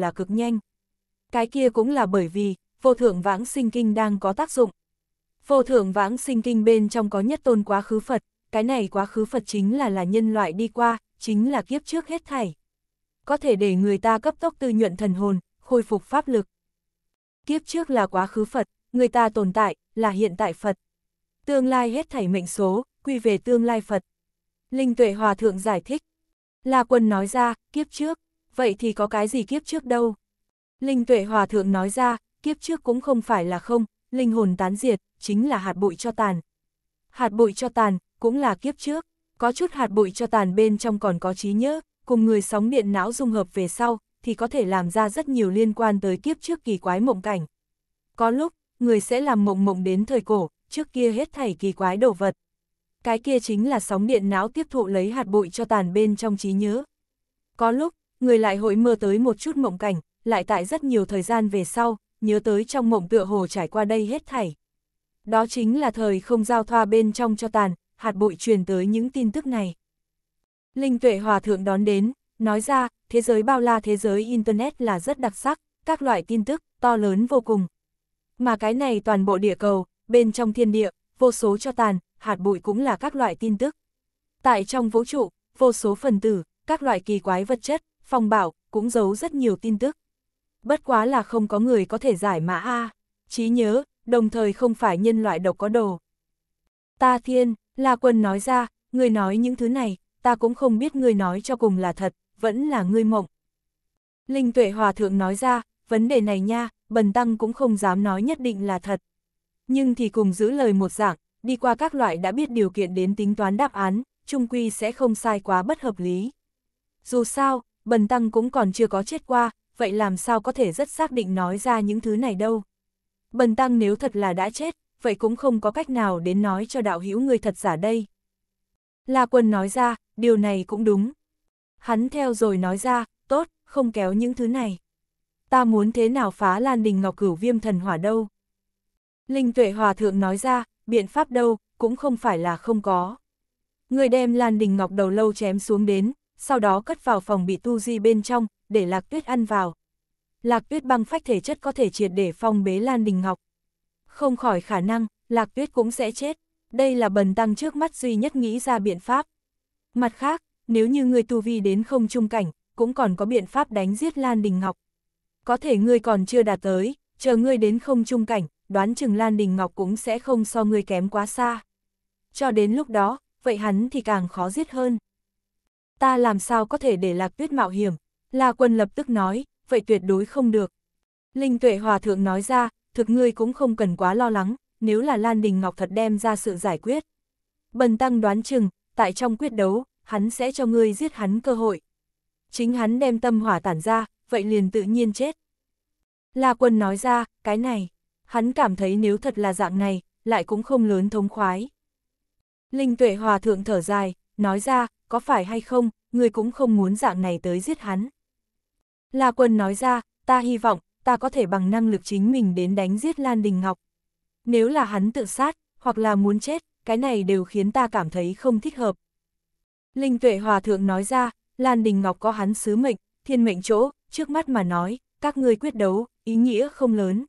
là cực nhanh. Cái kia cũng là bởi vì, vô thượng vãng sinh kinh đang có tác dụng. Vô thượng vãng sinh kinh bên trong có nhất tôn quá khứ Phật, cái này quá khứ Phật chính là là nhân loại đi qua, chính là kiếp trước hết thảy. Có thể để người ta cấp tốc tư nhuận thần hồn, khôi phục pháp lực. Kiếp trước là quá khứ Phật, người ta tồn tại, là hiện tại Phật. Tương lai hết thảy mệnh số, quy về tương lai Phật. Linh Tuệ Hòa Thượng giải thích. La Quân nói ra, kiếp trước, vậy thì có cái gì kiếp trước đâu. Linh tuệ hòa thượng nói ra, kiếp trước cũng không phải là không, linh hồn tán diệt, chính là hạt bụi cho tàn. Hạt bụi cho tàn, cũng là kiếp trước, có chút hạt bụi cho tàn bên trong còn có trí nhớ, cùng người sóng điện não dung hợp về sau, thì có thể làm ra rất nhiều liên quan tới kiếp trước kỳ quái mộng cảnh. Có lúc, người sẽ làm mộng mộng đến thời cổ, trước kia hết thảy kỳ quái đồ vật. Cái kia chính là sóng điện não tiếp thụ lấy hạt bụi cho tàn bên trong trí nhớ. Có lúc, người lại hội mơ tới một chút mộng cảnh, lại tại rất nhiều thời gian về sau, nhớ tới trong mộng tựa hồ trải qua đây hết thảy. Đó chính là thời không giao thoa bên trong cho tàn, hạt bụi truyền tới những tin tức này. Linh tuệ hòa thượng đón đến, nói ra, thế giới bao la thế giới Internet là rất đặc sắc, các loại tin tức, to lớn vô cùng. Mà cái này toàn bộ địa cầu, bên trong thiên địa, vô số cho tàn, hạt bụi cũng là các loại tin tức. Tại trong vũ trụ, vô số phần tử, các loại kỳ quái vật chất, Phong bảo, cũng giấu rất nhiều tin tức. Bất quá là không có người có thể giải mã A, trí nhớ, đồng thời không phải nhân loại độc có đồ. Ta thiên, là quân nói ra, người nói những thứ này, ta cũng không biết người nói cho cùng là thật, vẫn là ngươi mộng. Linh tuệ hòa thượng nói ra, vấn đề này nha, bần tăng cũng không dám nói nhất định là thật. Nhưng thì cùng giữ lời một dạng, đi qua các loại đã biết điều kiện đến tính toán đáp án, trung quy sẽ không sai quá bất hợp lý. Dù sao, Bần Tăng cũng còn chưa có chết qua, vậy làm sao có thể rất xác định nói ra những thứ này đâu. Bần Tăng nếu thật là đã chết, vậy cũng không có cách nào đến nói cho đạo hữu người thật giả đây. La Quân nói ra, điều này cũng đúng. Hắn theo rồi nói ra, tốt, không kéo những thứ này. Ta muốn thế nào phá Lan Đình Ngọc Cửu Viêm Thần Hỏa đâu? Linh Tuệ Hòa Thượng nói ra, biện pháp đâu, cũng không phải là không có. Người đem Lan Đình Ngọc đầu lâu chém xuống đến, sau đó cất vào phòng bị tu di bên trong, để lạc tuyết ăn vào. Lạc tuyết băng phách thể chất có thể triệt để phong bế Lan Đình Ngọc. Không khỏi khả năng, lạc tuyết cũng sẽ chết. Đây là bần tăng trước mắt duy nhất nghĩ ra biện pháp. Mặt khác, nếu như người tu vi đến không trung cảnh, cũng còn có biện pháp đánh giết Lan Đình Ngọc. Có thể ngươi còn chưa đạt tới, chờ ngươi đến không trung cảnh, đoán chừng Lan Đình Ngọc cũng sẽ không so ngươi kém quá xa. Cho đến lúc đó, vậy hắn thì càng khó giết hơn ta làm sao có thể để lạc tuyết mạo hiểm, La Quân lập tức nói, vậy tuyệt đối không được. Linh tuệ hòa thượng nói ra, thực ngươi cũng không cần quá lo lắng, nếu là Lan Đình Ngọc thật đem ra sự giải quyết. Bần tăng đoán chừng, tại trong quyết đấu, hắn sẽ cho ngươi giết hắn cơ hội. Chính hắn đem tâm hỏa tản ra, vậy liền tự nhiên chết. La Quân nói ra, cái này, hắn cảm thấy nếu thật là dạng này, lại cũng không lớn thống khoái. Linh tuệ hòa thượng thở dài, nói ra, có phải hay không, người cũng không muốn dạng này tới giết hắn. La Quân nói ra, ta hy vọng, ta có thể bằng năng lực chính mình đến đánh giết Lan Đình Ngọc. Nếu là hắn tự sát, hoặc là muốn chết, cái này đều khiến ta cảm thấy không thích hợp. Linh Tuệ Hòa Thượng nói ra, Lan Đình Ngọc có hắn sứ mệnh, thiên mệnh chỗ, trước mắt mà nói, các ngươi quyết đấu, ý nghĩa không lớn.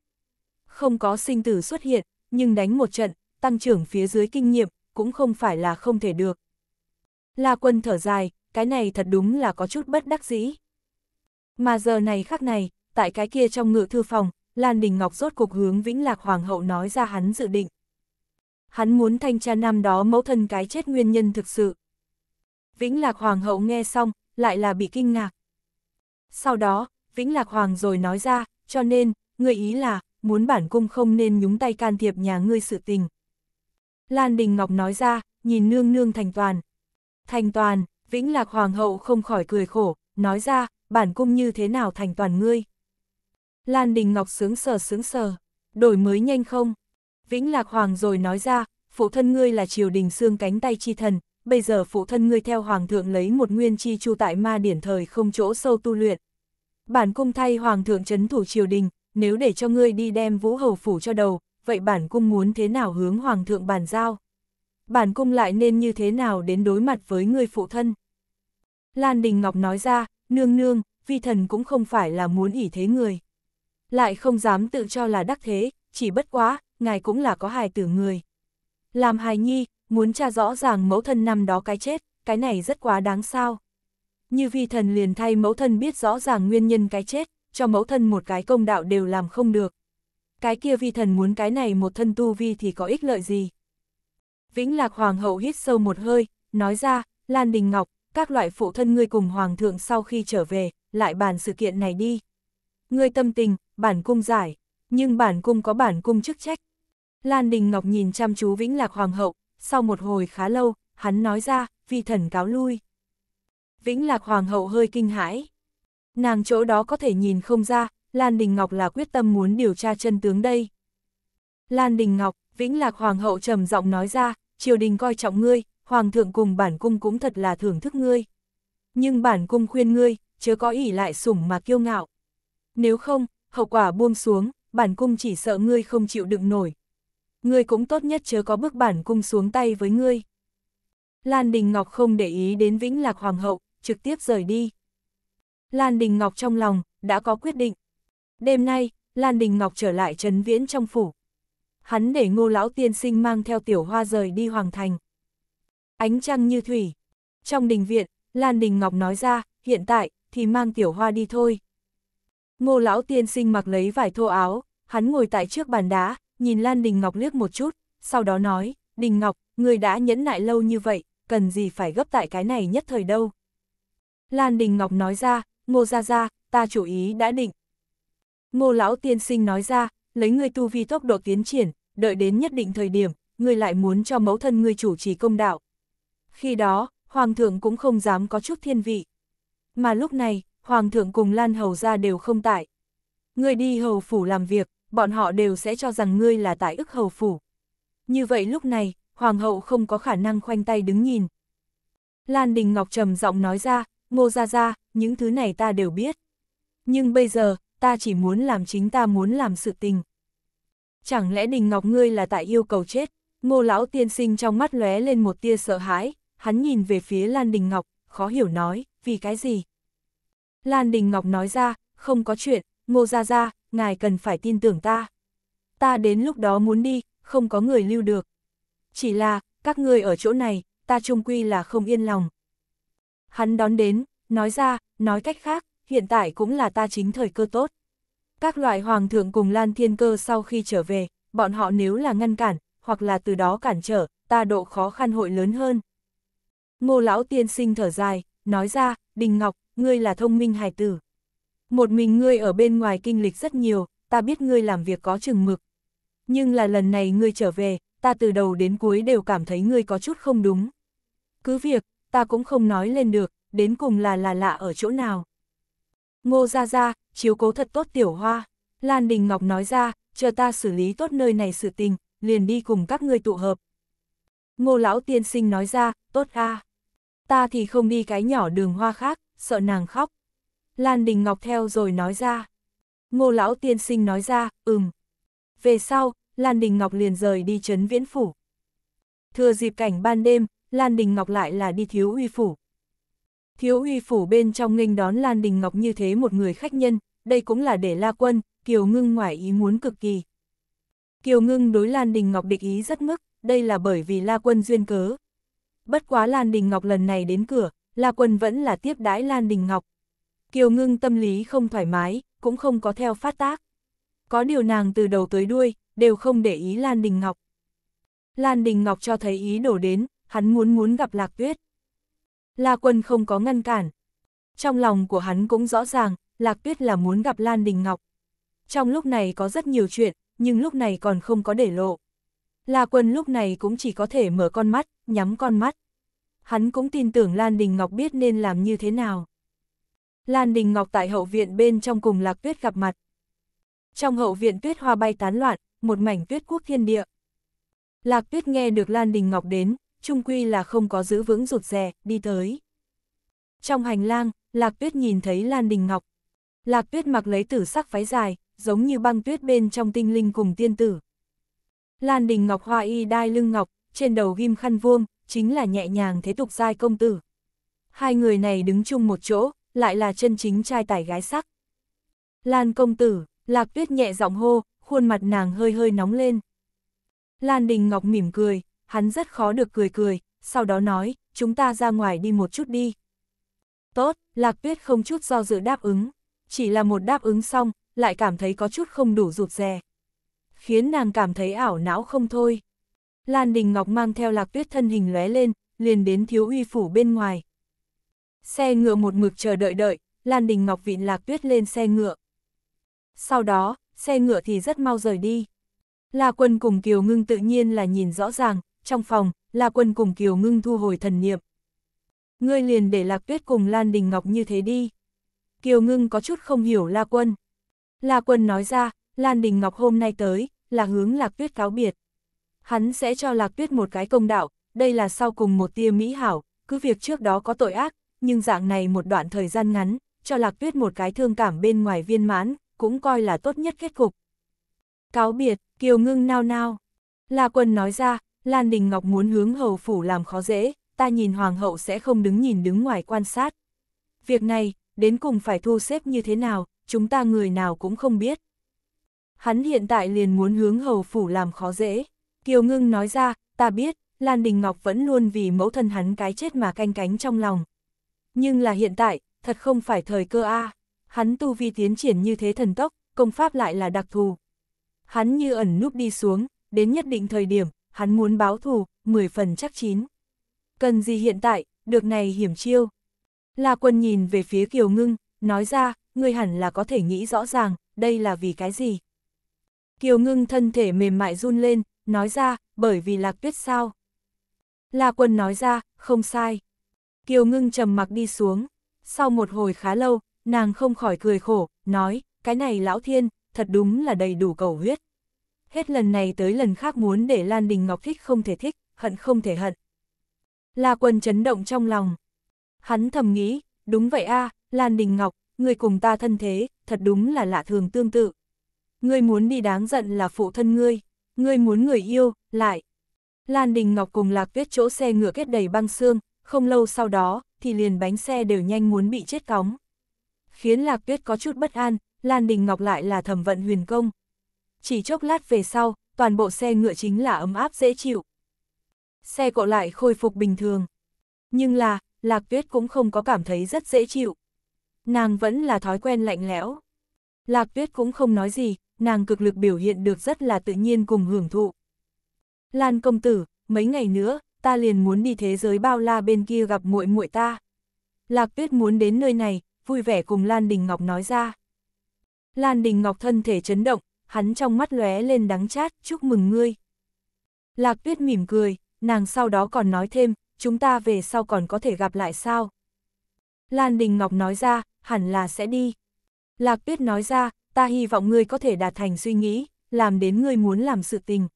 Không có sinh tử xuất hiện, nhưng đánh một trận, tăng trưởng phía dưới kinh nghiệm, cũng không phải là không thể được. La Quân thở dài, cái này thật đúng là có chút bất đắc dĩ. Mà giờ này khắc này, tại cái kia trong ngự thư phòng, Lan Đình Ngọc rốt cuộc hướng Vĩnh Lạc Hoàng hậu nói ra hắn dự định. Hắn muốn thanh tra năm đó mẫu thân cái chết nguyên nhân thực sự. Vĩnh Lạc Hoàng hậu nghe xong, lại là bị kinh ngạc. Sau đó, Vĩnh Lạc Hoàng rồi nói ra, cho nên, người ý là, muốn bản cung không nên nhúng tay can thiệp nhà ngươi sự tình. Lan Đình Ngọc nói ra, nhìn nương nương thành toàn, Thành toàn, Vĩnh Lạc Hoàng hậu không khỏi cười khổ, nói ra, bản cung như thế nào thành toàn ngươi. Lan Đình Ngọc sướng sờ sướng sờ, đổi mới nhanh không? Vĩnh Lạc Hoàng rồi nói ra, phụ thân ngươi là triều đình xương cánh tay chi thần, bây giờ phụ thân ngươi theo Hoàng thượng lấy một nguyên chi chu tại ma điển thời không chỗ sâu tu luyện. Bản cung thay Hoàng thượng chấn thủ triều đình, nếu để cho ngươi đi đem vũ hầu phủ cho đầu, vậy bản cung muốn thế nào hướng Hoàng thượng bàn giao? bản cung lại nên như thế nào đến đối mặt với người phụ thân. Lan Đình Ngọc nói ra, nương nương, vi thần cũng không phải là muốn ỉ thế người. Lại không dám tự cho là đắc thế, chỉ bất quá, ngài cũng là có hài tử người. Làm hài nhi, muốn tra rõ ràng mẫu thân năm đó cái chết, cái này rất quá đáng sao. Như vi thần liền thay mẫu thân biết rõ ràng nguyên nhân cái chết, cho mẫu thân một cái công đạo đều làm không được. Cái kia vi thần muốn cái này một thân tu vi thì có ích lợi gì. Vĩnh Lạc Hoàng hậu hít sâu một hơi, nói ra, Lan Đình Ngọc, các loại phụ thân ngươi cùng Hoàng thượng sau khi trở về, lại bàn sự kiện này đi. Ngươi tâm tình, bản cung giải, nhưng bản cung có bản cung chức trách. Lan Đình Ngọc nhìn chăm chú Vĩnh Lạc Hoàng hậu, sau một hồi khá lâu, hắn nói ra, vi thần cáo lui. Vĩnh Lạc Hoàng hậu hơi kinh hãi. Nàng chỗ đó có thể nhìn không ra, Lan Đình Ngọc là quyết tâm muốn điều tra chân tướng đây. Lan Đình Ngọc, Vĩnh Lạc Hoàng hậu trầm giọng nói ra, triều đình coi trọng ngươi, hoàng thượng cùng bản cung cũng thật là thưởng thức ngươi. Nhưng bản cung khuyên ngươi, chớ có ỷ lại sủng mà kiêu ngạo. Nếu không, hậu quả buông xuống, bản cung chỉ sợ ngươi không chịu đựng nổi. Ngươi cũng tốt nhất chớ có bước bản cung xuống tay với ngươi. Lan Đình Ngọc không để ý đến Vĩnh Lạc Hoàng hậu, trực tiếp rời đi. Lan Đình Ngọc trong lòng, đã có quyết định. Đêm nay, Lan Đình Ngọc trở lại Trấn Viễn trong phủ, hắn để ngô lão tiên sinh mang theo tiểu hoa rời đi hoàng thành. Ánh trăng như thủy. Trong đình viện, Lan Đình Ngọc nói ra, hiện tại, thì mang tiểu hoa đi thôi. Ngô lão tiên sinh mặc lấy vải thô áo, hắn ngồi tại trước bàn đá, nhìn Lan Đình Ngọc liếc một chút, sau đó nói, Đình Ngọc, người đã nhẫn nại lâu như vậy, cần gì phải gấp tại cái này nhất thời đâu. Lan Đình Ngọc nói ra, Ngô ra ra, ta chủ ý đã định. Ngô lão tiên sinh nói ra, lấy ngươi tu vi tốc độ tiến triển, đợi đến nhất định thời điểm, ngươi lại muốn cho mẫu thân ngươi chủ trì công đạo. Khi đó, Hoàng thượng cũng không dám có chút thiên vị. Mà lúc này, Hoàng thượng cùng Lan Hầu ra đều không tại. Ngươi đi hầu phủ làm việc, bọn họ đều sẽ cho rằng ngươi là tại ức hầu phủ. Như vậy lúc này, Hoàng hậu không có khả năng khoanh tay đứng nhìn. Lan Đình Ngọc trầm giọng nói ra, ngô ra ra, những thứ này ta đều biết. Nhưng bây giờ, ta chỉ muốn làm chính ta muốn làm sự tình. Chẳng lẽ Đình Ngọc ngươi là tại yêu cầu chết? Ngô lão tiên sinh trong mắt lóe lên một tia sợ hãi, hắn nhìn về phía Lan Đình Ngọc, khó hiểu nói, vì cái gì? Lan Đình Ngọc nói ra, không có chuyện, Ngô Gia Gia, ngài cần phải tin tưởng ta. Ta đến lúc đó muốn đi, không có người lưu được. Chỉ là, các ngươi ở chỗ này, ta trung quy là không yên lòng. Hắn đón đến, nói ra, nói cách khác, hiện tại cũng là ta chính thời cơ tốt. Các loại hoàng thượng cùng Lan Thiên Cơ sau khi trở về, bọn họ nếu là ngăn cản, hoặc là từ đó cản trở, ta độ khó khăn hội lớn hơn. Ngô lão tiên sinh thở dài, nói ra, Đình Ngọc, ngươi là thông minh hài tử. Một mình ngươi ở bên ngoài kinh lịch rất nhiều, ta biết ngươi làm việc có chừng mực. Nhưng là lần này ngươi trở về, ta từ đầu đến cuối đều cảm thấy ngươi có chút không đúng. Cứ việc, ta cũng không nói lên được, đến cùng là là lạ ở chỗ nào. Ngô ra ra, chiếu cố thật tốt tiểu hoa. Lan Đình Ngọc nói ra, chờ ta xử lý tốt nơi này sự tình, liền đi cùng các người tụ hợp. Ngô lão tiên sinh nói ra, tốt a Ta thì không đi cái nhỏ đường hoa khác, sợ nàng khóc. Lan Đình Ngọc theo rồi nói ra. Ngô lão tiên sinh nói ra, ừm. Về sau, Lan Đình Ngọc liền rời đi trấn viễn phủ. Thừa dịp cảnh ban đêm, Lan Đình Ngọc lại là đi thiếu uy phủ, Thiếu uy phủ bên trong nghênh đón Lan Đình Ngọc như thế một người khách nhân, đây cũng là để La Quân, Kiều Ngưng ngoài ý muốn cực kỳ. Kiều Ngưng đối Lan Đình Ngọc địch ý rất mức, đây là bởi vì La Quân duyên cớ. Bất quá Lan Đình Ngọc lần này đến cửa, La Quân vẫn là tiếp đãi Lan Đình Ngọc. Kiều Ngưng tâm lý không thoải mái, cũng không có theo phát tác. Có điều nàng từ đầu tới đuôi, đều không để ý Lan Đình Ngọc. Lan Đình Ngọc cho thấy ý đổ đến, hắn muốn muốn gặp Lạc Tuyết. La Quân không có ngăn cản. Trong lòng của hắn cũng rõ ràng, Lạc Tuyết là muốn gặp Lan Đình Ngọc. Trong lúc này có rất nhiều chuyện, nhưng lúc này còn không có để lộ. La Quân lúc này cũng chỉ có thể mở con mắt, nhắm con mắt. Hắn cũng tin tưởng Lan Đình Ngọc biết nên làm như thế nào. Lan Đình Ngọc tại hậu viện bên trong cùng Lạc Tuyết gặp mặt. Trong hậu viện tuyết hoa bay tán loạn, một mảnh tuyết quốc thiên địa. Lạc Tuyết nghe được Lan Đình Ngọc đến, trung quy là không có giữ vững rụt rè, đi tới. Trong hành lang, Lạc Tuyết nhìn thấy Lan Đình Ngọc. Lạc Tuyết mặc lấy tử sắc váy dài, giống như băng tuyết bên trong tinh linh cùng tiên tử. Lan Đình Ngọc hoa y đai lưng ngọc, trên đầu ghim khăn vuông, chính là nhẹ nhàng thế tục giai công tử. Hai người này đứng chung một chỗ, lại là chân chính trai tải gái sắc. Lan công tử, Lạc Tuyết nhẹ giọng hô, khuôn mặt nàng hơi hơi nóng lên. Lan Đình Ngọc mỉm cười, hắn rất khó được cười cười, sau đó nói, chúng ta ra ngoài đi một chút đi. Tốt, Lạc Tuyết không chút do dự đáp ứng, chỉ là một đáp ứng xong, lại cảm thấy có chút không đủ rụt rè. Khiến nàng cảm thấy ảo não không thôi. Lan Đình Ngọc mang theo Lạc Tuyết thân hình lóe lên, liền đến thiếu uy phủ bên ngoài. Xe ngựa một mực chờ đợi đợi, Lan Đình Ngọc vịn Lạc Tuyết lên xe ngựa. Sau đó, xe ngựa thì rất mau rời đi. La Quân cùng Kiều Ngưng tự nhiên là nhìn rõ ràng, trong phòng, La Quân cùng Kiều Ngưng thu hồi thần niệm. Ngươi liền để Lạc Tuyết cùng Lan Đình Ngọc như thế đi. Kiều Ngưng có chút không hiểu La Quân. La Quân nói ra, Lan Đình Ngọc hôm nay tới, là hướng Lạc Tuyết cáo biệt. Hắn sẽ cho Lạc Tuyết một cái công đạo, đây là sau cùng một tia mỹ hảo, cứ việc trước đó có tội ác, nhưng dạng này một đoạn thời gian ngắn, cho Lạc Tuyết một cái thương cảm bên ngoài viên mãn, cũng coi là tốt nhất kết cục. Cáo biệt, Kiều Ngưng nao nao. La Quân nói ra, Lan Đình Ngọc muốn hướng hầu phủ làm khó dễ, ta nhìn hoàng hậu sẽ không đứng nhìn đứng ngoài quan sát. Việc này, đến cùng phải thu xếp như thế nào, chúng ta người nào cũng không biết. Hắn hiện tại liền muốn hướng hầu phủ làm khó dễ. Kiều Ngưng nói ra, ta biết, Lan Đình Ngọc vẫn luôn vì mẫu thân hắn cái chết mà canh cánh trong lòng. Nhưng là hiện tại, thật không phải thời cơ A. Hắn tu vi tiến triển như thế thần tốc, công pháp lại là đặc thù. Hắn như ẩn núp đi xuống, đến nhất định thời điểm, hắn muốn báo thù, 10 phần chắc chín. Cần gì hiện tại, được này hiểm chiêu. La quân nhìn về phía Kiều Ngưng, nói ra, người hẳn là có thể nghĩ rõ ràng, đây là vì cái gì. Kiều Ngưng thân thể mềm mại run lên, nói ra, bởi vì lạc tuyết sao. La quân nói ra, không sai. Kiều Ngưng trầm mặc đi xuống. Sau một hồi khá lâu, nàng không khỏi cười khổ, nói, cái này lão thiên, thật đúng là đầy đủ cầu huyết hết lần này tới lần khác muốn để Lan Đình Ngọc thích không thể thích, hận không thể hận. La Quân chấn động trong lòng. Hắn thầm nghĩ, đúng vậy a à, Lan Đình Ngọc, người cùng ta thân thế, thật đúng là lạ thường tương tự. Ngươi muốn đi đáng giận là phụ thân ngươi, ngươi muốn người yêu, lại. Lan Đình Ngọc cùng Lạc Tuyết chỗ xe ngựa kết đầy băng xương, không lâu sau đó, thì liền bánh xe đều nhanh muốn bị chết cóng. Khiến Lạc Tuyết có chút bất an, Lan Đình Ngọc lại là thẩm vận huyền công, chỉ chốc lát về sau, toàn bộ xe ngựa chính là ấm áp dễ chịu. Xe cộ lại khôi phục bình thường. Nhưng là, Lạc Tuyết cũng không có cảm thấy rất dễ chịu. Nàng vẫn là thói quen lạnh lẽo. Lạc Tuyết cũng không nói gì, nàng cực lực biểu hiện được rất là tự nhiên cùng hưởng thụ. Lan công tử, mấy ngày nữa, ta liền muốn đi thế giới bao la bên kia gặp muội muội ta. Lạc Tuyết muốn đến nơi này, vui vẻ cùng Lan Đình Ngọc nói ra. Lan Đình Ngọc thân thể chấn động, hắn trong mắt lóe lên đắng chát, chúc mừng ngươi. Lạc tuyết mỉm cười, nàng sau đó còn nói thêm, chúng ta về sau còn có thể gặp lại sao? Lan Đình Ngọc nói ra, hẳn là sẽ đi. Lạc tuyết nói ra, ta hy vọng ngươi có thể đạt thành suy nghĩ, làm đến ngươi muốn làm sự tình.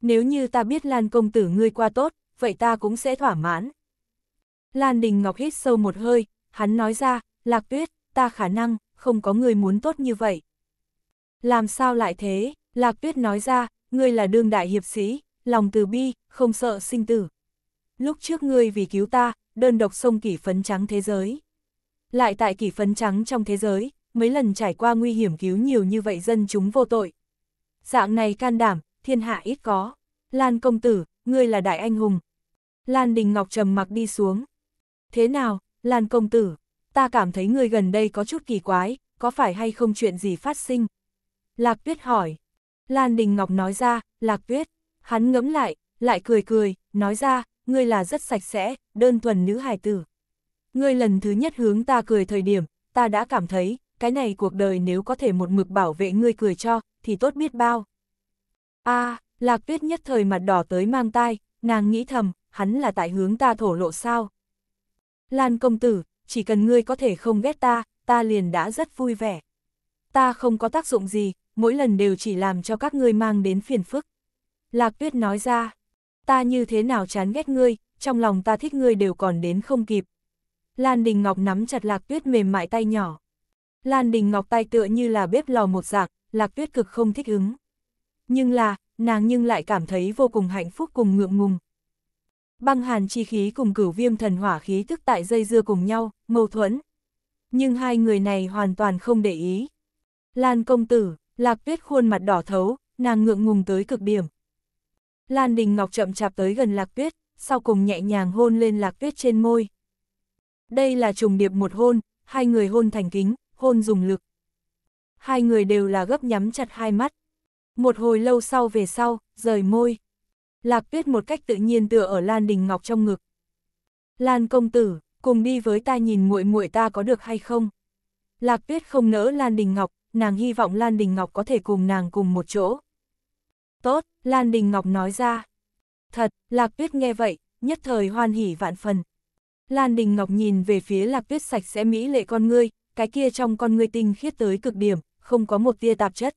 Nếu như ta biết Lan công tử ngươi qua tốt, vậy ta cũng sẽ thỏa mãn. Lan Đình Ngọc hít sâu một hơi, hắn nói ra, Lạc tuyết, ta khả năng, không có người muốn tốt như vậy. Làm sao lại thế? Lạc Tuyết nói ra, ngươi là đương đại hiệp sĩ, lòng từ bi, không sợ sinh tử. Lúc trước ngươi vì cứu ta, đơn độc sông kỷ phấn trắng thế giới. Lại tại kỷ phấn trắng trong thế giới, mấy lần trải qua nguy hiểm cứu nhiều như vậy dân chúng vô tội. Dạng này can đảm, thiên hạ ít có. Lan công tử, ngươi là đại anh hùng. Lan Đình Ngọc trầm mặc đi xuống. Thế nào, Lan công tử, ta cảm thấy ngươi gần đây có chút kỳ quái, có phải hay không chuyện gì phát sinh, Lạc Tuyết hỏi. Lan Đình Ngọc nói ra, Lạc Tuyết. Hắn ngẫm lại, lại cười cười, nói ra, ngươi là rất sạch sẽ, đơn thuần nữ hài tử. Ngươi lần thứ nhất hướng ta cười thời điểm, ta đã cảm thấy, cái này cuộc đời nếu có thể một mực bảo vệ ngươi cười cho, thì tốt biết bao. a à, Lạc Tuyết nhất thời mặt đỏ tới mang tai, nàng nghĩ thầm, hắn là tại hướng ta thổ lộ sao. Lan công tử, chỉ cần ngươi có thể không ghét ta, ta liền đã rất vui vẻ. Ta không có tác dụng gì, mỗi lần đều chỉ làm cho các ngươi mang đến phiền phức. Lạc tuyết nói ra, ta như thế nào chán ghét ngươi, trong lòng ta thích ngươi đều còn đến không kịp. Lan Đình Ngọc nắm chặt lạc tuyết mềm mại tay nhỏ. Lan Đình Ngọc tay tựa như là bếp lò một dạng, lạc tuyết cực không thích ứng. Nhưng là, nàng nhưng lại cảm thấy vô cùng hạnh phúc cùng ngượng ngùng. Băng hàn chi khí cùng cửu viêm thần hỏa khí tức tại dây dưa cùng nhau, mâu thuẫn. Nhưng hai người này hoàn toàn không để ý. Lan công tử, Lạc tuyết khuôn mặt đỏ thấu, nàng ngượng ngùng tới cực điểm. Lan Đình Ngọc chậm chạp tới gần lạc tuyết, sau cùng nhẹ nhàng hôn lên lạc tuyết trên môi. Đây là trùng điệp một hôn, hai người hôn thành kính, hôn dùng lực. Hai người đều là gấp nhắm chặt hai mắt. Một hồi lâu sau về sau, rời môi. Lạc tuyết một cách tự nhiên tựa ở Lan Đình Ngọc trong ngực. Lan công tử, cùng đi với ta nhìn muội muội ta có được hay không? Lạc tuyết không nỡ Lan Đình Ngọc, nàng hy vọng Lan Đình Ngọc có thể cùng nàng cùng một chỗ. Tốt, Lan Đình Ngọc nói ra. Thật, Lạc Tuyết nghe vậy, nhất thời hoan hỉ vạn phần. Lan Đình Ngọc nhìn về phía Lạc Tuyết sạch sẽ mỹ lệ con ngươi, cái kia trong con ngươi tinh khiết tới cực điểm, không có một tia tạp chất.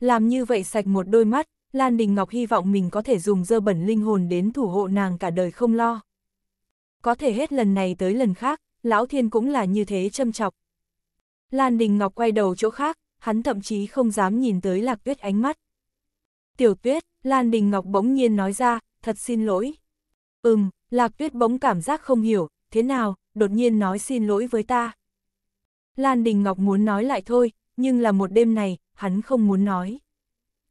Làm như vậy sạch một đôi mắt, Lan Đình Ngọc hy vọng mình có thể dùng dơ bẩn linh hồn đến thủ hộ nàng cả đời không lo. Có thể hết lần này tới lần khác, Lão Thiên cũng là như thế châm chọc. Lan Đình Ngọc quay đầu chỗ khác, hắn thậm chí không dám nhìn tới Lạc Tuyết ánh mắt. Tiểu Tuyết, Lan Đình Ngọc bỗng nhiên nói ra, thật xin lỗi. Ừm, Lạc Tuyết bỗng cảm giác không hiểu, thế nào, đột nhiên nói xin lỗi với ta. Lan Đình Ngọc muốn nói lại thôi, nhưng là một đêm này, hắn không muốn nói.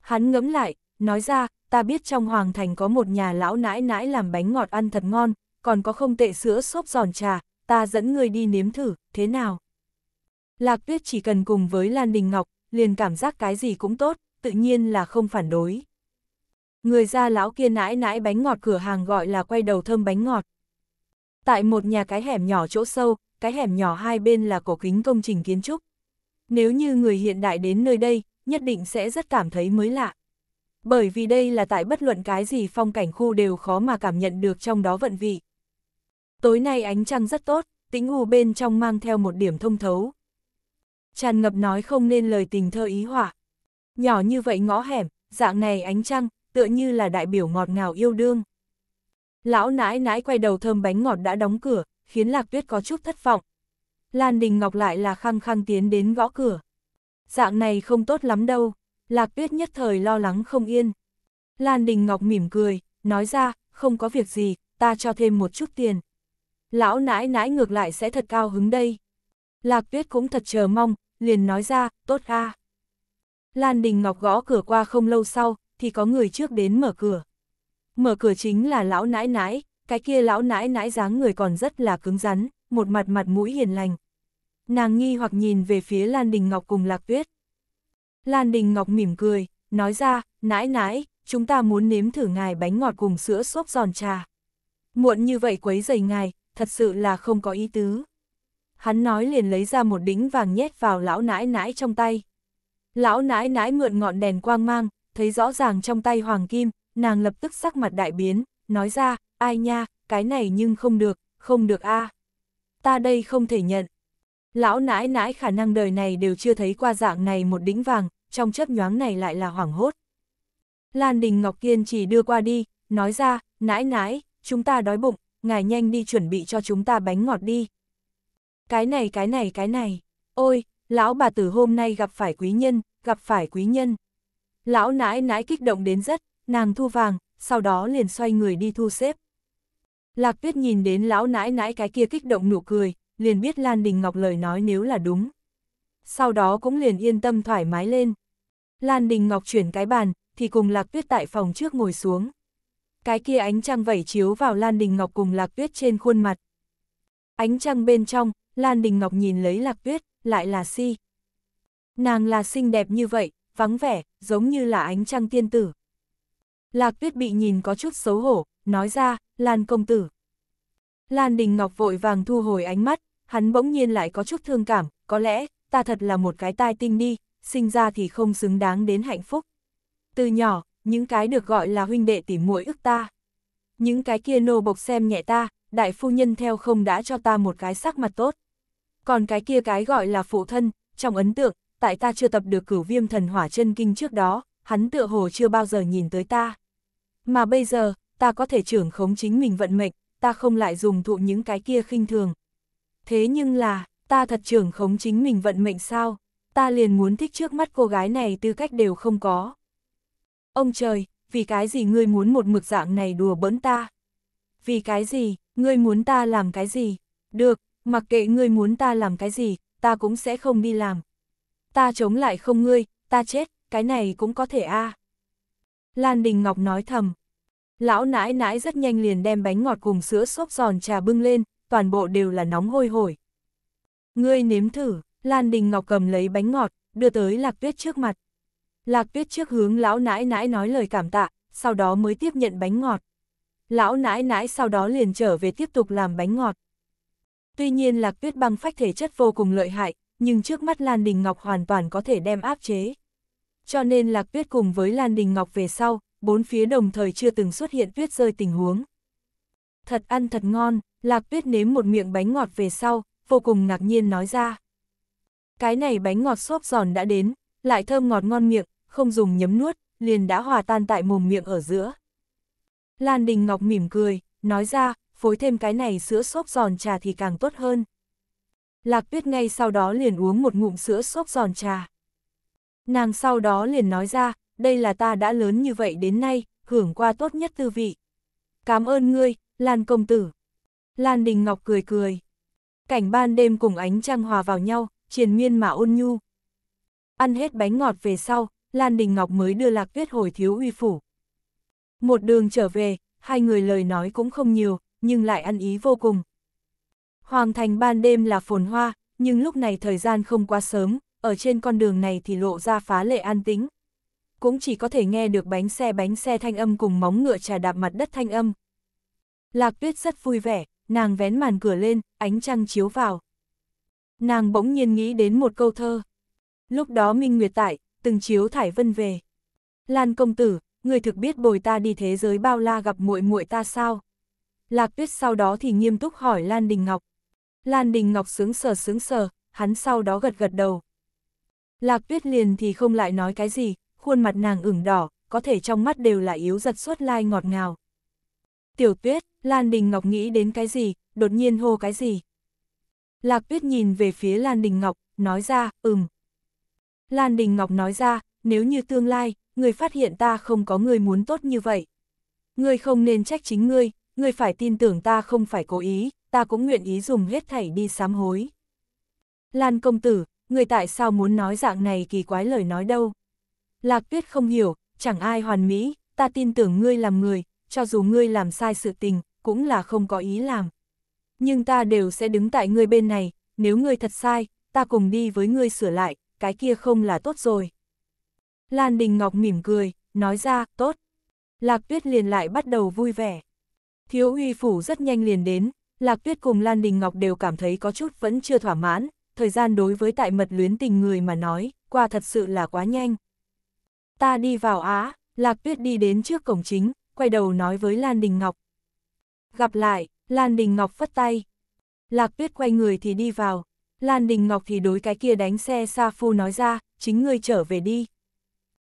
Hắn ngẫm lại, nói ra, ta biết trong Hoàng Thành có một nhà lão nãi nãi làm bánh ngọt ăn thật ngon, còn có không tệ sữa xốp giòn trà, ta dẫn người đi nếm thử, thế nào? Lạc Tuyết chỉ cần cùng với Lan Đình Ngọc, liền cảm giác cái gì cũng tốt, tự nhiên là không phản đối. Người gia lão kia nãi nãi bánh ngọt cửa hàng gọi là quay đầu thơm bánh ngọt. Tại một nhà cái hẻm nhỏ chỗ sâu, cái hẻm nhỏ hai bên là cổ kính công trình kiến trúc. Nếu như người hiện đại đến nơi đây, nhất định sẽ rất cảm thấy mới lạ. Bởi vì đây là tại bất luận cái gì phong cảnh khu đều khó mà cảm nhận được trong đó vận vị. Tối nay ánh trăng rất tốt, tĩnh u bên trong mang theo một điểm thông thấu, tràn ngập nói không nên lời tình thơ ý họa. Nhỏ như vậy ngõ hẻm, dạng này ánh trăng, tựa như là đại biểu ngọt ngào yêu đương. Lão nãi nãi quay đầu thơm bánh ngọt đã đóng cửa, khiến Lạc Tuyết có chút thất vọng. Lan Đình Ngọc lại là khăng khăng tiến đến gõ cửa. Dạng này không tốt lắm đâu, Lạc Tuyết nhất thời lo lắng không yên. Lan Đình Ngọc mỉm cười, nói ra, không có việc gì, ta cho thêm một chút tiền. Lão nãi nãi ngược lại sẽ thật cao hứng đây. Lạc Tuyết cũng thật chờ mong, liền nói ra, tốt a. Lan Đình Ngọc gõ cửa qua không lâu sau, thì có người trước đến mở cửa. Mở cửa chính là lão nãi nãi, cái kia lão nãi nãi dáng người còn rất là cứng rắn, một mặt mặt mũi hiền lành. Nàng nghi hoặc nhìn về phía Lan Đình Ngọc cùng Lạc Tuyết. Lan Đình Ngọc mỉm cười, nói ra, nãi nãi, chúng ta muốn nếm thử ngài bánh ngọt cùng sữa xốp giòn trà. Muộn như vậy quấy dày ngài, thật sự là không có ý tứ hắn nói liền lấy ra một đính vàng nhét vào lão nãi nãi trong tay. Lão nãi nãi mượn ngọn đèn quang mang, thấy rõ ràng trong tay hoàng kim, nàng lập tức sắc mặt đại biến, nói ra, ai nha, cái này nhưng không được, không được a Ta đây không thể nhận. Lão nãi nãi khả năng đời này đều chưa thấy qua dạng này một đính vàng, trong chấp nhoáng này lại là hoảng hốt. Lan Đình Ngọc Kiên chỉ đưa qua đi, nói ra, nãi nãi, chúng ta đói bụng, ngài nhanh đi chuẩn bị cho chúng ta bánh ngọt đi. Cái này cái này cái này, ôi, lão bà tử hôm nay gặp phải quý nhân, gặp phải quý nhân. Lão nãi nãi kích động đến rất, nàng thu vàng, sau đó liền xoay người đi thu xếp. Lạc tuyết nhìn đến lão nãi nãi cái kia kích động nụ cười, liền biết Lan Đình Ngọc lời nói nếu là đúng. Sau đó cũng liền yên tâm thoải mái lên. Lan Đình Ngọc chuyển cái bàn, thì cùng Lạc Tuyết tại phòng trước ngồi xuống. Cái kia ánh trăng vẩy chiếu vào Lan Đình Ngọc cùng Lạc Tuyết trên khuôn mặt. Ánh trăng bên trong, Lan Đình Ngọc nhìn lấy lạc tuyết, lại là si. Nàng là xinh đẹp như vậy, vắng vẻ, giống như là ánh trăng tiên tử. Lạc tuyết bị nhìn có chút xấu hổ, nói ra, Lan công tử. Lan Đình Ngọc vội vàng thu hồi ánh mắt, hắn bỗng nhiên lại có chút thương cảm, có lẽ, ta thật là một cái tai tinh đi, sinh ra thì không xứng đáng đến hạnh phúc. Từ nhỏ, những cái được gọi là huynh đệ tỉ muội ức ta. Những cái kia nô bộc xem nhẹ ta, đại phu nhân theo không đã cho ta một cái sắc mặt tốt. Còn cái kia cái gọi là phụ thân, trong ấn tượng, tại ta chưa tập được cửu viêm thần hỏa chân kinh trước đó, hắn tựa hồ chưa bao giờ nhìn tới ta. Mà bây giờ, ta có thể trưởng khống chính mình vận mệnh, ta không lại dùng thụ những cái kia khinh thường. Thế nhưng là, ta thật trưởng khống chính mình vận mệnh sao, ta liền muốn thích trước mắt cô gái này tư cách đều không có. Ông trời, vì cái gì ngươi muốn một mực dạng này đùa bỡn ta? Vì cái gì, ngươi muốn ta làm cái gì? Được, mặc kệ ngươi muốn ta làm cái gì, ta cũng sẽ không đi làm. Ta chống lại không ngươi, ta chết, cái này cũng có thể a. À. Lan Đình Ngọc nói thầm. Lão nãi nãi rất nhanh liền đem bánh ngọt cùng sữa xốp giòn trà bưng lên, toàn bộ đều là nóng hôi hổi. Ngươi nếm thử, Lan Đình Ngọc cầm lấy bánh ngọt, đưa tới Lạc Tuyết trước mặt. Lạc Tuyết trước hướng lão nãi nãi nói lời cảm tạ, sau đó mới tiếp nhận bánh ngọt. Lão nãi nãi sau đó liền trở về tiếp tục làm bánh ngọt. Tuy nhiên lạc tuyết băng phách thể chất vô cùng lợi hại, nhưng trước mắt Lan Đình Ngọc hoàn toàn có thể đem áp chế. Cho nên lạc tuyết cùng với Lan Đình Ngọc về sau, bốn phía đồng thời chưa từng xuất hiện tuyết rơi tình huống. Thật ăn thật ngon, lạc tuyết nếm một miệng bánh ngọt về sau, vô cùng ngạc nhiên nói ra. Cái này bánh ngọt xốp giòn đã đến, lại thơm ngọt ngon miệng, không dùng nhấm nuốt, liền đã hòa tan tại mồm miệng ở giữa. Lan Đình Ngọc mỉm cười, nói ra, phối thêm cái này sữa xốp giòn trà thì càng tốt hơn. Lạc tuyết ngay sau đó liền uống một ngụm sữa xốp giòn trà. Nàng sau đó liền nói ra, đây là ta đã lớn như vậy đến nay, hưởng qua tốt nhất tư vị. Cảm ơn ngươi, Lan công tử. Lan Đình Ngọc cười cười. Cảnh ban đêm cùng ánh trăng hòa vào nhau, triền miên mà ôn nhu. Ăn hết bánh ngọt về sau, Lan Đình Ngọc mới đưa Lạc Tuyết hồi thiếu uy phủ. Một đường trở về, hai người lời nói cũng không nhiều, nhưng lại ăn ý vô cùng. Hoàng thành ban đêm là phồn hoa, nhưng lúc này thời gian không quá sớm, ở trên con đường này thì lộ ra phá lệ an tĩnh. Cũng chỉ có thể nghe được bánh xe bánh xe thanh âm cùng móng ngựa trà đạp mặt đất thanh âm. Lạc tuyết rất vui vẻ, nàng vén màn cửa lên, ánh trăng chiếu vào. Nàng bỗng nhiên nghĩ đến một câu thơ. Lúc đó Minh Nguyệt tại, từng chiếu thải vân về. Lan công tử, người thực biết bồi ta đi thế giới bao la gặp muội muội ta sao? Lạc Tuyết sau đó thì nghiêm túc hỏi Lan Đình Ngọc. Lan Đình Ngọc sướng sờ sướng sờ, hắn sau đó gật gật đầu. Lạc Tuyết liền thì không lại nói cái gì, khuôn mặt nàng ửng đỏ, có thể trong mắt đều là yếu giật suốt lai ngọt ngào. Tiểu Tuyết, Lan Đình Ngọc nghĩ đến cái gì, đột nhiên hô cái gì. Lạc Tuyết nhìn về phía Lan Đình Ngọc, nói ra, ừm. Lan Đình Ngọc nói ra, nếu như tương lai, người phát hiện ta không có người muốn tốt như vậy. Người không nên trách chính ngươi, người phải tin tưởng ta không phải cố ý, ta cũng nguyện ý dùng hết thảy đi sám hối. Lan công tử, người tại sao muốn nói dạng này kỳ quái lời nói đâu? Lạc tuyết không hiểu, chẳng ai hoàn mỹ, ta tin tưởng ngươi làm người, cho dù ngươi làm sai sự tình, cũng là không có ý làm. Nhưng ta đều sẽ đứng tại ngươi bên này, nếu ngươi thật sai, ta cùng đi với ngươi sửa lại, cái kia không là tốt rồi. Lan Đình Ngọc mỉm cười, nói ra, tốt. Lạc tuyết liền lại bắt đầu vui vẻ. Khiếu uy phủ rất nhanh liền đến, Lạc Tuyết cùng Lan Đình Ngọc đều cảm thấy có chút vẫn chưa thỏa mãn, thời gian đối với tại mật luyến tình người mà nói, qua thật sự là quá nhanh. Ta đi vào Á, Lạc Tuyết đi đến trước cổng chính, quay đầu nói với Lan Đình Ngọc. Gặp lại, Lan Đình Ngọc phất tay. Lạc Tuyết quay người thì đi vào, Lan Đình Ngọc thì đối cái kia đánh xe Sa Phu nói ra, chính ngươi trở về đi.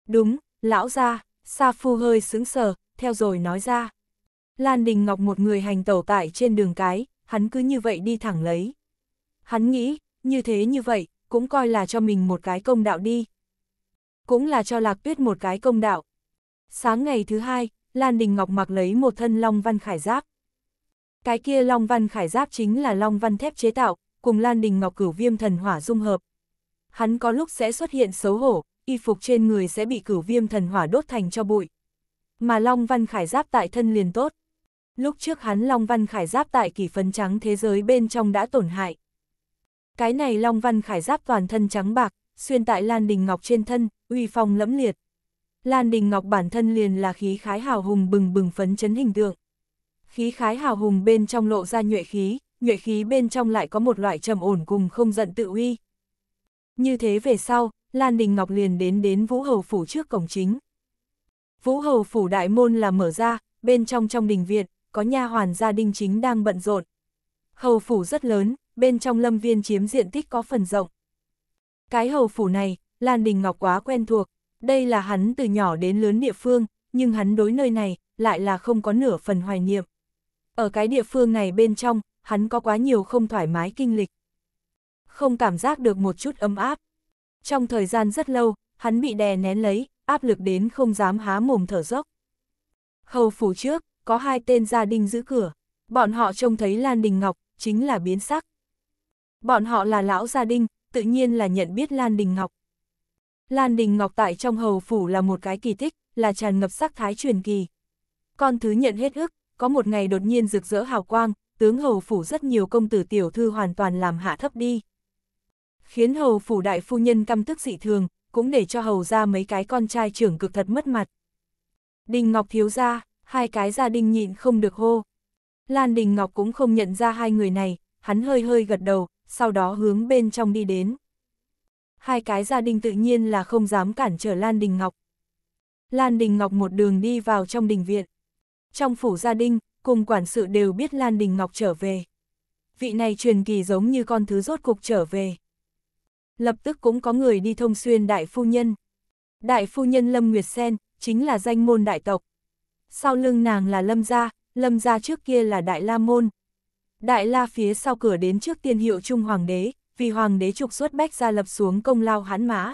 Đúng, lão ra, Sa Phu hơi sững sờ, theo rồi nói ra. Lan Đình Ngọc một người hành tẩu tại trên đường cái, hắn cứ như vậy đi thẳng lấy. Hắn nghĩ, như thế như vậy, cũng coi là cho mình một cái công đạo đi. Cũng là cho Lạc Tuyết một cái công đạo. Sáng ngày thứ hai, Lan Đình Ngọc mặc lấy một thân Long Văn Khải Giáp. Cái kia Long Văn Khải Giáp chính là Long Văn thép chế tạo, cùng Lan Đình Ngọc cửu viêm thần hỏa dung hợp. Hắn có lúc sẽ xuất hiện xấu hổ, y phục trên người sẽ bị cửu viêm thần hỏa đốt thành cho bụi. Mà Long Văn Khải Giáp tại thân liền tốt. Lúc trước hắn Long Văn Khải Giáp tại kỳ phấn trắng thế giới bên trong đã tổn hại. Cái này Long Văn Khải Giáp toàn thân trắng bạc, xuyên tại Lan Đình Ngọc trên thân, uy phong lẫm liệt. Lan Đình Ngọc bản thân liền là khí khái hào hùng bừng bừng phấn chấn hình tượng. Khí khái hào hùng bên trong lộ ra nhuệ khí, nhuệ khí bên trong lại có một loại trầm ổn cùng không giận tự uy. Như thế về sau, Lan Đình Ngọc liền đến đến Vũ Hầu Phủ trước cổng chính. Vũ Hầu Phủ Đại Môn là mở ra, bên trong trong đình viện, có nha hoàn gia đình chính đang bận rộn. Hầu phủ rất lớn, bên trong lâm viên chiếm diện tích có phần rộng. Cái hầu phủ này, Lan Đình Ngọc quá quen thuộc, đây là hắn từ nhỏ đến lớn địa phương, nhưng hắn đối nơi này lại là không có nửa phần hoài niệm. Ở cái địa phương này bên trong, hắn có quá nhiều không thoải mái kinh lịch. Không cảm giác được một chút ấm áp. Trong thời gian rất lâu, hắn bị đè nén lấy, áp lực đến không dám há mồm thở dốc. Hầu phủ trước, có hai tên gia đình giữ cửa. Bọn họ trông thấy Lan Đình Ngọc, chính là biến sắc. Bọn họ là lão gia đình, tự nhiên là nhận biết Lan Đình Ngọc. Lan Đình Ngọc tại trong hầu phủ là một cái kỳ tích, là tràn ngập sắc thái truyền kỳ. Con thứ nhận hết ức, có một ngày đột nhiên rực rỡ hào quang, tướng hầu phủ rất nhiều công tử tiểu thư hoàn toàn làm hạ thấp đi. Khiến hầu phủ đại phu nhân căm tức dị thường, cũng để cho hầu ra mấy cái con trai trưởng cực thật mất mặt. Đình Ngọc thiếu ra, hai cái gia đình nhịn không được hô. Lan Đình Ngọc cũng không nhận ra hai người này, hắn hơi hơi gật đầu, sau đó hướng bên trong đi đến. Hai cái gia đình tự nhiên là không dám cản trở Lan Đình Ngọc. Lan Đình Ngọc một đường đi vào trong đình viện. Trong phủ gia đình, cùng quản sự đều biết Lan Đình Ngọc trở về. Vị này truyền kỳ giống như con thứ rốt cục trở về. Lập tức cũng có người đi thông xuyên đại phu nhân. Đại phu nhân Lâm Nguyệt Sen, chính là danh môn đại tộc sau lưng nàng là Lâm Gia, Lâm Gia trước kia là Đại La Môn. Đại La phía sau cửa đến trước tiên hiệu Trung Hoàng đế, vì Hoàng đế trục xuất bách gia lập xuống công lao hán mã.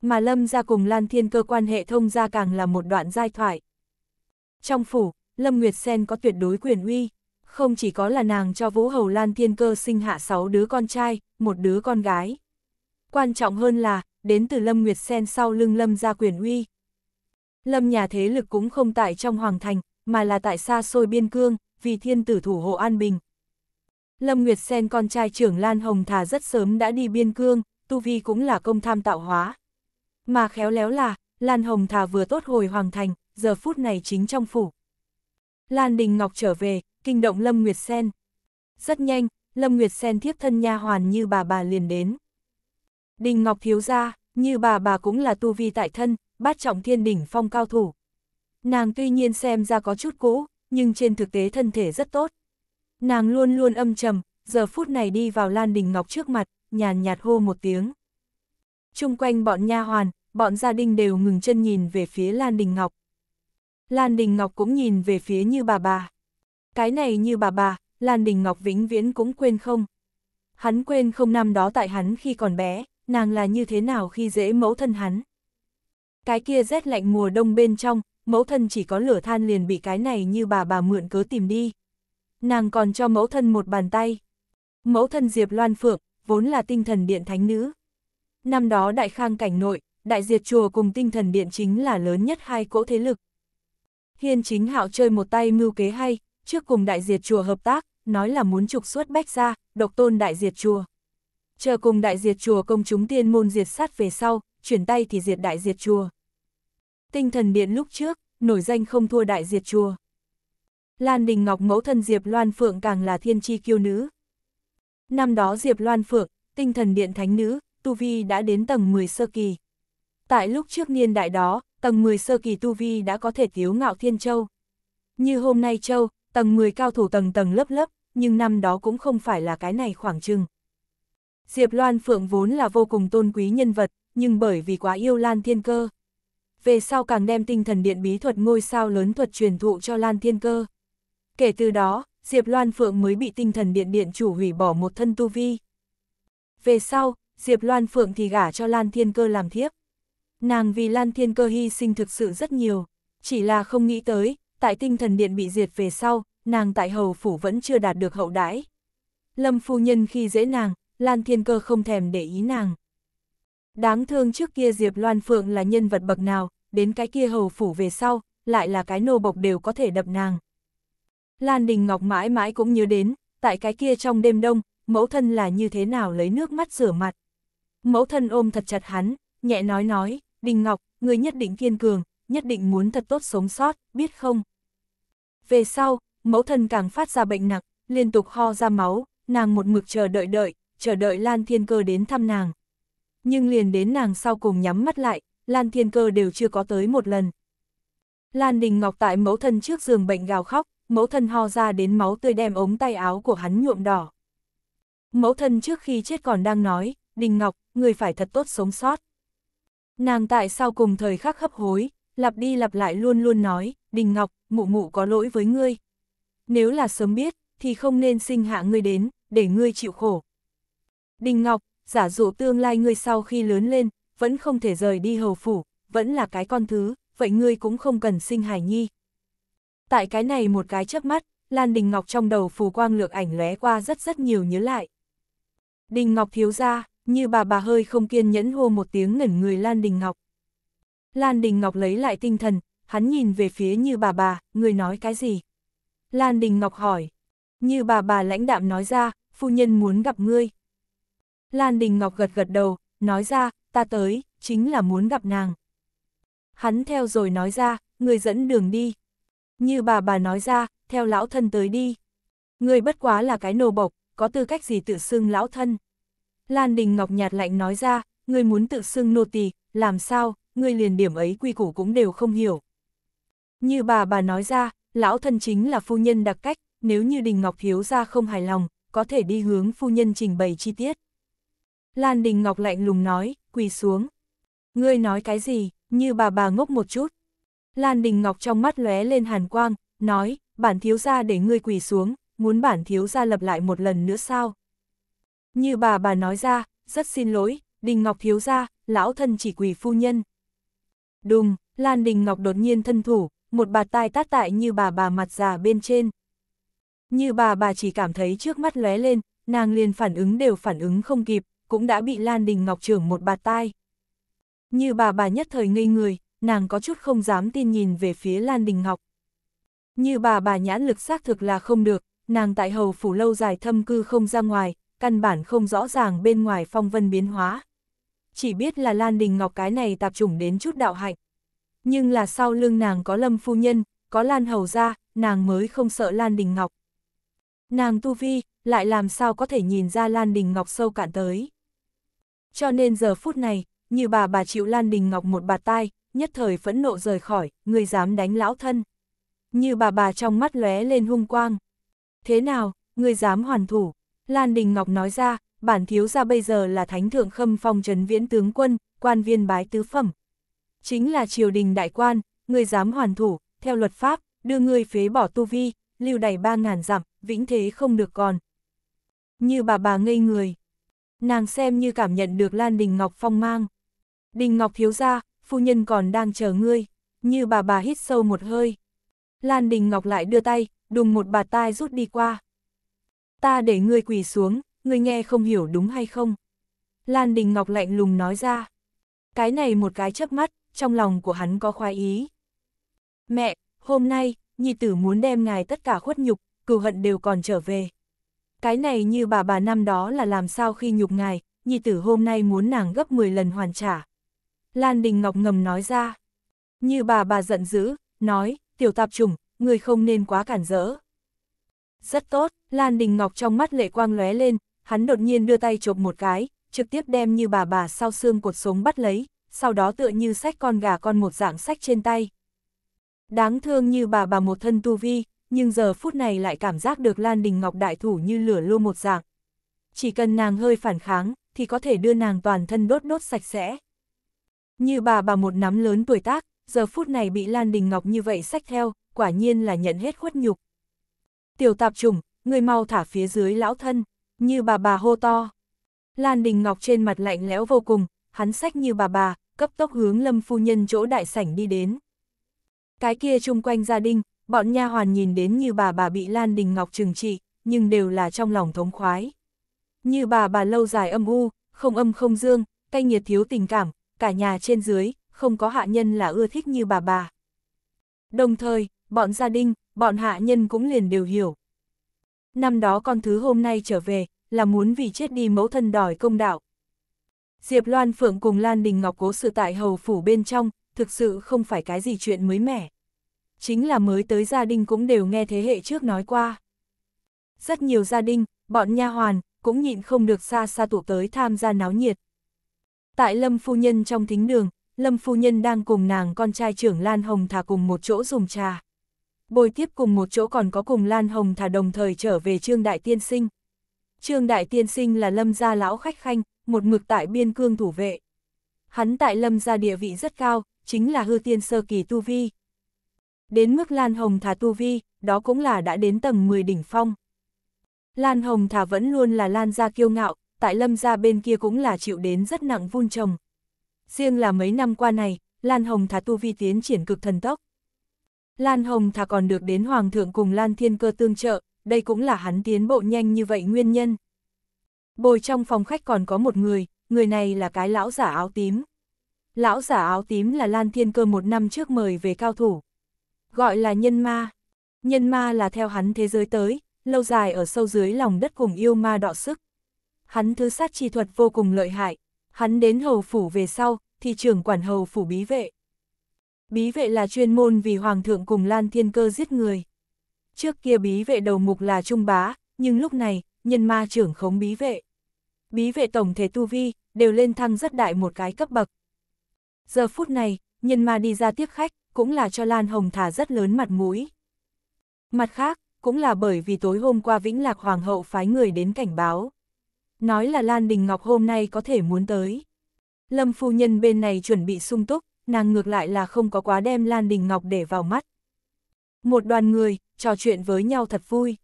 Mà Lâm Gia cùng Lan Thiên cơ quan hệ thông gia càng là một đoạn giai thoại. Trong phủ, Lâm Nguyệt Sen có tuyệt đối quyền uy, không chỉ có là nàng cho Vũ Hầu Lan Thiên cơ sinh hạ sáu đứa con trai, một đứa con gái. Quan trọng hơn là, đến từ Lâm Nguyệt Sen sau lưng Lâm Gia quyền uy, Lâm nhà thế lực cũng không tại trong hoàng thành, mà là tại xa xôi biên cương, vì thiên tử thủ hộ an bình. Lâm Nguyệt Sen con trai trưởng Lan Hồng Thà rất sớm đã đi biên cương, tu vi cũng là công tham tạo hóa. Mà khéo léo là, Lan Hồng Thà vừa tốt hồi hoàng thành, giờ phút này chính trong phủ. Lan Đình Ngọc trở về, kinh động Lâm Nguyệt Sen. Rất nhanh, Lâm Nguyệt Sen thiếp thân nha hoàn như bà bà liền đến. Đình Ngọc thiếu ra, như bà bà cũng là tu vi tại thân, bát trọng thiên đỉnh phong cao thủ. Nàng tuy nhiên xem ra có chút cũ, nhưng trên thực tế thân thể rất tốt. Nàng luôn luôn âm trầm, giờ phút này đi vào Lan Đình Ngọc trước mặt, nhàn nhạt hô một tiếng. Trung quanh bọn nha hoàn, bọn gia đình đều ngừng chân nhìn về phía Lan Đình Ngọc. Lan Đình Ngọc cũng nhìn về phía như bà bà. Cái này như bà bà, Lan Đình Ngọc vĩnh viễn cũng quên không. Hắn quên không năm đó tại hắn khi còn bé, nàng là như thế nào khi dễ mẫu thân hắn cái kia rét lạnh mùa đông bên trong, mẫu thân chỉ có lửa than liền bị cái này như bà bà mượn cớ tìm đi. Nàng còn cho mẫu thân một bàn tay. Mẫu thân Diệp Loan Phượng, vốn là tinh thần điện thánh nữ. Năm đó đại khang cảnh nội, đại diệt chùa cùng tinh thần điện chính là lớn nhất hai cỗ thế lực. Hiên chính hạo chơi một tay mưu kế hay, trước cùng đại diệt chùa hợp tác, nói là muốn trục xuất bách ra, độc tôn đại diệt chùa. Chờ cùng đại diệt chùa công chúng tiên môn diệt sát về sau, chuyển tay thì diệt đại diệt chùa. Tinh thần điện lúc trước, nổi danh không thua đại diệt chùa. Lan Đình Ngọc mẫu thân Diệp Loan Phượng càng là thiên chi kiêu nữ. Năm đó Diệp Loan Phượng, tinh thần điện thánh nữ, Tu Vi đã đến tầng 10 sơ kỳ. Tại lúc trước niên đại đó, tầng 10 sơ kỳ Tu Vi đã có thể thiếu ngạo thiên châu. Như hôm nay châu, tầng 10 cao thủ tầng tầng lớp lớp, nhưng năm đó cũng không phải là cái này khoảng chừng. Diệp Loan Phượng vốn là vô cùng tôn quý nhân vật, nhưng bởi vì quá yêu Lan Thiên Cơ, về sau càng đem tinh thần điện bí thuật ngôi sao lớn thuật truyền thụ cho Lan Thiên Cơ. Kể từ đó, Diệp Loan Phượng mới bị tinh thần điện điện chủ hủy bỏ một thân tu vi. Về sau, Diệp Loan Phượng thì gả cho Lan Thiên Cơ làm thiếp. Nàng vì Lan Thiên Cơ hy sinh thực sự rất nhiều, chỉ là không nghĩ tới, tại tinh thần điện bị diệt về sau, nàng tại hầu phủ vẫn chưa đạt được hậu đãi. Lâm phu nhân khi dễ nàng, Lan Thiên Cơ không thèm để ý nàng. Đáng thương trước kia Diệp Loan Phượng là nhân vật bậc nào, đến cái kia hầu phủ về sau, lại là cái nô bộc đều có thể đập nàng. Lan Đình Ngọc mãi mãi cũng nhớ đến, tại cái kia trong đêm đông, mẫu thân là như thế nào lấy nước mắt rửa mặt. Mẫu thân ôm thật chặt hắn, nhẹ nói nói, Đình Ngọc, người nhất định kiên cường, nhất định muốn thật tốt sống sót, biết không? Về sau, mẫu thân càng phát ra bệnh nặng, liên tục ho ra máu, nàng một mực chờ đợi đợi, chờ đợi Lan Thiên Cơ đến thăm nàng. Nhưng liền đến nàng sau cùng nhắm mắt lại, Lan Thiên Cơ đều chưa có tới một lần. Lan Đình Ngọc tại mẫu thân trước giường bệnh gào khóc, mẫu thân ho ra đến máu tươi đem ống tay áo của hắn nhuộm đỏ. Mẫu thân trước khi chết còn đang nói, Đình Ngọc, người phải thật tốt sống sót. Nàng tại sao cùng thời khắc hấp hối, lặp đi lặp lại luôn luôn nói, Đình Ngọc, mụ mụ có lỗi với ngươi. Nếu là sớm biết, thì không nên sinh hạ ngươi đến, để ngươi chịu khổ. Đình Ngọc, giả dụ tương lai ngươi sau khi lớn lên, vẫn không thể rời đi hầu phủ, vẫn là cái con thứ, vậy ngươi cũng không cần sinh hài nhi. Tại cái này một cái chớp mắt, Lan Đình Ngọc trong đầu phù quang lược ảnh lóe qua rất rất nhiều nhớ lại. Đình Ngọc thiếu ra, như bà bà hơi không kiên nhẫn hô một tiếng ngẩn người Lan Đình Ngọc. Lan Đình Ngọc lấy lại tinh thần, hắn nhìn về phía như bà bà, người nói cái gì? Lan Đình Ngọc hỏi, như bà bà lãnh đạm nói ra, phu nhân muốn gặp ngươi. Lan Đình Ngọc gật gật đầu, nói ra, ta tới, chính là muốn gặp nàng. Hắn theo rồi nói ra, người dẫn đường đi. Như bà bà nói ra, theo lão thân tới đi. Người bất quá là cái nô bộc, có tư cách gì tự xưng lão thân. Lan Đình Ngọc nhạt lạnh nói ra, người muốn tự xưng nô tỳ, làm sao, người liền điểm ấy quy củ cũng đều không hiểu. Như bà bà nói ra, lão thân chính là phu nhân đặc cách, nếu như Đình Ngọc thiếu ra không hài lòng, có thể đi hướng phu nhân trình bày chi tiết. Lan Đình Ngọc lạnh lùng nói, quỳ xuống. Ngươi nói cái gì, như bà bà ngốc một chút. Lan Đình Ngọc trong mắt lóe lên hàn quang, nói, bản thiếu ra để ngươi quỳ xuống, muốn bản thiếu ra lập lại một lần nữa sao. Như bà bà nói ra, rất xin lỗi, Đình Ngọc thiếu ra, lão thân chỉ quỳ phu nhân. Đùng, Lan Đình Ngọc đột nhiên thân thủ, một bà tai tát tại như bà bà mặt già bên trên. Như bà bà chỉ cảm thấy trước mắt lóe lên, nàng liền phản ứng đều phản ứng không kịp, cũng đã bị Lan Đình Ngọc trưởng một bạt tai. Như bà bà nhất thời ngây người, nàng có chút không dám tin nhìn về phía Lan Đình Ngọc. Như bà bà nhãn lực xác thực là không được, nàng tại hầu phủ lâu dài thâm cư không ra ngoài, căn bản không rõ ràng bên ngoài phong vân biến hóa. Chỉ biết là Lan Đình Ngọc cái này tạp chủng đến chút đạo hạnh. Nhưng là sau lưng nàng có lâm phu nhân, có Lan Hầu ra, nàng mới không sợ Lan Đình Ngọc. Nàng tu vi, lại làm sao có thể nhìn ra Lan Đình Ngọc sâu cạn tới. Cho nên giờ phút này, như bà bà chịu Lan Đình Ngọc một bà tai, nhất thời phẫn nộ rời khỏi, người dám đánh lão thân. Như bà bà trong mắt lóe lên hung quang. Thế nào, người dám hoàn thủ? Lan Đình Ngọc nói ra, bản thiếu ra bây giờ là thánh thượng khâm phong trấn viễn tướng quân, quan viên bái tứ phẩm. Chính là triều đình đại quan, người dám hoàn thủ, theo luật pháp, đưa người phế bỏ tu vi, lưu đày ba ngàn dặm, vĩnh thế không được còn. Như bà bà ngây người. Nàng xem như cảm nhận được Lan Đình Ngọc phong mang. Đình Ngọc thiếu ra, phu nhân còn đang chờ ngươi, như bà bà hít sâu một hơi. Lan Đình Ngọc lại đưa tay, đùng một bà tai rút đi qua. Ta để ngươi quỳ xuống, ngươi nghe không hiểu đúng hay không? Lan Đình Ngọc lạnh lùng nói ra. Cái này một cái chớp mắt, trong lòng của hắn có khoái ý. Mẹ, hôm nay, nhi tử muốn đem ngài tất cả khuất nhục, cừu hận đều còn trở về. Cái này như bà bà năm đó là làm sao khi nhục ngài, nhi tử hôm nay muốn nàng gấp 10 lần hoàn trả. Lan Đình Ngọc ngầm nói ra. Như bà bà giận dữ, nói, tiểu tạp trùng, người không nên quá cản rỡ. Rất tốt, Lan Đình Ngọc trong mắt lệ quang lóe lên, hắn đột nhiên đưa tay chộp một cái, trực tiếp đem như bà bà sau xương cột sống bắt lấy, sau đó tựa như sách con gà con một dạng sách trên tay. Đáng thương như bà bà một thân tu vi, nhưng giờ phút này lại cảm giác được Lan Đình Ngọc đại thủ như lửa lô một dạng. Chỉ cần nàng hơi phản kháng, thì có thể đưa nàng toàn thân đốt đốt sạch sẽ. Như bà bà một nắm lớn tuổi tác, giờ phút này bị Lan Đình Ngọc như vậy sách theo, quả nhiên là nhận hết khuất nhục. Tiểu tạp trùng, người mau thả phía dưới lão thân, như bà bà hô to. Lan Đình Ngọc trên mặt lạnh lẽo vô cùng, hắn sách như bà bà, cấp tốc hướng lâm phu nhân chỗ đại sảnh đi đến. Cái kia chung quanh gia đình, Bọn nha hoàn nhìn đến như bà bà bị Lan Đình Ngọc trừng trị, nhưng đều là trong lòng thống khoái. Như bà bà lâu dài âm u, không âm không dương, cay nhiệt thiếu tình cảm, cả nhà trên dưới, không có hạ nhân là ưa thích như bà bà. Đồng thời, bọn gia đình, bọn hạ nhân cũng liền đều hiểu. Năm đó con thứ hôm nay trở về, là muốn vì chết đi mẫu thân đòi công đạo. Diệp Loan Phượng cùng Lan Đình Ngọc cố sự tại hầu phủ bên trong, thực sự không phải cái gì chuyện mới mẻ chính là mới tới gia đình cũng đều nghe thế hệ trước nói qua. Rất nhiều gia đình, bọn nha hoàn, cũng nhịn không được xa xa tụ tới tham gia náo nhiệt. Tại Lâm Phu Nhân trong thính đường, Lâm Phu Nhân đang cùng nàng con trai trưởng Lan Hồng thả cùng một chỗ dùng trà. Bồi tiếp cùng một chỗ còn có cùng Lan Hồng thả đồng thời trở về Trương Đại Tiên Sinh. Trương Đại Tiên Sinh là Lâm gia lão khách khanh, một mực tại biên cương thủ vệ. Hắn tại Lâm gia địa vị rất cao, chính là hư tiên sơ kỳ tu vi. Đến mức Lan Hồng Thà tu vi, đó cũng là đã đến tầng 10 đỉnh phong. Lan Hồng Thà vẫn luôn là Lan gia kiêu ngạo, tại Lâm gia bên kia cũng là chịu đến rất nặng vun trồng. Riêng là mấy năm qua này, Lan Hồng Thà tu vi tiến triển cực thần tốc. Lan Hồng Thà còn được đến Hoàng thượng cùng Lan Thiên Cơ tương trợ, đây cũng là hắn tiến bộ nhanh như vậy nguyên nhân. Bồi trong phòng khách còn có một người, người này là cái lão giả áo tím. Lão giả áo tím là Lan Thiên Cơ một năm trước mời về cao thủ gọi là nhân ma. Nhân ma là theo hắn thế giới tới, lâu dài ở sâu dưới lòng đất cùng yêu ma đọ sức. Hắn thứ sát chi thuật vô cùng lợi hại, hắn đến hầu phủ về sau, thì trưởng quản hầu phủ bí vệ. Bí vệ là chuyên môn vì hoàng thượng cùng Lan Thiên Cơ giết người. Trước kia bí vệ đầu mục là Trung Bá, nhưng lúc này, nhân ma trưởng khống bí vệ. Bí vệ tổng thể tu vi, đều lên thăng rất đại một cái cấp bậc. Giờ phút này, nhân ma đi ra tiếp khách, cũng là cho Lan Hồng thả rất lớn mặt mũi. Mặt khác, cũng là bởi vì tối hôm qua Vĩnh Lạc Hoàng hậu phái người đến cảnh báo. Nói là Lan Đình Ngọc hôm nay có thể muốn tới. Lâm phu nhân bên này chuẩn bị sung túc, nàng ngược lại là không có quá đem Lan Đình Ngọc để vào mắt. Một đoàn người, trò chuyện với nhau thật vui.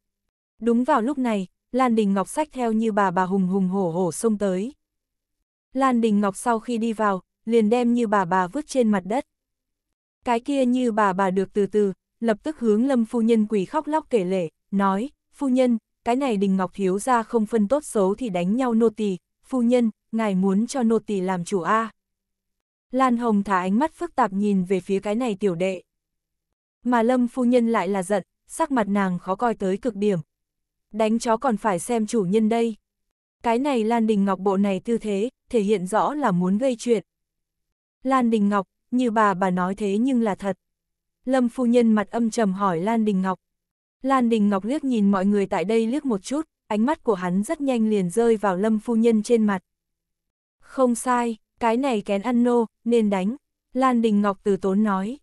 Đúng vào lúc này, Lan Đình Ngọc sách theo như bà bà hùng hùng hổ hổ xông tới. Lan Đình Ngọc sau khi đi vào, liền đem như bà bà vứt trên mặt đất. Cái kia như bà bà được từ từ, lập tức hướng lâm phu nhân quỳ khóc lóc kể lể, nói, phu nhân, cái này đình ngọc thiếu ra không phân tốt xấu thì đánh nhau nô tỳ phu nhân, ngài muốn cho nô tỳ làm chủ A. Lan Hồng thả ánh mắt phức tạp nhìn về phía cái này tiểu đệ. Mà lâm phu nhân lại là giận, sắc mặt nàng khó coi tới cực điểm. Đánh chó còn phải xem chủ nhân đây. Cái này Lan Đình Ngọc bộ này tư thế, thể hiện rõ là muốn gây chuyện. Lan Đình Ngọc, như bà bà nói thế nhưng là thật. Lâm phu nhân mặt âm trầm hỏi Lan Đình Ngọc. Lan Đình Ngọc liếc nhìn mọi người tại đây liếc một chút, ánh mắt của hắn rất nhanh liền rơi vào Lâm phu nhân trên mặt. Không sai, cái này kén ăn nô, nên đánh. Lan Đình Ngọc từ tốn nói.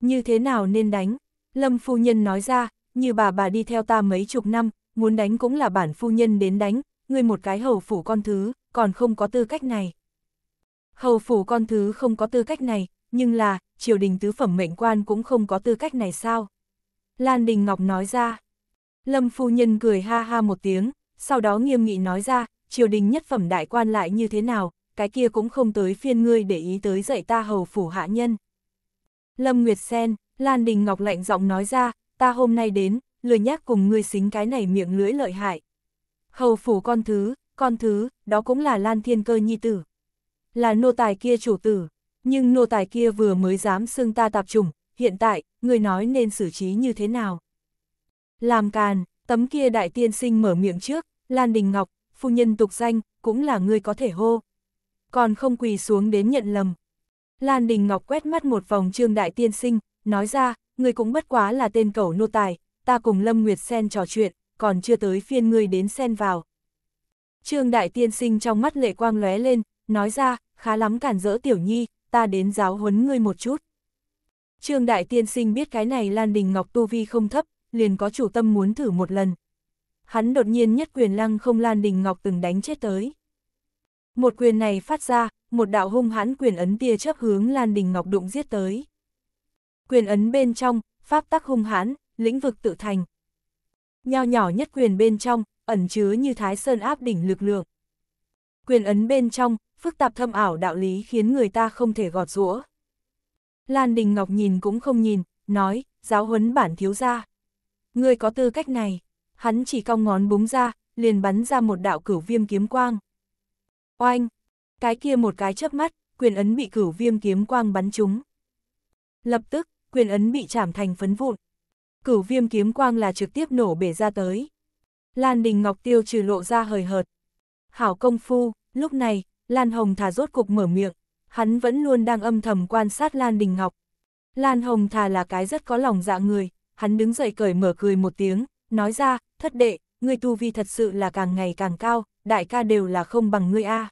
Như thế nào nên đánh? Lâm phu nhân nói ra, như bà bà đi theo ta mấy chục năm, muốn đánh cũng là bản phu nhân đến đánh, ngươi một cái hầu phủ con thứ, còn không có tư cách này. Hầu phủ con thứ không có tư cách này, nhưng là, triều đình tứ phẩm mệnh quan cũng không có tư cách này sao? Lan Đình Ngọc nói ra. Lâm phu nhân cười ha ha một tiếng, sau đó nghiêm nghị nói ra, triều đình nhất phẩm đại quan lại như thế nào, cái kia cũng không tới phiên ngươi để ý tới dạy ta hầu phủ hạ nhân. Lâm Nguyệt Sen, Lan Đình Ngọc lạnh giọng nói ra, ta hôm nay đến, lười nhác cùng ngươi xính cái này miệng lưỡi lợi hại. Hầu phủ con thứ, con thứ, đó cũng là Lan Thiên Cơ nhi tử. Là nô tài kia chủ tử. Nhưng nô tài kia vừa mới dám xưng ta tạp trùng, hiện tại, người nói nên xử trí như thế nào? Làm càn, tấm kia đại tiên sinh mở miệng trước, Lan Đình Ngọc, phu nhân tục danh, cũng là người có thể hô. Còn không quỳ xuống đến nhận lầm. Lan Đình Ngọc quét mắt một vòng trương đại tiên sinh, nói ra, người cũng bất quá là tên cẩu nô tài, ta cùng Lâm Nguyệt Sen trò chuyện, còn chưa tới phiên người đến sen vào. Trương đại tiên sinh trong mắt lệ quang lóe lên, nói ra, khá lắm cản rỡ tiểu nhi, ta đến giáo huấn ngươi một chút. Trương Đại Tiên Sinh biết cái này Lan Đình Ngọc Tu Vi không thấp, liền có chủ tâm muốn thử một lần. Hắn đột nhiên nhất quyền lăng không Lan Đình Ngọc từng đánh chết tới. Một quyền này phát ra, một đạo hung hãn quyền ấn tia chấp hướng Lan Đình Ngọc đụng giết tới. Quyền ấn bên trong, pháp tắc hung hãn, lĩnh vực tự thành. Nho nhỏ nhất quyền bên trong, ẩn chứa như thái sơn áp đỉnh lực lượng. Quyền ấn bên trong, phức tạp thâm ảo đạo lý khiến người ta không thể gọt rũa. Lan Đình Ngọc nhìn cũng không nhìn, nói, giáo huấn bản thiếu ra. Người có tư cách này, hắn chỉ cong ngón búng ra, liền bắn ra một đạo cửu viêm kiếm quang. Oanh, cái kia một cái chớp mắt, quyền ấn bị cửu viêm kiếm quang bắn trúng. Lập tức, quyền ấn bị chảm thành phấn vụn. Cửu viêm kiếm quang là trực tiếp nổ bể ra tới. Lan Đình Ngọc Tiêu trừ lộ ra hời hợt. Hảo công phu, lúc này, Lan Hồng Thà rốt cục mở miệng, hắn vẫn luôn đang âm thầm quan sát Lan Đình Ngọc. Lan Hồng Thà là cái rất có lòng dạ người, hắn đứng dậy cởi mở cười một tiếng, nói ra, thất đệ, ngươi tu vi thật sự là càng ngày càng cao, đại ca đều là không bằng ngươi a.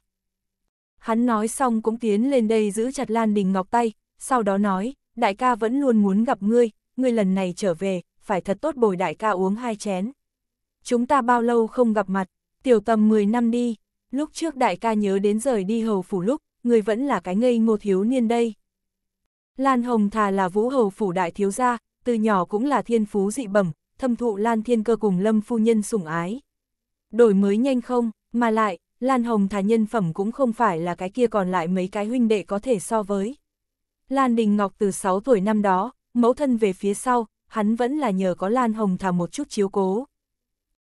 Hắn nói xong cũng tiến lên đây giữ chặt Lan Đình Ngọc tay, sau đó nói, đại ca vẫn luôn muốn gặp ngươi, ngươi lần này trở về, phải thật tốt bồi đại ca uống hai chén. Chúng ta bao lâu không gặp mặt, tiểu tầm 10 năm đi, lúc trước đại ca nhớ đến rời đi hầu phủ lúc, người vẫn là cái ngây ngô thiếu niên đây. Lan Hồng Thà là vũ hầu phủ đại thiếu gia, từ nhỏ cũng là thiên phú dị bẩm, thâm thụ Lan Thiên Cơ cùng Lâm Phu Nhân sủng ái. Đổi mới nhanh không, mà lại, Lan Hồng Thà nhân phẩm cũng không phải là cái kia còn lại mấy cái huynh đệ có thể so với. Lan Đình Ngọc từ 6 tuổi năm đó, mẫu thân về phía sau, hắn vẫn là nhờ có Lan Hồng Thà một chút chiếu cố.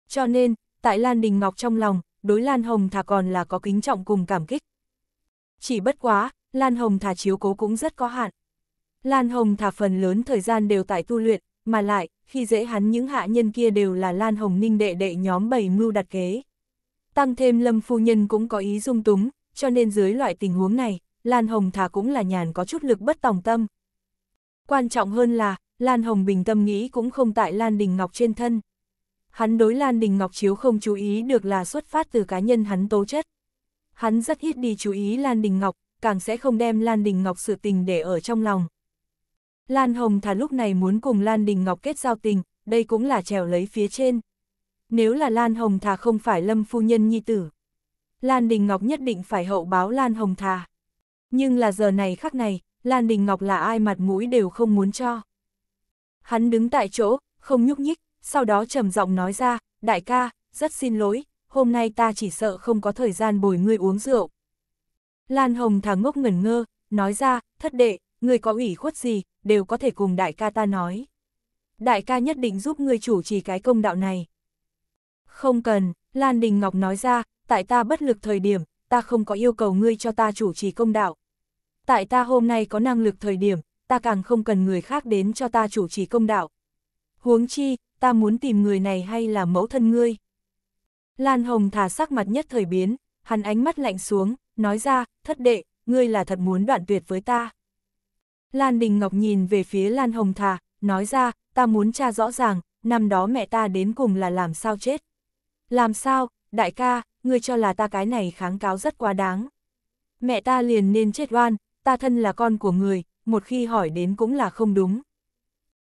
Cho nên, tại Lan Đình Ngọc trong lòng, đối Lan Hồng Thà còn là có kính trọng cùng cảm kích. Chỉ bất quá, Lan Hồng Thà chiếu cố cũng rất có hạn. Lan Hồng Thà phần lớn thời gian đều tại tu luyện, mà lại, khi dễ hắn những hạ nhân kia đều là Lan Hồng Ninh đệ đệ nhóm bầy mưu đặt kế. Tăng thêm Lâm Phu Nhân cũng có ý dung túng, cho nên dưới loại tình huống này, Lan Hồng Thà cũng là nhàn có chút lực bất tòng tâm. Quan trọng hơn là, Lan Hồng bình tâm nghĩ cũng không tại Lan Đình Ngọc trên thân. Hắn đối Lan Đình Ngọc Chiếu không chú ý được là xuất phát từ cá nhân hắn tố chất. Hắn rất ít đi chú ý Lan Đình Ngọc, càng sẽ không đem Lan Đình Ngọc sự tình để ở trong lòng. Lan Hồng Thà lúc này muốn cùng Lan Đình Ngọc kết giao tình, đây cũng là trèo lấy phía trên. Nếu là Lan Hồng Thà không phải Lâm Phu Nhân Nhi Tử, Lan Đình Ngọc nhất định phải hậu báo Lan Hồng Thà. Nhưng là giờ này khắc này, Lan Đình Ngọc là ai mặt mũi đều không muốn cho. Hắn đứng tại chỗ, không nhúc nhích sau đó trầm giọng nói ra, đại ca, rất xin lỗi, hôm nay ta chỉ sợ không có thời gian bồi ngươi uống rượu. Lan Hồng thả ngốc ngẩn ngơ, nói ra, thất đệ, ngươi có ủy khuất gì, đều có thể cùng đại ca ta nói. Đại ca nhất định giúp ngươi chủ trì cái công đạo này. Không cần, Lan Đình Ngọc nói ra, tại ta bất lực thời điểm, ta không có yêu cầu ngươi cho ta chủ trì công đạo. Tại ta hôm nay có năng lực thời điểm, ta càng không cần người khác đến cho ta chủ trì công đạo. Huống chi, ta muốn tìm người này hay là mẫu thân ngươi? Lan Hồng thả sắc mặt nhất thời biến, hắn ánh mắt lạnh xuống, nói ra, thất đệ, ngươi là thật muốn đoạn tuyệt với ta. Lan Đình Ngọc nhìn về phía Lan Hồng thà, nói ra, ta muốn tra rõ ràng, năm đó mẹ ta đến cùng là làm sao chết. Làm sao, đại ca, ngươi cho là ta cái này kháng cáo rất quá đáng. Mẹ ta liền nên chết oan, ta thân là con của người, một khi hỏi đến cũng là không đúng.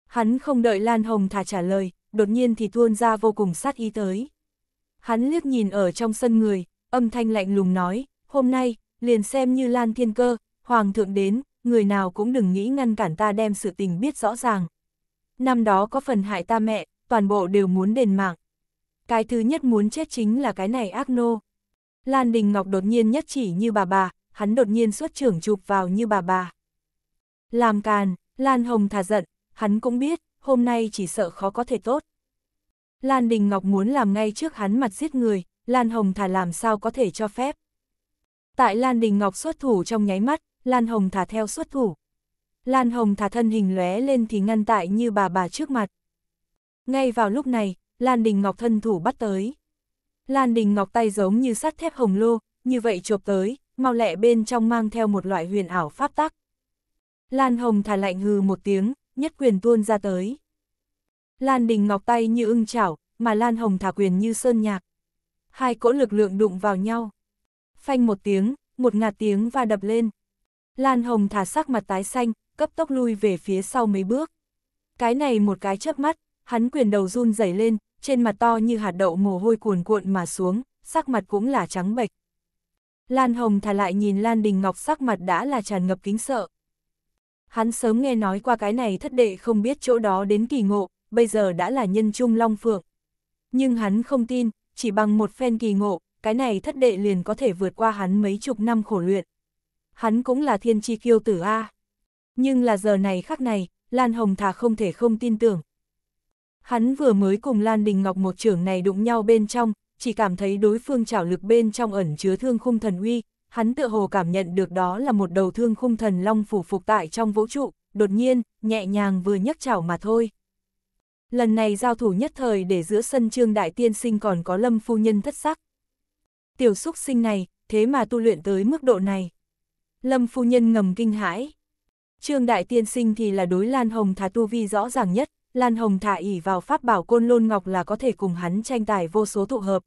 Hắn không đợi Lan Hồng thả trả lời, đột nhiên thì tuôn ra vô cùng sát ý tới. Hắn liếc nhìn ở trong sân người, âm thanh lạnh lùng nói, hôm nay, liền xem như Lan Thiên Cơ, Hoàng thượng đến, người nào cũng đừng nghĩ ngăn cản ta đem sự tình biết rõ ràng. Năm đó có phần hại ta mẹ, toàn bộ đều muốn đền mạng. Cái thứ nhất muốn chết chính là cái này ác nô. Lan Đình Ngọc đột nhiên nhất chỉ như bà bà, hắn đột nhiên xuất trưởng chụp vào như bà bà. Làm càn, Lan Hồng thả giận, hắn cũng biết, hôm nay chỉ sợ khó có thể tốt. Lan Đình Ngọc muốn làm ngay trước hắn mặt giết người, Lan Hồng Thả làm sao có thể cho phép. Tại Lan Đình Ngọc xuất thủ trong nháy mắt, Lan Hồng Thả theo xuất thủ. Lan Hồng Thả thân hình lóe lên thì ngăn tại như bà bà trước mặt. Ngay vào lúc này, Lan Đình Ngọc thân thủ bắt tới. Lan Đình Ngọc tay giống như sắt thép hồng lô, như vậy chộp tới, mau lẹ bên trong mang theo một loại huyền ảo pháp tắc. Lan Hồng Thả lạnh hừ một tiếng, nhất quyền tuôn ra tới. Lan Đình Ngọc tay như ưng chảo, mà Lan Hồng thả quyền như sơn nhạc. Hai cỗ lực lượng đụng vào nhau. Phanh một tiếng, một ngạt tiếng và đập lên. Lan Hồng thả sắc mặt tái xanh, cấp tốc lui về phía sau mấy bước. Cái này một cái chớp mắt, hắn quyền đầu run rẩy lên, trên mặt to như hạt đậu mồ hôi cuồn cuộn mà xuống, sắc mặt cũng là trắng bệch. Lan Hồng thả lại nhìn Lan Đình Ngọc sắc mặt đã là tràn ngập kính sợ hắn sớm nghe nói qua cái này thất đệ không biết chỗ đó đến kỳ ngộ, bây giờ đã là nhân trung long phượng. Nhưng hắn không tin, chỉ bằng một phen kỳ ngộ, cái này thất đệ liền có thể vượt qua hắn mấy chục năm khổ luyện. Hắn cũng là thiên chi kiêu tử A. Nhưng là giờ này khắc này, Lan Hồng Thà không thể không tin tưởng. Hắn vừa mới cùng Lan Đình Ngọc một trưởng này đụng nhau bên trong, chỉ cảm thấy đối phương chảo lực bên trong ẩn chứa thương khung thần uy, hắn tựa hồ cảm nhận được đó là một đầu thương khung thần long phủ phục tại trong vũ trụ, đột nhiên, nhẹ nhàng vừa nhấc chảo mà thôi. Lần này giao thủ nhất thời để giữa sân trương đại tiên sinh còn có lâm phu nhân thất sắc. Tiểu xúc sinh này, thế mà tu luyện tới mức độ này. Lâm phu nhân ngầm kinh hãi. Trương đại tiên sinh thì là đối Lan Hồng thả tu vi rõ ràng nhất, Lan Hồng thả ỉ vào pháp bảo côn lôn ngọc là có thể cùng hắn tranh tài vô số tụ hợp.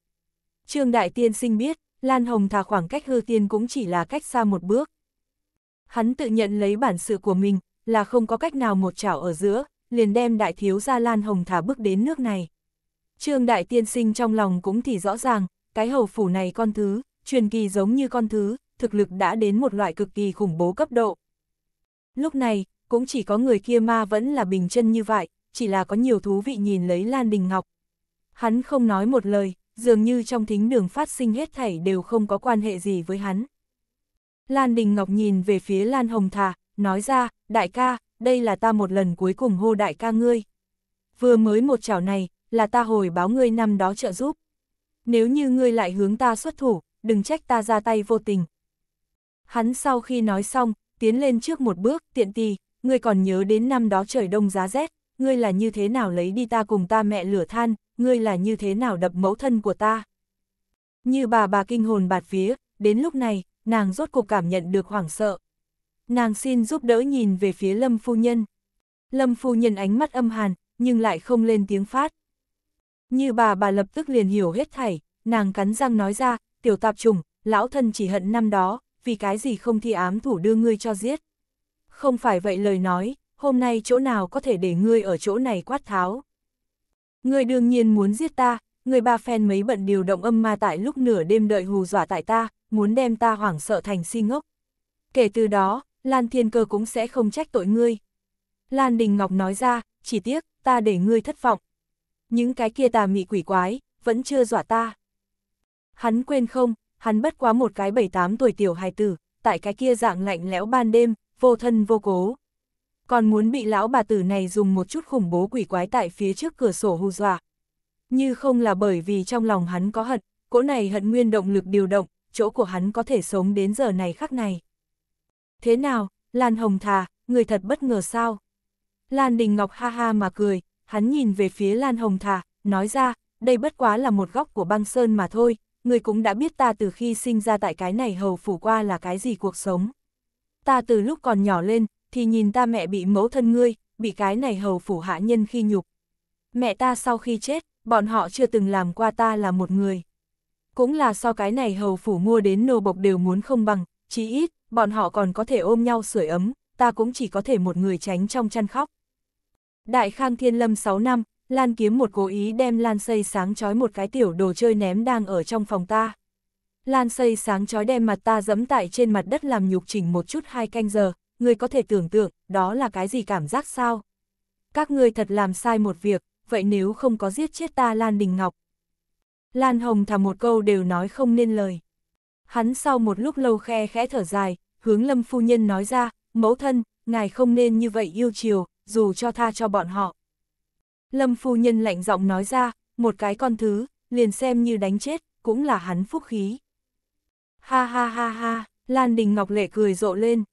Trương đại tiên sinh biết, Lan Hồng thà khoảng cách hư tiên cũng chỉ là cách xa một bước. Hắn tự nhận lấy bản sự của mình, là không có cách nào một chảo ở giữa, liền đem đại thiếu gia Lan Hồng thả bước đến nước này. Trương đại tiên sinh trong lòng cũng thì rõ ràng, cái hầu phủ này con thứ, truyền kỳ giống như con thứ, thực lực đã đến một loại cực kỳ khủng bố cấp độ. Lúc này, cũng chỉ có người kia ma vẫn là bình chân như vậy, chỉ là có nhiều thú vị nhìn lấy Lan Đình Ngọc. Hắn không nói một lời, dường như trong thính đường phát sinh hết thảy đều không có quan hệ gì với hắn. Lan Đình Ngọc nhìn về phía Lan Hồng Thà, nói ra, đại ca, đây là ta một lần cuối cùng hô đại ca ngươi. Vừa mới một chảo này, là ta hồi báo ngươi năm đó trợ giúp. Nếu như ngươi lại hướng ta xuất thủ, đừng trách ta ra tay vô tình. Hắn sau khi nói xong, tiến lên trước một bước, tiện tì, ngươi còn nhớ đến năm đó trời đông giá rét, ngươi là như thế nào lấy đi ta cùng ta mẹ lửa than, ngươi là như thế nào đập mẫu thân của ta. Như bà bà kinh hồn bạt phía. đến lúc này, nàng rốt cuộc cảm nhận được hoảng sợ. Nàng xin giúp đỡ nhìn về phía Lâm Phu Nhân. Lâm Phu Nhân ánh mắt âm hàn, nhưng lại không lên tiếng phát. Như bà bà lập tức liền hiểu hết thảy, nàng cắn răng nói ra, tiểu tạp trùng, lão thân chỉ hận năm đó, vì cái gì không thi ám thủ đưa ngươi cho giết. Không phải vậy lời nói, hôm nay chỗ nào có thể để ngươi ở chỗ này quát tháo. Người đương nhiên muốn giết ta, người ba phen mấy bận điều động âm ma tại lúc nửa đêm đợi hù dọa tại ta, muốn đem ta hoảng sợ thành si ngốc. Kể từ đó, Lan Thiên Cơ cũng sẽ không trách tội ngươi. Lan Đình Ngọc nói ra, chỉ tiếc, ta để ngươi thất vọng. Những cái kia tà mị quỷ quái, vẫn chưa dọa ta. Hắn quên không, hắn bất quá một cái bảy tám tuổi tiểu hài tử, tại cái kia dạng lạnh lẽo ban đêm, vô thân vô cố còn muốn bị lão bà tử này dùng một chút khủng bố quỷ quái tại phía trước cửa sổ hù dọa. Như không là bởi vì trong lòng hắn có hận, cỗ này hận nguyên động lực điều động, chỗ của hắn có thể sống đến giờ này khắc này. Thế nào, Lan Hồng Thà, người thật bất ngờ sao? Lan Đình Ngọc ha ha mà cười, hắn nhìn về phía Lan Hồng Thà, nói ra, đây bất quá là một góc của băng sơn mà thôi, người cũng đã biết ta từ khi sinh ra tại cái này hầu phủ qua là cái gì cuộc sống. Ta từ lúc còn nhỏ lên, thì nhìn ta mẹ bị mẫu thân ngươi, bị cái này hầu phủ hạ nhân khi nhục. Mẹ ta sau khi chết, bọn họ chưa từng làm qua ta là một người. Cũng là so cái này hầu phủ mua đến nô bộc đều muốn không bằng, chí ít, bọn họ còn có thể ôm nhau sưởi ấm, ta cũng chỉ có thể một người tránh trong chăn khóc. Đại Khang Thiên Lâm 6 năm, Lan kiếm một cố ý đem Lan xây sáng chói một cái tiểu đồ chơi ném đang ở trong phòng ta. Lan xây sáng chói đem mặt ta dẫm tại trên mặt đất làm nhục chỉnh một chút hai canh giờ, ngươi có thể tưởng tượng, đó là cái gì cảm giác sao? Các ngươi thật làm sai một việc, vậy nếu không có giết chết ta Lan Đình Ngọc. Lan Hồng thả một câu đều nói không nên lời. Hắn sau một lúc lâu khe khẽ thở dài, hướng lâm phu nhân nói ra, mẫu thân, ngài không nên như vậy yêu chiều, dù cho tha cho bọn họ. Lâm phu nhân lạnh giọng nói ra, một cái con thứ, liền xem như đánh chết, cũng là hắn phúc khí. Ha ha ha ha, Lan Đình Ngọc Lệ cười rộ lên,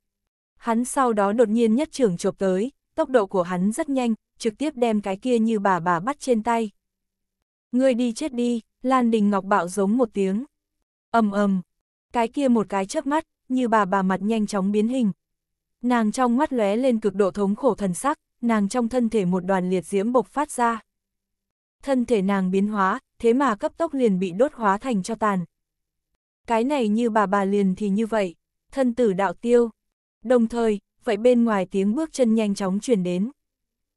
Hắn sau đó đột nhiên nhất trưởng chộp tới, tốc độ của hắn rất nhanh, trực tiếp đem cái kia như bà bà bắt trên tay. Ngươi đi chết đi, Lan Đình Ngọc bạo giống một tiếng. ầm ầm, cái kia một cái chớp mắt, như bà bà mặt nhanh chóng biến hình. Nàng trong mắt lóe lên cực độ thống khổ thần sắc, nàng trong thân thể một đoàn liệt diễm bộc phát ra. Thân thể nàng biến hóa, thế mà cấp tốc liền bị đốt hóa thành cho tàn. Cái này như bà bà liền thì như vậy, thân tử đạo tiêu, đồng thời, vậy bên ngoài tiếng bước chân nhanh chóng chuyển đến.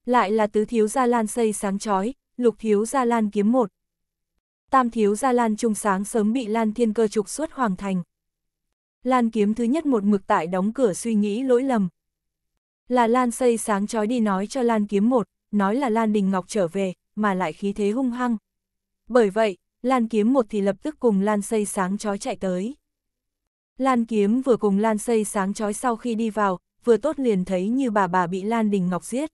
Lại là tứ thiếu gia lan xây sáng chói, lục thiếu gia lan kiếm một. Tam thiếu gia lan trung sáng sớm bị lan thiên cơ trục xuất hoàng thành. Lan kiếm thứ nhất một mực tại đóng cửa suy nghĩ lỗi lầm. Là lan xây sáng chói đi nói cho lan kiếm một, nói là lan đình ngọc trở về, mà lại khí thế hung hăng. Bởi vậy, lan kiếm một thì lập tức cùng lan xây sáng chói chạy tới. Lan Kiếm vừa cùng Lan xây sáng chói sau khi đi vào, vừa tốt liền thấy như bà bà bị Lan Đình Ngọc giết.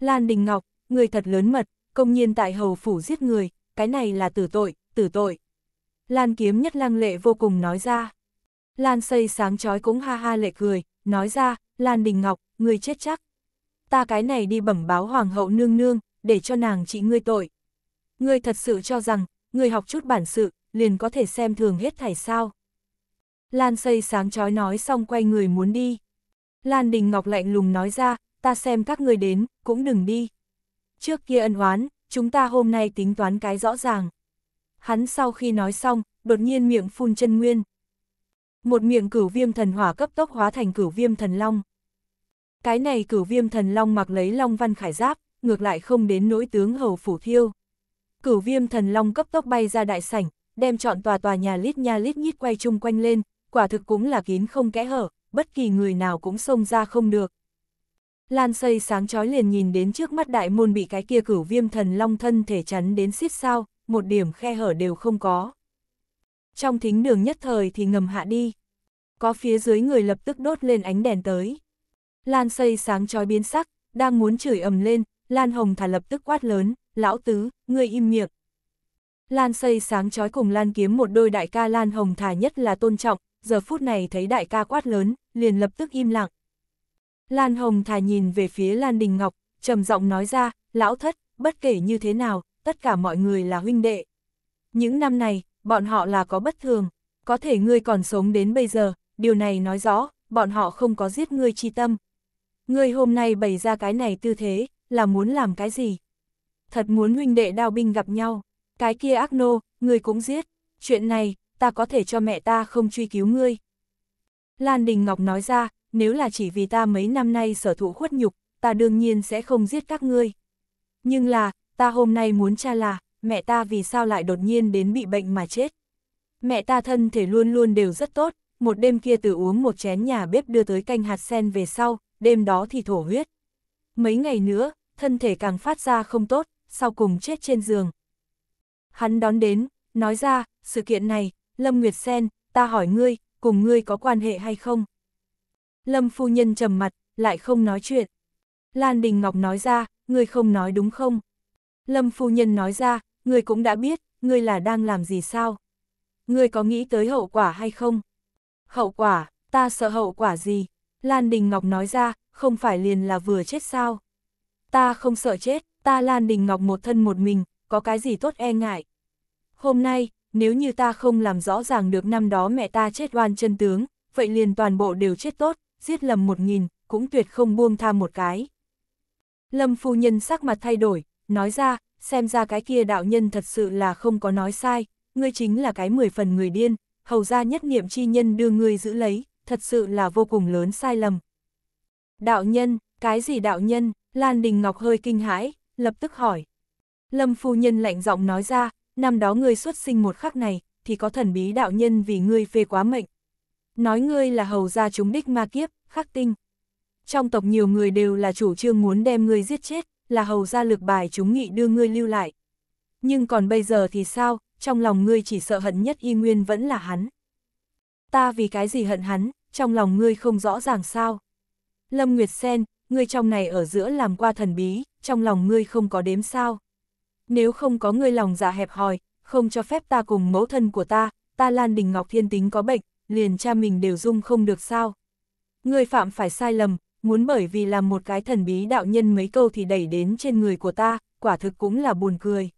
Lan Đình Ngọc, người thật lớn mật, công nhiên tại hầu phủ giết người, cái này là tử tội, tử tội. Lan Kiếm nhất lăng lệ vô cùng nói ra. Lan xây sáng chói cũng ha ha lệ cười, nói ra, Lan Đình Ngọc, người chết chắc. Ta cái này đi bẩm báo hoàng hậu nương nương, để cho nàng trị ngươi tội. Ngươi thật sự cho rằng, ngươi học chút bản sự, liền có thể xem thường hết thảy sao. Lan xây sáng chói nói xong quay người muốn đi. Lan Đình Ngọc lạnh lùng nói ra, ta xem các người đến, cũng đừng đi. Trước kia ân oán, chúng ta hôm nay tính toán cái rõ ràng. Hắn sau khi nói xong, đột nhiên miệng phun chân nguyên. Một miệng cửu viêm thần hỏa cấp tốc hóa thành cửu viêm thần long. Cái này cửu viêm thần long mặc lấy long văn khải giáp, ngược lại không đến nỗi tướng hầu phủ thiêu. Cửu viêm thần long cấp tốc bay ra đại sảnh, đem chọn tòa tòa nhà lít nha lít nhít quay chung quanh lên, quả thực cũng là kín không kẽ hở, bất kỳ người nào cũng xông ra không được. Lan xây sáng chói liền nhìn đến trước mắt đại môn bị cái kia cửu viêm thần long thân thể chắn đến xít sao, một điểm khe hở đều không có. Trong thính đường nhất thời thì ngầm hạ đi. Có phía dưới người lập tức đốt lên ánh đèn tới. Lan xây sáng chói biến sắc, đang muốn chửi ầm lên, Lan Hồng thả lập tức quát lớn, lão tứ, ngươi im miệng. Lan xây sáng chói cùng Lan kiếm một đôi đại ca Lan Hồng thả nhất là tôn trọng, giờ phút này thấy đại ca quát lớn, liền lập tức im lặng. Lan Hồng thà nhìn về phía Lan Đình Ngọc, trầm giọng nói ra, lão thất, bất kể như thế nào, tất cả mọi người là huynh đệ. Những năm này, bọn họ là có bất thường, có thể ngươi còn sống đến bây giờ, điều này nói rõ, bọn họ không có giết ngươi chi tâm. Ngươi hôm nay bày ra cái này tư thế, là muốn làm cái gì? Thật muốn huynh đệ đao binh gặp nhau, cái kia ác nô, ngươi cũng giết. Chuyện này, ta có thể cho mẹ ta không truy cứu ngươi. Lan Đình Ngọc nói ra, nếu là chỉ vì ta mấy năm nay sở thụ khuất nhục, ta đương nhiên sẽ không giết các ngươi. Nhưng là, ta hôm nay muốn cha là, mẹ ta vì sao lại đột nhiên đến bị bệnh mà chết. Mẹ ta thân thể luôn luôn đều rất tốt, một đêm kia tự uống một chén nhà bếp đưa tới canh hạt sen về sau, đêm đó thì thổ huyết. Mấy ngày nữa, thân thể càng phát ra không tốt, sau cùng chết trên giường. Hắn đón đến, nói ra, sự kiện này, Lâm Nguyệt Sen, ta hỏi ngươi, cùng ngươi có quan hệ hay không? Lâm phu nhân trầm mặt, lại không nói chuyện. Lan Đình Ngọc nói ra, ngươi không nói đúng không? Lâm phu nhân nói ra, ngươi cũng đã biết, ngươi là đang làm gì sao? Ngươi có nghĩ tới hậu quả hay không? Hậu quả, ta sợ hậu quả gì? Lan Đình Ngọc nói ra, không phải liền là vừa chết sao? Ta không sợ chết, ta Lan Đình Ngọc một thân một mình, có cái gì tốt e ngại? Hôm nay, nếu như ta không làm rõ ràng được năm đó mẹ ta chết oan chân tướng, vậy liền toàn bộ đều chết tốt, giết lầm một nghìn, cũng tuyệt không buông tha một cái. Lâm phu nhân sắc mặt thay đổi, nói ra, xem ra cái kia đạo nhân thật sự là không có nói sai, ngươi chính là cái mười phần người điên, hầu ra nhất niệm chi nhân đưa ngươi giữ lấy, thật sự là vô cùng lớn sai lầm. Đạo nhân, cái gì đạo nhân, Lan Đình Ngọc hơi kinh hãi, lập tức hỏi. Lâm phu nhân lạnh giọng nói ra, năm đó ngươi xuất sinh một khắc này, thì có thần bí đạo nhân vì ngươi phê quá mệnh. Nói ngươi là hầu gia chúng đích ma kiếp, khắc tinh. Trong tộc nhiều người đều là chủ trương muốn đem ngươi giết chết, là hầu gia lược bài chúng nghị đưa ngươi lưu lại. Nhưng còn bây giờ thì sao, trong lòng ngươi chỉ sợ hận nhất y nguyên vẫn là hắn. Ta vì cái gì hận hắn, trong lòng ngươi không rõ ràng sao. Lâm Nguyệt Sen, ngươi trong này ở giữa làm qua thần bí, trong lòng ngươi không có đếm sao nếu không có ngươi lòng dạ hẹp hòi, không cho phép ta cùng mẫu thân của ta, ta Lan Đình Ngọc Thiên tính có bệnh, liền cha mình đều dung không được sao. Ngươi phạm phải sai lầm, muốn bởi vì làm một cái thần bí đạo nhân mấy câu thì đẩy đến trên người của ta, quả thực cũng là buồn cười.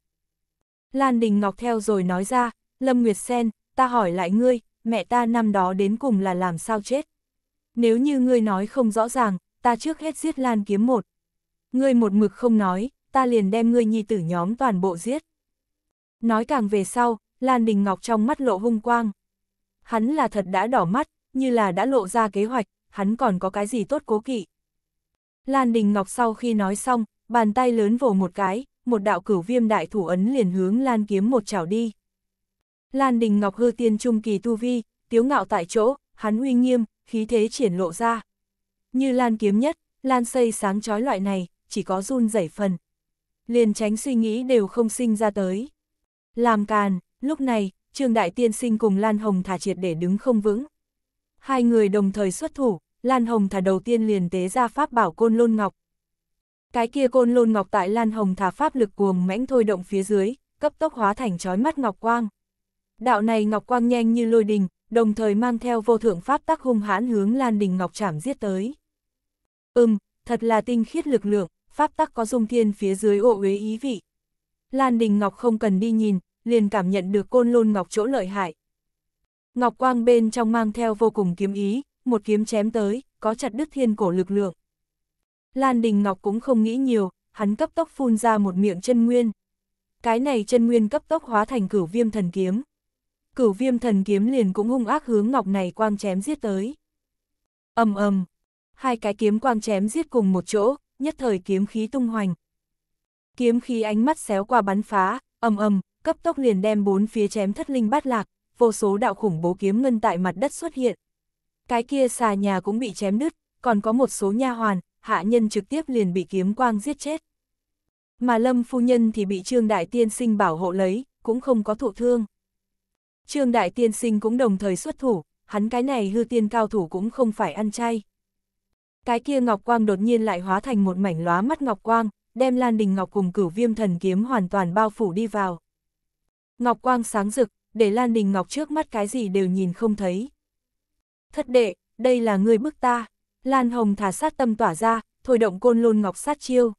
Lan Đình Ngọc theo rồi nói ra, Lâm Nguyệt Sen, ta hỏi lại ngươi, mẹ ta năm đó đến cùng là làm sao chết. Nếu như ngươi nói không rõ ràng, ta trước hết giết Lan kiếm một. Ngươi một mực không nói, ta liền đem ngươi nhi tử nhóm toàn bộ giết. Nói càng về sau, Lan Đình Ngọc trong mắt lộ hung quang. Hắn là thật đã đỏ mắt, như là đã lộ ra kế hoạch, hắn còn có cái gì tốt cố kỵ. Lan Đình Ngọc sau khi nói xong, bàn tay lớn vồ một cái, một đạo cửu viêm đại thủ ấn liền hướng Lan kiếm một chảo đi. Lan Đình Ngọc hư tiên trung kỳ tu vi, tiếu ngạo tại chỗ, hắn uy nghiêm, khí thế triển lộ ra. Như Lan kiếm nhất, Lan xây sáng chói loại này, chỉ có run rẩy phần liền tránh suy nghĩ đều không sinh ra tới. Làm càn, lúc này, Trương Đại Tiên sinh cùng Lan Hồng thả triệt để đứng không vững. Hai người đồng thời xuất thủ, Lan Hồng thả đầu tiên liền tế ra pháp bảo côn lôn ngọc. Cái kia côn lôn ngọc tại Lan Hồng thả pháp lực cuồng mãnh thôi động phía dưới, cấp tốc hóa thành chói mắt ngọc quang. Đạo này ngọc quang nhanh như lôi đình, đồng thời mang theo vô thượng pháp tắc hung hãn hướng Lan Đình Ngọc chảm giết tới. Ừm, thật là tinh khiết lực lượng, pháp tắc có dung thiên phía dưới ô uế ý vị. Lan Đình Ngọc không cần đi nhìn, liền cảm nhận được côn lôn ngọc chỗ lợi hại. Ngọc quang bên trong mang theo vô cùng kiếm ý, một kiếm chém tới, có chặt đứt thiên cổ lực lượng. Lan Đình Ngọc cũng không nghĩ nhiều, hắn cấp tốc phun ra một miệng chân nguyên. Cái này chân nguyên cấp tốc hóa thành cửu viêm thần kiếm. Cửu viêm thần kiếm liền cũng hung ác hướng ngọc này quang chém giết tới. ầm ầm, hai cái kiếm quang chém giết cùng một chỗ, nhất thời kiếm khí tung hoành. Kiếm khí ánh mắt xéo qua bắn phá, ầm ầm, cấp tốc liền đem bốn phía chém thất linh bát lạc, vô số đạo khủng bố kiếm ngân tại mặt đất xuất hiện. Cái kia xà nhà cũng bị chém đứt, còn có một số nha hoàn, hạ nhân trực tiếp liền bị kiếm quang giết chết. Mà Lâm phu nhân thì bị Trương Đại Tiên Sinh bảo hộ lấy, cũng không có thụ thương. Trương Đại Tiên Sinh cũng đồng thời xuất thủ, hắn cái này hư tiên cao thủ cũng không phải ăn chay. Cái kia Ngọc Quang đột nhiên lại hóa thành một mảnh lóa mắt Ngọc Quang, đem Lan Đình Ngọc cùng cửu viêm thần kiếm hoàn toàn bao phủ đi vào. Ngọc Quang sáng rực, để Lan Đình Ngọc trước mắt cái gì đều nhìn không thấy. Thất đệ, đây là người bức ta. Lan Hồng thả sát tâm tỏa ra, thôi động côn lôn Ngọc sát chiêu.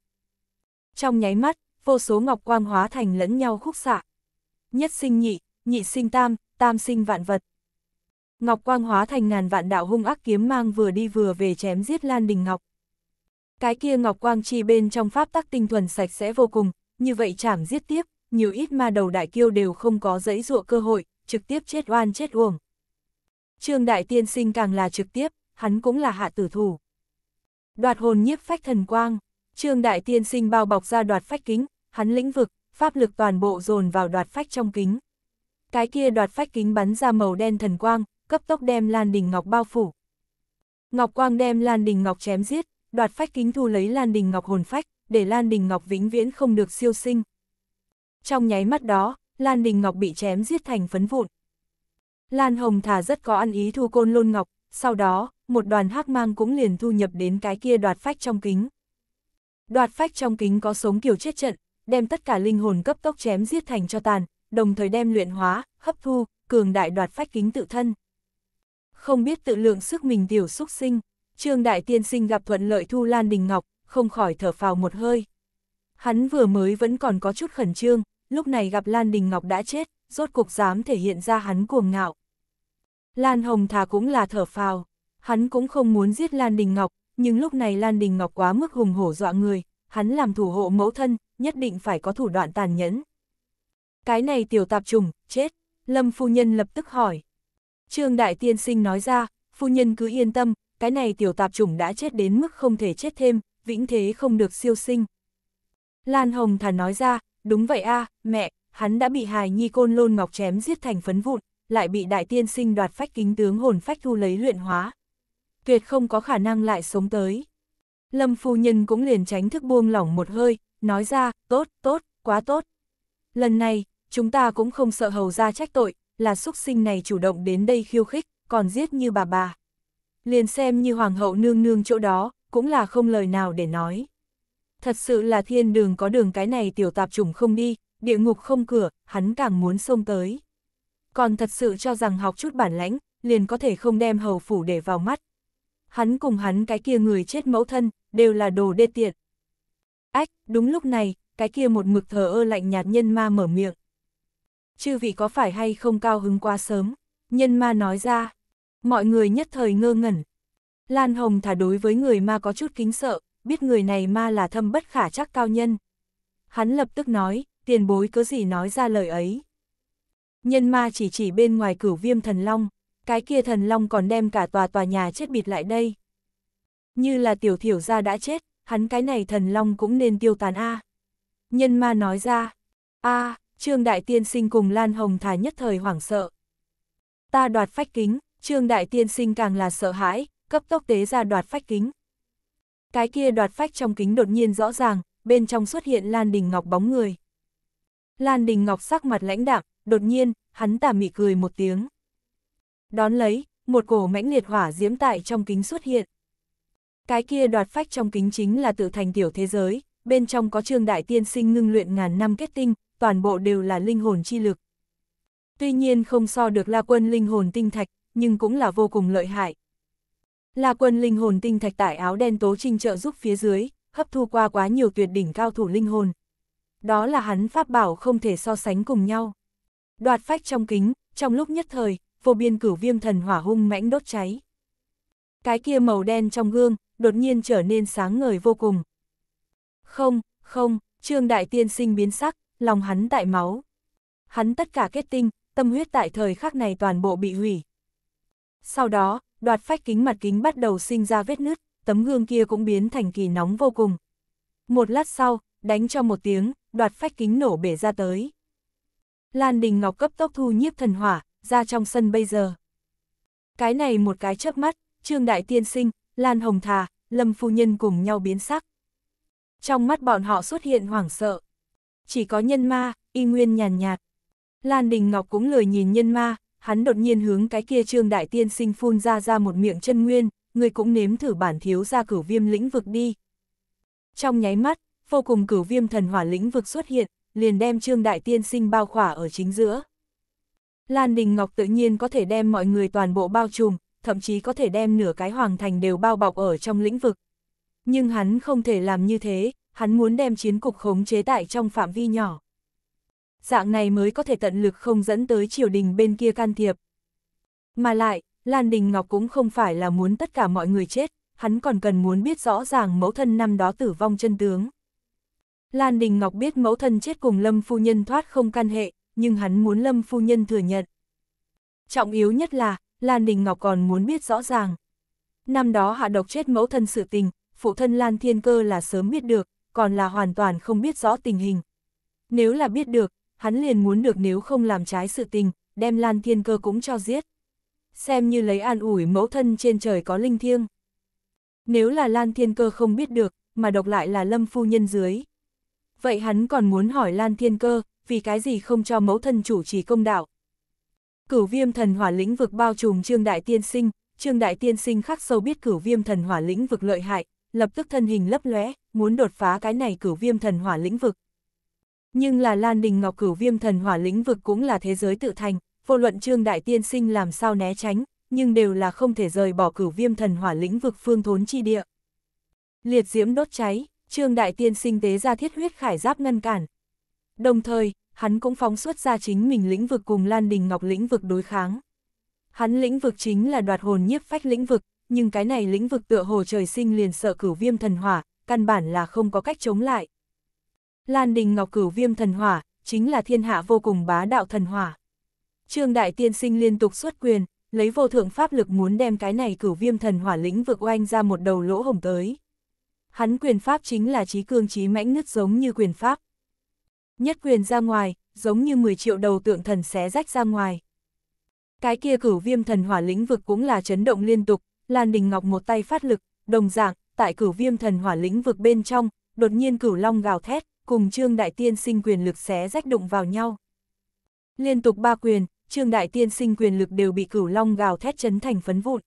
Trong nháy mắt, vô số Ngọc Quang hóa thành lẫn nhau khúc xạ. Nhất sinh nhị, nhị sinh tam, tam sinh vạn vật. Ngọc Quang hóa thành ngàn vạn đạo hung ác kiếm mang vừa đi vừa về chém giết Lan Đình Ngọc. Cái kia Ngọc Quang chi bên trong pháp tắc tinh thuần sạch sẽ vô cùng, như vậy chảm giết tiếp, nhiều ít ma đầu đại kiêu đều không có dẫy dụa cơ hội, trực tiếp chết oan chết uổng. Trương Đại Tiên Sinh càng là trực tiếp, hắn cũng là hạ tử thủ. Đoạt hồn nhiếp phách thần quang, Trương Đại Tiên Sinh bao bọc ra đoạt phách kính, hắn lĩnh vực, pháp lực toàn bộ dồn vào đoạt phách trong kính. Cái kia đoạt phách kính bắn ra màu đen thần quang, cấp tốc đem Lan Đình Ngọc bao phủ. Ngọc Quang đem Lan Đình Ngọc chém giết, đoạt phách kính thu lấy Lan Đình Ngọc hồn phách, để Lan Đình Ngọc vĩnh viễn không được siêu sinh. Trong nháy mắt đó, Lan Đình Ngọc bị chém giết thành phấn vụn. Lan Hồng Thả rất có ăn ý thu côn lôn ngọc, sau đó, một đoàn hắc mang cũng liền thu nhập đến cái kia đoạt phách trong kính. Đoạt phách trong kính có sống kiểu chết trận, đem tất cả linh hồn cấp tốc chém giết thành cho tàn, đồng thời đem luyện hóa, hấp thu, cường đại đoạt phách kính tự thân không biết tự lượng sức mình tiểu xúc sinh. Trương Đại Tiên Sinh gặp thuận lợi Thu Lan Đình Ngọc, không khỏi thở phào một hơi. Hắn vừa mới vẫn còn có chút khẩn trương, lúc này gặp Lan Đình Ngọc đã chết, rốt cuộc dám thể hiện ra hắn cuồng ngạo. Lan Hồng Thà cũng là thở phào, hắn cũng không muốn giết Lan Đình Ngọc, nhưng lúc này Lan Đình Ngọc quá mức hùng hổ dọa người, hắn làm thủ hộ mẫu thân, nhất định phải có thủ đoạn tàn nhẫn. Cái này tiểu tạp trùng, chết, Lâm Phu Nhân lập tức hỏi. Trương Đại Tiên Sinh nói ra, phu nhân cứ yên tâm, cái này tiểu tạp chủng đã chết đến mức không thể chết thêm, vĩnh thế không được siêu sinh. Lan Hồng thản nói ra, đúng vậy a mẹ, hắn đã bị hài nhi côn lôn ngọc chém giết thành phấn vụn, lại bị đại tiên sinh đoạt phách kính tướng hồn phách thu lấy luyện hóa. Tuyệt không có khả năng lại sống tới. Lâm phu nhân cũng liền tránh thức buông lỏng một hơi, nói ra, tốt, tốt, quá tốt. Lần này, chúng ta cũng không sợ hầu ra trách tội, là xúc sinh này chủ động đến đây khiêu khích, còn giết như bà bà. Liền xem như hoàng hậu nương nương chỗ đó, cũng là không lời nào để nói. Thật sự là thiên đường có đường cái này tiểu tạp chủng không đi, địa ngục không cửa, hắn càng muốn xông tới. Còn thật sự cho rằng học chút bản lãnh, liền có thể không đem hầu phủ để vào mắt. Hắn cùng hắn cái kia người chết mẫu thân, đều là đồ đê tiện. Ách, đúng lúc này, cái kia một mực thờ ơ lạnh nhạt nhân ma mở miệng chư vị có phải hay không cao hứng quá sớm, nhân ma nói ra. Mọi người nhất thời ngơ ngẩn. Lan Hồng thả đối với người ma có chút kính sợ, biết người này ma là thâm bất khả chắc cao nhân. Hắn lập tức nói, tiền bối cứ gì nói ra lời ấy. Nhân ma chỉ chỉ bên ngoài cửu viêm thần long, cái kia thần long còn đem cả tòa tòa nhà chết bịt lại đây. Như là tiểu thiểu gia đã chết, hắn cái này thần long cũng nên tiêu tàn a. À. Nhân ma nói ra, a, à, Trương Đại Tiên Sinh cùng Lan Hồng Thái nhất thời hoảng sợ. Ta đoạt phách kính, Trương Đại Tiên Sinh càng là sợ hãi, cấp tốc tế ra đoạt phách kính. Cái kia đoạt phách trong kính đột nhiên rõ ràng, bên trong xuất hiện Lan Đình Ngọc bóng người. Lan Đình Ngọc sắc mặt lãnh đạm, đột nhiên, hắn tà mị cười một tiếng. Đón lấy, một cổ mãnh liệt hỏa diễm tại trong kính xuất hiện. Cái kia đoạt phách trong kính chính là tự thành tiểu thế giới, bên trong có trương đại tiên sinh ngưng luyện ngàn năm kết tinh, toàn bộ đều là linh hồn chi lực. Tuy nhiên không so được La Quân linh hồn tinh thạch, nhưng cũng là vô cùng lợi hại. La Quân linh hồn tinh thạch tại áo đen tố trinh trợ giúp phía dưới, hấp thu qua quá nhiều tuyệt đỉnh cao thủ linh hồn. Đó là hắn pháp bảo không thể so sánh cùng nhau. Đoạt phách trong kính, trong lúc nhất thời, vô biên cửu viêm thần hỏa hung mãnh đốt cháy. Cái kia màu đen trong gương, đột nhiên trở nên sáng ngời vô cùng. Không, không, Trương Đại Tiên sinh biến sắc, lòng hắn tại máu. Hắn tất cả kết tinh, tâm huyết tại thời khắc này toàn bộ bị hủy. Sau đó, đoạt phách kính mặt kính bắt đầu sinh ra vết nứt, tấm gương kia cũng biến thành kỳ nóng vô cùng. Một lát sau, đánh cho một tiếng, đoạt phách kính nổ bể ra tới. Lan Đình Ngọc cấp tốc thu nhiếp thần hỏa, ra trong sân bây giờ. Cái này một cái chớp mắt, Trương Đại Tiên Sinh, Lan Hồng Thà, Lâm Phu Nhân cùng nhau biến sắc. Trong mắt bọn họ xuất hiện hoảng sợ chỉ có nhân ma, y nguyên nhàn nhạt. Lan Đình Ngọc cũng lời nhìn nhân ma, hắn đột nhiên hướng cái kia trương đại tiên sinh phun ra ra một miệng chân nguyên, người cũng nếm thử bản thiếu ra cửu viêm lĩnh vực đi. Trong nháy mắt, vô cùng cửu viêm thần hỏa lĩnh vực xuất hiện, liền đem trương đại tiên sinh bao khỏa ở chính giữa. Lan Đình Ngọc tự nhiên có thể đem mọi người toàn bộ bao trùm, thậm chí có thể đem nửa cái hoàng thành đều bao bọc ở trong lĩnh vực. Nhưng hắn không thể làm như thế, hắn muốn đem chiến cục khống chế tại trong phạm vi nhỏ. Dạng này mới có thể tận lực không dẫn tới triều đình bên kia can thiệp. Mà lại, Lan Đình Ngọc cũng không phải là muốn tất cả mọi người chết, hắn còn cần muốn biết rõ ràng mẫu thân năm đó tử vong chân tướng. Lan Đình Ngọc biết mẫu thân chết cùng Lâm Phu Nhân thoát không can hệ, nhưng hắn muốn Lâm Phu Nhân thừa nhận. Trọng yếu nhất là, Lan Đình Ngọc còn muốn biết rõ ràng. Năm đó hạ độc chết mẫu thân sự tình, phụ thân Lan Thiên Cơ là sớm biết được, còn là hoàn toàn không biết rõ tình hình. Nếu là biết được, hắn liền muốn được nếu không làm trái sự tình, đem Lan Thiên Cơ cũng cho giết. Xem như lấy an ủi mẫu thân trên trời có linh thiêng. Nếu là Lan Thiên Cơ không biết được, mà độc lại là Lâm Phu Nhân dưới. Vậy hắn còn muốn hỏi Lan Thiên Cơ, vì cái gì không cho mẫu thân chủ trì công đạo. Cửu viêm thần hỏa lĩnh vực bao trùm Trương Đại Tiên Sinh, Trương Đại Tiên Sinh khắc sâu biết cửu viêm thần hỏa lĩnh vực lợi hại, lập tức thân hình lấp lóe, muốn đột phá cái này cửu viêm thần hỏa lĩnh vực. Nhưng là Lan Đình Ngọc cửu viêm thần hỏa lĩnh vực cũng là thế giới tự thành, vô luận Trương Đại Tiên Sinh làm sao né tránh, nhưng đều là không thể rời bỏ cửu viêm thần hỏa lĩnh vực phương thốn chi địa. Liệt diễm đốt cháy, Trương Đại Tiên Sinh tế ra thiết huyết khải giáp ngăn cản. Đồng thời, hắn cũng phóng xuất ra chính mình lĩnh vực cùng Lan Đình Ngọc lĩnh vực đối kháng. Hắn lĩnh vực chính là đoạt hồn nhiếp phách lĩnh vực, nhưng cái này lĩnh vực tựa hồ trời sinh liền sợ cửu viêm thần hỏa, căn bản là không có cách chống lại. Lan Đình Ngọc cửu viêm thần hỏa, chính là thiên hạ vô cùng bá đạo thần hỏa. Trương Đại Tiên Sinh liên tục xuất quyền, lấy vô thượng pháp lực muốn đem cái này cửu viêm thần hỏa lĩnh vực oanh ra một đầu lỗ hồng tới. Hắn quyền pháp chính là trí cương trí mãnh nứt giống như quyền pháp. Nhất quyền ra ngoài, giống như 10 triệu đầu tượng thần xé rách ra ngoài. Cái kia cửu viêm thần hỏa lĩnh vực cũng là chấn động liên tục, Lan Đình Ngọc một tay phát lực, đồng dạng, tại cửu viêm thần hỏa lĩnh vực bên trong, đột nhiên cửu long gào thét, cùng Trương Đại Tiên sinh quyền lực xé rách đụng vào nhau. Liên tục ba quyền, Trương Đại Tiên sinh quyền lực đều bị cửu long gào thét chấn thành phấn vụn.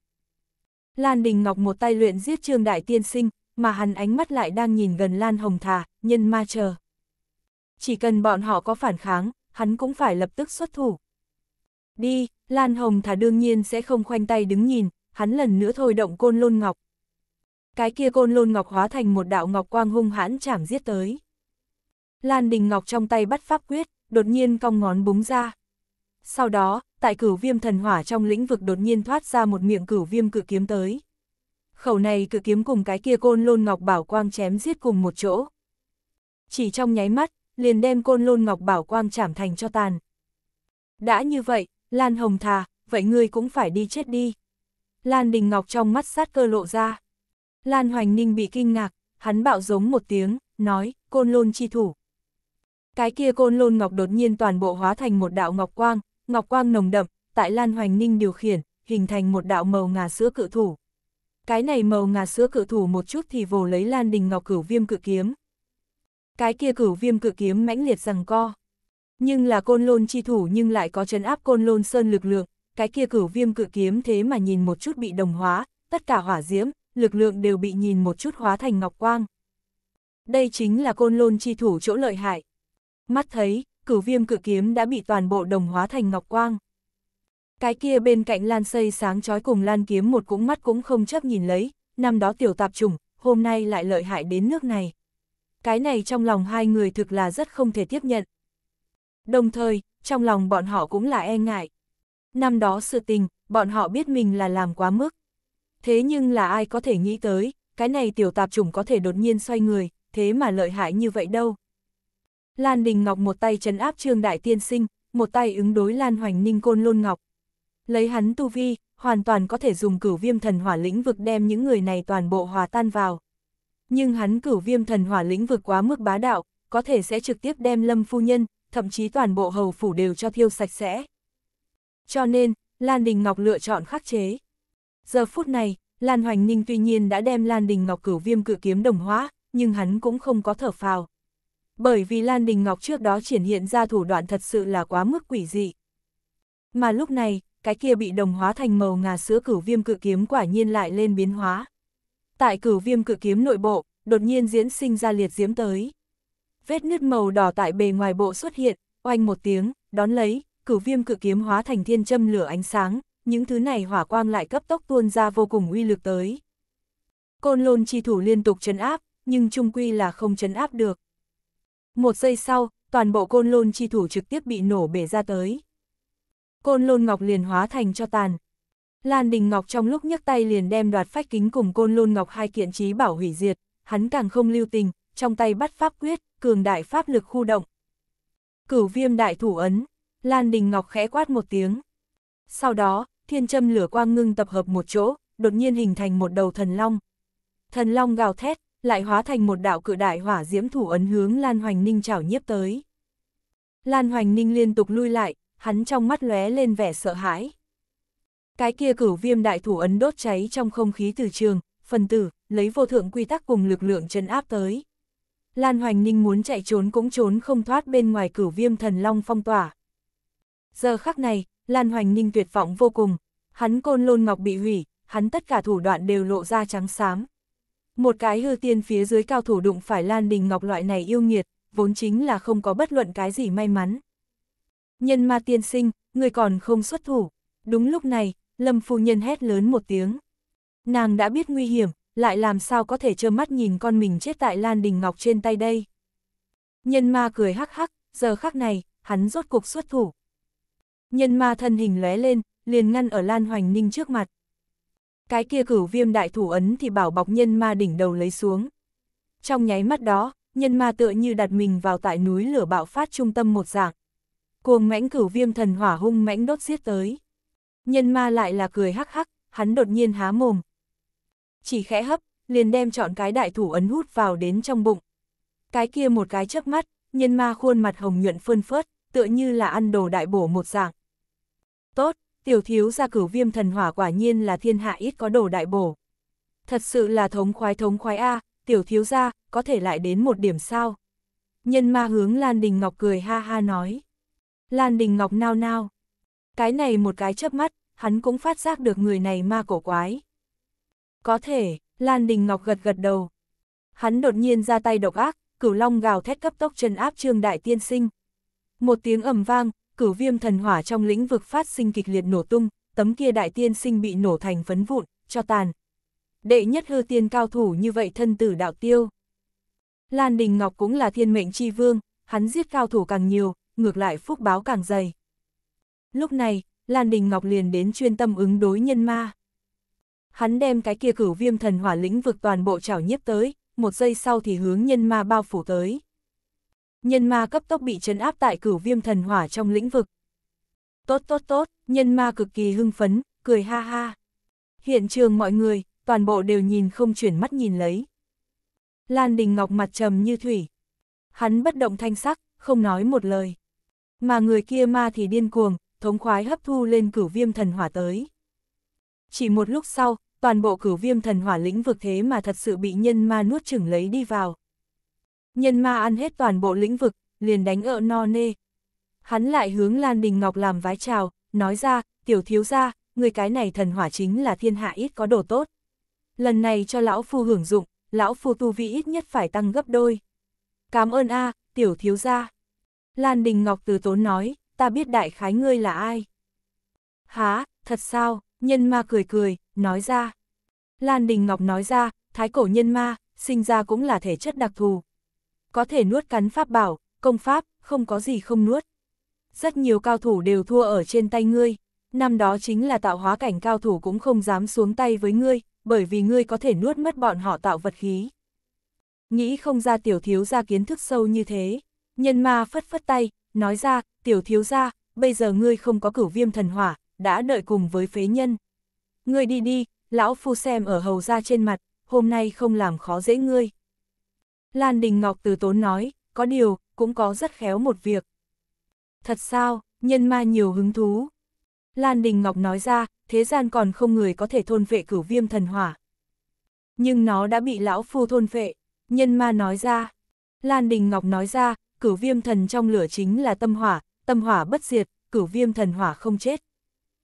Lan Đình Ngọc một tay luyện giết Trương Đại Tiên sinh, mà hắn ánh mắt lại đang nhìn gần Lan Hồng Thà, nhân ma chờ. Chỉ cần bọn họ có phản kháng, hắn cũng phải lập tức xuất thủ. Đi, Lan Hồng Thà đương nhiên sẽ không khoanh tay đứng nhìn, hắn lần nữa thôi động côn lôn ngọc. Cái kia côn lôn ngọc hóa thành một đạo ngọc quang hung hãn chảm giết tới. Lan Đình Ngọc trong tay bắt pháp quyết, đột nhiên cong ngón búng ra. Sau đó, tại cửu viêm thần hỏa trong lĩnh vực đột nhiên thoát ra một miệng cửu viêm cự kiếm tới. Khẩu này cự kiếm cùng cái kia côn lôn ngọc bảo quang chém giết cùng một chỗ. Chỉ trong nháy mắt, liền đem côn lôn ngọc bảo quang chảm thành cho tàn. Đã như vậy, Lan Hồng Thà, vậy ngươi cũng phải đi chết đi. Lan Đình Ngọc trong mắt sát cơ lộ ra. Lan Hoành Ninh bị kinh ngạc, hắn bạo giống một tiếng, nói, côn lôn chi thủ. Cái kia côn lôn ngọc đột nhiên toàn bộ hóa thành một đạo ngọc quang, ngọc quang nồng đậm, tại Lan Hoành Ninh điều khiển, hình thành một đạo màu ngà sữa cự thủ. Cái này màu ngà sữa cự thủ một chút thì vồ lấy Lan Đình Ngọc cửu viêm cự kiếm. Cái kia cửu viêm cự kiếm mãnh liệt rằng co. Nhưng là côn lôn chi thủ nhưng lại có chấn áp côn lôn sơn lực lượng, cái kia cửu viêm cự kiếm thế mà nhìn một chút bị đồng hóa, tất cả hỏa diễm, lực lượng đều bị nhìn một chút hóa thành ngọc quang. Đây chính là côn lôn chi thủ chỗ lợi hại. Mắt thấy, cửu viêm cự kiếm đã bị toàn bộ đồng hóa thành ngọc quang. Cái kia bên cạnh lan xây sáng chói cùng lan kiếm một cũng mắt cũng không chấp nhìn lấy, năm đó tiểu tạp trùng, hôm nay lại lợi hại đến nước này. Cái này trong lòng hai người thực là rất không thể tiếp nhận. Đồng thời, trong lòng bọn họ cũng là e ngại năm đó sự tình, bọn họ biết mình là làm quá mức. Thế nhưng là ai có thể nghĩ tới, cái này tiểu tạp chủng có thể đột nhiên xoay người, thế mà lợi hại như vậy đâu. Lan Đình Ngọc một tay trấn áp Trương Đại Tiên Sinh, một tay ứng đối Lan Hoành Ninh Côn Lôn Ngọc. Lấy hắn tu vi, hoàn toàn có thể dùng cửu viêm thần hỏa lĩnh vực đem những người này toàn bộ hòa tan vào. Nhưng hắn cửu viêm thần hỏa lĩnh vực quá mức bá đạo, có thể sẽ trực tiếp đem lâm phu nhân, thậm chí toàn bộ hầu phủ đều cho thiêu sạch sẽ. Cho nên, Lan Đình Ngọc lựa chọn khắc chế. Giờ phút này, Lan Hoành Ninh tuy nhiên đã đem Lan Đình Ngọc cửu viêm cự kiếm đồng hóa, nhưng hắn cũng không có thở phào. Bởi vì Lan Đình Ngọc trước đó triển hiện ra thủ đoạn thật sự là quá mức quỷ dị. Mà lúc này, cái kia bị đồng hóa thành màu ngà sữa cửu viêm cự kiếm quả nhiên lại lên biến hóa. Tại cửu viêm cự kiếm nội bộ, đột nhiên diễn sinh ra liệt diễm tới. Vết nứt màu đỏ tại bề ngoài bộ xuất hiện, oanh một tiếng, đón lấy, cửu viêm cự kiếm hóa thành thiên châm lửa ánh sáng, những thứ này hỏa quang lại cấp tốc tuôn ra vô cùng uy lực tới. Côn lôn chi thủ liên tục chấn áp, nhưng trung quy là không chấn áp được. Một giây sau, toàn bộ côn lôn chi thủ trực tiếp bị nổ bể ra tới. Côn lôn ngọc liền hóa thành cho tàn. Lan Đình Ngọc trong lúc nhấc tay liền đem đoạt phách kính cùng côn lôn ngọc hai kiện trí bảo hủy diệt, hắn càng không lưu tình, trong tay bắt pháp quyết, cường đại pháp lực khu động. Cửu viêm đại thủ ấn, Lan Đình Ngọc khẽ quát một tiếng. Sau đó, thiên châm lửa quang ngưng tập hợp một chỗ, đột nhiên hình thành một đầu thần long. Thần long gào thét, lại hóa thành một đạo cự đại hỏa diễm thủ ấn hướng Lan Hoành Ninh chảo nhiếp tới. Lan Hoành Ninh liên tục lui lại, hắn trong mắt lóe lên vẻ sợ hãi. Cái kia cửu viêm đại thủ ấn đốt cháy trong không khí từ trường, phần tử, lấy vô thượng quy tắc cùng lực lượng chân áp tới. Lan Hoành Ninh muốn chạy trốn cũng trốn không thoát bên ngoài cửu viêm thần long phong tỏa. Giờ khắc này, Lan Hoành Ninh tuyệt vọng vô cùng. Hắn côn lôn ngọc bị hủy, hắn tất cả thủ đoạn đều lộ ra trắng xám. Một cái hư tiên phía dưới cao thủ đụng phải Lan Đình Ngọc loại này yêu nghiệt, vốn chính là không có bất luận cái gì may mắn. Nhân ma tiên sinh, người còn không xuất thủ. Đúng lúc này, Lâm Phu Nhân hét lớn một tiếng. Nàng đã biết nguy hiểm, lại làm sao có thể trơ mắt nhìn con mình chết tại Lan Đình Ngọc trên tay đây. Nhân ma cười hắc hắc, giờ khắc này, hắn rốt cục xuất thủ. Nhân ma thân hình lóe lên, liền ngăn ở Lan Hoành Ninh trước mặt. Cái kia cửu viêm đại thủ ấn thì bảo bọc nhân ma đỉnh đầu lấy xuống. Trong nháy mắt đó, nhân ma tựa như đặt mình vào tại núi lửa bạo phát trung tâm một dạng. Cuồng mãnh cửu viêm thần hỏa hung mãnh đốt giết tới. Nhân ma lại là cười hắc hắc, hắn đột nhiên há mồm. Chỉ khẽ hấp, liền đem chọn cái đại thủ ấn hút vào đến trong bụng. Cái kia một cái chớp mắt, nhân ma khuôn mặt hồng nhuận phơn phớt, tựa như là ăn đồ đại bổ một dạng. Tốt, tiểu thiếu gia cửu viêm thần hỏa quả nhiên là thiên hạ ít có đồ đại bổ. Thật sự là thống khoái thống khoái A, tiểu thiếu gia, có thể lại đến một điểm sao. Nhân ma hướng Lan Đình Ngọc cười ha ha nói. Lan Đình Ngọc nao nao. Cái này một cái chớp mắt, hắn cũng phát giác được người này ma cổ quái. Có thể, Lan Đình Ngọc gật gật đầu. Hắn đột nhiên ra tay độc ác, cửu long gào thét cấp tốc chân áp trương đại tiên sinh. Một tiếng ầm vang, cửu viêm thần hỏa trong lĩnh vực phát sinh kịch liệt nổ tung, tấm kia đại tiên sinh bị nổ thành phấn vụn, cho tàn. Đệ nhất hư tiên cao thủ như vậy thân tử đạo tiêu. Lan Đình Ngọc cũng là thiên mệnh chi vương, hắn giết cao thủ càng nhiều, ngược lại phúc báo càng dày. Lúc này, Lan Đình Ngọc liền đến chuyên tâm ứng đối nhân ma. Hắn đem cái kia cửu viêm thần hỏa lĩnh vực toàn bộ chảo nhiếp tới, một giây sau thì hướng nhân ma bao phủ tới nhân ma cấp tốc bị chấn áp tại cửu viêm thần hỏa trong lĩnh vực. Tốt tốt tốt, nhân ma cực kỳ hưng phấn, cười ha ha. Hiện trường mọi người, toàn bộ đều nhìn không chuyển mắt nhìn lấy. Lan Đình Ngọc mặt trầm như thủy. Hắn bất động thanh sắc, không nói một lời. Mà người kia ma thì điên cuồng, thống khoái hấp thu lên cửu viêm thần hỏa tới. Chỉ một lúc sau, toàn bộ cửu viêm thần hỏa lĩnh vực thế mà thật sự bị nhân ma nuốt chửng lấy đi vào. Nhân ma ăn hết toàn bộ lĩnh vực, liền đánh ợ no nê. Hắn lại hướng Lan Đình Ngọc làm vái chào, nói ra, tiểu thiếu ra, người cái này thần hỏa chính là thiên hạ ít có đồ tốt. Lần này cho lão phu hưởng dụng, lão phu tu vi ít nhất phải tăng gấp đôi. Cảm ơn a, tiểu thiếu gia. Lan Đình Ngọc từ tốn nói, ta biết đại khái ngươi là ai. Há, thật sao, nhân ma cười cười, nói ra. Lan Đình Ngọc nói ra, thái cổ nhân ma, sinh ra cũng là thể chất đặc thù, có thể nuốt cắn pháp bảo, công pháp, không có gì không nuốt. Rất nhiều cao thủ đều thua ở trên tay ngươi, năm đó chính là tạo hóa cảnh cao thủ cũng không dám xuống tay với ngươi, bởi vì ngươi có thể nuốt mất bọn họ tạo vật khí. Nghĩ không ra tiểu thiếu ra kiến thức sâu như thế, nhân ma phất phất tay, nói ra, tiểu thiếu ra, bây giờ ngươi không có cửu viêm thần hỏa, đã đợi cùng với phế nhân. Ngươi đi đi, lão phu xem ở hầu ra trên mặt, hôm nay không làm khó dễ ngươi. Lan Đình Ngọc từ tốn nói, có điều, cũng có rất khéo một việc. Thật sao, nhân ma nhiều hứng thú. Lan Đình Ngọc nói ra, thế gian còn không người có thể thôn vệ cửu viêm thần hỏa. Nhưng nó đã bị lão phu thôn vệ, nhân ma nói ra. Lan Đình Ngọc nói ra, cửu viêm thần trong lửa chính là tâm hỏa, tâm hỏa bất diệt, cửu viêm thần hỏa không chết.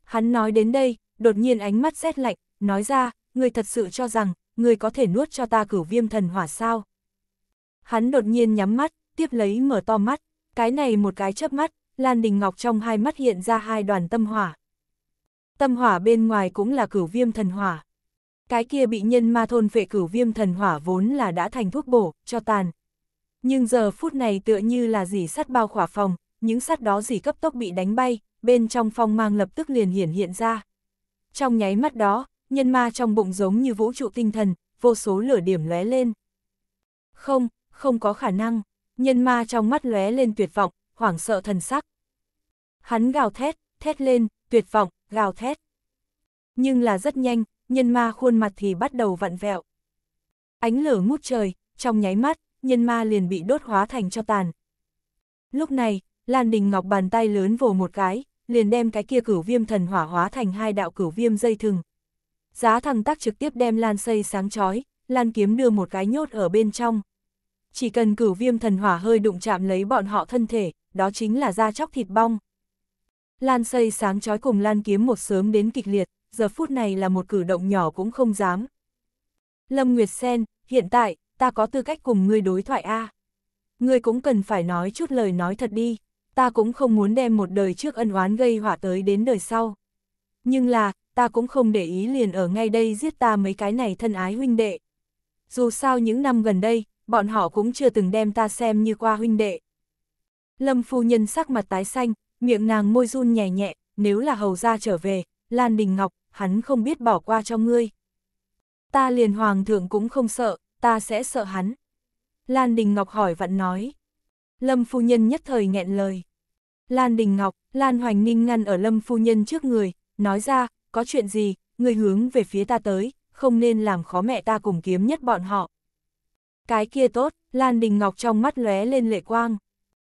Hắn nói đến đây, đột nhiên ánh mắt rét lạnh, nói ra, người thật sự cho rằng, người có thể nuốt cho ta cửu viêm thần hỏa sao? Hắn đột nhiên nhắm mắt, tiếp lấy mở to mắt, cái này một cái chớp mắt, Lan Đình Ngọc trong hai mắt hiện ra hai đoàn tâm hỏa. Tâm hỏa bên ngoài cũng là cửu viêm thần hỏa. Cái kia bị nhân ma thôn phệ cửu viêm thần hỏa vốn là đã thành thuốc bổ, cho tàn. Nhưng giờ phút này tựa như là dỉ sắt bao khỏa phòng, những sắt đó dỉ cấp tốc bị đánh bay, bên trong phong mang lập tức liền hiển hiện ra. Trong nháy mắt đó, nhân ma trong bụng giống như vũ trụ tinh thần, vô số lửa điểm lóe lên. Không, không có khả năng, nhân ma trong mắt lóe lên tuyệt vọng, hoảng sợ thần sắc. Hắn gào thét, thét lên, tuyệt vọng, gào thét. Nhưng là rất nhanh, nhân ma khuôn mặt thì bắt đầu vặn vẹo. Ánh lửa ngút trời, trong nháy mắt, nhân ma liền bị đốt hóa thành cho tàn. Lúc này, Lan Đình Ngọc bàn tay lớn vồ một cái, liền đem cái kia cửu viêm thần hỏa hóa thành hai đạo cửu viêm dây thừng. Giá thằng tác trực tiếp đem Lan xây sáng chói, Lan kiếm đưa một cái nhốt ở bên trong chỉ cần cửu viêm thần hỏa hơi đụng chạm lấy bọn họ thân thể, đó chính là da chóc thịt bong. Lan xây sáng chói cùng lan kiếm một sớm đến kịch liệt, giờ phút này là một cử động nhỏ cũng không dám. Lâm Nguyệt Sen, hiện tại, ta có tư cách cùng ngươi đối thoại A. Ngươi cũng cần phải nói chút lời nói thật đi, ta cũng không muốn đem một đời trước ân oán gây hỏa tới đến đời sau. Nhưng là, ta cũng không để ý liền ở ngay đây giết ta mấy cái này thân ái huynh đệ. Dù sao những năm gần đây, bọn họ cũng chưa từng đem ta xem như qua huynh đệ. Lâm phu nhân sắc mặt tái xanh, miệng nàng môi run nhẹ nhẹ, nếu là hầu ra trở về, Lan Đình Ngọc, hắn không biết bỏ qua cho ngươi. Ta liền hoàng thượng cũng không sợ, ta sẽ sợ hắn. Lan Đình Ngọc hỏi vặn nói. Lâm phu nhân nhất thời nghẹn lời. Lan Đình Ngọc, Lan Hoành Ninh ngăn ở Lâm phu nhân trước người, nói ra, có chuyện gì, người hướng về phía ta tới, không nên làm khó mẹ ta cùng kiếm nhất bọn họ. Cái kia tốt, Lan Đình Ngọc trong mắt lóe lên lệ quang.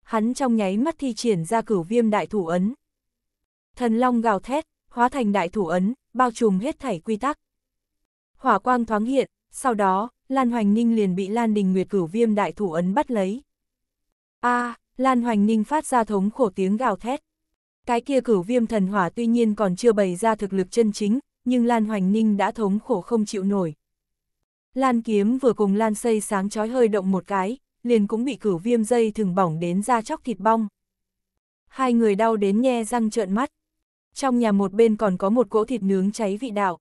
Hắn trong nháy mắt thi triển ra cửu viêm đại thủ ấn. Thần long gào thét, hóa thành đại thủ ấn, bao trùm hết thảy quy tắc. Hỏa quang thoáng hiện, sau đó, Lan Hoành Ninh liền bị Lan Đình Nguyệt cửu viêm đại thủ ấn bắt lấy. a à, Lan Hoành Ninh phát ra thống khổ tiếng gào thét. Cái kia cửu viêm thần hỏa tuy nhiên còn chưa bày ra thực lực chân chính, nhưng Lan Hoành Ninh đã thống khổ không chịu nổi, Lan kiếm vừa cùng Lan xây sáng chói hơi động một cái, liền cũng bị cửu viêm dây thừng bỏng đến da chóc thịt bong. Hai người đau đến nhe răng trợn mắt. Trong nhà một bên còn có một cỗ thịt nướng cháy vị đạo.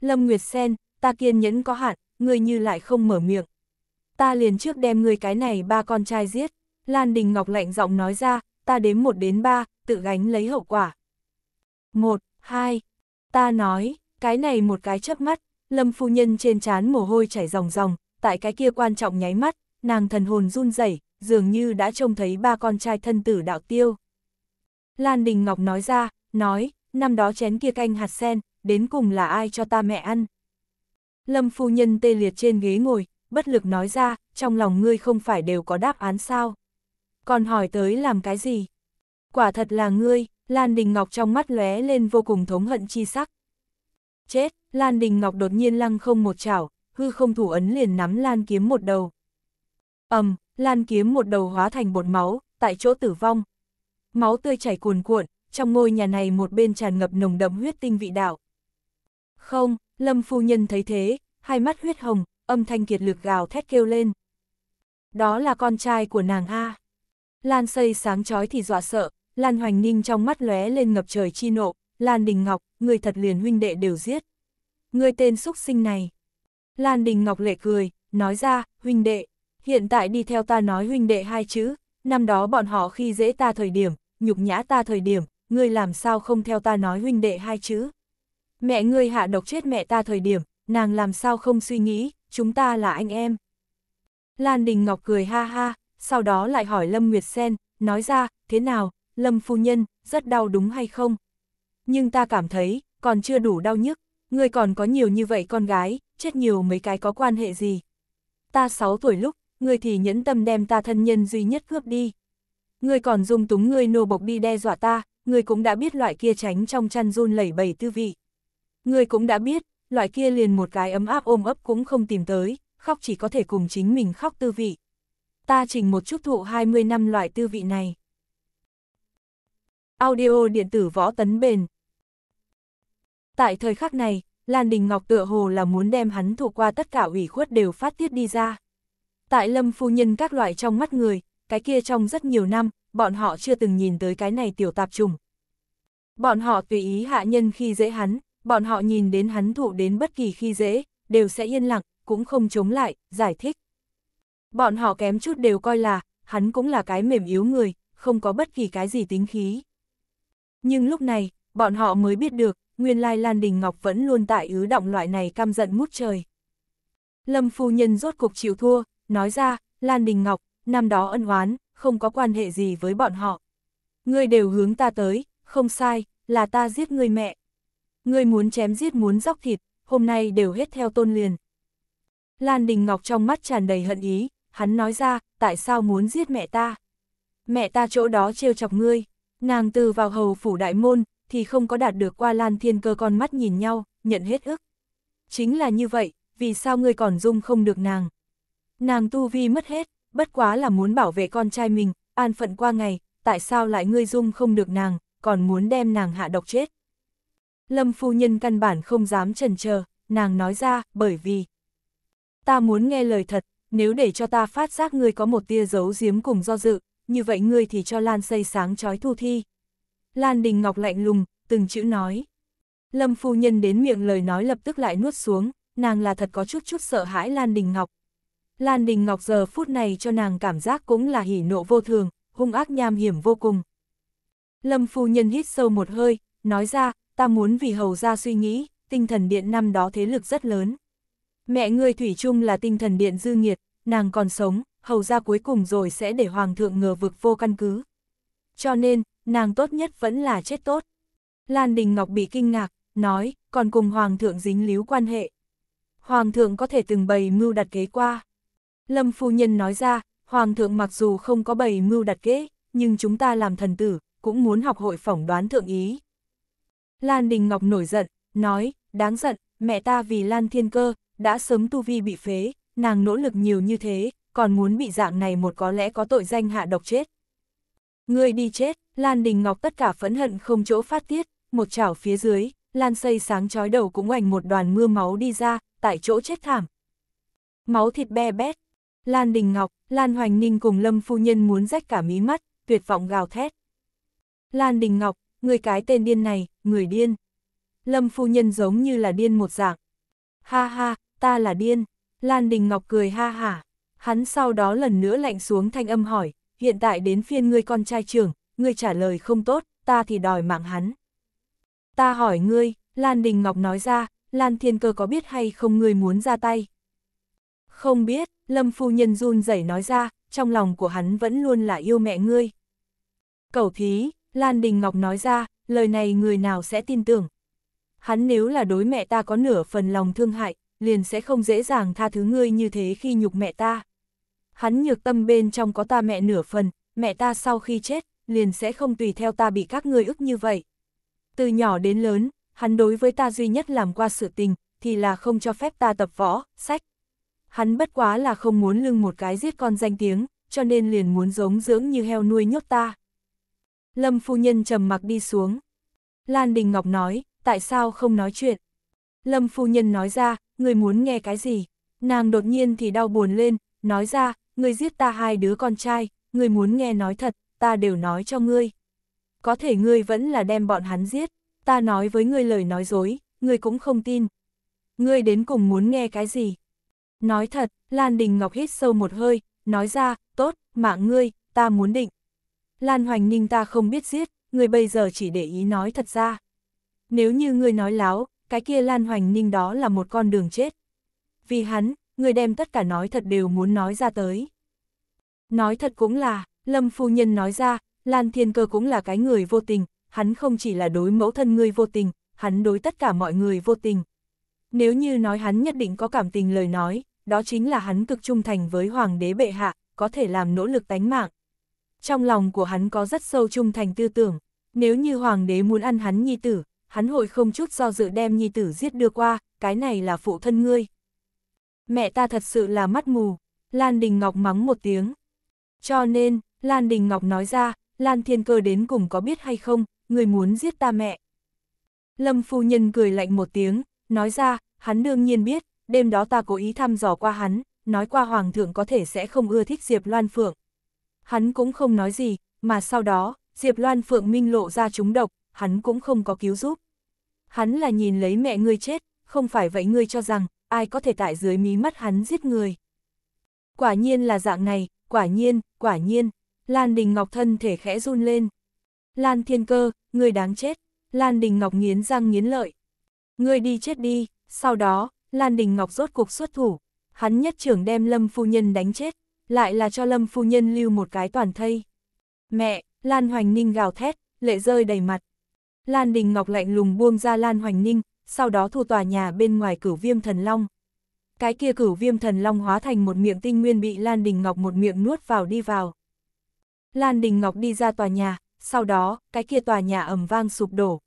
Lâm Nguyệt Sen, ta kiên nhẫn có hạn, ngươi như lại không mở miệng. Ta liền trước đem ngươi cái này ba con trai giết. Lan Đình Ngọc lạnh giọng nói ra, ta đếm một đến ba, tự gánh lấy hậu quả. Một, hai, ta nói, cái này một cái chớp mắt, Lâm phu nhân trên trán mồ hôi chảy ròng ròng, tại cái kia quan trọng nháy mắt, nàng thần hồn run rẩy, dường như đã trông thấy ba con trai thân tử đạo tiêu. Lan Đình Ngọc nói ra, nói, năm đó chén kia canh hạt sen, đến cùng là ai cho ta mẹ ăn. Lâm phu nhân tê liệt trên ghế ngồi, bất lực nói ra, trong lòng ngươi không phải đều có đáp án sao. Còn hỏi tới làm cái gì? Quả thật là ngươi, Lan Đình Ngọc trong mắt lóe lên vô cùng thống hận chi sắc. Chết! Lan Đình Ngọc đột nhiên lăng không một chảo, hư không thủ ấn liền nắm Lan kiếm một đầu. ầm, Lan kiếm một đầu hóa thành bột máu, tại chỗ tử vong. Máu tươi chảy cuồn cuộn, trong ngôi nhà này một bên tràn ngập nồng đậm huyết tinh vị đạo. Không, Lâm phu nhân thấy thế, hai mắt huyết hồng, âm thanh kiệt lực gào thét kêu lên. Đó là con trai của nàng A. Lan xây sáng chói thì dọa sợ, Lan Hoành Ninh trong mắt lóe lên ngập trời chi nộ, Lan Đình Ngọc, người thật liền huynh đệ đều giết ngươi tên xúc sinh này. Lan Đình Ngọc lệ cười, nói ra, huynh đệ, hiện tại đi theo ta nói huynh đệ hai chữ, năm đó bọn họ khi dễ ta thời điểm, nhục nhã ta thời điểm, ngươi làm sao không theo ta nói huynh đệ hai chữ. Mẹ ngươi hạ độc chết mẹ ta thời điểm, nàng làm sao không suy nghĩ, chúng ta là anh em. Lan Đình Ngọc cười ha ha, sau đó lại hỏi Lâm Nguyệt Sen, nói ra, thế nào, Lâm Phu Nhân, rất đau đúng hay không? Nhưng ta cảm thấy, còn chưa đủ đau nhức, ngươi còn có nhiều như vậy con gái, chết nhiều mấy cái có quan hệ gì. Ta 6 tuổi lúc, người thì nhẫn tâm đem ta thân nhân duy nhất cướp đi. Ngươi còn dùng túng người nô bộc đi đe dọa ta, người cũng đã biết loại kia tránh trong chăn run lẩy bẩy tư vị. Ngươi cũng đã biết, loại kia liền một cái ấm áp ôm ấp cũng không tìm tới, khóc chỉ có thể cùng chính mình khóc tư vị. Ta trình một chút thụ 20 năm loại tư vị này. Audio điện tử võ tấn bền, Tại thời khắc này, Lan Đình Ngọc tựa hồ là muốn đem hắn thủ qua tất cả ủy khuất đều phát tiết đi ra. Tại lâm phu nhân các loại trong mắt người, cái kia trong rất nhiều năm, bọn họ chưa từng nhìn tới cái này tiểu tạp trùng. Bọn họ tùy ý hạ nhân khi dễ hắn, bọn họ nhìn đến hắn thụ đến bất kỳ khi dễ, đều sẽ yên lặng, cũng không chống lại, giải thích. Bọn họ kém chút đều coi là, hắn cũng là cái mềm yếu người, không có bất kỳ cái gì tính khí. Nhưng lúc này, bọn họ mới biết được, nguyên lai Lan Đình Ngọc vẫn luôn tại ứ động loại này căm giận mút trời. Lâm phu nhân rốt cuộc chịu thua, nói ra, Lan Đình Ngọc, năm đó ân oán, không có quan hệ gì với bọn họ. Ngươi đều hướng ta tới, không sai, là ta giết ngươi mẹ. Ngươi muốn chém giết muốn dóc thịt, hôm nay đều hết theo tôn liền. Lan Đình Ngọc trong mắt tràn đầy hận ý, hắn nói ra, tại sao muốn giết mẹ ta? Mẹ ta chỗ đó trêu chọc ngươi, nàng từ vào hầu phủ đại môn, thì không có đạt được qua Lan Thiên Cơ con mắt nhìn nhau, nhận hết ức. Chính là như vậy, vì sao ngươi còn dung không được nàng? Nàng tu vi mất hết, bất quá là muốn bảo vệ con trai mình, an phận qua ngày, tại sao lại ngươi dung không được nàng, còn muốn đem nàng hạ độc chết? Lâm phu nhân căn bản không dám trần chờ, nàng nói ra, bởi vì ta muốn nghe lời thật, nếu để cho ta phát giác ngươi có một tia giấu giếm cùng do dự, như vậy ngươi thì cho Lan xây sáng trói thu thi. Lan Đình Ngọc lạnh lùng, từng chữ nói. Lâm phu nhân đến miệng lời nói lập tức lại nuốt xuống, nàng là thật có chút chút sợ hãi Lan Đình Ngọc. Lan Đình Ngọc giờ phút này cho nàng cảm giác cũng là hỉ nộ vô thường, hung ác nham hiểm vô cùng. Lâm phu nhân hít sâu một hơi, nói ra, ta muốn vì hầu ra suy nghĩ, tinh thần điện năm đó thế lực rất lớn. Mẹ ngươi Thủy chung là tinh thần điện dư nghiệt, nàng còn sống, hầu ra cuối cùng rồi sẽ để hoàng thượng ngờ vực vô căn cứ. Cho nên, nàng tốt nhất vẫn là chết tốt. Lan Đình Ngọc bị kinh ngạc, nói, còn cùng Hoàng thượng dính líu quan hệ. Hoàng thượng có thể từng bày mưu đặt kế qua. Lâm Phu Nhân nói ra, Hoàng thượng mặc dù không có bày mưu đặt kế, nhưng chúng ta làm thần tử, cũng muốn học hội phỏng đoán thượng ý. Lan Đình Ngọc nổi giận, nói, đáng giận, mẹ ta vì Lan Thiên Cơ, đã sớm tu vi bị phế, nàng nỗ lực nhiều như thế, còn muốn bị dạng này một có lẽ có tội danh hạ độc chết. Ngươi đi chết, Lan Đình Ngọc tất cả phẫn hận không chỗ phát tiết, một chảo phía dưới, Lan xây sáng chói đầu cũng ảnh một đoàn mưa máu đi ra, tại chỗ chết thảm. Máu thịt be bét. Lan Đình Ngọc, Lan Hoành Ninh cùng Lâm Phu Nhân muốn rách cả mí mắt, tuyệt vọng gào thét. Lan Đình Ngọc, người cái tên điên này, người điên. Lâm Phu Nhân giống như là điên một dạng. Ha ha, ta là điên. Lan Đình Ngọc cười ha hả. Hắn sau đó lần nữa lạnh xuống thanh âm hỏi, hiện tại đến phiên ngươi con trai trưởng, ngươi trả lời không tốt, ta thì đòi mạng hắn. Ta hỏi ngươi, Lan Đình Ngọc nói ra, Lan Thiên Cơ có biết hay không ngươi muốn ra tay? Không biết, Lâm Phu Nhân run rẩy nói ra, trong lòng của hắn vẫn luôn là yêu mẹ ngươi. Cẩu thí, Lan Đình Ngọc nói ra, lời này người nào sẽ tin tưởng. Hắn nếu là đối mẹ ta có nửa phần lòng thương hại, liền sẽ không dễ dàng tha thứ ngươi như thế khi nhục mẹ ta. Hắn nhược tâm bên trong có ta mẹ nửa phần, mẹ ta sau khi chết, liền sẽ không tùy theo ta bị các ngươi ức như vậy. Từ nhỏ đến lớn, hắn đối với ta duy nhất làm qua sự tình, thì là không cho phép ta tập võ, sách. Hắn bất quá là không muốn lưng một cái giết con danh tiếng, cho nên liền muốn giống dưỡng như heo nuôi nhốt ta. Lâm phu nhân trầm mặc đi xuống. Lan Đình Ngọc nói, tại sao không nói chuyện? Lâm phu nhân nói ra, người muốn nghe cái gì? Nàng đột nhiên thì đau buồn lên, nói ra, người giết ta hai đứa con trai, người muốn nghe nói thật, ta đều nói cho ngươi. Có thể ngươi vẫn là đem bọn hắn giết, ta nói với ngươi lời nói dối, ngươi cũng không tin. Ngươi đến cùng muốn nghe cái gì? Nói thật, Lan Đình Ngọc hít sâu một hơi, nói ra, tốt, mạng ngươi, ta muốn định. Lan Hoành Ninh ta không biết giết, ngươi bây giờ chỉ để ý nói thật ra. Nếu như ngươi nói láo, cái kia Lan Hoành Ninh đó là một con đường chết. Vì hắn, ngươi đem tất cả nói thật đều muốn nói ra tới. Nói thật cũng là, Lâm phu nhân nói ra, Lan Thiên Cơ cũng là cái người vô tình, hắn không chỉ là đối mẫu thân ngươi vô tình, hắn đối tất cả mọi người vô tình. Nếu như nói hắn nhất định có cảm tình lời nói, đó chính là hắn cực trung thành với Hoàng đế bệ hạ, có thể làm nỗ lực tánh mạng. Trong lòng của hắn có rất sâu trung thành tư tưởng, nếu như Hoàng đế muốn ăn hắn nhi tử, hắn hội không chút do dự đem nhi tử giết đưa qua, cái này là phụ thân ngươi. Mẹ ta thật sự là mắt mù, Lan Đình Ngọc mắng một tiếng. Cho nên, Lan Đình Ngọc nói ra, Lan Thiên Cơ đến cùng có biết hay không, người muốn giết ta mẹ. Lâm phu nhân cười lạnh một tiếng, nói ra, hắn đương nhiên biết, đêm đó ta cố ý thăm dò qua hắn, nói qua Hoàng thượng có thể sẽ không ưa thích Diệp Loan Phượng. Hắn cũng không nói gì, mà sau đó, Diệp Loan Phượng minh lộ ra chúng độc, hắn cũng không có cứu giúp. Hắn là nhìn lấy mẹ ngươi chết, không phải vậy ngươi cho rằng, ai có thể tại dưới mí mắt hắn giết người. Quả nhiên là dạng này, quả nhiên, quả nhiên. Lan Đình Ngọc thân thể khẽ run lên. Lan Thiên Cơ, người đáng chết. Lan Đình Ngọc nghiến răng nghiến lợi. Người đi chết đi, sau đó, Lan Đình Ngọc rốt cuộc xuất thủ. Hắn nhất trưởng đem Lâm Phu Nhân đánh chết, lại là cho Lâm Phu Nhân lưu một cái toàn thây. Mẹ, Lan Hoành Ninh gào thét, lệ rơi đầy mặt. Lan Đình Ngọc lạnh lùng buông ra Lan Hoành Ninh, sau đó thu tòa nhà bên ngoài cửu viêm thần long. Cái kia cửu viêm thần long hóa thành một miệng tinh nguyên bị Lan Đình Ngọc một miệng nuốt vào đi vào. Lan Đình Ngọc đi ra tòa nhà, sau đó, cái kia tòa nhà ầm vang sụp đổ.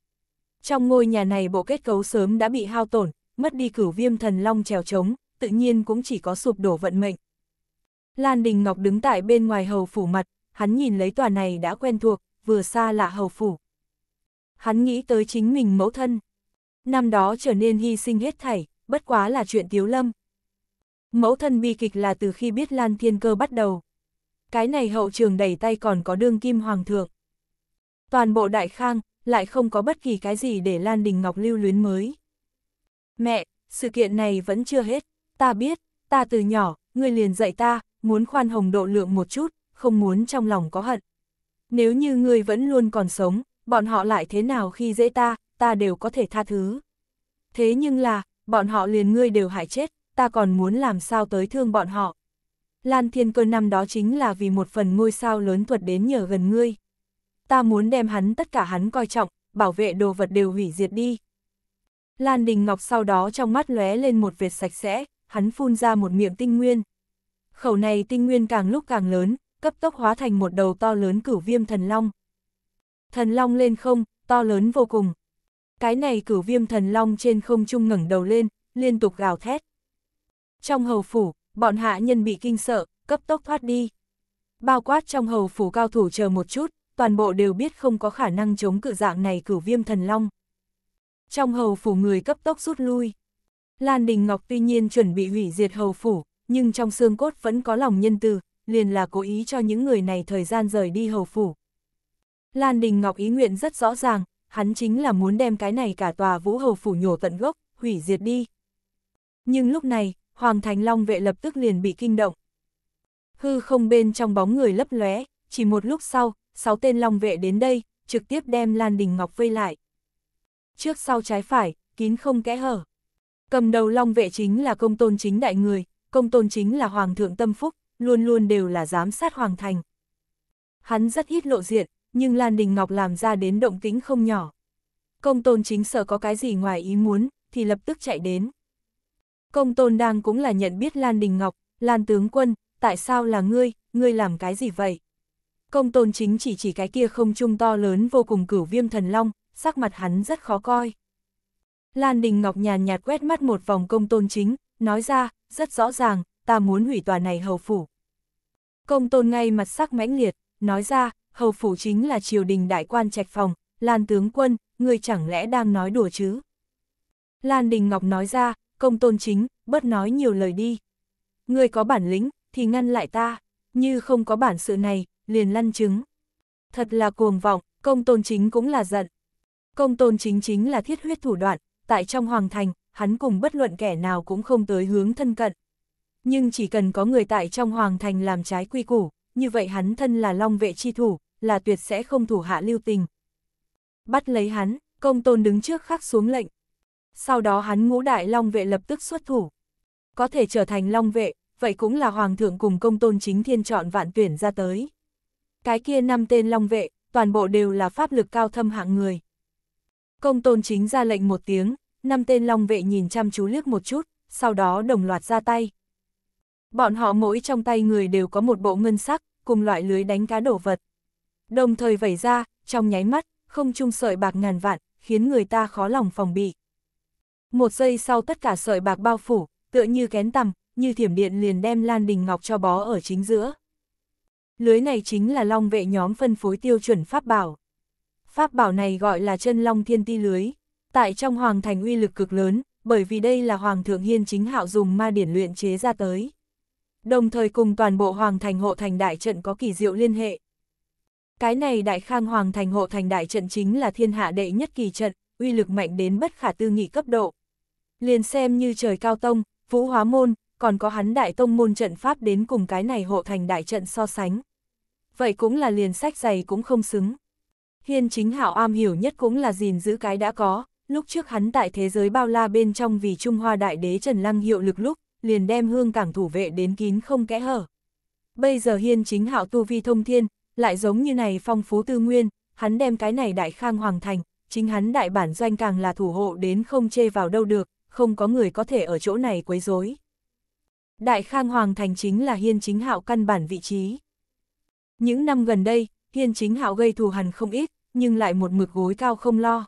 Trong ngôi nhà này bộ kết cấu sớm đã bị hao tổn, mất đi cửu viêm thần long trèo trống, tự nhiên cũng chỉ có sụp đổ vận mệnh. Lan Đình Ngọc đứng tại bên ngoài hầu phủ mặt, hắn nhìn lấy tòa này đã quen thuộc, vừa xa lạ hầu phủ. Hắn nghĩ tới chính mình mẫu thân. Năm đó trở nên hy sinh hết thảy, bất quá là chuyện tiếu lâm. Mẫu thân bi kịch là từ khi biết Lan Thiên Cơ bắt đầu cái này hậu trường đẩy tay còn có đương kim hoàng thượng. Toàn bộ đại khang, lại không có bất kỳ cái gì để Lan Đình Ngọc lưu luyến mới. Mẹ, sự kiện này vẫn chưa hết, ta biết, ta từ nhỏ, người liền dạy ta, muốn khoan hồng độ lượng một chút, không muốn trong lòng có hận. Nếu như người vẫn luôn còn sống, bọn họ lại thế nào khi dễ ta, ta đều có thể tha thứ. Thế nhưng là, bọn họ liền ngươi đều hại chết, ta còn muốn làm sao tới thương bọn họ. Lan Thiên Cơ năm đó chính là vì một phần ngôi sao lớn thuật đến nhờ gần ngươi. Ta muốn đem hắn tất cả hắn coi trọng, bảo vệ đồ vật đều hủy diệt đi. Lan Đình Ngọc sau đó trong mắt lóe lên một vệt sạch sẽ, hắn phun ra một miệng tinh nguyên. Khẩu này tinh nguyên càng lúc càng lớn, cấp tốc hóa thành một đầu to lớn cửu viêm thần long. Thần long lên không, to lớn vô cùng. Cái này cửu viêm thần long trên không trung ngẩng đầu lên, liên tục gào thét. Trong hầu phủ, bọn hạ nhân bị kinh sợ, cấp tốc thoát đi. Bao quát trong hầu phủ cao thủ chờ một chút, toàn bộ đều biết không có khả năng chống cự dạng này cửu viêm thần long. Trong hầu phủ người cấp tốc rút lui. Lan Đình Ngọc tuy nhiên chuẩn bị hủy diệt hầu phủ, nhưng trong xương cốt vẫn có lòng nhân từ, liền là cố ý cho những người này thời gian rời đi hầu phủ. Lan Đình Ngọc ý nguyện rất rõ ràng, hắn chính là muốn đem cái này cả tòa vũ hầu phủ nhổ tận gốc, hủy diệt đi. Nhưng lúc này, Hoàng Thành Long vệ lập tức liền bị kinh động. Hư không bên trong bóng người lấp lóe, chỉ một lúc sau, sáu tên Long vệ đến đây, trực tiếp đem Lan Đình Ngọc vây lại. Trước sau trái phải, kín không kẽ hở. Cầm đầu Long vệ chính là công tôn chính đại người, công tôn chính là Hoàng thượng Tâm Phúc, luôn luôn đều là giám sát Hoàng Thành. Hắn rất ít lộ diện, nhưng Lan Đình Ngọc làm ra đến động tĩnh không nhỏ. Công tôn chính sợ có cái gì ngoài ý muốn, thì lập tức chạy đến. Công tôn đang cũng là nhận biết Lan Đình Ngọc, Lan tướng quân, tại sao là ngươi, ngươi làm cái gì vậy? Công tôn chính chỉ chỉ cái kia không trung to lớn vô cùng cửu viêm thần long, sắc mặt hắn rất khó coi. Lan Đình Ngọc nhàn nhạt quét mắt một vòng công tôn chính, nói ra, rất rõ ràng, ta muốn hủy tòa này hầu phủ. Công tôn ngay mặt sắc mãnh liệt, nói ra, hầu phủ chính là triều đình đại quan trạch phòng, Lan tướng quân, người chẳng lẽ đang nói đùa chứ? Lan Đình Ngọc nói ra, công tôn chính, bớt nói nhiều lời đi. Người có bản lĩnh, thì ngăn lại ta, như không có bản sự này, liền lăn trứng. Thật là cuồng vọng, công tôn chính cũng là giận. Công tôn chính chính là thiết huyết thủ đoạn, tại trong hoàng thành, hắn cùng bất luận kẻ nào cũng không tới hướng thân cận. Nhưng chỉ cần có người tại trong hoàng thành làm trái quy củ, như vậy hắn thân là long vệ chi thủ, là tuyệt sẽ không thủ hạ lưu tình. Bắt lấy hắn, công tôn đứng trước khắc xuống lệnh sau đó hắn ngũ đại long vệ lập tức xuất thủ. Có thể trở thành long vệ, vậy cũng là hoàng thượng cùng công tôn chính thiên chọn vạn tuyển ra tới. Cái kia năm tên long vệ, toàn bộ đều là pháp lực cao thâm hạng người. Công tôn chính ra lệnh một tiếng, năm tên long vệ nhìn chăm chú liếc một chút, sau đó đồng loạt ra tay. Bọn họ mỗi trong tay người đều có một bộ ngân sắc, cùng loại lưới đánh cá đổ vật. Đồng thời vẩy ra, trong nháy mắt, không trung sợi bạc ngàn vạn, khiến người ta khó lòng phòng bị. Một giây sau tất cả sợi bạc bao phủ, tựa như kén tầm, như thiểm điện liền đem Lan Đình Ngọc cho bó ở chính giữa. Lưới này chính là long vệ nhóm phân phối tiêu chuẩn pháp bảo. Pháp bảo này gọi là chân long thiên ti lưới. Tại trong hoàng thành uy lực cực lớn, bởi vì đây là hoàng thượng hiên chính hạo dùng ma điển luyện chế ra tới. Đồng thời cùng toàn bộ hoàng thành hộ thành đại trận có kỳ diệu liên hệ. Cái này đại khang hoàng thành hộ thành đại trận chính là thiên hạ đệ nhất kỳ trận, uy lực mạnh đến bất khả tư nghị cấp độ. Liền xem như trời cao tông, vũ hóa môn, còn có hắn đại tông môn trận pháp đến cùng cái này hộ thành đại trận so sánh. Vậy cũng là liền sách giày cũng không xứng. Hiên chính hảo am hiểu nhất cũng là gìn giữ cái đã có, lúc trước hắn tại thế giới bao la bên trong vì Trung Hoa đại đế Trần Lăng hiệu lực lúc, liền đem hương cảng thủ vệ đến kín không kẽ hở. Bây giờ hiên chính hạo tu vi thông thiên, lại giống như này phong phú tư nguyên, hắn đem cái này đại khang hoàng thành, chính hắn đại bản doanh càng là thủ hộ đến không chê vào đâu được, không có người có thể ở chỗ này quấy rối. Đại Khang Hoàng Thành chính là Hiên Chính Hạo căn bản vị trí. Những năm gần đây, Hiên Chính Hạo gây thù hằn không ít, nhưng lại một mực gối cao không lo.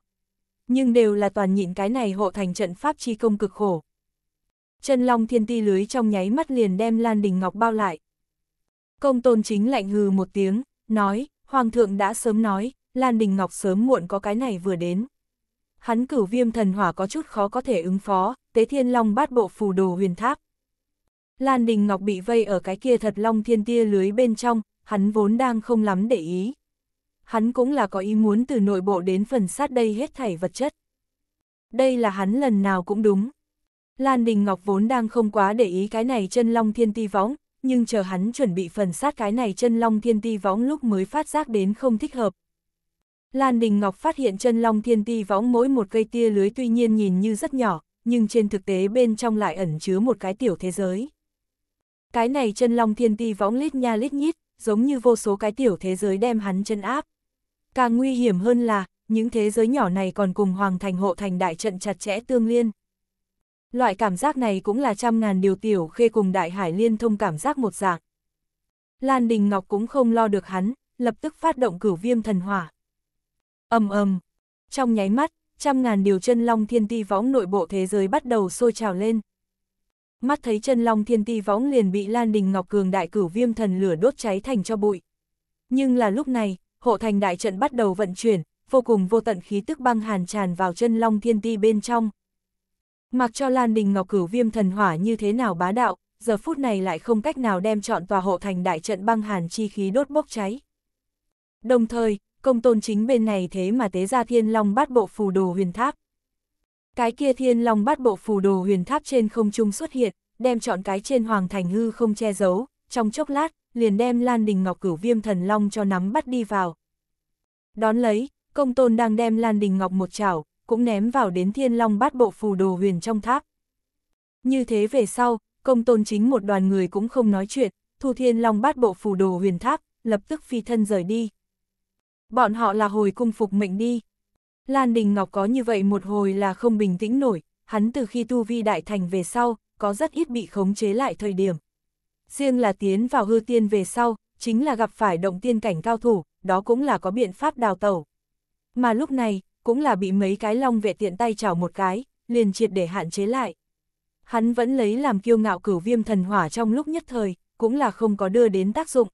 Nhưng đều là toàn nhịn cái này hộ thành trận pháp chi công cực khổ. Chân Long Thiên Ti lưới trong nháy mắt liền đem Lan Đình Ngọc bao lại. Công Tôn Chính lạnh hừ một tiếng, nói, Hoàng thượng đã sớm nói, Lan Đình Ngọc sớm muộn có cái này vừa đến. Hắn cử viêm thần hỏa có chút khó có thể ứng phó, tế thiên long bát bộ phù đồ huyền tháp. Lan Đình Ngọc bị vây ở cái kia thật long thiên tia lưới bên trong, hắn vốn đang không lắm để ý. Hắn cũng là có ý muốn từ nội bộ đến phần sát đây hết thảy vật chất. Đây là hắn lần nào cũng đúng. Lan Đình Ngọc vốn đang không quá để ý cái này chân long thiên ti võng, nhưng chờ hắn chuẩn bị phần sát cái này chân long thiên ti võng lúc mới phát giác đến không thích hợp, Lan Đình Ngọc phát hiện chân long thiên ti võng mỗi một cây tia lưới tuy nhiên nhìn như rất nhỏ, nhưng trên thực tế bên trong lại ẩn chứa một cái tiểu thế giới. Cái này chân long thiên ti võng lít nha lít nhít, giống như vô số cái tiểu thế giới đem hắn chân áp. Càng nguy hiểm hơn là, những thế giới nhỏ này còn cùng hoàng thành hộ thành đại trận chặt chẽ tương liên. Loại cảm giác này cũng là trăm ngàn điều tiểu khê cùng đại hải liên thông cảm giác một dạng. Lan Đình Ngọc cũng không lo được hắn, lập tức phát động cửu viêm thần hỏa ầm ầm, trong nháy mắt, trăm ngàn điều chân long thiên ti võng nội bộ thế giới bắt đầu sôi trào lên. Mắt thấy chân long thiên ti võng liền bị Lan Đình Ngọc Cường đại cửu viêm thần lửa đốt cháy thành cho bụi. Nhưng là lúc này, hộ thành đại trận bắt đầu vận chuyển, vô cùng vô tận khí tức băng hàn tràn vào chân long thiên ti bên trong. Mặc cho Lan Đình Ngọc Cửu Viêm Thần Hỏa như thế nào bá đạo, giờ phút này lại không cách nào đem chọn tòa hộ thành đại trận băng hàn chi khí đốt bốc cháy. Đồng thời, công tôn chính bên này thế mà tế ra thiên long bát bộ phù đồ huyền tháp. Cái kia thiên long bát bộ phù đồ huyền tháp trên không trung xuất hiện, đem chọn cái trên hoàng thành hư không che giấu, trong chốc lát, liền đem Lan Đình Ngọc cửu viêm thần long cho nắm bắt đi vào. Đón lấy, công tôn đang đem Lan Đình Ngọc một chảo, cũng ném vào đến thiên long bát bộ phù đồ huyền trong tháp. Như thế về sau, công tôn chính một đoàn người cũng không nói chuyện, thu thiên long bát bộ phù đồ huyền tháp, lập tức phi thân rời đi. Bọn họ là hồi cung phục mệnh đi. Lan Đình Ngọc có như vậy một hồi là không bình tĩnh nổi, hắn từ khi tu vi đại thành về sau, có rất ít bị khống chế lại thời điểm. Riêng là tiến vào hư tiên về sau, chính là gặp phải động tiên cảnh cao thủ, đó cũng là có biện pháp đào tẩu. Mà lúc này, cũng là bị mấy cái long vệ tiện tay chảo một cái, liền triệt để hạn chế lại. Hắn vẫn lấy làm kiêu ngạo cửu viêm thần hỏa trong lúc nhất thời, cũng là không có đưa đến tác dụng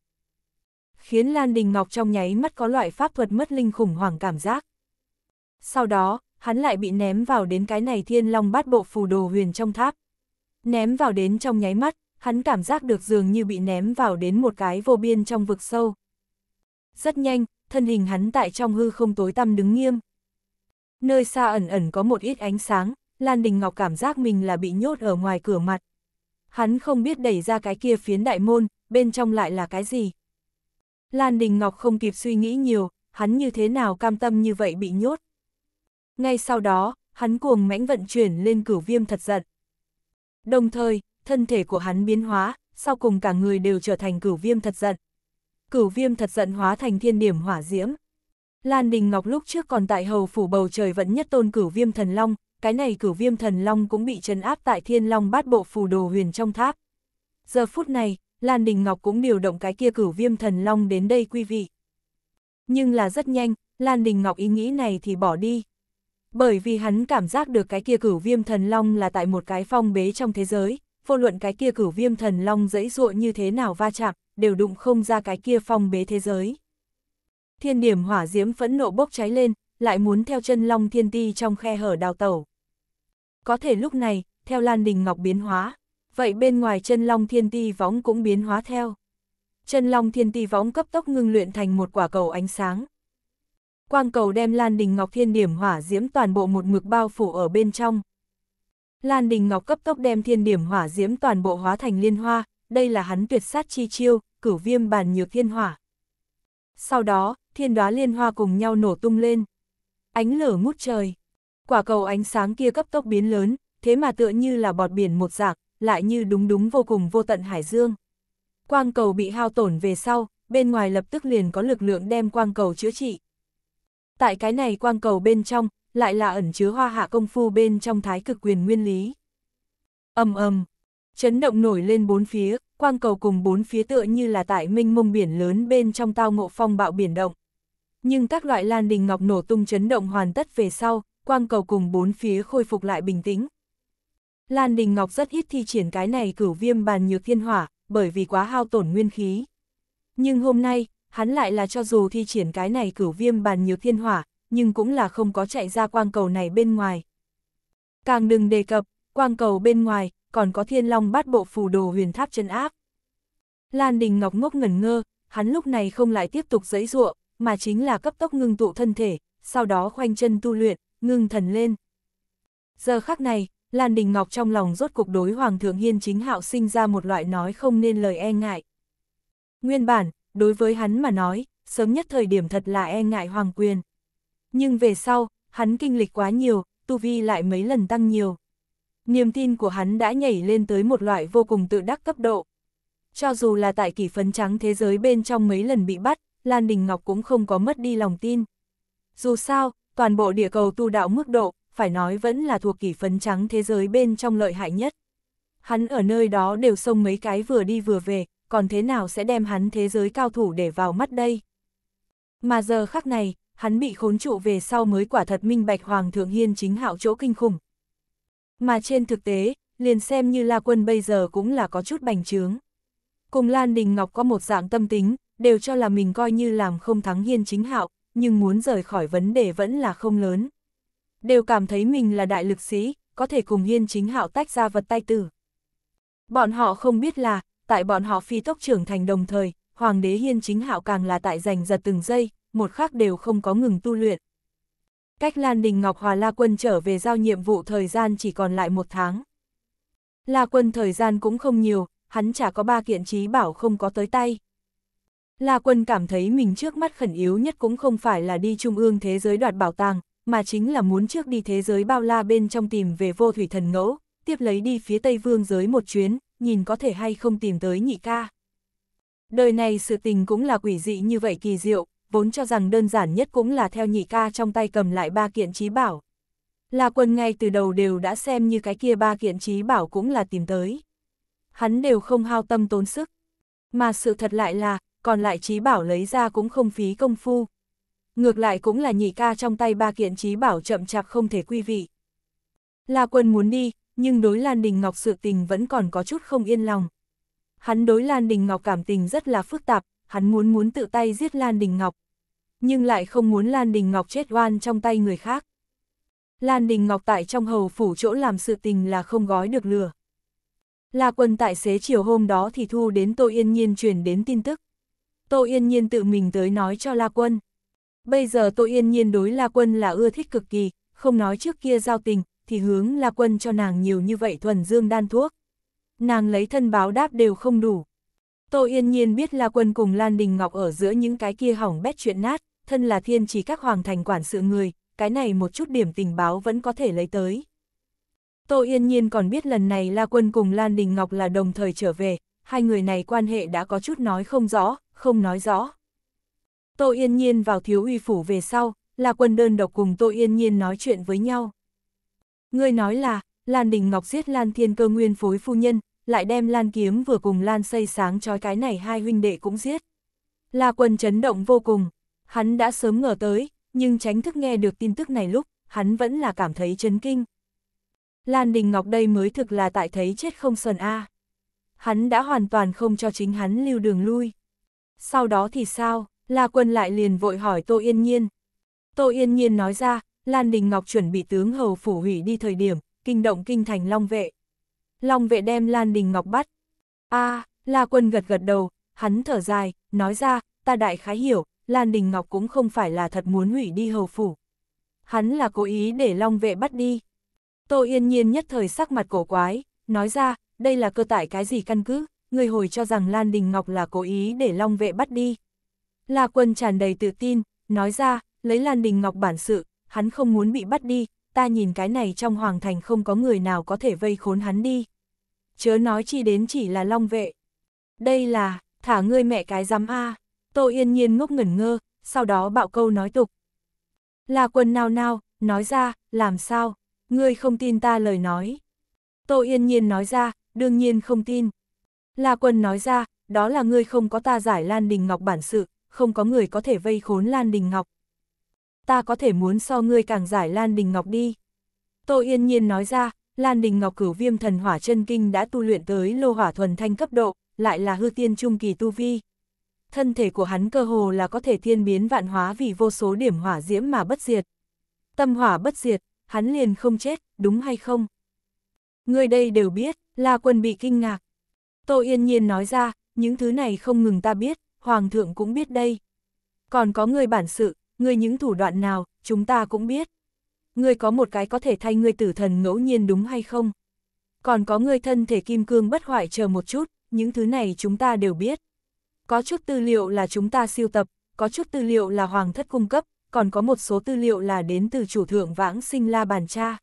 khiến Lan Đình Ngọc trong nháy mắt có loại pháp thuật mất linh khủng hoảng cảm giác. Sau đó, hắn lại bị ném vào đến cái này thiên long bát bộ phù đồ huyền trong tháp. Ném vào đến trong nháy mắt, hắn cảm giác được dường như bị ném vào đến một cái vô biên trong vực sâu. Rất nhanh, thân hình hắn tại trong hư không tối tăm đứng nghiêm. Nơi xa ẩn ẩn có một ít ánh sáng, Lan Đình Ngọc cảm giác mình là bị nhốt ở ngoài cửa mặt. Hắn không biết đẩy ra cái kia phiến đại môn, bên trong lại là cái gì. Lan Đình Ngọc không kịp suy nghĩ nhiều, hắn như thế nào cam tâm như vậy bị nhốt. Ngay sau đó, hắn cuồng mãnh vận chuyển lên cửu viêm thật giận. Đồng thời, thân thể của hắn biến hóa, sau cùng cả người đều trở thành cửu viêm thật giận. Cửu viêm thật giận hóa thành thiên điểm hỏa diễm. Lan Đình Ngọc lúc trước còn tại hầu phủ bầu trời vẫn nhất tôn cửu viêm thần long, cái này cửu viêm thần long cũng bị trấn áp tại thiên long bát bộ phù đồ huyền trong tháp. Giờ phút này, Lan Đình Ngọc cũng điều động cái kia cửu viêm thần long đến đây quý vị. Nhưng là rất nhanh, Lan Đình Ngọc ý nghĩ này thì bỏ đi. Bởi vì hắn cảm giác được cái kia cửu viêm thần long là tại một cái phong bế trong thế giới, vô luận cái kia cửu viêm thần long dẫy dụa như thế nào va chạm, đều đụng không ra cái kia phong bế thế giới. Thiên điểm hỏa diễm phẫn nộ bốc cháy lên, lại muốn theo chân long thiên ti trong khe hở đào tẩu. Có thể lúc này, theo Lan Đình Ngọc biến hóa, vậy bên ngoài chân long thiên ti võng cũng biến hóa theo. Chân long thiên ti võng cấp tốc ngưng luyện thành một quả cầu ánh sáng. Quang cầu đem Lan Đình Ngọc thiên điểm hỏa diễm toàn bộ một mực bao phủ ở bên trong. Lan Đình Ngọc cấp tốc đem thiên điểm hỏa diễm toàn bộ hóa thành liên hoa, đây là hắn tuyệt sát chi chiêu, cửu viêm bàn nhược thiên hỏa. Sau đó, thiên đoá liên hoa cùng nhau nổ tung lên. Ánh lửa ngút trời. Quả cầu ánh sáng kia cấp tốc biến lớn, thế mà tựa như là bọt biển một dạng, lại như đúng đúng vô cùng vô tận hải dương. Quang cầu bị hao tổn về sau, bên ngoài lập tức liền có lực lượng đem quang cầu chữa trị. Tại cái này quang cầu bên trong, lại là ẩn chứa hoa hạ công phu bên trong thái cực quyền nguyên lý. ầm ầm chấn động nổi lên bốn phía, quang cầu cùng bốn phía tựa như là tại minh mông biển lớn bên trong tao ngộ phong bạo biển động. Nhưng các loại lan đình ngọc nổ tung chấn động hoàn tất về sau, quang cầu cùng bốn phía khôi phục lại bình tĩnh, Lan Đình Ngọc rất ít thi triển cái này cửu viêm bàn nhược thiên hỏa, bởi vì quá hao tổn nguyên khí. Nhưng hôm nay, hắn lại là cho dù thi triển cái này cửu viêm bàn nhược thiên hỏa, nhưng cũng là không có chạy ra quang cầu này bên ngoài. Càng đừng đề cập, quang cầu bên ngoài, còn có thiên long bát bộ phù đồ huyền tháp chân áp. Lan Đình Ngọc ngốc ngẩn ngơ, hắn lúc này không lại tiếp tục giấy ruộng, mà chính là cấp tốc ngưng tụ thân thể, sau đó khoanh chân tu luyện, ngưng thần lên. Giờ khắc này, Lan Đình Ngọc trong lòng rốt cuộc đối Hoàng thượng Hiên chính hạo sinh ra một loại nói không nên lời e ngại. Nguyên bản, đối với hắn mà nói, sớm nhất thời điểm thật là e ngại hoàng quyền. Nhưng về sau, hắn kinh lịch quá nhiều, tu vi lại mấy lần tăng nhiều. Niềm tin của hắn đã nhảy lên tới một loại vô cùng tự đắc cấp độ. Cho dù là tại kỷ phấn trắng thế giới bên trong mấy lần bị bắt, Lan Đình Ngọc cũng không có mất đi lòng tin. Dù sao, toàn bộ địa cầu tu đạo mức độ, phải nói vẫn là thuộc kỷ phấn trắng thế giới bên trong lợi hại nhất. Hắn ở nơi đó đều xông mấy cái vừa đi vừa về, còn thế nào sẽ đem hắn thế giới cao thủ để vào mắt đây? Mà giờ khắc này, hắn bị khốn trụ về sau mới quả thật minh bạch Hoàng thượng Hiên chính hạo chỗ kinh khủng. Mà trên thực tế, liền xem như La Quân bây giờ cũng là có chút bành trướng. Cùng Lan Đình Ngọc có một dạng tâm tính, đều cho là mình coi như làm không thắng Hiên chính hạo, nhưng muốn rời khỏi vấn đề vẫn là không lớn đều cảm thấy mình là đại lực sĩ, có thể cùng hiên chính hạo tách ra vật tay tử. Bọn họ không biết là, tại bọn họ phi tốc trưởng thành đồng thời, hoàng đế hiên chính hạo càng là tại giành giật từng giây, một khắc đều không có ngừng tu luyện. Cách Lan Đình Ngọc Hòa La Quân trở về giao nhiệm vụ thời gian chỉ còn lại một tháng. La Quân thời gian cũng không nhiều, hắn chả có ba kiện trí bảo không có tới tay. La Quân cảm thấy mình trước mắt khẩn yếu nhất cũng không phải là đi trung ương thế giới đoạt bảo tàng, mà chính là muốn trước đi thế giới bao la bên trong tìm về vô thủy thần ngẫu, tiếp lấy đi phía Tây Vương giới một chuyến, nhìn có thể hay không tìm tới nhị ca. Đời này sự tình cũng là quỷ dị như vậy kỳ diệu, vốn cho rằng đơn giản nhất cũng là theo nhị ca trong tay cầm lại ba kiện trí bảo. Là quân ngay từ đầu đều đã xem như cái kia ba kiện trí bảo cũng là tìm tới. Hắn đều không hao tâm tốn sức. Mà sự thật lại là, còn lại trí bảo lấy ra cũng không phí công phu, ngược lại cũng là nhị ca trong tay ba kiện trí bảo chậm chạp không thể quy vị. La quân muốn đi, nhưng đối Lan Đình Ngọc sự tình vẫn còn có chút không yên lòng. Hắn đối Lan Đình Ngọc cảm tình rất là phức tạp, hắn muốn muốn tự tay giết Lan Đình Ngọc, nhưng lại không muốn Lan Đình Ngọc chết oan trong tay người khác. Lan Đình Ngọc tại trong hầu phủ chỗ làm sự tình là không gói được lừa. La quân tại xế chiều hôm đó thì thu đến Tô Yên Nhiên truyền đến tin tức. Tô Yên Nhiên tự mình tới nói cho La quân. Bây giờ tôi yên nhiên đối La Quân là ưa thích cực kỳ, không nói trước kia giao tình, thì hướng La Quân cho nàng nhiều như vậy thuần dương đan thuốc. Nàng lấy thân báo đáp đều không đủ. Tô Yên Nhiên biết La Quân cùng Lan Đình Ngọc ở giữa những cái kia hỏng bét chuyện nát, thân là thiên chỉ các hoàng thành quản sự người, cái này một chút điểm tình báo vẫn có thể lấy tới. Tô Yên Nhiên còn biết lần này La Quân cùng Lan Đình Ngọc là đồng thời trở về, hai người này quan hệ đã có chút nói không rõ, không nói rõ. Tô Yên Nhiên vào thiếu uy phủ về sau, là quân đơn độc cùng Tô Yên Nhiên nói chuyện với nhau. Ngươi nói là, Lan Đình Ngọc giết Lan Thiên cơ nguyên phối phu nhân, lại đem Lan Kiếm vừa cùng Lan xây sáng trói cái này hai huynh đệ cũng giết. La quân chấn động vô cùng, hắn đã sớm ngờ tới, nhưng tránh thức nghe được tin tức này lúc, hắn vẫn là cảm thấy chấn kinh. Lan Đình Ngọc đây mới thực là tại thấy chết không sờn A. Hắn đã hoàn toàn không cho chính hắn lưu đường lui. Sau đó thì sao? La Quân lại liền vội hỏi Tô Yên Nhiên. Tô Yên Nhiên nói ra, Lan Đình Ngọc chuẩn bị tướng hầu phủ hủy đi thời điểm, kinh động kinh thành Long Vệ. Long Vệ đem Lan Đình Ngọc bắt. a à, La Quân gật gật đầu, hắn thở dài, nói ra, ta đại khái hiểu, Lan Đình Ngọc cũng không phải là thật muốn hủy đi hầu phủ. Hắn là cố ý để Long Vệ bắt đi. Tô Yên Nhiên nhất thời sắc mặt cổ quái, nói ra, đây là cơ tại cái gì căn cứ, người hồi cho rằng Lan Đình Ngọc là cố ý để Long Vệ bắt đi. La Quân tràn đầy tự tin, nói ra, lấy Lan Đình Ngọc bản sự, hắn không muốn bị bắt đi, ta nhìn cái này trong hoàng thành không có người nào có thể vây khốn hắn đi. Chớ nói chi đến chỉ là long vệ. Đây là, thả ngươi mẹ cái giám A, Tô Yên Nhiên ngốc ngẩn ngơ, sau đó bạo câu nói tục. La Quân nao nao, nói ra, làm sao, ngươi không tin ta lời nói. Tô Yên Nhiên nói ra, đương nhiên không tin. La Quân nói ra, đó là ngươi không có ta giải Lan Đình Ngọc bản sự, không có người có thể vây khốn Lan Đình Ngọc. Ta có thể muốn so ngươi càng giải Lan Đình Ngọc đi. Tô Yên Nhiên nói ra, Lan Đình Ngọc cửu viêm thần hỏa chân kinh đã tu luyện tới lô hỏa thuần thanh cấp độ, lại là hư tiên trung kỳ tu vi. Thân thể của hắn cơ hồ là có thể thiên biến vạn hóa vì vô số điểm hỏa diễm mà bất diệt. Tâm hỏa bất diệt, hắn liền không chết, đúng hay không? Người đây đều biết, La Quân bị kinh ngạc. Tô Yên Nhiên nói ra, những thứ này không ngừng ta biết, Hoàng thượng cũng biết đây. Còn có người bản sự, người những thủ đoạn nào, chúng ta cũng biết. Người có một cái có thể thay người tử thần ngẫu nhiên đúng hay không? Còn có người thân thể kim cương bất hoại chờ một chút, những thứ này chúng ta đều biết. Có chút tư liệu là chúng ta siêu tập, có chút tư liệu là hoàng thất cung cấp, còn có một số tư liệu là đến từ chủ thượng vãng sinh la bàn cha.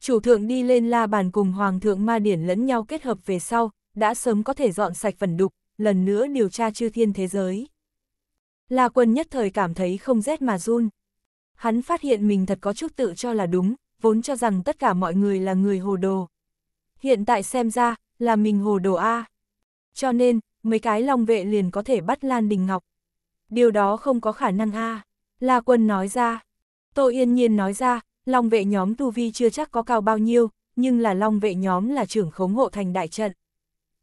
Chủ thượng đi lên la bàn cùng hoàng thượng ma điển lẫn nhau kết hợp về sau, đã sớm có thể dọn sạch phần đục, lần nữa điều tra chư thiên thế giới. La Quân nhất thời cảm thấy không rét mà run. Hắn phát hiện mình thật có chút tự cho là đúng, vốn cho rằng tất cả mọi người là người hồ đồ. Hiện tại xem ra, là mình hồ đồ A. Cho nên, mấy cái long vệ liền có thể bắt Lan Đình Ngọc. Điều đó không có khả năng A. La Quân nói ra. Tô yên nhiên nói ra, long vệ nhóm tu vi chưa chắc có cao bao nhiêu, nhưng là long vệ nhóm là trưởng khống hộ thành đại trận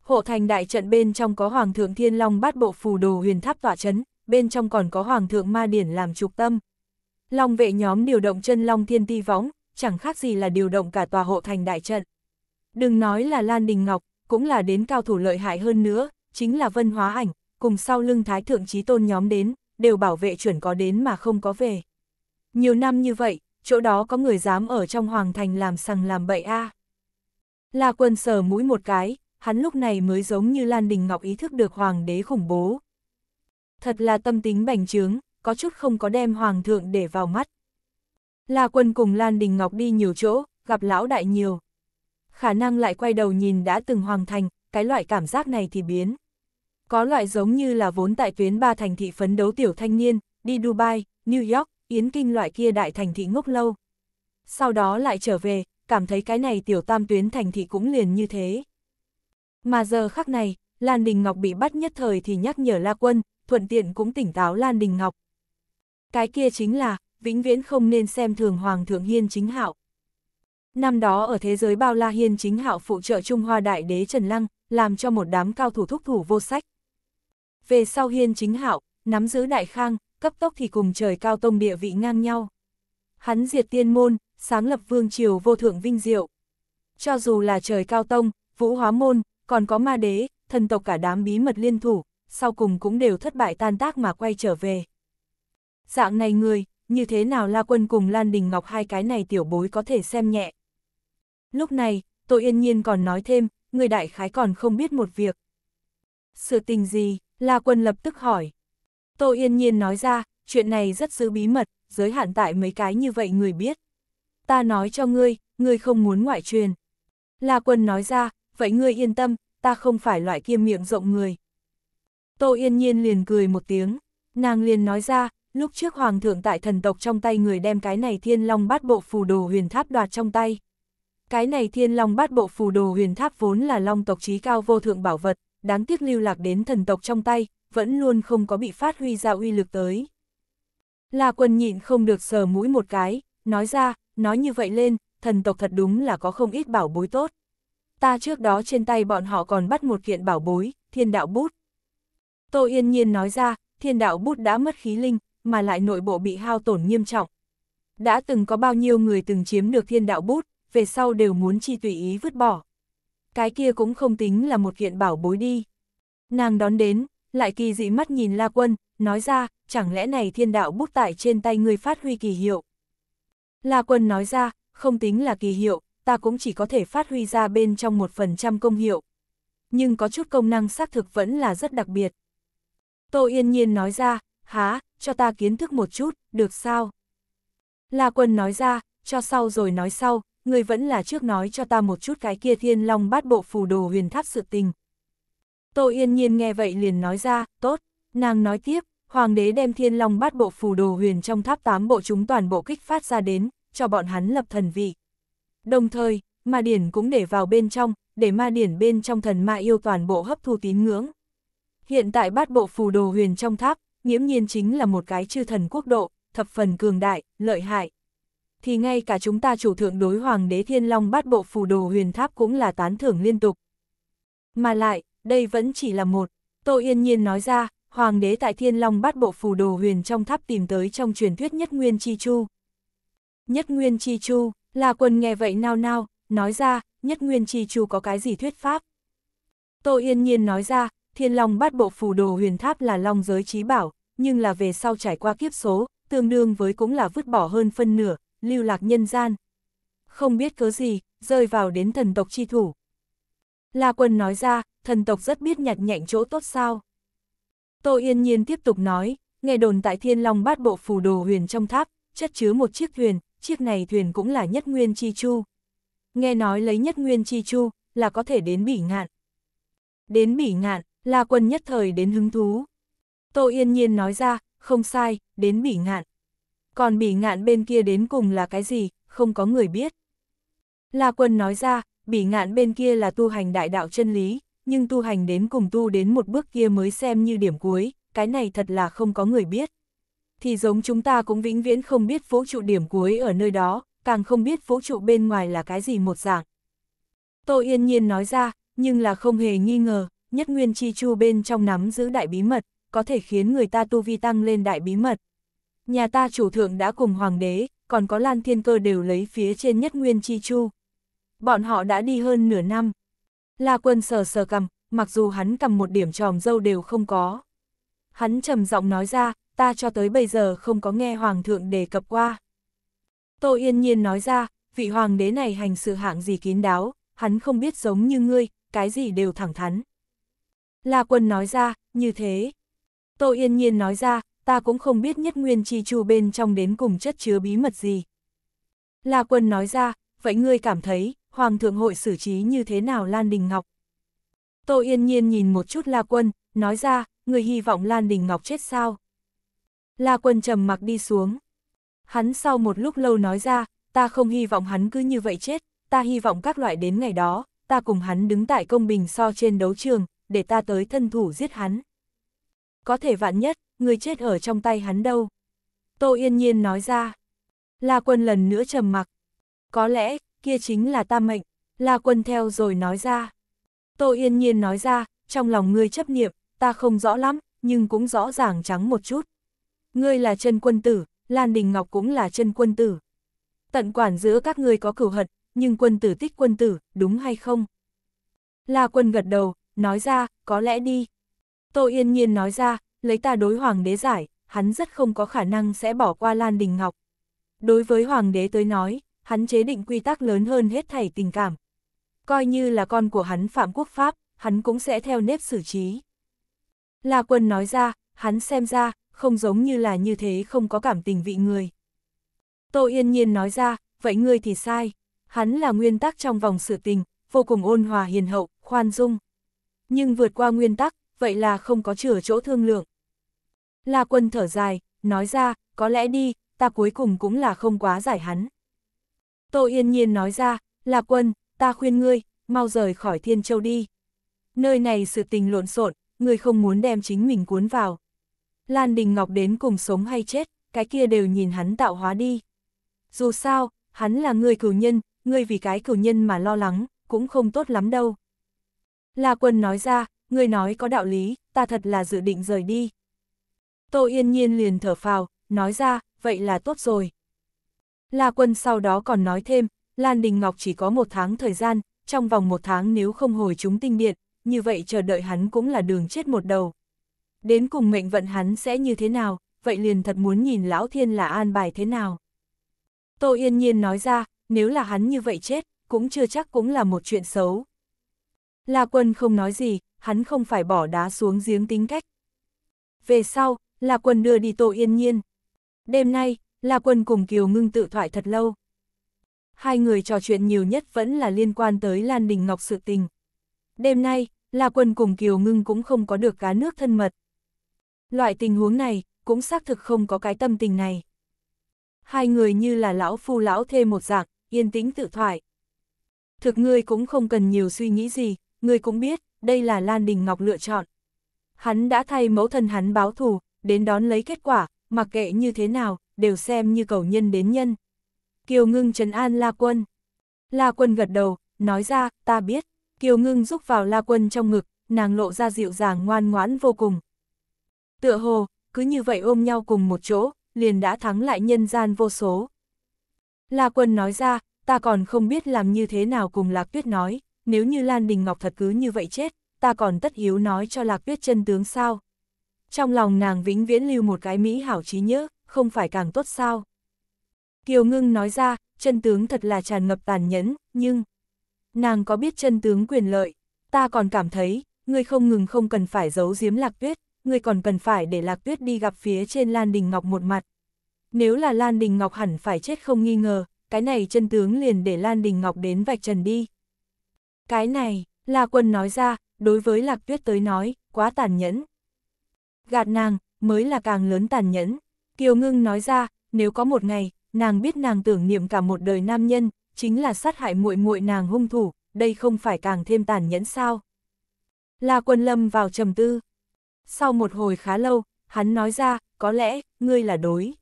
hộ thành đại trận bên trong có Hoàng thượng Thiên Long bát bộ phù đồ huyền tháp tỏa chấn, bên trong còn có Hoàng thượng Ma Điển làm trục tâm. Long vệ nhóm điều động chân Long Thiên Ti Võng, chẳng khác gì là điều động cả tòa hộ thành đại trận. Đừng nói là Lan Đình Ngọc, cũng là đến cao thủ lợi hại hơn nữa, chính là Vân Hóa Ảnh, cùng sau lưng Thái Thượng Trí Tôn nhóm đến, đều bảo vệ chuẩn có đến mà không có về. Nhiều năm như vậy, chỗ đó có người dám ở trong Hoàng Thành làm sằng làm bậy a à. La quân sờ mũi một cái, hắn lúc này mới giống như Lan Đình Ngọc ý thức được hoàng đế khủng bố. Thật là tâm tính bành trướng, có chút không có đem hoàng thượng để vào mắt. La quân cùng Lan Đình Ngọc đi nhiều chỗ, gặp lão đại nhiều. Khả năng lại quay đầu nhìn đã từng hoàng thành, cái loại cảm giác này thì biến. Có loại giống như là vốn tại tuyến ba thành thị phấn đấu tiểu thanh niên, đi Dubai, New York, Yến Kinh loại kia đại thành thị ngốc lâu. Sau đó lại trở về, cảm thấy cái này tiểu tam tuyến thành thị cũng liền như thế. Mà giờ khắc này, Lan Đình Ngọc bị bắt nhất thời thì nhắc nhở La Quân, thuận tiện cũng tỉnh táo Lan Đình Ngọc. Cái kia chính là, vĩnh viễn không nên xem thường Hoàng thượng Hiên Chính Hạo. Năm đó ở thế giới bao la Hiên Chính Hạo phụ trợ Trung Hoa Đại Đế Trần Lăng, làm cho một đám cao thủ thúc thủ vô sách. Về sau Hiên Chính Hạo, nắm giữ Đại Khang, cấp tốc thì cùng trời cao tông địa vị ngang nhau. Hắn diệt tiên môn, sáng lập vương triều vô thượng vinh diệu. Cho dù là trời cao tông, vũ hóa môn, còn có ma đế, thần tộc cả đám bí mật liên thủ, sau cùng cũng đều thất bại tan tác mà quay trở về. Dạng này người, như thế nào La Quân cùng Lan Đình Ngọc hai cái này tiểu bối có thể xem nhẹ. Lúc này, tôi yên nhiên còn nói thêm, người đại khái còn không biết một việc. Sự tình gì, La Quân lập tức hỏi. Tô Yên Nhiên nói ra, chuyện này rất giữ bí mật, giới hạn tại mấy cái như vậy người biết. Ta nói cho ngươi, ngươi không muốn ngoại truyền. La Quân nói ra, vậy ngươi yên tâm, ta không phải loại kiêm miệng rộng người. Tô Yên Nhiên liền cười một tiếng, nàng liền nói ra, lúc trước Hoàng thượng tại thần tộc trong tay người đem cái này thiên long bát bộ phù đồ huyền tháp đoạt trong tay. Cái này thiên long bát bộ phù đồ huyền tháp vốn là long tộc trí cao vô thượng bảo vật, đáng tiếc lưu lạc đến thần tộc trong tay, vẫn luôn không có bị phát huy ra uy lực tới. La quân nhịn không được sờ mũi một cái, nói ra, nói như vậy lên, thần tộc thật đúng là có không ít bảo bối tốt ta trước đó trên tay bọn họ còn bắt một kiện bảo bối, thiên đạo bút. Tô Yên Nhiên nói ra, thiên đạo bút đã mất khí linh, mà lại nội bộ bị hao tổn nghiêm trọng. Đã từng có bao nhiêu người từng chiếm được thiên đạo bút, về sau đều muốn chi tùy ý vứt bỏ. Cái kia cũng không tính là một kiện bảo bối đi. Nàng đón đến, lại kỳ dị mắt nhìn La Quân, nói ra, chẳng lẽ này thiên đạo bút tại trên tay người phát huy kỳ hiệu. La Quân nói ra, không tính là kỳ hiệu, ta cũng chỉ có thể phát huy ra bên trong một phần trăm công hiệu. Nhưng có chút công năng xác thực vẫn là rất đặc biệt. Tô Yên Nhiên nói ra, há, cho ta kiến thức một chút, được sao? La Quân nói ra, cho sau rồi nói sau, người vẫn là trước nói cho ta một chút cái kia thiên long bát bộ phù đồ huyền tháp sự tình. Tô Yên Nhiên nghe vậy liền nói ra, tốt, nàng nói tiếp, Hoàng đế đem thiên long bát bộ phù đồ huyền trong tháp tám bộ chúng toàn bộ kích phát ra đến, cho bọn hắn lập thần vị. Đồng thời, ma điển cũng để vào bên trong, để ma điển bên trong thần ma yêu toàn bộ hấp thu tín ngưỡng. Hiện tại bát bộ phù đồ huyền trong tháp, nghiễm nhiên chính là một cái chư thần quốc độ, thập phần cường đại, lợi hại. Thì ngay cả chúng ta chủ thượng đối hoàng đế thiên long bát bộ phù đồ huyền tháp cũng là tán thưởng liên tục. Mà lại, đây vẫn chỉ là một, Tô Yên Nhiên nói ra, hoàng đế tại thiên long bát bộ phù đồ huyền trong tháp tìm tới trong truyền thuyết nhất nguyên chi chu. Nhất nguyên chi chu, là quần nghe vậy nao nao, nói ra, nhất nguyên chi chủ có cái gì thuyết pháp. Tô Yên Nhiên nói ra, thiên long bát bộ phù đồ huyền tháp là long giới trí bảo, nhưng là về sau trải qua kiếp số, tương đương với cũng là vứt bỏ hơn phân nửa, lưu lạc nhân gian. Không biết cớ gì, rơi vào đến thần tộc chi thủ. là quần nói ra, thần tộc rất biết nhặt nhạnh chỗ tốt sao. Tô Yên Nhiên tiếp tục nói, nghe đồn tại thiên long bát bộ phù đồ huyền trong tháp, chất chứa một chiếc thuyền, chiếc này thuyền cũng là nhất nguyên chi chu. Nghe nói lấy nhất nguyên chi chu, là có thể đến bỉ ngạn. Đến bỉ ngạn, là quân nhất thời đến hứng thú. Tô Yên Nhiên nói ra, không sai, đến bỉ ngạn. Còn bỉ ngạn bên kia đến cùng là cái gì, không có người biết. La quân nói ra, bỉ ngạn bên kia là tu hành đại đạo chân lý, nhưng tu hành đến cùng tu đến một bước kia mới xem như điểm cuối, cái này thật là không có người biết thì giống chúng ta cũng vĩnh viễn không biết vũ trụ điểm cuối ở nơi đó, càng không biết vũ trụ bên ngoài là cái gì một dạng. Tô Yên Nhiên nói ra, nhưng là không hề nghi ngờ, nhất nguyên chi chu bên trong nắm giữ đại bí mật, có thể khiến người ta tu vi tăng lên đại bí mật. Nhà ta chủ thượng đã cùng hoàng đế, còn có Lan Thiên Cơ đều lấy phía trên nhất nguyên chi chu. Bọn họ đã đi hơn nửa năm. La quân sờ sờ cầm, mặc dù hắn cầm một điểm tròm dâu đều không có. Hắn trầm giọng nói ra, ta cho tới bây giờ không có nghe Hoàng thượng đề cập qua. Tô Yên Nhiên nói ra, vị Hoàng đế này hành sự hạng gì kín đáo, hắn không biết giống như ngươi, cái gì đều thẳng thắn. La Quân nói ra, như thế. Tô Yên Nhiên nói ra, ta cũng không biết nhất nguyên chi chu bên trong đến cùng chất chứa bí mật gì. La Quân nói ra, vậy ngươi cảm thấy, Hoàng thượng hội xử trí như thế nào Lan Đình Ngọc? Tô Yên Nhiên nhìn một chút La Quân, nói ra, người hy vọng Lan Đình Ngọc chết sao? La Quân trầm mặc đi xuống. Hắn sau một lúc lâu nói ra, ta không hy vọng hắn cứ như vậy chết, ta hy vọng các loại đến ngày đó, ta cùng hắn đứng tại công bình so trên đấu trường, để ta tới thân thủ giết hắn. Có thể vạn nhất, người chết ở trong tay hắn đâu. Tô Yên Nhiên nói ra. La Quân lần nữa trầm mặc. Có lẽ, kia chính là ta mệnh. La Quân theo rồi nói ra. Tô Yên Nhiên nói ra, trong lòng ngươi chấp niệm, ta không rõ lắm, nhưng cũng rõ ràng trắng một chút. Ngươi là chân quân tử, Lan Đình Ngọc cũng là chân quân tử. Tận quản giữa các ngươi có cửu hận, nhưng quân tử tích quân tử, đúng hay không? La quân gật đầu, nói ra, có lẽ đi. Tô Yên Nhiên nói ra, lấy ta đối hoàng đế giải, hắn rất không có khả năng sẽ bỏ qua Lan Đình Ngọc. Đối với hoàng đế tới nói, hắn chế định quy tắc lớn hơn hết thảy tình cảm. Coi như là con của hắn phạm quốc pháp, hắn cũng sẽ theo nếp xử trí. La quân nói ra, hắn xem ra, không giống như là như thế không có cảm tình vị người. Tô Yên Nhiên nói ra, vậy ngươi thì sai, hắn là nguyên tắc trong vòng sự tình, vô cùng ôn hòa hiền hậu, khoan dung. Nhưng vượt qua nguyên tắc, vậy là không có chừa chỗ thương lượng. La quân thở dài, nói ra, có lẽ đi, ta cuối cùng cũng là không quá giải hắn. Tô Yên Nhiên nói ra, La quân, ta khuyên ngươi, mau rời khỏi Thiên Châu đi. Nơi này sự tình lộn xộn, ngươi không muốn đem chính mình cuốn vào. Lan Đình Ngọc đến cùng sống hay chết, cái kia đều nhìn hắn tạo hóa đi. Dù sao, hắn là người cửu nhân, người vì cái cửu nhân mà lo lắng, cũng không tốt lắm đâu. La Quân nói ra, người nói có đạo lý, ta thật là dự định rời đi. Tô Yên Nhiên liền thở phào, nói ra, vậy là tốt rồi. La Quân sau đó còn nói thêm, Lan Đình Ngọc chỉ có một tháng thời gian, trong vòng một tháng nếu không hồi chúng tinh điện, như vậy chờ đợi hắn cũng là đường chết một đầu. Đến cùng mệnh vận hắn sẽ như thế nào, vậy liền thật muốn nhìn Lão Thiên là an bài thế nào. Tô Yên Nhiên nói ra, nếu là hắn như vậy chết, cũng chưa chắc cũng là một chuyện xấu. La Quân không nói gì, hắn không phải bỏ đá xuống giếng tính cách. Về sau, La Quân đưa đi Tô Yên Nhiên. Đêm nay, La Quân cùng Kiều Ngưng tự thoại thật lâu. Hai người trò chuyện nhiều nhất vẫn là liên quan tới Lan Đình Ngọc sự tình. Đêm nay, La Quân cùng Kiều Ngưng cũng không có được cá nước thân mật. Loại tình huống này, cũng xác thực không có cái tâm tình này. Hai người như là lão phu lão thê một dạng, yên tĩnh tự thoại. Thực ngươi cũng không cần nhiều suy nghĩ gì, ngươi cũng biết, đây là Lan Đình Ngọc lựa chọn. Hắn đã thay mẫu thân hắn báo thù, đến đón lấy kết quả, mặc kệ như thế nào, đều xem như cầu nhân đến nhân. Kiều Ngưng trấn an La Quân. La Quân gật đầu, nói ra, ta biết. Kiều Ngưng rúc vào La Quân trong ngực, nàng lộ ra dịu dàng ngoan ngoãn vô cùng, tựa hồ, cứ như vậy ôm nhau cùng một chỗ, liền đã thắng lại nhân gian vô số. La Quân nói ra, ta còn không biết làm như thế nào cùng Lạc Tuyết nói, nếu như Lan Đình Ngọc thật cứ như vậy chết, ta còn tất hiếu nói cho Lạc Tuyết chân tướng sao. Trong lòng nàng vĩnh viễn lưu một cái Mỹ hảo trí nhớ, không phải càng tốt sao. Kiều Ngưng nói ra, chân tướng thật là tràn ngập tàn nhẫn, nhưng... Nàng có biết chân tướng quyền lợi, ta còn cảm thấy, ngươi không ngừng không cần phải giấu giếm Lạc Tuyết, ngươi còn cần phải để Lạc Tuyết đi gặp phía trên Lan Đình Ngọc một mặt. Nếu là Lan Đình Ngọc hẳn phải chết không nghi ngờ, cái này chân tướng liền để Lan Đình Ngọc đến vạch trần đi. Cái này, La Quân nói ra, đối với Lạc Tuyết tới nói, quá tàn nhẫn. Gạt nàng, mới là càng lớn tàn nhẫn. Kiều Ngưng nói ra, nếu có một ngày, nàng biết nàng tưởng niệm cả một đời nam nhân, chính là sát hại muội muội nàng hung thủ, đây không phải càng thêm tàn nhẫn sao? La Quân Lâm vào trầm tư, sau một hồi khá lâu, hắn nói ra, có lẽ, ngươi là đối.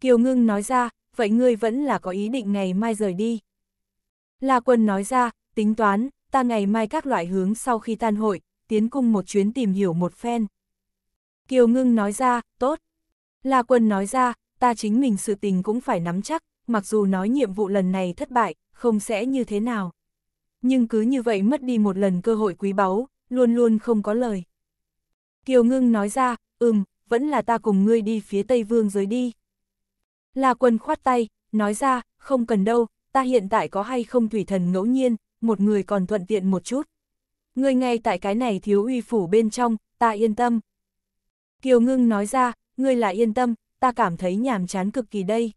Kiều ngưng nói ra, vậy ngươi vẫn là có ý định ngày mai rời đi. La quân nói ra, tính toán, ta ngày mai các loại hướng sau khi tan hội, tiến cung một chuyến tìm hiểu một phen. Kiều ngưng nói ra, tốt. La quân nói ra, ta chính mình sự tình cũng phải nắm chắc, mặc dù nói nhiệm vụ lần này thất bại, không sẽ như thế nào. Nhưng cứ như vậy mất đi một lần cơ hội quý báu, luôn luôn không có lời. Kiều Ngưng nói ra, ừm, vẫn là ta cùng ngươi đi phía Tây Vương giới đi. La Quân khoát tay, nói ra, không cần đâu, ta hiện tại có hay không thủy thần ngẫu nhiên, một người còn thuận tiện một chút. Ngươi ngay tại cái này thiếu uy phủ bên trong, ta yên tâm. Kiều Ngưng nói ra, ngươi là yên tâm, ta cảm thấy nhàm chán cực kỳ đây.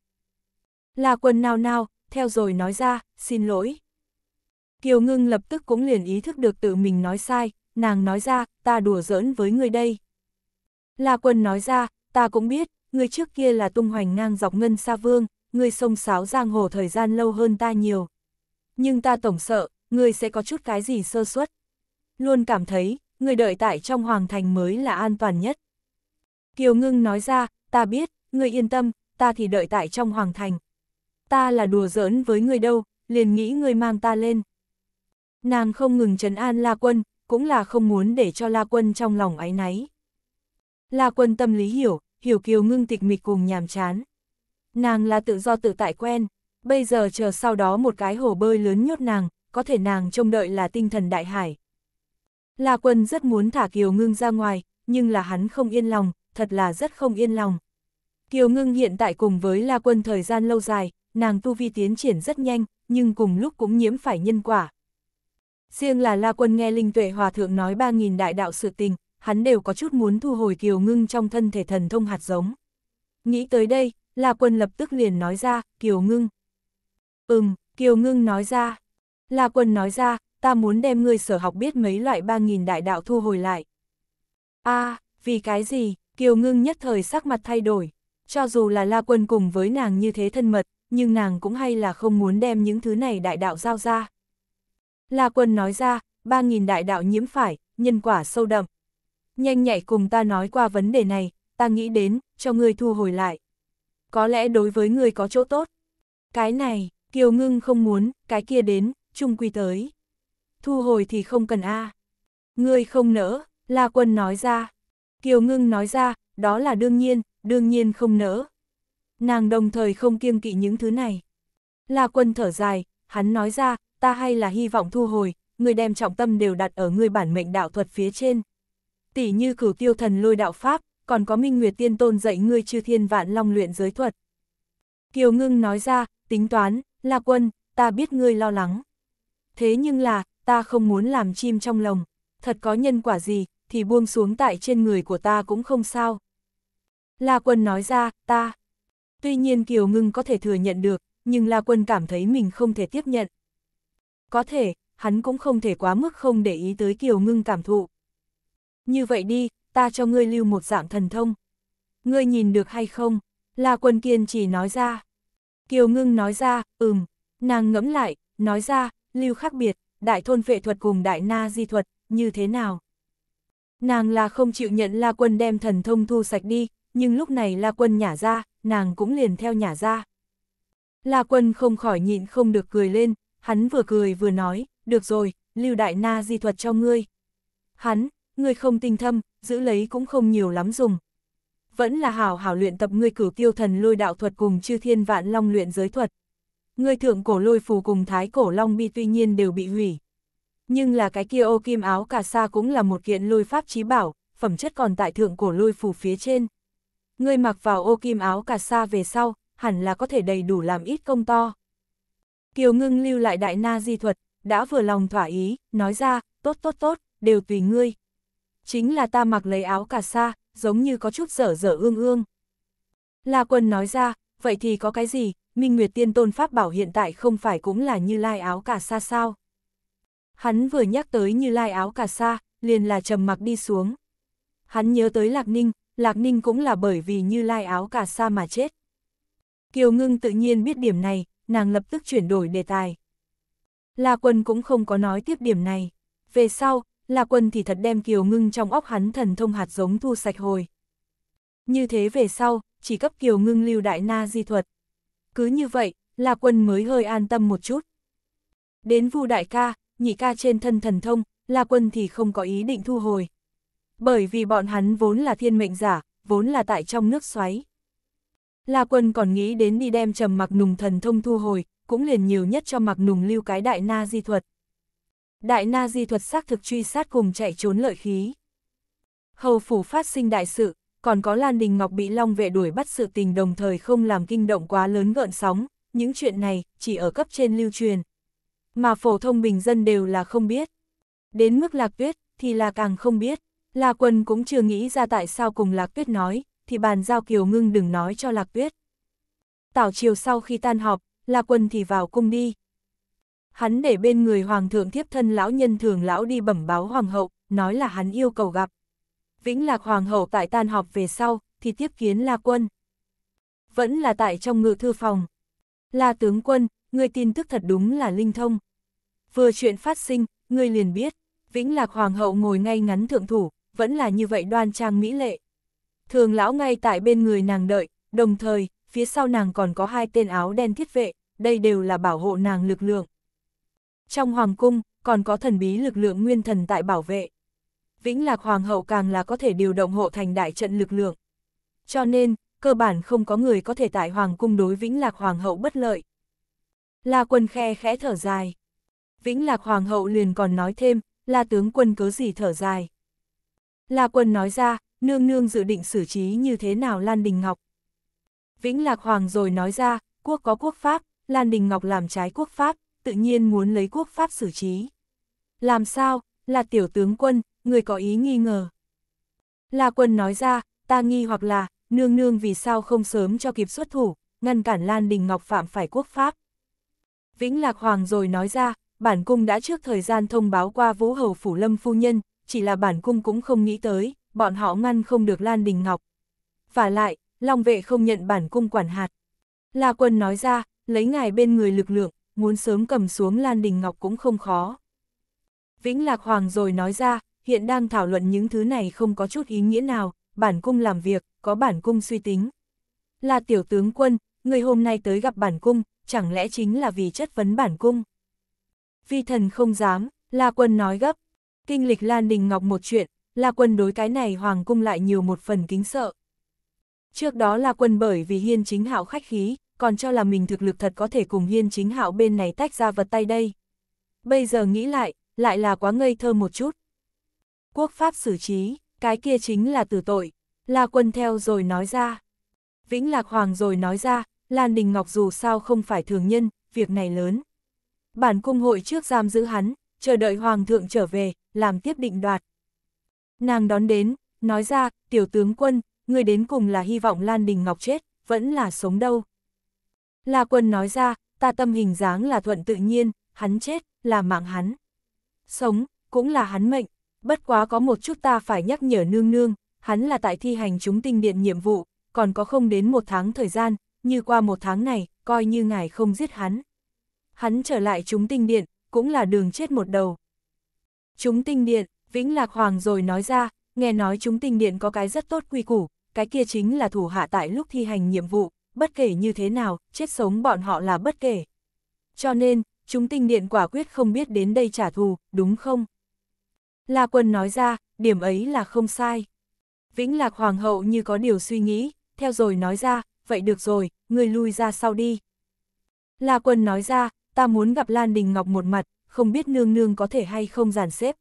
La Quân nào nào, theo rồi nói ra, xin lỗi. Kiều Ngưng lập tức cũng liền ý thức được tự mình nói sai, nàng nói ra, ta đùa giỡn với người đây. La quân nói ra, ta cũng biết, người trước kia là tung hoành ngang dọc ngân xa vương, người sông sáo giang hồ thời gian lâu hơn ta nhiều. Nhưng ta tổng sợ, người sẽ có chút cái gì sơ suất. Luôn cảm thấy, người đợi tại trong hoàng thành mới là an toàn nhất. Kiều ngưng nói ra, ta biết, người yên tâm, ta thì đợi tại trong hoàng thành. Ta là đùa giỡn với người đâu, liền nghĩ người mang ta lên. Nàng không ngừng trấn an La Quân, cũng là không muốn để cho La Quân trong lòng áy náy. La Quân tâm lý hiểu, hiểu kiều ngưng tịch mịch cùng nhàm chán. Nàng là tự do tự tại quen, bây giờ chờ sau đó một cái hồ bơi lớn nhốt nàng, có thể nàng trông đợi là tinh thần đại hải. La Quân rất muốn thả Kiều Ngưng ra ngoài, nhưng là hắn không yên lòng, thật là rất không yên lòng. Kiều Ngưng hiện tại cùng với La Quân thời gian lâu dài, nàng tu vi tiến triển rất nhanh, nhưng cùng lúc cũng nhiễm phải nhân quả, Riêng là La Quân nghe Linh Tuệ Hòa Thượng nói 3.000 đại đạo sự tình, hắn đều có chút muốn thu hồi kiều ngưng trong thân thể thần thông hạt giống. Nghĩ tới đây, La Quân lập tức liền nói ra, kiều ngưng. Ừm, kiều ngưng nói ra. La Quân nói ra, ta muốn đem ngươi sở học biết mấy loại 3.000 đại đạo thu hồi lại. a à, vì cái gì, kiều ngưng nhất thời sắc mặt thay đổi. Cho dù là La Quân cùng với nàng như thế thân mật, nhưng nàng cũng hay là không muốn đem những thứ này đại đạo giao ra. La quân nói ra, ba nghìn đại đạo nhiễm phải, nhân quả sâu đậm. Nhanh nhạy cùng ta nói qua vấn đề này, ta nghĩ đến, cho ngươi thu hồi lại. Có lẽ đối với ngươi có chỗ tốt. Cái này, Kiều Ngưng không muốn, cái kia đến, chung quy tới. Thu hồi thì không cần a. À. Ngươi không nỡ, La Quân nói ra. Kiều Ngưng nói ra, đó là đương nhiên, đương nhiên không nỡ. Nàng đồng thời không kiêng kỵ những thứ này. La Quân thở dài, hắn nói ra, ta hay là hy vọng thu hồi, người đem trọng tâm đều đặt ở người bản mệnh đạo thuật phía trên. Tỷ như cửu tiêu thần lôi đạo pháp, còn có minh nguyệt tiên tôn dạy ngươi chư thiên vạn long luyện giới thuật. Kiều ngưng nói ra, tính toán, là quân, ta biết ngươi lo lắng. Thế nhưng là, ta không muốn làm chim trong lồng, thật có nhân quả gì, thì buông xuống tại trên người của ta cũng không sao. La quân nói ra, ta. Tuy nhiên Kiều Ngưng có thể thừa nhận được, nhưng La quân cảm thấy mình không thể tiếp nhận. Có thể, hắn cũng không thể quá mức không để ý tới Kiều Ngưng cảm thụ. Như vậy đi, ta cho ngươi lưu một dạng thần thông. Ngươi nhìn được hay không? La Quân Kiên chỉ nói ra. Kiều Ngưng nói ra, ừm, nàng ngẫm lại, nói ra, lưu khác biệt, đại thôn vệ thuật cùng đại na di thuật, như thế nào? Nàng là không chịu nhận La Quân đem thần thông thu sạch đi, nhưng lúc này La Quân nhả ra, nàng cũng liền theo nhả ra. La Quân không khỏi nhịn không được cười lên, Hắn vừa cười vừa nói, được rồi, lưu đại na di thuật cho ngươi. Hắn, ngươi không tinh thâm, giữ lấy cũng không nhiều lắm dùng. Vẫn là hảo hảo luyện tập ngươi cửu tiêu thần lôi đạo thuật cùng chư thiên vạn long luyện giới thuật. Ngươi thượng cổ lôi phù cùng thái cổ long bi tuy nhiên đều bị hủy. Nhưng là cái kia ô kim áo cà sa cũng là một kiện lôi pháp trí bảo, phẩm chất còn tại thượng cổ lôi phù phía trên. Ngươi mặc vào ô kim áo cà sa về sau, hẳn là có thể đầy đủ làm ít công to. Kiều Ngưng lưu lại đại na di thuật, đã vừa lòng thỏa ý, nói ra, tốt tốt tốt, đều tùy ngươi. Chính là ta mặc lấy áo cà sa, giống như có chút dở dở ương ương. La Quân nói ra, vậy thì có cái gì, Minh Nguyệt Tiên Tôn Pháp bảo hiện tại không phải cũng là như lai áo cà sa sao. Hắn vừa nhắc tới như lai áo cà sa, liền là trầm mặc đi xuống. Hắn nhớ tới Lạc Ninh, Lạc Ninh cũng là bởi vì như lai áo cà sa mà chết. Kiều Ngưng tự nhiên biết điểm này, nàng lập tức chuyển đổi đề tài. La Quân cũng không có nói tiếp điểm này. Về sau, La Quân thì thật đem Kiều Ngưng trong óc hắn thần thông hạt giống thu sạch hồi. Như thế về sau, chỉ cấp Kiều Ngưng lưu đại na di thuật. Cứ như vậy, La Quân mới hơi an tâm một chút. Đến Vu đại ca, nhị ca trên thân thần thông, La Quân thì không có ý định thu hồi. Bởi vì bọn hắn vốn là thiên mệnh giả, vốn là tại trong nước xoáy. La Quân còn nghĩ đến đi đem trầm mặc nùng thần thông thu hồi, cũng liền nhiều nhất cho mặc nùng lưu cái đại na di thuật. Đại na di thuật xác thực truy sát cùng chạy trốn lợi khí. Hầu phủ phát sinh đại sự, còn có Lan Đình Ngọc bị Long vệ đuổi bắt sự tình đồng thời không làm kinh động quá lớn gợn sóng, những chuyện này chỉ ở cấp trên lưu truyền. Mà phổ thông bình dân đều là không biết. Đến mức lạc tuyết thì là càng không biết, La Quân cũng chưa nghĩ ra tại sao cùng lạc tuyết nói, thì bàn giao Kiều Ngưng đừng nói cho Lạc Tuyết. Tảo chiều sau khi tan họp, La Quân thì vào cung đi. Hắn để bên người Hoàng thượng thiếp thân lão nhân thường lão đi bẩm báo Hoàng hậu, nói là hắn yêu cầu gặp. Vĩnh Lạc Hoàng hậu tại tan họp về sau, thì tiếp kiến La Quân. Vẫn là tại trong ngự thư phòng. La tướng quân, người tin tức thật đúng là linh thông. Vừa chuyện phát sinh, người liền biết, Vĩnh Lạc Hoàng hậu ngồi ngay ngắn thượng thủ, vẫn là như vậy đoan trang mỹ lệ thường lão ngay tại bên người nàng đợi, đồng thời, phía sau nàng còn có hai tên áo đen thiết vệ, đây đều là bảo hộ nàng lực lượng. Trong hoàng cung, còn có thần bí lực lượng nguyên thần tại bảo vệ. Vĩnh Lạc Hoàng hậu càng là có thể điều động hộ thành đại trận lực lượng. Cho nên, cơ bản không có người có thể tại hoàng cung đối Vĩnh Lạc Hoàng hậu bất lợi. La quân khe khẽ thở dài. Vĩnh Lạc Hoàng hậu liền còn nói thêm, La tướng quân cớ gì thở dài. La quân nói ra, nương nương dự định xử trí như thế nào Lan Đình Ngọc. Vĩnh Lạc Hoàng rồi nói ra, quốc có quốc pháp, Lan Đình Ngọc làm trái quốc pháp, tự nhiên muốn lấy quốc pháp xử trí. Làm sao, là tiểu tướng quân, người có ý nghi ngờ. La quân nói ra, ta nghi hoặc là, nương nương vì sao không sớm cho kịp xuất thủ, ngăn cản Lan Đình Ngọc phạm phải quốc pháp. Vĩnh Lạc Hoàng rồi nói ra, bản cung đã trước thời gian thông báo qua Vũ Hầu Phủ Lâm Phu Nhân, chỉ là bản cung cũng không nghĩ tới, bọn họ ngăn không được Lan Đình Ngọc. Và lại, Long Vệ không nhận bản cung quản hạt. La Quân nói ra, lấy ngài bên người lực lượng, muốn sớm cầm xuống Lan Đình Ngọc cũng không khó. Vĩnh Lạc Hoàng rồi nói ra, hiện đang thảo luận những thứ này không có chút ý nghĩa nào, bản cung làm việc, có bản cung suy tính. Là tiểu tướng quân, người hôm nay tới gặp bản cung, chẳng lẽ chính là vì chất vấn bản cung? Vi thần không dám, La Quân nói gấp. Kinh lịch Lan Đình Ngọc một chuyện, La Quân đối cái này Hoàng Cung lại nhiều một phần kính sợ. Trước đó La Quân bởi vì Hiên Chính Hạo khách khí, còn cho là mình thực lực thật có thể cùng Hiên Chính Hạo bên này tách ra vật tay đây. Bây giờ nghĩ lại, lại là quá ngây thơ một chút. Quốc pháp xử trí, cái kia chính là tử tội. La Quân theo rồi nói ra. Vĩnh Lạc Hoàng rồi nói ra, Lan Đình Ngọc dù sao không phải thường nhân, việc này lớn. Bản cung hội trước giam giữ hắn, chờ đợi Hoàng thượng trở về, làm tiếp định đoạt. Nàng đón đến, nói ra, tiểu tướng quân, người đến cùng là hy vọng Lan Đình Ngọc chết, vẫn là sống đâu. La quân nói ra, ta tâm hình dáng là thuận tự nhiên, hắn chết, là mạng hắn. Sống, cũng là hắn mệnh, bất quá có một chút ta phải nhắc nhở nương nương, hắn là tại thi hành chúng tinh điện nhiệm vụ, còn có không đến một tháng thời gian, như qua một tháng này, coi như ngài không giết hắn. Hắn trở lại chúng tinh điện, cũng là đường chết một đầu. Chúng tinh điện, Vĩnh Lạc Hoàng rồi nói ra, nghe nói chúng tinh điện có cái rất tốt quy củ, cái kia chính là thủ hạ tại lúc thi hành nhiệm vụ, bất kể như thế nào, chết sống bọn họ là bất kể. Cho nên, chúng tinh điện quả quyết không biết đến đây trả thù, đúng không? La Quân nói ra, điểm ấy là không sai. Vĩnh Lạc Hoàng hậu như có điều suy nghĩ, theo rồi nói ra, vậy được rồi, người lui ra sau đi. La Quân nói ra, ta muốn gặp Lan Đình Ngọc một mặt, không biết nương nương có thể hay không giản xếp.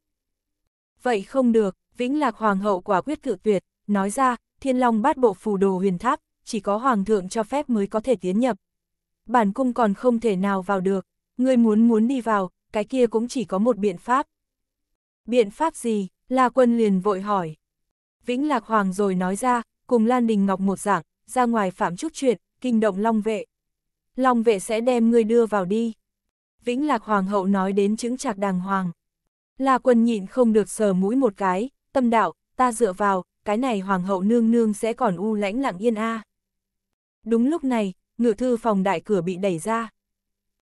Vậy không được, Vĩnh Lạc Hoàng hậu quả quyết cự tuyệt, nói ra, Thiên Long bát bộ phù đồ huyền tháp, chỉ có Hoàng thượng cho phép mới có thể tiến nhập. Bản cung còn không thể nào vào được, người muốn muốn đi vào, cái kia cũng chỉ có một biện pháp. Biện pháp gì? La quân liền vội hỏi. Vĩnh Lạc Hoàng rồi nói ra, cùng Lan Đình Ngọc một dạng, ra ngoài phạm chút chuyện, kinh động Long Vệ. Long Vệ sẽ đem ngươi đưa vào đi. Vĩnh Lạc Hoàng hậu nói đến chứng trạc đàng hoàng. La quân nhịn không được sờ mũi một cái, tâm đạo, ta dựa vào, cái này hoàng hậu nương nương sẽ còn u lãnh lặng yên a. Đúng lúc này, ngự thư phòng đại cửa bị đẩy ra.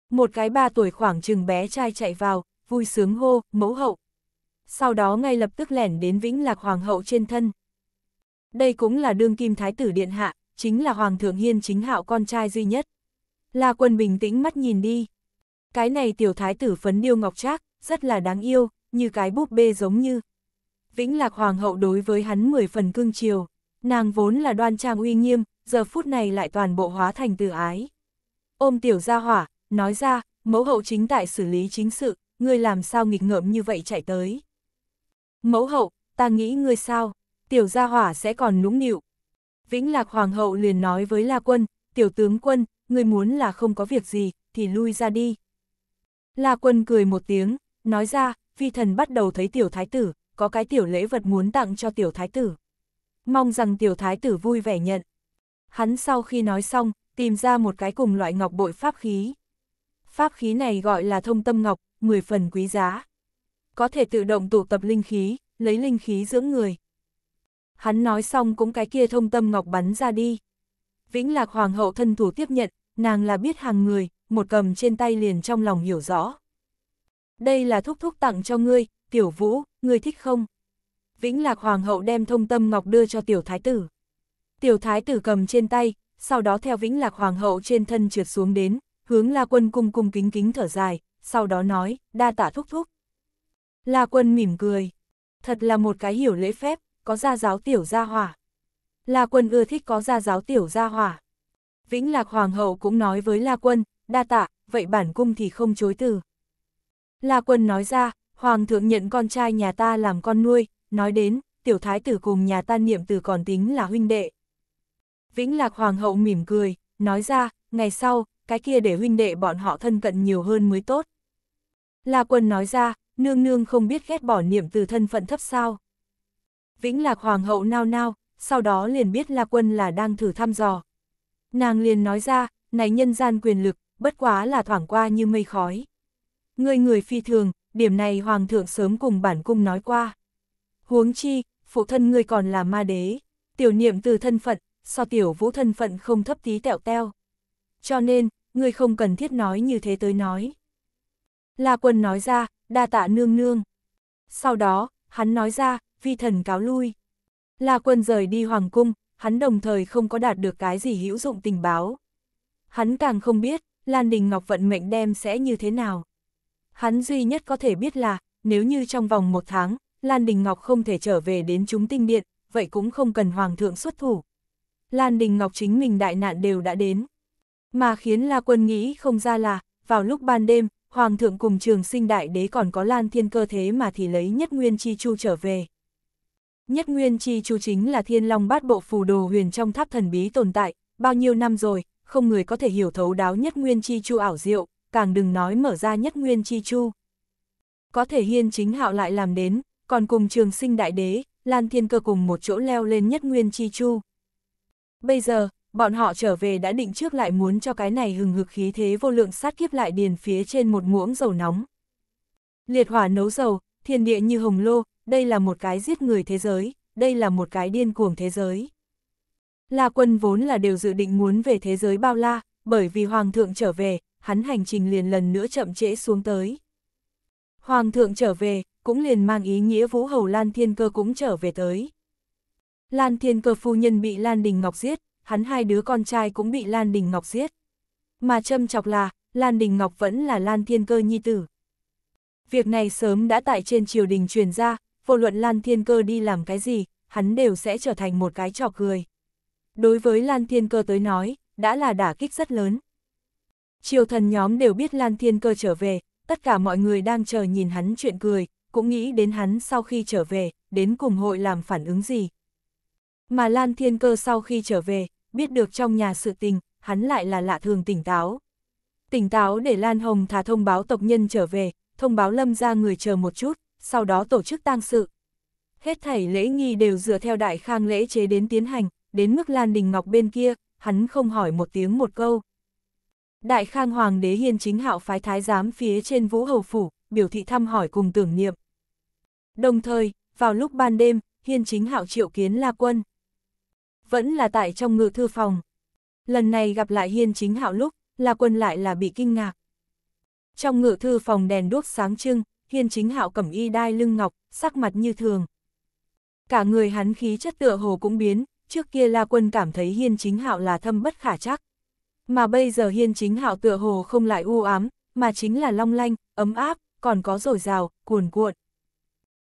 Một cái ba tuổi khoảng chừng bé trai chạy vào, vui sướng hô, mẫu hậu. Sau đó ngay lập tức lẻn đến vĩnh lạc hoàng hậu trên thân. Đây cũng là đương kim thái tử điện hạ, chính là hoàng thượng hiên chính hạo con trai duy nhất. La quân bình tĩnh mắt nhìn đi. Cái này tiểu thái tử phấn điêu ngọc trác, rất là đáng yêu, như cái búp bê giống như. Vĩnh Lạc Hoàng hậu đối với hắn mười phần cương triều nàng vốn là đoan trang uy nghiêm, giờ phút này lại toàn bộ hóa thành từ ái. Ôm tiểu gia hỏa, nói ra, mẫu hậu chính tại xử lý chính sự, ngươi làm sao nghịch ngợm như vậy chạy tới. Mẫu hậu, ta nghĩ ngươi sao, tiểu gia hỏa sẽ còn nũng nịu. Vĩnh Lạc Hoàng hậu liền nói với La Quân, tiểu tướng quân, ngươi muốn là không có việc gì, thì lui ra đi. La quân cười một tiếng, nói ra, phi thần bắt đầu thấy tiểu thái tử, có cái tiểu lễ vật muốn tặng cho tiểu thái tử. Mong rằng tiểu thái tử vui vẻ nhận. Hắn sau khi nói xong, tìm ra một cái cùng loại ngọc bội pháp khí. Pháp khí này gọi là thông tâm ngọc, 10 phần quý giá. Có thể tự động tụ tập linh khí, lấy linh khí dưỡng người. Hắn nói xong cũng cái kia thông tâm ngọc bắn ra đi. Vĩnh Lạc Hoàng hậu thân thủ tiếp nhận, nàng là biết hàng người, một cầm trên tay liền trong lòng hiểu rõ. Đây là thúc thúc tặng cho ngươi, tiểu vũ, ngươi thích không? Vĩnh Lạc Hoàng hậu đem thông tâm ngọc đưa cho tiểu thái tử. Tiểu thái tử cầm trên tay, sau đó theo Vĩnh Lạc Hoàng hậu trên thân trượt xuống đến, hướng La Quân cung cung kính kính thở dài, sau đó nói, đa tạ thúc thúc. La Quân mỉm cười, thật là một cái hiểu lễ phép, có gia giáo tiểu gia hỏa. La Quân ưa thích có gia giáo tiểu gia hỏa. Vĩnh Lạc Hoàng hậu cũng nói với La Quân, đa tạ, vậy bản cung thì không chối từ. La quân nói ra, hoàng thượng nhận con trai nhà ta làm con nuôi, nói đến, tiểu thái tử cùng nhà ta niệm từ còn tính là huynh đệ. Vĩnh lạc hoàng hậu mỉm cười, nói ra, ngày sau, cái kia để huynh đệ bọn họ thân cận nhiều hơn mới tốt. La quân nói ra, nương nương không biết ghét bỏ niệm từ thân phận thấp sao. Vĩnh lạc hoàng hậu nao nao, sau đó liền biết La quân là đang thử thăm dò. Nàng liền nói ra, này nhân gian quyền lực, bất quá là thoảng qua như mây khói. Người người phi thường, điểm này hoàng thượng sớm cùng bản cung nói qua. Huống chi, phụ thân ngươi còn là ma đế, tiểu niệm từ thân phận, so tiểu vũ thân phận không thấp tí tẹo teo. Cho nên, ngươi không cần thiết nói như thế tới nói. La quân nói ra, đa tạ nương nương. Sau đó, hắn nói ra, vi thần cáo lui. La quân rời đi hoàng cung, hắn đồng thời không có đạt được cái gì hữu dụng tình báo. Hắn càng không biết, Lan Đình Ngọc vận mệnh đem sẽ như thế nào. Hắn duy nhất có thể biết là, nếu như trong vòng một tháng, Lan Đình Ngọc không thể trở về đến chúng tinh điện, vậy cũng không cần Hoàng thượng xuất thủ. Lan Đình Ngọc chính mình đại nạn đều đã đến. Mà khiến La Quân nghĩ không ra là, vào lúc ban đêm, Hoàng thượng cùng trường sinh đại đế còn có Lan Thiên cơ thế mà thì lấy nhất nguyên chi chu trở về. Nhất nguyên chi chu chính là thiên long bát bộ phù đồ huyền trong tháp thần bí tồn tại, bao nhiêu năm rồi, không người có thể hiểu thấu đáo nhất nguyên chi chu ảo diệu, càng đừng nói mở ra nhất nguyên chi chu. Có thể hiên chính hạo lại làm đến, còn cùng trường sinh đại đế, Lan Thiên Cơ cùng một chỗ leo lên nhất nguyên chi chu. Bây giờ, bọn họ trở về đã định trước lại muốn cho cái này hừng hực khí thế vô lượng sát kiếp lại điền phía trên một muỗng dầu nóng. Liệt hỏa nấu dầu, thiên địa như hồng lô, đây là một cái giết người thế giới, đây là một cái điên cuồng thế giới. La Quân vốn là đều dự định muốn về thế giới bao la, bởi vì Hoàng thượng trở về, hắn hành trình liền lần nữa chậm trễ xuống tới. Hoàng thượng trở về, cũng liền mang ý nghĩa Vũ Hầu Lan Thiên Cơ cũng trở về tới. Lan Thiên Cơ phu nhân bị Lan Đình Ngọc giết, hắn hai đứa con trai cũng bị Lan Đình Ngọc giết. Mà châm chọc là, Lan Đình Ngọc vẫn là Lan Thiên Cơ nhi tử. Việc này sớm đã tại trên triều đình truyền ra, vô luận Lan Thiên Cơ đi làm cái gì, hắn đều sẽ trở thành một cái trò cười đối với Lan Thiên Cơ tới nói, đã là đả kích rất lớn. Triều thần nhóm đều biết Lan Thiên Cơ trở về, tất cả mọi người đang chờ nhìn hắn chuyện cười, cũng nghĩ đến hắn sau khi trở về, đến cùng hội làm phản ứng gì. Mà Lan Thiên Cơ sau khi trở về, biết được trong nhà sự tình, hắn lại là lạ thường tỉnh táo. Tỉnh táo để Lan Hồng thả thông báo tộc nhân trở về, thông báo lâm ra người chờ một chút, sau đó tổ chức tang sự. Hết thảy lễ nghi đều dựa theo đại khang lễ chế đến tiến hành, đến mức Lan Đình Ngọc bên kia, hắn không hỏi một tiếng một câu. Đại Khang Hoàng đế hiên chính hạo phái thái giám phía trên Vũ Hầu Phủ, biểu thị thăm hỏi cùng tưởng niệm. Đồng thời, vào lúc ban đêm, hiên chính hạo triệu kiến La Quân. Vẫn là tại trong ngự thư phòng. Lần này gặp lại hiên chính hạo lúc, La Quân lại là bị kinh ngạc. Trong ngự thư phòng đèn đuốc sáng trưng, hiên chính hạo cẩm y đai lưng ngọc, sắc mặt như thường. Cả người hắn khí chất tựa hồ cũng biến, trước kia La Quân cảm thấy Hiên Chính Hạo là thâm bất khả chắc. Mà bây giờ Hiên Chính Hạo tựa hồ không lại u ám, mà chính là long lanh, ấm áp, còn có dồi rào cuồn cuộn.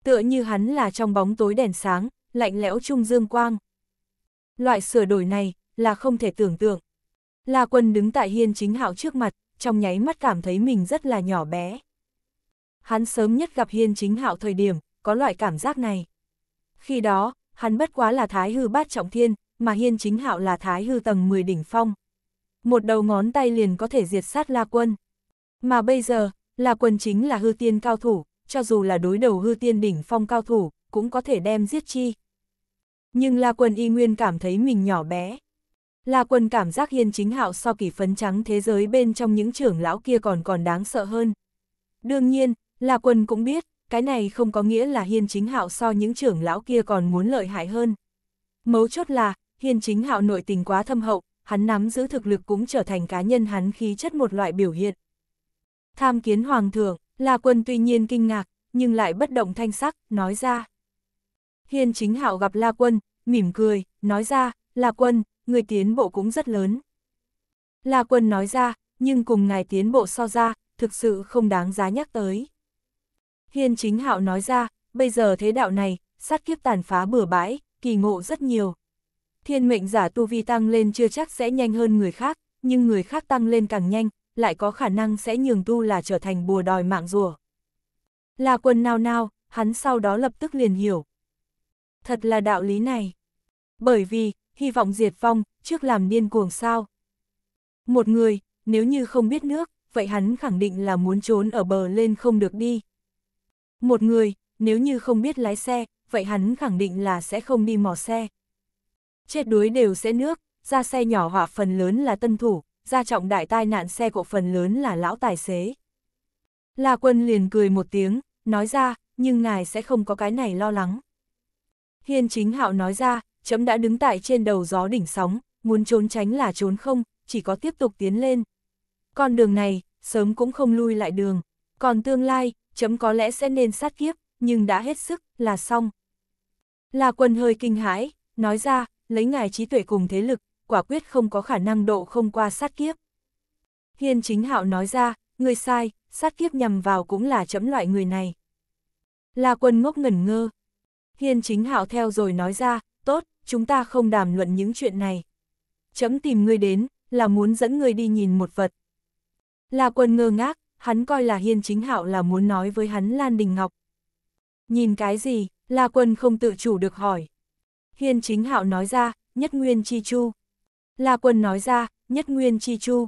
Tựa như hắn là trong bóng tối đèn sáng, lạnh lẽo trung dương quang. Loại sửa đổi này là không thể tưởng tượng. La Quân đứng tại Hiên Chính Hạo trước mặt, trong nháy mắt cảm thấy mình rất là nhỏ bé. Hắn sớm nhất gặp Hiên Chính Hạo thời điểm, có loại cảm giác này. Khi đó, hắn bất quá là thái hư bát trọng thiên, mà hiên chính hạo là thái hư tầng 10 đỉnh phong. Một đầu ngón tay liền có thể diệt sát La Quân. Mà bây giờ, La Quân chính là hư tiên cao thủ, cho dù là đối đầu hư tiên đỉnh phong cao thủ, cũng có thể đem giết chi. Nhưng La Quân y nguyên cảm thấy mình nhỏ bé. La Quân cảm giác hiên chính hạo so kỳ phấn trắng thế giới bên trong những trưởng lão kia còn còn đáng sợ hơn. Đương nhiên, La Quân cũng biết, cái này không có nghĩa là hiên chính hạo so những trưởng lão kia còn muốn lợi hại hơn. Mấu chốt là, hiên chính hạo nội tình quá thâm hậu, hắn nắm giữ thực lực cũng trở thành cá nhân hắn khí chất một loại biểu hiện. Tham kiến hoàng thượng, là quân tuy nhiên kinh ngạc, nhưng lại bất động thanh sắc, nói ra. Hiên chính hạo gặp La Quân, mỉm cười, nói ra, La Quân, người tiến bộ cũng rất lớn. La Quân nói ra, nhưng cùng ngài tiến bộ so ra, thực sự không đáng giá nhắc tới. Hiên chính hạo nói ra, bây giờ thế đạo này, sát kiếp tàn phá bừa bãi, kỳ ngộ rất nhiều. Thiên mệnh giả tu vi tăng lên chưa chắc sẽ nhanh hơn người khác, nhưng người khác tăng lên càng nhanh, lại có khả năng sẽ nhường tu là trở thành bùa đòi mạng rùa. Là quần nào nào, hắn sau đó lập tức liền hiểu. Thật là đạo lý này. Bởi vì, hy vọng diệt vong, trước làm điên cuồng sao. Một người, nếu như không biết nước, vậy hắn khẳng định là muốn trốn ở bờ lên không được đi. Một người, nếu như không biết lái xe, vậy hắn khẳng định là sẽ không đi mò xe. Chết đuối đều sẽ nước, ra xe nhỏ họa phần lớn là tân thủ, ra trọng đại tai nạn xe của phần lớn là lão tài xế. La quân liền cười một tiếng, nói ra, nhưng ngài sẽ không có cái này lo lắng. Hiên chính hạo nói ra, chấm đã đứng tại trên đầu gió đỉnh sóng, muốn trốn tránh là trốn không, chỉ có tiếp tục tiến lên. Con đường này, sớm cũng không lui lại đường, còn tương lai, chấm có lẽ sẽ nên sát kiếp, nhưng đã hết sức, là xong. Là quần hơi kinh hãi, nói ra, lấy ngài trí tuệ cùng thế lực, quả quyết không có khả năng độ không qua sát kiếp. Hiên chính hạo nói ra, người sai, sát kiếp nhằm vào cũng là chấm loại người này. Là quần ngốc ngẩn ngơ. Hiên chính hạo theo rồi nói ra, tốt, chúng ta không đàm luận những chuyện này. Chấm tìm ngươi đến, là muốn dẫn ngươi đi nhìn một vật. Là quần ngơ ngác, hắn coi là Hiên Chính Hạo là muốn nói với hắn Lan Đình Ngọc. Nhìn cái gì, La Quân không tự chủ được hỏi. Hiên Chính Hạo nói ra, nhất nguyên chi chu. La Quân nói ra, nhất nguyên chi chu.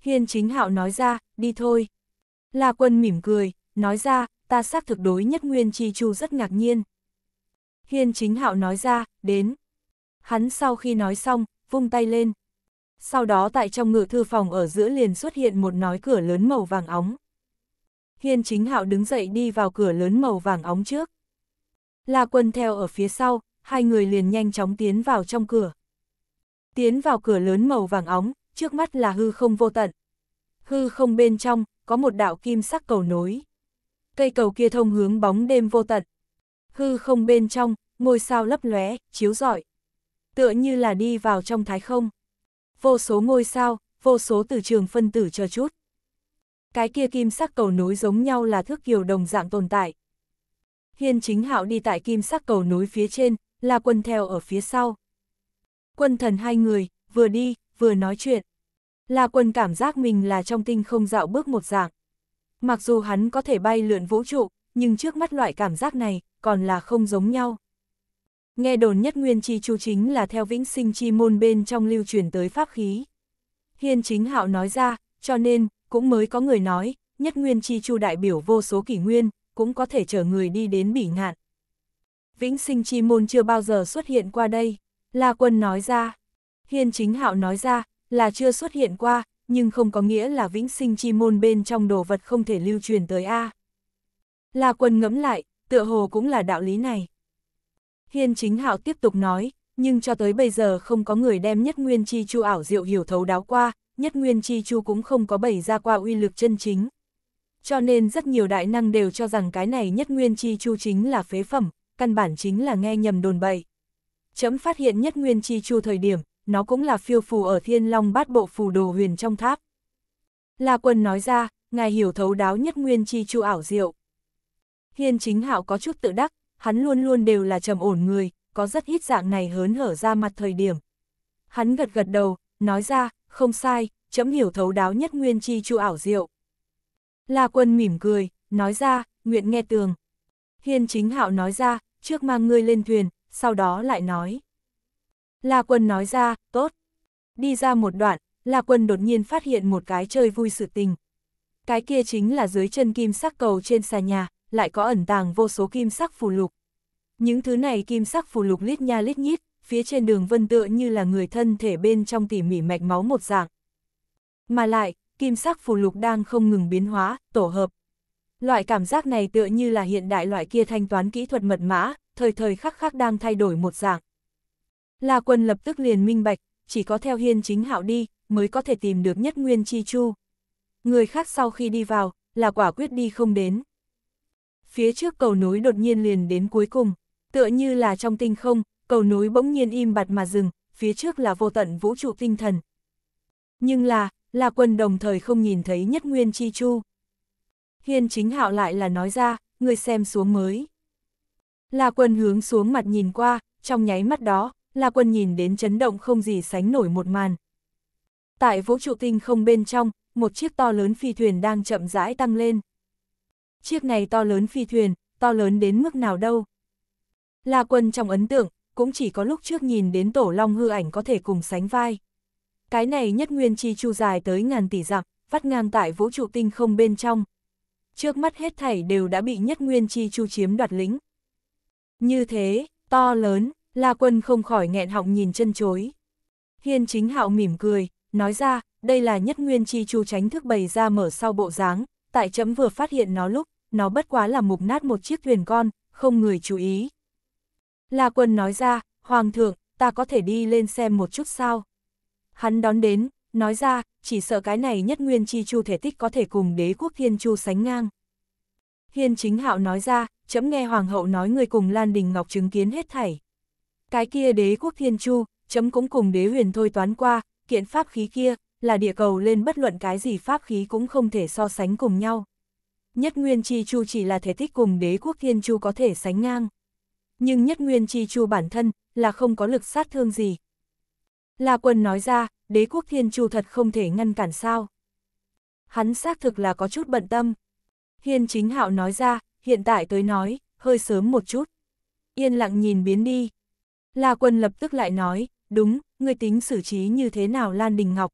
Hiên Chính Hạo nói ra, đi thôi. La Quân mỉm cười, nói ra, ta xác thực đối nhất nguyên chi chu rất ngạc nhiên. Hiên Chính Hạo nói ra, đến. Hắn sau khi nói xong, vung tay lên. Sau đó tại trong ngự thư phòng ở giữa liền xuất hiện một nói cửa lớn màu vàng óng. Hiên chính hạo đứng dậy đi vào cửa lớn màu vàng óng trước. La quân theo ở phía sau, hai người liền nhanh chóng tiến vào trong cửa. Tiến vào cửa lớn màu vàng óng, trước mắt là hư không vô tận. Hư không bên trong, có một đạo kim sắc cầu nối. Cây cầu kia thông hướng bóng đêm vô tận. Hư không bên trong, ngôi sao lấp lóe, chiếu rọi. Tựa như là đi vào trong thái không vô số ngôi sao, vô số từ trường phân tử chờ chút. Cái kia kim sắc cầu nối giống nhau là thước kiều đồng dạng tồn tại. Hiên chính hạo đi tại kim sắc cầu nối phía trên, là quân theo ở phía sau. Quân thần hai người, vừa đi, vừa nói chuyện. là quân cảm giác mình là trong tinh không dạo bước một dạng. Mặc dù hắn có thể bay lượn vũ trụ, nhưng trước mắt loại cảm giác này còn là không giống nhau. Nghe đồn nhất nguyên chi chu chính là theo vĩnh sinh chi môn bên trong lưu truyền tới pháp khí. Hiên chính hạo nói ra, cho nên, cũng mới có người nói, nhất nguyên chi chu đại biểu vô số kỷ nguyên, cũng có thể chở người đi đến bỉ ngạn. Vĩnh sinh chi môn chưa bao giờ xuất hiện qua đây, La Quân nói ra. Hiên chính hạo nói ra, là chưa xuất hiện qua, nhưng không có nghĩa là vĩnh sinh chi môn bên trong đồ vật không thể lưu truyền tới A. La Quân ngẫm lại, tựa hồ cũng là đạo lý này. Hiên chính hạo tiếp tục nói, nhưng cho tới bây giờ không có người đem nhất nguyên chi chu ảo diệu hiểu thấu đáo qua, nhất nguyên chi chu cũng không có bày ra qua uy lực chân chính. Cho nên rất nhiều đại năng đều cho rằng cái này nhất nguyên chi chu chính là phế phẩm, căn bản chính là nghe nhầm đồn bậy. Chấm phát hiện nhất nguyên chi chu thời điểm, nó cũng là phiêu phù ở thiên long bát bộ phù đồ huyền trong tháp. La quân nói ra, ngài hiểu thấu đáo nhất nguyên chi chu ảo diệu. Hiên chính hạo có chút tự đắc, hắn luôn luôn đều là trầm ổn người, có rất ít dạng này hớn hở ra mặt thời điểm. Hắn gật gật đầu, nói ra, không sai, chấm hiểu thấu đáo nhất nguyên chi chu ảo diệu. La quân mỉm cười, nói ra, nguyện nghe tường. Hiên chính hạo nói ra, trước mang ngươi lên thuyền, sau đó lại nói. La quân nói ra, tốt. Đi ra một đoạn, La quân đột nhiên phát hiện một cái chơi vui sự tình. Cái kia chính là dưới chân kim sắc cầu trên xà nhà, lại có ẩn tàng vô số kim sắc phù lục. Những thứ này kim sắc phù lục lít nha lít nhít, phía trên đường vân tựa như là người thân thể bên trong tỉ mỉ mạch máu một dạng. Mà lại, kim sắc phù lục đang không ngừng biến hóa, tổ hợp. Loại cảm giác này tựa như là hiện đại loại kia thanh toán kỹ thuật mật mã, thời thời khắc khắc đang thay đổi một dạng. La quân lập tức liền minh bạch, chỉ có theo hiên chính hạo đi, mới có thể tìm được nhất nguyên chi chu. Người khác sau khi đi vào, là quả quyết đi không đến phía trước cầu nối đột nhiên liền đến cuối cùng, tựa như là trong tinh không, cầu nối bỗng nhiên im bặt mà dừng, phía trước là vô tận vũ trụ tinh thần. Nhưng là, là quân đồng thời không nhìn thấy nhất nguyên chi chu. Hiên chính hạo lại là nói ra, người xem xuống mới. Là quân hướng xuống mặt nhìn qua, trong nháy mắt đó, là quân nhìn đến chấn động không gì sánh nổi một màn. Tại vũ trụ tinh không bên trong, một chiếc to lớn phi thuyền đang chậm rãi tăng lên. Chiếc này to lớn phi thuyền, to lớn đến mức nào đâu. La quân trong ấn tượng, cũng chỉ có lúc trước nhìn đến tổ long hư ảnh có thể cùng sánh vai. Cái này nhất nguyên chi chu dài tới ngàn tỷ dặm, vắt ngang tại vũ trụ tinh không bên trong. Trước mắt hết thảy đều đã bị nhất nguyên chi chu chiếm đoạt lĩnh. Như thế, to lớn, La Quân không khỏi nghẹn họng nhìn chân chối. Hiên chính hạo mỉm cười, nói ra, đây là nhất nguyên chi chu tránh thức bày ra mở sau bộ dáng, tại chấm vừa phát hiện nó lúc, nó bất quá là mục nát một chiếc thuyền con, không người chú ý. La quân nói ra, Hoàng thượng, ta có thể đi lên xem một chút sao. Hắn đón đến, nói ra, chỉ sợ cái này nhất nguyên chi chu thể tích có thể cùng đế quốc thiên chu sánh ngang. Hiên chính hạo nói ra, chấm nghe hoàng hậu nói người cùng Lan Đình Ngọc chứng kiến hết thảy. Cái kia đế quốc thiên chu, chấm cũng cùng đế huyền thôi toán qua, kiện pháp khí kia, là địa cầu lên bất luận cái gì pháp khí cũng không thể so sánh cùng nhau. Nhất Nguyên Chi Chu chỉ là thể tích cùng đế quốc Thiên Chu có thể sánh ngang. Nhưng Nhất Nguyên Chi Chu bản thân là không có lực sát thương gì. La Quân nói ra, đế quốc Thiên Chu thật không thể ngăn cản sao. Hắn xác thực là có chút bận tâm. Hiên Chính Hạo nói ra, hiện tại tới nói, hơi sớm một chút. Yên lặng nhìn biến đi. La Quân lập tức lại nói, đúng, ngươi tính xử trí như thế nào Lan Đình Ngọc.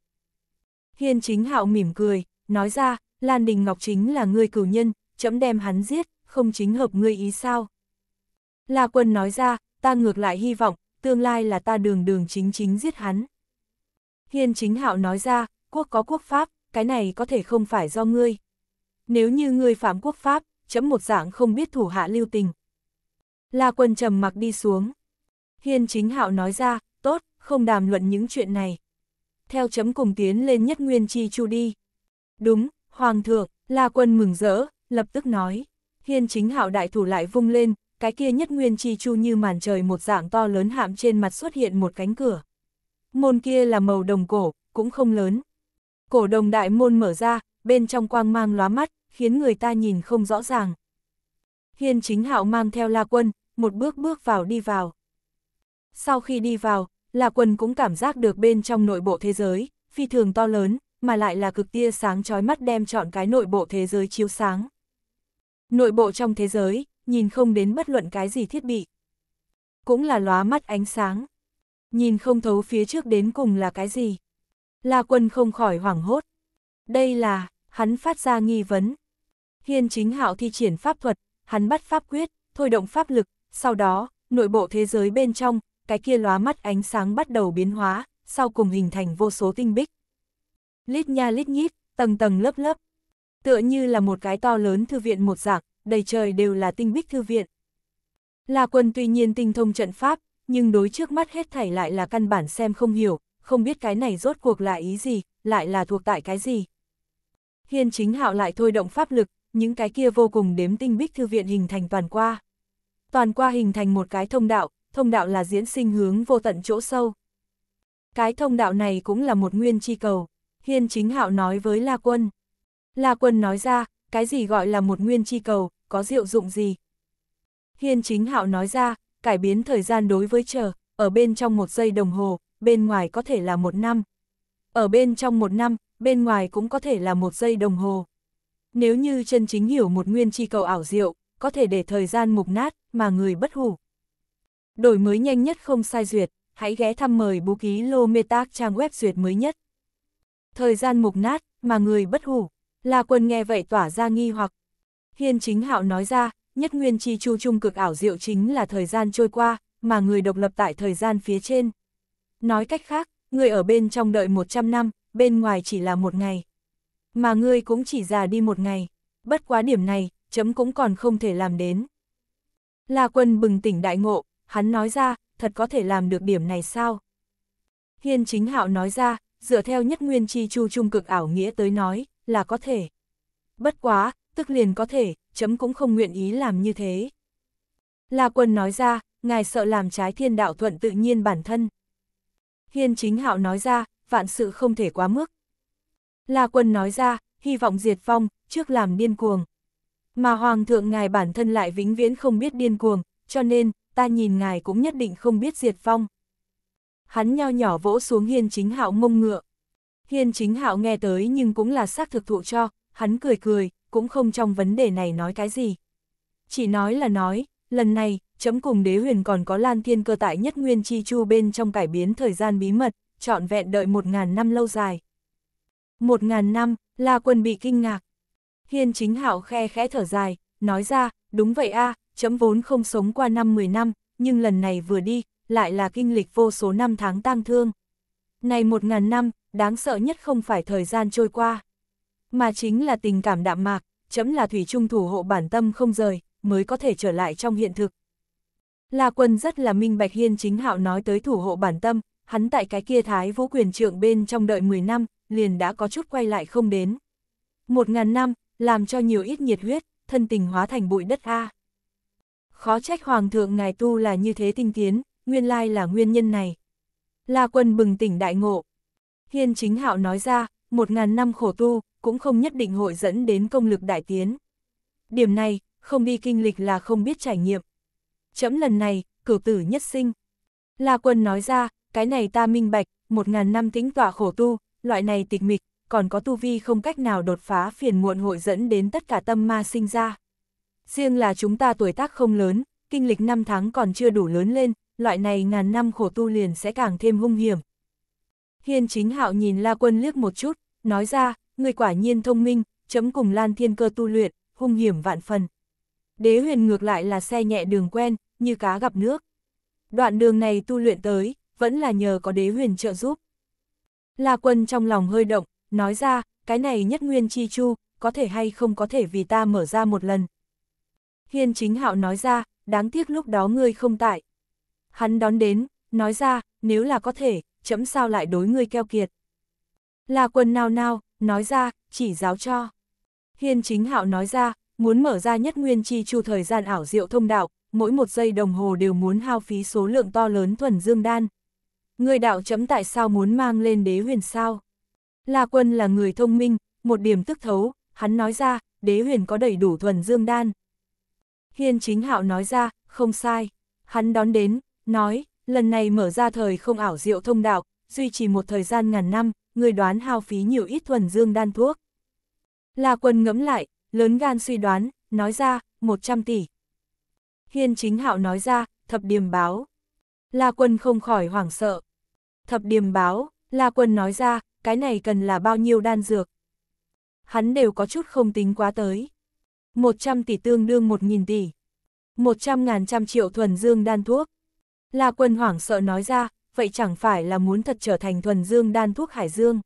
Hiên chính hạo mỉm cười, nói ra, Lan Đình Ngọc chính là người cửu nhân, chấm đem hắn giết, không chính hợp ngươi ý sao. La quân nói ra, ta ngược lại hy vọng, tương lai là ta đường đường chính chính giết hắn. Hiên chính hạo nói ra, quốc có quốc pháp, cái này có thể không phải do ngươi. Nếu như ngươi phạm quốc pháp, chấm một dạng không biết thủ hạ lưu tình. La quân trầm mặc đi xuống. Hiên chính hạo nói ra, tốt, không đàm luận những chuyện này theo chấm cùng tiến lên nhất nguyên chi chu đi. Đúng, Hoàng thượng, La Quân mừng rỡ, lập tức nói. Hiên chính hạo đại thủ lại vung lên, cái kia nhất nguyên chi chu như màn trời một dạng to lớn hạm trên mặt xuất hiện một cánh cửa. Môn kia là màu đồng cổ, cũng không lớn. Cổ đồng đại môn mở ra, bên trong quang mang lóa mắt, khiến người ta nhìn không rõ ràng. Hiên chính hạo mang theo la quân, một bước bước vào đi vào. Sau khi đi vào, là quần cũng cảm giác được bên trong nội bộ thế giới, phi thường to lớn, mà lại là cực tia sáng chói mắt đem chọn cái nội bộ thế giới chiếu sáng. Nội bộ trong thế giới, nhìn không đến bất luận cái gì thiết bị. Cũng là lóa mắt ánh sáng. Nhìn không thấu phía trước đến cùng là cái gì. La quân không khỏi hoảng hốt. Đây là, hắn phát ra nghi vấn. Hiên chính hạo thi triển pháp thuật, hắn bắt pháp quyết, thôi động pháp lực, sau đó, nội bộ thế giới bên trong, cái kia lóa mắt ánh sáng bắt đầu biến hóa, sau cùng hình thành vô số tinh bích. Lít nha lít nhít, tầng tầng lớp lớp. Tựa như là một cái to lớn thư viện một dạng, đầy trời đều là tinh bích thư viện. La quân tuy nhiên tinh thông trận pháp, nhưng đối trước mắt hết thảy lại là căn bản xem không hiểu, không biết cái này rốt cuộc là ý gì, lại là thuộc tại cái gì. Hiên chính hạo lại thôi động pháp lực, những cái kia vô cùng đếm tinh bích thư viện hình thành toàn qua. Toàn qua hình thành một cái thông đạo, thông đạo là diễn sinh hướng vô tận chỗ sâu. Cái thông đạo này cũng là một nguyên chi cầu, Hiên Chính Hạo nói với La Quân. La Quân nói ra, cái gì gọi là một nguyên chi cầu, có diệu dụng gì? Hiên Chính Hạo nói ra, cải biến thời gian đối với chờ, ở bên trong một giây đồng hồ, bên ngoài có thể là một năm. Ở bên trong một năm, bên ngoài cũng có thể là một giây đồng hồ. Nếu như chân chính hiểu một nguyên chi cầu ảo diệu, có thể để thời gian mục nát mà người bất hủ. Đổi mới nhanh nhất không sai duyệt, hãy ghé thăm mời bú ký Lô Metac trang web duyệt mới nhất. Thời gian mục nát, mà người bất hủ, là quân nghe vậy tỏa ra nghi hoặc. Hiên chính hạo nói ra, nhất nguyên chi chu trung cực ảo diệu chính là thời gian trôi qua, mà người độc lập tại thời gian phía trên. Nói cách khác, người ở bên trong đợi 100 năm, bên ngoài chỉ là một ngày. Mà người cũng chỉ già đi một ngày, bất quá điểm này, chấm cũng còn không thể làm đến. Là quân bừng tỉnh đại ngộ, hắn nói ra, thật có thể làm được điểm này sao? Hiên chính hạo nói ra, dựa theo nhất nguyên chi chu trung cực ảo nghĩa tới nói, là có thể. Bất quá, tức liền có thể, chấm cũng không nguyện ý làm như thế. La quân nói ra, ngài sợ làm trái thiên đạo thuận tự nhiên bản thân. Hiên chính hạo nói ra, vạn sự không thể quá mức. La quân nói ra, hy vọng diệt vong, trước làm điên cuồng. Mà hoàng thượng ngài bản thân lại vĩnh viễn không biết điên cuồng, cho nên, ta nhìn ngài cũng nhất định không biết diệt phong. Hắn nho nhỏ vỗ xuống hiên chính hạo mông ngựa. Hiên chính hạo nghe tới nhưng cũng là xác thực thụ cho, hắn cười cười, cũng không trong vấn đề này nói cái gì. Chỉ nói là nói, lần này, chấm cùng đế huyền còn có lan thiên cơ tại nhất nguyên chi chu bên trong cải biến thời gian bí mật, trọn vẹn đợi một ngàn năm lâu dài. Một ngàn năm, La Quân bị kinh ngạc. Hiên chính hạo khe khẽ thở dài, nói ra, đúng vậy a à, chấm vốn không sống qua năm 10 năm, nhưng lần này vừa đi, lại là kinh lịch vô số năm tháng tang thương. Này một ngàn năm, đáng sợ nhất không phải thời gian trôi qua, mà chính là tình cảm đạm mạc, chấm là thủy trung thủ hộ bản tâm không rời, mới có thể trở lại trong hiện thực. La quân rất là minh bạch hiên chính hạo nói tới thủ hộ bản tâm, hắn tại cái kia thái vũ quyền trượng bên trong đợi 10 năm, liền đã có chút quay lại không đến. Một ngàn năm, làm cho nhiều ít nhiệt huyết, thân tình hóa thành bụi đất A khó trách Hoàng thượng ngài tu là như thế tinh tiến, nguyên lai là nguyên nhân này. La quân bừng tỉnh đại ngộ. Hiên chính hạo nói ra, một ngàn năm khổ tu, cũng không nhất định hội dẫn đến công lực đại tiến. Điểm này, không đi kinh lịch là không biết trải nghiệm. Chấm lần này, cửu tử nhất sinh. La quân nói ra, cái này ta minh bạch, một ngàn năm tĩnh tọa khổ tu, loại này tịch mịch, còn có tu vi không cách nào đột phá phiền muộn hội dẫn đến tất cả tâm ma sinh ra. Riêng là chúng ta tuổi tác không lớn, kinh lịch năm tháng còn chưa đủ lớn lên, loại này ngàn năm khổ tu liền sẽ càng thêm hung hiểm. Hiên chính hạo nhìn La Quân liếc một chút, nói ra, người quả nhiên thông minh, chấm cùng Lan Thiên Cơ tu luyện, hung hiểm vạn phần. Đế huyền ngược lại là xe nhẹ đường quen, như cá gặp nước. Đoạn đường này tu luyện tới, vẫn là nhờ có đế huyền trợ giúp. La Quân trong lòng hơi động, nói ra, cái này nhất nguyên chi chu, có thể hay không có thể vì ta mở ra một lần. Hiên chính hạo nói ra, đáng tiếc lúc đó ngươi không tại. Hắn đón đến, nói ra, nếu là có thể, chấm sao lại đối ngươi keo kiệt. Là quần nào nào, nói ra, chỉ giáo cho. Hiên chính hạo nói ra, muốn mở ra nhất nguyên chi chu thời gian ảo diệu thông đạo, mỗi một giây đồng hồ đều muốn hao phí số lượng to lớn thuần dương đan. Người đạo chấm tại sao muốn mang lên đế huyền sao? La quân là người thông minh, một điểm tức thấu, hắn nói ra, đế huyền có đầy đủ thuần dương đan. Hiên chính hạo nói ra, không sai. Hắn đón đến, nói, lần này mở ra thời không ảo diệu thông đạo, duy trì một thời gian ngàn năm, người đoán hao phí nhiều ít thuần dương đan thuốc. La quân ngẫm lại, lớn gan suy đoán, nói ra, 100 tỷ. Hiên chính hạo nói ra, thập điềm báo. La quân không khỏi hoảng sợ. Thập điềm báo, La quân nói ra, cái này cần là bao nhiêu đan dược. Hắn đều có chút không tính quá tới. 100 tỷ tương đương 1.000 tỷ. 100 ngàn trăm triệu thuần dương đan thuốc. La quân hoảng sợ nói ra, vậy chẳng phải là muốn thật trở thành thuần dương đan thuốc hải dương.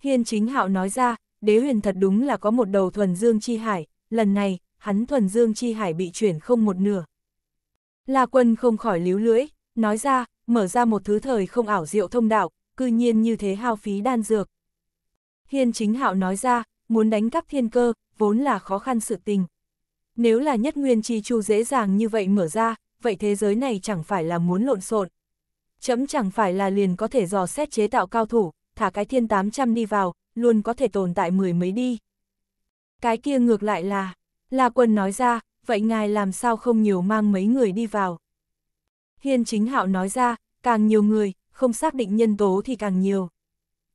Hiên chính hạo nói ra, đế huyền thật đúng là có một đầu thuần dương chi hải, lần này, hắn thuần dương chi hải bị chuyển không một nửa. La quân không khỏi líu lưỡi, nói ra, mở ra một thứ thời không ảo diệu thông đạo, cư nhiên như thế hao phí đan dược. Hiên chính hạo nói ra, muốn đánh cắp thiên cơ, vốn là khó khăn sự tình. Nếu là nhất nguyên chi chu dễ dàng như vậy mở ra, vậy thế giới này chẳng phải là muốn lộn xộn. Chấm chẳng phải là liền có thể dò xét chế tạo cao thủ, thả cái thiên 800 đi vào, luôn có thể tồn tại mười mấy đi. Cái kia ngược lại là, là quân nói ra, vậy ngài làm sao không nhiều mang mấy người đi vào. Hiên chính hạo nói ra, càng nhiều người, không xác định nhân tố thì càng nhiều.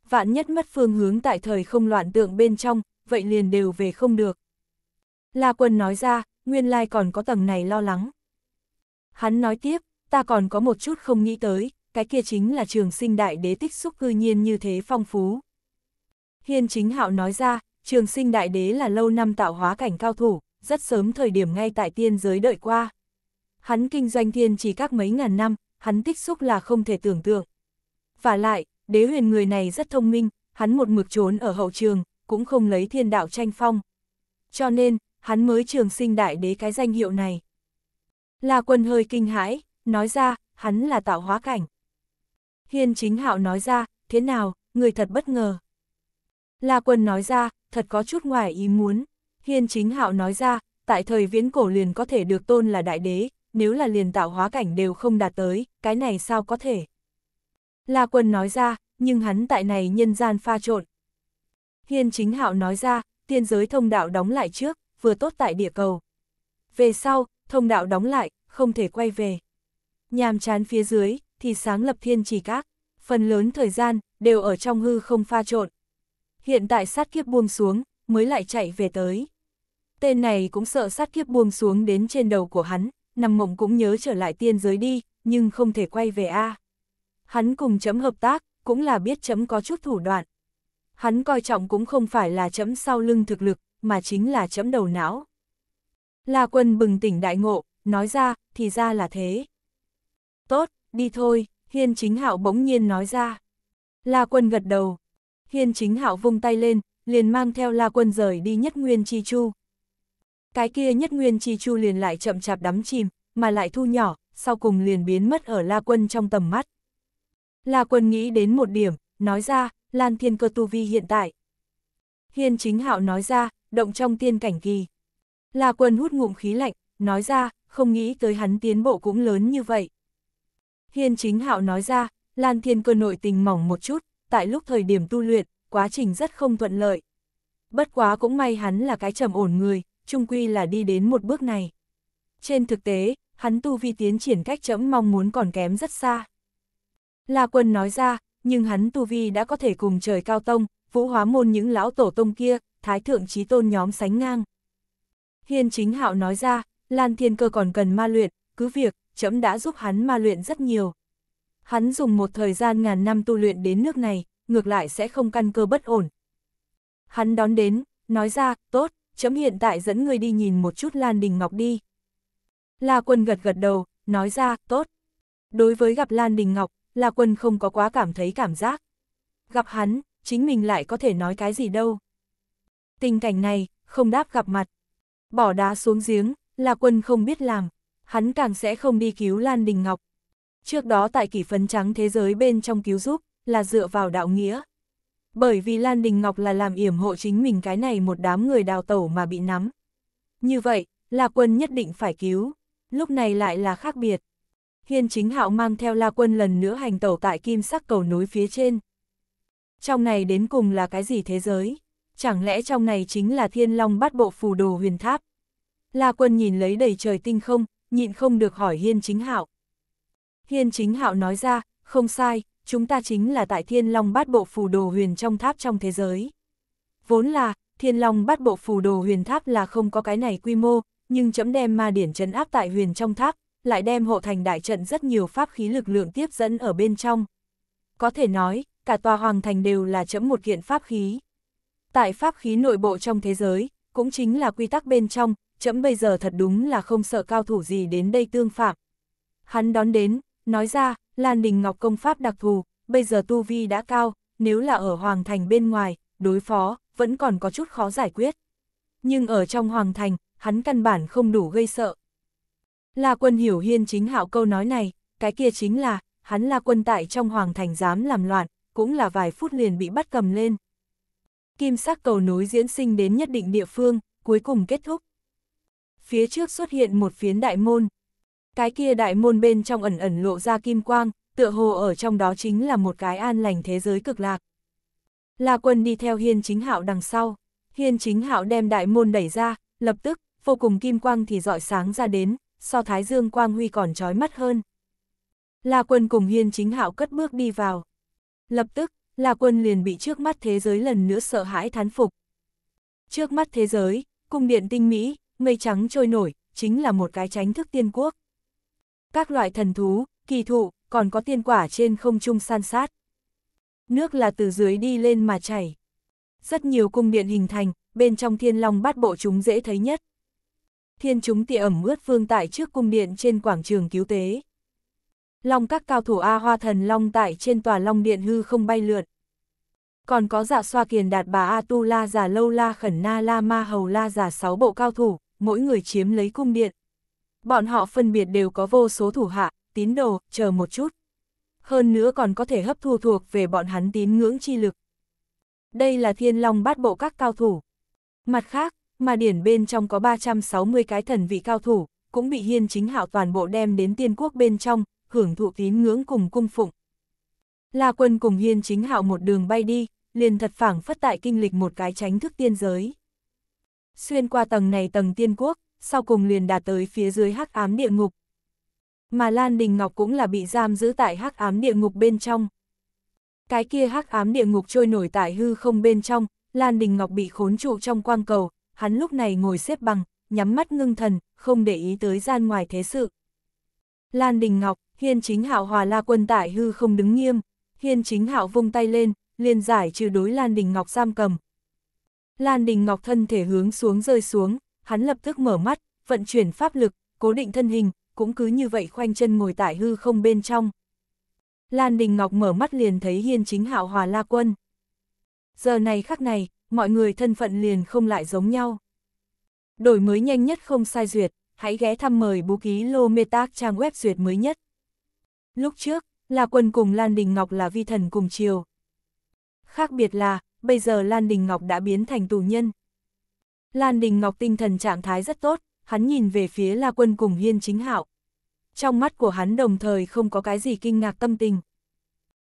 Vạn nhất mất phương hướng tại thời không loạn tượng bên trong, vậy liền đều về không được. La Quân nói ra, nguyên lai còn có tầng này lo lắng. Hắn nói tiếp, ta còn có một chút không nghĩ tới, cái kia chính là trường sinh đại đế tích xúc cư nhiên như thế phong phú. Hiên chính hạo nói ra, trường sinh đại đế là lâu năm tạo hóa cảnh cao thủ, rất sớm thời điểm ngay tại tiên giới đợi qua. Hắn kinh doanh thiên chỉ các mấy ngàn năm, hắn tích xúc là không thể tưởng tượng. Và lại, đế huyền người này rất thông minh, hắn một mực trốn ở hậu trường, cũng không lấy thiên đạo tranh phong. Cho nên, hắn mới trường sinh đại đế cái danh hiệu này. La quân hơi kinh hãi, nói ra, hắn là tạo hóa cảnh. Hiên chính hạo nói ra, thế nào, người thật bất ngờ. La quân nói ra, thật có chút ngoài ý muốn. Hiên chính hạo nói ra, tại thời viễn cổ liền có thể được tôn là đại đế, nếu là liền tạo hóa cảnh đều không đạt tới, cái này sao có thể. La quân nói ra, nhưng hắn tại này nhân gian pha trộn, Hiên chính hạo nói ra, tiên giới thông đạo đóng lại trước, vừa tốt tại địa cầu. Về sau, thông đạo đóng lại, không thể quay về. Nhàm chán phía dưới, thì sáng lập thiên chỉ các, phần lớn thời gian, đều ở trong hư không pha trộn. Hiện tại sát kiếp buông xuống, mới lại chạy về tới. Tên này cũng sợ sát kiếp buông xuống đến trên đầu của hắn, nằm mộng cũng nhớ trở lại tiên giới đi, nhưng không thể quay về A. Hắn cùng chấm hợp tác, cũng là biết chấm có chút thủ đoạn hắn coi trọng cũng không phải là chấm sau lưng thực lực, mà chính là chấm đầu não. La quân bừng tỉnh đại ngộ, nói ra, thì ra là thế. Tốt, đi thôi, hiên chính hạo bỗng nhiên nói ra. La quân gật đầu. Hiên chính hạo vung tay lên, liền mang theo la quân rời đi nhất nguyên chi chu. Cái kia nhất nguyên chi chu liền lại chậm chạp đắm chìm, mà lại thu nhỏ, sau cùng liền biến mất ở la quân trong tầm mắt. La quân nghĩ đến một điểm, nói ra, Lan Thiên Cơ tu vi hiện tại. Hiên chính hạo nói ra, động trong tiên cảnh kỳ. La quân hút ngụm khí lạnh, nói ra, không nghĩ tới hắn tiến bộ cũng lớn như vậy. Hiên chính hạo nói ra, Lan Thiên Cơ nội tình mỏng một chút, tại lúc thời điểm tu luyện, quá trình rất không thuận lợi. Bất quá cũng may hắn là cái trầm ổn người, trung quy là đi đến một bước này. Trên thực tế, hắn tu vi tiến triển cách chậm mong muốn còn kém rất xa. La Quân nói ra, nhưng hắn tu vi đã có thể cùng trời cao tông, vũ hóa môn những lão tổ tông kia, thái thượng trí tôn nhóm sánh ngang. Hiên chính hạo nói ra, Lan Thiên Cơ còn cần ma luyện, cứ việc, chấm đã giúp hắn ma luyện rất nhiều. Hắn dùng một thời gian ngàn năm tu luyện đến nước này, ngược lại sẽ không căn cơ bất ổn. Hắn đón đến, nói ra, tốt, chấm hiện tại dẫn người đi nhìn một chút Lan Đình Ngọc đi. La quân gật gật đầu, nói ra, tốt. Đối với gặp Lan Đình Ngọc, La Quân không có quá cảm thấy cảm giác. Gặp hắn, chính mình lại có thể nói cái gì đâu. Tình cảnh này, không đáp gặp mặt. Bỏ đá xuống giếng, La Quân không biết làm, hắn càng sẽ không đi cứu Lan Đình Ngọc. Trước đó tại kỷ phấn trắng thế giới bên trong cứu giúp, là dựa vào đạo nghĩa. Bởi vì Lan Đình Ngọc là làm yểm hộ chính mình cái này một đám người đào tẩu mà bị nắm. Như vậy, La Quân nhất định phải cứu, lúc này lại là khác biệt. Hiên chính hạo mang theo la quân lần nữa hành tẩu tại kim sắc cầu núi phía trên. Trong này đến cùng là cái gì thế giới? Chẳng lẽ trong này chính là thiên long Bát bộ phù đồ huyền tháp? La quân nhìn lấy đầy trời tinh không, nhịn không được hỏi hiên chính hạo. Hiên chính hạo nói ra, không sai, chúng ta chính là tại thiên long bát bộ phù đồ huyền trong tháp trong thế giới. Vốn là, thiên long bát bộ phù đồ huyền tháp là không có cái này quy mô, nhưng chấm đem ma điển trấn áp tại huyền trong tháp, lại đem hộ thành đại trận rất nhiều pháp khí lực lượng tiếp dẫn ở bên trong. Có thể nói, cả tòa hoàng thành đều là chấm một kiện pháp khí. Tại pháp khí nội bộ trong thế giới, cũng chính là quy tắc bên trong, chấm bây giờ thật đúng là không sợ cao thủ gì đến đây tương phạm. Hắn đón đến, nói ra, Lan Đình Ngọc công pháp đặc thù, bây giờ tu vi đã cao, nếu là ở hoàng thành bên ngoài, đối phó, vẫn còn có chút khó giải quyết. Nhưng ở trong hoàng thành, hắn căn bản không đủ gây sợ, La quân hiểu hiên chính hạo câu nói này, cái kia chính là, hắn la quân tại trong hoàng thành dám làm loạn, cũng là vài phút liền bị bắt cầm lên. Kim sắc cầu nối diễn sinh đến nhất định địa phương, cuối cùng kết thúc. Phía trước xuất hiện một phiến đại môn. Cái kia đại môn bên trong ẩn ẩn lộ ra kim quang, tựa hồ ở trong đó chính là một cái an lành thế giới cực lạc. La quân đi theo hiên chính hạo đằng sau, hiên chính hạo đem đại môn đẩy ra, lập tức, vô cùng kim quang thì dọi sáng ra đến, so thái dương quang huy còn trói mắt hơn. La quân cùng hiên chính hạo cất bước đi vào. Lập tức, La quân liền bị trước mắt thế giới lần nữa sợ hãi thán phục. Trước mắt thế giới, cung điện tinh mỹ, mây trắng trôi nổi, chính là một cái tránh thức tiên quốc. Các loại thần thú, kỳ thụ, còn có tiên quả trên không trung san sát. Nước là từ dưới đi lên mà chảy. Rất nhiều cung điện hình thành, bên trong thiên long bát bộ chúng dễ thấy nhất thiên chúng tịa ẩm ướt vương tại trước cung điện trên quảng trường cứu tế. Long các cao thủ A Hoa Thần Long tại trên tòa Long Điện hư không bay lượn. Còn có dạ xoa kiền đạt bà A Tu La già Lâu La Khẩn Na La Ma Hầu La già sáu bộ cao thủ, mỗi người chiếm lấy cung điện. Bọn họ phân biệt đều có vô số thủ hạ, tín đồ, chờ một chút. Hơn nữa còn có thể hấp thu thuộc về bọn hắn tín ngưỡng chi lực. Đây là thiên long bát bộ các cao thủ. Mặt khác, mà điển bên trong có 360 cái thần vị cao thủ, cũng bị hiên chính hạo toàn bộ đem đến tiên quốc bên trong, hưởng thụ tín ngưỡng cùng cung phụng. La quân cùng hiên chính hạo một đường bay đi, liền thật phảng phất tại kinh lịch một cái tránh thức tiên giới. Xuyên qua tầng này tầng tiên quốc, sau cùng liền đạt tới phía dưới hắc ám địa ngục. Mà Lan Đình Ngọc cũng là bị giam giữ tại hắc ám địa ngục bên trong. Cái kia hắc ám địa ngục trôi nổi tại hư không bên trong, Lan Đình Ngọc bị khốn trụ trong quang cầu, hắn lúc này ngồi xếp bằng, nhắm mắt ngưng thần, không để ý tới gian ngoài thế sự. Lan Đình Ngọc, Hiên Chính Hạo hòa la quân tại hư không đứng nghiêm, Hiên Chính Hạo vung tay lên, liền giải trừ đối Lan Đình Ngọc giam cầm. Lan Đình Ngọc thân thể hướng xuống rơi xuống, hắn lập tức mở mắt, vận chuyển pháp lực, cố định thân hình, cũng cứ như vậy khoanh chân ngồi tại hư không bên trong. Lan Đình Ngọc mở mắt liền thấy Hiên Chính Hạo hòa La Quân. Giờ này khắc này, mọi người thân phận liền không lại giống nhau. Đổi mới nhanh nhất không sai duyệt, hãy ghé thăm mời bú ký Lô Mê Tác trang web duyệt mới nhất. Lúc trước, là quân cùng Lan Đình Ngọc là vi thần cùng chiều. Khác biệt là, bây giờ Lan Đình Ngọc đã biến thành tù nhân. Lan Đình Ngọc tinh thần trạng thái rất tốt, hắn nhìn về phía La Quân cùng Hiên Chính Hạo. Trong mắt của hắn đồng thời không có cái gì kinh ngạc tâm tình.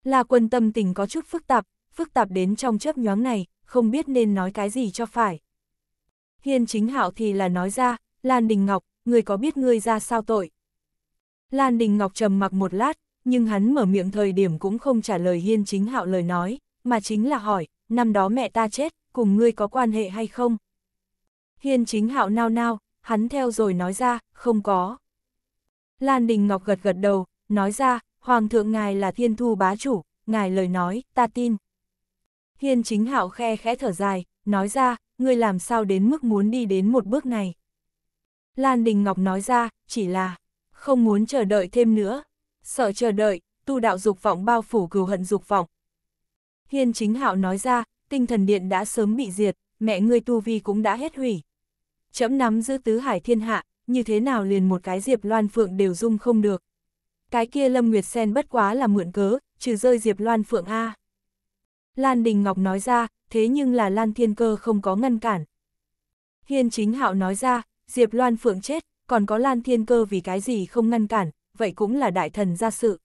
La Quân tâm tình có chút phức tạp, phức tạp đến trong chớp nhoáng này, không biết nên nói cái gì cho phải. Hiên chính hạo thì là nói ra, Lan Đình Ngọc, người có biết ngươi ra sao tội? Lan Đình Ngọc trầm mặc một lát, nhưng hắn mở miệng thời điểm cũng không trả lời Hiên chính hạo lời nói, mà chính là hỏi, năm đó mẹ ta chết, cùng ngươi có quan hệ hay không? Hiên chính hạo nao nao, hắn theo rồi nói ra, không có. Lan Đình Ngọc gật gật đầu, nói ra, Hoàng thượng ngài là thiên thu bá chủ, ngài lời nói, ta tin. Hiên chính hạo khe khẽ thở dài, nói ra, ngươi làm sao đến mức muốn đi đến một bước này. Lan Đình Ngọc nói ra, chỉ là, không muốn chờ đợi thêm nữa, sợ chờ đợi, tu đạo dục vọng bao phủ cừu hận dục vọng. Hiên chính hạo nói ra, tinh thần điện đã sớm bị diệt, mẹ ngươi tu vi cũng đã hết hủy. Chấm nắm giữ tứ hải thiên hạ, như thế nào liền một cái diệp loan phượng đều dung không được. Cái kia Lâm Nguyệt Sen bất quá là mượn cớ, trừ rơi diệp loan phượng A. Lan Đình Ngọc nói ra, thế nhưng là Lan Thiên Cơ không có ngăn cản. Hiên Chính Hạo nói ra, Diệp Loan Phượng chết, còn có Lan Thiên Cơ vì cái gì không ngăn cản, vậy cũng là đại thần ra sự.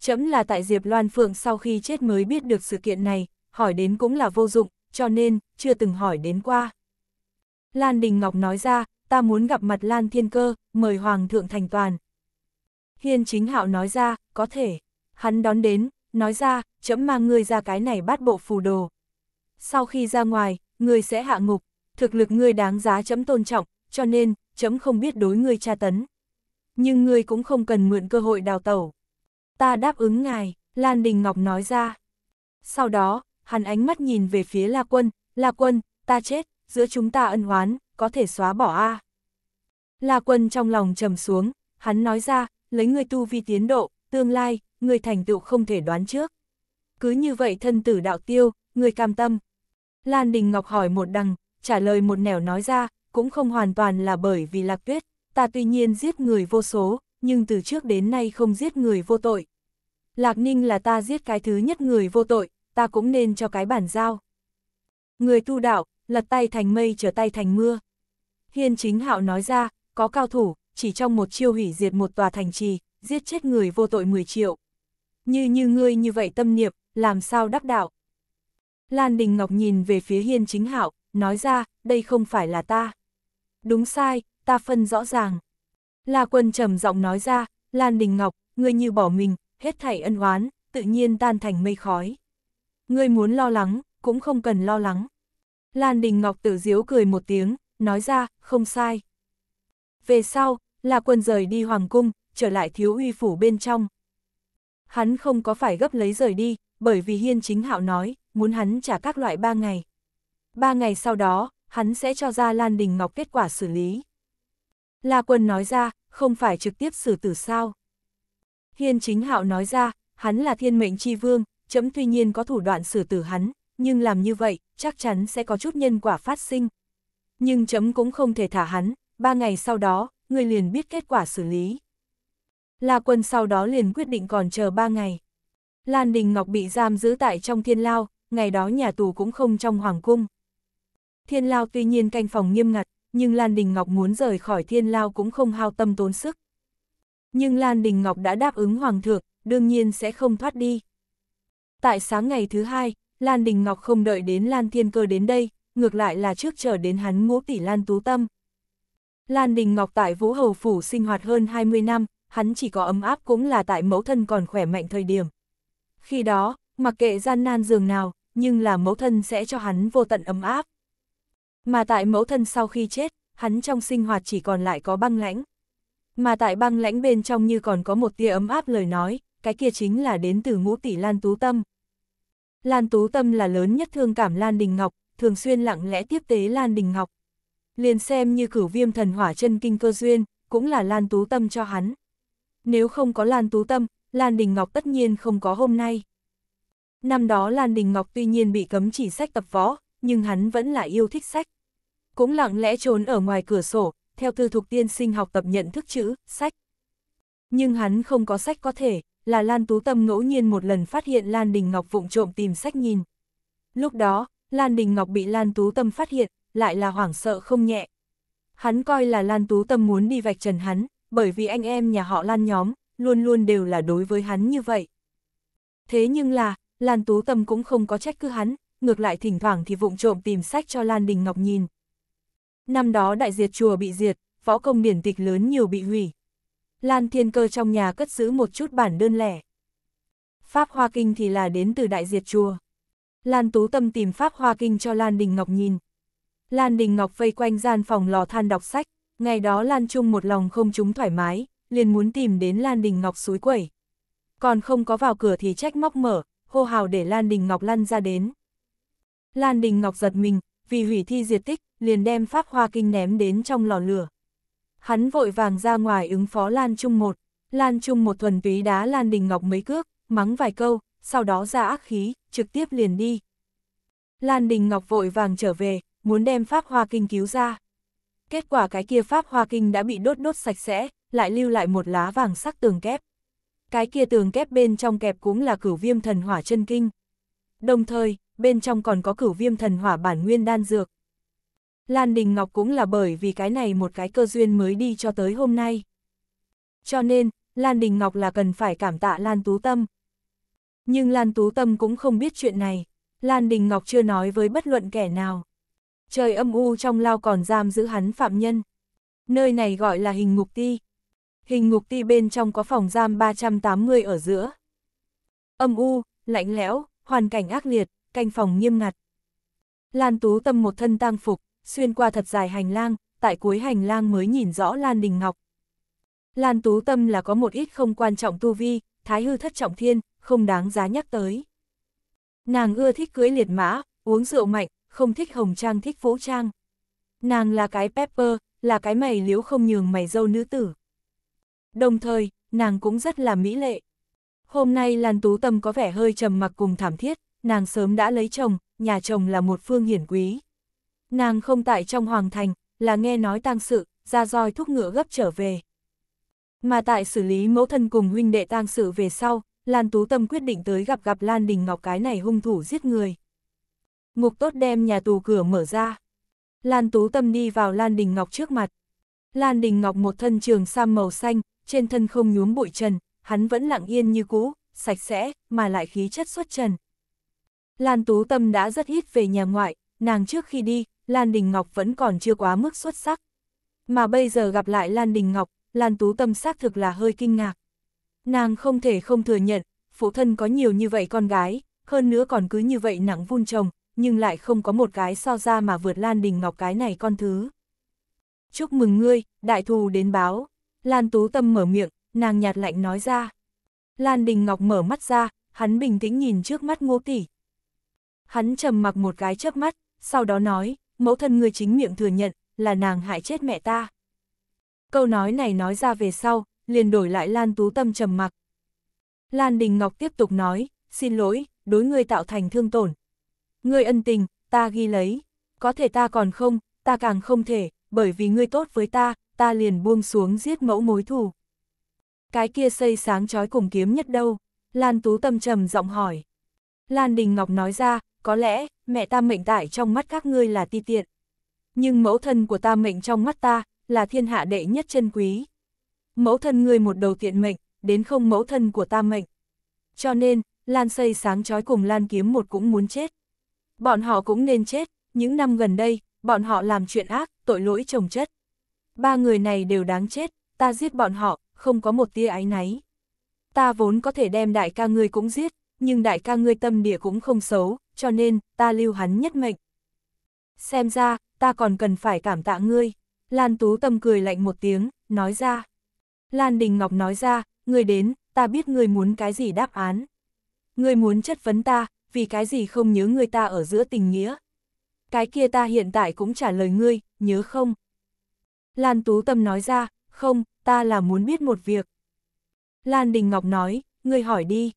Chấm là tại Diệp Loan Phượng sau khi chết mới biết được sự kiện này, hỏi đến cũng là vô dụng, cho nên, chưa từng hỏi đến qua. Lan Đình Ngọc nói ra, ta muốn gặp mặt Lan Thiên Cơ, mời Hoàng thượng thành toàn. Hiên Chính Hạo nói ra, có thể. Hắn đón đến, nói ra, chấm mang ngươi ra cái này bắt bộ phù đồ. Sau khi ra ngoài, ngươi sẽ hạ ngục, thực lực ngươi đáng giá chấm tôn trọng, cho nên, chấm không biết đối ngươi tra tấn. Nhưng ngươi cũng không cần mượn cơ hội đào tẩu. Ta đáp ứng ngài, Lan Đình Ngọc nói ra. Sau đó, hắn ánh mắt nhìn về phía La Quân, La Quân, ta chết, giữa chúng ta ân oán, có thể xóa bỏ a. La Quân trong lòng trầm xuống, hắn nói ra, lấy ngươi tu vi tiến độ, tương lai, ngươi thành tựu không thể đoán trước cứ như vậy thân tử đạo tiêu, người cam tâm. Lan Đình Ngọc hỏi một đằng, trả lời một nẻo nói ra, cũng không hoàn toàn là bởi vì lạc tuyết, ta tuy nhiên giết người vô số, nhưng từ trước đến nay không giết người vô tội. Lạc Ninh là ta giết cái thứ nhất người vô tội, ta cũng nên cho cái bản giao. Người tu đạo, lật tay thành mây trở tay thành mưa. Hiên chính hạo nói ra, có cao thủ, chỉ trong một chiêu hủy diệt một tòa thành trì, giết chết người vô tội 10 triệu. Như như ngươi như vậy tâm niệm, làm sao đắc đạo. Lan Đình Ngọc nhìn về phía Hiên Chính Hạo, nói ra, đây không phải là ta. Đúng sai, ta phân rõ ràng. La Quân trầm giọng nói ra, Lan Đình Ngọc, ngươi như bỏ mình, hết thảy ân oán, tự nhiên tan thành mây khói. Ngươi muốn lo lắng, cũng không cần lo lắng. Lan Đình Ngọc tự diếu cười một tiếng, nói ra, không sai. Về sau, La Quân rời đi Hoàng Cung, trở lại thiếu uy phủ bên trong. Hắn không có phải gấp lấy rời đi, bởi vì Hiên Chính Hạo nói, muốn hắn trả các loại ba ngày. Ba ngày sau đó, hắn sẽ cho ra Lan Đình Ngọc kết quả xử lý. La Quân nói ra, không phải trực tiếp xử tử sao. Hiên Chính Hạo nói ra, hắn là thiên mệnh chi vương, chấm tuy nhiên có thủ đoạn xử tử hắn, nhưng làm như vậy, chắc chắn sẽ có chút nhân quả phát sinh. Nhưng chấm cũng không thể thả hắn, ba ngày sau đó, người liền biết kết quả xử lý. La Quân sau đó liền quyết định còn chờ ba ngày. Lan Đình Ngọc bị giam giữ tại trong thiên lao, ngày đó nhà tù cũng không trong hoàng cung. Thiên lao tuy nhiên canh phòng nghiêm ngặt, nhưng Lan Đình Ngọc muốn rời khỏi thiên lao cũng không hao tâm tốn sức. Nhưng Lan Đình Ngọc đã đáp ứng hoàng thượng, đương nhiên sẽ không thoát đi. Tại sáng ngày thứ hai, Lan Đình Ngọc không đợi đến Lan Thiên Cơ đến đây, ngược lại là trước chờ đến hắn ngũ tỷ Lan Tú Tâm. Lan Đình Ngọc tại Vũ Hầu Phủ sinh hoạt hơn 20 năm, hắn chỉ có ấm áp cũng là tại mẫu thân còn khỏe mạnh thời điểm. Khi đó, mặc kệ gian nan giường nào, nhưng là mẫu thân sẽ cho hắn vô tận ấm áp. Mà tại mẫu thân sau khi chết, hắn trong sinh hoạt chỉ còn lại có băng lãnh. Mà tại băng lãnh bên trong như còn có một tia ấm áp lời nói, cái kia chính là đến từ ngũ tỷ Lan Tú Tâm. Lan Tú Tâm là lớn nhất thương cảm Lan Đình Ngọc, thường xuyên lặng lẽ tiếp tế Lan Đình Ngọc. Liền xem như cửu viêm thần hỏa chân kinh cơ duyên, cũng là Lan Tú Tâm cho hắn. Nếu không có Lan Tú Tâm, Lan Đình Ngọc tất nhiên không có hôm nay. Năm đó Lan Đình Ngọc tuy nhiên bị cấm chỉ sách tập võ, nhưng hắn vẫn là yêu thích sách. Cũng lặng lẽ trốn ở ngoài cửa sổ, theo tư thục tiên sinh học tập nhận thức chữ, sách. Nhưng hắn không có sách có thể, là Lan Tú Tâm ngẫu nhiên một lần phát hiện Lan Đình Ngọc vụng trộm tìm sách nhìn. Lúc đó, Lan Đình Ngọc bị Lan Tú Tâm phát hiện, lại là hoảng sợ không nhẹ. Hắn coi là Lan Tú Tâm muốn đi vạch trần hắn, bởi vì anh em nhà họ Lan nhóm, luôn luôn đều là đối với hắn như vậy. Thế nhưng là, Lan Tú Tâm cũng không có trách cứ hắn, ngược lại thỉnh thoảng thì vụng trộm tìm sách cho Lan Đình Ngọc nhìn. Năm đó đại diệt chùa bị diệt, võ công điển tịch lớn nhiều bị hủy. Lan Thiên Cơ trong nhà cất giữ một chút bản đơn lẻ. Pháp Hoa Kinh thì là đến từ đại diệt chùa. Lan Tú Tâm tìm Pháp Hoa Kinh cho Lan Đình Ngọc nhìn. Lan Đình Ngọc vây quanh gian phòng lò than đọc sách, ngày đó Lan Trung một lòng không chúng thoải mái, liền muốn tìm đến Lan Đình Ngọc suối quẩy. Còn không có vào cửa thì trách móc mở, hô hào để Lan Đình Ngọc lăn ra đến. Lan Đình Ngọc giật mình, vì hủy thi diệt tích, liền đem pháp hoa kinh ném đến trong lò lửa. Hắn vội vàng ra ngoài ứng phó Lan Trung một, Lan Trung một thuần túy đá Lan Đình Ngọc mấy cước, mắng vài câu, sau đó ra ác khí, trực tiếp liền đi. Lan Đình Ngọc vội vàng trở về, muốn đem pháp hoa kinh cứu ra. Kết quả cái kia pháp hoa kinh đã bị đốt đốt sạch sẽ, lại lưu lại một lá vàng sắc tường kép. Cái kia tường kép bên trong kẹp cũng là cửu viêm thần hỏa chân kinh. Đồng thời, bên trong còn có cửu viêm thần hỏa bản nguyên đan dược. Lan Đình Ngọc cũng là bởi vì cái này một cái cơ duyên mới đi cho tới hôm nay. Cho nên, Lan Đình Ngọc là cần phải cảm tạ Lan Tú Tâm. Nhưng Lan Tú Tâm cũng không biết chuyện này, Lan Đình Ngọc chưa nói với bất luận kẻ nào. Trời âm u trong lao còn giam giữ hắn phạm nhân. Nơi này gọi là hình ngục ti, hình ngục ti bên trong có phòng giam 380 ở giữa. Âm u, lạnh lẽo, hoàn cảnh ác liệt, canh phòng nghiêm ngặt. Lan Tú Tâm một thân tang phục, xuyên qua thật dài hành lang, tại cuối hành lang mới nhìn rõ Lan Đình Ngọc. Lan Tú Tâm là có một ít không quan trọng tu vi, thái hư thất trọng thiên, không đáng giá nhắc tới. Nàng ưa thích cưới liệt mã, uống rượu mạnh, không thích hồng trang thích vũ trang. Nàng là cái pepper, là cái mày liếu không nhường mày dâu nữ tử. Đồng thời, nàng cũng rất là mỹ lệ. Hôm nay Lan Tú Tâm có vẻ hơi trầm mặc cùng thảm thiết, nàng sớm đã lấy chồng, nhà chồng là một phương hiển quý. Nàng không tại trong hoàng thành, là nghe nói tang sự, ra roi thúc ngựa gấp trở về. Mà tại xử lý mẫu thân cùng huynh đệ tang sự về sau, Lan Tú Tâm quyết định tới gặp gặp Lan Đình Ngọc cái này hung thủ giết người. Ngục tốt đem nhà tù cửa mở ra. Lan Tú Tâm đi vào Lan Đình Ngọc trước mặt. Lan Đình Ngọc một thân trường sam màu xanh, trên thân không nhuốm bụi trần, hắn vẫn lặng yên như cũ, sạch sẽ, mà lại khí chất xuất trần. Lan Tú Tâm đã rất ít về nhà ngoại, nàng trước khi đi, Lan Đình Ngọc vẫn còn chưa quá mức xuất sắc. Mà bây giờ gặp lại Lan Đình Ngọc, Lan Tú Tâm xác thực là hơi kinh ngạc. Nàng không thể không thừa nhận, phụ thân có nhiều như vậy con gái, hơn nữa còn cứ như vậy nặng vun chồng, nhưng lại không có một cái so ra mà vượt Lan Đình Ngọc cái này con thứ. Chúc mừng ngươi, đại thù đến báo. Lan Tú Tâm mở miệng, nàng nhạt lạnh nói ra. Lan Đình Ngọc mở mắt ra, hắn bình tĩnh nhìn trước mắt ngô tỷ. Hắn trầm mặc một cái chớp mắt, sau đó nói, mẫu thân người chính miệng thừa nhận, là nàng hại chết mẹ ta. Câu nói này nói ra về sau, liền đổi lại Lan Tú Tâm trầm mặc. Lan Đình Ngọc tiếp tục nói, xin lỗi, đối ngươi tạo thành thương tổn. Ngươi ân tình, ta ghi lấy, có thể ta còn không, ta càng không thể, bởi vì ngươi tốt với ta, ta liền buông xuống giết mẫu mối thù. Cái kia xây sáng trói cùng kiếm nhất đâu? Lan Tú Tâm trầm giọng hỏi. Lan Đình Ngọc nói ra, có lẽ, mẹ ta mệnh tại trong mắt các ngươi là ti tiện. Nhưng mẫu thân của ta mệnh trong mắt ta, là thiên hạ đệ nhất chân quý. Mẫu thân ngươi một đầu tiện mệnh, đến không mẫu thân của ta mệnh. Cho nên, Lan xây sáng trói cùng Lan kiếm một cũng muốn chết. Bọn họ cũng nên chết, những năm gần đây, bọn họ làm chuyện ác, tội lỗi chồng chất ba người này đều đáng chết, ta giết bọn họ, không có một tia áy náy. Ta vốn có thể đem đại ca ngươi cũng giết, nhưng đại ca ngươi tâm địa cũng không xấu, cho nên, ta lưu hắn nhất mệnh. Xem ra, ta còn cần phải cảm tạ ngươi. Lan Tú Tâm cười lạnh một tiếng, nói ra. Lan Đình Ngọc nói ra, ngươi đến, ta biết ngươi muốn cái gì đáp án. Ngươi muốn chất vấn ta, vì cái gì không nhớ ngươi ta ở giữa tình nghĩa. Cái kia ta hiện tại cũng trả lời ngươi, nhớ không? Lan Tú Tâm nói ra, không, ta là muốn biết một việc. Lan Đình Ngọc nói, ngươi hỏi đi.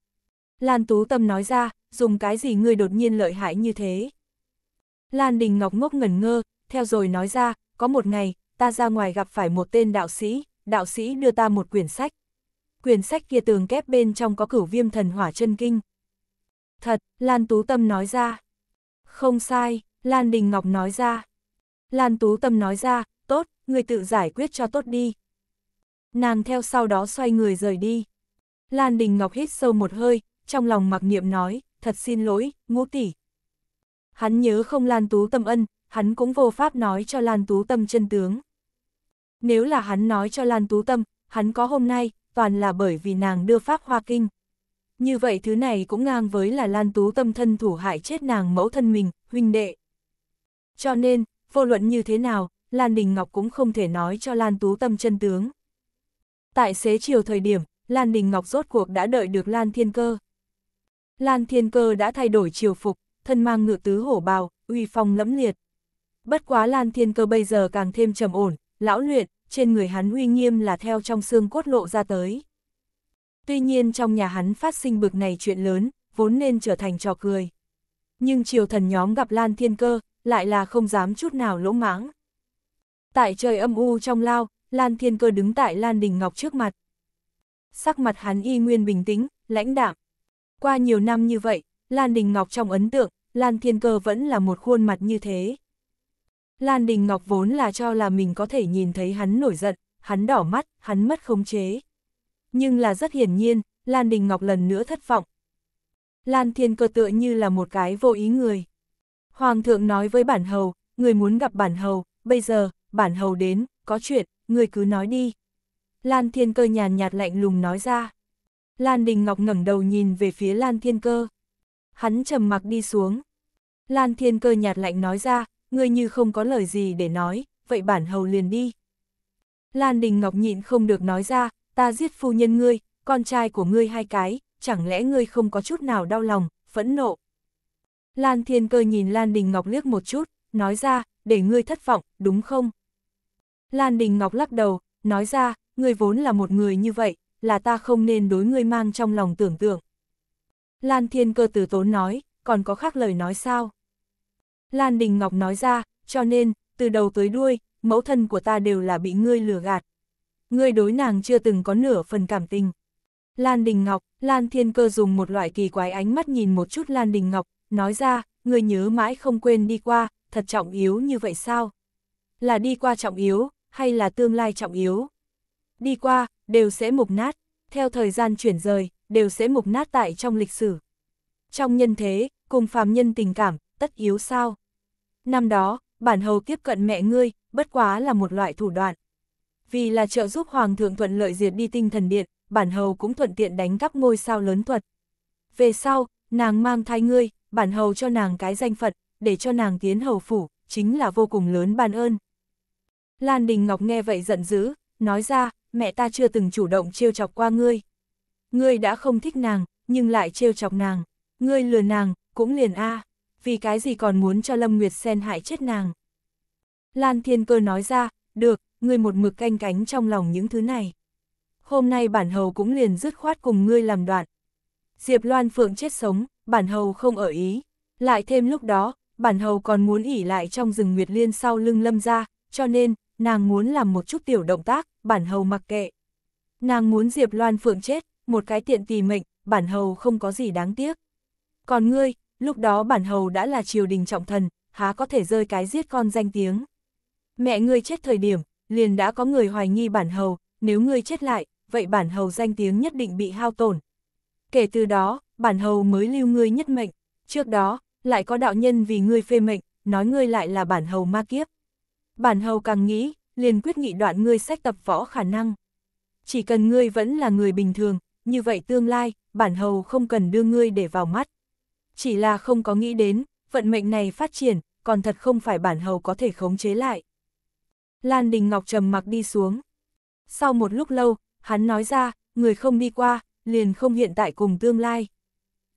Lan Tú Tâm nói ra, dùng cái gì ngươi đột nhiên lợi hại như thế. Lan Đình Ngọc ngốc ngẩn ngơ, theo rồi nói ra, có một ngày, ta ra ngoài gặp phải một tên đạo sĩ, đạo sĩ đưa ta một quyển sách. Quyển sách kia tường kép bên trong có cửu viêm thần hỏa chân kinh. Thật, Lan Tú Tâm nói ra. Không sai, Lan Đình Ngọc nói ra. Lan Tú Tâm nói ra, người tự giải quyết cho tốt đi. Nàng theo sau đó xoay người rời đi. Lan Đình Ngọc hít sâu một hơi, trong lòng mặc niệm nói, thật xin lỗi, ngũ tỷ. Hắn nhớ không Lan Tú Tâm ân, hắn cũng vô pháp nói cho Lan Tú Tâm chân tướng. Nếu là hắn nói cho Lan Tú Tâm, hắn có hôm nay, toàn là bởi vì nàng đưa pháp hoa kinh. Như vậy thứ này cũng ngang với là Lan Tú Tâm thân thủ hại chết nàng mẫu thân mình, huynh đệ. Cho nên, vô luận như thế nào, Lan Đình Ngọc cũng không thể nói cho Lan Tú Tâm chân tướng. Tại xế chiều thời điểm, Lan Đình Ngọc rốt cuộc đã đợi được Lan Thiên Cơ. Lan Thiên Cơ đã thay đổi chiều phục, thân mang ngựa tứ hổ bào, uy phong lẫm liệt. Bất quá Lan Thiên Cơ bây giờ càng thêm trầm ổn, lão luyện, trên người hắn uy nghiêm là theo trong xương cốt lộ ra tới. Tuy nhiên trong nhà hắn phát sinh bực này chuyện lớn, vốn nên trở thành trò cười. Nhưng triều thần nhóm gặp Lan Thiên Cơ, lại là không dám chút nào lỗ mãng. Tại trời âm u trong lao, Lan Thiên Cơ đứng tại Lan Đình Ngọc trước mặt. Sắc mặt hắn y nguyên bình tĩnh, lãnh đạm. Qua nhiều năm như vậy, Lan Đình Ngọc trong ấn tượng, Lan Thiên Cơ vẫn là một khuôn mặt như thế. Lan Đình Ngọc vốn là cho là mình có thể nhìn thấy hắn nổi giận, hắn đỏ mắt, hắn mất khống chế. Nhưng là rất hiển nhiên, Lan Đình Ngọc lần nữa thất vọng. Lan Thiên Cơ tựa như là một cái vô ý người. Hoàng thượng nói với bản hầu, người muốn gặp bản hầu, bây giờ, bản hầu đến, có chuyện, người cứ nói đi. Lan Thiên Cơ nhàn nhạt lạnh lùng nói ra. Lan Đình Ngọc ngẩng đầu nhìn về phía Lan Thiên Cơ. Hắn trầm mặc đi xuống. Lan Thiên Cơ nhạt lạnh nói ra, người như không có lời gì để nói, vậy bản hầu liền đi. Lan Đình Ngọc nhịn không được nói ra, ta giết phu nhân ngươi, con trai của ngươi hai cái, chẳng lẽ ngươi không có chút nào đau lòng, phẫn nộ. Lan Thiên Cơ nhìn Lan Đình Ngọc liếc một chút, nói ra, để ngươi thất vọng, đúng không? Lan Đình Ngọc lắc đầu, nói ra, người vốn là một người như vậy, là ta không nên đối ngươi mang trong lòng tưởng tượng. Lan Thiên Cơ từ tốn nói, còn có khác lời nói sao? Lan Đình Ngọc nói ra, cho nên, từ đầu tới đuôi, mẫu thân của ta đều là bị ngươi lừa gạt. Ngươi đối nàng chưa từng có nửa phần cảm tình. Lan Đình Ngọc, Lan Thiên Cơ dùng một loại kỳ quái ánh mắt nhìn một chút Lan Đình Ngọc, nói ra, ngươi nhớ mãi không quên đi qua, thật trọng yếu như vậy sao? Là đi qua trọng yếu, hay là tương lai trọng yếu. Đi qua, đều sẽ mục nát, theo thời gian chuyển rời, đều sẽ mục nát tại trong lịch sử. Trong nhân thế, cùng phàm nhân tình cảm, tất yếu sao. Năm đó, bản hầu tiếp cận mẹ ngươi, bất quá là một loại thủ đoạn. Vì là trợ giúp hoàng thượng thuận lợi diệt đi tinh thần điện, bản hầu cũng thuận tiện đánh cắp ngôi sao lớn thuật. Về sau, nàng mang thai ngươi, bản hầu cho nàng cái danh phận, để cho nàng tiến hầu phủ, chính là vô cùng lớn ban ơn. Lan Đình Ngọc nghe vậy giận dữ, nói ra, mẹ ta chưa từng chủ động trêu chọc qua ngươi. Ngươi đã không thích nàng, nhưng lại trêu chọc nàng. Ngươi lừa nàng, cũng liền a vì cái gì còn muốn cho Lâm Nguyệt Sen hại chết nàng. Lan Thiên Cơ nói ra, được, ngươi một mực canh cánh trong lòng những thứ này. Hôm nay bản hầu cũng liền dứt khoát cùng ngươi làm đoạn. Diệp Loan Phượng chết sống, bản hầu không ở ý. Lại thêm lúc đó, bản hầu còn muốn ỉ lại trong rừng Nguyệt Liên sau lưng lâm ra, cho nên, nàng muốn làm một chút tiểu động tác, bản hầu mặc kệ. Nàng muốn Diệp Loan Phượng chết, một cái tiện tì mệnh, bản hầu không có gì đáng tiếc. Còn ngươi, lúc đó bản hầu đã là triều đình trọng thần, há có thể rơi cái giết con danh tiếng. Mẹ ngươi chết thời điểm, liền đã có người hoài nghi bản hầu, nếu ngươi chết lại, vậy bản hầu danh tiếng nhất định bị hao tổn. Kể từ đó, bản hầu mới lưu ngươi nhất mệnh, trước đó, lại có đạo nhân vì ngươi phê mệnh, nói ngươi lại là bản hầu ma kiếp bản hầu càng nghĩ, liền quyết nghị đoạn ngươi sách tập võ khả năng. Chỉ cần ngươi vẫn là người bình thường, như vậy tương lai, bản hầu không cần đưa ngươi để vào mắt. Chỉ là không có nghĩ đến, vận mệnh này phát triển, còn thật không phải bản hầu có thể khống chế lại. Lan Đình Ngọc trầm mặc đi xuống. Sau một lúc lâu, hắn nói ra, người không đi qua, liền không hiện tại cùng tương lai.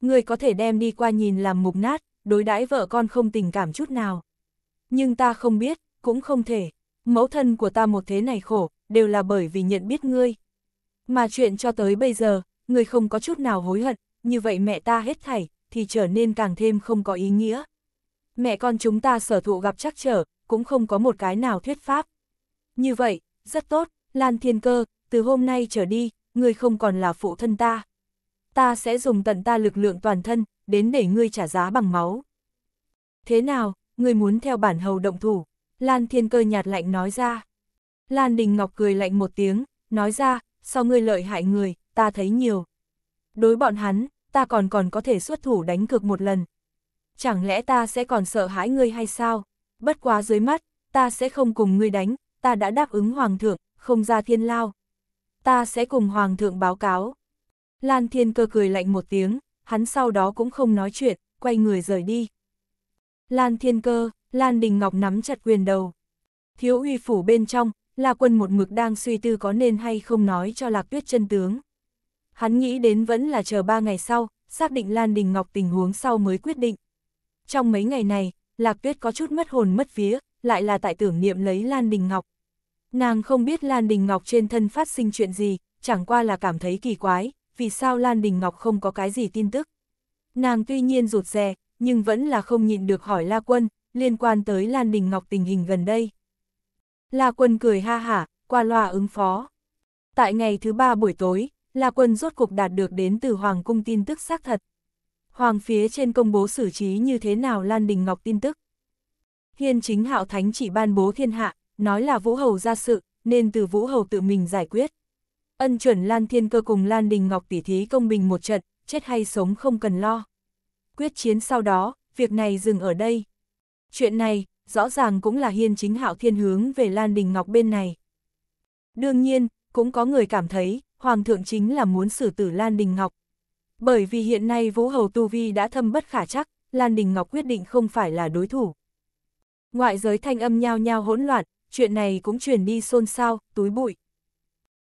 Người có thể đem đi qua nhìn làm mục nát, đối đãi vợ con không tình cảm chút nào. Nhưng ta không biết, cũng không thể. Mẫu thân của ta một thế này khổ, đều là bởi vì nhận biết ngươi. Mà chuyện cho tới bây giờ, ngươi không có chút nào hối hận, như vậy mẹ ta hết thảy, thì trở nên càng thêm không có ý nghĩa. Mẹ con chúng ta sở thụ gặp trắc trở, cũng không có một cái nào thuyết pháp. Như vậy, rất tốt, Lan Thiên Cơ, từ hôm nay trở đi, ngươi không còn là phụ thân ta. Ta sẽ dùng tận ta lực lượng toàn thân, đến để ngươi trả giá bằng máu. Thế nào, ngươi muốn theo bản hầu động thủ? Lan Thiên Cơ nhạt lạnh nói ra. Lan Đình Ngọc cười lạnh một tiếng, nói ra, sau ngươi lợi hại người, ta thấy nhiều. Đối bọn hắn, ta còn còn có thể xuất thủ đánh cược một lần. Chẳng lẽ ta sẽ còn sợ hãi ngươi hay sao? Bất quá dưới mắt, ta sẽ không cùng ngươi đánh, ta đã đáp ứng Hoàng thượng, không ra thiên lao. Ta sẽ cùng Hoàng thượng báo cáo. Lan Thiên Cơ cười lạnh một tiếng, hắn sau đó cũng không nói chuyện, quay người rời đi. Lan Thiên Cơ, Lan Đình Ngọc nắm chặt quyền đầu. Thiếu uy phủ bên trong, La Quân một mực đang suy tư có nên hay không nói cho Lạc Tuyết chân tướng. Hắn nghĩ đến vẫn là chờ ba ngày sau, xác định Lan Đình Ngọc tình huống sau mới quyết định. Trong mấy ngày này, Lạc Tuyết có chút mất hồn mất vía, lại là tại tưởng niệm lấy Lan Đình Ngọc. Nàng không biết Lan Đình Ngọc trên thân phát sinh chuyện gì, chẳng qua là cảm thấy kỳ quái, vì sao Lan Đình Ngọc không có cái gì tin tức. Nàng tuy nhiên rụt rè, nhưng vẫn là không nhịn được hỏi La Quân, liên quan tới Lan Đình Ngọc tình hình gần đây. La Quân cười ha hả, qua loa ứng phó. Tại ngày thứ ba buổi tối, La Quân rốt cục đạt được đến từ Hoàng cung tin tức xác thật. Hoàng phía trên công bố xử trí như thế nào Lan Đình Ngọc tin tức. Hiên chính hạo thánh chỉ ban bố thiên hạ, nói là Vũ Hầu ra sự, nên từ Vũ Hầu tự mình giải quyết. Ân chuẩn Lan Thiên Cơ cùng Lan Đình Ngọc tỉ thí công bình một trận, chết hay sống không cần lo. Quyết chiến sau đó, việc này dừng ở đây. Chuyện này, rõ ràng cũng là hiên chính hạo thiên hướng về Lan Đình Ngọc bên này. Đương nhiên, cũng có người cảm thấy, Hoàng thượng chính là muốn xử tử Lan Đình Ngọc. Bởi vì hiện nay vũ hầu Tu Vi đã thâm bất khả chắc, Lan Đình Ngọc quyết định không phải là đối thủ. Ngoại giới thanh âm nhao nhao hỗn loạn, chuyện này cũng truyền đi xôn xao, túi bụi.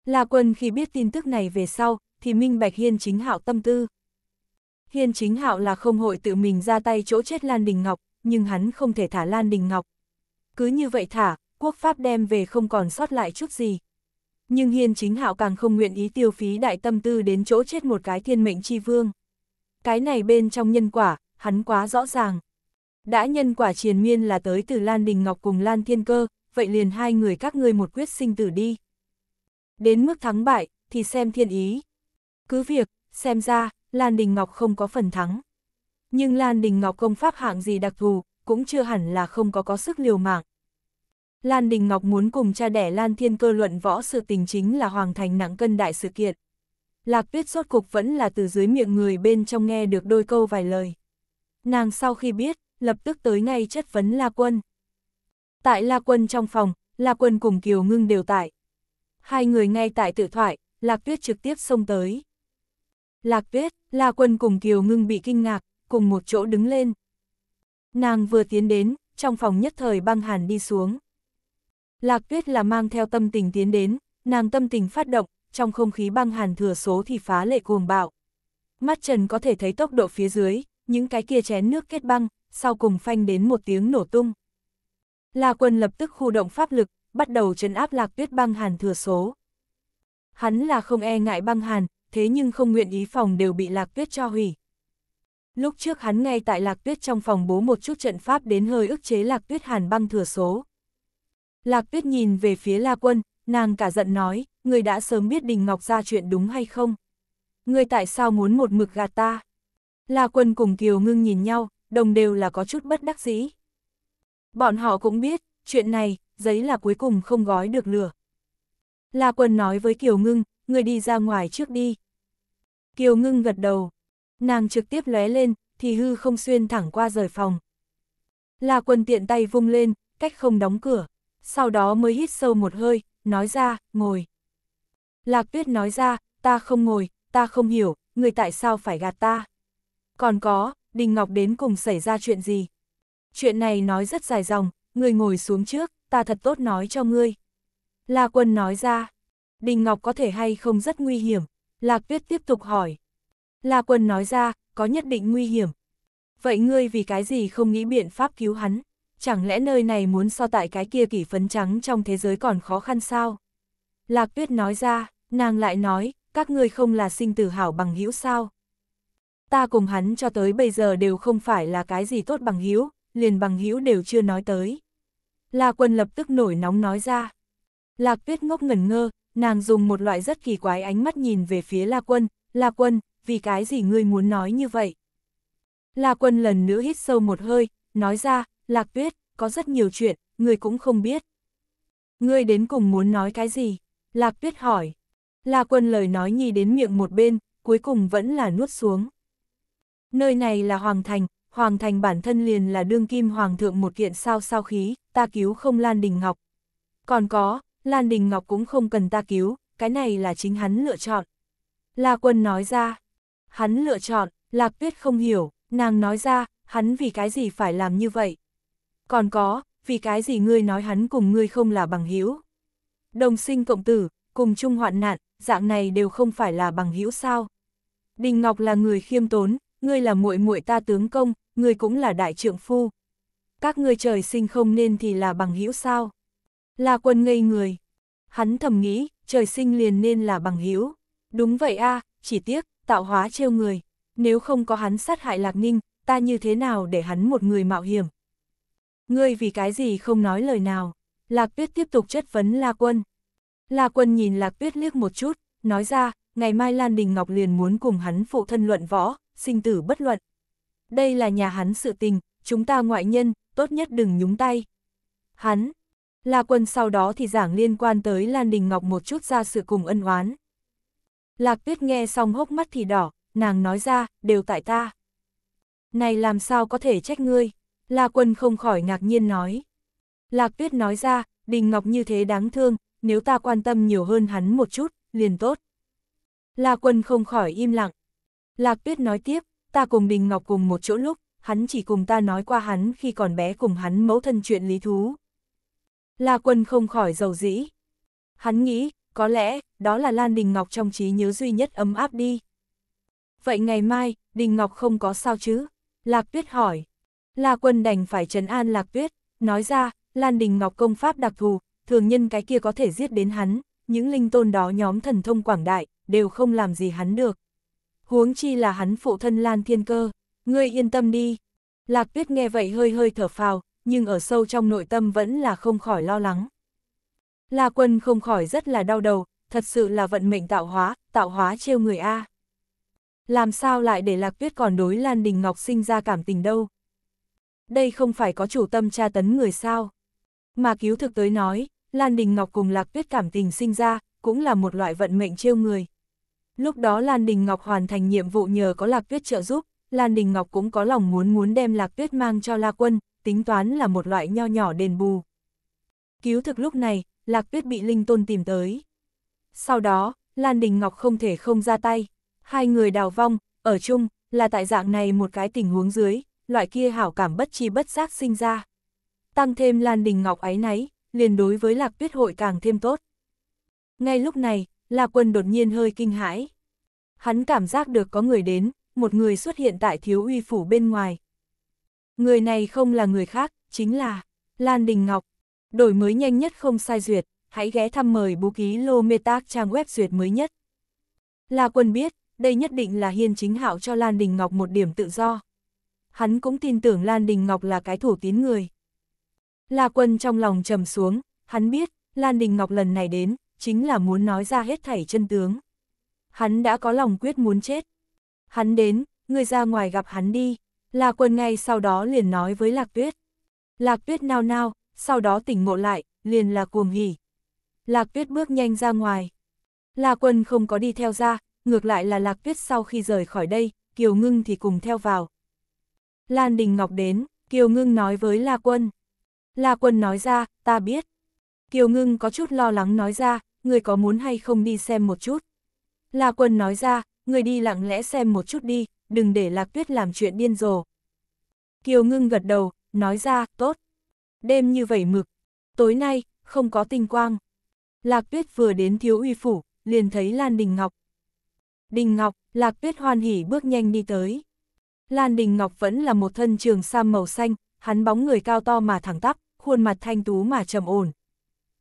La quân khi biết tin tức này về sau, thì minh bạch hiên chính hạo tâm tư. Hiên chính hạo là không hội tự mình ra tay chỗ chết Lan Đình Ngọc, nhưng hắn không thể thả Lan Đình Ngọc. Cứ như vậy thả, quốc pháp đem về không còn sót lại chút gì. Nhưng hiên chính hạo càng không nguyện ý tiêu phí đại tâm tư đến chỗ chết một cái thiên mệnh chi vương. Cái này bên trong nhân quả, hắn quá rõ ràng. Đã nhân quả triền miên là tới từ Lan Đình Ngọc cùng Lan Thiên Cơ, vậy liền hai người các ngươi một quyết sinh tử đi. Đến mức thắng bại, thì xem thiên ý. Cứ việc, xem ra, Lan Đình Ngọc không có phần thắng nhưng Lan Đình Ngọc công pháp hạng gì đặc thù, cũng chưa hẳn là không có có sức liều mạng. Lan Đình Ngọc muốn cùng cha đẻ Lan Thiên Cơ luận võ sự tình chính là hoàng thành nặng cân đại sự kiện. Lạc tuyết suốt cục vẫn là từ dưới miệng người bên trong nghe được đôi câu vài lời. Nàng sau khi biết, lập tức tới ngay chất vấn La Quân. Tại La Quân trong phòng, La Quân cùng Kiều Ngưng đều tại. Hai người ngay tại tự thoại, Lạc Tuyết trực tiếp xông tới. Lạc Tuyết, La Quân cùng Kiều Ngưng bị kinh ngạc, cùng một chỗ đứng lên. Nàng vừa tiến đến, trong phòng nhất thời băng hàn đi xuống. Lạc tuyết là mang theo tâm tình tiến đến, nàng tâm tình phát động, trong không khí băng hàn thừa số thì phá lệ cuồng bạo. Mắt trần có thể thấy tốc độ phía dưới, những cái kia chén nước kết băng, sau cùng phanh đến một tiếng nổ tung. La quân lập tức khu động pháp lực, bắt đầu trấn áp lạc tuyết băng hàn thừa số. Hắn là không e ngại băng hàn, thế nhưng không nguyện ý phòng đều bị lạc tuyết cho hủy. Lúc trước hắn ngay tại Lạc Tuyết trong phòng bố một chút trận pháp đến hơi ức chế Lạc Tuyết hàn băng thừa số. Lạc Tuyết nhìn về phía La Quân, nàng cả giận nói, người đã sớm biết Đình Ngọc ra chuyện đúng hay không? Người tại sao muốn một mực gạt ta? La Quân cùng Kiều Ngưng nhìn nhau, đồng đều là có chút bất đắc dĩ. Bọn họ cũng biết, chuyện này, giấy là cuối cùng không gói được lửa. La Quân nói với Kiều Ngưng, người đi ra ngoài trước đi. Kiều Ngưng gật đầu, nàng trực tiếp lóe lên, thì hư không xuyên thẳng qua rời phòng. La quân tiện tay vung lên, cách không đóng cửa, sau đó mới hít sâu một hơi, nói ra, ngồi. Lạc tuyết nói ra, ta không ngồi, ta không hiểu, người tại sao phải gạt ta. Còn có, Đình Ngọc đến cùng xảy ra chuyện gì? Chuyện này nói rất dài dòng, người ngồi xuống trước, ta thật tốt nói cho ngươi. La quân nói ra, Đình Ngọc có thể hay không rất nguy hiểm. Lạc tuyết tiếp tục hỏi, La Quân nói ra, có nhất định nguy hiểm. Vậy ngươi vì cái gì không nghĩ biện pháp cứu hắn? Chẳng lẽ nơi này muốn so tại cái kia kỷ phấn trắng trong thế giới còn khó khăn sao? Lạc Tuyết nói ra, nàng lại nói, các ngươi không là sinh tử hảo bằng hữu sao? Ta cùng hắn cho tới bây giờ đều không phải là cái gì tốt bằng hữu, liền bằng hữu đều chưa nói tới. La Quân lập tức nổi nóng nói ra. Lạc Tuyết ngốc ngẩn ngơ, nàng dùng một loại rất kỳ quái ánh mắt nhìn về phía La Quân, La Quân, vì cái gì ngươi muốn nói như vậy? La Quân lần nữa hít sâu một hơi, nói ra, Lạc Tuyết, có rất nhiều chuyện, ngươi cũng không biết. Ngươi đến cùng muốn nói cái gì? Lạc Tuyết hỏi. La Quân lời nói nhì đến miệng một bên, cuối cùng vẫn là nuốt xuống. Nơi này là Hoàng Thành, Hoàng Thành bản thân liền là đương kim Hoàng thượng một kiện sao sao khí, ta cứu không Lan Đình Ngọc. Còn có, Lan Đình Ngọc cũng không cần ta cứu, cái này là chính hắn lựa chọn. La Quân nói ra hắn lựa chọn, Lạc Tuyết không hiểu, nàng nói ra, hắn vì cái gì phải làm như vậy. Còn có, vì cái gì ngươi nói hắn cùng ngươi không là bằng hữu Đồng sinh cộng tử, cùng chung hoạn nạn, dạng này đều không phải là bằng hữu sao. Đình Ngọc là người khiêm tốn, ngươi là muội muội ta tướng công, ngươi cũng là đại trượng phu. Các ngươi trời sinh không nên thì là bằng hữu sao? là Quân ngây người. Hắn thầm nghĩ, trời sinh liền nên là bằng hữu. Đúng vậy a, chỉ tiếc tạo hóa trêu người, nếu không có hắn sát hại Lạc Ninh, ta như thế nào để hắn một người mạo hiểm. Ngươi vì cái gì không nói lời nào, Lạc Tuyết tiếp tục chất vấn La Quân. La Quân nhìn Lạc Tuyết liếc một chút, nói ra, ngày mai Lan Đình Ngọc liền muốn cùng hắn phụ thân luận võ, sinh tử bất luận. Đây là nhà hắn sự tình, chúng ta ngoại nhân, tốt nhất đừng nhúng tay. Hắn, La Quân sau đó thì giảng liên quan tới Lan Đình Ngọc một chút ra sự cùng ân oán. Lạc tuyết nghe xong hốc mắt thì đỏ, nàng nói ra, đều tại ta. Này làm sao có thể trách ngươi? La quân không khỏi ngạc nhiên nói. Lạc tuyết nói ra, Đình Ngọc như thế đáng thương, nếu ta quan tâm nhiều hơn hắn một chút, liền tốt. La quân không khỏi im lặng. Lạc tuyết nói tiếp, ta cùng Đình Ngọc cùng một chỗ lúc, hắn chỉ cùng ta nói qua hắn khi còn bé cùng hắn mẫu thân chuyện lý thú. La quân không khỏi giàu dĩ. Hắn nghĩ, có lẽ, đó là Lan Đình Ngọc trong trí nhớ duy nhất ấm áp đi. Vậy ngày mai, Đình Ngọc không có sao chứ? Lạc Tuyết hỏi. La Quân đành phải trấn an Lạc Tuyết, nói ra, Lan Đình Ngọc công pháp đặc thù, thường nhân cái kia có thể giết đến hắn, những linh tôn đó nhóm thần thông quảng đại, đều không làm gì hắn được. Huống chi là hắn phụ thân Lan Thiên Cơ, ngươi yên tâm đi. Lạc Tuyết nghe vậy hơi hơi thở phào, nhưng ở sâu trong nội tâm vẫn là không khỏi lo lắng. La Quân không khỏi rất là đau đầu, thật sự là vận mệnh tạo hóa, tạo hóa trêu người A. Làm sao lại để Lạc Tuyết còn đối Lan Đình Ngọc sinh ra cảm tình đâu? Đây không phải có chủ tâm tra tấn người sao? Mà cứu thực tới nói, Lan Đình Ngọc cùng Lạc Tuyết cảm tình sinh ra, cũng là một loại vận mệnh trêu người. Lúc đó Lan Đình Ngọc hoàn thành nhiệm vụ nhờ có Lạc Tuyết trợ giúp, Lan Đình Ngọc cũng có lòng muốn muốn đem Lạc Tuyết mang cho La Quân, tính toán là một loại nho nhỏ đền bù. Cứu thực lúc này, Lạc Tuyết bị Linh Tôn tìm tới. Sau đó, Lan Đình Ngọc không thể không ra tay. Hai người đào vong, ở chung, là tại dạng này một cái tình huống dưới, loại kia hảo cảm bất chi bất giác sinh ra. Tăng thêm Lan Đình Ngọc ái náy, liền đối với Lạc Tuyết hội càng thêm tốt. Ngay lúc này, Lạc Quân đột nhiên hơi kinh hãi. Hắn cảm giác được có người đến, một người xuất hiện tại thiếu uy phủ bên ngoài. Người này không là người khác, chính là Lan Đình Ngọc. Đổi mới nhanh nhất không sai duyệt, hãy ghé thăm mời bú ký Lô Metac trang web duyệt mới nhất. La Quân biết, đây nhất định là Hiên Chính Hạo cho Lan Đình Ngọc một điểm tự do. Hắn cũng tin tưởng Lan Đình Ngọc là cái thủ tín người. La Quân trong lòng trầm xuống, hắn biết, Lan Đình Ngọc lần này đến, chính là muốn nói ra hết thảy chân tướng. Hắn đã có lòng quyết muốn chết. Hắn đến, người ra ngoài gặp hắn đi. La Quân ngay sau đó liền nói với Lạc Tuyết. Lạc Tuyết nao nao, sau đó tỉnh ngộ lại, liền là cuồng hỉ. Lạc tuyết bước nhanh ra ngoài. La quân không có đi theo ra, ngược lại là lạc tuyết sau khi rời khỏi đây, Kiều Ngưng thì cùng theo vào. Lan Đình Ngọc đến, Kiều Ngưng nói với La Quân. La Quân nói ra, ta biết. Kiều Ngưng có chút lo lắng nói ra, người có muốn hay không đi xem một chút. La Quân nói ra, người đi lặng lẽ xem một chút đi, đừng để Lạc Tuyết làm chuyện điên rồ. Kiều Ngưng gật đầu, nói ra, tốt đêm như vẩy mực, tối nay, không có tinh quang. Lạc tuyết vừa đến thiếu uy phủ, liền thấy Lan Đình Ngọc. Đình Ngọc, Lạc tuyết hoan hỉ bước nhanh đi tới. Lan Đình Ngọc vẫn là một thân trường sam màu xanh, hắn bóng người cao to mà thẳng tắp, khuôn mặt thanh tú mà trầm ổn.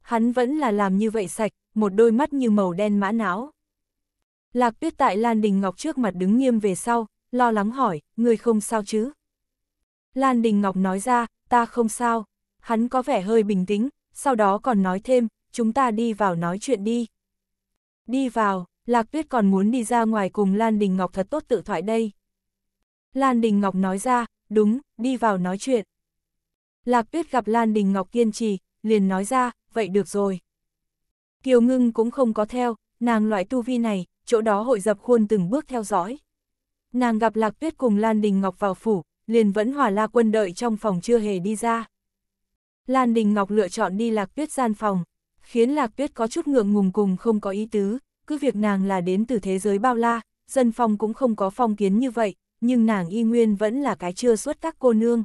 Hắn vẫn là làm như vậy sạch, một đôi mắt như màu đen mã não. Lạc tuyết tại Lan Đình Ngọc trước mặt đứng nghiêm về sau, lo lắng hỏi, người không sao chứ? Lan Đình Ngọc nói ra, ta không sao hắn có vẻ hơi bình tĩnh, sau đó còn nói thêm, chúng ta đi vào nói chuyện đi. Đi vào, Lạc Tuyết còn muốn đi ra ngoài cùng Lan Đình Ngọc thật tốt tự thoại đây. Lan Đình Ngọc nói ra, đúng, đi vào nói chuyện. Lạc Tuyết gặp Lan Đình Ngọc kiên trì, liền nói ra, vậy được rồi. Kiều Ngưng cũng không có theo, nàng loại tu vi này, chỗ đó hội dập khuôn từng bước theo dõi. Nàng gặp Lạc Tuyết cùng Lan Đình Ngọc vào phủ, liền vẫn hỏa la quân đợi trong phòng chưa hề đi ra. Lan Đình Ngọc lựa chọn đi Lạc Tuyết gian phòng, khiến Lạc Tuyết có chút ngượng ngùng cùng không có ý tứ, cứ việc nàng là đến từ thế giới bao la, dân phong cũng không có phong kiến như vậy, nhưng nàng y nguyên vẫn là cái chưa xuất các cô nương.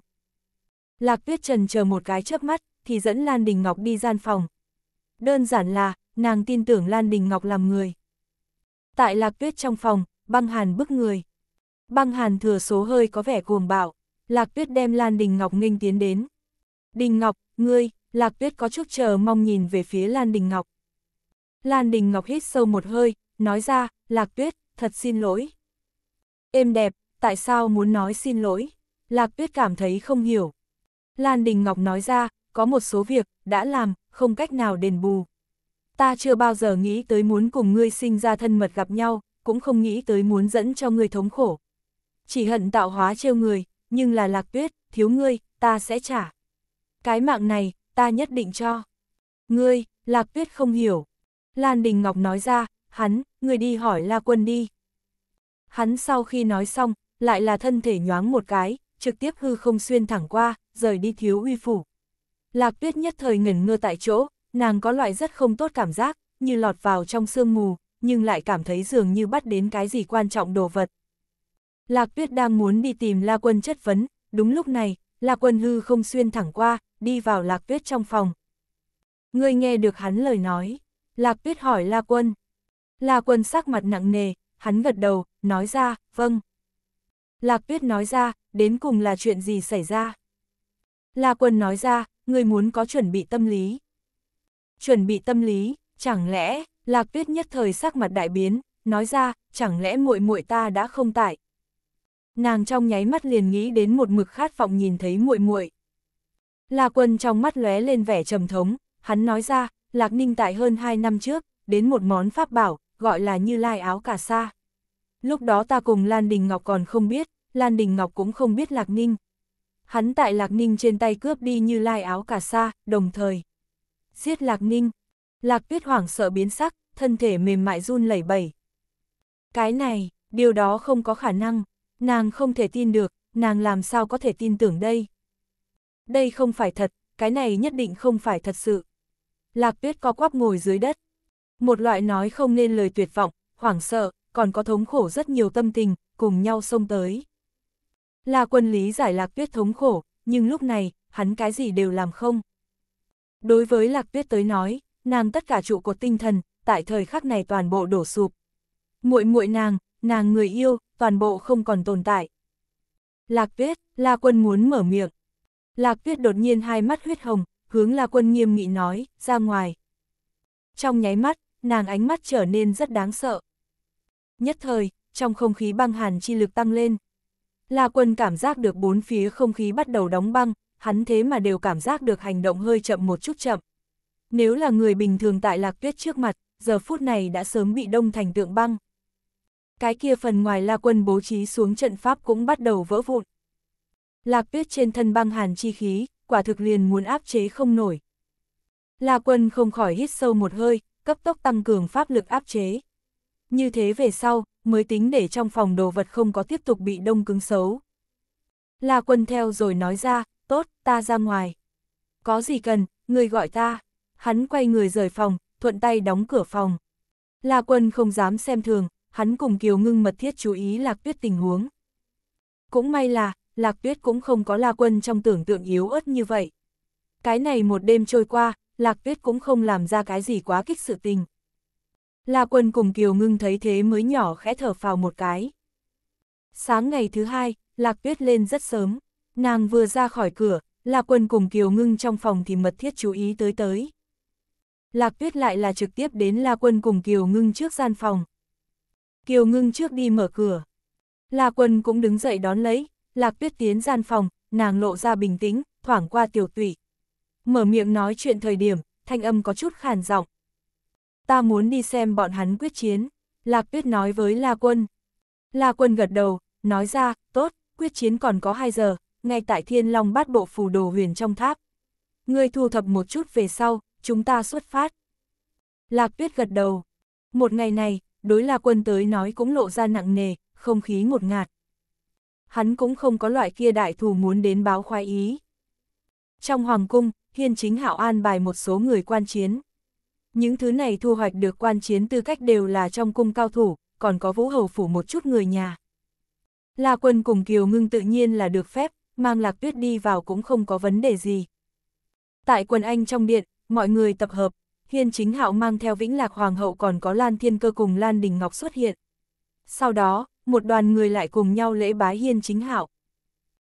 Lạc Tuyết Trần chờ một cái chớp mắt, thì dẫn Lan Đình Ngọc đi gian phòng. Đơn giản là, nàng tin tưởng Lan Đình Ngọc làm người. Tại Lạc Tuyết trong phòng, băng hàn bức người. Băng hàn thừa số hơi có vẻ cuồng bạo, Lạc Tuyết đem Lan Đình Ngọc nghênh tiến đến. Đình Ngọc, Ngươi, Lạc Tuyết có chút chờ mong nhìn về phía Lan Đình Ngọc. Lan Đình Ngọc hít sâu một hơi, nói ra, Lạc Tuyết, thật xin lỗi. Êm đẹp, tại sao muốn nói xin lỗi? Lạc Tuyết cảm thấy không hiểu. Lan Đình Ngọc nói ra, có một số việc, đã làm, không cách nào đền bù. Ta chưa bao giờ nghĩ tới muốn cùng ngươi sinh ra thân mật gặp nhau, cũng không nghĩ tới muốn dẫn cho ngươi thống khổ. Chỉ hận tạo hóa trêu người, nhưng là lạc tuyết, thiếu ngươi, ta sẽ trả cái mạng này, ta nhất định cho. Ngươi, Lạc Tuyết không hiểu. Lan Đình Ngọc nói ra, hắn, ngươi đi hỏi La Quân đi. Hắn sau khi nói xong, lại là thân thể nhoáng một cái, trực tiếp hư không xuyên thẳng qua, rời đi thiếu uy phủ. Lạc Tuyết nhất thời ngẩn ngơ tại chỗ, nàng có loại rất không tốt cảm giác, như lọt vào trong sương mù, nhưng lại cảm thấy dường như bắt đến cái gì quan trọng đồ vật. Lạc Tuyết đang muốn đi tìm La Quân chất vấn, đúng lúc này, La Quân Hư không xuyên thẳng qua, đi vào Lạc Tuyết trong phòng. Ngươi nghe được hắn lời nói. Lạc Tuyết hỏi La Quân. La Quân sắc mặt nặng nề, hắn gật đầu, nói ra, vâng. Lạc Tuyết nói ra, đến cùng là chuyện gì xảy ra? La Quân nói ra, ngươi muốn có chuẩn bị tâm lý. Chuẩn bị tâm lý, chẳng lẽ, Lạc Tuyết nhất thời sắc mặt đại biến, nói ra, chẳng lẽ muội muội ta đã không tại, nàng trong nháy mắt liền nghĩ đến một mực khát vọng nhìn thấy muội muội. La Quân trong mắt lóe lên vẻ trầm thống, hắn nói ra, Lạc Ninh tại hơn 2 năm trước, đến một món pháp bảo, gọi là Như Lai áo cà sa. Lúc đó ta cùng Lan Đình Ngọc còn không biết, Lan Đình Ngọc cũng không biết Lạc Ninh. Hắn tại Lạc Ninh trên tay cướp đi Như Lai áo cà sa, đồng thời giết Lạc Ninh. Lạc Tuyết hoảng sợ biến sắc, thân thể mềm mại run lẩy bẩy. Cái này, điều đó không có khả năng, Nàng không thể tin được, nàng làm sao có thể tin tưởng đây? Đây không phải thật, cái này nhất định không phải thật sự. Lạc tuyết co quắp ngồi dưới đất. Một loại nói không nên lời tuyệt vọng, hoảng sợ, còn có thống khổ rất nhiều tâm tình, cùng nhau xông tới. Là quân lý giải lạc tuyết thống khổ, nhưng lúc này, hắn cái gì đều làm không. Đối với lạc tuyết tới nói, nàng tất cả trụ cột tinh thần, tại thời khắc này toàn bộ đổ sụp. muội muội nàng, nàng người yêu, toàn bộ không còn tồn tại. Lạc tuyết, La Quân muốn mở miệng. Lạc tuyết đột nhiên hai mắt huyết hồng, hướng La Quân nghiêm nghị nói, ra ngoài. Trong nháy mắt, nàng ánh mắt trở nên rất đáng sợ. Nhất thời, trong không khí băng hàn chi lực tăng lên. La Quân cảm giác được bốn phía không khí bắt đầu đóng băng, hắn thế mà đều cảm giác được hành động hơi chậm một chút chậm. Nếu là người bình thường tại Lạc Tuyết trước mặt, giờ phút này đã sớm bị đông thành tượng băng cái kia phần ngoài la quân bố trí xuống trận pháp cũng bắt đầu vỡ vụn. Lạc tuyết trên thân băng hàn chi khí, quả thực liền muốn áp chế không nổi. La quân không khỏi hít sâu một hơi, cấp tốc tăng cường pháp lực áp chế. Như thế về sau, mới tính để trong phòng đồ vật không có tiếp tục bị đông cứng xấu. La quân theo rồi nói ra, tốt, ta ra ngoài. Có gì cần, người gọi ta. Hắn quay người rời phòng, thuận tay đóng cửa phòng. La quân không dám xem thường, hắn cùng Kiều Ngưng mật thiết chú ý Lạc Tuyết tình huống. Cũng may là, Lạc Tuyết cũng không có La Quân trong tưởng tượng yếu ớt như vậy. Cái này một đêm trôi qua, Lạc Tuyết cũng không làm ra cái gì quá kích sự tình. La Quân cùng Kiều Ngưng thấy thế mới nhỏ khẽ thở phào một cái. Sáng ngày thứ hai, Lạc Tuyết lên rất sớm, nàng vừa ra khỏi cửa, La Quân cùng Kiều Ngưng trong phòng thì mật thiết chú ý tới tới. Lạc Tuyết lại là trực tiếp đến La Quân cùng Kiều Ngưng trước gian phòng, Kiều ngưng trước đi mở cửa. La quân cũng đứng dậy đón lấy, lạc tuyết tiến gian phòng, nàng lộ ra bình tĩnh, thoảng qua tiểu tụy. Mở miệng nói chuyện thời điểm, thanh âm có chút khàn giọng. Ta muốn đi xem bọn hắn quyết chiến, lạc tuyết nói với La quân. La quân gật đầu, nói ra, tốt, quyết chiến còn có 2 giờ, ngay tại thiên long bát bộ phù đồ huyền trong tháp. Ngươi thu thập một chút về sau, chúng ta xuất phát. Lạc tuyết gật đầu. Một ngày này, đối là quân tới nói cũng lộ ra nặng nề, không khí ngột ngạt. Hắn cũng không có loại kia đại thù muốn đến báo khoái ý. Trong hoàng cung, hiên chính hảo an bài một số người quan chiến. Những thứ này thu hoạch được quan chiến tư cách đều là trong cung cao thủ, còn có vũ hầu phủ một chút người nhà. La quân cùng Kiều ngưng tự nhiên là được phép, mang lạc tuyết đi vào cũng không có vấn đề gì. Tại quần Anh trong điện, mọi người tập hợp, Hiên Chính Hạo mang theo Vĩnh Lạc Hoàng hậu còn có Lan Thiên Cơ cùng Lan Đình Ngọc xuất hiện. Sau đó, một đoàn người lại cùng nhau lễ bái Hiên Chính Hạo.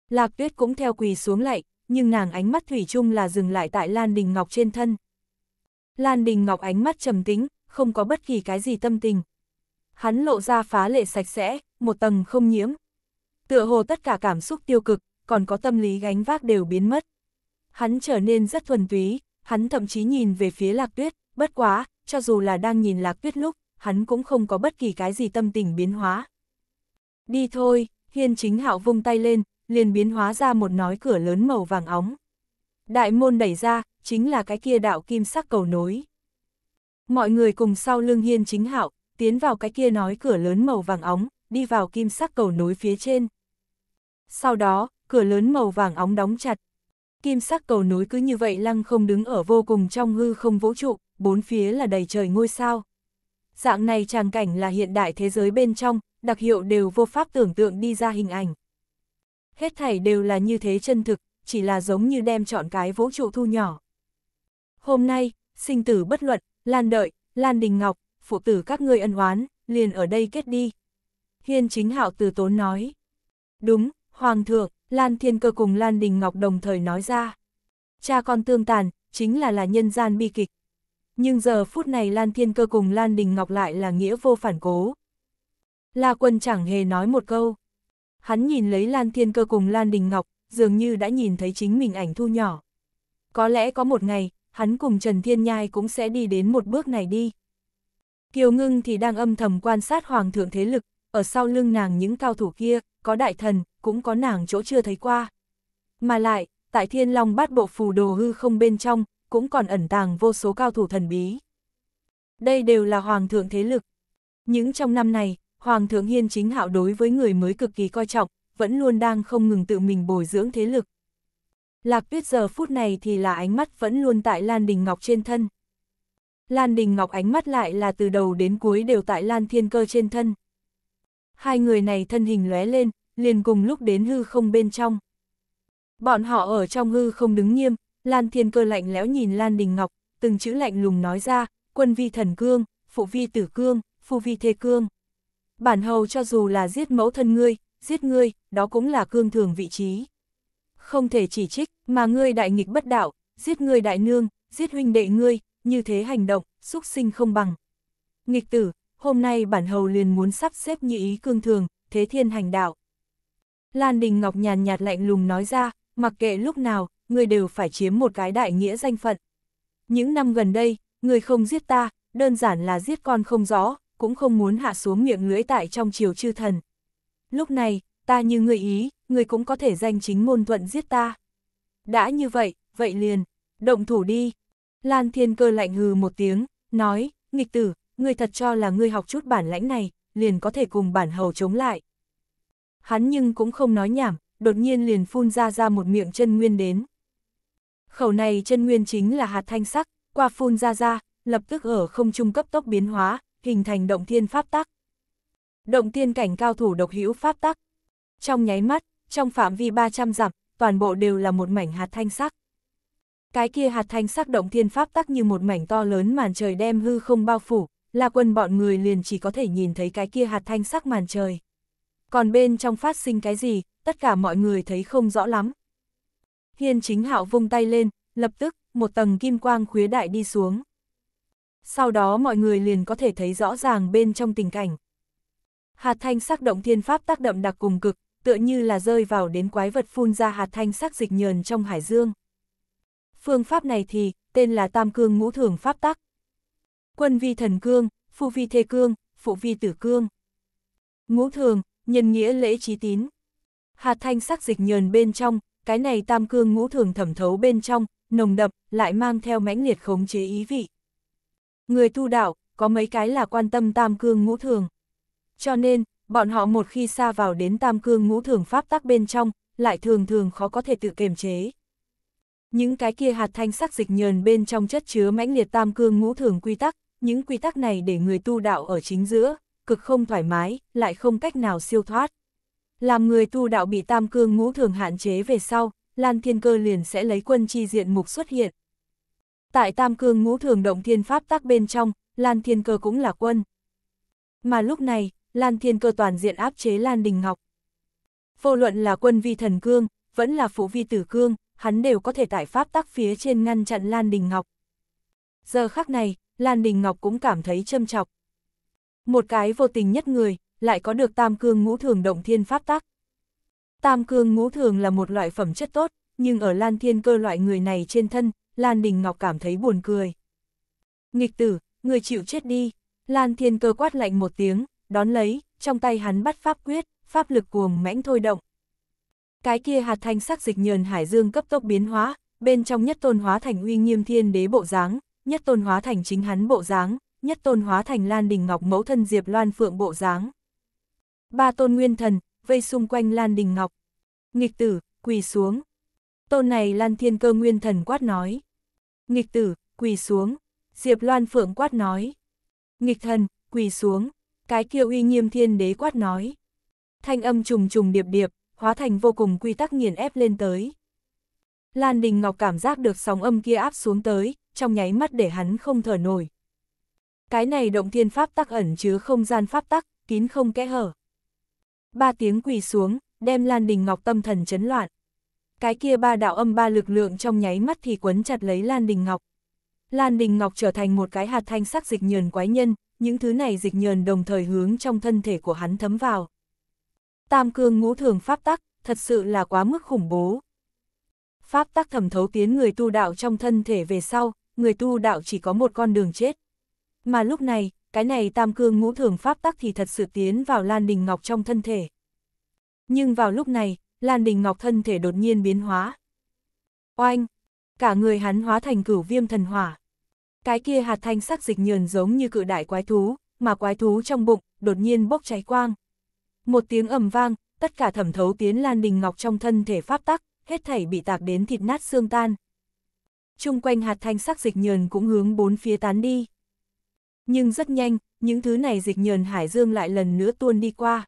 Lạc Tuyết cũng theo quỳ xuống lại, nhưng nàng ánh mắt thủy chung là dừng lại tại Lan Đình Ngọc trên thân. Lan Đình Ngọc ánh mắt trầm tính, không có bất kỳ cái gì tâm tình. Hắn lộ ra phá lệ sạch sẽ, một tầng không nhiễm. Tựa hồ tất cả cảm xúc tiêu cực, còn có tâm lý gánh vác đều biến mất. Hắn trở nên rất thuần túy, hắn thậm chí nhìn về phía lạc tuyết, bất quá, cho dù là đang nhìn lạc tuyết lúc, hắn cũng không có bất kỳ cái gì tâm tình biến hóa. Đi thôi, hiên chính hạo vung tay lên, liền biến hóa ra một nói cửa lớn màu vàng óng. Đại môn đẩy ra, chính là cái kia đạo kim sắc cầu nối. Mọi người cùng sau lưng hiên chính hạo, tiến vào cái kia nói cửa lớn màu vàng óng, đi vào kim sắc cầu nối phía trên. Sau đó, cửa lớn màu vàng óng đóng chặt, Kim sắc cầu nối cứ như vậy lăng không đứng ở vô cùng trong hư không vũ trụ, bốn phía là đầy trời ngôi sao. Dạng này tràng cảnh là hiện đại thế giới bên trong, đặc hiệu đều vô pháp tưởng tượng đi ra hình ảnh. Hết thảy đều là như thế chân thực, chỉ là giống như đem chọn cái vũ trụ thu nhỏ. Hôm nay, sinh tử bất luận, Lan Đợi, Lan Đình Ngọc, phụ tử các ngươi ân oán, liền ở đây kết đi. Hiên chính hạo từ tốn nói. Đúng, Hoàng thượng. Lan Thiên Cơ cùng Lan Đình Ngọc đồng thời nói ra. Cha con tương tàn, chính là là nhân gian bi kịch. Nhưng giờ phút này Lan Thiên Cơ cùng Lan Đình Ngọc lại là nghĩa vô phản cố. La Quân chẳng hề nói một câu. Hắn nhìn lấy Lan Thiên Cơ cùng Lan Đình Ngọc, dường như đã nhìn thấy chính mình ảnh thu nhỏ. Có lẽ có một ngày, hắn cùng Trần Thiên Nhai cũng sẽ đi đến một bước này đi. Kiều Ngưng thì đang âm thầm quan sát Hoàng thượng thế lực, ở sau lưng nàng những cao thủ kia, có đại thần, cũng có nàng chỗ chưa thấy qua. Mà lại, tại thiên long bát bộ phù đồ hư không bên trong, cũng còn ẩn tàng vô số cao thủ thần bí. Đây đều là hoàng thượng thế lực. Những trong năm này, hoàng thượng hiên chính hạo đối với người mới cực kỳ coi trọng, vẫn luôn đang không ngừng tự mình bồi dưỡng thế lực. Lạc tuyết giờ phút này thì là ánh mắt vẫn luôn tại Lan Đình Ngọc trên thân. Lan Đình Ngọc ánh mắt lại là từ đầu đến cuối đều tại Lan Thiên Cơ trên thân. Hai người này thân hình lóe lên, liền cùng lúc đến hư không bên trong. Bọn họ ở trong hư không đứng nghiêm, Lan Thiên Cơ lạnh lẽo nhìn Lan Đình Ngọc, từng chữ lạnh lùng nói ra, quân vi thần cương, phụ vi tử cương, phu vi thê cương. Bản hầu cho dù là giết mẫu thân ngươi, giết ngươi, đó cũng là cương thường vị trí. Không thể chỉ trích, mà ngươi đại nghịch bất đạo, giết ngươi đại nương, giết huynh đệ ngươi, như thế hành động, xúc sinh không bằng. Nghịch tử, hôm nay bản hầu liền muốn sắp xếp như ý cương thường, thế thiên hành đạo. Lan Đình Ngọc nhàn nhạt lạnh lùng nói ra, mặc kệ lúc nào, người đều phải chiếm một cái đại nghĩa danh phận. Những năm gần đây, người không giết ta, đơn giản là giết con không rõ, cũng không muốn hạ xuống miệng lưỡi tại trong chiều chư thần. Lúc này, ta như người ý, người cũng có thể danh chính ngôn thuận giết ta. Đã như vậy, vậy liền, động thủ đi. Lan Thiên Cơ lạnh hừ một tiếng, nói, nghịch tử, người thật cho là người học chút bản lãnh này, liền có thể cùng bản hầu chống lại hắn nhưng cũng không nói nhảm, đột nhiên liền phun ra ra một miệng chân nguyên đến. Khẩu này chân nguyên chính là hạt thanh sắc, qua phun ra ra, lập tức ở không trung cấp tốc biến hóa, hình thành động thiên pháp tắc. Động thiên cảnh cao thủ độc hữu pháp tắc. Trong nháy mắt, trong phạm vi 300 dặm, toàn bộ đều là một mảnh hạt thanh sắc. Cái kia hạt thanh sắc động thiên pháp tắc như một mảnh to lớn màn trời đem hư không bao phủ, là quân bọn người liền chỉ có thể nhìn thấy cái kia hạt thanh sắc màn trời còn bên trong phát sinh cái gì, tất cả mọi người thấy không rõ lắm. Hiên chính hạo vung tay lên, lập tức, một tầng kim quang khuế đại đi xuống. Sau đó mọi người liền có thể thấy rõ ràng bên trong tình cảnh. Hạt thanh sắc động thiên pháp tác động đặc cùng cực, tựa như là rơi vào đến quái vật phun ra hạt thanh sắc dịch nhờn trong hải dương. Phương pháp này thì, tên là Tam Cương Ngũ Thường Pháp Tắc. Quân vi thần cương, phu vi thê cương, phụ vi tử cương. Ngũ thường, nhân nghĩa lễ trí tín. Hạt thanh sắc dịch nhờn bên trong, cái này tam cương ngũ thường thẩm thấu bên trong, nồng đậm, lại mang theo mãnh liệt khống chế ý vị. Người tu đạo, có mấy cái là quan tâm tam cương ngũ thường. Cho nên, bọn họ một khi xa vào đến tam cương ngũ thường pháp tắc bên trong, lại thường thường khó có thể tự kiềm chế. Những cái kia hạt thanh sắc dịch nhờn bên trong chất chứa mãnh liệt tam cương ngũ thường quy tắc, những quy tắc này để người tu đạo ở chính giữa, cực không thoải mái, lại không cách nào siêu thoát. Làm người tu đạo bị tam cương ngũ thường hạn chế về sau, Lan Thiên Cơ liền sẽ lấy quân chi diện mục xuất hiện. Tại tam cương ngũ thường động thiên pháp tác bên trong, Lan Thiên Cơ cũng là quân. Mà lúc này, Lan Thiên Cơ toàn diện áp chế Lan Đình Ngọc. Vô luận là quân vi thần cương, vẫn là phụ vi tử cương, hắn đều có thể tại pháp tác phía trên ngăn chặn Lan Đình Ngọc. Giờ khắc này, Lan Đình Ngọc cũng cảm thấy châm chọc một cái vô tình nhất người, lại có được tam cương ngũ thường động thiên pháp tắc. Tam cương ngũ thường là một loại phẩm chất tốt, nhưng ở Lan Thiên cơ loại người này trên thân, Lan Đình Ngọc cảm thấy buồn cười. Nghịch tử, người chịu chết đi, Lan Thiên cơ quát lạnh một tiếng, đón lấy, trong tay hắn bắt pháp quyết, pháp lực cuồng mãnh thôi động. Cái kia hạt thanh sắc dịch nhờn hải dương cấp tốc biến hóa, bên trong nhất tôn hóa thành uy nghiêm thiên đế bộ dáng, nhất tôn hóa thành chính hắn bộ dáng, nhất tôn hóa thành Lan Đình Ngọc mẫu thân Diệp Loan Phượng bộ dáng. Ba tôn nguyên thần, vây xung quanh Lan Đình Ngọc. Nghịch tử, quỳ xuống. Tôn này Lan Thiên Cơ nguyên thần quát nói. Nghịch tử, quỳ xuống. Diệp Loan Phượng quát nói. Nghịch thần, quỳ xuống. Cái kia uy nghiêm thiên đế quát nói. Thanh âm trùng trùng điệp điệp, hóa thành vô cùng quy tắc nghiền ép lên tới. Lan Đình Ngọc cảm giác được sóng âm kia áp xuống tới, trong nháy mắt để hắn không thở nổi, cái này động thiên pháp tắc ẩn chứa không gian pháp tắc, kín không kẽ hở. Ba tiếng quỳ xuống, đem Lan Đình Ngọc tâm thần chấn loạn. Cái kia ba đạo âm ba lực lượng trong nháy mắt thì quấn chặt lấy Lan Đình Ngọc. Lan Đình Ngọc trở thành một cái hạt thanh sắc dịch nhờn quái nhân, những thứ này dịch nhờn đồng thời hướng trong thân thể của hắn thấm vào. Tam cương ngũ thường pháp tắc, thật sự là quá mức khủng bố. Pháp tắc thẩm thấu tiến người tu đạo trong thân thể về sau, người tu đạo chỉ có một con đường chết. Mà lúc này, cái này tam cương ngũ thường pháp tắc thì thật sự tiến vào Lan Đình Ngọc trong thân thể. Nhưng vào lúc này, Lan Đình Ngọc thân thể đột nhiên biến hóa. Oanh! Cả người hắn hóa thành cửu viêm thần hỏa. Cái kia hạt thanh sắc dịch nhờn giống như cự đại quái thú, mà quái thú trong bụng, đột nhiên bốc cháy quang. Một tiếng ầm vang, tất cả thẩm thấu tiến Lan Đình Ngọc trong thân thể pháp tắc, hết thảy bị tạc đến thịt nát xương tan. Trung quanh hạt thanh sắc dịch nhờn cũng hướng bốn phía tán đi. Nhưng rất nhanh, những thứ này dịch nhờn hải dương lại lần nữa tuôn đi qua.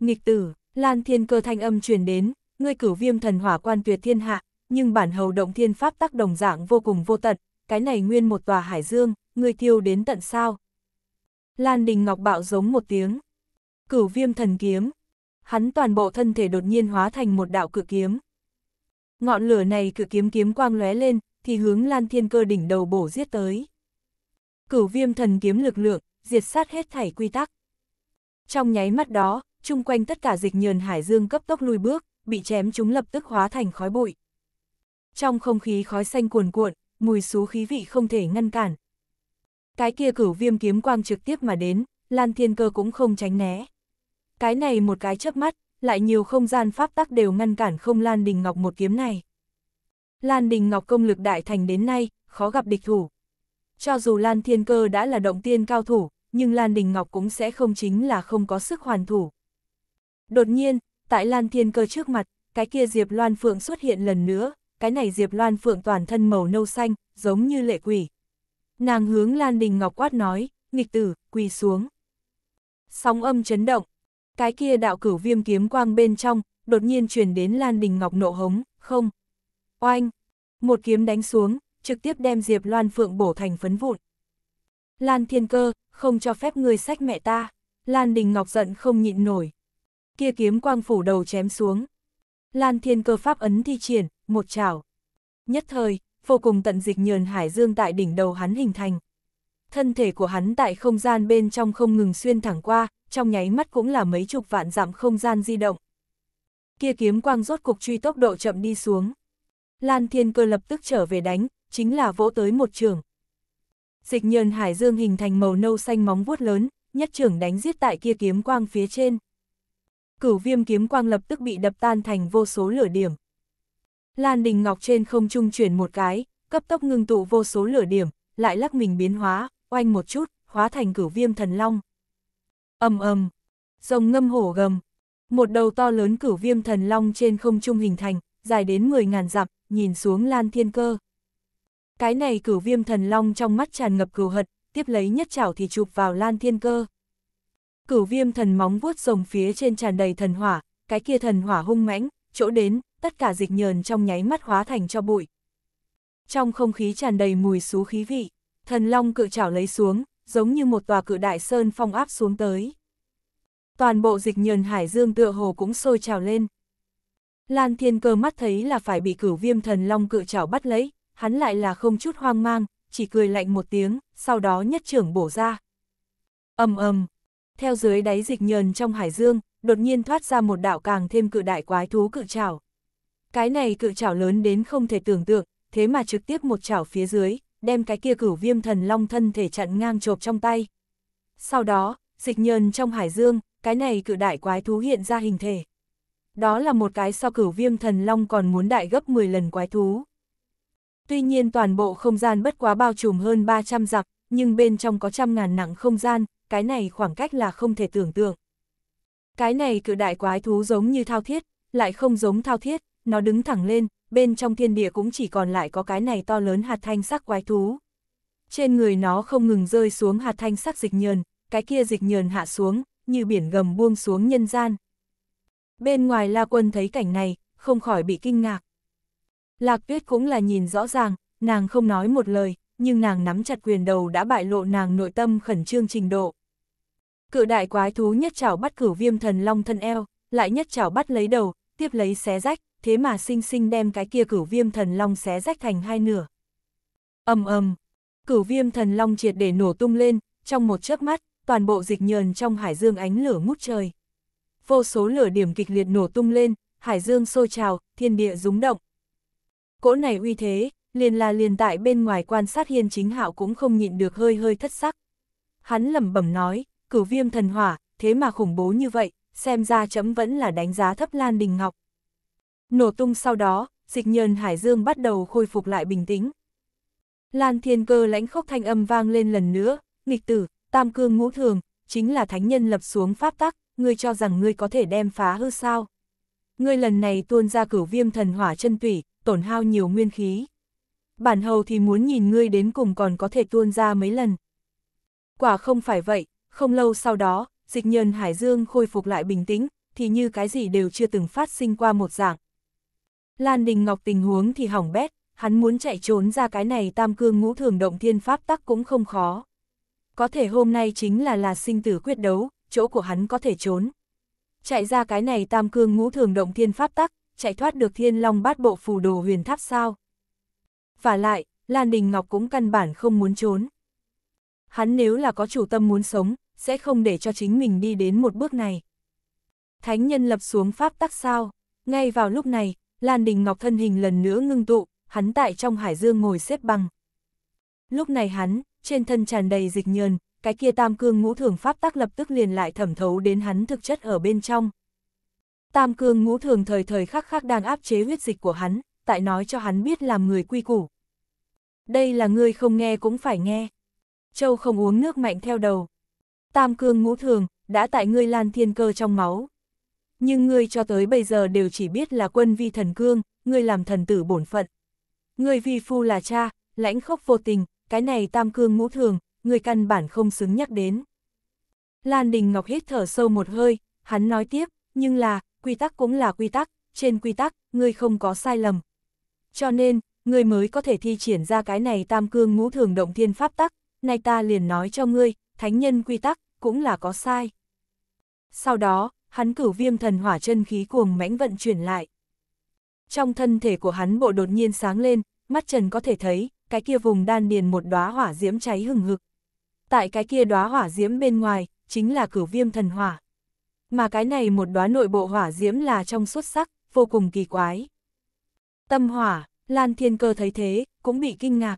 Nghịch tử, Lan Thiên Cơ thanh âm truyền đến, ngươi cử viêm thần hỏa quan tuyệt thiên hạ, nhưng bản hầu động thiên pháp tác đồng dạng vô cùng vô tận, cái này nguyên một tòa hải dương, ngươi thiêu đến tận sao. Lan Đình Ngọc bạo giống một tiếng. Cửu viêm thần kiếm. Hắn toàn bộ thân thể đột nhiên hóa thành một đạo cự kiếm. Ngọn lửa này cự kiếm kiếm quang lóe lên, thì hướng Lan Thiên Cơ đỉnh đầu bổ giết tới. Cửu viêm thần kiếm lực lượng, diệt sát hết thảy quy tắc. Trong nháy mắt đó, chung quanh tất cả dịch nhờn hải dương cấp tốc lùi bước, bị chém chúng lập tức hóa thành khói bụi. Trong không khí khói xanh cuồn cuộn, mùi xú khí vị không thể ngăn cản. Cái kia cửu viêm kiếm quang trực tiếp mà đến, Lan Thiên Cơ cũng không tránh né. Cái này một cái chớp mắt, lại nhiều không gian pháp tắc đều ngăn cản không Lan Đình Ngọc một kiếm này. Lan Đình Ngọc công lực đại thành đến nay, khó gặp địch thủ. Cho dù Lan Thiên Cơ đã là động tiên cao thủ, nhưng Lan Đình Ngọc cũng sẽ không chính là không có sức hoàn thủ. Đột nhiên, tại Lan Thiên Cơ trước mặt, cái kia Diệp Loan Phượng xuất hiện lần nữa, cái này Diệp Loan Phượng toàn thân màu nâu xanh, giống như lệ quỷ. Nàng hướng Lan Đình Ngọc quát nói, nghịch tử, quỳ xuống. Sóng âm chấn động, cái kia đạo cửu viêm kiếm quang bên trong, đột nhiên truyền đến Lan Đình Ngọc nộ hống, không. Oanh, một kiếm đánh xuống, trực tiếp đem Diệp Loan Phượng bổ thành phấn vụn. Lan Thiên Cơ, không cho phép ngươi sách mẹ ta. Lan Đình Ngọc giận không nhịn nổi. Kia kiếm quang phủ đầu chém xuống. Lan Thiên Cơ pháp ấn thi triển, một chảo. Nhất thời, vô cùng tận dịch nhờn hải dương tại đỉnh đầu hắn hình thành. Thân thể của hắn tại không gian bên trong không ngừng xuyên thẳng qua, trong nháy mắt cũng là mấy chục vạn dặm không gian di động. Kia kiếm quang rốt cục truy tốc độ chậm đi xuống. Lan Thiên Cơ lập tức trở về đánh, chính là vỗ tới một trường. Dịch nhờn hải dương hình thành màu nâu xanh móng vuốt lớn, nhất trưởng đánh giết tại kia kiếm quang phía trên. Cửu viêm kiếm quang lập tức bị đập tan thành vô số lửa điểm. Lan Đình Ngọc trên không trung chuyển một cái, cấp tốc ngưng tụ vô số lửa điểm, lại lắc mình biến hóa, oanh một chút, hóa thành cửu viêm thần long. ầm ầm, rồng ngâm hổ gầm, một đầu to lớn cửu viêm thần long trên không trung hình thành, dài đến 10.000 dặm, nhìn xuống Lan Thiên Cơ. Cái này cửu viêm thần long trong mắt tràn ngập cửu hật tiếp lấy nhất chảo thì chụp vào Lan Thiên Cơ. Cửu viêm thần móng vuốt rồng phía trên tràn đầy thần hỏa, cái kia thần hỏa hung mãnh, chỗ đến, tất cả dịch nhờn trong nháy mắt hóa thành cho bụi. Trong không khí tràn đầy mùi xú khí vị, thần long cự chảo lấy xuống, giống như một tòa cự đại sơn phong áp xuống tới. Toàn bộ dịch nhờn hải dương tựa hồ cũng sôi trào lên. Lan thiên cơ mắt thấy là phải bị cửu viêm thần long cự chảo bắt lấy, hắn lại là không chút hoang mang, chỉ cười lạnh một tiếng, sau đó nhất trưởng bổ ra. ầm ầm, theo dưới đáy dịch nhờn trong hải dương, đột nhiên thoát ra một đạo càng thêm cự đại quái thú cự trảo. Cái này cự trảo lớn đến không thể tưởng tượng, thế mà trực tiếp một chảo phía dưới, đem cái kia cửu viêm thần long thân thể chặn ngang chộp trong tay. Sau đó, dịch nhờn trong hải dương, cái này cự đại quái thú hiện ra hình thể. Đó là một cái so cửu viêm thần long còn muốn đại gấp 10 lần quái thú. Tuy nhiên toàn bộ không gian bất quá bao trùm hơn 300 dặm, nhưng bên trong có trăm ngàn nặng không gian, cái này khoảng cách là không thể tưởng tượng. Cái này cự đại quái thú giống như thao thiết, lại không giống thao thiết, nó đứng thẳng lên, bên trong thiên địa cũng chỉ còn lại có cái này to lớn hạt thanh sắc quái thú. Trên người nó không ngừng rơi xuống hạt thanh sắc dịch nhờn, cái kia dịch nhờn hạ xuống, như biển gầm buông xuống nhân gian. Bên ngoài La Quân thấy cảnh này, không khỏi bị kinh ngạc. Lạc tuyết cũng là nhìn rõ ràng, nàng không nói một lời, nhưng nàng nắm chặt quyền đầu đã bại lộ nàng nội tâm khẩn trương trình độ. Cự đại quái thú nhất chảo bắt cử viêm thần long thân eo, lại nhất chảo bắt lấy đầu, tiếp lấy xé rách, thế mà sinh sinh đem cái kia cử viêm thần long xé rách thành hai nửa. ầm ầm, cử viêm thần long triệt để nổ tung lên, trong một chớp mắt, toàn bộ dịch nhờn trong hải dương ánh lửa ngút trời. Vô số lửa điểm kịch liệt nổ tung lên, hải dương sôi trào, thiên địa rúng động, cỗ này uy thế, liền là liền tại bên ngoài quan sát hiên chính hạo cũng không nhịn được hơi hơi thất sắc. Hắn lẩm bẩm nói, cửu viêm thần hỏa, thế mà khủng bố như vậy, xem ra chấm vẫn là đánh giá thấp Lan Đình Ngọc. Nổ tung sau đó, dịch nhờn Hải Dương bắt đầu khôi phục lại bình tĩnh. Lan Thiên Cơ lãnh khốc thanh âm vang lên lần nữa, nghịch tử, tam cương ngũ thường, chính là thánh nhân lập xuống pháp tắc, ngươi cho rằng ngươi có thể đem phá hư sao. Ngươi lần này tuôn ra cửu viêm thần hỏa chân tủy, tổn hao nhiều nguyên khí. Bản hầu thì muốn nhìn ngươi đến cùng còn có thể tuôn ra mấy lần. Quả không phải vậy, không lâu sau đó, dịch nhân Hải Dương khôi phục lại bình tĩnh, thì như cái gì đều chưa từng phát sinh qua một dạng. Lan Đình Ngọc tình huống thì hỏng bét, hắn muốn chạy trốn ra cái này tam cương ngũ thường động thiên pháp tắc cũng không khó. Có thể hôm nay chính là là sinh tử quyết đấu, chỗ của hắn có thể trốn. Chạy ra cái này tam cương ngũ thường động thiên pháp tắc, chạy thoát được thiên long bát bộ phù đồ huyền tháp sao. Và lại, Lan Đình Ngọc cũng căn bản không muốn trốn. Hắn nếu là có chủ tâm muốn sống, sẽ không để cho chính mình đi đến một bước này. Thánh nhân lập xuống pháp tắc sao, ngay vào lúc này, Lan Đình Ngọc thân hình lần nữa ngưng tụ, hắn tại trong hải dương ngồi xếp bằng. Lúc này hắn, trên thân tràn đầy dịch nhờn, cái kia tam cương ngũ thường pháp tắc lập tức liền lại thẩm thấu đến hắn thực chất ở bên trong. Tam cương ngũ thường thời thời khắc khắc đang áp chế huyết dịch của hắn, tại nói cho hắn biết làm người quy củ. Đây là ngươi không nghe cũng phải nghe. Châu không uống nước mạnh theo đầu. Tam cương ngũ thường, đã tại ngươi lan thiên cơ trong máu. Nhưng ngươi cho tới bây giờ đều chỉ biết là quân vi thần cương, ngươi làm thần tử bổn phận. Ngươi vi phu là cha, lãnh khốc vô tình, cái này tam cương ngũ thường, ngươi căn bản không xứng nhắc đến. Lan Đình Ngọc hít thở sâu một hơi, hắn nói tiếp, nhưng là, quy tắc cũng là quy tắc, trên quy tắc, ngươi không có sai lầm. Cho nên, ngươi mới có thể thi triển ra cái này tam cương ngũ thường động thiên pháp tắc, nay ta liền nói cho ngươi, thánh nhân quy tắc, cũng là có sai. Sau đó, hắn cử viêm thần hỏa chân khí cuồng mãnh vận chuyển lại. Trong thân thể của hắn bộ đột nhiên sáng lên, mắt trần có thể thấy, cái kia vùng đan điền một đóa hỏa diễm cháy hừng hực. Tại cái kia đóa hỏa diễm bên ngoài, chính là cử viêm thần hỏa mà cái này một đóa nội bộ hỏa diễm là trong xuất sắc, vô cùng kỳ quái. Tâm hỏa, Lan Thiên Cơ thấy thế, cũng bị kinh ngạc.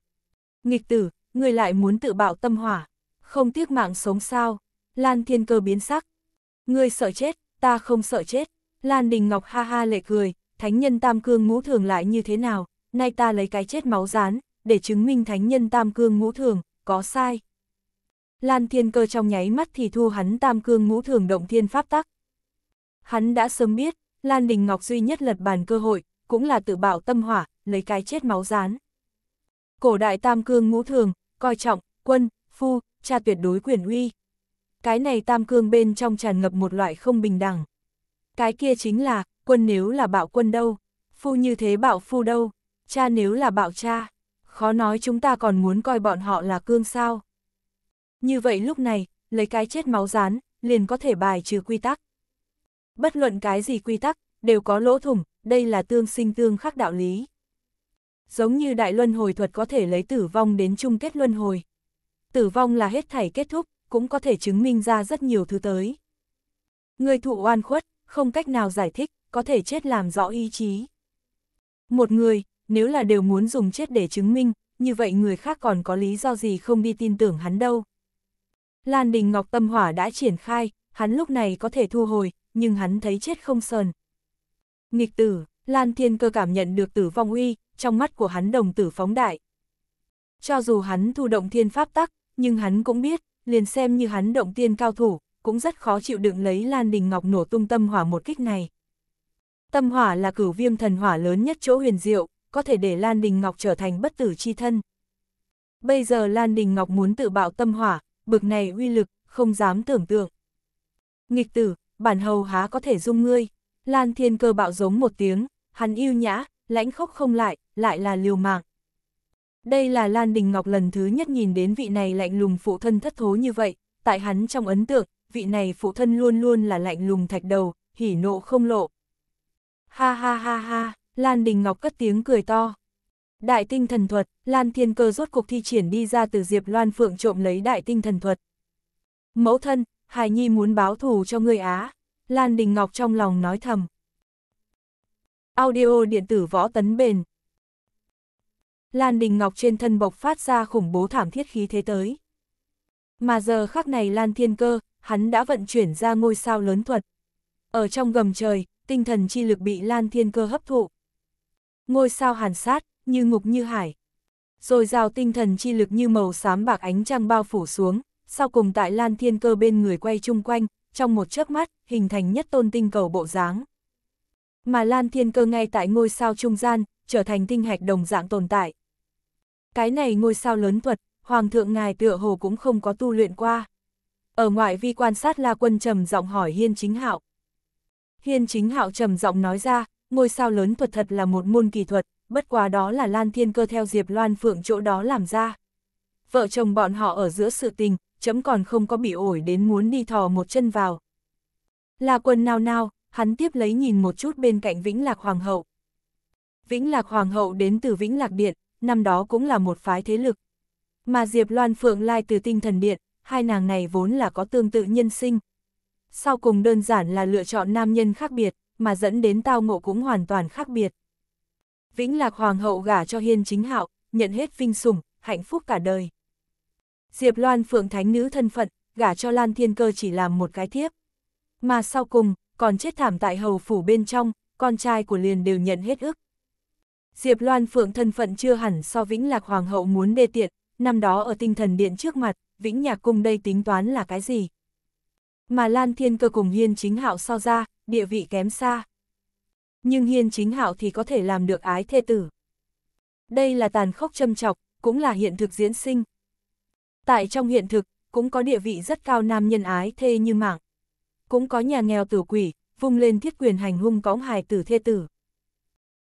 Nghịch tử, người lại muốn tự bạo tâm hỏa, không tiếc mạng sống sao? Lan Thiên Cơ biến sắc. người sợ chết, ta không sợ chết. Lan Đình Ngọc ha ha lệ cười, thánh nhân Tam Cương ngũ thường lại như thế nào, nay ta lấy cái chết máu rán, để chứng minh thánh nhân Tam Cương ngũ thường, có sai. Lan Thiên Cơ trong nháy mắt thì thu hắn tam cương ngũ thường động thiên pháp tắc. Hắn đã sớm biết, Lan Đình Ngọc duy nhất lật bàn cơ hội, cũng là tự bạo tâm hỏa, lấy cái chết máu rán. Cổ đại tam cương ngũ thường, coi trọng, quân, phu, cha tuyệt đối quyền uy. Cái này tam cương bên trong tràn ngập một loại không bình đẳng. Cái kia chính là, quân nếu là bạo quân đâu, phu như thế bạo phu đâu, cha nếu là bạo cha. Khó nói chúng ta còn muốn coi bọn họ là cương sao. Như vậy lúc này, lấy cái chết máu rán, liền có thể bài trừ quy tắc. Bất luận cái gì quy tắc, đều có lỗ thủng, đây là tương sinh tương khắc đạo lý. Giống như đại luân hồi thuật có thể lấy tử vong đến chung kết luân hồi. Tử vong là hết thảy kết thúc, cũng có thể chứng minh ra rất nhiều thứ tới. Người thụ oan khuất, không cách nào giải thích, có thể chết làm rõ ý chí. Một người, nếu là đều muốn dùng chết để chứng minh, như vậy người khác còn có lý do gì không đi tin tưởng hắn đâu. Lan Đình Ngọc tâm hỏa đã triển khai, hắn lúc này có thể thu hồi, nhưng hắn thấy chết không sờn. Nghịch tử, Lan Thiên cơ cảm nhận được tử vong uy, trong mắt của hắn đồng tử phóng đại. Cho dù hắn thu động thiên pháp tắc, nhưng hắn cũng biết, liền xem như hắn động tiên cao thủ, cũng rất khó chịu đựng lấy Lan Đình Ngọc nổ tung tâm hỏa một kích này. Tâm hỏa là cửu viêm thần hỏa lớn nhất chỗ huyền diệu, có thể để Lan Đình Ngọc trở thành bất tử chi thân. Bây giờ Lan Đình Ngọc muốn tự bạo tâm hỏa, bực này uy lực, không dám tưởng tượng. Nghịch tử, bản hầu há có thể dung ngươi. Lan thiên cơ bạo giống một tiếng, hắn yêu nhã, lãnh khốc không lại, lại là liều mạng. Đây là Lan Đình Ngọc lần thứ nhất nhìn đến vị này lạnh lùng phụ thân thất thố như vậy, tại hắn trong ấn tượng, vị này phụ thân luôn luôn là lạnh lùng thạch đầu, hỉ nộ không lộ. Ha ha ha ha, Lan Đình Ngọc cất tiếng cười to. Đại tinh thần thuật, Lan Thiên Cơ rốt cuộc thi triển đi ra từ Diệp Loan Phượng trộm lấy đại tinh thần thuật. Mẫu thân, Hải Nhi muốn báo thù cho người Á, Lan Đình Ngọc trong lòng nói thầm. Audio điện tử võ tấn bền. Lan Đình Ngọc trên thân bộc phát ra khủng bố thảm thiết khí thế tới. Mà giờ khắc này Lan Thiên Cơ, hắn đã vận chuyển ra ngôi sao lớn thuật. Ở trong gầm trời, tinh thần chi lực bị Lan Thiên Cơ hấp thụ. Ngôi sao hàn sát, như ngục như hải. Rồi rào tinh thần chi lực như màu xám bạc ánh trăng bao phủ xuống, sau cùng tại lan thiên cơ bên người quay chung quanh, trong một chớp mắt, hình thành nhất tôn tinh cầu bộ dáng. Mà lan thiên cơ ngay tại ngôi sao trung gian, trở thành tinh hạch đồng dạng tồn tại. Cái này ngôi sao lớn thuật, Hoàng thượng ngài tựa hồ cũng không có tu luyện qua. Ở ngoại vi quan sát La Quân trầm giọng hỏi Hiên Chính Hạo. Hiên Chính Hạo trầm giọng nói ra, ngôi sao lớn thuật thật là một môn kỳ thuật, bất quá đó là Lan Thiên Cơ theo Diệp Loan Phượng chỗ đó làm ra. Vợ chồng bọn họ ở giữa sự tình, chấm còn không có bị ổi đến muốn đi thò một chân vào. Là quần nao nao, hắn tiếp lấy nhìn một chút bên cạnh Vĩnh Lạc Hoàng hậu. Vĩnh Lạc Hoàng hậu đến từ Vĩnh Lạc Điện, năm đó cũng là một phái thế lực. Mà Diệp Loan Phượng lai từ tinh thần điện, hai nàng này vốn là có tương tự nhân sinh. Sau cùng đơn giản là lựa chọn nam nhân khác biệt, mà dẫn đến tao ngộ cũng hoàn toàn khác biệt. Vĩnh Lạc Hoàng hậu gả cho Hiên Chính Hạo, nhận hết vinh sủng, hạnh phúc cả đời. Diệp Loan Phượng Thánh Nữ thân phận, gả cho Lan Thiên Cơ chỉ làm một cái thiếp. Mà sau cùng, còn chết thảm tại hầu phủ bên trong, con trai của liền đều nhận hết ức. Diệp Loan Phượng thân phận chưa hẳn so Vĩnh Lạc Hoàng hậu muốn đề tiện, năm đó ở tinh thần điện trước mặt, Vĩnh Nhạc Cung đây tính toán là cái gì? Mà Lan Thiên Cơ cùng Hiên Chính Hạo so ra, địa vị kém xa nhưng hiên chính hạo thì có thể làm được ái thê tử. Đây là tàn khốc châm chọc, cũng là hiện thực diễn sinh. Tại trong hiện thực, cũng có địa vị rất cao nam nhân ái thê như mạng. Cũng có nhà nghèo tử quỷ, vung lên thiết quyền hành hung cõng hài tử thê tử.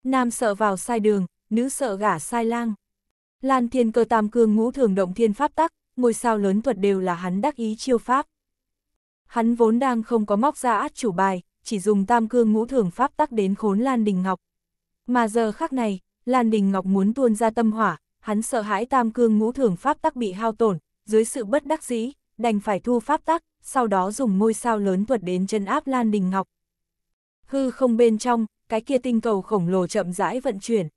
Nam sợ vào sai đường, nữ sợ gả sai lang. Lan thiên cơ tam cương ngũ thường động thiên pháp tắc, ngôi sao lớn thuật đều là hắn đắc ý chiêu pháp. Hắn vốn đang không có móc ra át chủ bài, chỉ dùng tam cương ngũ thường pháp tắc đến khốn Lan Đình Ngọc. Mà giờ khác này, Lan Đình Ngọc muốn tuôn ra tâm hỏa, hắn sợ hãi tam cương ngũ thường pháp tắc bị hao tổn, dưới sự bất đắc dĩ, đành phải thu pháp tắc, sau đó dùng môi sao lớn thuật đến chân áp Lan Đình Ngọc. Hư không bên trong, cái kia tinh cầu khổng lồ chậm rãi vận chuyển.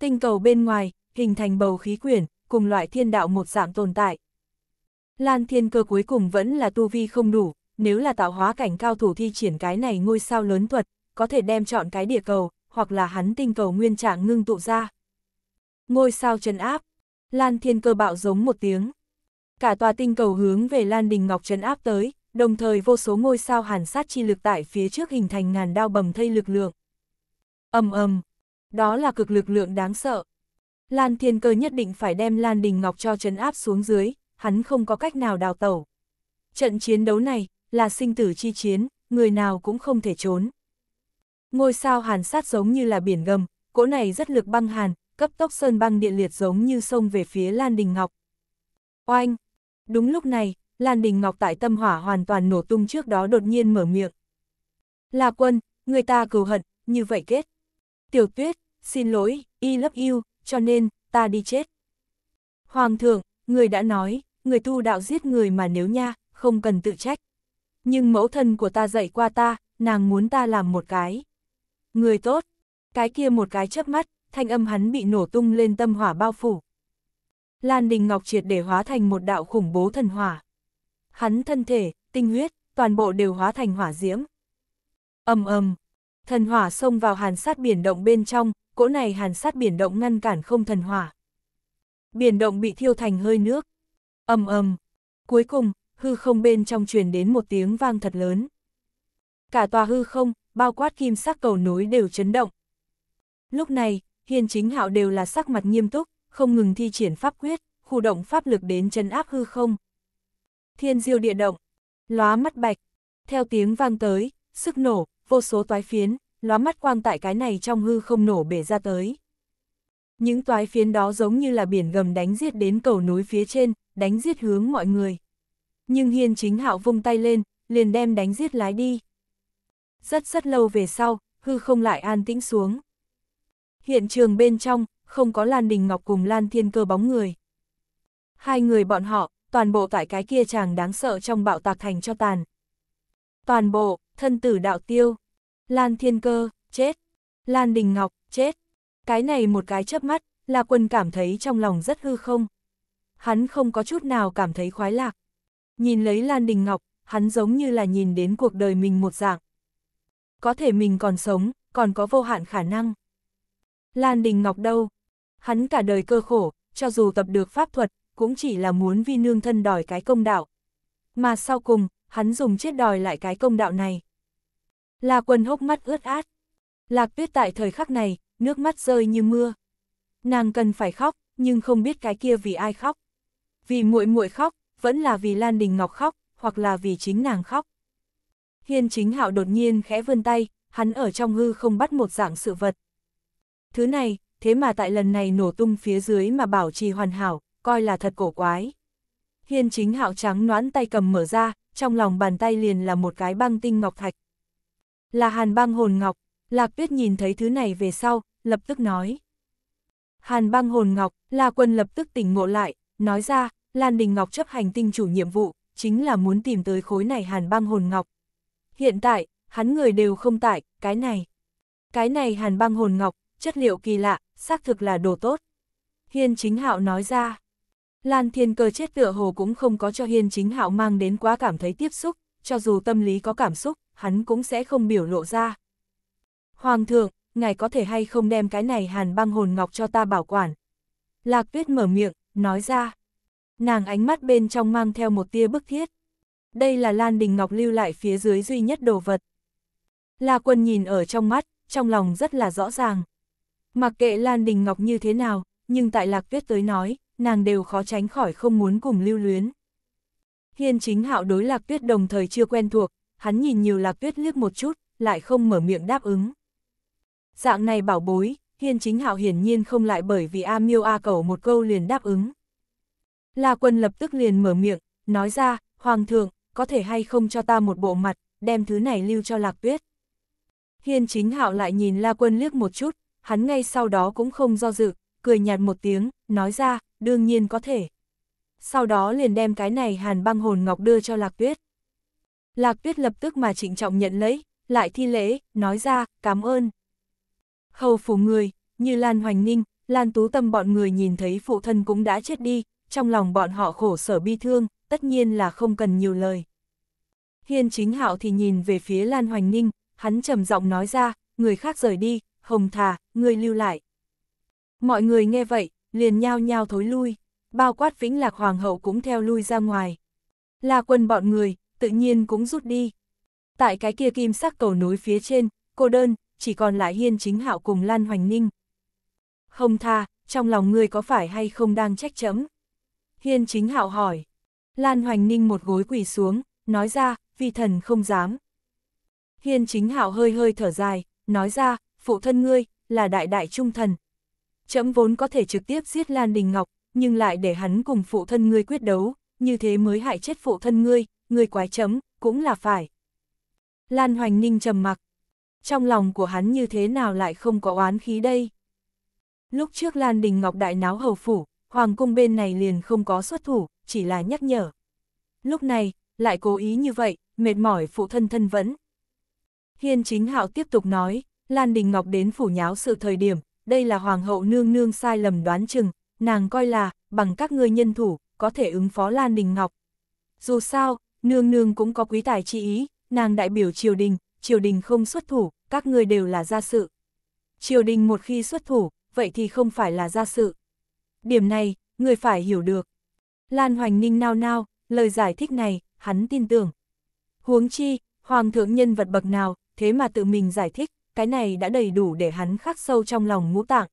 Tinh cầu bên ngoài, hình thành bầu khí quyển, cùng loại thiên đạo một dạng tồn tại. Lan thiên cơ cuối cùng vẫn là tu vi không đủ, nếu là tạo hóa cảnh cao thủ thi triển cái này ngôi sao lớn thuật, có thể đem chọn cái địa cầu, hoặc là hắn tinh cầu nguyên trạng ngưng tụ ra. Ngôi sao chân áp, Lan Thiên Cơ bạo giống một tiếng. Cả tòa tinh cầu hướng về Lan Đình Ngọc chân áp tới, đồng thời vô số ngôi sao hàn sát chi lực tại phía trước hình thành ngàn đao bầm thây lực lượng. Ầm ầm, đó là cực lực lượng đáng sợ. Lan Thiên Cơ nhất định phải đem Lan Đình Ngọc cho chân áp xuống dưới, hắn không có cách nào đào tẩu. Trận chiến đấu này, là sinh tử chi chiến, người nào cũng không thể trốn. Ngôi sao hàn sát giống như là biển gầm, cỗ này rất lực băng hàn, cấp tốc sơn băng điện liệt giống như sông về phía Lan Đình Ngọc. Oanh! Đúng lúc này, Lan Đình Ngọc tại tâm hỏa hoàn toàn nổ tung trước đó đột nhiên mở miệng. Là quân, người ta cừu hận, như vậy kết. Tiểu tuyết, xin lỗi, y lấp yêu, cho nên, ta đi chết. Hoàng thượng, người đã nói, người tu đạo giết người mà nếu nha, không cần tự trách nhưng mẫu thân của ta dạy qua ta, nàng muốn ta làm một cái. Người tốt, cái kia một cái chớp mắt, thanh âm hắn bị nổ tung lên tâm hỏa bao phủ. Lan Đình Ngọc triệt để hóa thành một đạo khủng bố thần hỏa. Hắn thân thể, tinh huyết, toàn bộ đều hóa thành hỏa diễm. ầm ầm, thần hỏa xông vào hàn sát biển động bên trong, cỗ này hàn sát biển động ngăn cản không thần hỏa. Biển động bị thiêu thành hơi nước. ầm ầm, cuối cùng, hư không bên trong truyền đến một tiếng vang thật lớn. Cả tòa hư không, bao quát kim sắc cầu núi đều chấn động. Lúc này, hiền chính hạo đều là sắc mặt nghiêm túc, không ngừng thi triển pháp quyết, khu động pháp lực đến chân áp hư không. Thiên diêu địa động, lóa mắt bạch, theo tiếng vang tới, sức nổ, vô số toái phiến, lóa mắt quang tại cái này trong hư không nổ bể ra tới. Những toái phiến đó giống như là biển gầm đánh giết đến cầu núi phía trên, đánh giết hướng mọi người. Nhưng hiên chính hạo vung tay lên, liền đem đánh giết lái đi. Rất rất lâu về sau, hư không lại an tĩnh xuống. Hiện trường bên trong, không có Lan Đình Ngọc cùng Lan Thiên Cơ bóng người. Hai người bọn họ, toàn bộ tại cái kia chàng đáng sợ trong bạo tạc thành cho tàn. Toàn bộ, thân tử đạo tiêu. Lan Thiên Cơ, chết. Lan Đình Ngọc, chết. Cái này một cái chớp mắt, là Quân cảm thấy trong lòng rất hư không. Hắn không có chút nào cảm thấy khoái lạc. Nhìn lấy Lan Đình Ngọc, hắn giống như là nhìn đến cuộc đời mình một dạng. Có thể mình còn sống, còn có vô hạn khả năng. Lan Đình Ngọc đâu? Hắn cả đời cơ khổ, cho dù tập được pháp thuật, cũng chỉ là muốn vi nương thân đòi cái công đạo. Mà sau cùng, hắn dùng chết đòi lại cái công đạo này. là quần hốc mắt ướt át. Lạc tuyết tại thời khắc này, nước mắt rơi như mưa. Nàng cần phải khóc, nhưng không biết cái kia vì ai khóc. Vì muội muội khóc, vẫn là vì Lan Đình Ngọc khóc, hoặc là vì chính nàng khóc. Hiên chính hạo đột nhiên khẽ vươn tay, hắn ở trong hư không bắt một dạng sự vật. Thứ này, thế mà tại lần này nổ tung phía dưới mà bảo trì hoàn hảo, coi là thật cổ quái. Hiên chính hạo trắng noãn tay cầm mở ra, trong lòng bàn tay liền là một cái băng tinh ngọc thạch. Là hàn băng hồn ngọc, Lạc Tuyết nhìn thấy thứ này về sau, lập tức nói. Hàn băng hồn ngọc, là quân lập tức tỉnh ngộ lại, nói ra, Lan Đình Ngọc chấp hành tinh chủ nhiệm vụ, chính là muốn tìm tới khối này hàn băng hồn ngọc. Hiện tại, hắn người đều không tại, cái này. Cái này hàn băng hồn ngọc, chất liệu kỳ lạ, xác thực là đồ tốt. Hiên chính hạo nói ra. Lan thiên cơ chết tựa hồ cũng không có cho hiên chính hạo mang đến quá cảm thấy tiếp xúc, cho dù tâm lý có cảm xúc, hắn cũng sẽ không biểu lộ ra. Hoàng thượng, ngài có thể hay không đem cái này hàn băng hồn ngọc cho ta bảo quản. Lạc tuyết mở miệng, nói ra nàng ánh mắt bên trong mang theo một tia bức thiết. Đây là Lan Đình Ngọc lưu lại phía dưới duy nhất đồ vật. La quân nhìn ở trong mắt, trong lòng rất là rõ ràng. Mặc kệ Lan Đình Ngọc như thế nào, nhưng tại lạc tuyết tới nói, nàng đều khó tránh khỏi không muốn cùng lưu luyến. Hiên chính hạo đối lạc tuyết đồng thời chưa quen thuộc, hắn nhìn nhiều lạc tuyết liếc một chút, lại không mở miệng đáp ứng. Dạng này bảo bối, hiên chính hạo hiển nhiên không lại bởi vì A miêu A cầu một câu liền đáp ứng. La Quân lập tức liền mở miệng, nói ra, Hoàng thượng, có thể hay không cho ta một bộ mặt, đem thứ này lưu cho Lạc Tuyết. Hiên chính hạo lại nhìn La Quân liếc một chút, hắn ngay sau đó cũng không do dự, cười nhạt một tiếng, nói ra, đương nhiên có thể. Sau đó liền đem cái này hàn băng hồn ngọc đưa cho Lạc Tuyết. Lạc Tuyết lập tức mà trịnh trọng nhận lấy, lại thi lễ, nói ra, cảm ơn. Hầu phủ người, như Lan Hoành Ninh, Lan Tú Tâm bọn người nhìn thấy phụ thân cũng đã chết đi, trong lòng bọn họ khổ sở bi thương, tất nhiên là không cần nhiều lời. Hiên chính hạo thì nhìn về phía Lan Hoành Ninh, hắn trầm giọng nói ra, người khác rời đi, hồng thà, người lưu lại. Mọi người nghe vậy, liền nhao nhao thối lui, bao quát vĩnh lạc hoàng hậu cũng theo lui ra ngoài. Là quân bọn người, tự nhiên cũng rút đi. Tại cái kia kim sắc cầu nối phía trên, cô đơn, chỉ còn lại hiên chính hạo cùng Lan Hoành Ninh. Hồng thà, trong lòng người có phải hay không đang trách chấm? Hiên chính hạo hỏi. Lan Hoành Ninh một gối quỳ xuống, nói ra, vi thần không dám. Hiên chính hạo hơi hơi thở dài, nói ra, phụ thân ngươi, là đại đại trung thần. Chấm vốn có thể trực tiếp giết Lan Đình Ngọc, nhưng lại để hắn cùng phụ thân ngươi quyết đấu, như thế mới hại chết phụ thân ngươi, ngươi quái chấm, cũng là phải. Lan Hoành Ninh trầm mặc. Trong lòng của hắn như thế nào lại không có oán khí đây? Lúc trước Lan Đình Ngọc đại náo hầu phủ, Hoàng cung bên này liền không có xuất thủ, chỉ là nhắc nhở. Lúc này, lại cố ý như vậy, mệt mỏi phụ thân thân vẫn. Hiên chính hạo tiếp tục nói, Lan Đình Ngọc đến phủ nháo sự thời điểm, đây là hoàng hậu nương nương sai lầm đoán chừng, nàng coi là, bằng các ngươi nhân thủ, có thể ứng phó Lan Đình Ngọc. Dù sao, nương nương cũng có quý tài chi ý, nàng đại biểu triều đình, triều đình không xuất thủ, các ngươi đều là gia sự. Triều đình một khi xuất thủ, vậy thì không phải là gia sự điểm này, người phải hiểu được. Lan Hoành Ninh nao nao, lời giải thích này, hắn tin tưởng. Huống chi, Hoàng thượng nhân vật bậc nào, thế mà tự mình giải thích, cái này đã đầy đủ để hắn khắc sâu trong lòng ngũ tạng.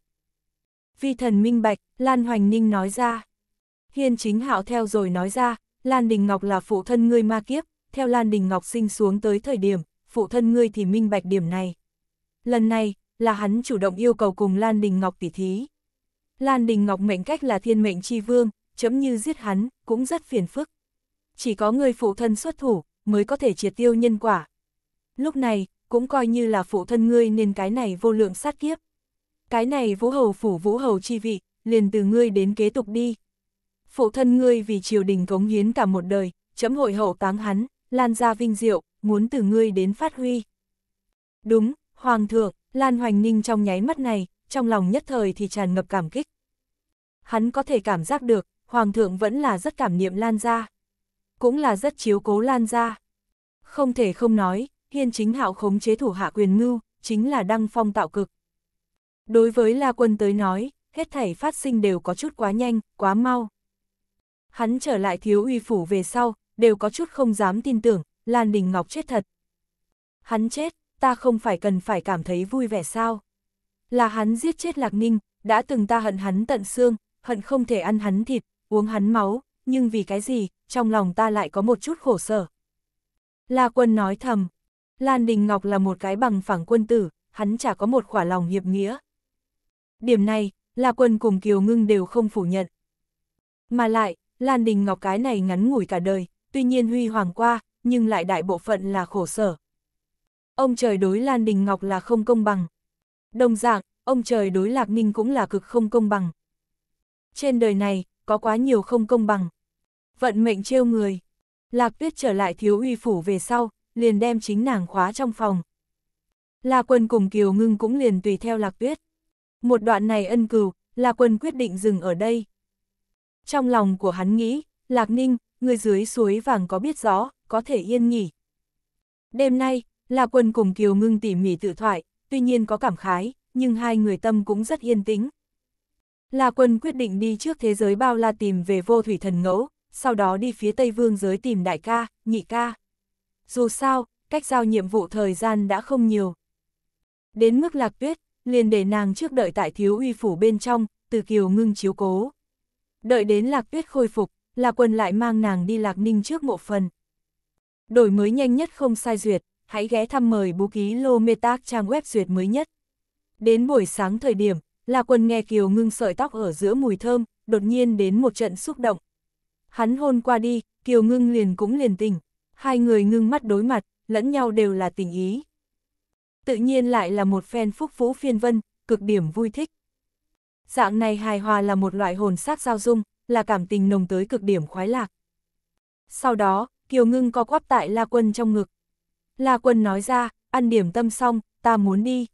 Vi thần minh bạch, Lan Hoành Ninh nói ra. Hiên chính hạo theo rồi nói ra, Lan Đình Ngọc là phụ thân ngươi ma kiếp, theo Lan Đình Ngọc sinh xuống tới thời điểm, phụ thân ngươi thì minh bạch điểm này. Lần này, là hắn chủ động yêu cầu cùng Lan Đình Ngọc tỉ thí. Lan Đình Ngọc mệnh cách là thiên mệnh chi vương, chấm như giết hắn, cũng rất phiền phức. Chỉ có người phụ thân xuất thủ, mới có thể triệt tiêu nhân quả. Lúc này, cũng coi như là phụ thân ngươi nên cái này vô lượng sát kiếp. Cái này vũ hầu phủ vũ hầu chi vị, liền từ ngươi đến kế tục đi. Phụ thân ngươi vì triều đình cống hiến cả một đời, chấm hội hậu táng hắn, lan ra vinh diệu, muốn từ ngươi đến phát huy. Đúng, Hoàng thượng, Lan Hoành Ninh trong nháy mắt này, trong lòng nhất thời thì tràn ngập cảm kích. Hắn có thể cảm giác được, Hoàng thượng vẫn là rất cảm niệm Lan Gia. Cũng là rất chiếu cố Lan Gia. Không thể không nói, hiên chính hạo khống chế thủ hạ quyền ngưu, chính là đăng phong tạo cực. Đối với La Quân tới nói, hết thảy phát sinh đều có chút quá nhanh, quá mau. Hắn trở lại thiếu uy phủ về sau, đều có chút không dám tin tưởng, Lan Đình Ngọc chết thật. Hắn chết, ta không phải cần phải cảm thấy vui vẻ sao? Là hắn giết chết Lạc Ninh, đã từng ta hận hắn tận xương, hận không thể ăn hắn thịt, uống hắn máu, nhưng vì cái gì, trong lòng ta lại có một chút khổ sở. La quân nói thầm, Lan Đình Ngọc là một cái bằng phẳng quân tử, hắn chả có một khỏa lòng hiệp nghĩa. Điểm này, La quân cùng Kiều Ngưng đều không phủ nhận. Mà lại, Lan Đình Ngọc cái này ngắn ngủi cả đời, tuy nhiên huy hoàng qua, nhưng lại đại bộ phận là khổ sở. Ông trời đối Lan Đình Ngọc là không công bằng. Đồng dạng, ông trời đối Lạc Ninh cũng là cực không công bằng. Trên đời này, có quá nhiều không công bằng. Vận mệnh trêu người. Lạc Tuyết trở lại thiếu uy phủ về sau, liền đem chính nàng khóa trong phòng. La Quân cùng Kiều Ngưng cũng liền tùy theo Lạc Tuyết. Một đoạn này ân cừu, La Quân quyết định dừng ở đây. Trong lòng của hắn nghĩ, Lạc Ninh, người dưới suối vàng có biết gió có thể yên nghỉ. Đêm nay, La Quân cùng Kiều Ngưng tỉ mỉ tự thoại, tuy nhiên có cảm khái, nhưng hai người tâm cũng rất yên tĩnh. La quân quyết định đi trước thế giới bao la tìm về vô thủy thần ngẫu, sau đó đi phía Tây Vương giới tìm đại ca, nhị ca. Dù sao, cách giao nhiệm vụ thời gian đã không nhiều. Đến mức lạc tuyết, liền để nàng trước đợi tại thiếu uy phủ bên trong, từ kiều ngưng chiếu cố. Đợi đến lạc tuyết khôi phục, La quân lại mang nàng đi lạc ninh trước mộ phần. Đổi mới nhanh nhất không sai duyệt, hãy ghé thăm mời bú ký Lô Metac trang web duyệt mới nhất. Đến buổi sáng thời điểm, là quần nghe Kiều ngưng sợi tóc ở giữa mùi thơm, đột nhiên đến một trận xúc động. Hắn hôn qua đi, Kiều ngưng liền cũng liền tình, hai người ngưng mắt đối mặt, lẫn nhau đều là tình ý. Tự nhiên lại là một phen phúc phú phiên vân, cực điểm vui thích. Dạng này hài hòa là một loại hồn sắc giao dung, là cảm tình nồng tới cực điểm khoái lạc. Sau đó, Kiều Ngưng co quắp tại La Quân trong ngực, La Quân nói ra, ăn điểm tâm xong, ta muốn đi.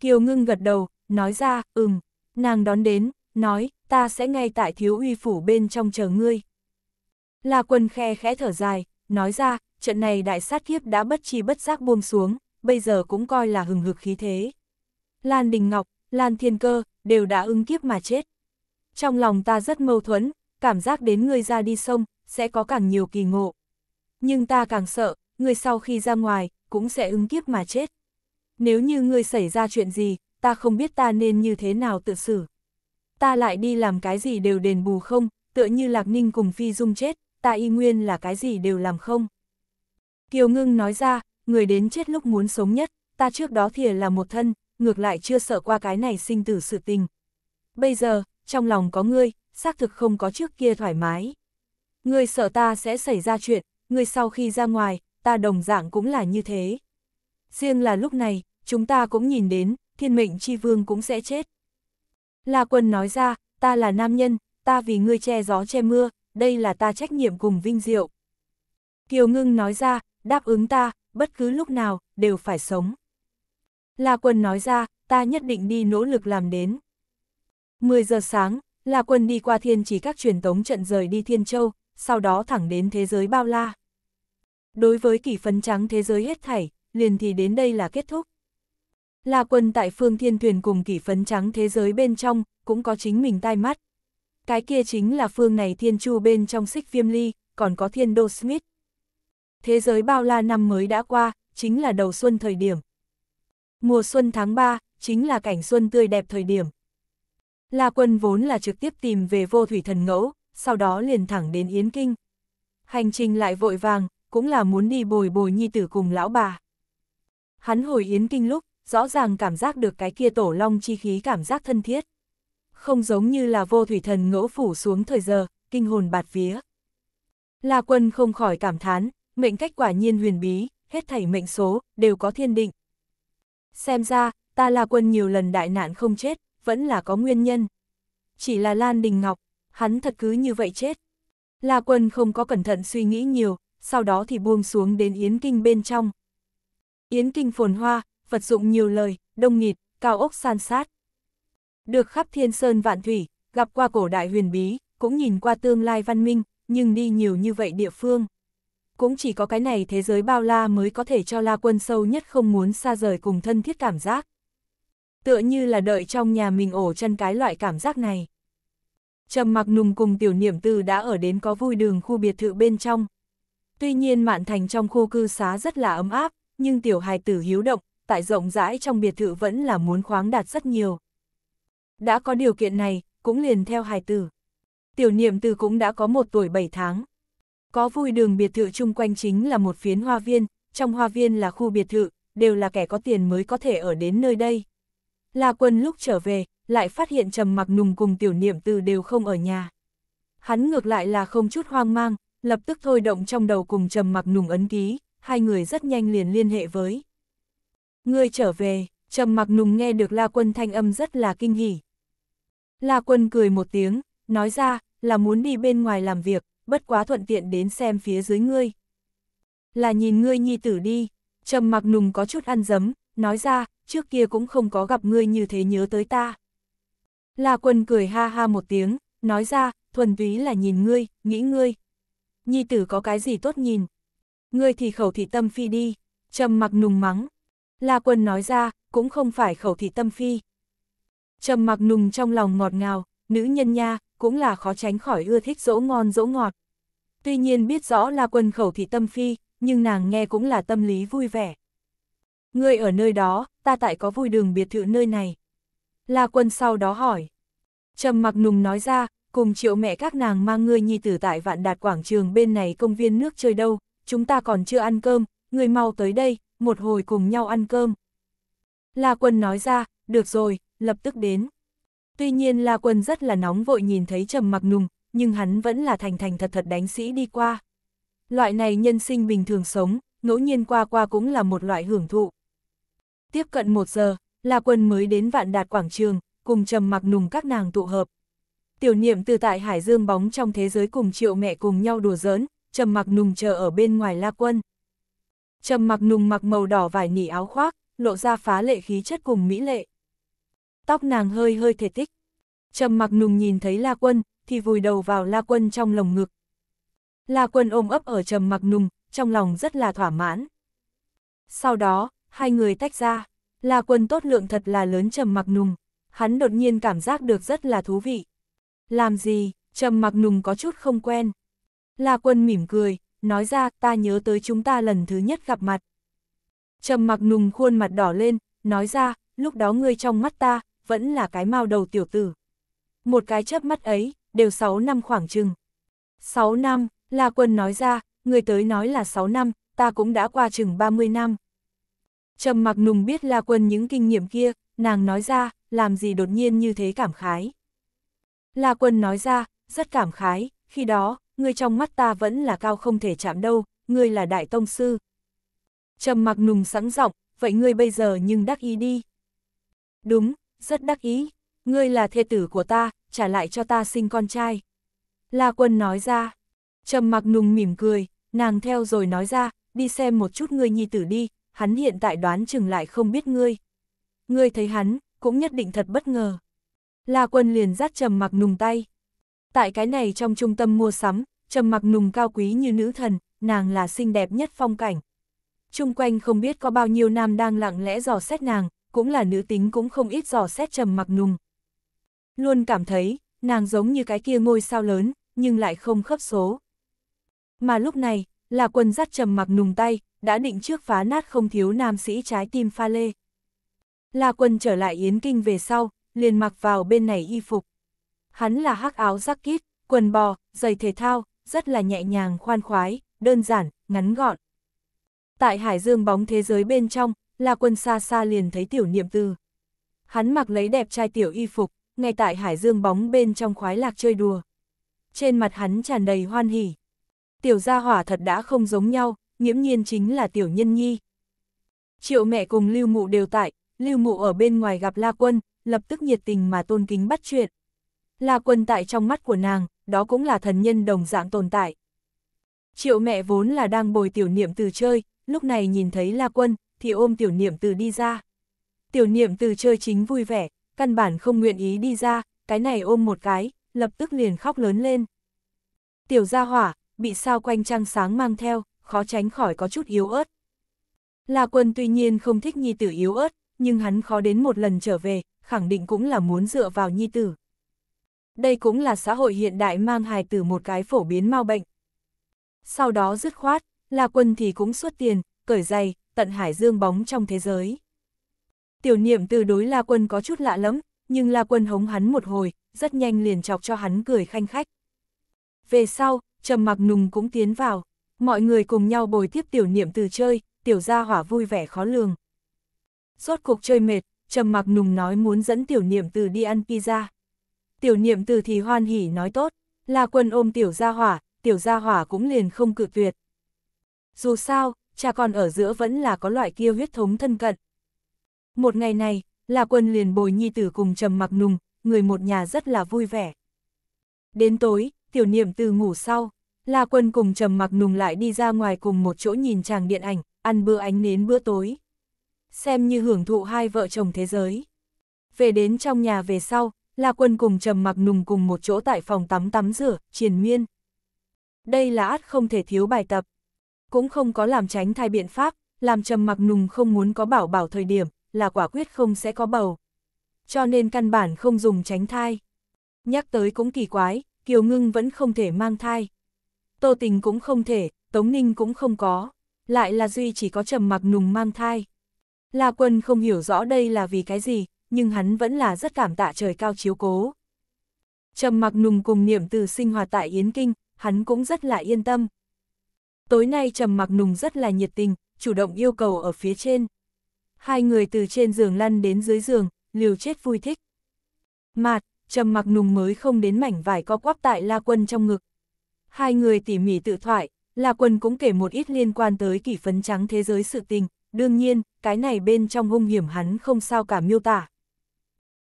Kiều Ngưng gật đầu, nói ra, ừm, nàng đón đến, nói, ta sẽ ngay tại thiếu uy phủ bên trong chờ ngươi. La Quân khe khẽ thở dài, nói ra, trận này đại sát kiếp đã bất chi bất giác buông xuống, bây giờ cũng coi là hừng hực khí thế. Lan Đình Ngọc, Lan Thiên Cơ, đều đã ưng kiếp mà chết. Trong lòng ta rất mâu thuẫn, cảm giác đến ngươi ra đi sông, sẽ có càng nhiều kỳ ngộ. Nhưng ta càng sợ, ngươi sau khi ra ngoài, cũng sẽ ứng kiếp mà chết. Nếu như ngươi xảy ra chuyện gì, ta không biết ta nên như thế nào tự xử. Ta lại đi làm cái gì đều đền bù không, tựa như Lạc Ninh cùng Phi Dung chết, ta y nguyên là cái gì đều làm không. Kiều Ngưng nói ra, người đến chết lúc muốn sống nhất, ta trước đó thìa là một thân, ngược lại chưa sợ qua cái này sinh tử sự tình. Bây giờ, trong lòng có ngươi, xác thực không có trước kia thoải mái. Ngươi sợ ta sẽ xảy ra chuyện, ngươi sau khi ra ngoài, ta đồng dạng cũng là như thế. Riêng là lúc này, chúng ta cũng nhìn đến, thiên mệnh chi vương cũng sẽ chết. La quân nói ra, ta là nam nhân, ta vì ngươi che gió che mưa, đây là ta trách nhiệm cùng vinh diệu. Kiều ngưng nói ra, đáp ứng ta, bất cứ lúc nào, đều phải sống. La quân nói ra, ta nhất định đi nỗ lực làm đến. 10 giờ sáng, La quân đi qua thiên chỉ các truyền tống trận rời đi Thiên Châu, sau đó thẳng đến thế giới bao la. Đối với kỷ phấn trắng thế giới hết thảy, liền thì đến đây là kết thúc. La quân tại phương thiên thuyền cùng kỷ phấn trắng thế giới bên trong, cũng có chính mình tai mắt. Cái kia chính là phương này thiên chu bên trong xích viêm ly, còn có thiên đô Smith. Thế giới bao la năm mới đã qua, chính là đầu xuân thời điểm. Mùa xuân tháng 3, chính là cảnh xuân tươi đẹp thời điểm. La quân vốn là trực tiếp tìm về vô thủy thần ngẫu, sau đó liền thẳng đến Yến Kinh. Hành trình lại vội vàng, cũng là muốn đi bồi bồi nhi tử cùng lão bà. Hắn hồi yến kinh lúc, rõ ràng cảm giác được cái kia tổ long chi khí cảm giác thân thiết. Không giống như là vô thủy thần ngỗ phủ xuống thời giờ, kinh hồn bạt vía. La quân không khỏi cảm thán, mệnh cách quả nhiên huyền bí, hết thảy mệnh số, đều có thiên định. Xem ra, ta La quân nhiều lần đại nạn không chết, vẫn là có nguyên nhân. Chỉ là Lan Đình Ngọc, hắn thật cứ như vậy chết. La quân không có cẩn thận suy nghĩ nhiều, sau đó thì buông xuống đến Yến Kinh bên trong. Yến Kinh phồn hoa, vật dụng nhiều lời, đông nghịt, cao ốc san sát. Được khắp thiên sơn vạn thủy, gặp qua cổ đại huyền bí, cũng nhìn qua tương lai văn minh, nhưng đi nhiều như vậy địa phương. Cũng chỉ có cái này thế giới bao la mới có thể cho la quân sâu nhất không muốn xa rời cùng thân thiết cảm giác. Tựa như là đợi trong nhà mình ổ chân cái loại cảm giác này. Trầm mặc nùng cùng tiểu niệm từ đã ở đến có vui đường khu biệt thự bên trong, Tuy nhiên Mạn Thành trong khu cư xá rất là ấm áp, nhưng tiểu hài tử hiếu động, tại rộng rãi trong biệt thự vẫn là muốn khoáng đạt rất nhiều. Đã có điều kiện này, cũng liền theo hài tử. Tiểu niệm từ cũng đã có một tuổi 7 tháng. Có vui đường biệt thự chung quanh chính là một phiến hoa viên, trong hoa viên là khu biệt thự, đều là kẻ có tiền mới có thể ở đến nơi đây. La quân lúc trở về, lại phát hiện trầm mặc nùng cùng tiểu niệm từ đều không ở nhà. Hắn ngược lại là không chút hoang mang, lập tức thôi động trong đầu cùng trầm mặc nùng ấn ký, hai người rất nhanh liền liên hệ với. người trở về, trầm mặc nùng nghe được La Quân thanh âm rất là kinh hỉ. La Quân cười một tiếng, nói ra là muốn đi bên ngoài làm việc, bất quá thuận tiện đến xem phía dưới ngươi. Là nhìn ngươi nhi tử đi, trầm mặc nùng có chút ăn dấm, nói ra, trước kia cũng không có gặp ngươi như thế nhớ tới ta. La Quân cười ha ha một tiếng, nói ra, thuần túy là nhìn ngươi, nghĩ ngươi nhi tử có cái gì tốt nhìn. Ngươi thì khẩu thị tâm phi đi, trầm mặc nùng mắng. La quân nói ra, cũng không phải khẩu thị tâm phi. Trầm mặc nùng trong lòng ngọt ngào, nữ nhân nha, cũng là khó tránh khỏi ưa thích dỗ ngon dỗ ngọt. Tuy nhiên biết rõ La quân khẩu thị tâm phi, nhưng nàng nghe cũng là tâm lý vui vẻ. Ngươi ở nơi đó, ta tại có vui đường biệt thự nơi này. La quân sau đó hỏi. Trầm mặc nùng nói ra, cùng triệu mẹ các nàng mang ngươi nhi tử tại vạn đạt quảng trường bên này công viên nước chơi đâu, chúng ta còn chưa ăn cơm, người mau tới đây, một hồi cùng nhau ăn cơm. La Quân nói ra, được rồi, lập tức đến. Tuy nhiên La Quân rất là nóng vội nhìn thấy Trầm Mặc Nùng, nhưng hắn vẫn là thành thành thật thật đánh sĩ đi qua. Loại này nhân sinh bình thường sống, ngẫu nhiên qua qua cũng là một loại hưởng thụ. Tiếp cận một giờ, La Quân mới đến vạn đạt quảng trường, cùng Trầm Mặc Nùng các nàng tụ hợp, tiểu niệm từ tại Hải Dương bóng trong thế giới cùng triệu mẹ cùng nhau đùa giỡn, trầm mặc nùng chờ ở bên ngoài la quân. Trầm mặc nùng mặc màu đỏ vải nỉ áo khoác, lộ ra phá lệ khí chất cùng mỹ lệ. Tóc nàng hơi hơi thể tích. Trầm mặc nùng nhìn thấy la quân, thì vùi đầu vào la quân trong lồng ngực. La quân ôm ấp ở trầm mặc nùng, trong lòng rất là thỏa mãn. Sau đó, hai người tách ra. La quân tốt lượng thật là lớn trầm mặc nùng. Hắn đột nhiên cảm giác được rất là thú vị. Làm gì? Trầm mặc nùng có chút không quen. La quân mỉm cười, nói ra ta nhớ tới chúng ta lần thứ nhất gặp mặt. Trầm mặc nùng khuôn mặt đỏ lên, nói ra, lúc đó ngươi trong mắt ta, vẫn là cái mao đầu tiểu tử. Một cái chớp mắt ấy, đều 6 năm khoảng chừng. 6 năm, La Quân nói ra, người tới nói là 6 năm, ta cũng đã qua chừng 30 năm. Trầm mặc nùng biết La Quân những kinh nghiệm kia, nàng nói ra, làm gì đột nhiên như thế cảm khái. La Quân nói ra, rất cảm khái, khi đó, người trong mắt ta vẫn là cao không thể chạm đâu, ngươi là đại tông sư. Trầm mặc nùng sẵn giọng, vậy ngươi bây giờ nhưng đắc ý đi. Đúng, rất đắc ý, ngươi là thê tử của ta, trả lại cho ta sinh con trai. La Quân nói ra, Trầm mặc nùng mỉm cười, nàng theo rồi nói ra, đi xem một chút ngươi nhi tử đi, hắn hiện tại đoán chừng lại không biết ngươi. Ngươi thấy hắn, cũng nhất định thật bất ngờ. La Quân liền dắt Trầm Mặc Nùng tay. Tại cái này trong trung tâm mua sắm, Trầm Mặc Nùng cao quý như nữ thần, nàng là xinh đẹp nhất phong cảnh. Trung quanh không biết có bao nhiêu nam đang lặng lẽ dò xét nàng, cũng là nữ tính cũng không ít dò xét Trầm Mặc Nùng. Luôn cảm thấy, nàng giống như cái kia ngôi sao lớn, nhưng lại không khớp số. Mà lúc này, La quân dắt Trầm Mặc Nùng tay, đã định trước phá nát không thiếu nam sĩ trái tim pha lê. La quân trở lại Yến Kinh về sau, liền mặc vào bên này y phục. Hắn là hắc áo jacket, quần bò, giày thể thao, rất là nhẹ nhàng khoan khoái, đơn giản, ngắn gọn. Tại hải dương bóng thế giới bên trong, là quân xa xa liền thấy tiểu niệm tư. Hắn mặc lấy đẹp trai tiểu y phục, ngay tại hải dương bóng bên trong khoái lạc chơi đùa. Trên mặt hắn tràn đầy hoan hỉ. Tiểu gia hỏa thật đã không giống nhau, nghiễm nhiên chính là tiểu nhân nhi. Triệu mẹ cùng lưu mụ đều tại, lưu mụ ở bên ngoài gặp la quân, lập tức nhiệt tình mà tôn kính bắt chuyện. La Quân tại trong mắt của nàng, đó cũng là thần nhân đồng dạng tồn tại. Triệu mẹ vốn là đang bồi tiểu niệm từ chơi, lúc này nhìn thấy La Quân, thì ôm tiểu niệm từ đi ra. Tiểu niệm từ chơi chính vui vẻ, căn bản không nguyện ý đi ra, cái này ôm một cái, lập tức liền khóc lớn lên. Tiểu gia hỏa, bị sao quanh trăng sáng mang theo, khó tránh khỏi có chút yếu ớt. La Quân tuy nhiên không thích nhi tử yếu ớt, nhưng hắn khó đến một lần trở về, khẳng định cũng là muốn dựa vào nhi tử. Đây cũng là xã hội hiện đại mang hài tử một cái phổ biến mau bệnh. Sau đó dứt khoát, là quân thì cũng xuất tiền, cởi giày, tận hải dương bóng trong thế giới. Tiểu niệm từ đối La Quân có chút lạ lắm, nhưng La Quân hống hắn một hồi, rất nhanh liền chọc cho hắn cười khanh khách. Về sau, Trầm Mặc Nùng cũng tiến vào, mọi người cùng nhau bồi tiếp tiểu niệm từ chơi, tiểu gia hỏa vui vẻ khó lường. Rốt cuộc chơi mệt, trầm mặc nùng nói muốn dẫn tiểu niệm từ đi ăn pizza. Tiểu niệm từ thì hoan hỉ nói tốt, là quân ôm tiểu gia hỏa, tiểu gia hỏa cũng liền không cự tuyệt. Dù sao, cha con ở giữa vẫn là có loại kia huyết thống thân cận. Một ngày này, là quân liền bồi nhi tử cùng trầm mặc nùng, người một nhà rất là vui vẻ. Đến tối, tiểu niệm từ ngủ sau, là quân cùng trầm mặc nùng lại đi ra ngoài cùng một chỗ nhìn chàng điện ảnh, ăn bữa ánh nến bữa tối xem như hưởng thụ hai vợ chồng thế giới. Về đến trong nhà về sau, La Quân cùng Trầm Mặc Nùng cùng một chỗ tại phòng tắm tắm rửa, triền miên. Đây là át không thể thiếu bài tập. Cũng không có làm tránh thai biện pháp, làm Trầm Mặc Nùng không muốn có bảo bảo thời điểm, là quả quyết không sẽ có bầu. Cho nên căn bản không dùng tránh thai. Nhắc tới cũng kỳ quái, Kiều Ngưng vẫn không thể mang thai. Tô Tình cũng không thể, Tống Ninh cũng không có. Lại là Duy chỉ có Trầm Mặc Nùng mang thai. La Quân không hiểu rõ đây là vì cái gì, nhưng hắn vẫn là rất cảm tạ trời cao chiếu cố. Trầm mặc nùng cùng niệm từ sinh hoạt tại Yến Kinh, hắn cũng rất là yên tâm. Tối nay Trầm mặc nùng rất là nhiệt tình, chủ động yêu cầu ở phía trên. Hai người từ trên giường lăn đến dưới giường, liều chết vui thích. Mạt, Trầm mặc nùng mới không đến mảnh vải co quắp tại La Quân trong ngực. Hai người tỉ mỉ tự thoại, La Quân cũng kể một ít liên quan tới kỷ phấn trắng thế giới sự tình, đương nhiên, cái này bên trong hung hiểm hắn không sao cả miêu tả.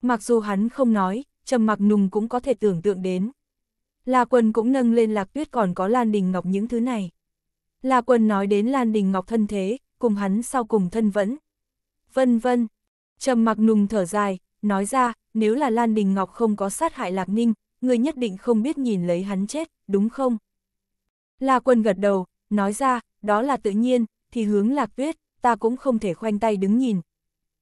Mặc dù hắn không nói, trầm mặc nùng cũng có thể tưởng tượng đến. là quần cũng nâng lên Lạc Tuyết còn có Lan Đình Ngọc những thứ này. là quần nói đến Lan Đình Ngọc thân thế, cùng hắn sau cùng thân vẫn. Vân vân, trầm mặc nùng thở dài, nói ra, nếu là Lan Đình Ngọc không có sát hại Lạc Ninh, người nhất định không biết nhìn lấy hắn chết, đúng không? là quần gật đầu, nói ra, đó là tự nhiên, thì hướng Lạc Tuyết ta cũng không thể khoanh tay đứng nhìn.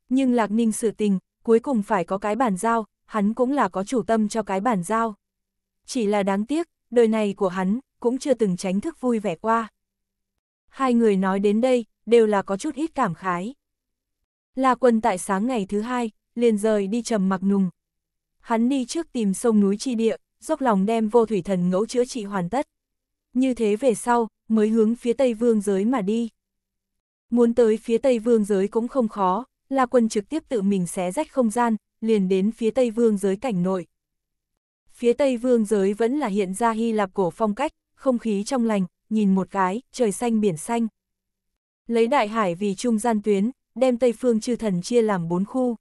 Nhưng Lạc Ninh sự tình, cuối cùng phải có cái bản giao, hắn cũng là có chủ tâm cho cái bản giao. Chỉ là đáng tiếc, đời này của hắn cũng chưa từng tránh thức vui vẻ qua. Hai người nói đến đây, đều là có chút ít cảm khái. La quân tại sáng ngày thứ hai, liền rời đi trầm mặc nùng. Hắn đi trước tìm sông núi chi địa, dốc lòng đem vô thủy thần ngẫu chữa trị hoàn tất. Như thế về sau, mới hướng phía Tây Vương giới mà đi. Muốn tới phía Tây Vương giới cũng không khó, La Quân trực tiếp tự mình xé rách không gian, liền đến phía Tây Vương giới cảnh nội. Phía Tây Vương giới vẫn là hiện ra Hy Lạp cổ phong cách, không khí trong lành, nhìn một cái, trời xanh biển xanh. Lấy đại hải vì trung gian tuyến, đem Tây Phương chư thần chia làm bốn khu.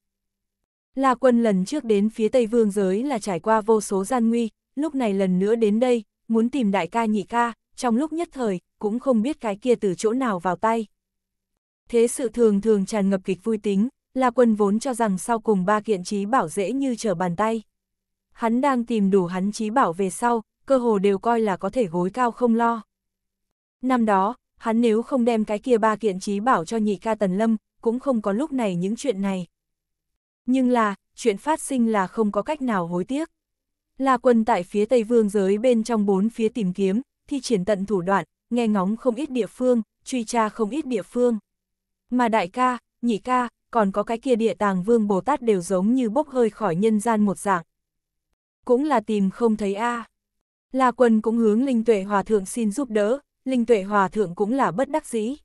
La Quân lần trước đến phía Tây Vương giới là trải qua vô số gian nguy, lúc này lần nữa đến đây, muốn tìm đại ca nhị ca, trong lúc nhất thời, cũng không biết cái kia từ chỗ nào vào tay thế sự thường thường tràn ngập kịch vui tính, La Quân vốn cho rằng sau cùng ba kiện trí bảo dễ như trở bàn tay. Hắn đang tìm đủ hắn trí bảo về sau, cơ hồ đều coi là có thể gối cao không lo. Năm đó, hắn nếu không đem cái kia ba kiện trí bảo cho nhị ca Tần Lâm, cũng không có lúc này những chuyện này. Nhưng là, chuyện phát sinh là không có cách nào hối tiếc. La Quân tại phía Tây Vương giới bên trong bốn phía tìm kiếm, thi triển tận thủ đoạn, nghe ngóng không ít địa phương, truy tra không ít địa phương. Mà đại ca, nhị ca, còn có cái kia địa tàng vương Bồ Tát đều giống như bốc hơi khỏi nhân gian một dạng. Cũng là tìm không thấy a à. La quân cũng hướng Linh Tuệ Hòa Thượng xin giúp đỡ, Linh Tuệ Hòa Thượng cũng là bất đắc dĩ.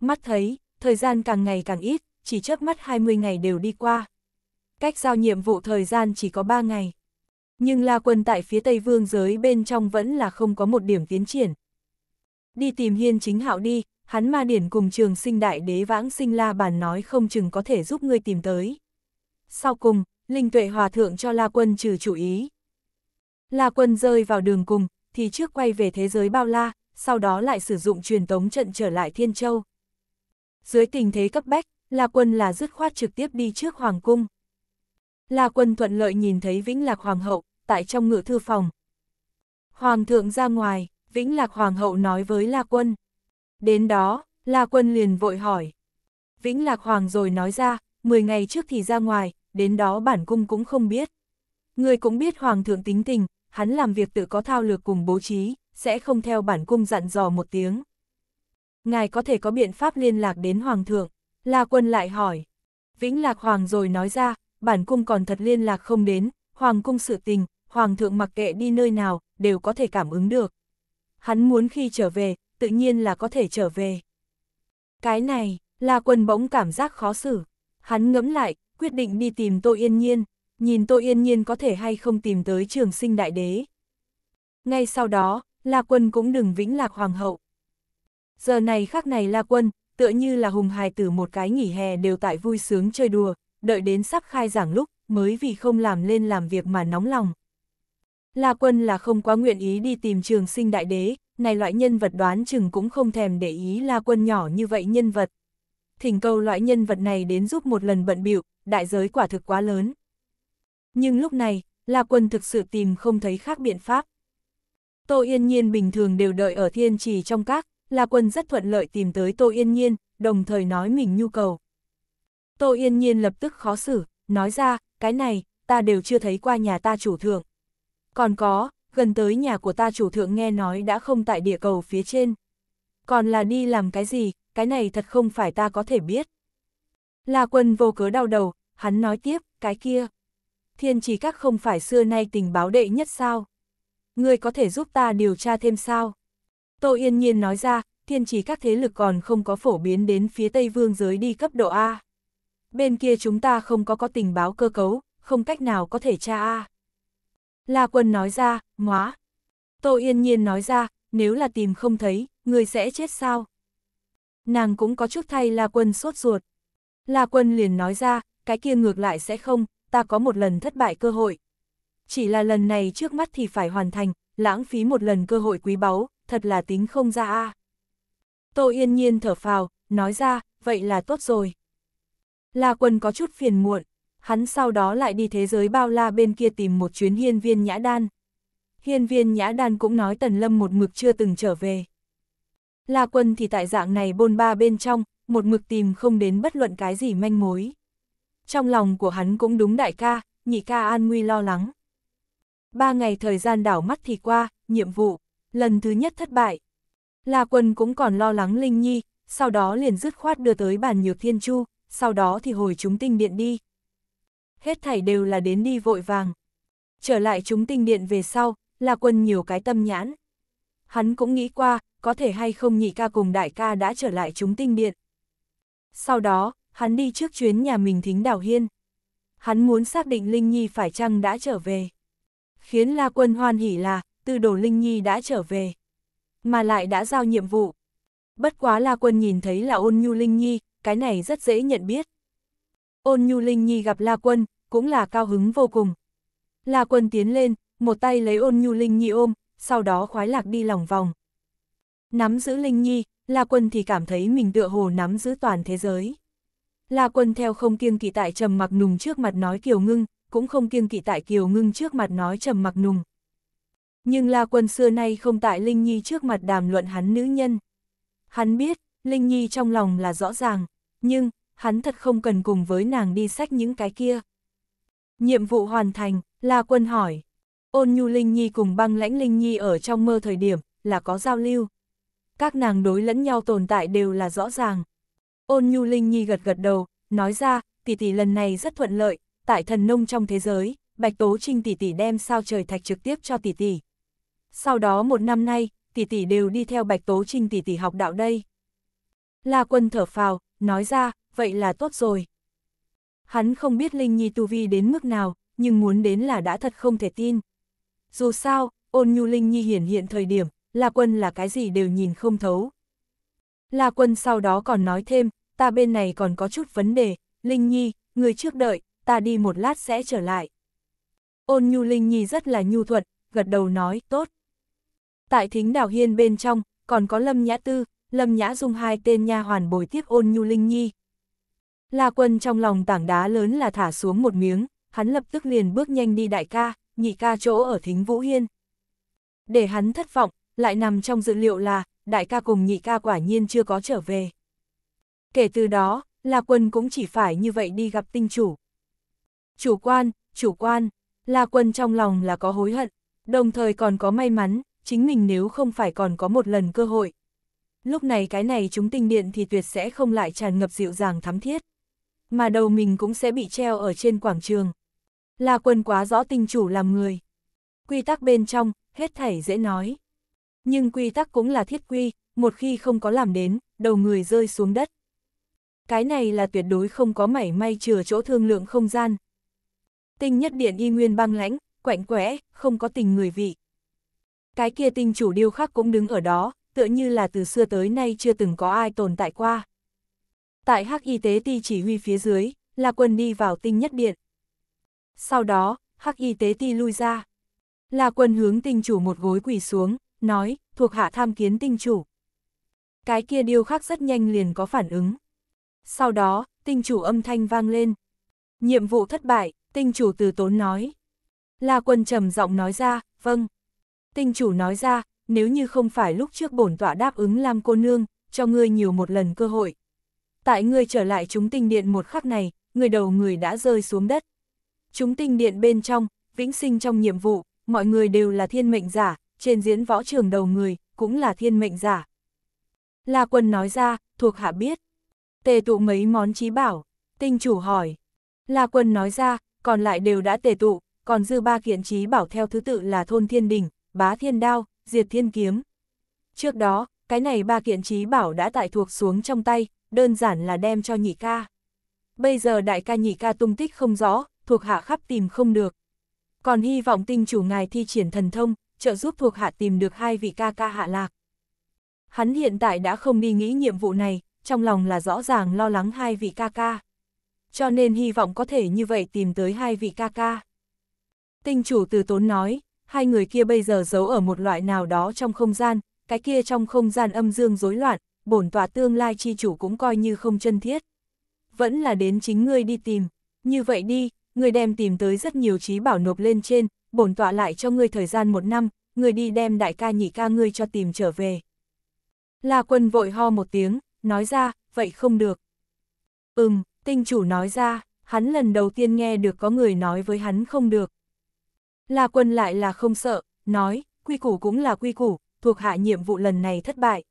Mắt thấy, thời gian càng ngày càng ít, chỉ chớp mắt 20 ngày đều đi qua. Cách giao nhiệm vụ thời gian chỉ có 3 ngày. Nhưng La Quân tại phía Tây Vương giới bên trong vẫn là không có một điểm tiến triển. Đi tìm Hiên Chính Hạo đi, hắn ma điển cùng trường sinh đại đế vãng sinh la bàn nói không chừng có thể giúp ngươi tìm tới. Sau cùng, linh tuệ hòa thượng cho La Quân trừ chủ ý. La Quân rơi vào đường cùng, thì trước quay về thế giới bao la, sau đó lại sử dụng truyền tống trận trở lại Thiên Châu. Dưới tình thế cấp bách, La Quân là dứt khoát trực tiếp đi trước Hoàng Cung. La Quân thuận lợi nhìn thấy Vĩnh Lạc Hoàng hậu, tại trong ngựa thư phòng. Hoàng thượng ra ngoài, Vĩnh Lạc Hoàng hậu nói với La Quân. Đến đó, La Quân liền vội hỏi. Vĩnh Lạc Hoàng rồi nói ra, 10 ngày trước thì ra ngoài, đến đó bản cung cũng không biết. Người cũng biết Hoàng thượng tính tình, hắn làm việc tự có thao lược cùng bố trí, sẽ không theo bản cung dặn dò một tiếng. Ngài có thể có biện pháp liên lạc đến Hoàng thượng, La Quân lại hỏi. Vĩnh Lạc Hoàng rồi nói ra, bản cung còn thật liên lạc không đến, Hoàng cung sự tình, Hoàng thượng mặc kệ đi nơi nào, đều có thể cảm ứng được. Hắn muốn khi trở về, tự nhiên là có thể trở về. Cái này, là Quân bỗng cảm giác khó xử. Hắn ngẫm lại, quyết định đi tìm Tô Yên Nhiên, nhìn Tô Yên Nhiên có thể hay không tìm tới trường sinh đại đế. Ngay sau đó, La Quân cũng đừng vĩnh lạc hoàng hậu. Giờ này khác này La Quân, tựa như là hùng hài tử một cái nghỉ hè đều tại vui sướng chơi đùa, đợi đến sắp khai giảng lúc mới vì không làm lên làm việc mà nóng lòng. La Quân là không quá nguyện ý đi tìm trường sinh đại đế, này loại nhân vật đoán chừng cũng không thèm để ý là quân nhỏ như vậy nhân vật. Thỉnh cầu loại nhân vật này đến giúp một lần bận biểu, đại giới quả thực quá lớn. Nhưng lúc này, La Quân thực sự tìm không thấy khác biện pháp. Tô Yên Nhiên bình thường đều đợi ở thiên trì trong các, La Quân rất thuận lợi tìm tới Tô Yên Nhiên, đồng thời nói mình nhu cầu. Tô Yên Nhiên lập tức khó xử, nói ra, cái này, ta đều chưa thấy qua nhà ta chủ thượng. Còn có, gần tới nhà của ta chủ thượng nghe nói đã không tại địa cầu phía trên. Còn là đi làm cái gì, cái này thật không phải ta có thể biết. La quân vô cớ đau đầu, hắn nói tiếp, cái kia. Thiên chỉ các không phải xưa nay tình báo đệ nhất sao. Ngươi có thể giúp ta điều tra thêm sao? Tô Yên Nhiên nói ra, thiên chỉ các thế lực còn không có phổ biến đến phía Tây Vương giới đi cấp độ A. Bên kia chúng ta không có có tình báo cơ cấu, không cách nào có thể tra A. La Quân nói ra, ngóa. Tô Yên Nhiên nói ra, nếu là tìm không thấy, người sẽ chết sao? Nàng cũng có chút thay La Quân sốt ruột. La Quân liền nói ra, cái kia ngược lại sẽ không, ta có một lần thất bại cơ hội. Chỉ là lần này trước mắt thì phải hoàn thành, lãng phí một lần cơ hội quý báu, thật là tính không ra a. Tô Yên Nhiên thở phào, nói ra, vậy là tốt rồi. La Quân có chút phiền muộn, hắn sau đó lại đi thế giới bao la bên kia tìm một chuyến hiên viên nhã đan. Hiên viên nhã đan cũng nói Tần Lâm một mực chưa từng trở về. La quân thì tại dạng này bôn ba bên trong, một mực tìm không đến bất luận cái gì manh mối. Trong lòng của hắn cũng đúng đại ca, nhị ca an nguy lo lắng. Ba ngày thời gian đảo mắt thì qua, nhiệm vụ, lần thứ nhất thất bại. La quân cũng còn lo lắng Linh Nhi, sau đó liền dứt khoát đưa tới bàn nhược thiên chu, sau đó thì hồi chúng tinh điện đi hết thảy đều là đến đi vội vàng. Trở lại chúng tinh điện về sau, là quân nhiều cái tâm nhãn. Hắn cũng nghĩ qua, có thể hay không nhị ca cùng đại ca đã trở lại chúng tinh điện. Sau đó, hắn đi trước chuyến nhà mình thính đảo hiên. Hắn muốn xác định Linh Nhi phải chăng đã trở về. Khiến La Quân hoan hỉ là, tư đồ Linh Nhi đã trở về. Mà lại đã giao nhiệm vụ. Bất quá La Quân nhìn thấy là ôn nhu Linh Nhi, cái này rất dễ nhận biết. Ôn Nhu Linh Nhi gặp La Quân, cũng là cao hứng vô cùng. La Quân tiến lên, một tay lấy ôn Nhu Linh Nhi ôm, sau đó khoái lạc đi lòng vòng. Nắm giữ Linh Nhi, La Quân thì cảm thấy mình tựa hồ nắm giữ toàn thế giới. La Quân theo không kiêng kỵ tại trầm mặc nùng trước mặt nói kiều ngưng, cũng không kiêng kỵ tại kiều ngưng trước mặt nói trầm mặc nùng. Nhưng La Quân xưa nay không tại Linh Nhi trước mặt đàm luận hắn nữ nhân. Hắn biết, Linh Nhi trong lòng là rõ ràng, nhưng hắn thật không cần cùng với nàng đi sách những cái kia. Nhiệm vụ hoàn thành, La Quân hỏi. Ôn Nhu Linh Nhi cùng băng lãnh Linh Nhi ở trong mơ thời điểm, là có giao lưu. Các nàng đối lẫn nhau tồn tại đều là rõ ràng. Ôn Nhu Linh Nhi gật gật đầu, nói ra, tỷ tỷ lần này rất thuận lợi, tại thần nông trong thế giới, Bạch Tố Trinh tỷ tỷ đem sao trời thạch trực tiếp cho tỷ tỷ. Sau đó một năm nay, tỷ tỷ đều đi theo Bạch Tố Trinh tỷ tỷ học đạo đây. La Quân thở phào, nói ra, vậy là tốt rồi. Hắn không biết Linh Nhi tu vi đến mức nào, nhưng muốn đến là đã thật không thể tin. Dù sao, ôn nhu Linh Nhi hiển hiện thời điểm, La Quân là cái gì đều nhìn không thấu. La Quân sau đó còn nói thêm, ta bên này còn có chút vấn đề, Linh Nhi, người trước đợi, ta đi một lát sẽ trở lại. Ôn nhu Linh Nhi rất là nhu thuận, gật đầu nói, tốt. Tại thính đảo hiên bên trong, còn có Lâm Nhã Tư, Lâm Nhã Dung hai tên nha hoàn bồi tiếp ôn nhu Linh Nhi. La quân trong lòng tảng đá lớn là thả xuống một miếng, hắn lập tức liền bước nhanh đi đại ca, nhị ca chỗ ở thính Vũ Hiên. Để hắn thất vọng, lại nằm trong dự liệu là, đại ca cùng nhị ca quả nhiên chưa có trở về. Kể từ đó, La Quân cũng chỉ phải như vậy đi gặp tinh chủ. Chủ quan, chủ quan, La Quân trong lòng là có hối hận, đồng thời còn có may mắn, chính mình nếu không phải còn có một lần cơ hội. Lúc này cái này chúng tinh điện thì tuyệt sẽ không lại tràn ngập dịu dàng thắm thiết mà đầu mình cũng sẽ bị treo ở trên quảng trường. La Quân quá rõ tinh chủ làm người. Quy tắc bên trong, hết thảy dễ nói. Nhưng quy tắc cũng là thiết quy, một khi không có làm đến, đầu người rơi xuống đất. Cái này là tuyệt đối không có mảy may chừa chỗ thương lượng không gian. Tinh nhất điện y nguyên băng lãnh, quạnh quẽ, không có tình người vị. Cái kia tinh chủ điêu khắc cũng đứng ở đó, tựa như là từ xưa tới nay chưa từng có ai tồn tại qua tại Hắc Y Tế Ti chỉ huy phía dưới, là quân đi vào tinh nhất điện. Sau đó, Hắc Y Tế Ti lui ra. Là quân hướng tinh chủ một gối quỳ xuống, nói, thuộc hạ tham kiến tinh chủ. Cái kia điêu khắc rất nhanh liền có phản ứng. Sau đó, tinh chủ âm thanh vang lên. Nhiệm vụ thất bại, tinh chủ từ tốn nói. La quân trầm giọng nói ra, vâng. Tinh chủ nói ra, nếu như không phải lúc trước bổn tọa đáp ứng Lam cô nương, cho ngươi nhiều một lần cơ hội, tại người trở lại chúng tinh điện một khắc này, người đầu người đã rơi xuống đất. Chúng tinh điện bên trong, vĩnh sinh trong nhiệm vụ, mọi người đều là thiên mệnh giả, trên diễn võ trường đầu người, cũng là thiên mệnh giả. La quân nói ra, thuộc hạ biết. Tề tụ mấy món trí bảo, tinh chủ hỏi. La quân nói ra, còn lại đều đã tề tụ, còn dư ba kiện trí bảo theo thứ tự là thôn thiên đỉnh bá thiên đao, diệt thiên kiếm. Trước đó, cái này ba kiện trí bảo đã tại thuộc xuống trong tay, đơn giản là đem cho nhị ca. Bây giờ đại ca nhị ca tung tích không rõ, thuộc hạ khắp tìm không được. Còn hy vọng tinh chủ ngài thi triển thần thông, trợ giúp thuộc hạ tìm được hai vị ca ca hạ lạc. Hắn hiện tại đã không đi nghĩ nhiệm vụ này, trong lòng là rõ ràng lo lắng hai vị ca ca. Cho nên hy vọng có thể như vậy tìm tới hai vị ca ca. Tinh chủ từ tốn nói, hai người kia bây giờ giấu ở một loại nào đó trong không gian, cái kia trong không gian âm dương rối loạn, bổn tọa tương lai chi chủ cũng coi như không chân thiết. Vẫn là đến chính ngươi đi tìm, như vậy đi, ngươi đem tìm tới rất nhiều trí bảo nộp lên trên, bổn tọa lại cho ngươi thời gian một năm, ngươi đi đem đại ca nhị ca ngươi cho tìm trở về. La quân vội ho một tiếng, nói ra, vậy không được. Ừm, tinh chủ nói ra, hắn lần đầu tiên nghe được có người nói với hắn không được. La quân lại là không sợ, nói, quy củ cũng là quy củ, thuộc hạ nhiệm vụ lần này thất bại,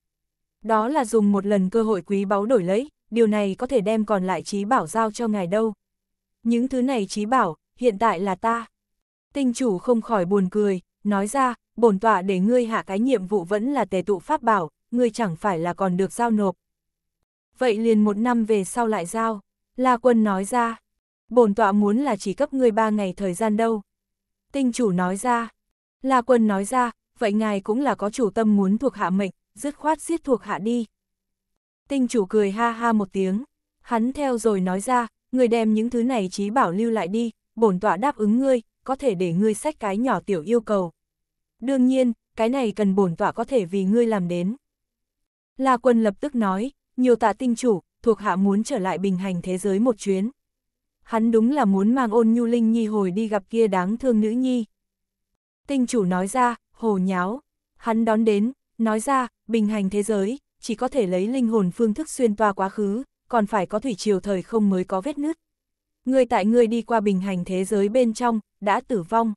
đó là dùng một lần cơ hội quý báu đổi lấy, điều này có thể đem còn lại trí bảo giao cho ngài đâu. Những thứ này trí bảo, hiện tại là ta. Tinh chủ không khỏi buồn cười, nói ra, bổn tọa để ngươi hạ cái nhiệm vụ vẫn là tề tụ pháp bảo, ngươi chẳng phải là còn được giao nộp. Vậy liền một năm về sau lại giao, La Quân nói ra, bổn tọa muốn là chỉ cấp ngươi ba ngày thời gian đâu. Tinh chủ nói ra, La Quân nói ra, vậy ngài cũng là có chủ tâm muốn thuộc hạ mệnh, dứt khoát giết thuộc hạ đi. Tinh chủ cười ha ha một tiếng, hắn theo rồi nói ra, người đem những thứ này trí bảo lưu lại đi, bổn tọa đáp ứng ngươi, có thể để ngươi sách cái nhỏ tiểu yêu cầu. Đương nhiên, cái này cần bổn tọa có thể vì ngươi làm đến. La quân lập tức nói, nhiều tạ tinh chủ, thuộc hạ muốn trở lại bình hành thế giới một chuyến. Hắn đúng là muốn mang ôn nhu linh nhi hồi đi gặp kia đáng thương nữ nhi. Tinh chủ nói ra, hồ nháo. Hắn đón đến, nói ra, bình hành thế giới, chỉ có thể lấy linh hồn phương thức xuyên toa quá khứ, còn phải có thủy triều thời không mới có vết nứt. Người tại người đi qua bình hành thế giới bên trong, đã tử vong.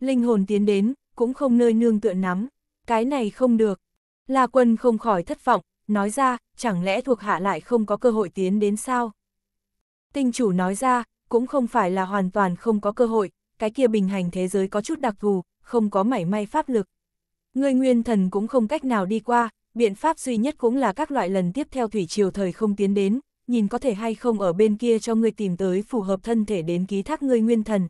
Linh hồn tiến đến, cũng không nơi nương tựa nắm. Cái này không được. La quân không khỏi thất vọng, nói ra, chẳng lẽ thuộc hạ lại không có cơ hội tiến đến sao? Tinh chủ nói ra, cũng không phải là hoàn toàn không có cơ hội, cái kia bình hành thế giới có chút đặc thù, không có mảy may pháp lực, Ngươi nguyên thần cũng không cách nào đi qua, biện pháp duy nhất cũng là các loại lần tiếp theo thủy triều thời không tiến đến, nhìn có thể hay không ở bên kia cho ngươi tìm tới phù hợp thân thể đến ký thác ngươi nguyên thần.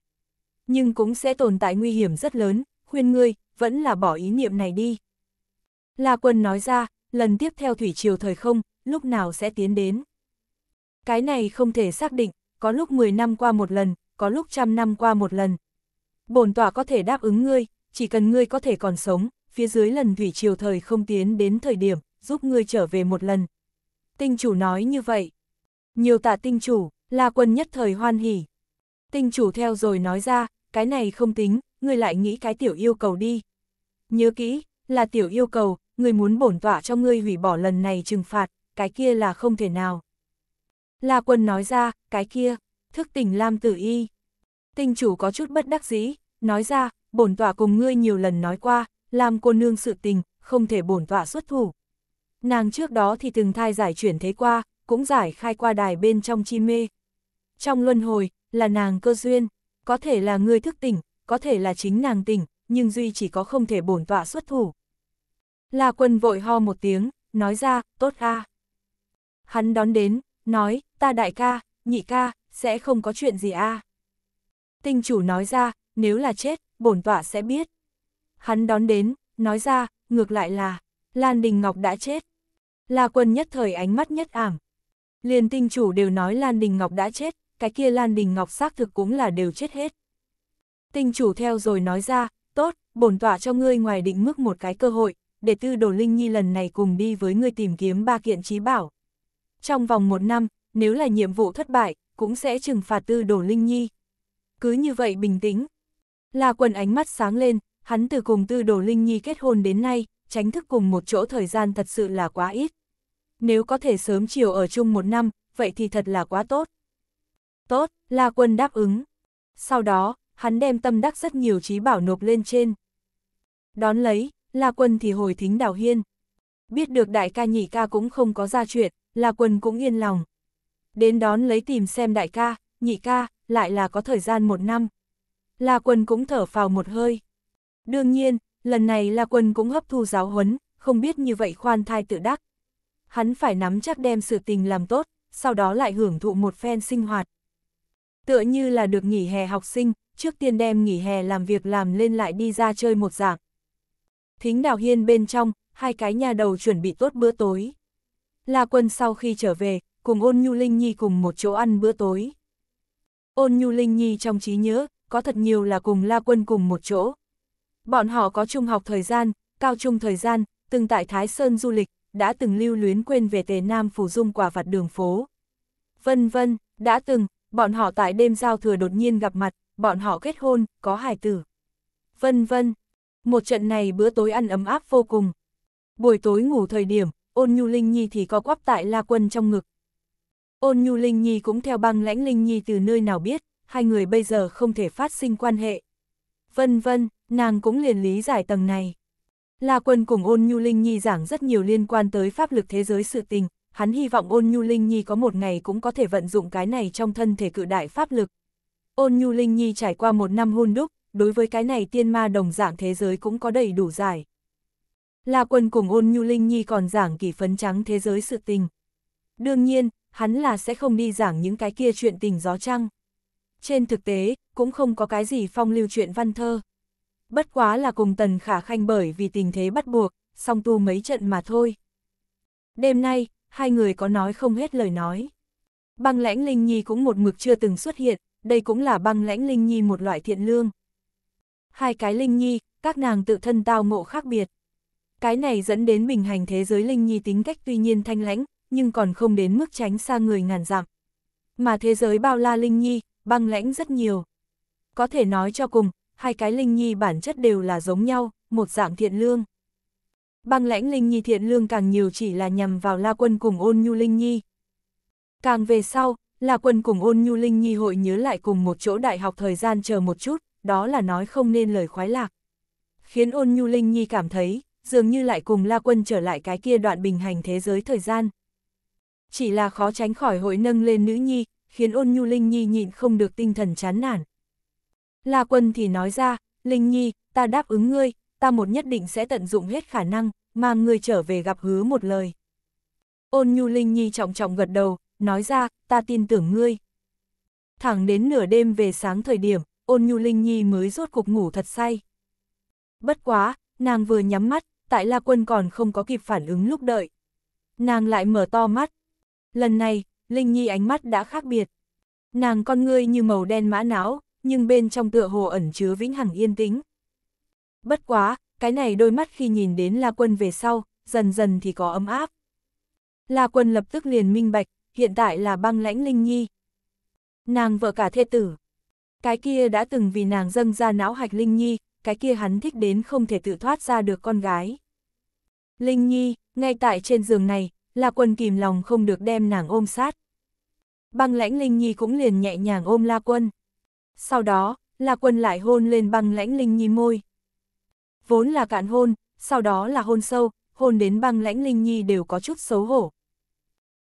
Nhưng cũng sẽ tồn tại nguy hiểm rất lớn, khuyên ngươi, vẫn là bỏ ý niệm này đi. La quân nói ra, lần tiếp theo thủy triều thời không, lúc nào sẽ tiến đến. Cái này không thể xác định, có lúc 10 năm qua một lần, có lúc trăm năm qua một lần. Bổn tỏa có thể đáp ứng ngươi, chỉ cần ngươi có thể còn sống, phía dưới lần thủy triều thời không tiến đến thời điểm, giúp ngươi trở về một lần. Tinh chủ nói như vậy. Nhiều tạ tinh chủ, là quân nhất thời hoan hỉ. Tinh chủ theo rồi nói ra, cái này không tính, ngươi lại nghĩ cái tiểu yêu cầu đi. Nhớ kỹ, là tiểu yêu cầu, ngươi muốn bổn tỏa cho ngươi hủy bỏ lần này trừng phạt, cái kia là không thể nào. là quân nói ra, cái kia, thức tỉnh Lam Tử Y. Tinh chủ có chút bất đắc dĩ, nói ra, bổn tỏa cùng ngươi nhiều lần nói qua, làm cô nương sự tình, không thể bổn tọa xuất thủ. Nàng trước đó thì từng thai giải chuyển thế qua, cũng giải khai qua đài bên trong chi mê. Trong luân hồi, là nàng cơ duyên, có thể là người thức tỉnh, có thể là chính nàng tỉnh, nhưng duy chỉ có không thể bổn tọa xuất thủ. La quân vội ho một tiếng, nói ra, tốt a. Hắn đón đến, nói, ta đại ca, nhị ca, sẽ không có chuyện gì a. Tinh chủ nói ra, nếu là chết, bổn tọa sẽ biết, hắn đón đến, nói ra, ngược lại là, Lan Đình Ngọc đã chết. La Quân nhất thời ánh mắt nhất ảm. Liền tinh chủ đều nói Lan Đình Ngọc đã chết, cái kia Lan Đình Ngọc xác thực cũng là đều chết hết. Tinh chủ theo rồi nói ra, tốt, bổn tọa cho ngươi ngoài định mức một cái cơ hội, để tư đồ Linh Nhi lần này cùng đi với ngươi tìm kiếm ba kiện trí bảo. Trong vòng một năm, nếu là nhiệm vụ thất bại, cũng sẽ trừng phạt tư đồ Linh Nhi. Cứ như vậy bình tĩnh. Là quần ánh mắt sáng lên, hắn từ cùng tư đồ Linh Nhi kết hôn đến nay, tránh thức cùng một chỗ thời gian thật sự là quá ít. Nếu có thể sớm chiều ở chung một năm, vậy thì thật là quá tốt. Tốt, La Quân đáp ứng. Sau đó, hắn đem tâm đắc rất nhiều trí bảo nộp lên trên. Đón lấy, La Quân thì hồi thính Đào Hiên. Biết được đại ca nhị ca cũng không có ra chuyện, La Quân cũng yên lòng. Đến đón lấy tìm xem đại ca, nhị ca, lại là có thời gian một năm. La Quân cũng thở phào một hơi. Đương nhiên, lần này La Quân cũng hấp thu giáo huấn, không biết như vậy khoan thai tự đắc. Hắn phải nắm chắc đem sự tình làm tốt, sau đó lại hưởng thụ một phen sinh hoạt. Tựa như là được nghỉ hè học sinh, trước tiên đem nghỉ hè làm việc làm lên lại đi ra chơi một dạng. Thính đào hiên bên trong, hai cái nhà đầu chuẩn bị tốt bữa tối. La Quân sau khi trở về, cùng ôn Nhu Linh Nhi cùng một chỗ ăn bữa tối. Ôn Nhu Linh Nhi trong trí nhớ, có thật nhiều là cùng La Quân cùng một chỗ, Bọn họ có trung học thời gian, cao trung thời gian, từng tại Thái Sơn du lịch, đã từng lưu luyến quên về Tề Nam phủ dung quả vặt đường phố. Vân vân, đã từng, bọn họ tại đêm giao thừa đột nhiên gặp mặt, bọn họ kết hôn, có hài tử. Vân vân, một trận này bữa tối ăn ấm áp vô cùng. Buổi tối ngủ thời điểm, ôn nhu Linh Nhi thì có quắp tại La Quân trong ngực. Ôn nhu Linh Nhi cũng theo băng lãnh Linh Nhi từ nơi nào biết, hai người bây giờ không thể phát sinh quan hệ. Vân vân, nàng cũng liền lý giải tầng này. La Quân cùng ôn Nhu Linh Nhi giảng rất nhiều liên quan tới pháp lực thế giới sự tình, hắn hy vọng ôn Nhu Linh Nhi có một ngày cũng có thể vận dụng cái này trong thân thể cự đại pháp lực. Ôn Nhu Linh Nhi trải qua một năm hôn đúc, đối với cái này tiên ma đồng dạng thế giới cũng có đầy đủ giải. La Quân cùng ôn Nhu Linh Nhi còn giảng kỷ phấn trắng thế giới sự tình. Đương nhiên, hắn là sẽ không đi giảng những cái kia chuyện tình gió trăng. Trên thực tế, cũng không có cái gì phong lưu chuyện văn thơ bất quá là cùng tần khả khanh bởi vì tình thế bắt buộc, song tu mấy trận mà thôi. Đêm nay, hai người có nói không hết lời nói. Băng lãnh Linh Nhi cũng một mực chưa từng xuất hiện, đây cũng là băng lãnh Linh Nhi một loại thiện lương. Hai cái Linh Nhi, các nàng tự thân tao ngộ khác biệt. Cái này dẫn đến bình hành thế giới Linh Nhi tính cách tuy nhiên thanh lãnh, nhưng còn không đến mức tránh xa người ngàn dặm. Mà thế giới bao la Linh Nhi, băng lãnh rất nhiều. Có thể nói cho cùng, hai cái Linh Nhi bản chất đều là giống nhau, một dạng thiện lương. Băng lãnh Linh Nhi thiện lương càng nhiều chỉ là nhằm vào La Quân cùng ôn nhu Linh Nhi. Càng về sau, La Quân cùng ôn nhu Linh Nhi hội nhớ lại cùng một chỗ đại học thời gian chờ một chút, đó là nói không nên lời khoái lạc. Khiến ôn nhu Linh Nhi cảm thấy, dường như lại cùng La Quân trở lại cái kia đoạn bình hành thế giới thời gian. Chỉ là khó tránh khỏi hội nâng lên nữ nhi, khiến ôn nhu Linh Nhi nhịn không được tinh thần chán nản. La Quân thì nói ra, Linh Nhi, ta đáp ứng ngươi, ta một nhất định sẽ tận dụng hết khả năng, mà ngươi trở về gặp hứa một lời. Ôn Nhu Linh Nhi trọng trọng gật đầu, nói ra, ta tin tưởng ngươi. Thẳng đến nửa đêm về sáng thời điểm, ôn Nhu Linh Nhi mới rốt cục ngủ thật say. Bất quá, nàng vừa nhắm mắt, tại La Quân còn không có kịp phản ứng lúc đợi. Nàng lại mở to mắt. Lần này, Linh Nhi ánh mắt đã khác biệt. Nàng con ngươi như màu đen mã não, nhưng bên trong tựa hồ ẩn chứa vĩnh hằng yên tĩnh. Bất quá, cái này đôi mắt khi nhìn đến La Quân về sau, dần dần thì có ấm áp. La Quân lập tức liền minh bạch, hiện tại là băng lãnh Linh Nhi. Nàng vợ cả thê tử. Cái kia đã từng vì nàng dâng ra não hạch Linh Nhi, cái kia hắn thích đến không thể tự thoát ra được con gái. Linh Nhi, ngay tại trên giường này, La Quân kìm lòng không được đem nàng ôm sát. Băng lãnh Linh Nhi cũng liền nhẹ nhàng ôm La Quân. Sau đó, là quân lại hôn lên băng lãnh linh nhi môi. Vốn là cạn hôn, sau đó là hôn sâu, hôn đến băng lãnh linh nhi đều có chút xấu hổ.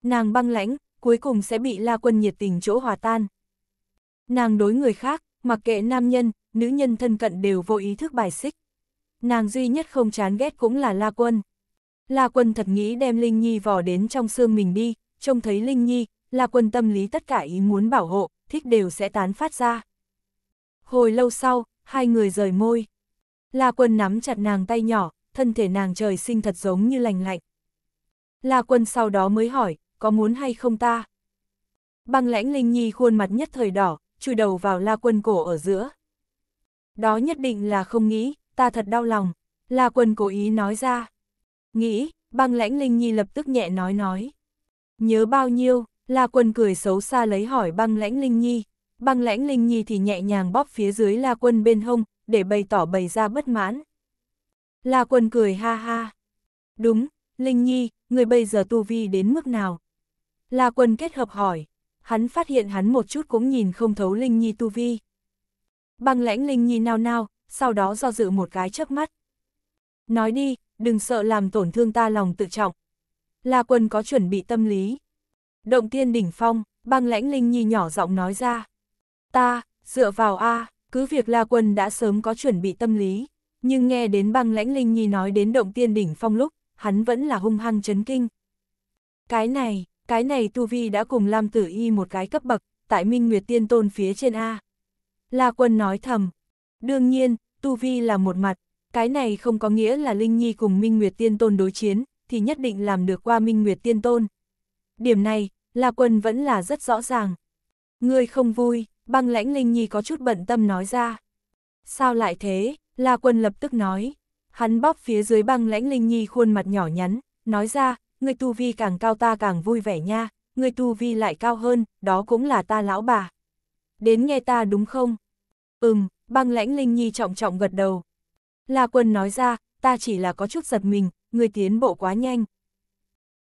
Nàng băng lãnh, cuối cùng sẽ bị la quân nhiệt tình chỗ hòa tan. Nàng đối người khác, mặc kệ nam nhân, nữ nhân thân cận đều vô ý thức bài xích. Nàng duy nhất không chán ghét cũng là la quân. La quân thật nghĩ đem Linh Nhi vò đến trong xương mình đi, trông thấy Linh Nhi, La quân tâm lý tất cả ý muốn bảo hộ, thích đều sẽ tán phát ra. Hồi lâu sau, hai người rời môi. La quân nắm chặt nàng tay nhỏ, thân thể nàng trời sinh thật giống như lành lạnh. La quân sau đó mới hỏi, có muốn hay không ta? Băng lãnh Linh Nhi khuôn mặt nhất thời đỏ, chui đầu vào la quân cổ ở giữa. Đó nhất định là không nghĩ, ta thật đau lòng. La quân cố ý nói ra. Nghĩ, băng lãnh Linh Nhi lập tức nhẹ nói nói. Nhớ bao nhiêu, La quân cười xấu xa lấy hỏi băng lãnh Linh Nhi, Băng lãnh Linh Nhi thì nhẹ nhàng bóp phía dưới La Quân bên hông, để bày tỏ bày ra bất mãn. La Quân cười ha ha. Đúng, Linh Nhi, người bây giờ tu vi đến mức nào? La Quân kết hợp hỏi. Hắn phát hiện hắn một chút cũng nhìn không thấu Linh Nhi tu vi. Băng lãnh Linh Nhi nao nao, sau đó do dự một cái chớp mắt. Nói đi, đừng sợ làm tổn thương ta lòng tự trọng. La Quân có chuẩn bị tâm lý. Động tiên đỉnh phong, băng lãnh Linh Nhi nhỏ giọng nói ra. Ta, dựa vào A, cứ việc La Quân đã sớm có chuẩn bị tâm lý, nhưng nghe đến băng lãnh Linh Nhi nói đến động tiên đỉnh phong lúc, hắn vẫn là hung hăng chấn kinh. Cái này, cái này Tu Vi đã cùng Lam Tử Y một cái cấp bậc, tại Minh Nguyệt Tiên Tôn phía trên A. La Quân nói thầm, đương nhiên, Tu Vi là một mặt, cái này không có nghĩa là Linh Nhi cùng Minh Nguyệt Tiên Tôn đối chiến, thì nhất định làm được qua Minh Nguyệt Tiên Tôn. Điểm này, La Quân vẫn là rất rõ ràng. Ngươi không vui, băng lãnh Linh Nhi có chút bận tâm nói ra. Sao lại thế? La Quân lập tức nói. Hắn bóp phía dưới băng lãnh Linh Nhi khuôn mặt nhỏ nhắn, nói ra, người tu vi càng cao ta càng vui vẻ nha, người tu vi lại cao hơn, đó cũng là ta lão bà. Đến nghe ta đúng không? Ừm, băng lãnh Linh Nhi trọng trọng gật đầu. La Quân nói ra, ta chỉ là có chút giật mình, người tiến bộ quá nhanh.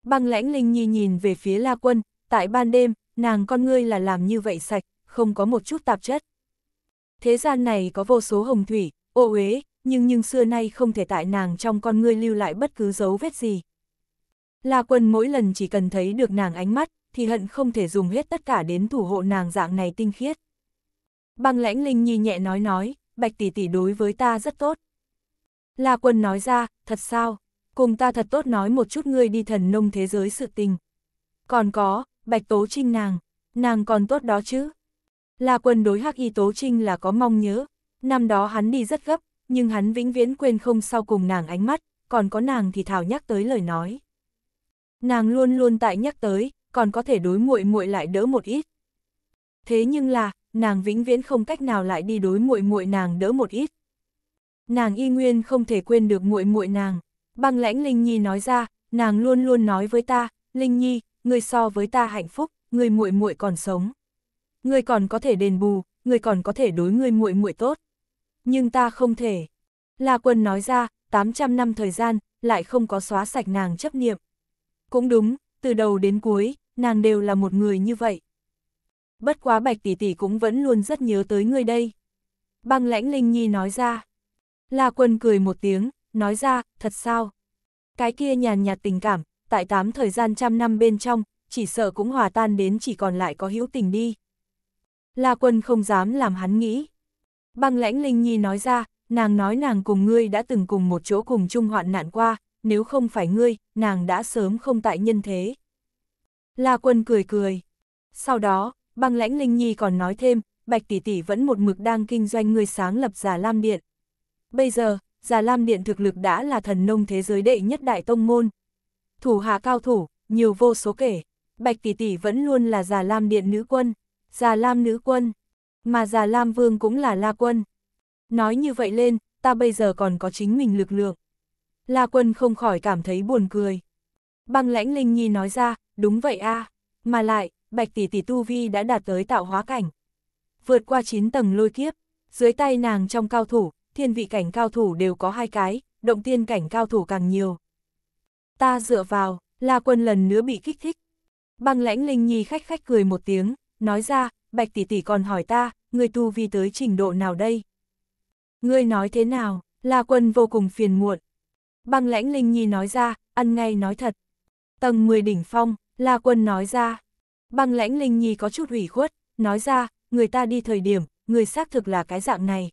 Băng lãnh Linh Nhi nhìn về phía La Quân, tại ban đêm, nàng con ngươi là làm như vậy sạch, không có một chút tạp chất. Thế gian này có vô số hồng thủy, ô uế, nhưng nhưng xưa nay không thể tại nàng trong con ngươi lưu lại bất cứ dấu vết gì. La quân mỗi lần chỉ cần thấy được nàng ánh mắt, thì hận không thể dùng hết tất cả đến thủ hộ nàng dạng này tinh khiết. Băng lãnh linh nhi nhẹ nói nói, bạch tỷ tỷ đối với ta rất tốt. La quân nói ra, thật sao, cùng ta thật tốt nói một chút ngươi đi thần nông thế giới sự tình. Còn có, bạch tố trinh nàng, nàng còn tốt đó chứ. La Quân đối Hắc Y Tố Trinh là có mong nhớ, năm đó hắn đi rất gấp, nhưng hắn vĩnh viễn quên không sau cùng nàng ánh mắt, còn có nàng thì thảo nhắc tới lời nói. Nàng luôn luôn tại nhắc tới, còn có thể đối muội muội lại đỡ một ít. Thế nhưng là, nàng vĩnh viễn không cách nào lại đi đối muội muội nàng đỡ một ít. Nàng y nguyên không thể quên được muội muội nàng. Băng lãnh Linh Nhi nói ra, nàng luôn luôn nói với ta, Linh Nhi, người so với ta hạnh phúc, người muội muội còn sống người còn có thể đền bù, người còn có thể đối ngươi muội muội tốt. Nhưng ta không thể. La Quân nói ra, 800 năm thời gian, lại không có xóa sạch nàng chấp niệm. Cũng đúng, từ đầu đến cuối, nàng đều là một người như vậy. Bất quá Bạch Tỷ Tỷ cũng vẫn luôn rất nhớ tới ngươi đây. Băng lãnh Linh Nhi nói ra. La Quân cười một tiếng, nói ra, thật sao? Cái kia nhàn nhạt tình cảm, tại tám thời gian trăm năm bên trong, chỉ sợ cũng hòa tan đến chỉ còn lại có hữu tình đi. La Quân không dám làm hắn nghĩ. Băng lãnh Linh Nhi nói ra, nàng nói nàng cùng ngươi đã từng cùng một chỗ cùng chung hoạn nạn qua, nếu không phải ngươi, nàng đã sớm không tại nhân thế. La Quân cười cười. Sau đó, băng lãnh Linh Nhi còn nói thêm, Bạch Tỷ Tỷ vẫn một mực đang kinh doanh ngươi sáng lập Già Lam Điện. Bây giờ, Già Lam Điện thực lực đã là thần nông thế giới đệ nhất đại tông môn. Thủ hạ cao thủ, nhiều vô số kể. Bạch Tỷ Tỷ vẫn luôn là Già Lam Điện nữ quân. Già Lam nữ quân, mà già Lam Vương cũng là La quân. Nói như vậy lên, ta bây giờ còn có chính mình lực lượng. La quân không khỏi cảm thấy buồn cười. Băng lãnh Linh Nhi nói ra, đúng vậy a mà lại, Bạch Tỷ Tỷ Tu Vi đã đạt tới tạo hóa cảnh. Vượt qua 9 tầng lôi kiếp, dưới tay nàng trong cao thủ, thiên vị cảnh cao thủ đều có hai cái, động tiên cảnh cao thủ càng nhiều. Ta dựa vào, La Quân lần nữa bị kích thích. Băng lãnh Linh Nhi khách khách cười một tiếng nói ra, Bạch tỷ tỷ còn hỏi ta, người tu vi tới trình độ nào đây? Ngươi nói thế nào? La Quân vô cùng phiền muộn. Băng lãnh Linh Nhi nói ra, ăn ngay nói thật. Tầng 10 đỉnh phong, La Quân nói ra. Băng lãnh Linh Nhi có chút hủy khuất, nói ra, người ta đi thời điểm, người xác thực là cái dạng này.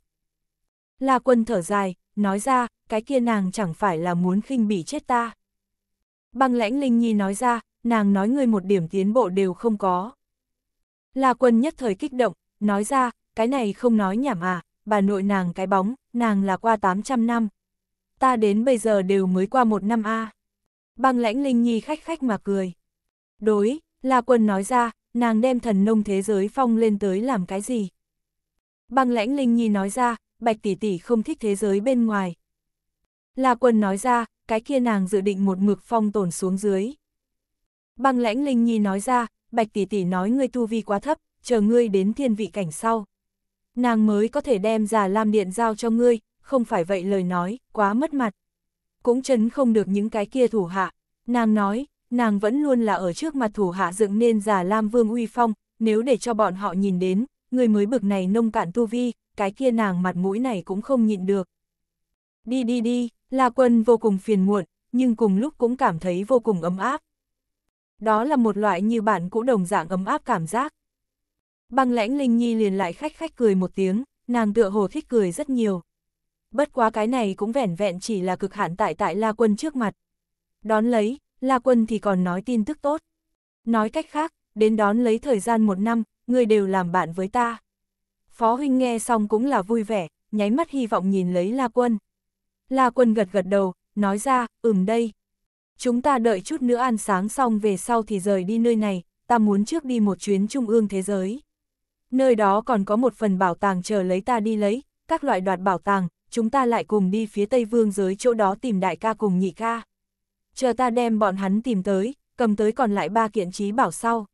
La Quân thở dài, nói ra, cái kia nàng chẳng phải là muốn khinh bị chết ta. Băng lãnh Linh Nhi nói ra, nàng nói người một điểm tiến bộ đều không có. La Quân nhất thời kích động, nói ra, cái này không nói nhảm à, bà nội nàng cái bóng, nàng là qua 800 năm. Ta đến bây giờ đều mới qua một năm a. Băng lãnh Linh Nhi khách khách mà cười. Đối, La Quân nói ra, nàng đem thần nông thế giới phong lên tới làm cái gì? Băng lãnh Linh Nhi nói ra, bạch tỷ tỷ không thích thế giới bên ngoài. La Quân nói ra, cái kia nàng dự định một mực phong tổn xuống dưới. Băng lãnh Linh Nhi nói ra, Bạch tỷ tỷ nói ngươi tu vi quá thấp, chờ ngươi đến thiên vị cảnh sau. Nàng mới có thể đem già Lam Điện giao cho ngươi, không phải vậy lời nói, quá mất mặt. Cũng chấn không được những cái kia thủ hạ. Nàng nói, nàng vẫn luôn là ở trước mặt thủ hạ dựng nên già Lam Vương uy phong, nếu để cho bọn họ nhìn đến, người mới bực này nông cạn tu vi, cái kia nàng mặt mũi này cũng không nhịn được. Đi đi đi, La Quân vô cùng phiền muộn, nhưng cùng lúc cũng cảm thấy vô cùng ấm áp đó là một loại như bạn cũ đồng dạng ấm áp cảm giác. Băng lãnh Linh Nhi liền lại khách khách cười một tiếng, nàng tựa hồ thích cười rất nhiều. Bất quá cái này cũng vẻn vẹn chỉ là cực hạn tại tại La Quân trước mặt. Đón lấy, La Quân thì còn nói tin tức tốt. Nói cách khác, đến đón lấy thời gian một năm, người đều làm bạn với ta. Phó huynh nghe xong cũng là vui vẻ, nháy mắt hy vọng nhìn lấy La Quân. La Quân gật gật đầu, nói ra, ừm đây, chúng ta đợi chút nữa ăn sáng xong về sau thì rời đi nơi này, ta muốn trước đi một chuyến trung ương thế giới. Nơi đó còn có một phần bảo tàng chờ lấy ta đi lấy, các loại đoạt bảo tàng, chúng ta lại cùng đi phía Tây Vương giới chỗ đó tìm đại ca cùng nhị ca. Chờ ta đem bọn hắn tìm tới, cầm tới còn lại ba kiện trí bảo sau.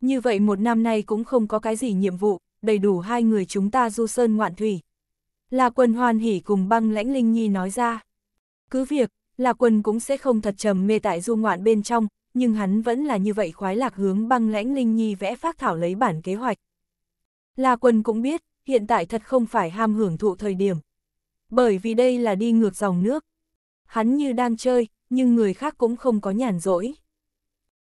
Như vậy một năm nay cũng không có cái gì nhiệm vụ, đầy đủ hai người chúng ta du sơn ngoạn thủy. Là quân hoan hỉ cùng băng lãnh linh nhi nói ra. Cứ việc, là quân cũng sẽ không thật trầm mê tại du ngoạn bên trong, nhưng hắn vẫn là như vậy khoái lạc hướng băng lãnh Linh Nhi vẽ phác thảo lấy bản kế hoạch. La quân cũng biết, hiện tại thật không phải ham hưởng thụ thời điểm. Bởi vì đây là đi ngược dòng nước. Hắn như đang chơi, nhưng người khác cũng không có nhàn rỗi.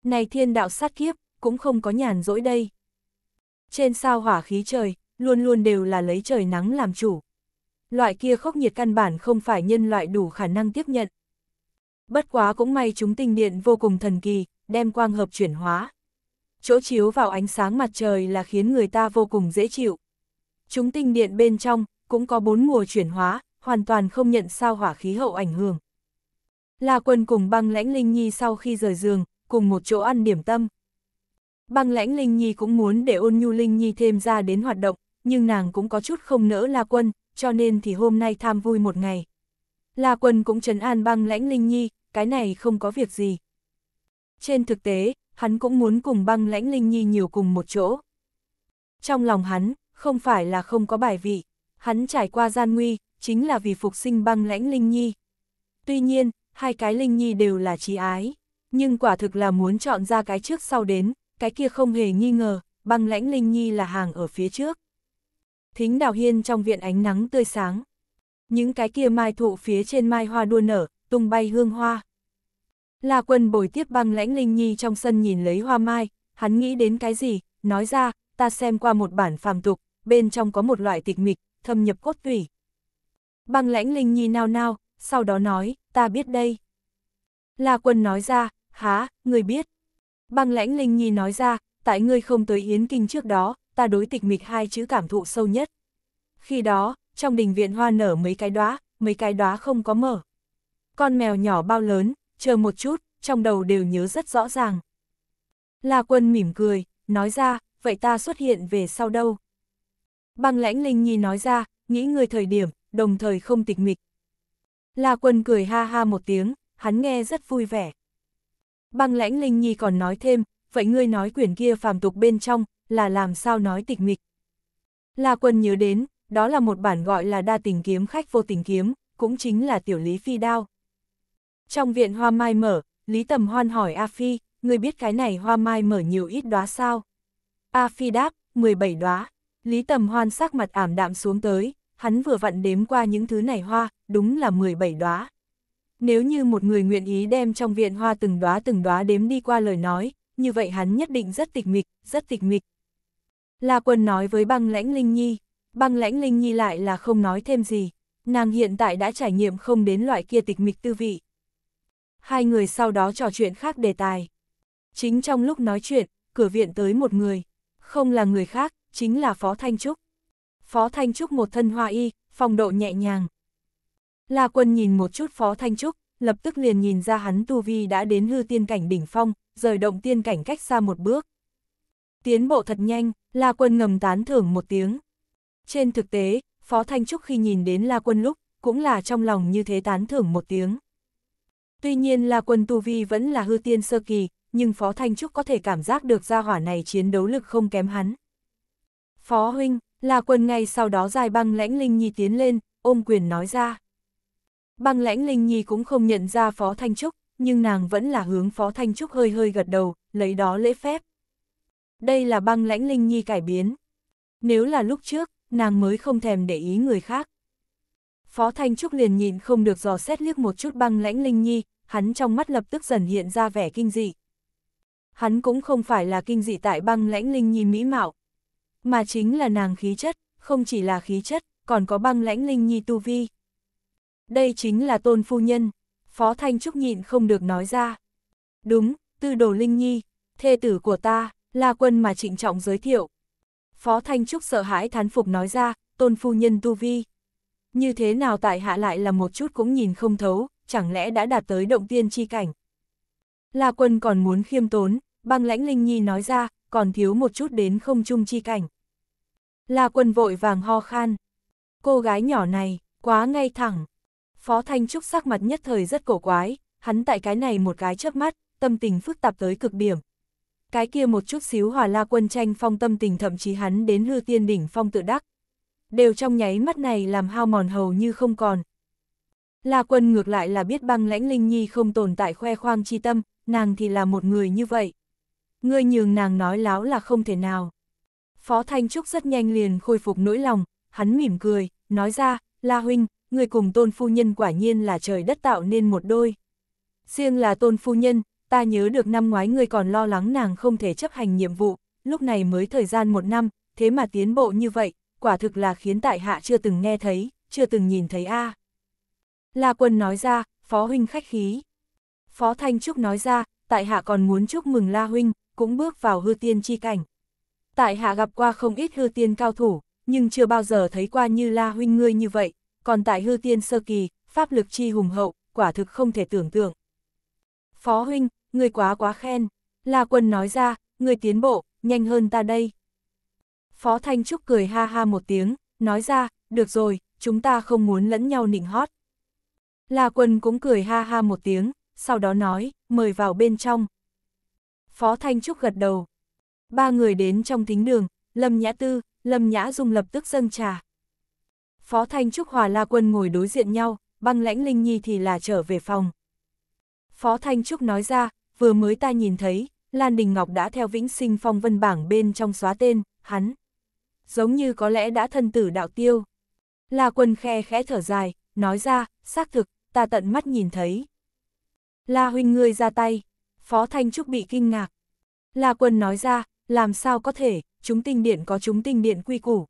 Này thiên đạo sát kiếp, cũng không có nhàn rỗi đây. Trên sao hỏa khí trời, luôn luôn đều là lấy trời nắng làm chủ. Loại kia khốc nhiệt căn bản không phải nhân loại đủ khả năng tiếp nhận bất quá cũng may chúng tinh điện vô cùng thần kỳ, đem quang hợp chuyển hóa. Chỗ chiếu vào ánh sáng mặt trời là khiến người ta vô cùng dễ chịu. Chúng tinh điện bên trong cũng có bốn mùa chuyển hóa, hoàn toàn không nhận sao hỏa khí hậu ảnh hưởng. La quân cùng băng lãnh Linh Nhi sau khi rời giường, cùng một chỗ ăn điểm tâm. Băng lãnh Linh Nhi cũng muốn để ôn nhu Linh Nhi thêm ra đến hoạt động, nhưng nàng cũng có chút không nỡ La quân, cho nên thì hôm nay tham vui một ngày. La quân cũng trấn an băng lãnh Linh Nhi, cái này không có việc gì. Trên thực tế, hắn cũng muốn cùng băng lãnh Linh Nhi nhiều cùng một chỗ. Trong lòng hắn, không phải là không có bài vị, hắn trải qua gian nguy, chính là vì phục sinh băng lãnh Linh Nhi. Tuy nhiên, hai cái Linh Nhi đều là trí ái, nhưng quả thực là muốn chọn ra cái trước sau đến, cái kia không hề nghi ngờ, băng lãnh Linh Nhi là hàng ở phía trước. Thính đào hiên trong viện ánh nắng tươi sáng. Những cái kia mai thụ phía trên mai hoa đua nở, tung bay hương hoa. La quân bồi tiếp băng lãnh Linh Nhi trong sân nhìn lấy hoa mai, hắn nghĩ đến cái gì, nói ra, ta xem qua một bản phàm tục, bên trong có một loại tịch mịch, thâm nhập cốt tủy. Băng lãnh Linh Nhi nao nao, sau đó nói, ta biết đây. La quân nói ra, há, người biết. Băng lãnh Linh Nhi nói ra, tại ngươi không tới Yến Kinh trước đó, ta đối tịch mịch hai chữ cảm thụ sâu nhất. Khi đó, trong đình viện hoa nở mấy cái đóa, mấy cái đóa không có mở con mèo nhỏ bao lớn, chờ một chút, trong đầu đều nhớ rất rõ ràng. La quân mỉm cười, nói ra, vậy ta xuất hiện về sau đâu? Băng lãnh linh nhi nói ra, nghĩ người thời điểm, đồng thời không tịch mịch. La quân cười ha ha một tiếng, hắn nghe rất vui vẻ. Băng lãnh linh nhi còn nói thêm, vậy ngươi nói quyển kia phàm tục bên trong, là làm sao nói tịch mịch. La quân nhớ đến, đó là một bản gọi là đa tình kiếm khách vô tình kiếm, cũng chính là tiểu lý phi đao. Trong viện hoa mai mở, Lý Tầm Hoan hỏi A Phi, người biết cái này hoa mai mở nhiều ít đóa sao? A Phi đáp, 17 đóa. Lý Tầm Hoan sắc mặt ảm đạm xuống tới, hắn vừa vặn đếm qua những thứ này hoa, đúng là 17 đóa. Nếu như một người nguyện ý đem trong viện hoa từng đóa từng đóa đếm đi qua lời nói, như vậy hắn nhất định rất tịch mịch, rất tịch mịch. La Quân nói với băng lãnh Linh Nhi, băng lãnh Linh Nhi lại là không nói thêm gì, nàng hiện tại đã trải nghiệm không đến loại kia tịch mịch tư vị hai người sau đó trò chuyện khác đề tài. Chính trong lúc nói chuyện, cửa viện tới một người, không là người khác, chính là Phó Thanh Trúc. Phó Thanh Trúc một thân hoa y, phong độ nhẹ nhàng. La Quân nhìn một chút Phó Thanh Trúc, lập tức liền nhìn ra hắn tu vi đã đến hư tiên cảnh đỉnh phong, rời động tiên cảnh cách xa một bước. Tiến bộ thật nhanh, La Quân ngầm tán thưởng một tiếng. Trên thực tế, Phó Thanh Trúc khi nhìn đến La Quân lúc, cũng là trong lòng như thế tán thưởng một tiếng. Tuy nhiên là quân Tu Vi vẫn là hư tiên sơ kỳ, nhưng Phó Thanh Trúc có thể cảm giác được gia hỏa này chiến đấu lực không kém hắn. Phó Huynh, là quân ngay sau đó dài băng lãnh Linh Nhi tiến lên, ôm quyền nói ra. Băng lãnh Linh Nhi cũng không nhận ra Phó Thanh Trúc, nhưng nàng vẫn là hướng Phó Thanh Trúc hơi hơi gật đầu, lấy đó lễ phép. Đây là băng lãnh Linh Nhi cải biến. Nếu là lúc trước, nàng mới không thèm để ý người khác. Phó Thanh Trúc liền nhìn không được dò xét liếc một chút băng lãnh Linh Nhi, hắn trong mắt lập tức dần hiện ra vẻ kinh dị. Hắn cũng không phải là kinh dị tại băng lãnh Linh Nhi mỹ mạo, mà chính là nàng khí chất, không chỉ là khí chất, còn có băng lãnh Linh Nhi tu vi. Đây chính là tôn phu nhân, Phó Thanh Trúc nhịn không được nói ra. Đúng, tư đồ Linh Nhi, thê tử của ta, là quân mà trịnh trọng giới thiệu. Phó Thanh Trúc sợ hãi thán phục nói ra, tôn phu nhân tu vi. Như thế nào tại hạ lại là một chút cũng nhìn không thấu, chẳng lẽ đã đạt tới động tiên chi cảnh. La quân còn muốn khiêm tốn, băng lãnh Linh Nhi nói ra, còn thiếu một chút đến không chung chi cảnh. La quân vội vàng ho khan. Cô gái nhỏ này, quá ngay thẳng. Phó Thanh Trúc sắc mặt nhất thời rất cổ quái, hắn tại cái này một cái chớp mắt, tâm tình phức tạp tới cực điểm. Cái kia một chút xíu hòa la quân tranh phong tâm tình thậm chí hắn đến hư tiên đỉnh phong tự đắc, đều trong nháy mắt này làm hao mòn hầu như không còn. La quân ngược lại là biết băng lãnh linh nhi không tồn tại khoe khoang chi tâm, nàng thì là một người như vậy. Ngươi nhường nàng nói láo là không thể nào. Phó Thanh Trúc rất nhanh liền khôi phục nỗi lòng, hắn mỉm cười, nói ra, La Huynh, người cùng tôn phu nhân quả nhiên là trời đất tạo nên một đôi. Riêng là tôn phu nhân, ta nhớ được năm ngoái người còn lo lắng nàng không thể chấp hành nhiệm vụ, lúc này mới thời gian một năm, thế mà tiến bộ như vậy, quả thực là khiến tại hạ chưa từng nghe thấy, chưa từng nhìn thấy a. À. La Quân nói ra, Phó Huynh khách khí. Phó Thanh Trúc nói ra, tại hạ còn muốn chúc mừng La Huynh, cũng bước vào hư tiên chi cảnh. Tại hạ gặp qua không ít hư tiên cao thủ, nhưng chưa bao giờ thấy qua như La Huynh ngươi như vậy, còn tại hư tiên sơ kỳ, pháp lực chi hùng hậu, quả thực không thể tưởng tượng. Phó Huynh, ngươi quá quá khen. La Quân nói ra, ngươi tiến bộ, nhanh hơn ta đây. Phó Thanh Trúc cười ha ha một tiếng, nói ra, được rồi, chúng ta không muốn lẫn nhau nịnh hót. La Quân cũng cười ha ha một tiếng, sau đó nói, mời vào bên trong. Phó Thanh Trúc gật đầu. Ba người đến trong thính đường, Lâm Nhã Tư, Lâm Nhã Dung lập tức dâng trà. Phó Thanh Trúc hòa La Quân ngồi đối diện nhau, băng lãnh Linh Nhi thì là trở về phòng. Phó Thanh Trúc nói ra, vừa mới ta nhìn thấy, Lan Đình Ngọc đã theo Vĩnh Sinh Phong Vân Bảng bên trong xóa tên, hắn giống như có lẽ đã thân tử đạo tiêu. La quân khe khẽ thở dài, nói ra, xác thực, ta tận mắt nhìn thấy. La huynh ngươi ra tay, phó thanh trúc bị kinh ngạc. La quân nói ra, làm sao có thể, chúng tinh điện có chúng tinh điện quy củ.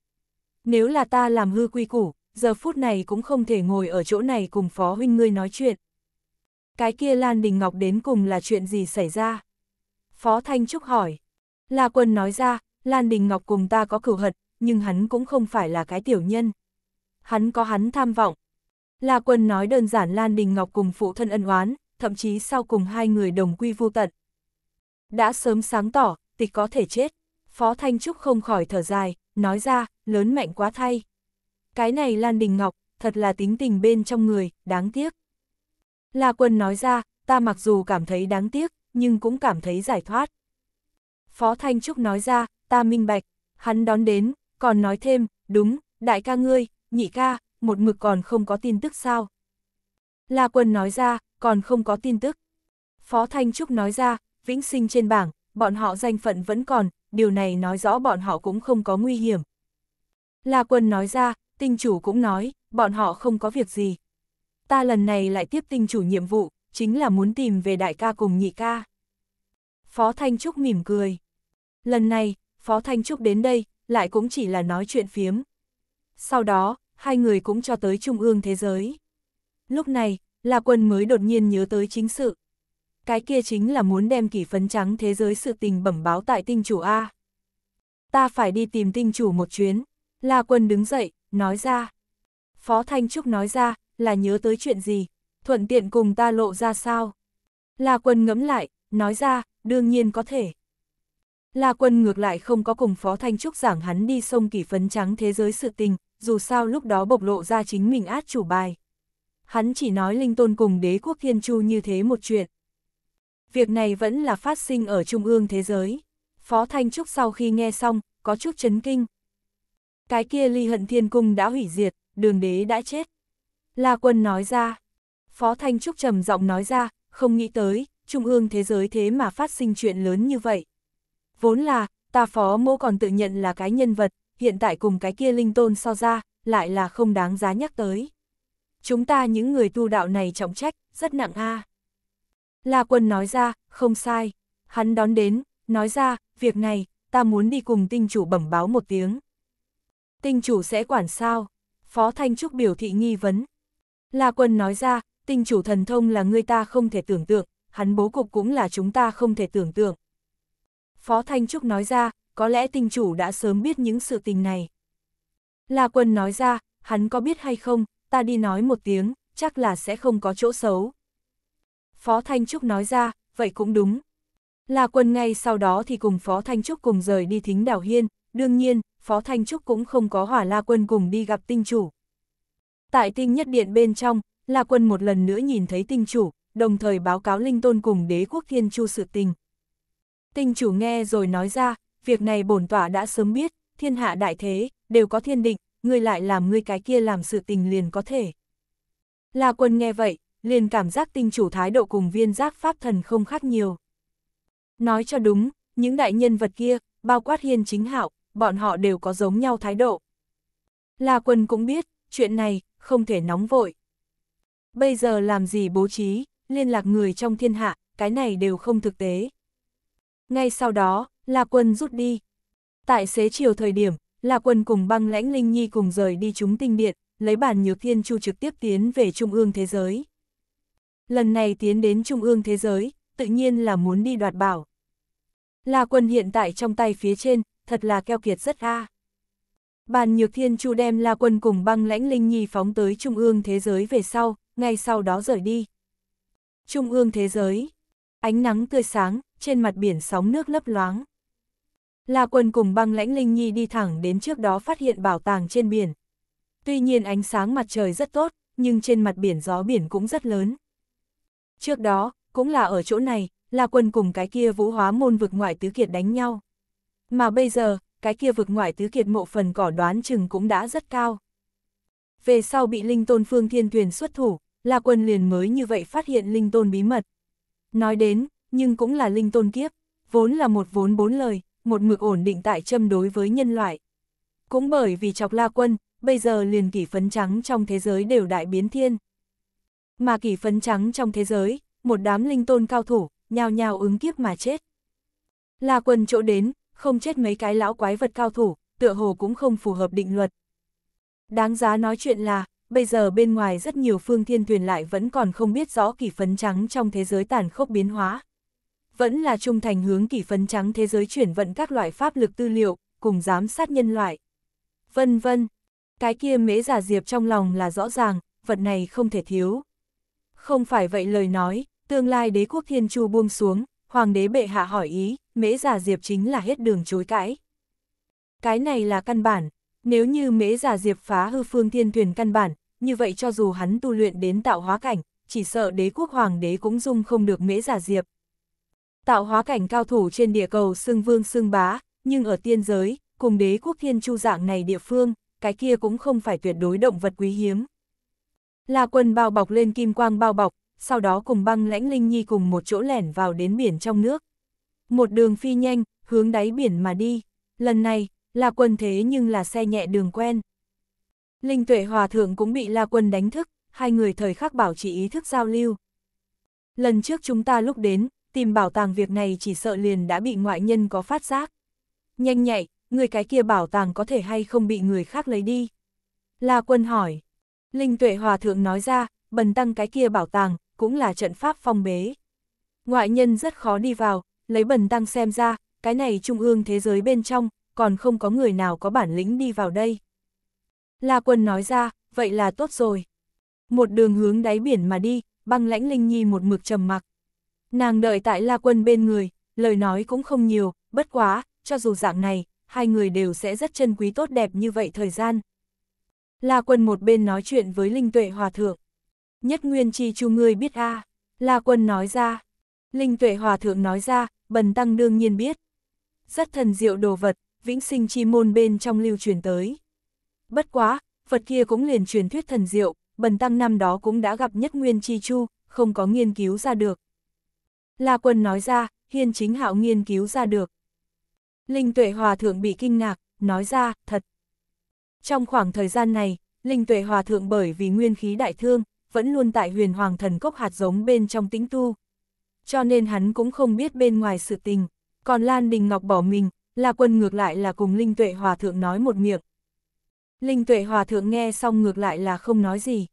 Nếu là ta làm hư quy củ, giờ phút này cũng không thể ngồi ở chỗ này cùng phó huynh ngươi nói chuyện. Cái kia Lan Đình Ngọc đến cùng là chuyện gì xảy ra? Phó Thanh Trúc hỏi. La Quân nói ra, Lan Đình Ngọc cùng ta có cửu hận, nhưng hắn cũng không phải là cái tiểu nhân. Hắn có hắn tham vọng. La Quân nói đơn giản Lan Đình Ngọc cùng phụ thân ân oán, thậm chí sau cùng hai người đồng quy vu tận. Đã sớm sáng tỏ, tịch có thể chết. Phó Thanh Trúc không khỏi thở dài, nói ra, lớn mạnh quá thay. Cái này Lan Đình Ngọc, thật là tính tình bên trong người, đáng tiếc. La Quân nói ra, ta mặc dù cảm thấy đáng tiếc, nhưng cũng cảm thấy giải thoát. Phó Thanh Trúc nói ra, ta minh bạch, hắn đón đến, còn nói thêm, đúng, đại ca ngươi, nhị ca, một mực còn không có tin tức sao. La Quân nói ra, còn không có tin tức. Phó Thanh Trúc nói ra, vĩnh sinh trên bảng, bọn họ danh phận vẫn còn, điều này nói rõ bọn họ cũng không có nguy hiểm. La Quân nói ra, tinh chủ cũng nói, bọn họ không có việc gì. Ta lần này lại tiếp tinh chủ nhiệm vụ, chính là muốn tìm về đại ca cùng nhị ca. Phó Thanh Trúc mỉm cười. Lần này, Phó Thanh Trúc đến đây, lại cũng chỉ là nói chuyện phiếm. Sau đó, hai người cũng cho tới trung ương thế giới. Lúc này, La Quân mới đột nhiên nhớ tới chính sự. Cái kia chính là muốn đem kỷ phấn trắng thế giới sự tình bẩm báo tại tinh chủ A. Ta phải đi tìm tinh chủ một chuyến. La Quân đứng dậy, nói ra. Phó Thanh Trúc nói ra, là nhớ tới chuyện gì, thuận tiện cùng ta lộ ra sao. La Quân ngẫm lại, nói ra, đương nhiên có thể. La Quân ngược lại không có cùng Phó Thanh Trúc giảng hắn đi sông kỳ phấn trắng thế giới sự tình, dù sao lúc đó bộc lộ ra chính mình át chủ bài. Hắn chỉ nói Linh Tôn cùng đế quốc Thiên Chu như thế một chuyện. Việc này vẫn là phát sinh ở trung ương thế giới. Phó Thanh Trúc sau khi nghe xong, có chút chấn kinh. Cái kia ly hận thiên cung đã hủy diệt, đường đế đã chết. La Quân nói ra. Phó Thanh Trúc trầm giọng nói ra, không nghĩ tới, trung ương thế giới thế mà phát sinh chuyện lớn như vậy. Vốn là, ta phó mỗ còn tự nhận là cái nhân vật, hiện tại cùng cái kia linh tôn so ra, lại là không đáng giá nhắc tới. Chúng ta những người tu đạo này trọng trách, rất nặng a. À. La quân nói ra, không sai. Hắn đón đến, nói ra, việc này, ta muốn đi cùng tinh chủ bẩm báo một tiếng. Tinh chủ sẽ quản sao? Phó Thanh Trúc biểu thị nghi vấn. La quân nói ra, tinh chủ thần thông là người ta không thể tưởng tượng, hắn bố cục cũng là chúng ta không thể tưởng tượng, Phó Thanh Trúc nói ra, có lẽ tinh chủ đã sớm biết những sự tình này. La Quân nói ra, hắn có biết hay không, ta đi nói một tiếng, chắc là sẽ không có chỗ xấu. Phó Thanh Trúc nói ra, vậy cũng đúng. La Quân ngay sau đó thì cùng Phó Thanh Trúc cùng rời đi thính đảo Hiên, đương nhiên, Phó Thanh Trúc cũng không có hỏa La Quân cùng đi gặp tinh chủ. Tại tinh nhất điện bên trong, La Quân một lần nữa nhìn thấy tinh chủ, đồng thời báo cáo Linh Tôn cùng đế quốc Thiên Chu sự tình, Tinh chủ nghe rồi nói ra, việc này bổn tọa đã sớm biết, thiên hạ đại thế, đều có thiên định, ngươi lại làm ngươi cái kia làm sự tình liền có thể. La quân nghe vậy, liền cảm giác tinh chủ thái độ cùng viên giác pháp thần không khác nhiều. Nói cho đúng, những đại nhân vật kia, bao quát hiên chính hạo, bọn họ đều có giống nhau thái độ. La quân cũng biết, chuyện này, không thể nóng vội. Bây giờ làm gì bố trí, liên lạc người trong thiên hạ, cái này đều không thực tế ngay sau đó, La Quân rút đi. Tại xế chiều thời điểm, La Quân cùng băng lãnh Linh Nhi cùng rời đi chúng tinh điện, lấy bản nhược thiên chu trực tiếp tiến về trung ương thế giới. Lần này tiến đến trung ương thế giới, tự nhiên là muốn đi đoạt bảo. La Quân hiện tại trong tay phía trên, thật là keo kiệt rất a. Bàn Nhược Thiên Chu đem La Quân cùng băng lãnh Linh Nhi phóng tới Trung ương thế giới về sau, ngay sau đó rời đi. Trung ương thế giới, ánh nắng tươi sáng, trên mặt biển sóng nước lấp loáng. La Quân cùng băng lãnh Linh Nhi đi thẳng đến trước đó phát hiện bảo tàng trên biển. Tuy nhiên ánh sáng mặt trời rất tốt, nhưng trên mặt biển gió biển cũng rất lớn. Trước đó, cũng là ở chỗ này, La Quân cùng cái kia vũ hóa môn vực ngoại tứ kiệt đánh nhau. Mà bây giờ, cái kia vực ngoại tứ kiệt mộ phần cỏ đoán chừng cũng đã rất cao. Về sau bị Linh Tôn Phương Thiên Tuyền xuất thủ, La Quân liền mới như vậy phát hiện Linh Tôn bí mật. Nói đến, nhưng cũng là linh tôn kiếp, vốn là một vốn bốn lời, một mực ổn định tại châm đối với nhân loại. Cũng bởi vì chọc la quân, bây giờ liền kỷ phấn trắng trong thế giới đều đại biến thiên. Mà kỷ phấn trắng trong thế giới, một đám linh tôn cao thủ, nhao nhao ứng kiếp mà chết. La quân chỗ đến, không chết mấy cái lão quái vật cao thủ, tựa hồ cũng không phù hợp định luật. Đáng giá nói chuyện là, bây giờ bên ngoài rất nhiều phương thiên thuyền lại vẫn còn không biết rõ kỷ phấn trắng trong thế giới tàn khốc biến hóa vẫn là trung thành hướng kỷ phấn trắng thế giới chuyển vận các loại pháp lực tư liệu, cùng giám sát nhân loại. Vân vân, cái kia mễ giả diệp trong lòng là rõ ràng, vật này không thể thiếu. Không phải vậy lời nói, tương lai đế quốc thiên chu buông xuống, hoàng đế bệ hạ hỏi ý, mễ giả diệp chính là hết đường chối cãi. Cái này là căn bản, nếu như mễ giả diệp phá hư phương thiên thuyền căn bản, như vậy cho dù hắn tu luyện đến tạo hóa cảnh, chỉ sợ đế quốc hoàng đế cũng dung không được mễ giả diệp, Tạo hóa cảnh cao thủ trên địa cầu xưng vương xưng bá, nhưng ở tiên giới, cùng đế quốc thiên chu dạng này địa phương, cái kia cũng không phải tuyệt đối động vật quý hiếm. La quần bao bọc lên kim quang bao bọc, sau đó cùng băng lãnh linh nhi cùng một chỗ lẻn vào đến biển trong nước. Một đường phi nhanh, hướng đáy biển mà đi, lần này, là quần thế nhưng là xe nhẹ đường quen. Linh tuệ hòa thượng cũng bị la quân đánh thức, hai người thời khắc bảo trì ý thức giao lưu. Lần trước chúng ta lúc đến, tìm bảo tàng việc này chỉ sợ liền đã bị ngoại nhân có phát giác. Nhanh nhạy, người cái kia bảo tàng có thể hay không bị người khác lấy đi. La quân hỏi. Linh tuệ hòa thượng nói ra, bần tăng cái kia bảo tàng, cũng là trận pháp phong bế. Ngoại nhân rất khó đi vào, lấy bần tăng xem ra, cái này trung ương thế giới bên trong, còn không có người nào có bản lĩnh đi vào đây. La quân nói ra, vậy là tốt rồi. Một đường hướng đáy biển mà đi, băng lãnh Linh Nhi một mực trầm mặc. Nàng đợi tại La Quân bên người, lời nói cũng không nhiều, bất quá, cho dù dạng này, hai người đều sẽ rất trân quý tốt đẹp như vậy thời gian. La Quân một bên nói chuyện với Linh Tuệ Hòa Thượng. Nhất Nguyên Chi Chu ngươi biết a La Quân nói ra. Linh Tuệ Hòa Thượng nói ra, Bần Tăng đương nhiên biết. Rất thần diệu đồ vật, vĩnh sinh chi môn bên trong lưu truyền tới. Bất quá, Phật kia cũng liền truyền thuyết thần diệu, Bần Tăng năm đó cũng đã gặp Nhất Nguyên Chi Chu, không có nghiên cứu ra được. La Quân nói ra, hiên chính hạo nghiên cứu ra được. Linh tuệ hòa thượng bị kinh ngạc, nói ra, thật. Trong khoảng thời gian này, Linh tuệ hòa thượng bởi vì nguyên khí đại thương, vẫn luôn tại huyền hoàng thần cốc hạt giống bên trong tĩnh tu. Cho nên hắn cũng không biết bên ngoài sự tình, còn Lan Đình Ngọc bỏ mình, La Quân ngược lại là cùng Linh tuệ hòa thượng nói một miệng. Linh tuệ hòa thượng nghe xong ngược lại là không nói gì.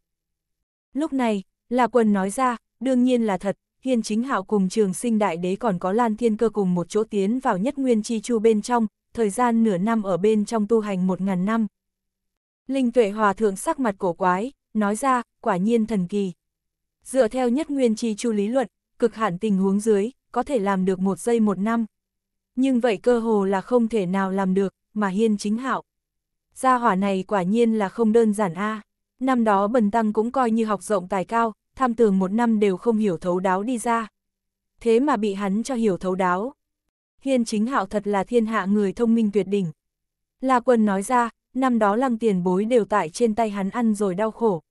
Lúc này, La Quân nói ra, đương nhiên là thật, hiên chính hạo cùng trường sinh đại đế còn có lan thiên cơ cùng một chỗ tiến vào nhất nguyên chi chu bên trong, thời gian nửa năm ở bên trong tu hành một ngàn năm. Linh tuệ hòa thượng sắc mặt cổ quái, nói ra, quả nhiên thần kỳ. Dựa theo nhất nguyên chi chu lý luận, cực hạn tình huống dưới, có thể làm được một giây một năm. Nhưng vậy cơ hồ là không thể nào làm được, mà hiên chính hạo. Gia hỏa này quả nhiên là không đơn giản a Năm đó Bần Tăng cũng coi như học rộng tài cao, tham tường một năm đều không hiểu thấu đáo đi ra. Thế mà bị hắn cho hiểu thấu đáo. Hiên chính hạo thật là thiên hạ người thông minh tuyệt đỉnh. La quân nói ra, năm đó lăng tiền bối đều tại trên tay hắn ăn rồi đau khổ.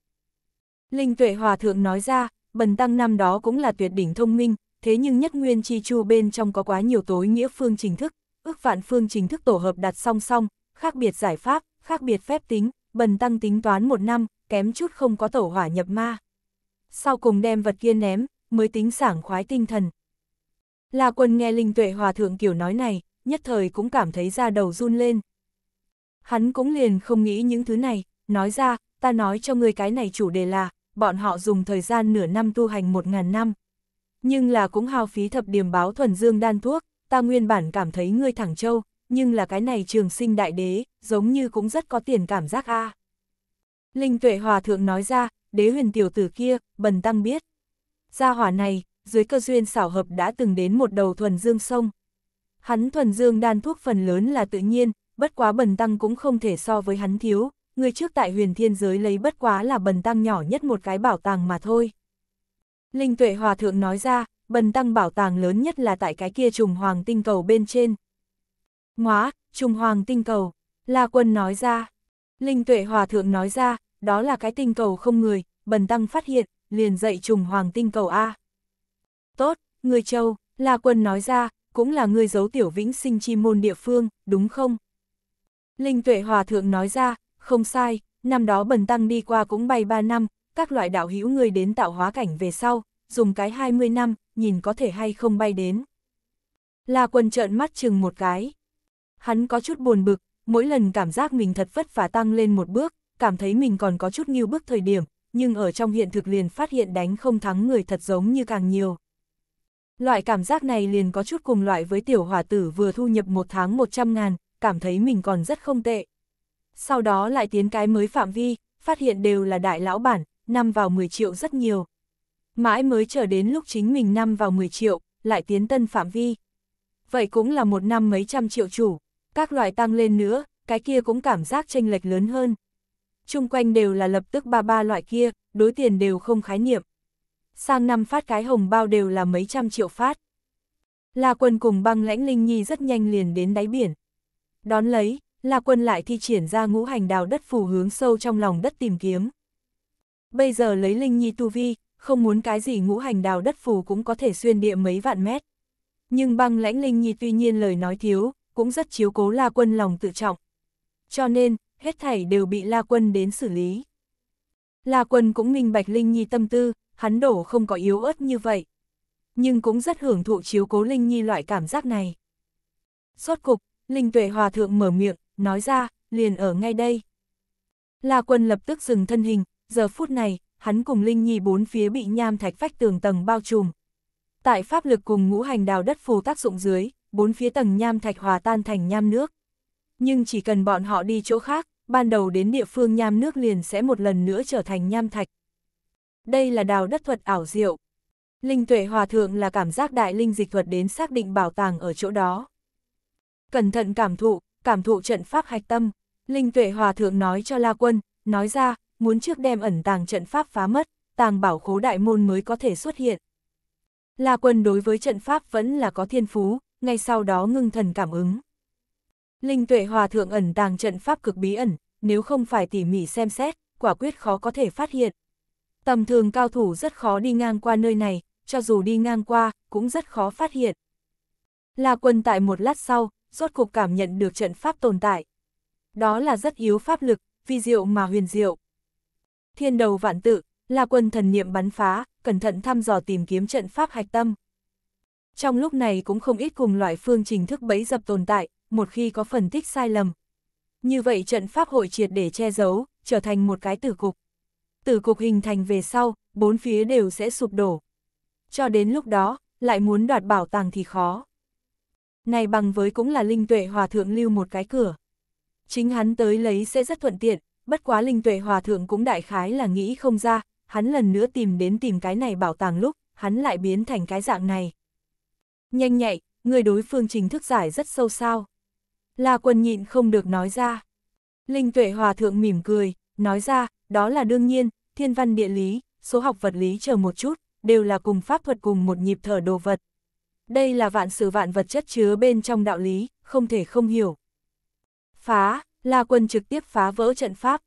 Linh tuệ hòa thượng nói ra, bần tăng năm đó cũng là tuyệt đỉnh thông minh, thế nhưng nhất nguyên chi chu bên trong có quá nhiều tối nghĩa phương trình thức, ước vạn phương trình thức tổ hợp đặt song song, khác biệt giải pháp, khác biệt phép tính, bần tăng tính toán một năm, kém chút không có tổ hỏa nhập ma sau cùng đem vật kia ném, mới tính sảng khoái tinh thần. La quân nghe Linh Tuệ Hòa Thượng kiểu nói này, nhất thời cũng cảm thấy da đầu run lên. Hắn cũng liền không nghĩ những thứ này, nói ra, ta nói cho người cái này chủ đề là, bọn họ dùng thời gian nửa năm tu hành một ngàn năm. Nhưng là cũng hao phí thập điểm báo thuần dương đan thuốc, ta nguyên bản cảm thấy ngươi thẳng châu, nhưng là cái này trường sinh đại đế, giống như cũng rất có tiền cảm giác a Linh tuệ hòa thượng nói ra, đế huyền tiểu tử kia, bần tăng biết. Gia hỏa này, dưới cơ duyên xảo hợp đã từng đến một đầu thuần dương sông. Hắn thuần dương đan thuốc phần lớn là tự nhiên, bất quá bần tăng cũng không thể so với hắn thiếu, người trước tại huyền thiên giới lấy bất quá là bần tăng nhỏ nhất một cái bảo tàng mà thôi. Linh tuệ hòa thượng nói ra, bần tăng bảo tàng lớn nhất là tại cái kia trùng hoàng tinh cầu bên trên. Ngoá, trùng hoàng tinh cầu, La Quân nói ra. Linh tuệ hòa thượng nói ra, đó là cái tinh cầu không người, bần tăng phát hiện, liền dậy trùng hoàng tinh cầu A. Tốt, người châu, là quân nói ra, cũng là người giấu tiểu vĩnh sinh chi môn địa phương, đúng không? Linh tuệ hòa thượng nói ra, không sai, năm đó bần tăng đi qua cũng bay 3 năm, các loại đạo hữu người đến tạo hóa cảnh về sau, dùng cái 20 năm, nhìn có thể hay không bay đến. La quân trợn mắt chừng một cái. Hắn có chút buồn bực, mỗi lần cảm giác mình thật vất vả tăng lên một bước, cảm thấy mình còn có chút nghiêu bước thời điểm, nhưng ở trong hiện thực liền phát hiện đánh không thắng người thật giống như càng nhiều. Loại cảm giác này liền có chút cùng loại với tiểu hỏa tử vừa thu nhập một tháng 100 ngàn, cảm thấy mình còn rất không tệ. Sau đó lại tiến cái mới phạm vi, phát hiện đều là đại lão bản, năm vào 10 triệu rất nhiều. Mãi mới chờ đến lúc chính mình năm vào 10 triệu, lại tiến tân phạm vi. Vậy cũng là một năm mấy trăm triệu chủ, các loại tăng lên nữa, cái kia cũng cảm giác chênh lệch lớn hơn chung quanh đều là lập tức ba ba loại kia, đối tiền đều không khái niệm. Sang năm phát cái hồng bao đều là mấy trăm triệu phát. La quân cùng băng lãnh linh nhi rất nhanh liền đến đáy biển. Đón lấy, La quân lại thi triển ra ngũ hành đào đất phù hướng sâu trong lòng đất tìm kiếm. Bây giờ lấy linh nhi tu vi, không muốn cái gì ngũ hành đào đất phù cũng có thể xuyên địa mấy vạn mét. Nhưng băng lãnh linh nhi tuy nhiên lời nói thiếu, cũng rất chiếu cố la quân lòng tự trọng. Cho nên, hết thảy đều bị La Quân đến xử lý. La Quân cũng minh bạch Linh Nhi tâm tư, hắn đổ không có yếu ớt như vậy. Nhưng cũng rất hưởng thụ chiếu cố Linh Nhi loại cảm giác này. Suốt cục, Linh Tuệ Hòa Thượng mở miệng, nói ra, liền ở ngay đây. La Quân lập tức dừng thân hình, giờ phút này, hắn cùng Linh Nhi bốn phía bị nham thạch vách tường tầng bao trùm. Tại pháp lực cùng ngũ hành đào đất phù tác dụng dưới, bốn phía tầng nham thạch hòa tan thành nham nước nhưng chỉ cần bọn họ đi chỗ khác, ban đầu đến địa phương nham nước liền sẽ một lần nữa trở thành nham thạch. Đây là đào đất thuật ảo diệu. Linh tuệ hòa thượng là cảm giác đại linh dịch thuật đến xác định bảo tàng ở chỗ đó. Cẩn thận cảm thụ, cảm thụ trận pháp hạch tâm. Linh tuệ hòa thượng nói cho La Quân, nói ra, muốn trước đem ẩn tàng trận pháp phá mất, tàng bảo khố đại môn mới có thể xuất hiện. La Quân đối với trận pháp vẫn là có thiên phú, ngay sau đó ngưng thần cảm ứng. Linh tuệ hòa thượng ẩn tàng trận pháp cực bí ẩn, nếu không phải tỉ mỉ xem xét, quả quyết khó có thể phát hiện. Tầm thường cao thủ rất khó đi ngang qua nơi này, cho dù đi ngang qua, cũng rất khó phát hiện. La quân tại một lát sau, rốt cục cảm nhận được trận pháp tồn tại. Đó là rất yếu pháp lực, vi diệu mà huyền diệu. Thiên đầu vạn tự, La quân thần niệm bắn phá, cẩn thận thăm dò tìm kiếm trận pháp hạch tâm. Trong lúc này cũng không ít cùng loại phương trình thức bẫy dập tồn tại, một khi có phân tích sai lầm. Như vậy trận pháp hội triệt để che giấu, trở thành một cái tử cục. Tử cục hình thành về sau, bốn phía đều sẽ sụp đổ. Cho đến lúc đó, lại muốn đoạt bảo tàng thì khó. Này bằng với cũng là linh tuệ hòa thượng lưu một cái cửa. Chính hắn tới lấy sẽ rất thuận tiện, bất quá linh tuệ hòa thượng cũng đại khái là nghĩ không ra, hắn lần nữa tìm đến tìm cái này bảo tàng lúc, hắn lại biến thành cái dạng này. Nhanh nhạy, người đối phương trình thức giải rất sâu sao. La Quân nhịn không được nói ra. Linh Tuệ Hòa Thượng mỉm cười, nói ra, đó là đương nhiên, thiên văn địa lý, số học vật lý chờ một chút, đều là cùng pháp thuật cùng một nhịp thở đồ vật. Đây là vạn sự vạn vật chất chứa bên trong đạo lý, không thể không hiểu. Phá, La Quân trực tiếp phá vỡ trận pháp.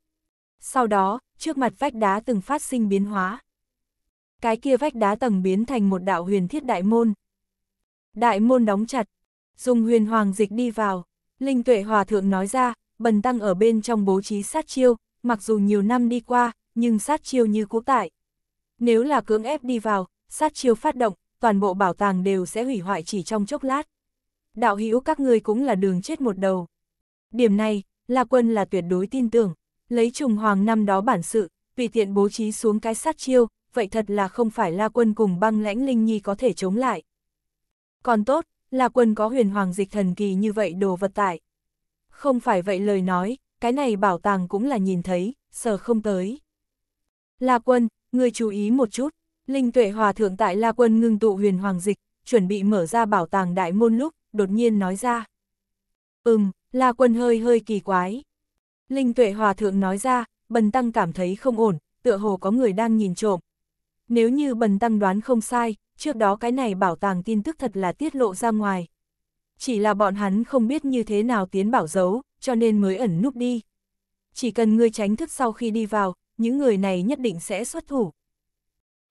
Sau đó, trước mặt vách đá từng phát sinh biến hóa. Cái kia vách đá tầng biến thành một đạo huyền thiết đại môn. Đại môn đóng chặt, dùng huyền hoàng dịch đi vào. Linh tuệ hòa thượng nói ra, bần tăng ở bên trong bố trí sát chiêu, mặc dù nhiều năm đi qua, nhưng sát chiêu như cũ tại. Nếu là cưỡng ép đi vào, sát chiêu phát động, toàn bộ bảo tàng đều sẽ hủy hoại chỉ trong chốc lát. Đạo hữu các ngươi cũng là đường chết một đầu. Điểm này, La Quân là tuyệt đối tin tưởng, lấy trùng hoàng năm đó bản sự, tùy tiện bố trí xuống cái sát chiêu, vậy thật là không phải La Quân cùng băng lãnh Linh Nhi có thể chống lại. Còn tốt, là quân có huyền hoàng dịch thần kỳ như vậy đồ vật tại. Không phải vậy lời nói, cái này bảo tàng cũng là nhìn thấy, sờ không tới. La quân, người chú ý một chút, linh tuệ hòa thượng tại La quân ngưng tụ huyền hoàng dịch, chuẩn bị mở ra bảo tàng đại môn lúc, đột nhiên nói ra. Ừm, La quân hơi hơi kỳ quái. Linh tuệ hòa thượng nói ra, bần tăng cảm thấy không ổn, tựa hồ có người đang nhìn trộm. Nếu như bần tăng đoán không sai, trước đó cái này bảo tàng tin tức thật là tiết lộ ra ngoài. Chỉ là bọn hắn không biết như thế nào tiến bảo giấu, cho nên mới ẩn núp đi. Chỉ cần ngươi tránh thức sau khi đi vào, những người này nhất định sẽ xuất thủ.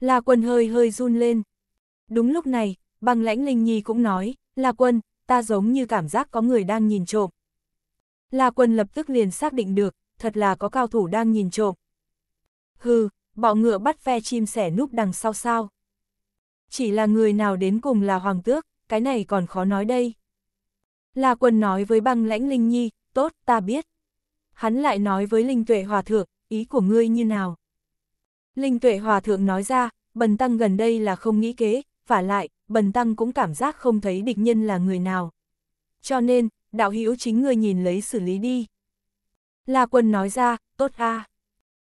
La quân hơi hơi run lên. Đúng lúc này, băng lãnh Linh Nhi cũng nói, La quân, ta giống như cảm giác có người đang nhìn trộm. La quân lập tức liền xác định được, thật là có cao thủ đang nhìn trộm. Hừ, bọ ngựa bắt ve chim sẻ núp đằng sau sao chỉ là người nào đến cùng là hoàng tước, cái này còn khó nói đây. La quân nói với băng lãnh Linh Nhi, tốt, ta biết. Hắn lại nói với Linh Tuệ Hòa Thượng, ý của ngươi như nào? Linh Tuệ Hòa Thượng nói ra, bần tăng gần đây là không nghĩ kế, phả lại, bần tăng cũng cảm giác không thấy địch nhân là người nào. Cho nên, đạo hữu chính ngươi nhìn lấy xử lý đi. La quân nói ra, tốt a.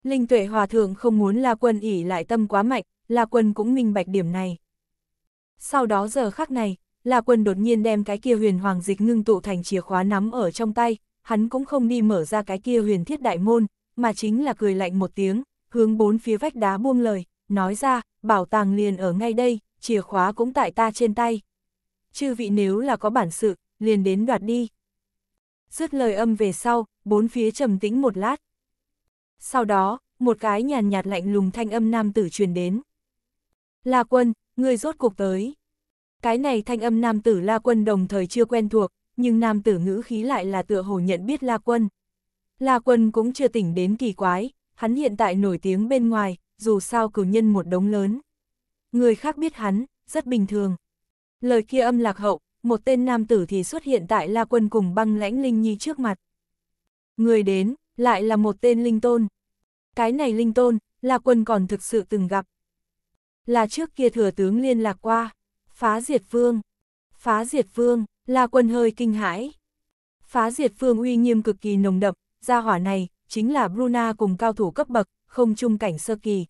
Linh Tuệ Hòa Thượng không muốn La quân ỉ lại tâm quá mạnh, La quân cũng minh bạch điểm này. Sau đó giờ khắc này, La Quân đột nhiên đem cái kia huyền hoàng dịch ngưng tụ thành chìa khóa nắm ở trong tay, hắn cũng không đi mở ra cái kia huyền thiết đại môn, mà chính là cười lạnh một tiếng, hướng bốn phía vách đá buông lời, nói ra, bảo tàng liền ở ngay đây, chìa khóa cũng tại ta trên tay. Chư vị nếu là có bản sự, liền đến đoạt đi. Dứt lời âm về sau, bốn phía trầm tĩnh một lát. Sau đó, một cái nhàn nhạt lạnh lùng thanh âm nam tử truyền đến. La quân, ngươi rốt cuộc tới. Cái này thanh âm nam tử La Quân đồng thời chưa quen thuộc, nhưng nam tử ngữ khí lại là tựa hồ nhận biết La Quân. La Quân cũng chưa tỉnh đến kỳ quái, hắn hiện tại nổi tiếng bên ngoài, dù sao cử nhân một đống lớn. Người khác biết hắn, rất bình thường. Lời kia âm lạc hậu, một tên nam tử thì xuất hiện tại La Quân cùng băng lãnh Linh Nhi trước mặt. Người đến, lại là một tên Linh Tôn. Cái này Linh Tôn, La Quân còn thực sự từng gặp là trước kia thừa tướng liên lạc qua, phá diệt vương. Phá diệt vương, là quân hơi kinh hãi. Phá diệt vương uy nghiêm cực kỳ nồng đậm, gia hỏa này, chính là Bruna cùng cao thủ cấp bậc, không chung cảnh sơ kỳ.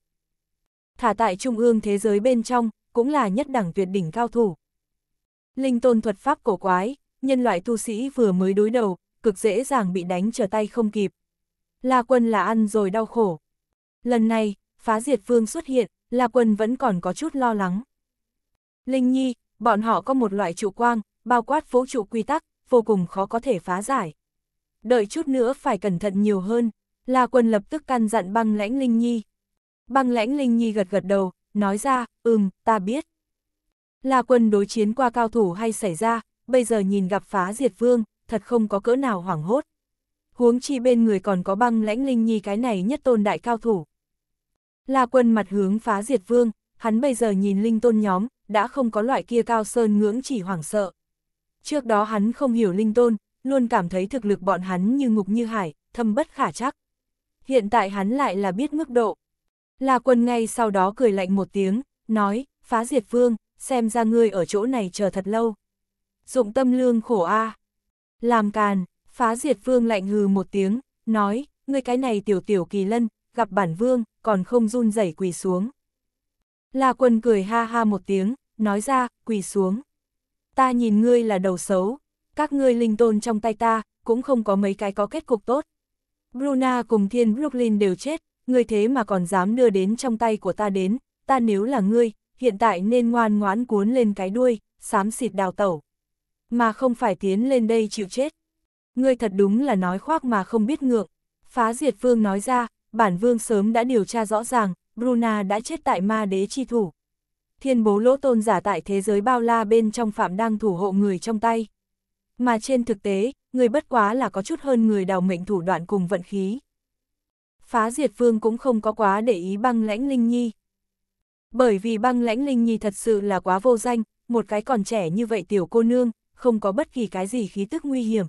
Thả tại trung ương thế giới bên trong, cũng là nhất đẳng tuyệt đỉnh cao thủ. Linh tôn thuật pháp cổ quái, nhân loại tu sĩ vừa mới đối đầu, cực dễ dàng bị đánh trở tay không kịp. La quân là ăn rồi đau khổ. Lần này, phá diệt vương xuất hiện, La Quân vẫn còn có chút lo lắng. Linh Nhi, bọn họ có một loại trụ quang, bao quát vũ trụ quy tắc, vô cùng khó có thể phá giải. Đợi chút nữa phải cẩn thận nhiều hơn, La Quân lập tức căn dặn băng lãnh Linh Nhi. Băng lãnh Linh Nhi gật gật đầu, nói ra, ừm, ta biết. La Quân đối chiến qua cao thủ hay xảy ra, bây giờ nhìn gặp phá diệt vương, thật không có cỡ nào hoảng hốt. Huống chi bên người còn có băng lãnh Linh Nhi cái này nhất tôn đại cao thủ. La quân mặt hướng phá diệt vương, hắn bây giờ nhìn linh tôn nhóm, đã không có loại kia cao sơn ngưỡng chỉ hoảng sợ. Trước đó hắn không hiểu linh tôn, luôn cảm thấy thực lực bọn hắn như ngục như hải, thâm bất khả chắc. Hiện tại hắn lại là biết mức độ. La quân ngay sau đó cười lạnh một tiếng, nói, phá diệt vương, xem ra ngươi ở chỗ này chờ thật lâu. Dụng tâm lương khổ a Làm càn, phá diệt vương lạnh hừ một tiếng, nói, ngươi cái này tiểu tiểu kỳ lân, gặp bản vương, còn không run rẩy quỳ xuống. La quân cười ha ha một tiếng, nói ra, quỳ xuống. Ta nhìn ngươi là đầu xấu, các ngươi linh tôn trong tay ta, cũng không có mấy cái có kết cục tốt. Bruna cùng thiên Brooklyn đều chết, ngươi thế mà còn dám đưa đến trong tay của ta đến, ta nếu là ngươi, hiện tại nên ngoan ngoãn cuốn lên cái đuôi, xám xịt đào tẩu. Mà không phải tiến lên đây chịu chết. Ngươi thật đúng là nói khoác mà không biết ngượng. Phá diệt vương nói ra, bản vương sớm đã điều tra rõ ràng, Bruna đã chết tại ma đế chi thủ. Thiên bố lỗ tôn giả tại thế giới bao la bên trong phạm đang thủ hộ người trong tay. Mà trên thực tế, người bất quá là có chút hơn người đào mệnh thủ đoạn cùng vận khí. Phá diệt vương cũng không có quá để ý băng lãnh linh nhi. Bởi vì băng lãnh linh nhi thật sự là quá vô danh, một cái còn trẻ như vậy tiểu cô nương, không có bất kỳ cái gì khí tức nguy hiểm.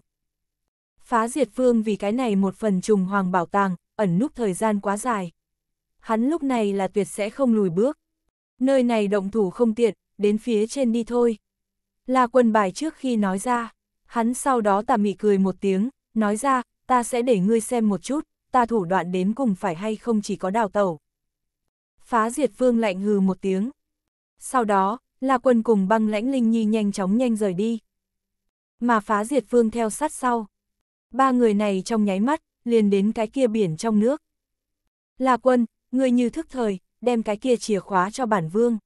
Phá diệt vương vì cái này một phần trùng hoàng bảo tàng, ẩn núp thời gian quá dài. Hắn lúc này là tuyệt sẽ không lùi bước. Nơi này động thủ không tiện, đến phía trên đi thôi. La quân bài trước khi nói ra, hắn sau đó tà mị cười một tiếng, nói ra, ta sẽ để ngươi xem một chút, ta thủ đoạn đến cùng phải hay không chỉ có đào tẩu. Phá diệt vương lạnh hừ một tiếng. Sau đó, La quân cùng băng lãnh linh nhi nhanh chóng nhanh rời đi. Mà phá diệt vương theo sát sau. Ba người này trong nháy mắt, liền đến cái kia biển trong nước. Là quân, người như thức thời, đem cái kia chìa khóa cho bản vương.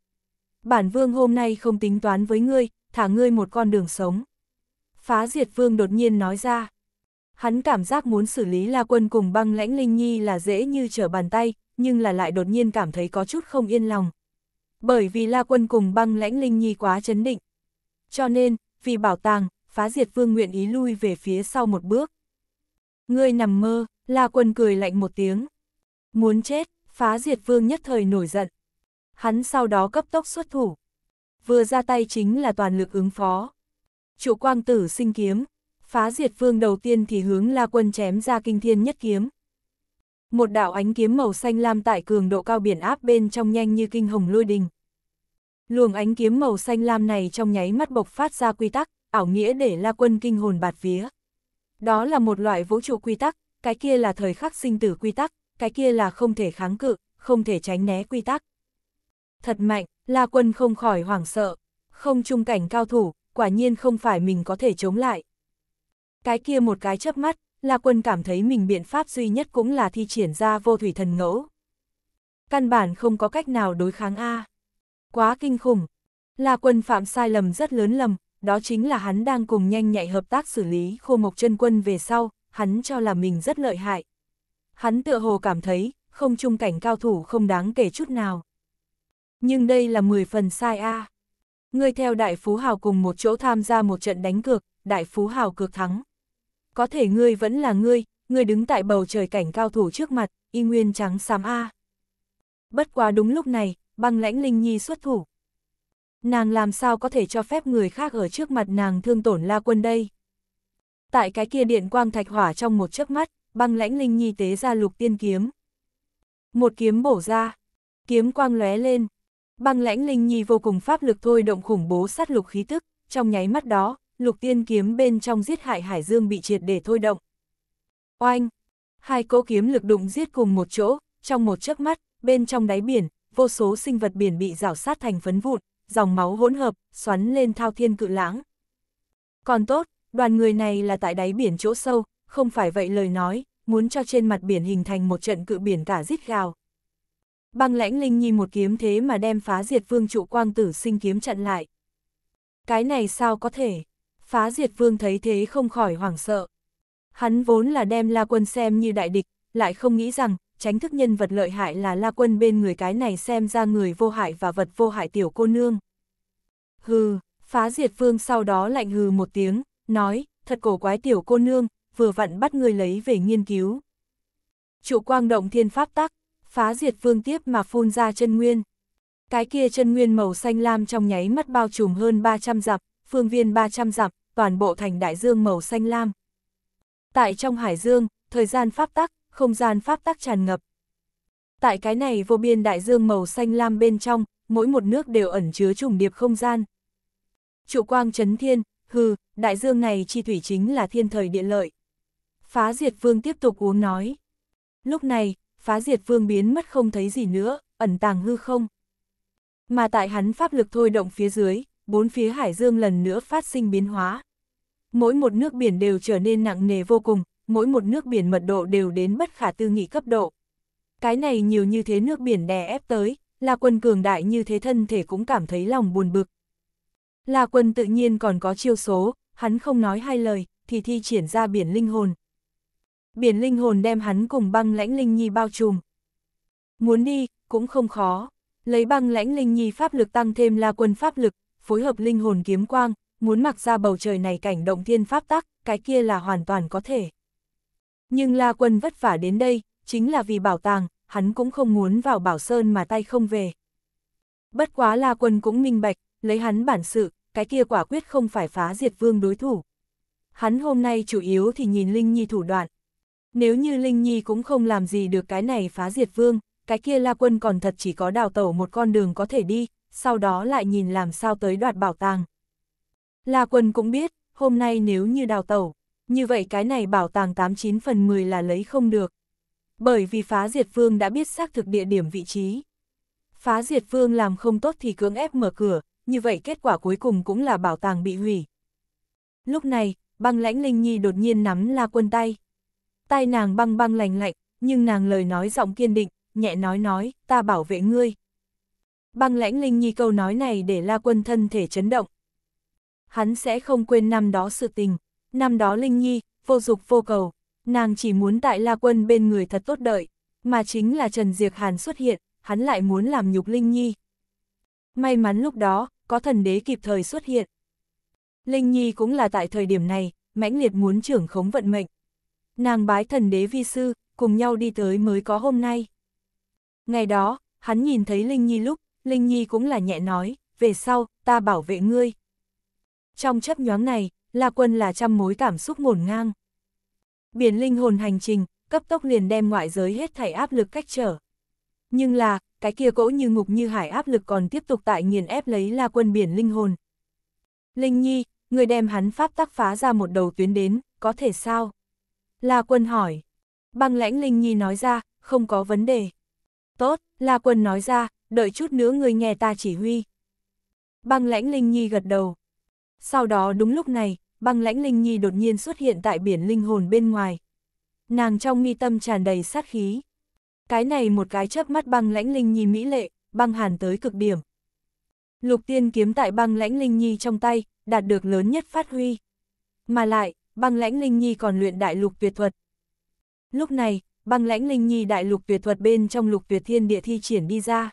Bản vương hôm nay không tính toán với ngươi, thả ngươi một con đường sống. Phá diệt vương đột nhiên nói ra. Hắn cảm giác muốn xử lý La Quân cùng băng lãnh Linh Nhi là dễ như trở bàn tay, nhưng là lại đột nhiên cảm thấy có chút không yên lòng. Bởi vì La Quân cùng băng lãnh Linh Nhi quá chấn định. Cho nên, vì bảo tàng, phá diệt vương nguyện ý lui về phía sau một bước. Ngươi nằm mơ, La Quân cười lạnh một tiếng. Muốn chết, phá diệt vương nhất thời nổi giận. Hắn sau đó cấp tốc xuất thủ. Vừa ra tay chính là toàn lực ứng phó. Chủ quang tử sinh kiếm, phá diệt vương đầu tiên thì hướng La Quân chém ra kinh thiên nhất kiếm. Một đạo ánh kiếm màu xanh lam tại cường độ cao biển áp bên trong nhanh như kinh hồng lôi đình. Luồng ánh kiếm màu xanh lam này trong nháy mắt bộc phát ra quy tắc, ảo nghĩa để La Quân kinh hồn bạt vía. Đó là một loại vũ trụ quy tắc, cái kia là thời khắc sinh tử quy tắc, cái kia là không thể kháng cự, không thể tránh né quy tắc. Thật mạnh, La Quân không khỏi hoảng sợ, không trung cảnh cao thủ, quả nhiên không phải mình có thể chống lại. Cái kia một cái chớp mắt, La Quân cảm thấy mình biện pháp duy nhất cũng là thi triển ra vô thủy thần ngẫu. Căn bản không có cách nào đối kháng A. Quá kinh khủng. La Quân phạm sai lầm rất lớn lầm, đó chính là hắn đang cùng nhanh nhạy hợp tác xử lý khô mộc chân quân về sau, hắn cho là mình rất lợi hại. Hắn tựa hồ cảm thấy, không chung cảnh cao thủ không đáng kể chút nào. Nhưng đây là 10 phần sai a. À. Ngươi theo đại phú hào cùng một chỗ tham gia một trận đánh cược, đại phú hào cược thắng. Có thể ngươi vẫn là ngươi, ngươi đứng tại bầu trời cảnh cao thủ trước mặt, y nguyên trắng xám a. Bất quá đúng lúc này, băng lãnh linh nhi xuất thủ nàng làm sao có thể cho phép người khác ở trước mặt nàng thương tổn la quân đây. Tại cái kia điện quang thạch hỏa trong một chớp mắt, băng lãnh linh nhi tế ra lục tiên kiếm. Một kiếm bổ ra, kiếm quang lóe lên. Băng lãnh linh nhi vô cùng pháp lực thôi động khủng bố sát lục khí tức, trong nháy mắt đó, lục tiên kiếm bên trong giết hại hải dương bị triệt để thôi động. Oanh! Hai cỗ kiếm lực đụng giết cùng một chỗ, trong một chớp mắt, bên trong đáy biển, vô số sinh vật biển bị rào sát thành phấn vụn, dòng máu hỗn hợp, xoắn lên thao thiên cự lãng. Còn tốt, đoàn người này là tại đáy biển chỗ sâu, không phải vậy lời nói, muốn cho trên mặt biển hình thành một trận cự biển cả rít gào. Băng lãnh linh nhi một kiếm thế mà đem phá diệt vương trụ quang tử sinh kiếm chặn lại. Cái này sao có thể? Phá diệt vương thấy thế không khỏi hoảng sợ. Hắn vốn là đem la quân xem như đại địch, lại không nghĩ rằng, tránh thức nhân vật lợi hại là La Quân bên người cái này xem ra người vô hại và vật vô hại tiểu cô nương. Hừ, phá diệt vương sau đó lạnh hừ một tiếng, nói, thật cổ quái tiểu cô nương, vừa vặn bắt người lấy về nghiên cứu. Trụ quang động thiên pháp tắc, phá diệt vương tiếp mà phun ra chân nguyên. Cái kia chân nguyên màu xanh lam trong nháy mắt bao trùm hơn 300 dặm, phương viên 300 dặm, toàn bộ thành đại dương màu xanh lam. Tại trong hải dương, thời gian pháp tắc, không gian pháp tắc tràn ngập. Tại cái này vô biên đại dương màu xanh lam bên trong, mỗi một nước đều ẩn chứa trùng điệp không gian. Trụ quang chấn thiên, hừ, đại dương này chi thủy chính là thiên thời địa lợi. Phá diệt vương tiếp tục uống nói. Lúc này, phá diệt vương biến mất không thấy gì nữa, ẩn tàng hư không. Mà tại hắn pháp lực thôi động phía dưới, bốn phía hải dương lần nữa phát sinh biến hóa. Mỗi một nước biển đều trở nên nặng nề vô cùng, mỗi một nước biển mật độ đều đến bất khả tư nghị cấp độ. Cái này nhiều như thế nước biển đè ép tới, là quân cường đại như thế thân thể cũng cảm thấy lòng buồn bực. Là quân tự nhiên còn có chiêu số, hắn không nói hai lời, thì thi triển ra biển linh hồn. Biển linh hồn đem hắn cùng băng lãnh linh nhi bao trùm. Muốn đi, cũng không khó. Lấy băng lãnh linh nhi pháp lực tăng thêm la quân pháp lực, phối hợp linh hồn kiếm quang, muốn mặc ra bầu trời này cảnh động thiên pháp tắc, cái kia là hoàn toàn có thể. Nhưng La Quân vất vả đến đây, chính là vì bảo tàng, hắn cũng không muốn vào Bảo Sơn mà tay không về. Bất quá La Quân cũng minh bạch, lấy hắn bản sự, cái kia quả quyết không phải phá diệt vương đối thủ. Hắn hôm nay chủ yếu thì nhìn Linh Nhi thủ đoạn. Nếu như Linh Nhi cũng không làm gì được cái này phá diệt vương, cái kia La Quân còn thật chỉ có đào tẩu một con đường có thể đi, sau đó lại nhìn làm sao tới đoạt bảo tàng. La Quân cũng biết, hôm nay nếu như đào tẩu, như vậy cái này bảo tàng 89 phần 10 là lấy không được. Bởi vì phá diệt vương đã biết xác thực địa điểm vị trí. Phá diệt vương làm không tốt thì cưỡng ép mở cửa, như vậy kết quả cuối cùng cũng là bảo tàng bị hủy. Lúc này, băng lãnh Linh Nhi đột nhiên nắm la quân tay. Tay nàng băng băng lành lạnh, nhưng nàng lời nói giọng kiên định, nhẹ nói nói, ta bảo vệ ngươi. Băng lãnh Linh Nhi câu nói này để la quân thân thể chấn động. Hắn sẽ không quên năm đó sự tình. Năm đó Linh Nhi, vô dục vô cầu, nàng chỉ muốn tại La Quân bên người thật tốt đợi, mà chính là Trần Diệc Hàn xuất hiện, hắn lại muốn làm nhục Linh Nhi. May mắn lúc đó, có thần đế kịp thời xuất hiện. Linh Nhi cũng là tại thời điểm này, mãnh liệt muốn trưởng khống vận mệnh. Nàng bái thần đế vi sư, cùng nhau đi tới mới có hôm nay. Ngày đó, hắn nhìn thấy Linh Nhi lúc, Linh Nhi cũng là nhẹ nói, về sau, ta bảo vệ ngươi. Trong chấp nhoáng này, La Quân là trăm mối cảm xúc ngổn ngang. Biển linh hồn hành trình, cấp tốc liền đem ngoại giới hết thảy áp lực cách trở. Nhưng là, cái kia cỗ như ngục như hải áp lực còn tiếp tục tại nghiền ép lấy La Quân biển linh hồn. Linh Nhi, người đem hắn pháp tắc phá ra một đầu tuyến đến, có thể sao? La Quân hỏi. Băng lãnh Linh Nhi nói ra, không có vấn đề. Tốt, La Quân nói ra, đợi chút nữa người nghe ta chỉ huy. Băng lãnh Linh Nhi gật đầu. Sau đó đúng lúc này, băng lãnh Linh Nhi đột nhiên xuất hiện tại biển linh hồn bên ngoài. Nàng trong mi tâm tràn đầy sát khí. Cái này một cái chớp mắt băng lãnh Linh Nhi mỹ lệ, băng hàn tới cực điểm. Lục tiên kiếm tại băng lãnh Linh Nhi trong tay, đạt được lớn nhất phát huy. Mà lại, băng lãnh Linh Nhi còn luyện đại lục tuyệt thuật. Lúc này, băng lãnh Linh Nhi đại lục tuyệt thuật bên trong lục tuyệt thiên địa thi triển đi ra.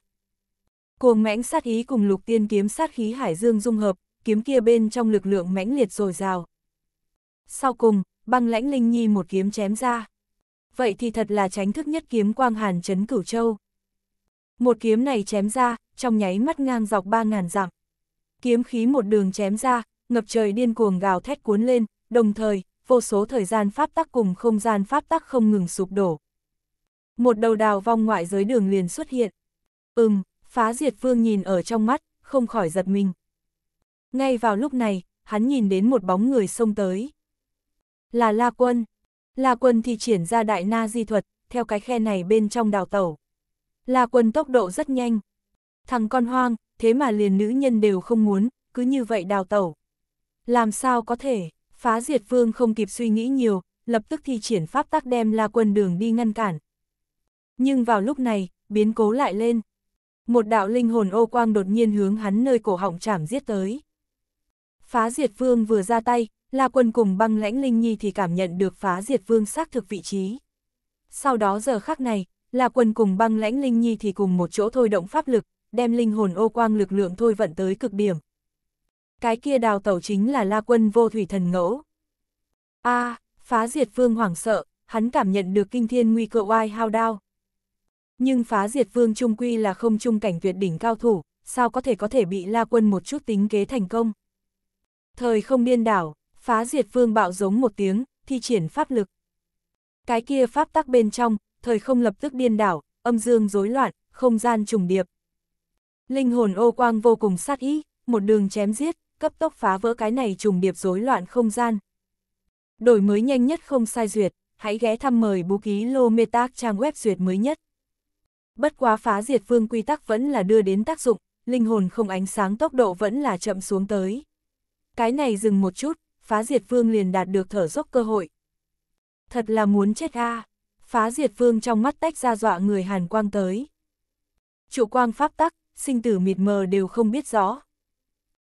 Cuồng mãnh sát ý cùng lục tiên kiếm sát khí hải dương dung hợp, kiếm kia bên trong lực lượng mãnh liệt dồi dào. Sau cùng, băng lãnh Linh Nhi một kiếm chém ra. Vậy thì thật là tránh thức nhất kiếm quang hàn chấn cửu châu. Một kiếm này chém ra, trong nháy mắt ngang dọc ba ngàn dặm. Kiếm khí một đường chém ra, ngập trời điên cuồng gào thét cuốn lên, đồng thời, vô số thời gian pháp tắc cùng không gian pháp tắc không ngừng sụp đổ. Một đầu đào vong ngoại giới đường liền xuất hiện. Ừm, phá diệt vương nhìn ở trong mắt, không khỏi giật mình. Ngay vào lúc này, hắn nhìn đến một bóng người xông tới. Là La Quân. La Quân thì triển ra đại na di thuật, theo cái khe này bên trong đào tẩu. La Quân tốc độ rất nhanh. Thằng con hoang, thế mà liền nữ nhân đều không muốn, cứ như vậy đào tẩu. Làm sao có thể, phá diệt vương không kịp suy nghĩ nhiều, lập tức thi triển pháp tác đem La Quân đường đi ngăn cản. Nhưng vào lúc này, biến cố lại lên. Một đạo linh hồn ô quang đột nhiên hướng hắn nơi cổ họng chảm giết tới. Phá Diệt Vương vừa ra tay, La Quân cùng băng lãnh Linh Nhi thì cảm nhận được Phá Diệt Vương xác thực vị trí. Sau đó giờ khắc này, La Quân cùng băng lãnh Linh Nhi thì cùng một chỗ thôi động pháp lực, đem linh hồn ô quang lực lượng thôi vận tới cực điểm. Cái kia đào tẩu chính là La Quân vô thủy thần ngẫu. a à, Phá Diệt Vương hoảng sợ, hắn cảm nhận được kinh thiên nguy cơ oai hao đao. Nhưng Phá Diệt Vương trung quy là không trung cảnh tuyệt đỉnh cao thủ, sao có thể có thể bị La Quân một chút tính kế thành công. Thời không điên đảo, phá diệt vương bạo giống một tiếng, thi triển pháp lực. Cái kia pháp tắc bên trong, thời không lập tức điên đảo, âm dương rối loạn, không gian trùng điệp. Linh hồn ô quang vô cùng sát ý, một đường chém giết, cấp tốc phá vỡ cái này trùng điệp rối loạn không gian. Đổi mới nhanh nhất không sai duyệt, hãy ghé thăm mời bú ký lô mê tác trang web duyệt mới nhất. Bất quá phá diệt vương quy tắc vẫn là đưa đến tác dụng, linh hồn không ánh sáng tốc độ vẫn là chậm xuống tới cái này dừng một chút, phá diệt vương liền đạt được thở dốc cơ hội. Thật là muốn chết a phá diệt vương trong mắt tách ra dọa người Hàn Quang tới. Trụ quang pháp tắc, sinh tử mịt mờ đều không biết rõ.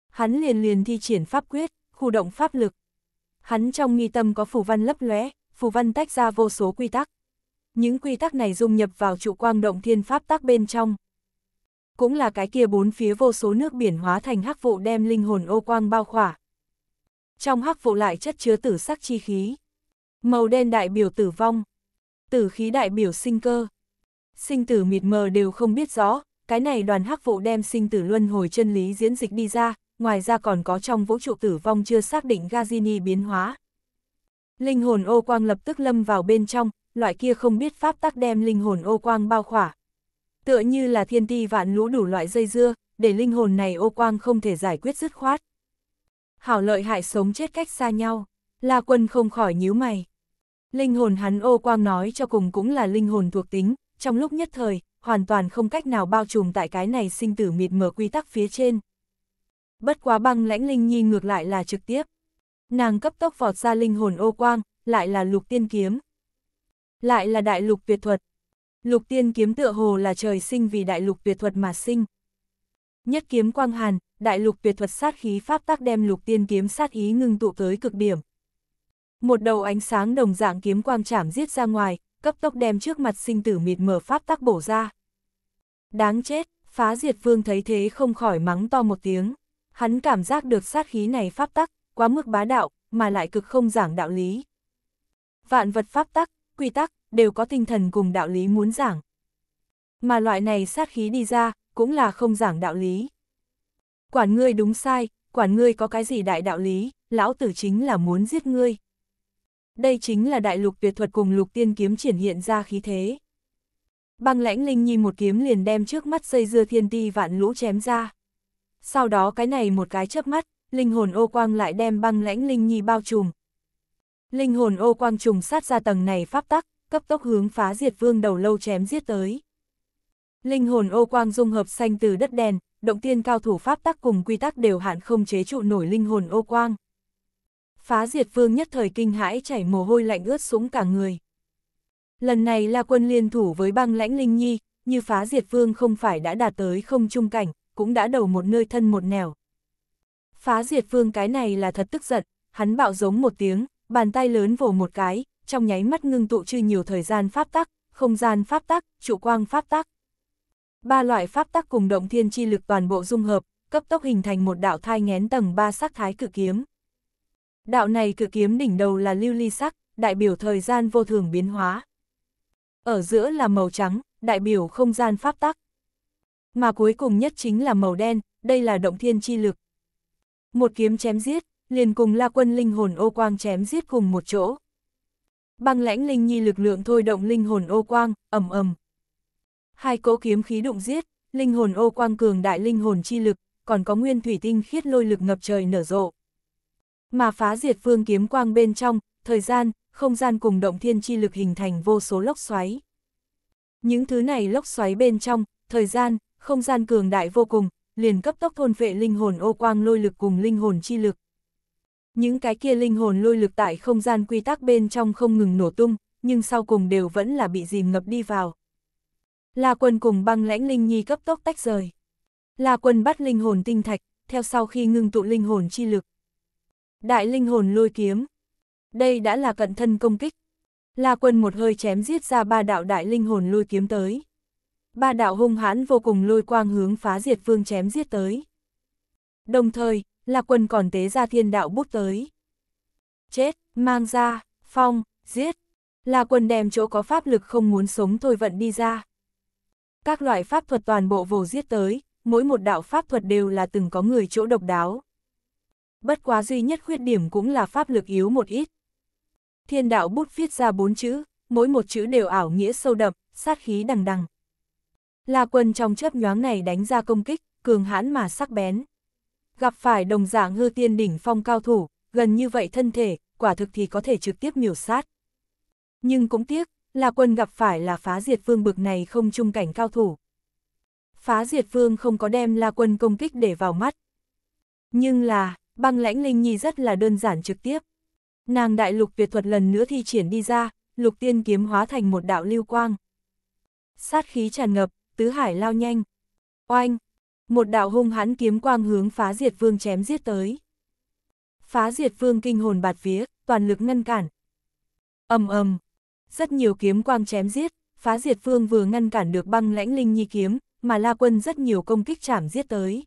Hắn liền liền thi triển pháp quyết, khu động pháp lực. Hắn trong nghi tâm có phù văn lấp lóe, phù văn tách ra vô số quy tắc. Những quy tắc này dung nhập vào trụ quang động thiên pháp tắc bên trong, cũng là cái kia bốn phía vô số nước biển hóa thành hắc vụ đem linh hồn ô quang bao khỏa. Trong hắc vụ lại chất chứa tử sắc chi khí. Màu đen đại biểu tử vong, tử khí đại biểu sinh cơ. Sinh tử mịt mờ đều không biết rõ, cái này đoàn hắc vụ đem sinh tử luân hồi chân lý diễn dịch đi ra, ngoài ra còn có trong vũ trụ tử vong chưa xác định Gazini biến hóa. Linh hồn ô quang lập tức lâm vào bên trong, loại kia không biết pháp tắc đem linh hồn ô quang bao khỏa tựa như là thiên ti vạn lũ đủ loại dây dưa, để linh hồn này ô quang không thể giải quyết dứt khoát. Hảo lợi hại sống chết cách xa nhau, La Quân không khỏi nhíu mày. Linh hồn hắn ô quang nói cho cùng cũng là linh hồn thuộc tính, trong lúc nhất thời, hoàn toàn không cách nào bao trùm tại cái này sinh tử mịt mờ quy tắc phía trên. Bất quá băng lãnh linh nhi ngược lại là trực tiếp. Nàng cấp tốc vọt ra linh hồn ô quang, lại là lục tiên kiếm. Lại là đại lục tuyệt thuật, Lục tiên kiếm tựa hồ là trời sinh vì đại lục tuyệt thuật mà sinh. Nhất kiếm quang hàn, đại lục tuyệt thuật sát khí pháp tác đem lục tiên kiếm sát ý ngưng tụ tới cực điểm. Một đầu ánh sáng đồng dạng kiếm quang chảm giết ra ngoài, cấp tốc đem trước mặt sinh tử mịt mở pháp tác bổ ra. Đáng chết, phá diệt vương thấy thế không khỏi mắng to một tiếng. Hắn cảm giác được sát khí này pháp tắc, quá mức bá đạo, mà lại cực không giảng đạo lý. Vạn vật pháp tắc, quy tắc, đều có tinh thần cùng đạo lý muốn giảng. Mà loại này sát khí đi ra, cũng là không giảng đạo lý. Quản ngươi đúng sai, quản ngươi có cái gì đại đạo lý, lão tử chính là muốn giết ngươi. Đây chính là đại lục tuyệt thuật cùng lục tiên kiếm triển hiện ra khí thế. Băng lãnh linh nhi một kiếm liền đem trước mắt dây dưa thiên ti vạn lũ chém ra. Sau đó cái này một cái chớp mắt, linh hồn ô quang lại đem băng lãnh linh nhi bao trùm. Linh hồn ô quang trùng sát ra tầng này pháp tắc, cấp tốc hướng phá diệt vương đầu lâu chém giết tới. Linh hồn ô quang dung hợp xanh từ đất đèn, động tiên cao thủ pháp tắc cùng quy tắc đều hạn không chế trụ nổi linh hồn ô quang. Phá diệt vương nhất thời kinh hãi chảy mồ hôi lạnh ướt sũng cả người. Lần này là quân liên thủ với băng lãnh linh nhi, như phá diệt vương không phải đã đạt tới không trung cảnh, cũng đã đầu một nơi thân một nẻo. Phá diệt vương cái này là thật tức giận, hắn bạo giống một tiếng, bàn tay lớn vồ một cái, trong nháy mắt ngưng tụ chư nhiều thời gian pháp tắc, không gian pháp tắc, trụ quang pháp tắc. Ba loại pháp tắc cùng động thiên chi lực toàn bộ dung hợp, cấp tốc hình thành một đạo thai ngén tầng 3 sắc thái cử kiếm. Đạo này cử kiếm đỉnh đầu là lưu ly sắc, đại biểu thời gian vô thường biến hóa. Ở giữa là màu trắng, đại biểu không gian pháp tắc. Mà cuối cùng nhất chính là màu đen, đây là động thiên chi lực. Một kiếm chém giết, liền cùng la quân linh hồn ô quang chém giết cùng một chỗ băng lãnh linh nhi lực lượng thôi động linh hồn ô quang, ầm ầm. Hai cỗ kiếm khí đụng giết, linh hồn ô quang cường đại linh hồn chi lực, còn có nguyên thủy tinh khiết lôi lực ngập trời nở rộ. Mà phá diệt phương kiếm quang bên trong, thời gian, không gian cùng động thiên chi lực hình thành vô số lốc xoáy. Những thứ này lốc xoáy bên trong, thời gian, không gian cường đại vô cùng, liền cấp tốc thôn vệ linh hồn ô quang lôi lực cùng linh hồn chi lực. Những cái kia linh hồn lôi lực tại không gian quy tắc bên trong không ngừng nổ tung, nhưng sau cùng đều vẫn là bị dìm ngập đi vào. La quân cùng băng lãnh linh nhi cấp tốc tách rời. La quân bắt linh hồn tinh thạch, theo sau khi ngưng tụ linh hồn chi lực. Đại linh hồn lôi kiếm. Đây đã là cận thân công kích. La quân một hơi chém giết ra ba đạo đại linh hồn lôi kiếm tới. Ba đạo hung hãn vô cùng lôi quang hướng phá diệt vương chém giết tới. Đồng thời, là quần còn tế ra thiên đạo bút tới. Chết, mang ra, phong, giết, là quần đem chỗ có pháp lực không muốn sống thôi vận đi ra. Các loại pháp thuật toàn bộ vồ giết tới, mỗi một đạo pháp thuật đều là từng có người chỗ độc đáo. Bất quá duy nhất khuyết điểm cũng là pháp lực yếu một ít. Thiên đạo bút viết ra bốn chữ, mỗi một chữ đều ảo nghĩa sâu đậm, sát khí đằng đằng. Là quần trong chớp nhoáng này đánh ra công kích, cường hãn mà sắc bén. Gặp phải đồng dạng hư tiên đỉnh phong cao thủ, gần như vậy thân thể, quả thực thì có thể trực tiếp miểu sát. Nhưng cũng tiếc, là quân gặp phải là phá diệt vương bực này không trung cảnh cao thủ. Phá diệt vương không có đem la quân công kích để vào mắt. Nhưng là, băng lãnh linh nhi rất là đơn giản trực tiếp. Nàng đại lục việt thuật lần nữa thi triển đi ra, lục tiên kiếm hóa thành một đạo lưu quang. Sát khí tràn ngập, tứ hải lao nhanh. Oanh, một đạo hung hãn kiếm quang hướng phá diệt vương chém giết tới. Phá diệt vương kinh hồn bạt vía, toàn lực ngăn cản. ầm ầm, rất nhiều kiếm quang chém giết, phá diệt vương vừa ngăn cản được băng lãnh linh nhi kiếm, mà la quân rất nhiều công kích chảm giết tới.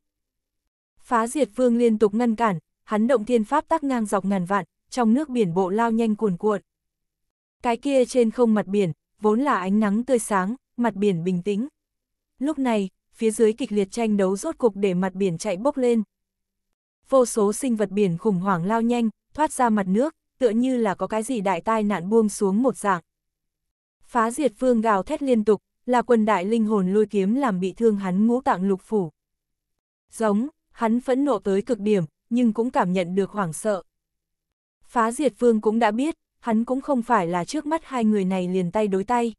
Phá diệt vương liên tục ngăn cản, hắn động thiên pháp tác ngang dọc ngàn vạn, trong nước biển bộ lao nhanh cuồn cuộn. Cái kia trên không mặt biển, vốn là ánh nắng tươi sáng, mặt biển bình tĩnh. Lúc này, phía dưới kịch liệt tranh đấu rốt cục để mặt biển chạy bốc lên. Vô số sinh vật biển khủng hoảng lao nhanh, thoát ra mặt nước, tựa như là có cái gì đại tai nạn buông xuống một dạng. Phá diệt phương gào thét liên tục, là quần đại linh hồn lôi kiếm làm bị thương hắn ngũ tạng lục phủ. Giống, hắn phẫn nộ tới cực điểm, nhưng cũng cảm nhận được hoảng sợ. Phá diệt phương cũng đã biết, hắn cũng không phải là trước mắt hai người này liền tay đối tay.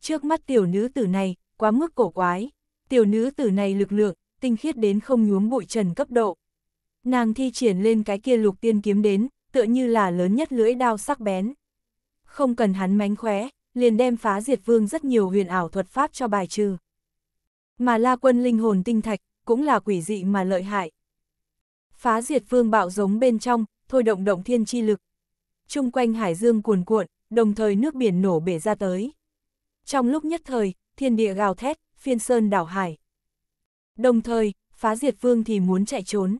Trước mắt tiểu nữ tử này, quá mức cổ quái tiểu nữ tử này lực lượng, tinh khiết đến không nhuốm bụi trần cấp độ. Nàng thi triển lên cái kia lục tiên kiếm đến, tựa như là lớn nhất lưỡi đao sắc bén. Không cần hắn mánh khóe, liền đem phá diệt vương rất nhiều huyền ảo thuật pháp cho bài trừ. Mà la quân linh hồn tinh thạch, cũng là quỷ dị mà lợi hại. Phá diệt vương bạo giống bên trong, thôi động động thiên chi lực. Trung quanh hải dương cuồn cuộn, đồng thời nước biển nổ bể ra tới. Trong lúc nhất thời, thiên địa gào thét, phiên sơn đảo hải. Đồng thời, phá diệt vương thì muốn chạy trốn.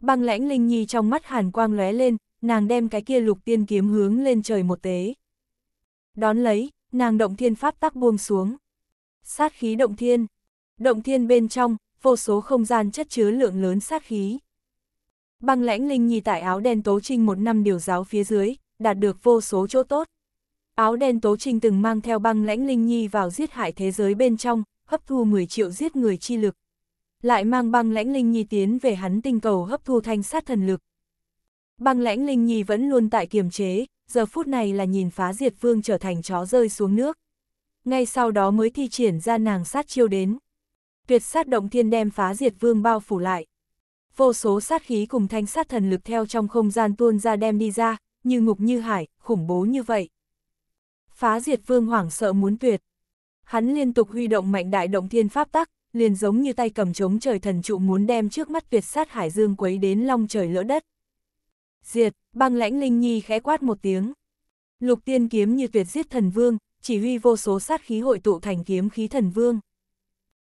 Băng lãnh Linh Nhi trong mắt hàn quang lóe lên, nàng đem cái kia lục tiên kiếm hướng lên trời một tế. Đón lấy, nàng động thiên pháp tắc buông xuống. Sát khí động thiên. Động thiên bên trong, vô số không gian chất chứa lượng lớn sát khí. Băng lãnh Linh Nhi tại áo đen tố trinh một năm điều giáo phía dưới, đạt được vô số chỗ tốt. Áo đen tố trinh từng mang theo băng lãnh Linh Nhi vào giết hại thế giới bên trong, hấp thu 10 triệu giết người chi lực. Lại mang băng lãnh linh nhi tiến về hắn tinh cầu hấp thu thanh sát thần lực. Băng lãnh linh nhi vẫn luôn tại kiềm chế, giờ phút này là nhìn phá diệt vương trở thành chó rơi xuống nước. Ngay sau đó mới thi triển ra nàng sát chiêu đến. Tuyệt sát động thiên đem phá diệt vương bao phủ lại. Vô số sát khí cùng thanh sát thần lực theo trong không gian tuôn ra đem đi ra, như ngục như hải, khủng bố như vậy. Phá diệt vương hoảng sợ muốn tuyệt, hắn liên tục huy động mạnh đại động thiên pháp tắc, liền giống như tay cầm chống trời thần trụ muốn đem trước mắt tuyệt sát hải dương quấy đến long trời lỡ đất. Diệt, băng lãnh linh nhi khẽ quát một tiếng. Lục tiên kiếm như tuyệt giết thần vương, chỉ huy vô số sát khí hội tụ thành kiếm khí thần vương.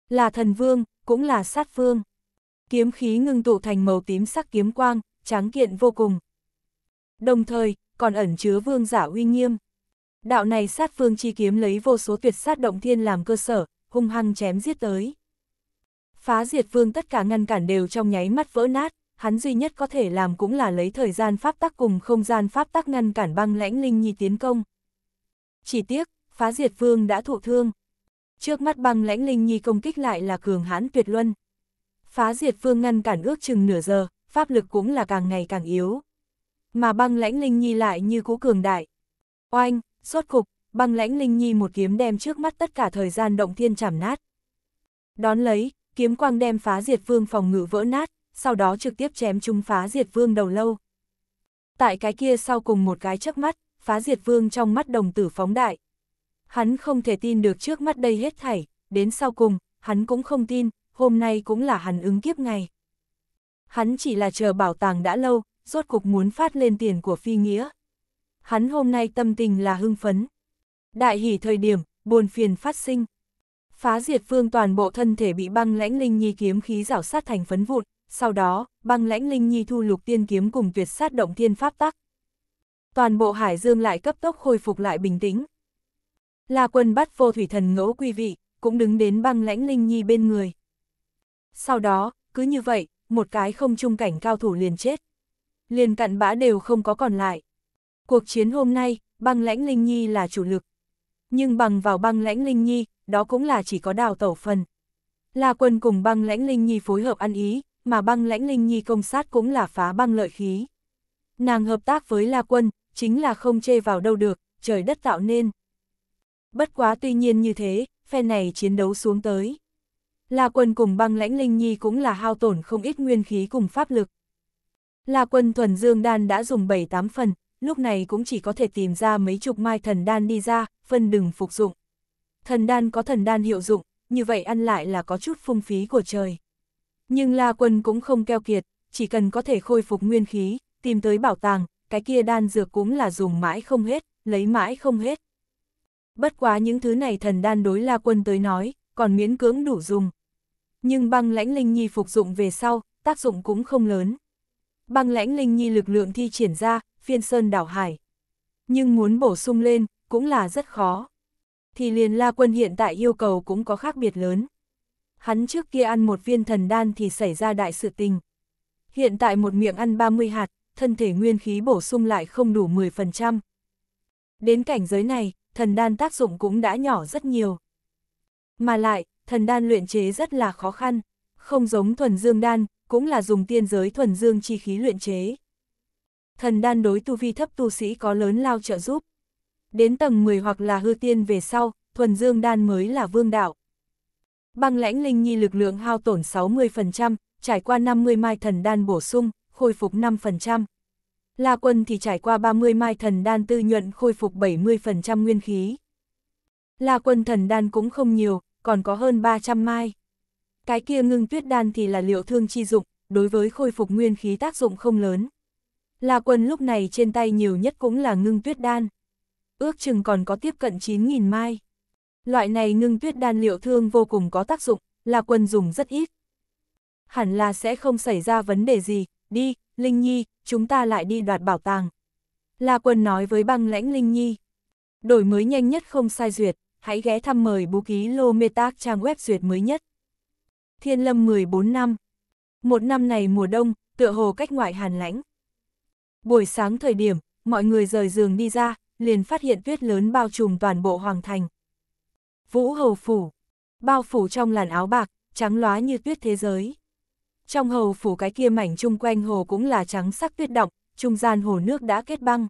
Là thần vương, cũng là sát vương. Kiếm khí ngưng tụ thành màu tím sắc kiếm quang, tráng kiện vô cùng. Đồng thời, còn ẩn chứa vương giả uy nghiêm. Đạo này sát phương chi kiếm lấy vô số tuyệt sát động thiên làm cơ sở, hung hăng chém giết tới. Phá diệt vương tất cả ngăn cản đều trong nháy mắt vỡ nát, hắn duy nhất có thể làm cũng là lấy thời gian pháp tắc cùng không gian pháp tắc ngăn cản băng lãnh linh nhi tiến công. Chỉ tiếc, phá diệt vương đã thụ thương. Trước mắt băng lãnh linh nhi công kích lại là cường hãn tuyệt luân. Phá diệt vương ngăn cản ước chừng nửa giờ, pháp lực cũng là càng ngày càng yếu. Mà băng lãnh linh nhi lại như cũ cường đại. Oanh, suốt cục, băng lãnh Linh Nhi một kiếm đem trước mắt tất cả thời gian động thiên chảm nát. Đón lấy, kiếm quang đem phá diệt vương phòng ngự vỡ nát, sau đó trực tiếp chém chúng phá diệt vương đầu lâu. Tại cái kia sau cùng một cái chớp mắt, phá diệt vương trong mắt đồng tử phóng đại. Hắn không thể tin được trước mắt đây hết thảy, đến sau cùng, hắn cũng không tin, hôm nay cũng là hắn ứng kiếp ngày. Hắn chỉ là chờ bảo tàng đã lâu, rốt cục muốn phát lên tiền của phi nghĩa hắn hôm nay tâm tình là hưng phấn. Đại hỉ thời điểm, buồn phiền phát sinh. Phá diệt phương toàn bộ thân thể bị băng lãnh linh nhi kiếm khí rảo sát thành phấn vụn, sau đó, băng lãnh linh nhi thu lục tiên kiếm cùng tuyệt sát động thiên pháp tắc. Toàn bộ hải dương lại cấp tốc khôi phục lại bình tĩnh. la quân bắt vô thủy thần ngỗ quý vị, cũng đứng đến băng lãnh linh nhi bên người. Sau đó, cứ như vậy, một cái không trung cảnh cao thủ liền chết. Liền cặn bã đều không có còn lại. Cuộc chiến hôm nay, băng lãnh Linh Nhi là chủ lực. Nhưng bằng vào băng lãnh Linh Nhi, đó cũng là chỉ có đào tẩu phần. La quân cùng băng lãnh Linh Nhi phối hợp ăn ý, mà băng lãnh Linh Nhi công sát cũng là phá băng lợi khí. Nàng hợp tác với La quân, chính là không chê vào đâu được, trời đất tạo nên. Bất quá tuy nhiên như thế, phe này chiến đấu xuống tới. La quân cùng băng lãnh Linh Nhi cũng là hao tổn không ít nguyên khí cùng pháp lực. La quân thuần dương đan đã dùng 7-8 phần, lúc này cũng chỉ có thể tìm ra mấy chục mai thần đan đi ra, phân đừng phục dụng. Thần đan có thần đan hiệu dụng, như vậy ăn lại là có chút phung phí của trời. Nhưng La Quân cũng không keo kiệt, chỉ cần có thể khôi phục nguyên khí, tìm tới bảo tàng, cái kia đan dược cũng là dùng mãi không hết, lấy mãi không hết. Bất quá những thứ này thần đan đối La Quân tới nói, còn miễn cưỡng đủ dùng. Nhưng băng lãnh linh nhi phục dụng về sau, tác dụng cũng không lớn. Băng lãnh linh nhi lực lượng thi triển ra, phiên sơn đảo hải. Nhưng muốn bổ sung lên, cũng là rất khó. Thì liền la quân hiện tại yêu cầu cũng có khác biệt lớn. Hắn trước kia ăn một viên thần đan thì xảy ra đại sự tình. Hiện tại một miệng ăn 30 hạt, thân thể nguyên khí bổ sung lại không đủ 10%. Đến cảnh giới này, thần đan tác dụng cũng đã nhỏ rất nhiều. Mà lại, thần đan luyện chế rất là khó khăn, không giống thuần dương đan, cũng là dùng tiên giới thuần dương chi khí luyện chế thần đan đối tu vi thấp tu sĩ có lớn lao trợ giúp. Đến tầng 10 hoặc là hư tiên về sau, thuần dương đan mới là vương đạo. Băng lãnh linh nhi lực lượng hao tổn 60%, trải qua 50 mai thần đan bổ sung, khôi phục 5%. La quân thì trải qua 30 mai thần đan tư nhuận khôi phục 70% nguyên khí. La quân thần đan cũng không nhiều, còn có hơn 300 mai. Cái kia ngưng tuyết đan thì là liệu thương chi dụng, đối với khôi phục nguyên khí tác dụng không lớn. La Quân lúc này trên tay nhiều nhất cũng là ngưng tuyết đan. Ước chừng còn có tiếp cận 9.000 mai. Loại này ngưng tuyết đan liệu thương vô cùng có tác dụng, La Quân dùng rất ít. Hẳn là sẽ không xảy ra vấn đề gì, đi, Linh Nhi, chúng ta lại đi đoạt bảo tàng. La Quân nói với băng lãnh Linh Nhi. Đổi mới nhanh nhất không sai duyệt, hãy ghé thăm mời bú ký Lô Mê Tác trang web duyệt mới nhất. Thiên Lâm 14 năm. Một năm này mùa đông, tựa hồ cách ngoại hàn lãnh. Buổi sáng thời điểm, mọi người rời giường đi ra, liền phát hiện tuyết lớn bao trùm toàn bộ hoàng thành. Vũ hầu phủ, bao phủ trong làn áo bạc, trắng lóa như tuyết thế giới. Trong hầu phủ cái kia mảnh chung quanh hồ cũng là trắng sắc tuyết động, trung gian hồ nước đã kết băng.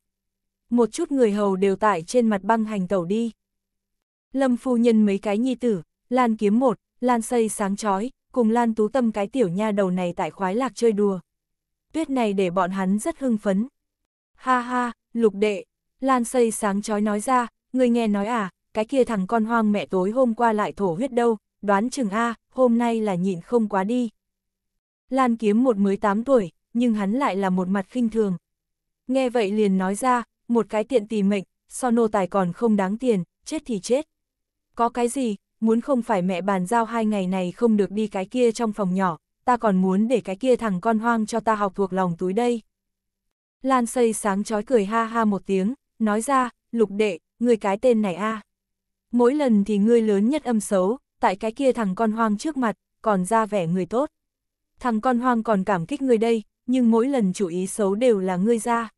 Một chút người hầu đều tại trên mặt băng hành tẩu đi. Lâm phu nhân mấy cái nhi tử, Lan kiếm một, Lan xây sáng chói cùng Lan tú tâm cái tiểu nha đầu này tại khoái lạc chơi đùa tuyết này để bọn hắn rất hưng phấn. Ha ha, lục đệ, Lan Xây sáng chói nói ra, người nghe nói à, cái kia thằng con hoang mẹ tối hôm qua lại thổ huyết đâu, đoán chừng a hôm nay là nhịn không quá đi. Lan kiếm một mới tám tuổi, nhưng hắn lại là một mặt khinh thường. Nghe vậy liền nói ra, một cái tiện tì mệnh, so nô tài còn không đáng tiền, chết thì chết. Có cái gì, muốn không phải mẹ bàn giao hai ngày này không được đi cái kia trong phòng nhỏ, ta còn muốn để cái kia thằng con hoang cho ta học thuộc lòng túi đây. Lan xây sáng chói cười ha ha một tiếng, nói ra, lục đệ, người cái tên này a Mỗi lần thì ngươi lớn nhất âm xấu, tại cái kia thằng con hoang trước mặt, còn ra vẻ người tốt. Thằng con hoang còn cảm kích ngươi đây, nhưng mỗi lần chủ ý xấu đều là ngươi ra.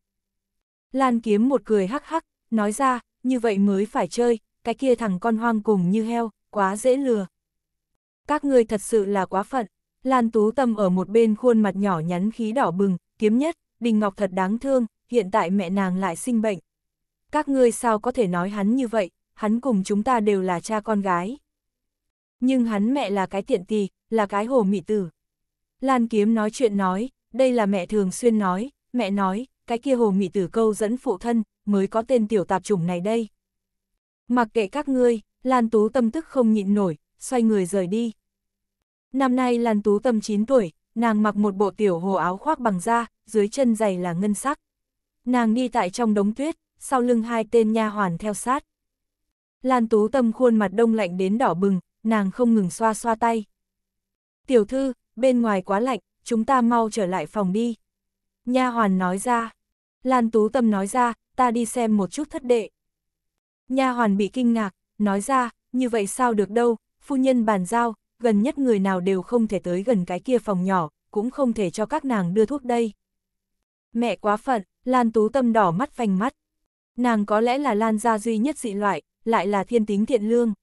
Lan kiếm một cười hắc hắc, nói ra, như vậy mới phải chơi, cái kia thằng con hoang cùng như heo, quá dễ lừa. Các ngươi thật sự là quá phận. Lan Tú Tâm ở một bên khuôn mặt nhỏ nhắn khí đỏ bừng, kiếm nhất, Đình Ngọc thật đáng thương, hiện tại mẹ nàng lại sinh bệnh. Các ngươi sao có thể nói hắn như vậy, hắn cùng chúng ta đều là cha con gái. Nhưng hắn mẹ là cái tiện tì, là cái hồ mị tử. Lan Kiếm nói chuyện nói, đây là mẹ thường xuyên nói, mẹ nói, cái kia hồ mị tử câu dẫn phụ thân, mới có tên tiểu tạp chủng này đây. Mặc kệ các ngươi, Lan Tú tâm tức không nhịn nổi, xoay người rời đi. Năm nay Lan Tú tầm 9 tuổi, nàng mặc một bộ tiểu hồ áo khoác bằng da, dưới chân giày là ngân sắc. Nàng đi tại trong đống tuyết, sau lưng hai tên nha hoàn theo sát. Lan Tú Tâm khuôn mặt đông lạnh đến đỏ bừng, nàng không ngừng xoa xoa tay. Tiểu thư, bên ngoài quá lạnh, chúng ta mau trở lại phòng đi. Nha hoàn nói ra. Lan Tú Tâm nói ra, ta đi xem một chút thất đệ. Nha hoàn bị kinh ngạc, nói ra, như vậy sao được đâu, phu nhân bàn giao, gần nhất người nào đều không thể tới gần cái kia phòng nhỏ, cũng không thể cho các nàng đưa thuốc đây. Mẹ quá phận, Lan Tú Tâm đỏ mắt phanh mắt. Nàng có lẽ là Lan gia duy nhất dị loại, lại là thiên tính thiện lương.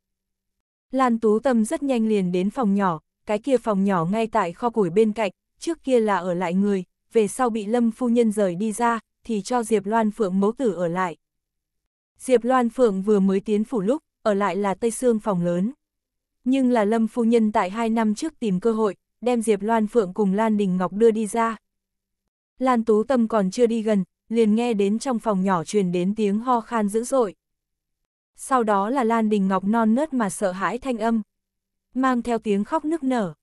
Lan Tú Tâm rất nhanh liền đến phòng nhỏ, cái kia phòng nhỏ ngay tại kho củi bên cạnh, trước kia là ở lại người, về sau bị Lâm Phu Nhân rời đi ra, thì cho Diệp Loan Phượng mấu tử ở lại. Diệp Loan Phượng vừa mới tiến phủ lúc, ở lại là Tây Sương phòng lớn. Nhưng là Lâm Phu Nhân tại hai năm trước tìm cơ hội, đem Diệp Loan Phượng cùng Lan Đình Ngọc đưa đi ra. Lan Tú Tâm còn chưa đi gần, liền nghe đến trong phòng nhỏ truyền đến tiếng ho khan dữ dội. Sau đó là Lan Đình Ngọc non nớt mà sợ hãi thanh âm, mang theo tiếng khóc nức nở.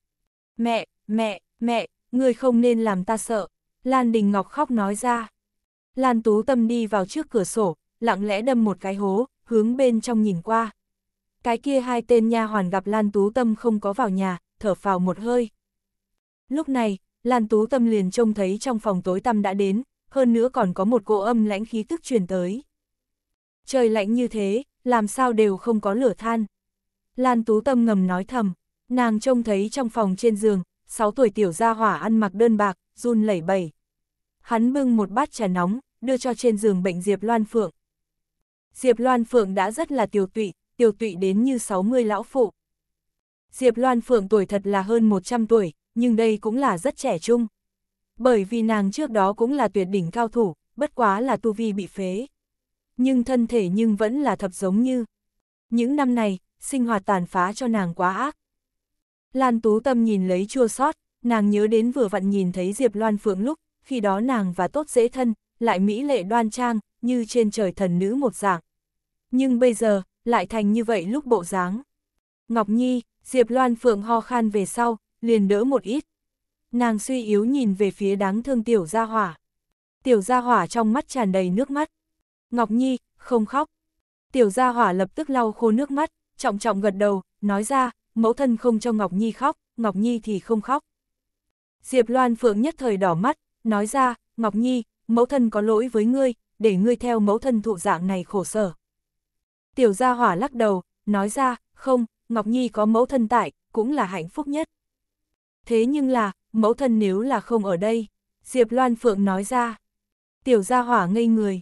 Mẹ, mẹ, mẹ, người không nên làm ta sợ, Lan Đình Ngọc khóc nói ra. Lan Tú Tâm đi vào trước cửa sổ, lặng lẽ đâm một cái hố, hướng bên trong nhìn qua cái kia hai tên nha hoàn gặp Lan Tú Tâm không có vào nhà, thở phào một hơi. Lúc này, Lan Tú Tâm liền trông thấy trong phòng tối tăm đã đến, hơn nữa còn có một cỗ âm lãnh khí tức truyền tới. Trời lạnh như thế, làm sao đều không có lửa than. Lan Tú Tâm ngầm nói thầm, nàng trông thấy trong phòng trên giường, 6 tuổi tiểu gia hỏa ăn mặc đơn bạc, run lẩy bẩy. Hắn bưng một bát trà nóng, đưa cho trên giường bệnh Diệp Loan Phượng. Diệp Loan Phượng đã rất là tiểu tụy, tiểu tụy đến như 60 lão phụ. Diệp Loan Phượng tuổi thật là hơn 100 tuổi, nhưng đây cũng là rất trẻ trung. Bởi vì nàng trước đó cũng là tuyệt đỉnh cao thủ, bất quá là tu vi bị phế. Nhưng thân thể nhưng vẫn là thập giống như. Những năm này, sinh hoạt tàn phá cho nàng quá ác. Lan Tú Tâm nhìn lấy chua sót, nàng nhớ đến vừa vặn nhìn thấy Diệp Loan Phượng lúc, khi đó nàng và tốt dễ thân, lại mỹ lệ đoan trang, như trên trời thần nữ một dạng. Nhưng bây giờ, lại thành như vậy lúc bộ dáng. Ngọc Nhi, Diệp Loan Phượng ho khan về sau, liền đỡ một ít. Nàng suy yếu nhìn về phía đáng thương tiểu gia hỏa. Tiểu gia hỏa trong mắt tràn đầy nước mắt. Ngọc Nhi, không khóc. Tiểu gia hỏa lập tức lau khô nước mắt, trọng trọng gật đầu, nói ra, mẫu thân không cho Ngọc Nhi khóc, Ngọc Nhi thì không khóc. Diệp Loan Phượng nhất thời đỏ mắt, nói ra, Ngọc Nhi, mẫu thân có lỗi với ngươi, để ngươi theo mẫu thân thụ dạng này khổ sở. Tiểu gia hỏa lắc đầu, nói ra, không, Ngọc Nhi có mẫu thân tại, cũng là hạnh phúc nhất. Thế nhưng là, mẫu thân nếu là không ở đây, Diệp Loan Phượng nói ra. Tiểu gia hỏa ngây người.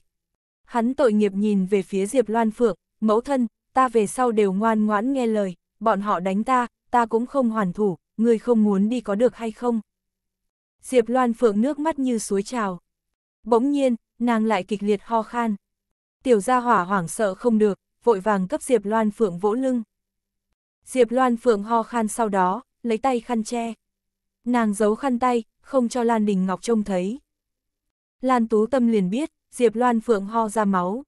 Hắn tội nghiệp nhìn về phía Diệp Loan Phượng, mẫu thân, ta về sau đều ngoan ngoãn nghe lời, bọn họ đánh ta, ta cũng không hoàn thủ, người không muốn đi có được hay không. Diệp Loan Phượng nước mắt như suối trào. Bỗng nhiên, nàng lại kịch liệt ho khan. Tiểu gia hỏa hoảng sợ không được, vội vàng cấp Diệp Loan Phượng vỗ lưng. Diệp Loan Phượng ho khan sau đó, lấy tay khăn che. Nàng giấu khăn tay, không cho Lan Đình Ngọc trông thấy. Lan Tú Tâm liền biết, Diệp Loan Phượng ho ra máu.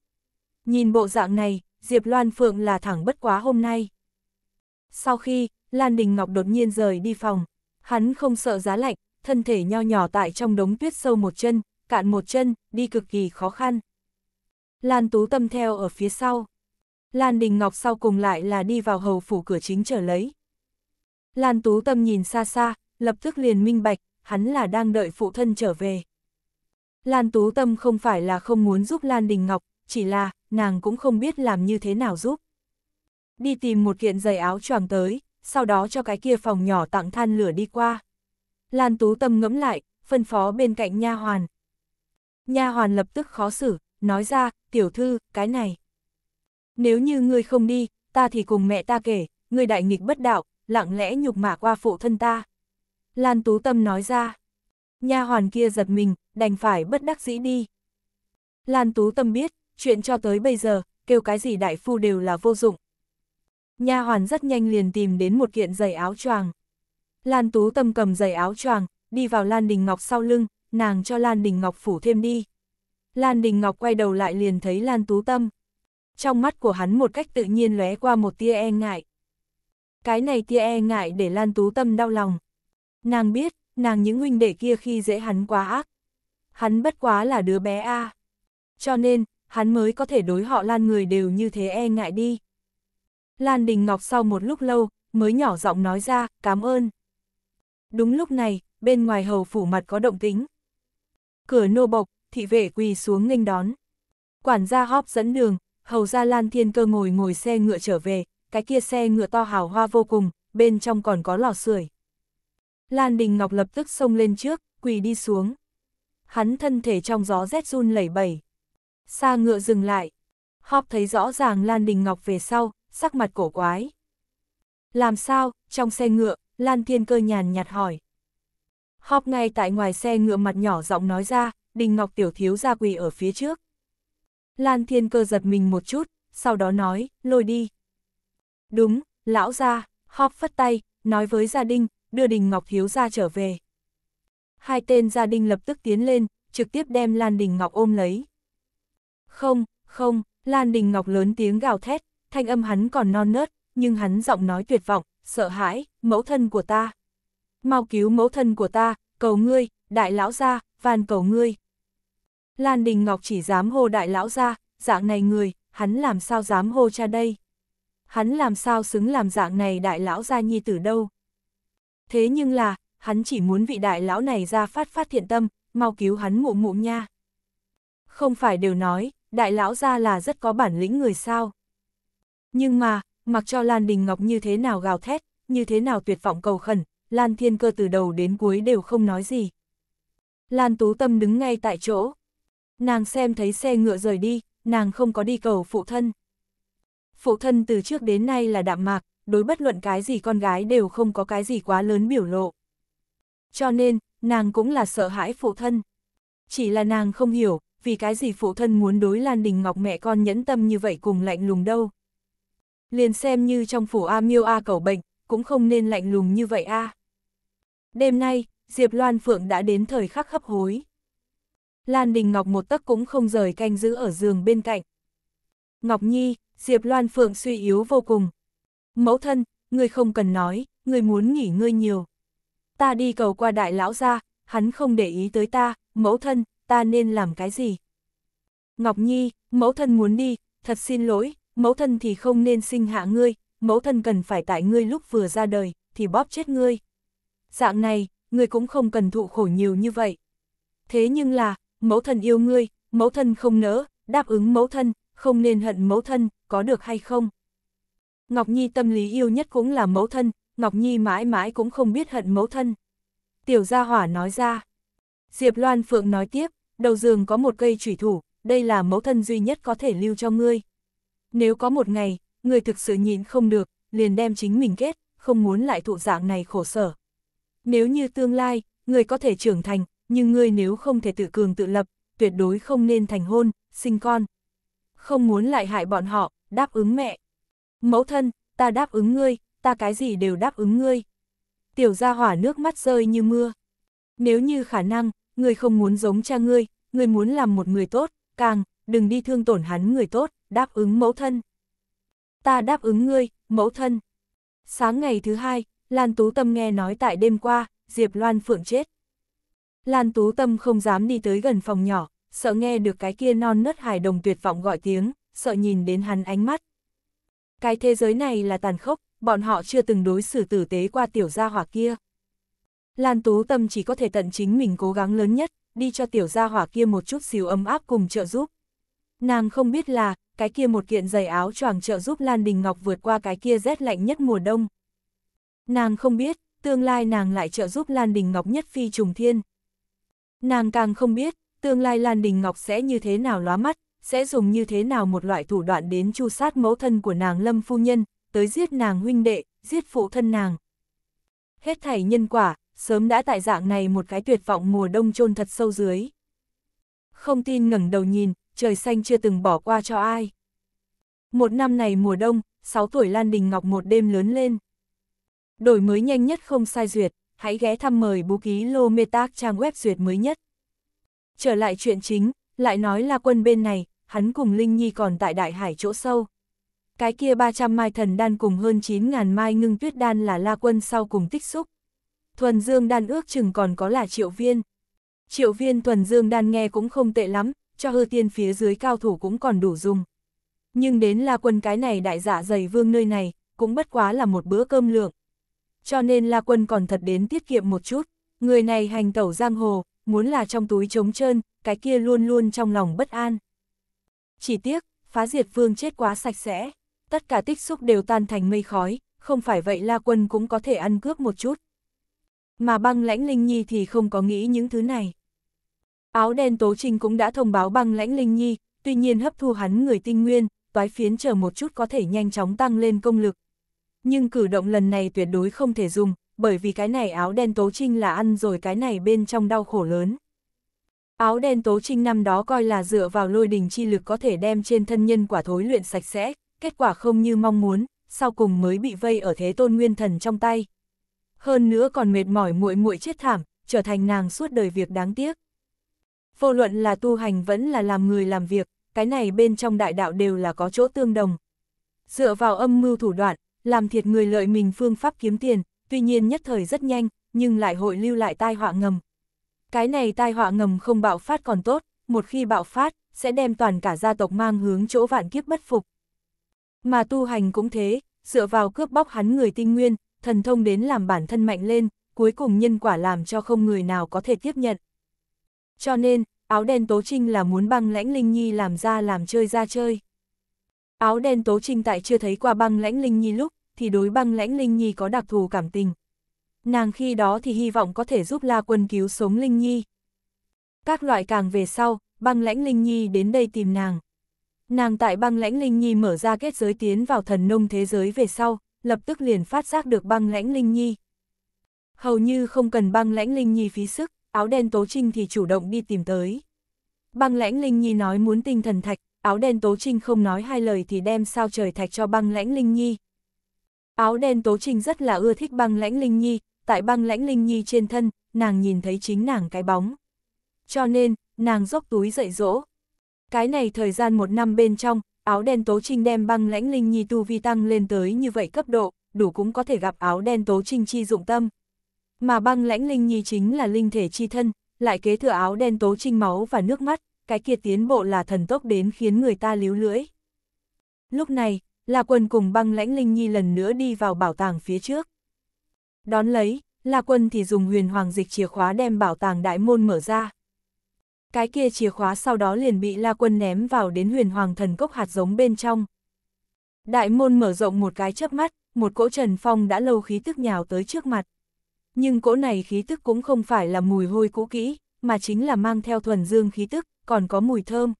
Nhìn bộ dạng này, Diệp Loan Phượng là thẳng bất quá hôm nay. Sau khi, Lan Đình Ngọc đột nhiên rời đi phòng, hắn không sợ giá lạnh, thân thể nho nhỏ tại trong đống tuyết sâu một chân, cạn một chân, đi cực kỳ khó khăn. Lan Tú Tâm theo ở phía sau. Lan Đình Ngọc sau cùng lại là đi vào hầu phủ cửa chính trở lấy. Lan Tú Tâm nhìn xa xa, lập tức liền minh bạch, hắn là đang đợi phụ thân trở về. Lan Tú Tâm không phải là không muốn giúp Lan Đình Ngọc, chỉ là, nàng cũng không biết làm như thế nào giúp. Đi tìm một kiện giày áo choàng tới, sau đó cho cái kia phòng nhỏ tặng than lửa đi qua. Lan Tú Tâm ngẫm lại, phân phó bên cạnh nha hoàn. Nha hoàn lập tức khó xử, nói ra, tiểu thư, cái này nếu như ngươi không đi, ta thì cùng mẹ ta kể, ngươi đại nghịch bất đạo, lặng lẽ nhục mạ qua phụ thân ta. Lan Tú Tâm nói ra. Nha hoàn kia giật mình, đành phải bất đắc dĩ đi. Lan Tú Tâm biết, chuyện cho tới bây giờ, kêu cái gì đại phu đều là vô dụng. Nha hoàn rất nhanh liền tìm đến một kiện giày áo choàng. Lan Tú Tâm cầm giày áo choàng, đi vào Lan Đình Ngọc sau lưng, nàng cho Lan Đình Ngọc phủ thêm đi. Lan Đình Ngọc quay đầu lại liền thấy Lan Tú Tâm trong mắt của hắn một cách tự nhiên lóe qua một tia e ngại. Cái này tia e ngại để Lan Tú Tâm đau lòng. Nàng biết, nàng những huynh đệ kia khi dễ hắn quá ác. Hắn bất quá là đứa bé A. Cho nên, hắn mới có thể đối họ Lan người đều như thế e ngại đi. Lan Đình Ngọc sau một lúc lâu, mới nhỏ giọng nói ra, cảm ơn. Đúng lúc này, bên ngoài hầu phủ mặt có động tính. Cửa nô bộc, thị vệ quỳ xuống nghênh đón. Quản gia hóp dẫn đường, Hầu ra Lan Thiên Cơ ngồi ngồi xe ngựa trở về, cái kia xe ngựa to hào hoa vô cùng, bên trong còn có lò sưởi. Lan Đình Ngọc lập tức xông lên trước, quỳ đi xuống. Hắn thân thể trong gió rét run lẩy bẩy. Xa ngựa dừng lại. Họp thấy rõ ràng Lan Đình Ngọc về sau, sắc mặt cổ quái. Làm sao, trong xe ngựa, Lan Thiên Cơ nhàn nhạt hỏi. Họp ngay tại ngoài xe ngựa mặt nhỏ giọng nói ra, Đình Ngọc tiểu thiếu ra quỳ ở phía trước. Lan Thiên Cơ giật mình một chút, sau đó nói, lôi đi. Đúng, lão ra, hóp phất tay, nói với gia đình, đưa Đình Ngọc Hiếu ra trở về. Hai tên gia đình lập tức tiến lên, trực tiếp đem Lan Đình Ngọc ôm lấy. Không, không, Lan Đình Ngọc lớn tiếng gào thét, thanh âm hắn còn non nớt, nhưng hắn giọng nói tuyệt vọng, sợ hãi, mẫu thân của ta. Mau cứu mẫu thân của ta, cầu ngươi, đại lão ra, van cầu ngươi. Lan Đình Ngọc chỉ dám hô đại lão ra, dạng này người, hắn làm sao dám hô cha đây? Hắn làm sao xứng làm dạng này đại lão ra nhi tử đâu? Thế nhưng là, hắn chỉ muốn vị đại lão này ra phát phát thiện tâm, mau cứu hắn mụ mụ nha. Không phải đều nói, đại lão ra là rất có bản lĩnh người sao. Nhưng mà, mặc cho Lan Đình Ngọc như thế nào gào thét, như thế nào tuyệt vọng cầu khẩn, Lan Thiên Cơ từ đầu đến cuối đều không nói gì. Lan Tú Tâm đứng ngay tại chỗ, Nàng xem thấy xe ngựa rời đi, nàng không có đi cầu phụ thân. Phụ thân từ trước đến nay là đạm mạc, đối bất luận cái gì con gái đều không có cái gì quá lớn biểu lộ. Cho nên, nàng cũng là sợ hãi phụ thân. Chỉ là nàng không hiểu, vì cái gì phụ thân muốn đối Lan Đình Ngọc mẹ con nhẫn tâm như vậy cùng lạnh lùng đâu. Liền xem như trong phủ A miêu A cầu bệnh, cũng không nên lạnh lùng như vậy A. À. Đêm nay, Diệp Loan Phượng đã đến thời khắc hấp hối. Lan Đình Ngọc một tấc cũng không rời canh giữ ở giường bên cạnh. Ngọc Nhi, Diệp Loan Phượng suy yếu vô cùng. Mẫu thân, người không cần nói, người muốn nghỉ ngơi nhiều. Ta đi cầu qua đại lão ra, hắn không để ý tới ta, mẫu thân, ta nên làm cái gì? Ngọc Nhi, mẫu thân muốn đi, thật xin lỗi, mẫu thân thì không nên sinh hạ ngươi, mẫu thân cần phải tại ngươi lúc vừa ra đời, thì bóp chết ngươi. Dạng này, ngươi cũng không cần thụ khổ nhiều như vậy. Thế nhưng là, mẫu thân yêu ngươi, mẫu thân không nỡ, đáp ứng mẫu thân, không nên hận mẫu thân, có được hay không? Ngọc Nhi tâm lý yêu nhất cũng là mẫu thân, Ngọc Nhi mãi mãi cũng không biết hận mẫu thân. Tiểu gia hỏa nói ra. Diệp Loan Phượng nói tiếp, đầu giường có một cây thủy thủ, đây là mẫu thân duy nhất có thể lưu cho ngươi. Nếu có một ngày, ngươi thực sự nhịn không được, liền đem chính mình kết, không muốn lại thụ dạng này khổ sở. Nếu như tương lai, ngươi có thể trưởng thành, nhưng ngươi nếu không thể tự cường tự lập, tuyệt đối không nên thành hôn, sinh con. Không muốn lại hại bọn họ, đáp ứng mẹ. Mẫu thân, ta đáp ứng ngươi, ta cái gì đều đáp ứng ngươi. Tiểu gia hỏa nước mắt rơi như mưa. Nếu như khả năng, ngươi không muốn giống cha ngươi, ngươi muốn làm một người tốt, càng, đừng đi thương tổn hắn người tốt, đáp ứng mẫu thân. Ta đáp ứng ngươi, mẫu thân. Sáng ngày thứ hai, Lan Tú Tâm nghe nói tại đêm qua, Diệp Loan Phượng chết. Lan Tú Tâm không dám đi tới gần phòng nhỏ, sợ nghe được cái kia non nớt hài đồng tuyệt vọng gọi tiếng, sợ nhìn đến hắn ánh mắt. Cái thế giới này là tàn khốc, bọn họ chưa từng đối xử tử tế qua tiểu gia hỏa kia. Lan Tú Tâm chỉ có thể tận chính mình cố gắng lớn nhất, đi cho tiểu gia hỏa kia một chút xíu ấm áp cùng trợ giúp. Nàng không biết là, cái kia một kiện giày áo choàng trợ giúp Lan Đình Ngọc vượt qua cái kia rét lạnh nhất mùa đông. Nàng không biết, tương lai nàng lại trợ giúp Lan Đình Ngọc nhất phi trùng thiên, Nàng càng không biết, tương lai Lan Đình Ngọc sẽ như thế nào lóa mắt, sẽ dùng như thế nào một loại thủ đoạn đến chu sát mẫu thân của nàng Lâm Phu Nhân, tới giết nàng huynh đệ, giết phụ thân nàng. Hết thảy nhân quả, sớm đã tại dạng này một cái tuyệt vọng mùa đông chôn thật sâu dưới. Không tin ngẩng đầu nhìn, trời xanh chưa từng bỏ qua cho ai. Một năm này mùa đông, 6 tuổi Lan Đình Ngọc một đêm lớn lên. Đổi mới nhanh nhất không sai duyệt hãy ghé thăm mời bú ký Lô Metac trang web duyệt mới nhất. Trở lại chuyện chính, lại nói là quân bên này, hắn cùng Linh Nhi còn tại đại hải chỗ sâu. Cái kia 300 mai thần đan cùng hơn 9.000 mai ngưng tuyết đan là la quân sau cùng tích xúc. Thuần dương đan ước chừng còn có là triệu viên. Triệu viên thuần dương đan nghe cũng không tệ lắm, cho hư tiên phía dưới cao thủ cũng còn đủ dùng. Nhưng đến la quân cái này đại giả dạ dày vương nơi này, cũng bất quá là một bữa cơm lượng cho nên La Quân còn thật đến tiết kiệm một chút. Người này hành tẩu giang hồ, muốn là trong túi trống trơn, cái kia luôn luôn trong lòng bất an. Chỉ tiếc, phá diệt vương chết quá sạch sẽ, tất cả tích xúc đều tan thành mây khói, không phải vậy La Quân cũng có thể ăn cướp một chút. Mà băng lãnh Linh Nhi thì không có nghĩ những thứ này. Áo đen Tố Trinh cũng đã thông báo băng lãnh Linh Nhi, tuy nhiên hấp thu hắn người tinh nguyên, toái phiến chờ một chút có thể nhanh chóng tăng lên công lực, nhưng cử động lần này tuyệt đối không thể dùng, bởi vì cái này áo đen tố trinh là ăn rồi cái này bên trong đau khổ lớn. Áo đen tố trinh năm đó coi là dựa vào lôi đình chi lực có thể đem trên thân nhân quả thối luyện sạch sẽ, kết quả không như mong muốn, sau cùng mới bị vây ở thế tôn nguyên thần trong tay. Hơn nữa còn mệt mỏi muội muội chết thảm, trở thành nàng suốt đời việc đáng tiếc. Vô luận là tu hành vẫn là làm người làm việc, cái này bên trong đại đạo đều là có chỗ tương đồng. Dựa vào âm mưu thủ đoạn, làm thiệt người lợi mình phương pháp kiếm tiền, tuy nhiên nhất thời rất nhanh, nhưng lại hội lưu lại tai họa ngầm. Cái này tai họa ngầm không bạo phát còn tốt, một khi bạo phát, sẽ đem toàn cả gia tộc mang hướng chỗ vạn kiếp bất phục. Mà tu hành cũng thế, dựa vào cướp bóc hắn người tinh nguyên, thần thông đến làm bản thân mạnh lên, cuối cùng nhân quả làm cho không người nào có thể tiếp nhận. Cho nên, áo đen tố trinh là muốn băng lãnh linh nhi làm ra làm chơi ra chơi. Áo đen tố trinh tại chưa thấy qua băng lãnh linh nhi lúc, thì đối băng lãnh Linh Nhi có đặc thù cảm tình. Nàng khi đó thì hy vọng có thể giúp La Quân cứu sống Linh Nhi. Các loại càng về sau, băng lãnh Linh Nhi đến đây tìm nàng. Nàng tại băng lãnh Linh Nhi mở ra kết giới tiến vào thần nông thế giới về sau, lập tức liền phát giác được băng lãnh Linh Nhi. Hầu như không cần băng lãnh Linh Nhi phí sức, áo đen Tố Trinh thì chủ động đi tìm tới. Băng lãnh Linh Nhi nói muốn tinh thần thạch, áo đen Tố Trinh không nói hai lời thì đem sao trời thạch cho băng lãnh Linh Nhi. Áo đen Tố Trinh rất là ưa thích băng lãnh Linh Nhi, tại băng lãnh Linh Nhi trên thân, nàng nhìn thấy chính nàng cái bóng. Cho nên, nàng dốc túi dậy dỗ. Cái này thời gian một năm bên trong, áo đen Tố Trinh đem băng lãnh Linh Nhi tu vi tăng lên tới như vậy cấp độ, đủ cũng có thể gặp áo đen Tố Trinh chi dụng tâm. Mà băng lãnh Linh Nhi chính là linh thể chi thân, lại kế thừa áo đen Tố Trinh máu và nước mắt, cái kia tiến bộ là thần tốc đến khiến người ta líu lưỡi. Lúc này, La Quân cùng băng lãnh Linh Nhi lần nữa đi vào bảo tàng phía trước. Đón lấy, La Quân thì dùng huyền hoàng dịch chìa khóa đem bảo tàng đại môn mở ra. Cái kia chìa khóa sau đó liền bị La Quân ném vào đến huyền hoàng thần cốc hạt giống bên trong. Đại môn mở rộng một cái chớp mắt, một cỗ trần phong đã lâu khí tức nhào tới trước mặt. Nhưng cỗ này khí tức cũng không phải là mùi hôi cũ kỹ, mà chính là mang theo thuần dương khí tức, còn có mùi thơm.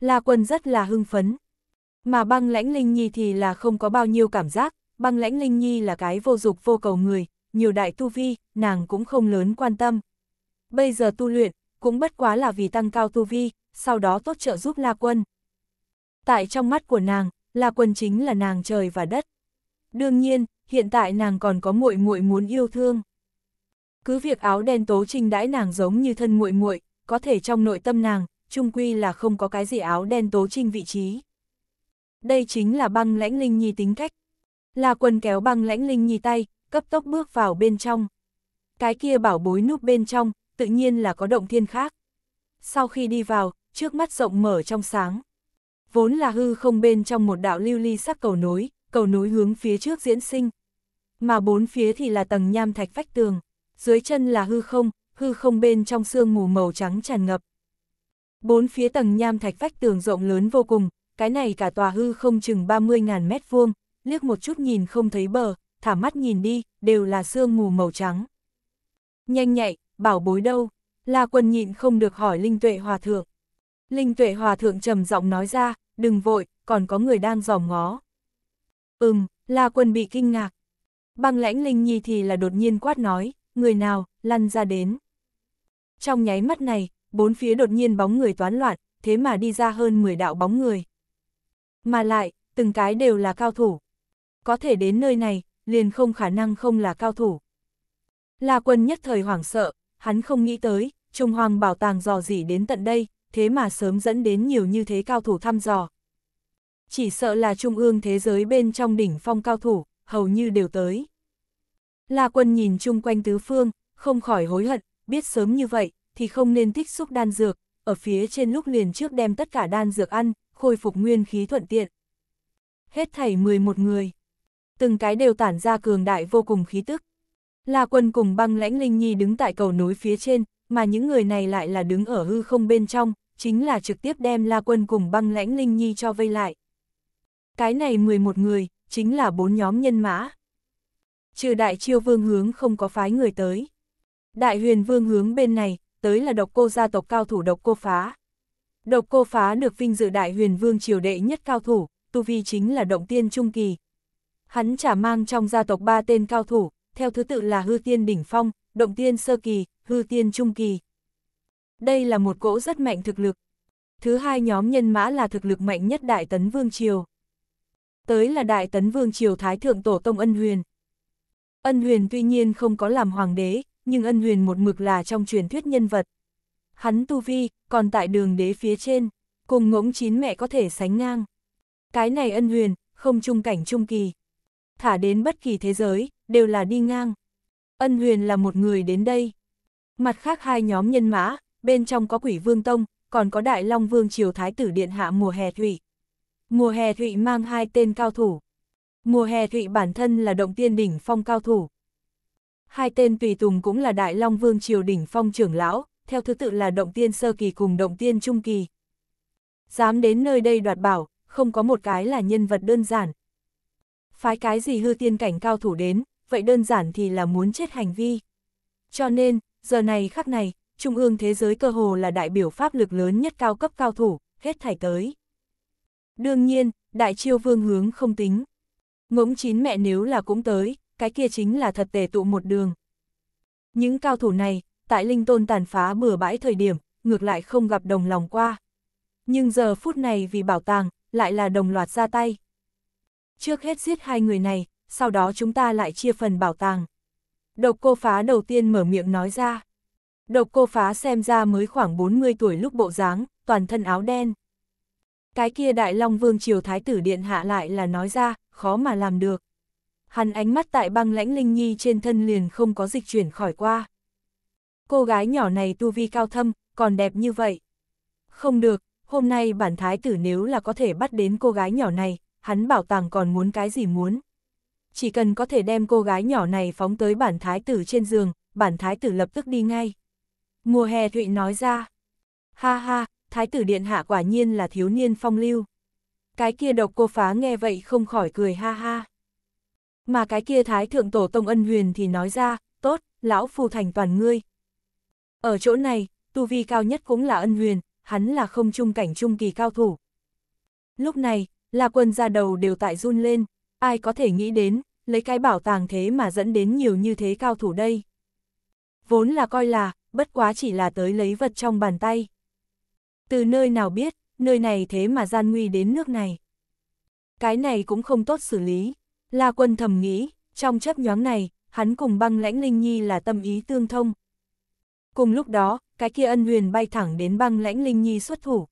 La Quân rất là hưng phấn, mà băng lãnh Linh Nhi thì là không có bao nhiêu cảm giác, băng lãnh Linh Nhi là cái vô dục vô cầu người, nhiều đại tu vi, nàng cũng không lớn quan tâm. Bây giờ tu luyện, cũng bất quá là vì tăng cao tu vi, sau đó tốt trợ giúp La Quân. Tại trong mắt của nàng, La Quân chính là nàng trời và đất. Đương nhiên, hiện tại nàng còn có muội muội muốn yêu thương. Cứ việc áo đen tố trinh đãi nàng giống như thân muội muội, có thể trong nội tâm nàng, trung quy là không có cái gì áo đen tố trinh vị trí đây chính là băng lãnh linh nhi tính cách. Là quần kéo băng lãnh linh nhi tay, cấp tốc bước vào bên trong. Cái kia bảo bối núp bên trong, tự nhiên là có động thiên khác. Sau khi đi vào, trước mắt rộng mở trong sáng. Vốn là hư không bên trong một đạo lưu ly sắc cầu nối, cầu nối hướng phía trước diễn sinh. Mà bốn phía thì là tầng nham thạch vách tường, dưới chân là hư không, hư không bên trong sương mù màu trắng tràn ngập. Bốn phía tầng nham thạch vách tường rộng lớn vô cùng, cái này cả tòa hư không chừng 30.000 mét vuông, liếc một chút nhìn không thấy bờ, thả mắt nhìn đi, đều là sương mù màu trắng. Nhanh nhạy, bảo bối đâu? La quân nhịn không được hỏi Linh Tuệ Hòa Thượng. Linh Tuệ Hòa Thượng trầm giọng nói ra, đừng vội, còn có người đang giòm ngó. Ừm, La quân bị kinh ngạc. Băng lãnh Linh Nhi thì là đột nhiên quát nói, người nào, lăn ra đến. Trong nháy mắt này, bốn phía đột nhiên bóng người toán loạn, thế mà đi ra hơn 10 đạo bóng người. Mà lại, từng cái đều là cao thủ. Có thể đến nơi này, liền không khả năng không là cao thủ. La quân nhất thời hoảng sợ, hắn không nghĩ tới, Trung Hoàng bảo tàng dò dỉ đến tận đây, thế mà sớm dẫn đến nhiều như thế cao thủ thăm dò. Chỉ sợ là trung ương thế giới bên trong đỉnh phong cao thủ, hầu như đều tới. La quân nhìn chung quanh tứ phương, không khỏi hối hận, biết sớm như vậy, thì không nên tích xúc đan dược, ở phía trên lúc liền trước đem tất cả đan dược ăn, khôi phục nguyên khí thuận tiện. Hết thảy 11 người. Từng cái đều tản ra cường đại vô cùng khí tức. La quân cùng băng lãnh linh nhi đứng tại cầu núi phía trên, mà những người này lại là đứng ở hư không bên trong, chính là trực tiếp đem La Quân cùng băng lãnh Linh Nhi cho vây lại. Cái này 11 người, chính là bốn nhóm nhân mã. Trừ đại chiêu vương hướng không có phái người tới. Đại huyền vương hướng bên này, tới là độc cô gia tộc cao thủ độc cô phá. Độc cô phá được vinh dự đại huyền vương triều đệ nhất cao thủ, tu vi chính là động tiên trung kỳ. Hắn trả mang trong gia tộc ba tên cao thủ, theo thứ tự là hư tiên đỉnh phong, động tiên sơ kỳ, hư tiên trung kỳ. Đây là một cỗ rất mạnh thực lực. Thứ hai nhóm nhân mã là thực lực mạnh nhất đại tấn vương triều. Tới là đại tấn vương triều thái thượng tổ tông ân huyền. Ân huyền tuy nhiên không có làm hoàng đế, nhưng ân huyền một mực là trong truyền thuyết nhân vật, Hắn tu vi, còn tại đường đế phía trên, cùng ngỗng chín mẹ có thể sánh ngang. Cái này ân huyền, không trung cảnh trung kỳ. Thả đến bất kỳ thế giới, đều là đi ngang. Ân huyền là một người đến đây. Mặt khác hai nhóm nhân mã, bên trong có quỷ vương tông, còn có đại long vương triều thái tử điện hạ mùa hè thụy. Mùa hè thụy mang hai tên cao thủ. Mùa hè thụy bản thân là động tiên đỉnh phong cao thủ. Hai tên tùy tùng cũng là đại long vương triều đỉnh phong trưởng lão, theo thứ tự là động tiên sơ kỳ cùng động tiên trung kỳ. Dám đến nơi đây đoạt bảo, không có một cái là nhân vật đơn giản. Phái cái gì hư tiên cảnh cao thủ đến, vậy đơn giản thì là muốn chết hành vi. Cho nên, giờ này khắc này, trung ương thế giới cơ hồ là đại biểu pháp lực lớn nhất cao cấp cao thủ, hết thảy tới. Đương nhiên, đại chiêu vương hướng không tính. Ngỗng chín mẹ nếu là cũng tới, cái kia chính là thật tề tụ một đường. Những cao thủ này, tại Linh Tôn tàn phá bừa bãi thời điểm, ngược lại không gặp đồng lòng qua. Nhưng giờ phút này vì bảo tàng, lại là đồng loạt ra tay. Trước hết giết hai người này, sau đó chúng ta lại chia phần bảo tàng. Độc cô phá đầu tiên mở miệng nói ra. Độc cô phá xem ra mới khoảng 40 tuổi lúc bộ dáng, toàn thân áo đen. Cái kia đại long vương triều thái tử điện hạ lại là nói ra, khó mà làm được. Hắn ánh mắt tại băng lãnh linh nhi trên thân liền không có dịch chuyển khỏi qua cô gái nhỏ này tu vi cao thâm, còn đẹp như vậy. Không được, hôm nay bản thái tử nếu là có thể bắt đến cô gái nhỏ này, hắn bảo tàng còn muốn cái gì muốn. Chỉ cần có thể đem cô gái nhỏ này phóng tới bản thái tử trên giường, bản thái tử lập tức đi ngay. Mùa hè Thụy nói ra. Ha ha, thái tử điện hạ quả nhiên là thiếu niên phong lưu. Cái kia độc cô phá nghe vậy không khỏi cười ha ha. Mà cái kia thái thượng tổ tông ân huyền thì nói ra, tốt, lão phù thành toàn ngươi, ở chỗ này, tu vi cao nhất cũng là ân huyền, hắn là không trung cảnh trung kỳ cao thủ. Lúc này, la quân ra đầu đều tại run lên, ai có thể nghĩ đến, lấy cái bảo tàng thế mà dẫn đến nhiều như thế cao thủ đây. Vốn là coi là, bất quá chỉ là tới lấy vật trong bàn tay. Từ nơi nào biết, nơi này thế mà gian nguy đến nước này. Cái này cũng không tốt xử lý. La quân thầm nghĩ, trong chấp nhoáng này, hắn cùng băng lãnh linh nhi là tâm ý tương thông, Cùng lúc đó, cái kia ân huyền bay thẳng đến băng lãnh Linh Nhi xuất thủ.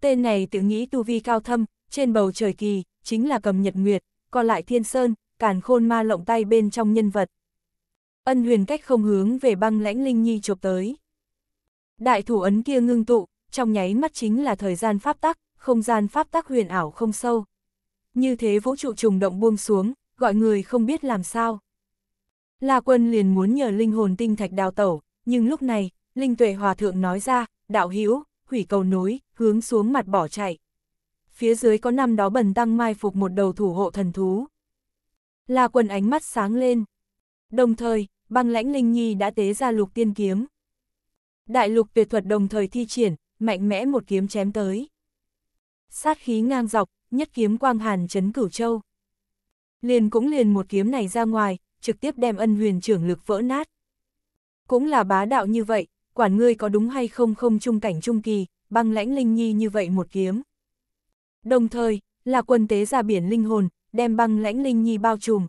Tên này tự nghĩ tu vi cao thâm, trên bầu trời kỳ, chính là cầm nhật nguyệt, còn lại thiên sơn, càn khôn ma lộng tay bên trong nhân vật. Ân huyền cách không hướng về băng lãnh Linh Nhi chụp tới. Đại thủ ấn kia ngưng tụ, trong nháy mắt chính là thời gian pháp tắc, không gian pháp tắc huyền ảo không sâu. Như thế vũ trụ trùng động buông xuống, gọi người không biết làm sao. La quân liền muốn nhờ linh hồn tinh thạch đào tẩu, nhưng lúc này, Linh Tuệ Hòa Thượng nói ra, đạo hữu hủy cầu nối, hướng xuống mặt bỏ chạy. Phía dưới có năm đó bần tăng mai phục một đầu thủ hộ thần thú. La quần ánh mắt sáng lên. Đồng thời, băng lãnh Linh Nhi đã tế ra lục tiên kiếm. Đại lục tuyệt thuật đồng thời thi triển, mạnh mẽ một kiếm chém tới. Sát khí ngang dọc, nhất kiếm quang hàn chấn cửu châu. Liền cũng liền một kiếm này ra ngoài, trực tiếp đem ân huyền trưởng lực vỡ nát cũng là bá đạo như vậy, quản ngươi có đúng hay không không trung cảnh trung kỳ, băng lãnh linh nhi như vậy một kiếm. Đồng thời, là quân tế ra biển linh hồn, đem băng lãnh linh nhi bao trùm.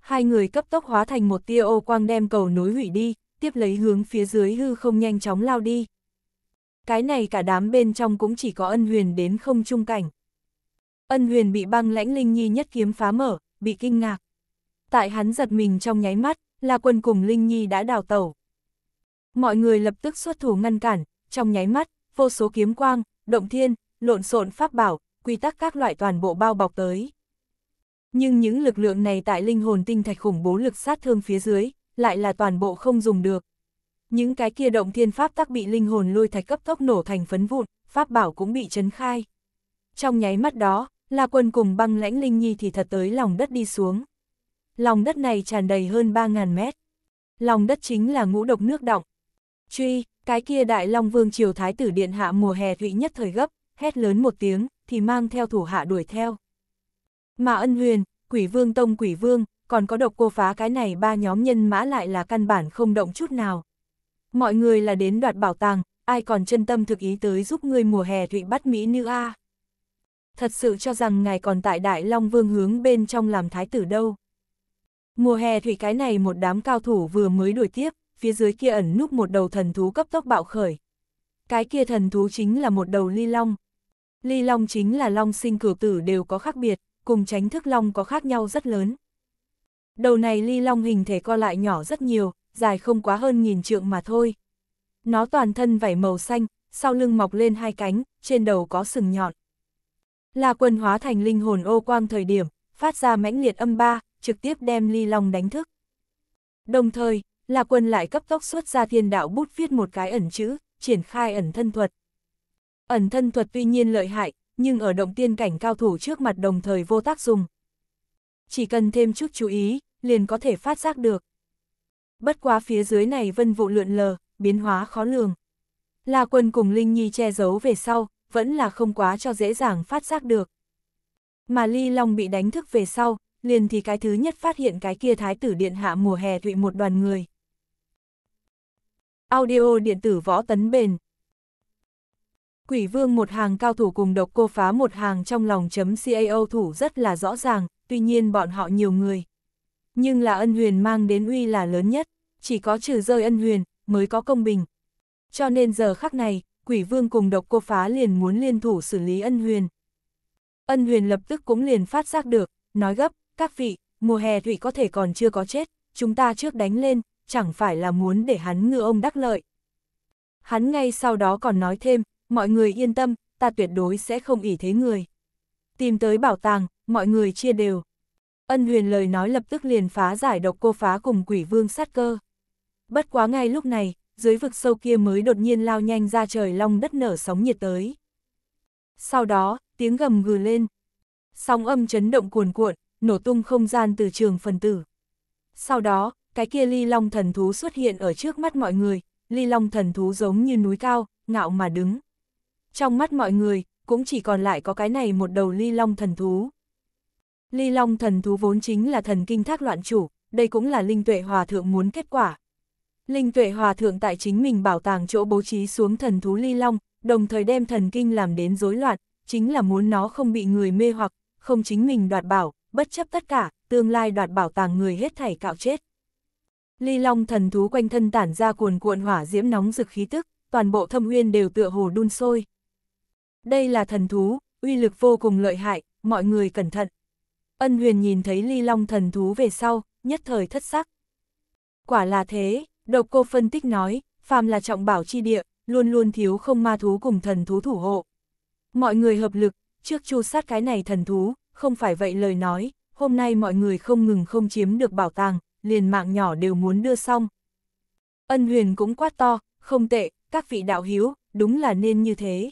Hai người cấp tốc hóa thành một tia ô quang đem cầu nối hủy đi, tiếp lấy hướng phía dưới hư không nhanh chóng lao đi. Cái này cả đám bên trong cũng chỉ có ân huyền đến không trung cảnh. Ân huyền bị băng lãnh linh nhi nhất kiếm phá mở, bị kinh ngạc. Tại hắn giật mình trong nháy mắt, là quân cùng linh nhi đã đào tẩu. Mọi người lập tức xuất thủ ngăn cản, trong nháy mắt, vô số kiếm quang, động thiên, lộn xộn pháp bảo, quy tắc các loại toàn bộ bao bọc tới. Nhưng những lực lượng này tại linh hồn tinh thạch khủng bố lực sát thương phía dưới, lại là toàn bộ không dùng được. Những cái kia động thiên pháp tắc bị linh hồn lôi thạch cấp tốc nổ thành phấn vụn, pháp bảo cũng bị chấn khai. Trong nháy mắt đó, La Quân cùng băng lãnh Linh Nhi thì thật tới lòng đất đi xuống. Lòng đất này tràn đầy hơn 3.000 mét. Lòng đất chính là ngũ độc nước động truy, cái kia đại long vương triều thái tử điện hạ mùa hè thụy nhất thời gấp, hét lớn một tiếng, thì mang theo thủ hạ đuổi theo. Mà ân huyền, quỷ vương tông quỷ vương, còn có độc cô phá cái này ba nhóm nhân mã lại là căn bản không động chút nào. Mọi người là đến đoạt bảo tàng, ai còn chân tâm thực ý tới giúp ngươi mùa hè thụy bắt Mỹ nữ A. À? Thật sự cho rằng ngài còn tại Đại Long Vương hướng bên trong làm thái tử đâu. Mùa hè thủy cái này một đám cao thủ vừa mới đuổi tiếp, phía dưới kia ẩn núp một đầu thần thú cấp tốc bạo khởi. Cái kia thần thú chính là một đầu ly long. Ly long chính là long sinh cửu tử đều có khác biệt, cùng tránh thức long có khác nhau rất lớn. Đầu này ly long hình thể co lại nhỏ rất nhiều, dài không quá hơn nghìn trượng mà thôi. Nó toàn thân vảy màu xanh, sau lưng mọc lên hai cánh, trên đầu có sừng nhọn. là quân hóa thành linh hồn ô quang thời điểm, phát ra mãnh liệt âm ba, trực tiếp đem ly long đánh thức. Đồng thời, La Quân lại cấp tốc xuất ra thiên đạo bút viết một cái ẩn chữ, triển khai ẩn thân thuật. Ẩn thân thuật tuy nhiên lợi hại, nhưng ở động tiên cảnh cao thủ trước mặt đồng thời vô tác dùng. Chỉ cần thêm chút chú ý, liền có thể phát giác được. Bất quá phía dưới này vân vụ lượn lờ, biến hóa khó lường. La Quân cùng Linh Nhi che giấu về sau, vẫn là không quá cho dễ dàng phát giác được. Mà Ly Long bị đánh thức về sau, liền thì cái thứ nhất phát hiện cái kia thái tử điện hạ mùa hè thụy một đoàn người. Audio điện tử võ tấn bền. Quỷ vương một hàng cao thủ cùng độc cô phá một hàng trong lòng chấm CAO thủ rất là rõ ràng, tuy nhiên bọn họ nhiều người. Nhưng là ân huyền mang đến uy là lớn nhất, chỉ có trừ rơi ân huyền, mới có công bình. Cho nên giờ khắc này, quỷ vương cùng độc cô phá liền muốn liên thủ xử lý ân huyền. Ân huyền lập tức cũng liền phát giác được, nói gấp, các vị, mùa hè thủy có thể còn chưa có chết, chúng ta trước đánh lên, chẳng phải là muốn để hắn ngư ông đắc lợi. Hắn ngay sau đó còn nói thêm, mọi người yên tâm, ta tuyệt đối sẽ không ỉ thế người. Tìm tới bảo tàng, mọi người chia đều. Ân huyền lời nói lập tức liền phá giải độc cô phá cùng quỷ vương sát cơ. Bất quá ngay lúc này, dưới vực sâu kia mới đột nhiên lao nhanh ra trời long đất nở sóng nhiệt tới. Sau đó, tiếng gầm gừ lên. Sóng âm chấn động cuồn cuộn, nổ tung không gian từ trường phần tử. Sau đó, cái kia ly long thần thú xuất hiện ở trước mắt mọi người, ly long thần thú giống như núi cao, ngạo mà đứng. Trong mắt mọi người, cũng chỉ còn lại có cái này một đầu ly long thần thú. Ly long thần thú vốn chính là thần kinh thác loạn chủ, đây cũng là linh tuệ hòa thượng muốn kết quả. Linh tuệ hòa thượng tại chính mình bảo tàng chỗ bố trí xuống thần thú ly long, đồng thời đem thần kinh làm đến rối loạn, chính là muốn nó không bị người mê hoặc, không chính mình đoạt bảo, bất chấp tất cả, tương lai đoạt bảo tàng người hết thảy cạo chết. Ly Long thần thú quanh thân tản ra cuồn cuộn hỏa diễm nóng rực khí tức, toàn bộ thâm uyên đều tựa hồ đun sôi. Đây là thần thú, uy lực vô cùng lợi hại, mọi người cẩn thận. Ân huyền nhìn thấy ly long thần thú về sau, nhất thời thất sắc. Quả là thế, độc cô phân tích nói, phàm là trọng bảo chi địa, luôn luôn thiếu không ma thú cùng thần thú thủ hộ. Mọi người hợp lực, trước chu sát cái này thần thú, không phải vậy lời nói, hôm nay mọi người không ngừng không chiếm được bảo tàng, liền mạng nhỏ đều muốn đưa xong. Ân huyền cũng quát to, không tệ, các vị đạo hiếu, đúng là nên như thế.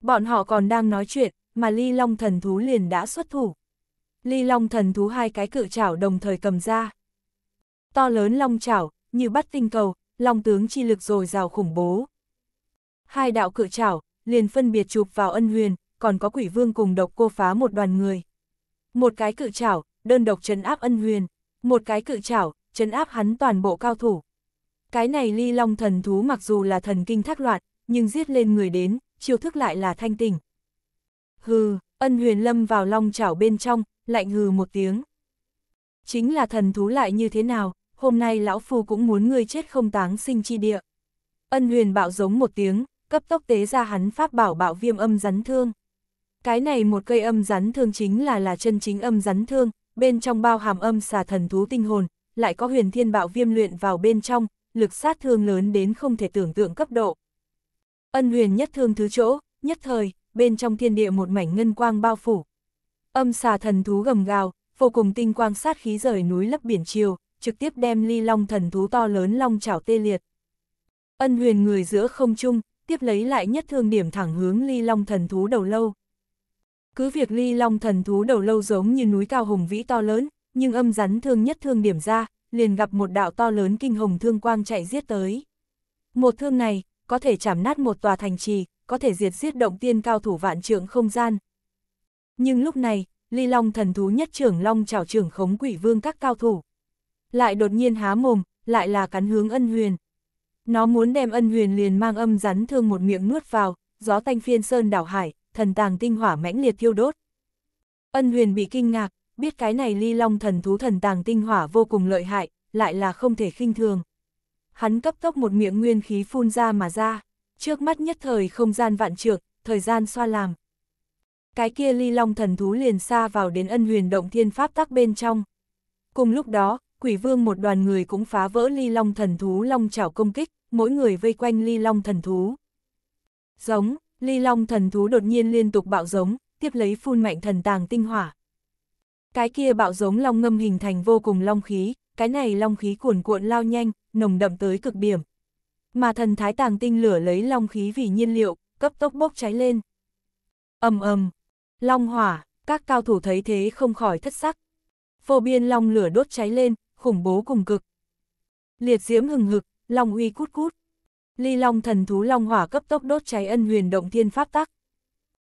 Bọn họ còn đang nói chuyện, mà ly long thần thú liền đã xuất thủ. Ly long thần thú hai cái cự chảo đồng thời cầm ra. To lớn long chảo, như bắt tinh cầu, long tướng chi lực rồi rào khủng bố. Hai đạo cự chảo, liền phân biệt chụp vào ân huyền, còn có quỷ vương cùng độc cô phá một đoàn người. Một cái cự chảo, đơn độc trấn áp ân huyền. Một cái cự chảo, chấn áp hắn toàn bộ cao thủ. Cái này ly long thần thú mặc dù là thần kinh thác loạn, nhưng giết lên người đến, chiêu thức lại là thanh tình. Hừ, ân huyền lâm vào long chảo bên trong, lạnh hừ một tiếng. Chính là thần thú lại như thế nào, hôm nay lão phu cũng muốn ngươi chết không táng sinh chi địa. Ân huyền bạo giống một tiếng, cấp tốc tế ra hắn pháp bảo bạo viêm âm rắn thương. Cái này một cây âm rắn thương chính là là chân chính âm rắn thương, bên trong bao hàm âm xà thần thú tinh hồn, lại có huyền thiên bạo viêm luyện vào bên trong, lực sát thương lớn đến không thể tưởng tượng cấp độ. Ân huyền nhất thương thứ chỗ, nhất thời, bên trong thiên địa một mảnh ngân quang bao phủ. Âm xà thần thú gầm gào, vô cùng tinh quang sát khí rời núi lấp biển chiều, trực tiếp đem ly long thần thú to lớn long chảo tê liệt. Ân huyền người giữa không trung, tiếp lấy lại nhất thương điểm thẳng hướng ly long thần thú đầu lâu. Cứ việc ly long thần thú đầu lâu giống như núi cao hùng vĩ to lớn, nhưng âm rắn thương nhất thương điểm ra, liền gặp một đạo to lớn kinh hồng thương quang chạy giết tới. Một thương này, có thể chảm nát một tòa thành trì, có thể diệt giết động tiên cao thủ vạn trượng không gian. Nhưng lúc này, ly long thần thú nhất trưởng long trảo trưởng khống quỷ vương các cao thủ. Lại đột nhiên há mồm, lại là cắn hướng ân huyền. Nó muốn đem ân huyền liền mang âm rắn thương một miệng nuốt vào, gió tanh phiên sơn đảo hải, thần tàng tinh hỏa mãnh liệt thiêu đốt. Ân huyền bị kinh ngạc, biết cái này ly long thần thú thần tàng tinh hỏa vô cùng lợi hại, lại là không thể khinh thường. Hắn cấp tốc một miệng nguyên khí phun ra mà ra, trước mắt nhất thời không gian vạn trược, thời gian xoa làm. Cái kia ly long thần thú liền xa vào đến ân huyền động thiên pháp tắc bên trong. Cùng lúc đó, quỷ vương một đoàn người cũng phá vỡ ly long thần thú long chảo công kích, mỗi người vây quanh ly long thần thú. Giống, Ly Long thần thú đột nhiên liên tục bạo giống, tiếp lấy phun mạnh thần tàng tinh hỏa. Cái kia bạo giống long ngâm hình thành vô cùng long khí, cái này long khí cuồn cuộn lao nhanh, nồng đậm tới cực điểm. Mà thần thái tàng tinh lửa lấy long khí vì nhiên liệu, cấp tốc bốc cháy lên. ầm ầm, long hỏa, các cao thủ thấy thế không khỏi thất sắc. Phô biên long lửa đốt cháy lên, khủng bố cùng cực. Liệt diễm hừng hực, long uy cút cút ly long thần thú long hỏa cấp tốc đốt cháy ân huyền động thiên pháp tắc.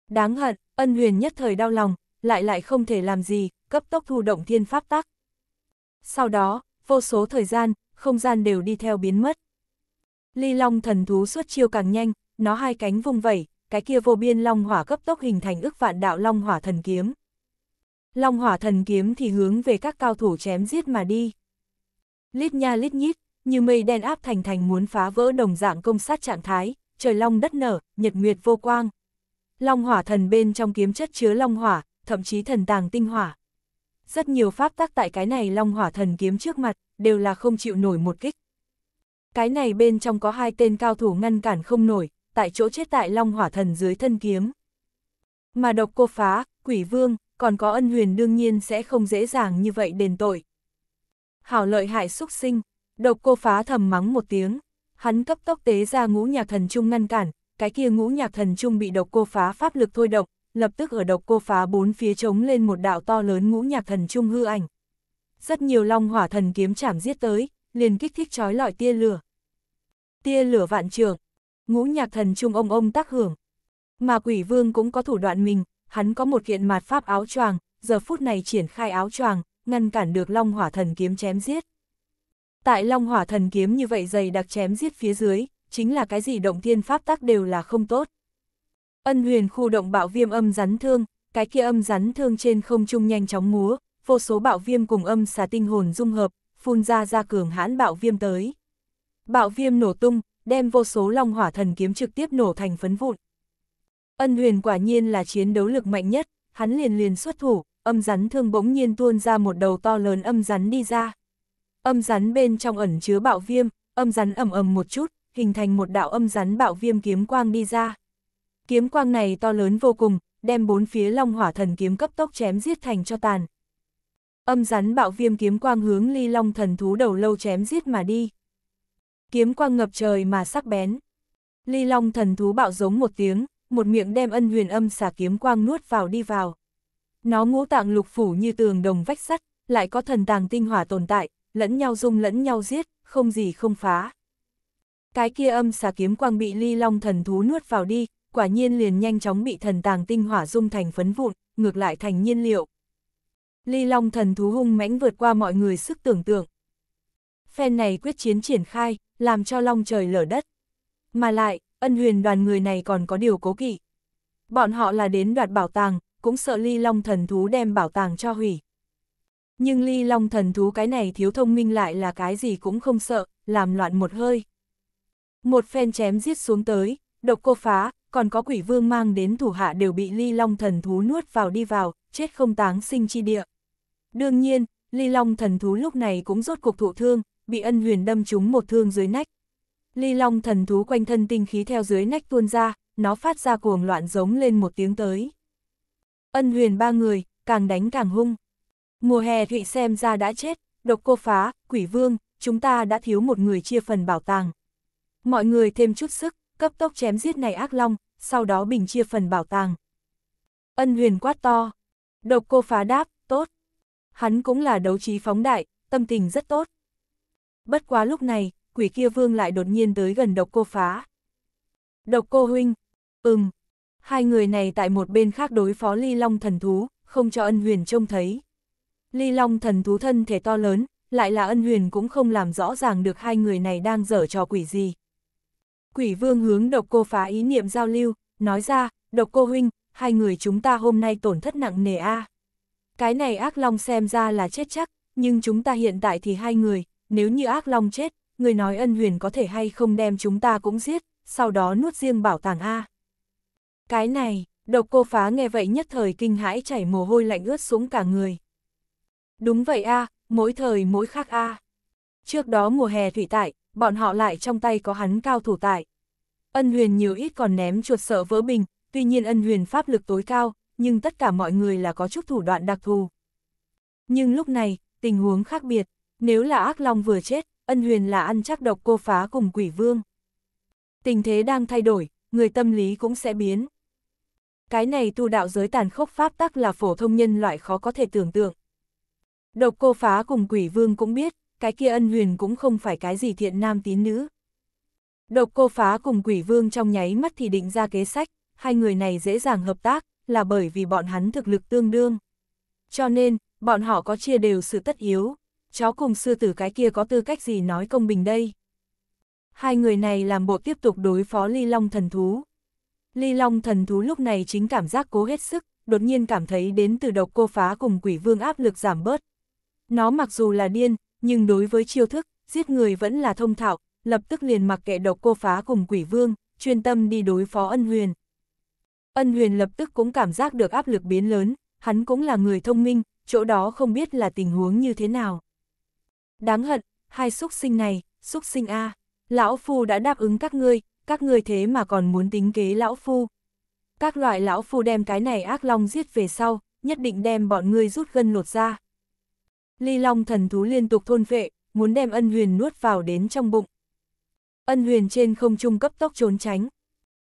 Đáng hận, ân huyền nhất thời đau lòng, lại lại không thể làm gì, cấp tốc thu động thiên pháp tắc. Sau đó, vô số thời gian, không gian đều đi theo biến mất. Ly long thần thú suốt chiêu càng nhanh, nó hai cánh vung vẩy, cái kia vô biên long hỏa cấp tốc hình thành ức vạn đạo long hỏa thần kiếm. Long hỏa thần kiếm thì hướng về các cao thủ chém giết mà đi. Lít nha lít nhít, như mây đen áp thành thành muốn phá vỡ đồng dạng công sát trạng thái, trời long đất nở, nhật nguyệt vô quang. Long hỏa thần bên trong kiếm chất chứa long hỏa, thậm chí thần tàng tinh hỏa. Rất nhiều pháp tác tại cái này long hỏa thần kiếm trước mặt, đều là không chịu nổi một kích. Cái này bên trong có hai tên cao thủ ngăn cản không nổi, tại chỗ chết tại long hỏa thần dưới thân kiếm. Mà độc cô phá, quỷ vương, còn có ân huyền đương nhiên sẽ không dễ dàng như vậy đền tội. Hảo lợi hại xúc sinh, Độc cô phá thầm mắng một tiếng, hắn cấp tốc tế ra ngũ nhạc thần trung ngăn cản, cái kia ngũ nhạc thần trung bị độc cô phá pháp lực thôi động, lập tức ở độc cô phá bốn phía trống lên một đạo to lớn ngũ nhạc thần trung hư ảnh. Rất nhiều long hỏa thần kiếm chảm giết tới, liền kích thích trói lọi tia lửa. Tia lửa vạn trường, ngũ nhạc thần trung ông ông tác hưởng. Mà quỷ vương cũng có thủ đoạn mình, hắn có một kiện mạt pháp áo choàng, giờ phút này triển khai áo choàng, ngăn cản được long hỏa thần kiếm chém giết. Tại Long Hỏa Thần Kiếm như vậy dày đặc chém giết phía dưới, chính là cái gì động thiên pháp tắc đều là không tốt. Ân huyền khu động bạo viêm âm rắn thương, cái kia âm rắn thương trên không trung nhanh chóng múa, vô số bạo viêm cùng âm xà tinh hồn dung hợp, phun ra ra cường hãn bạo viêm tới. Bạo viêm nổ tung, đem vô số long hỏa thần kiếm trực tiếp nổ thành phấn vụn. Ân huyền quả nhiên là chiến đấu lực mạnh nhất, hắn liền liền xuất thủ, âm rắn thương bỗng nhiên tuôn ra một đầu to lớn âm rắn đi ra. Âm rắn bên trong ẩn chứa bạo viêm, âm rắn ầm ầm một chút, hình thành một đạo âm rắn bạo viêm kiếm quang đi ra. Kiếm quang này to lớn vô cùng, đem bốn phía long hỏa thần kiếm cấp tốc chém giết thành cho tàn. Âm rắn bạo viêm kiếm quang hướng ly long thần thú đầu lâu chém giết mà đi. Kiếm quang ngập trời mà sắc bén. Ly long thần thú bạo giống một tiếng, một miệng đem ân huyền âm xả kiếm quang nuốt vào đi vào. Nó ngũ tạng lục phủ như tường đồng vách sắt, lại có thần tàng tinh hỏa tồn tại, lẫn nhau dung lẫn nhau giết, không gì không phá. Cái kia âm xà kiếm quang bị ly long thần thú nuốt vào đi, quả nhiên liền nhanh chóng bị thần tàng tinh hỏa dung thành phấn vụn, ngược lại thành nhiên liệu. Ly long thần thú hung mãnh vượt qua mọi người sức tưởng tượng. Phen này quyết chiến triển khai, làm cho long trời lở đất. Mà lại, ân huyền đoàn người này còn có điều cố kỵ. Bọn họ là đến đoạt bảo tàng, cũng sợ ly long thần thú đem bảo tàng cho hủy. Nhưng ly long thần thú cái này thiếu thông minh lại là cái gì cũng không sợ, làm loạn một hơi. Một phen chém giết xuống tới, độc cô phá, còn có quỷ vương mang đến thủ hạ đều bị ly long thần thú nuốt vào đi vào, chết không táng sinh chi địa. Đương nhiên, ly long thần thú lúc này cũng rốt cuộc thụ thương, bị ân huyền đâm trúng một thương dưới nách. Ly long thần thú quanh thân tinh khí theo dưới nách tuôn ra, nó phát ra cuồng loạn giống lên một tiếng tới. Ân huyền ba người, càng đánh càng hung. Mùa hè Thụy xem ra đã chết, độc cô phá, quỷ vương, chúng ta đã thiếu một người chia phần bảo tàng. Mọi người thêm chút sức, cấp tốc chém giết này ác long, sau đó bình chia phần bảo tàng. Ân huyền quát to. Độc cô phá đáp, tốt. Hắn cũng là đấu trí phóng đại, tâm tình rất tốt. Bất quá lúc này, quỷ kia vương lại đột nhiên tới gần độc cô phá. Độc cô huynh, ừm, hai người này tại một bên khác đối phó ly long thần thú, không cho ân huyền trông thấy. Ly Long thần thú thân thể to lớn, lại là ân huyền cũng không làm rõ ràng được hai người này đang dở trò quỷ gì. Quỷ vương hướng độc cô phá ý niệm giao lưu, nói ra, độc cô huynh, hai người chúng ta hôm nay tổn thất nặng nề a. À. Cái này ác long xem ra là chết chắc, nhưng chúng ta hiện tại thì hai người, nếu như ác long chết, người nói ân huyền có thể hay không đem chúng ta cũng giết, sau đó nuốt riêng bảo tàng a. Cái này, độc cô phá nghe vậy nhất thời kinh hãi chảy mồ hôi lạnh ướt xuống cả người. Đúng vậy a, à, mỗi thời mỗi khác a. À. Trước đó mùa hè thủy tại, bọn họ lại trong tay có hắn cao thủ tại. Ân huyền nhiều ít còn ném chuột sợ vỡ bình, tuy nhiên ân huyền pháp lực tối cao, nhưng tất cả mọi người là có chút thủ đoạn đặc thù. Nhưng lúc này, tình huống khác biệt, nếu là ác long vừa chết, ân huyền là ăn chắc độc cô phá cùng quỷ vương. Tình thế đang thay đổi, người tâm lý cũng sẽ biến. Cái này tu đạo giới tàn khốc pháp tắc là phổ thông nhân loại khó có thể tưởng tượng. Độc cô phá cùng quỷ vương cũng biết, cái kia ân huyền cũng không phải cái gì thiện nam tín nữ. Độc cô phá cùng quỷ vương trong nháy mắt thì định ra kế sách, hai người này dễ dàng hợp tác, là bởi vì bọn hắn thực lực tương đương. Cho nên, bọn họ có chia đều sự tất yếu, chó cùng sư tử cái kia có tư cách gì nói công bình đây. Hai người này làm bộ tiếp tục đối phó ly long thần thú. Ly long thần thú lúc này chính cảm giác cố hết sức, đột nhiên cảm thấy đến từ độc cô phá cùng quỷ vương áp lực giảm bớt, nó mặc dù là điên, nhưng đối với chiêu thức, giết người vẫn là thông thạo, lập tức liền mặc kệ độc cô phá cùng quỷ vương, chuyên tâm đi đối phó ân huyền. Ân huyền lập tức cũng cảm giác được áp lực biến lớn, hắn cũng là người thông minh, chỗ đó không biết là tình huống như thế nào. Đáng hận, hai xúc sinh này, xúc sinh A, lão phu đã đáp ứng các ngươi, các ngươi thế mà còn muốn tính kế lão phu. Các loại lão phu đem cái này ác long giết về sau, nhất định đem bọn ngươi rút gân lột ra ly long thần thú liên tục thôn vệ, muốn đem ân huyền nuốt vào đến trong bụng. Ân huyền trên không trung cấp tốc trốn tránh.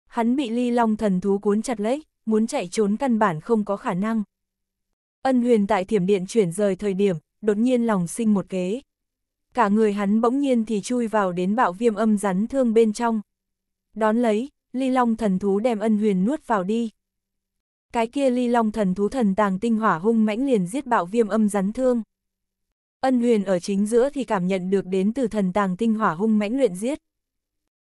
Hắn bị ly long thần thú cuốn chặt lấy, muốn chạy trốn căn bản không có khả năng. Ân huyền tại thiểm điện chuyển rời thời điểm, đột nhiên lòng sinh một kế. Cả người hắn bỗng nhiên thì chui vào đến bạo viêm âm rắn thương bên trong. Đón lấy, ly long thần thú đem ân huyền nuốt vào đi. Cái kia ly long thần thú thần tàng tinh hỏa hung mãnh liền giết bạo viêm âm rắn thương. Ân huyền ở chính giữa thì cảm nhận được đến từ thần tàng tinh hỏa hung mãnh luyện giết.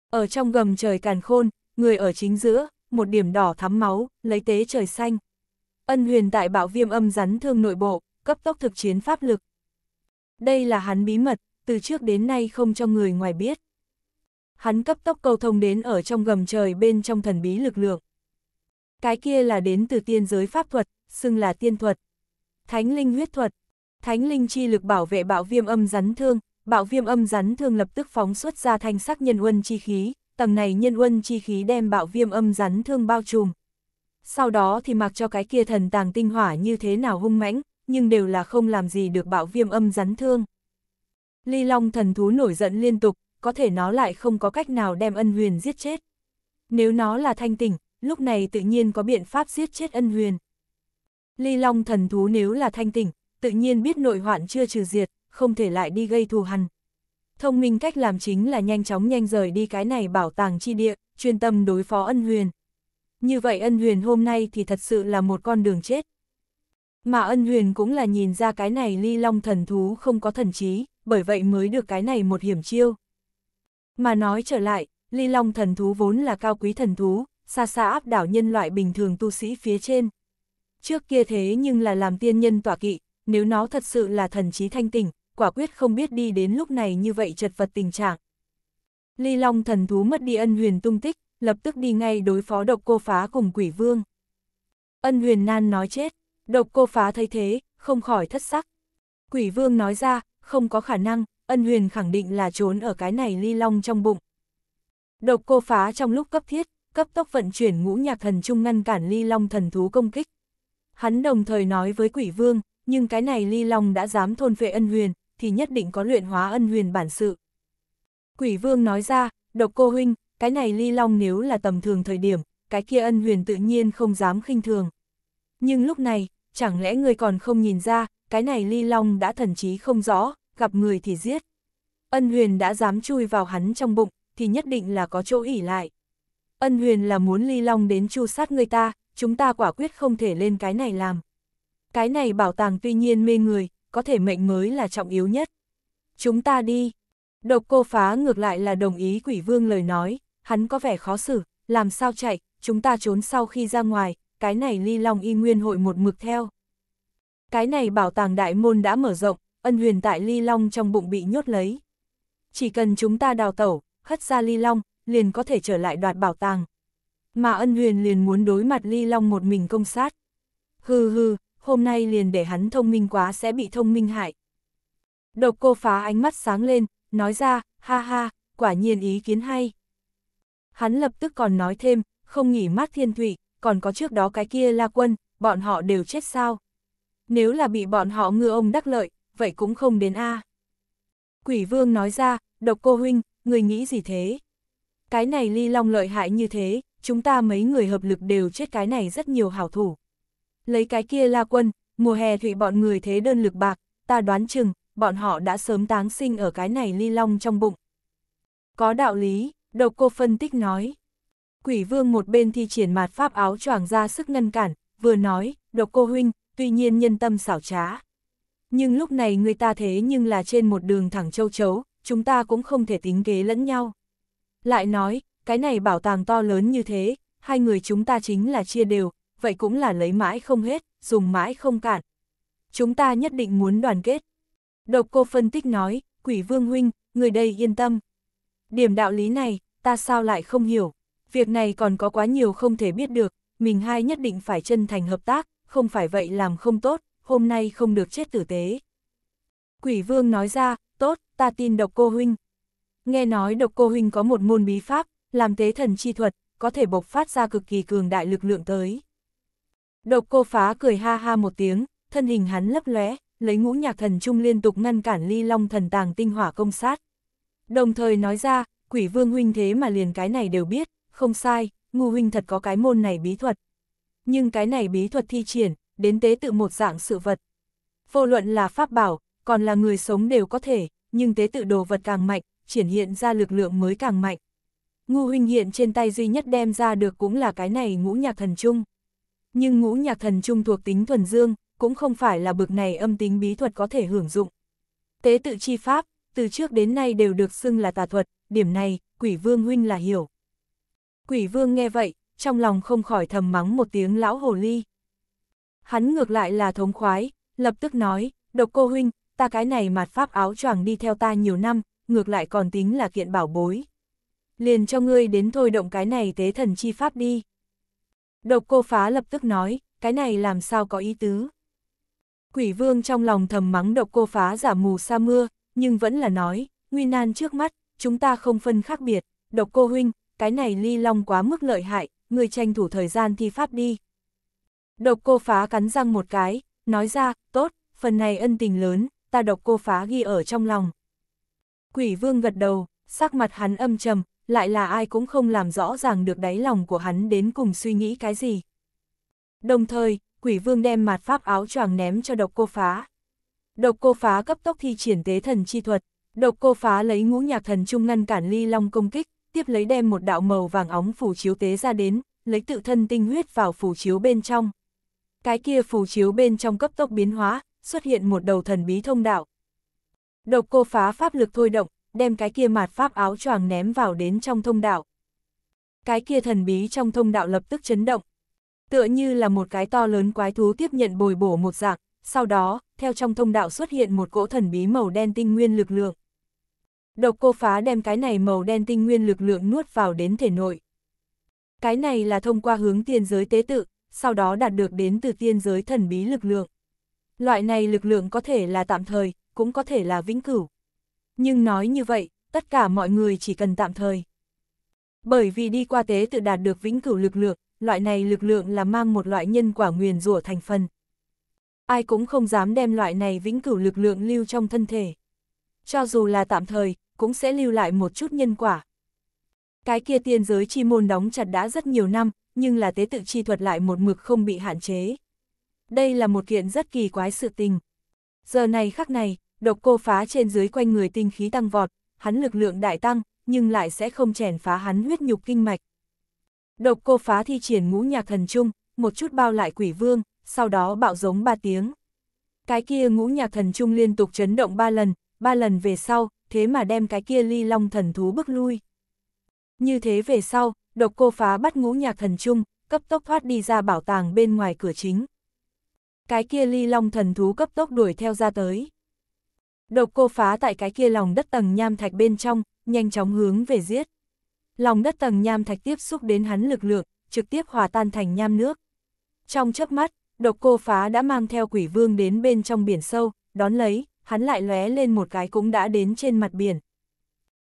Ở trong gầm trời càn khôn, người ở chính giữa, một điểm đỏ thắm máu, lấy tế trời xanh. Ân huyền tại bạo viêm âm rắn thương nội bộ, cấp tốc thực chiến pháp lực. Đây là hắn bí mật, từ trước đến nay không cho người ngoài biết. Hắn cấp tốc cầu thông đến ở trong gầm trời bên trong thần bí lực lượng. Cái kia là đến từ tiên giới pháp thuật, xưng là tiên thuật. Thánh linh huyết thuật, Thánh linh chi lực bảo vệ bạo viêm âm rắn thương, bạo viêm âm rắn thương lập tức phóng xuất ra thanh sắc nhân uân chi khí, tầng này nhân uân chi khí đem bạo viêm âm rắn thương bao trùm. Sau đó thì mặc cho cái kia thần tàng tinh hỏa như thế nào hung mãnh, nhưng đều là không làm gì được bạo viêm âm rắn thương. Ly Long thần thú nổi giận liên tục, có thể nó lại không có cách nào đem ân huyền giết chết. Nếu nó là thanh tỉnh, lúc này tự nhiên có biện pháp giết chết ân huyền. Ly Long thần thú nếu là thanh tỉnh, tự nhiên biết nội hoạn chưa trừ diệt, không thể lại đi gây thù hằn. Thông minh cách làm chính là nhanh chóng nhanh rời đi cái này bảo tàng chi địa, chuyên tâm đối phó ân huyền. Như vậy ân huyền hôm nay thì thật sự là một con đường chết. Mà ân huyền cũng là nhìn ra cái này ly long thần thú không có thần trí, bởi vậy mới được cái này một hiểm chiêu. Mà nói trở lại, ly long thần thú vốn là cao quý thần thú, xa xa áp đảo nhân loại bình thường tu sĩ phía trên. Trước kia thế nhưng là làm tiên nhân tỏa kỵ, nếu nó thật sự là thần trí thanh tỉnh, quả quyết không biết đi đến lúc này như vậy chật vật tình trạng. Ly Long thần thú mất đi ân huyền tung tích, lập tức đi ngay đối phó độc cô phá cùng quỷ vương. Ân huyền nan nói chết, độc cô phá thấy thế, không khỏi thất sắc. Quỷ vương nói ra, không có khả năng, ân huyền khẳng định là trốn ở cái này ly long trong bụng. Độc cô phá trong lúc cấp thiết, cấp tốc vận chuyển ngũ nhạc thần trung ngăn cản ly long thần thú công kích. Hắn đồng thời nói với quỷ vương, nhưng cái này Ly Long đã dám thôn phệ ân huyền, thì nhất định có luyện hóa ân huyền bản sự. Quỷ vương nói ra, độc cô huynh, cái này Ly Long nếu là tầm thường thời điểm, cái kia ân huyền tự nhiên không dám khinh thường. Nhưng lúc này, chẳng lẽ người còn không nhìn ra, cái này Ly Long đã thần trí không rõ, gặp người thì giết. Ân huyền đã dám chui vào hắn trong bụng, thì nhất định là có chỗ ỉ lại. Ân huyền là muốn Ly Long đến chu sát người ta, chúng ta quả quyết không thể lên cái này làm. Cái này bảo tàng tuy nhiên mê người, có thể mệnh mới là trọng yếu nhất. Chúng ta đi. Độc cô phá ngược lại là đồng ý quỷ vương lời nói, hắn có vẻ khó xử, làm sao chạy, chúng ta trốn sau khi ra ngoài, cái này ly long y nguyên hội một mực theo. Cái này bảo tàng đại môn đã mở rộng, ân huyền tại ly long trong bụng bị nhốt lấy. Chỉ cần chúng ta đào tẩu, hất ra ly long, liền có thể trở lại đoạt bảo tàng. Mà ân huyền liền muốn đối mặt ly long một mình công sát. Hừ hừ, hôm nay liền để hắn thông minh quá sẽ bị thông minh hại. Độc cô phá ánh mắt sáng lên, nói ra, ha ha, quả nhiên ý kiến hay. Hắn lập tức còn nói thêm, không nghỉ mắt thiên thủy, còn có trước đó cái kia la quân, bọn họ đều chết sao. Nếu là bị bọn họ ngư ông đắc lợi, vậy cũng không đến A. Quỷ vương nói ra, độc cô huynh, người nghĩ gì thế? Cái này ly long lợi hại như thế, chúng ta mấy người hợp lực đều chết cái này rất nhiều hảo thủ lấy cái kia la quân, mùa hè thủy bọn người thế đơn lực bạc, ta đoán chừng, bọn họ đã sớm táng sinh ở cái này ly long trong bụng. Có đạo lý, độc cô phân tích nói. Quỷ vương một bên thi triển mạt pháp áo choàng ra sức ngăn cản, vừa nói, độc cô huynh, tuy nhiên nhân tâm xảo trá. Nhưng lúc này người ta thế nhưng là trên một đường thẳng châu chấu, chúng ta cũng không thể tính kế lẫn nhau. Lại nói, cái này bảo tàng to lớn như thế, hai người chúng ta chính là chia đều, vậy cũng là lấy mãi không hết, dùng mãi không cạn. Chúng ta nhất định muốn đoàn kết. Độc cô phân tích nói, quỷ vương huynh, người đây yên tâm. Điểm đạo lý này, ta sao lại không hiểu. Việc này còn có quá nhiều không thể biết được, mình hai nhất định phải chân thành hợp tác, không phải vậy làm không tốt, hôm nay không được chết tử tế. Quỷ vương nói ra, tốt, ta tin độc cô huynh. Nghe nói độc cô huynh có một môn bí pháp, làm tế thần chi thuật, có thể bộc phát ra cực kỳ cường đại lực lượng tới. Độc cô phá cười ha ha một tiếng, thân hình hắn lấp lóe, lấy ngũ nhạc thần trung liên tục ngăn cản ly long thần tàng tinh hỏa công sát. Đồng thời nói ra, quỷ vương huynh thế mà liền cái này đều biết, không sai, ngu huynh thật có cái môn này bí thuật. Nhưng cái này bí thuật thi triển, đến tế tự một dạng sự vật. Vô luận là pháp bảo, còn là người sống đều có thể, nhưng tế tự đồ vật càng mạnh, triển hiện ra lực lượng mới càng mạnh. Ngu huynh hiện trên tay duy nhất đem ra được cũng là cái này ngũ nhạc thần trung. Nhưng ngũ nhạc thần trung thuộc tính thuần dương, cũng không phải là bực này âm tính bí thuật có thể hưởng dụng. Tế tự chi pháp, từ trước đến nay đều được xưng là tà thuật, điểm này, quỷ vương huynh là hiểu. Quỷ vương nghe vậy, trong lòng không khỏi thầm mắng một tiếng lão hồ ly. Hắn ngược lại là thống khoái, lập tức nói, độc cô huynh, ta cái này mặt pháp áo choàng đi theo ta nhiều năm, ngược lại còn tính là kiện bảo bối. Liền cho ngươi đến thôi động cái này tế thần chi pháp đi. Độc cô phá lập tức nói, cái này làm sao có ý tứ. Quỷ vương trong lòng thầm mắng độc cô phá giả mù sa mưa, nhưng vẫn là nói, nguy nan trước mắt, chúng ta không phân khác biệt, độc cô huynh, cái này ly long quá mức lợi hại, người tranh thủ thời gian thi pháp đi. Độc cô phá cắn răng một cái, nói ra, tốt, phần này ân tình lớn, ta độc cô phá ghi ở trong lòng. Quỷ vương gật đầu, sắc mặt hắn âm trầm, lại là ai cũng không làm rõ ràng được đáy lòng của hắn đến cùng suy nghĩ cái gì. Đồng thời, quỷ vương đem mạt pháp áo choàng ném cho độc cô phá. Độc cô phá cấp tốc thi triển tế thần chi thuật, độc cô phá lấy ngũ nhạc thần trung ngăn cản ly long công kích, tiếp lấy đem một đạo màu vàng óng phủ chiếu tế ra đến, lấy tự thân tinh huyết vào phủ chiếu bên trong. Cái kia phủ chiếu bên trong cấp tốc biến hóa, xuất hiện một đầu thần bí thông đạo. Độc cô phá pháp lực thôi động, đem cái kia mạt pháp áo choàng ném vào đến trong thông đạo. Cái kia thần bí trong thông đạo lập tức chấn động. Tựa như là một cái to lớn quái thú tiếp nhận bồi bổ một dạng, sau đó, theo trong thông đạo xuất hiện một cỗ thần bí màu đen tinh nguyên lực lượng. Độc cô phá đem cái này màu đen tinh nguyên lực lượng nuốt vào đến thể nội. Cái này là thông qua hướng tiên giới tế tự, sau đó đạt được đến từ tiên giới thần bí lực lượng. Loại này lực lượng có thể là tạm thời, cũng có thể là vĩnh cửu. Nhưng nói như vậy, tất cả mọi người chỉ cần tạm thời. Bởi vì đi qua tế tự đạt được vĩnh cửu lực lượng, loại này lực lượng là mang một loại nhân quả nguyền rủa thành phần. Ai cũng không dám đem loại này vĩnh cửu lực lượng lưu trong thân thể. Cho dù là tạm thời, cũng sẽ lưu lại một chút nhân quả. Cái kia tiên giới chi môn đóng chặt đã rất nhiều năm, nhưng là tế tự chi thuật lại một mực không bị hạn chế. Đây là một kiện rất kỳ quái sự tình. Giờ này khắc này, độc cô phá trên dưới quanh người tinh khí tăng vọt, hắn lực lượng đại tăng, nhưng lại sẽ không chèn phá hắn huyết nhục kinh mạch. Độc cô phá thi triển ngũ nhạc thần trung, một chút bao lại quỷ vương, sau đó bạo giống ba tiếng. Cái kia ngũ nhạc thần trung liên tục chấn động ba lần, ba lần về sau, thế mà đem cái kia ly long thần thú bức lui. Như thế về sau, độc cô phá bắt ngũ nhạc thần trung, cấp tốc thoát đi ra bảo tàng bên ngoài cửa chính. Cái kia ly long thần thú cấp tốc đuổi theo ra tới. Độc cô phá tại cái kia lòng đất tầng nham thạch bên trong, nhanh chóng hướng về giết. Lòng đất tầng nham thạch tiếp xúc đến hắn lực lượng, trực tiếp hòa tan thành nham nước. Trong chớp mắt, độc cô phá đã mang theo quỷ vương đến bên trong biển sâu, đón lấy, hắn lại lóe lên một cái cũng đã đến trên mặt biển.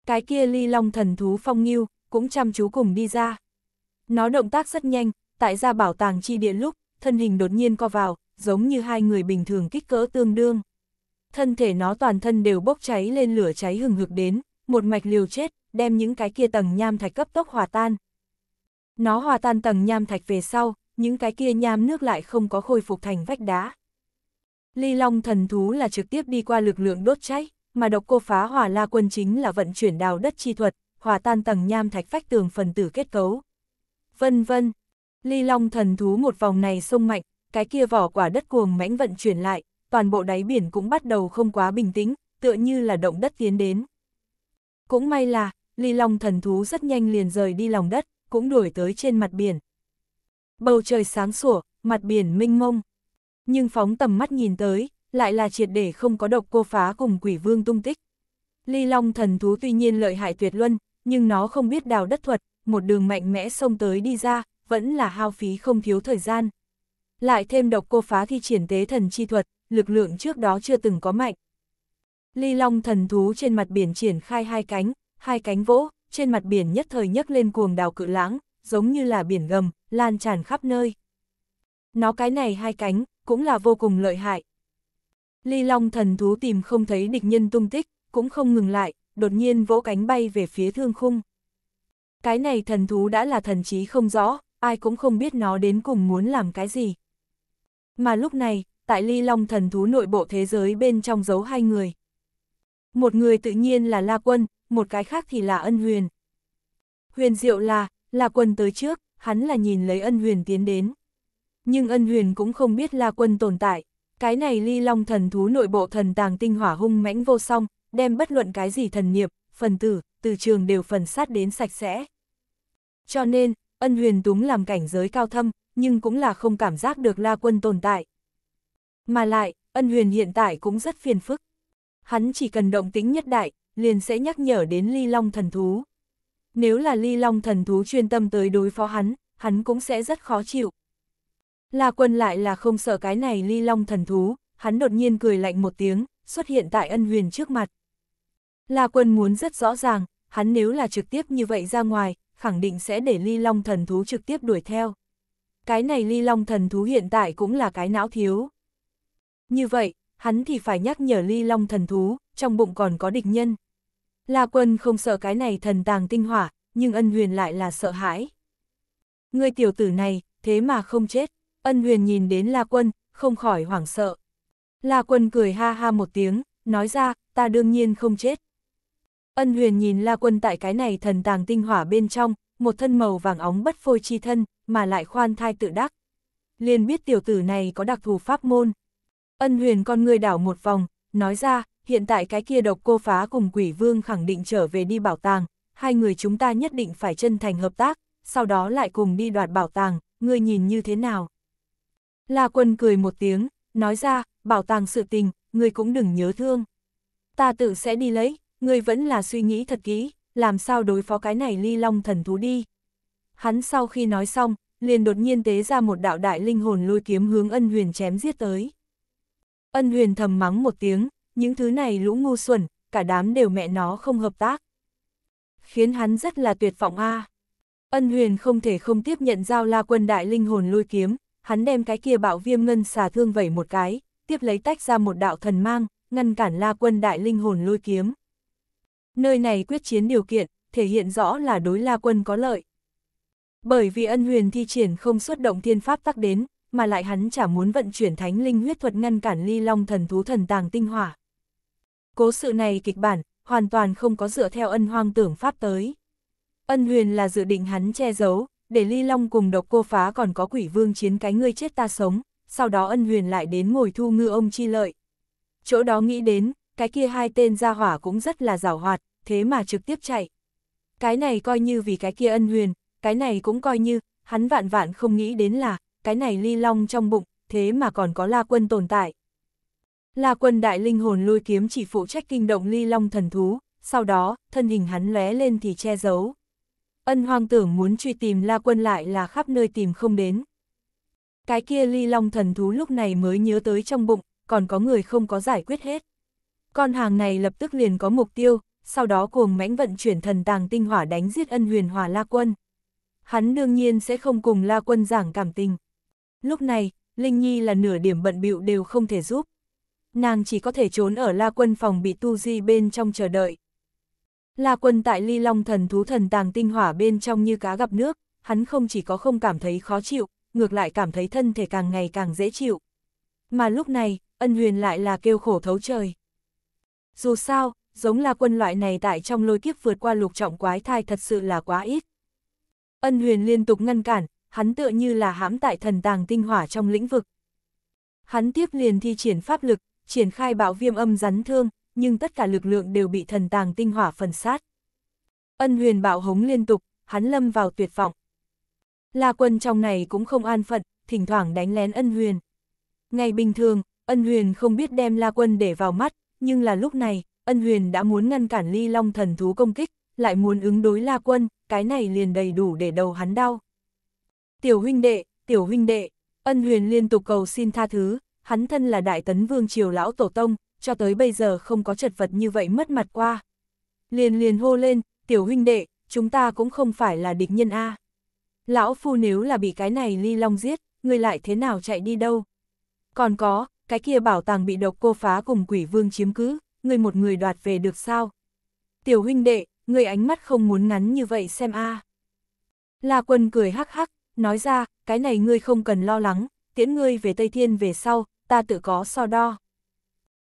Cái kia ly long thần thú phong nghiêu, cũng chăm chú cùng đi ra. Nó động tác rất nhanh, tại ra bảo tàng chi địa lúc, thân hình đột nhiên co vào, giống như hai người bình thường kích cỡ tương đương thân thể nó toàn thân đều bốc cháy lên lửa cháy hừng hực đến, một mạch liều chết, đem những cái kia tầng nham thạch cấp tốc hòa tan. Nó hòa tan tầng nham thạch về sau, những cái kia nham nước lại không có khôi phục thành vách đá. Ly Long thần thú là trực tiếp đi qua lực lượng đốt cháy, mà độc cô phá hỏa la quân chính là vận chuyển đào đất chi thuật, hòa tan tầng nham thạch vách tường phần tử kết cấu. Vân vân, Ly Long thần thú một vòng này sông mạnh, cái kia vỏ quả đất cuồng mãnh vận chuyển lại, toàn bộ đáy biển cũng bắt đầu không quá bình tĩnh, tựa như là động đất tiến đến. Cũng may là, ly long thần thú rất nhanh liền rời đi lòng đất, cũng đuổi tới trên mặt biển. Bầu trời sáng sủa, mặt biển minh mông. Nhưng phóng tầm mắt nhìn tới, lại là triệt để không có độc cô phá cùng quỷ vương tung tích. Ly long thần thú tuy nhiên lợi hại tuyệt luân, nhưng nó không biết đào đất thuật, một đường mạnh mẽ xông tới đi ra, vẫn là hao phí không thiếu thời gian. Lại thêm độc cô phá thi triển tế thần chi thuật, lực lượng trước đó chưa từng có mạnh. Ly Long thần thú trên mặt biển triển khai hai cánh, hai cánh vỗ, trên mặt biển nhất thời nhấc lên cuồng đào cự lãng, giống như là biển gầm, lan tràn khắp nơi. Nó cái này hai cánh, cũng là vô cùng lợi hại. Ly Long thần thú tìm không thấy địch nhân tung tích, cũng không ngừng lại, đột nhiên vỗ cánh bay về phía thương khung. Cái này thần thú đã là thần trí không rõ, ai cũng không biết nó đến cùng muốn làm cái gì. Mà lúc này, tại ly long thần thú nội bộ thế giới bên trong giấu hai người. Một người tự nhiên là La Quân, một cái khác thì là ân huyền. Huyền diệu là, La Quân tới trước, hắn là nhìn lấy ân huyền tiến đến. Nhưng ân huyền cũng không biết La Quân tồn tại, cái này ly long thần thú nội bộ thần tàng tinh hỏa hung mãnh vô song, đem bất luận cái gì thần nghiệp, phần tử, từ trường đều phần sát đến sạch sẽ. Cho nên, ân huyền túng làm cảnh giới cao thâm, nhưng cũng là không cảm giác được La Quân tồn tại. Mà lại, ân huyền hiện tại cũng rất phiền phức. Hắn chỉ cần động tính nhất đại, liền sẽ nhắc nhở đến ly long thần thú. Nếu là ly long thần thú chuyên tâm tới đối phó hắn, hắn cũng sẽ rất khó chịu. la quân lại là không sợ cái này ly long thần thú, hắn đột nhiên cười lạnh một tiếng, xuất hiện tại ân huyền trước mặt. la quân muốn rất rõ ràng, hắn nếu là trực tiếp như vậy ra ngoài, khẳng định sẽ để ly long thần thú trực tiếp đuổi theo. Cái này ly long thần thú hiện tại cũng là cái não thiếu. Như vậy, hắn thì phải nhắc nhở ly long thần thú, trong bụng còn có địch nhân. La quân không sợ cái này thần tàng tinh hỏa, nhưng ân huyền lại là sợ hãi. Người tiểu tử này, thế mà không chết, ân huyền nhìn đến La quân, không khỏi hoảng sợ. La quân cười ha ha một tiếng, nói ra, ta đương nhiên không chết. Ân huyền nhìn La quân tại cái này thần tàng tinh hỏa bên trong, một thân màu vàng óng bất phôi chi thân, mà lại khoan thai tự đắc. Liền biết tiểu tử này có đặc thù pháp môn. Ân huyền con người đảo một vòng, nói ra, hiện tại cái kia độc cô phá cùng quỷ vương khẳng định trở về đi bảo tàng, hai người chúng ta nhất định phải chân thành hợp tác, sau đó lại cùng đi đoạt bảo tàng, người nhìn như thế nào? La quân cười một tiếng, nói ra, bảo tàng sự tình, người cũng đừng nhớ thương. Ta tự sẽ đi lấy, người vẫn là suy nghĩ thật kỹ, làm sao đối phó cái này ly long thần thú đi. Hắn sau khi nói xong, liền đột nhiên tế ra một đạo đại linh hồn lôi kiếm hướng ân huyền chém giết tới. Ân huyền thầm mắng một tiếng, những thứ này lũ ngu xuẩn, cả đám đều mẹ nó không hợp tác. Khiến hắn rất là tuyệt vọng a. Ân huyền không thể không tiếp nhận giao la quân đại linh hồn lôi kiếm, hắn đem cái kia bạo viêm ngân xà thương vẩy một cái, tiếp lấy tách ra một đạo thần mang, ngăn cản la quân đại linh hồn lôi kiếm. Nơi này quyết chiến điều kiện, thể hiện rõ là đối la quân có lợi. Bởi vì ân huyền thi triển không xuất động thiên pháp tắc đến, mà lại hắn chả muốn vận chuyển thánh linh huyết thuật ngăn cản ly long thần thú thần tàng tinh hỏa. Cố sự này kịch bản, hoàn toàn không có dựa theo ân hoang tưởng pháp tới. Ân huyền là dự định hắn che giấu, để ly long cùng độc cô phá còn có quỷ vương chiến cái ngươi chết ta sống, sau đó ân huyền lại đến ngồi thu ngư ông chi lợi. Chỗ đó nghĩ đến, cái kia hai tên gia hỏa cũng rất là rào hoạt, thế mà trực tiếp chạy. Cái này coi như vì cái kia ân huyền, cái này cũng coi như, hắn vạn vạn không nghĩ đến là, cái này ly long trong bụng, thế mà còn có la quân tồn tại. La quân đại linh hồn lui kiếm chỉ phụ trách kinh động ly long thần thú, sau đó, thân hình hắn lóe lên thì che giấu. Ân hoang tưởng muốn truy tìm la quân lại là khắp nơi tìm không đến. Cái kia ly long thần thú lúc này mới nhớ tới trong bụng, còn có người không có giải quyết hết. Con hàng này lập tức liền có mục tiêu, sau đó cuồng mãnh vận chuyển thần tàng tinh hỏa đánh giết ân huyền hòa la quân. Hắn đương nhiên sẽ không cùng la quân giảng cảm tình. Lúc này, Linh Nhi là nửa điểm bận bịu đều không thể giúp. Nàng chỉ có thể trốn ở La Quân phòng bị Tu Di bên trong chờ đợi. La Quân tại Ly Long thần thú thần tàng tinh hỏa bên trong như cá gặp nước, hắn không chỉ có không cảm thấy khó chịu, ngược lại cảm thấy thân thể càng ngày càng dễ chịu. Mà lúc này, ân huyền lại là kêu khổ thấu trời. Dù sao, giống la quân loại này tại trong lôi kiếp vượt qua lục trọng quái thai thật sự là quá ít. Ân huyền liên tục ngăn cản, hắn tựa như là hãm tại thần tàng tinh hỏa trong lĩnh vực. Hắn tiếp liền thi triển pháp lực, triển khai bạo viêm âm rắn thương, nhưng tất cả lực lượng đều bị thần tàng tinh hỏa phần sát. Ân huyền bạo hống liên tục, hắn lâm vào tuyệt vọng. La quân trong này cũng không an phận, thỉnh thoảng đánh lén ân huyền. Ngày bình thường, ân huyền không biết đem La quân để vào mắt, nhưng là lúc này, ân huyền đã muốn ngăn cản ly long thần thú công kích, lại muốn ứng đối La quân, cái này liền đầy đủ để đầu hắn đau. Tiểu huynh đệ, tiểu huynh đệ, ân huyền liên tục cầu xin tha thứ, hắn thân là đại tấn vương triều lão tổ tông, cho tới bây giờ không có chật vật như vậy mất mặt qua. Liền liền hô lên, tiểu huynh đệ, chúng ta cũng không phải là địch nhân A. Lão phu nếu là bị cái này ly long giết, người lại thế nào chạy đi đâu. Còn có, cái kia bảo tàng bị độc cô phá cùng quỷ vương chiếm cứ, người một người đoạt về được sao? Tiểu huynh đệ, người ánh mắt không muốn ngắn như vậy xem a La quân cười hắc hắc, nói ra, cái này ngươi không cần lo lắng, tiễn ngươi về Tây Thiên về sau, ta tự có so đo.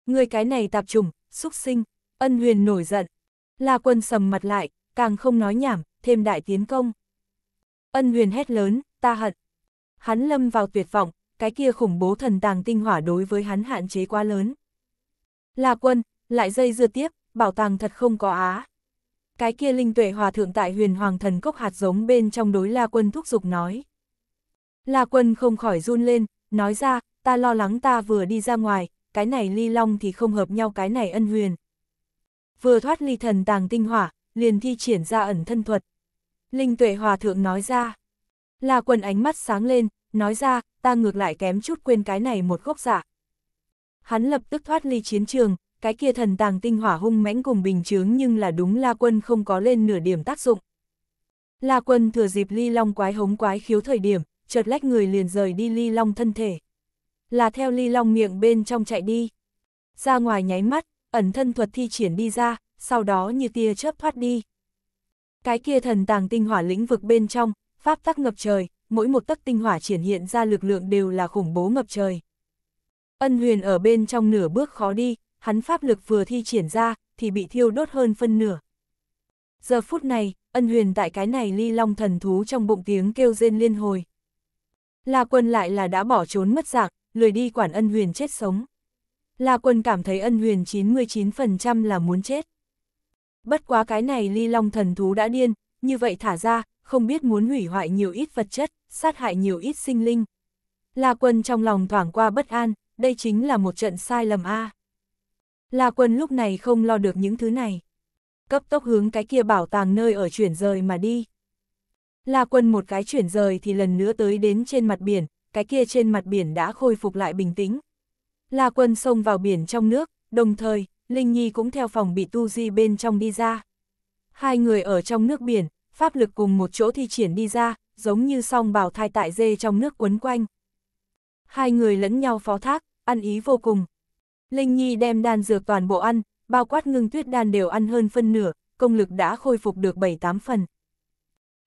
Ngươi cái này tạp trùng, xúc sinh, ân huyền nổi giận. La quân sầm mặt lại, càng không nói nhảm, thêm đại tiến công. Ân huyền hét lớn, ta hận. Hắn lâm vào tuyệt vọng, cái kia khủng bố thần tàng tinh hỏa đối với hắn hạn chế quá lớn. La quân, lại dây dưa tiếp, bảo tàng thật không có á cái kia linh tuệ hòa thượng tại huyền hoàng thần cốc hạt giống bên trong đối La Quân thúc giục nói. La Quân không khỏi run lên, nói ra, ta lo lắng ta vừa đi ra ngoài, cái này ly long thì không hợp nhau cái này ân huyền. Vừa thoát ly thần tàng tinh hỏa, liền thi triển ra ẩn thân thuật. Linh tuệ hòa thượng nói ra. La Quân ánh mắt sáng lên, nói ra, ta ngược lại kém chút quên cái này một gốc giả. Dạ. Hắn lập tức thoát ly chiến trường, cái kia thần tàng tinh hỏa hung mãnh cùng bình chướng nhưng là đúng La Quân không có lên nửa điểm tác dụng. La Quân thừa dịp ly long quái hống quái khiếu thời điểm, chợt lách người liền rời đi ly long thân thể. Là theo ly long miệng bên trong chạy đi. Ra ngoài nháy mắt, ẩn thân thuật thi triển đi ra, sau đó như tia chớp thoát đi. Cái kia thần tàng tinh hỏa lĩnh vực bên trong, pháp tắc ngập trời, mỗi một tấc tinh hỏa triển hiện ra lực lượng đều là khủng bố ngập trời. Ân huyền ở bên trong nửa bước khó đi, hắn pháp lực vừa thi triển ra, thì bị thiêu đốt hơn phân nửa. Giờ phút này, ân huyền tại cái này ly long thần thú trong bụng tiếng kêu rên liên hồi. La quân lại là đã bỏ trốn mất dạng, lười đi quản ân huyền chết sống. La quân cảm thấy ân huyền 99% là muốn chết. Bất quá cái này ly long thần thú đã điên, như vậy thả ra, không biết muốn hủy hoại nhiều ít vật chất, sát hại nhiều ít sinh linh. La quân trong lòng thoảng qua bất an, đây chính là một trận sai lầm A. À. La Quân lúc này không lo được những thứ này. Cấp tốc hướng cái kia bảo tàng nơi ở chuyển rời mà đi. La Quân một cái chuyển rời thì lần nữa tới đến trên mặt biển, cái kia trên mặt biển đã khôi phục lại bình tĩnh. La Quân xông vào biển trong nước, đồng thời, Linh Nhi cũng theo phòng bị tu di bên trong đi ra. Hai người ở trong nước biển, pháp lực cùng một chỗ thi triển đi ra, giống như song bào thai tại dê trong nước quấn quanh. Hai người lẫn nhau phó thác, ăn ý vô cùng, Linh Nhi đem đan dược toàn bộ ăn, bao quát ngưng tuyết đan đều ăn hơn phân nửa, công lực đã khôi phục được 7-8 phần.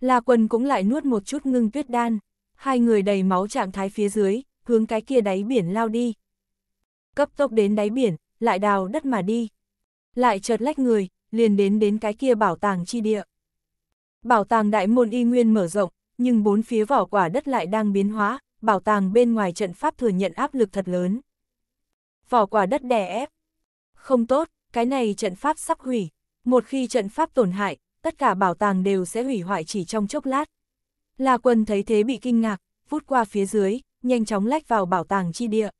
La Quân cũng lại nuốt một chút ngưng tuyết đan, hai người đầy máu trạng thái phía dưới, hướng cái kia đáy biển lao đi. Cấp tốc đến đáy biển, lại đào đất mà đi. Lại chợt lách người, liền đến đến cái kia bảo tàng chi địa. Bảo tàng đại môn y nguyên mở rộng, nhưng bốn phía vỏ quả đất lại đang biến hóa, bảo tàng bên ngoài trận pháp thừa nhận áp lực thật lớn vỏ quả đất đè ép. Không tốt, cái này trận pháp sắp hủy, một khi trận pháp tổn hại, tất cả bảo tàng đều sẽ hủy hoại chỉ trong chốc lát. La quân thấy thế bị kinh ngạc, vút qua phía dưới, nhanh chóng lách vào bảo tàng chi địa.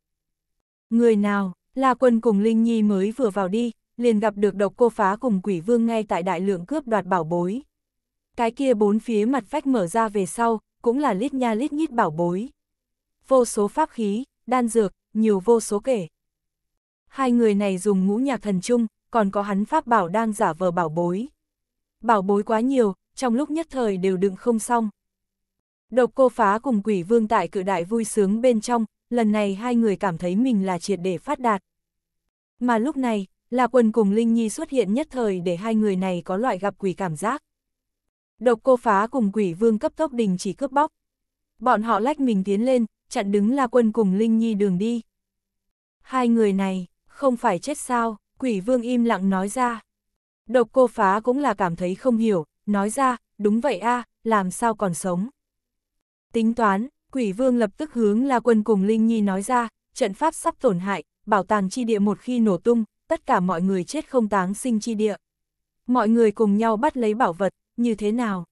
Người nào, La quân cùng Linh Nhi mới vừa vào đi, liền gặp được độc cô phá cùng quỷ vương ngay tại đại lượng cướp đoạt bảo bối. Cái kia bốn phía mặt vách mở ra về sau, cũng là lít nha lít nhít bảo bối. Vô số pháp khí, đan dược, nhiều vô số kể. Hai người này dùng ngũ nhạc thần chung, còn có hắn pháp bảo đang giả vờ bảo bối. Bảo bối quá nhiều, trong lúc nhất thời đều đựng không xong. Độc cô phá cùng quỷ vương tại cự đại vui sướng bên trong, lần này hai người cảm thấy mình là triệt để phát đạt. Mà lúc này, là quần cùng Linh Nhi xuất hiện nhất thời để hai người này có loại gặp quỷ cảm giác. Độc cô phá cùng quỷ vương cấp tốc đình chỉ cướp bóc. Bọn họ lách mình tiến lên, chặn đứng là quân cùng Linh Nhi đường đi. Hai người này, không phải chết sao, quỷ vương im lặng nói ra. Độc cô phá cũng là cảm thấy không hiểu, nói ra, đúng vậy a làm sao còn sống. Tính toán, quỷ vương lập tức hướng là quân cùng Linh Nhi nói ra, trận pháp sắp tổn hại, bảo tàng chi địa một khi nổ tung, tất cả mọi người chết không táng sinh chi địa. Mọi người cùng nhau bắt lấy bảo vật, như thế nào?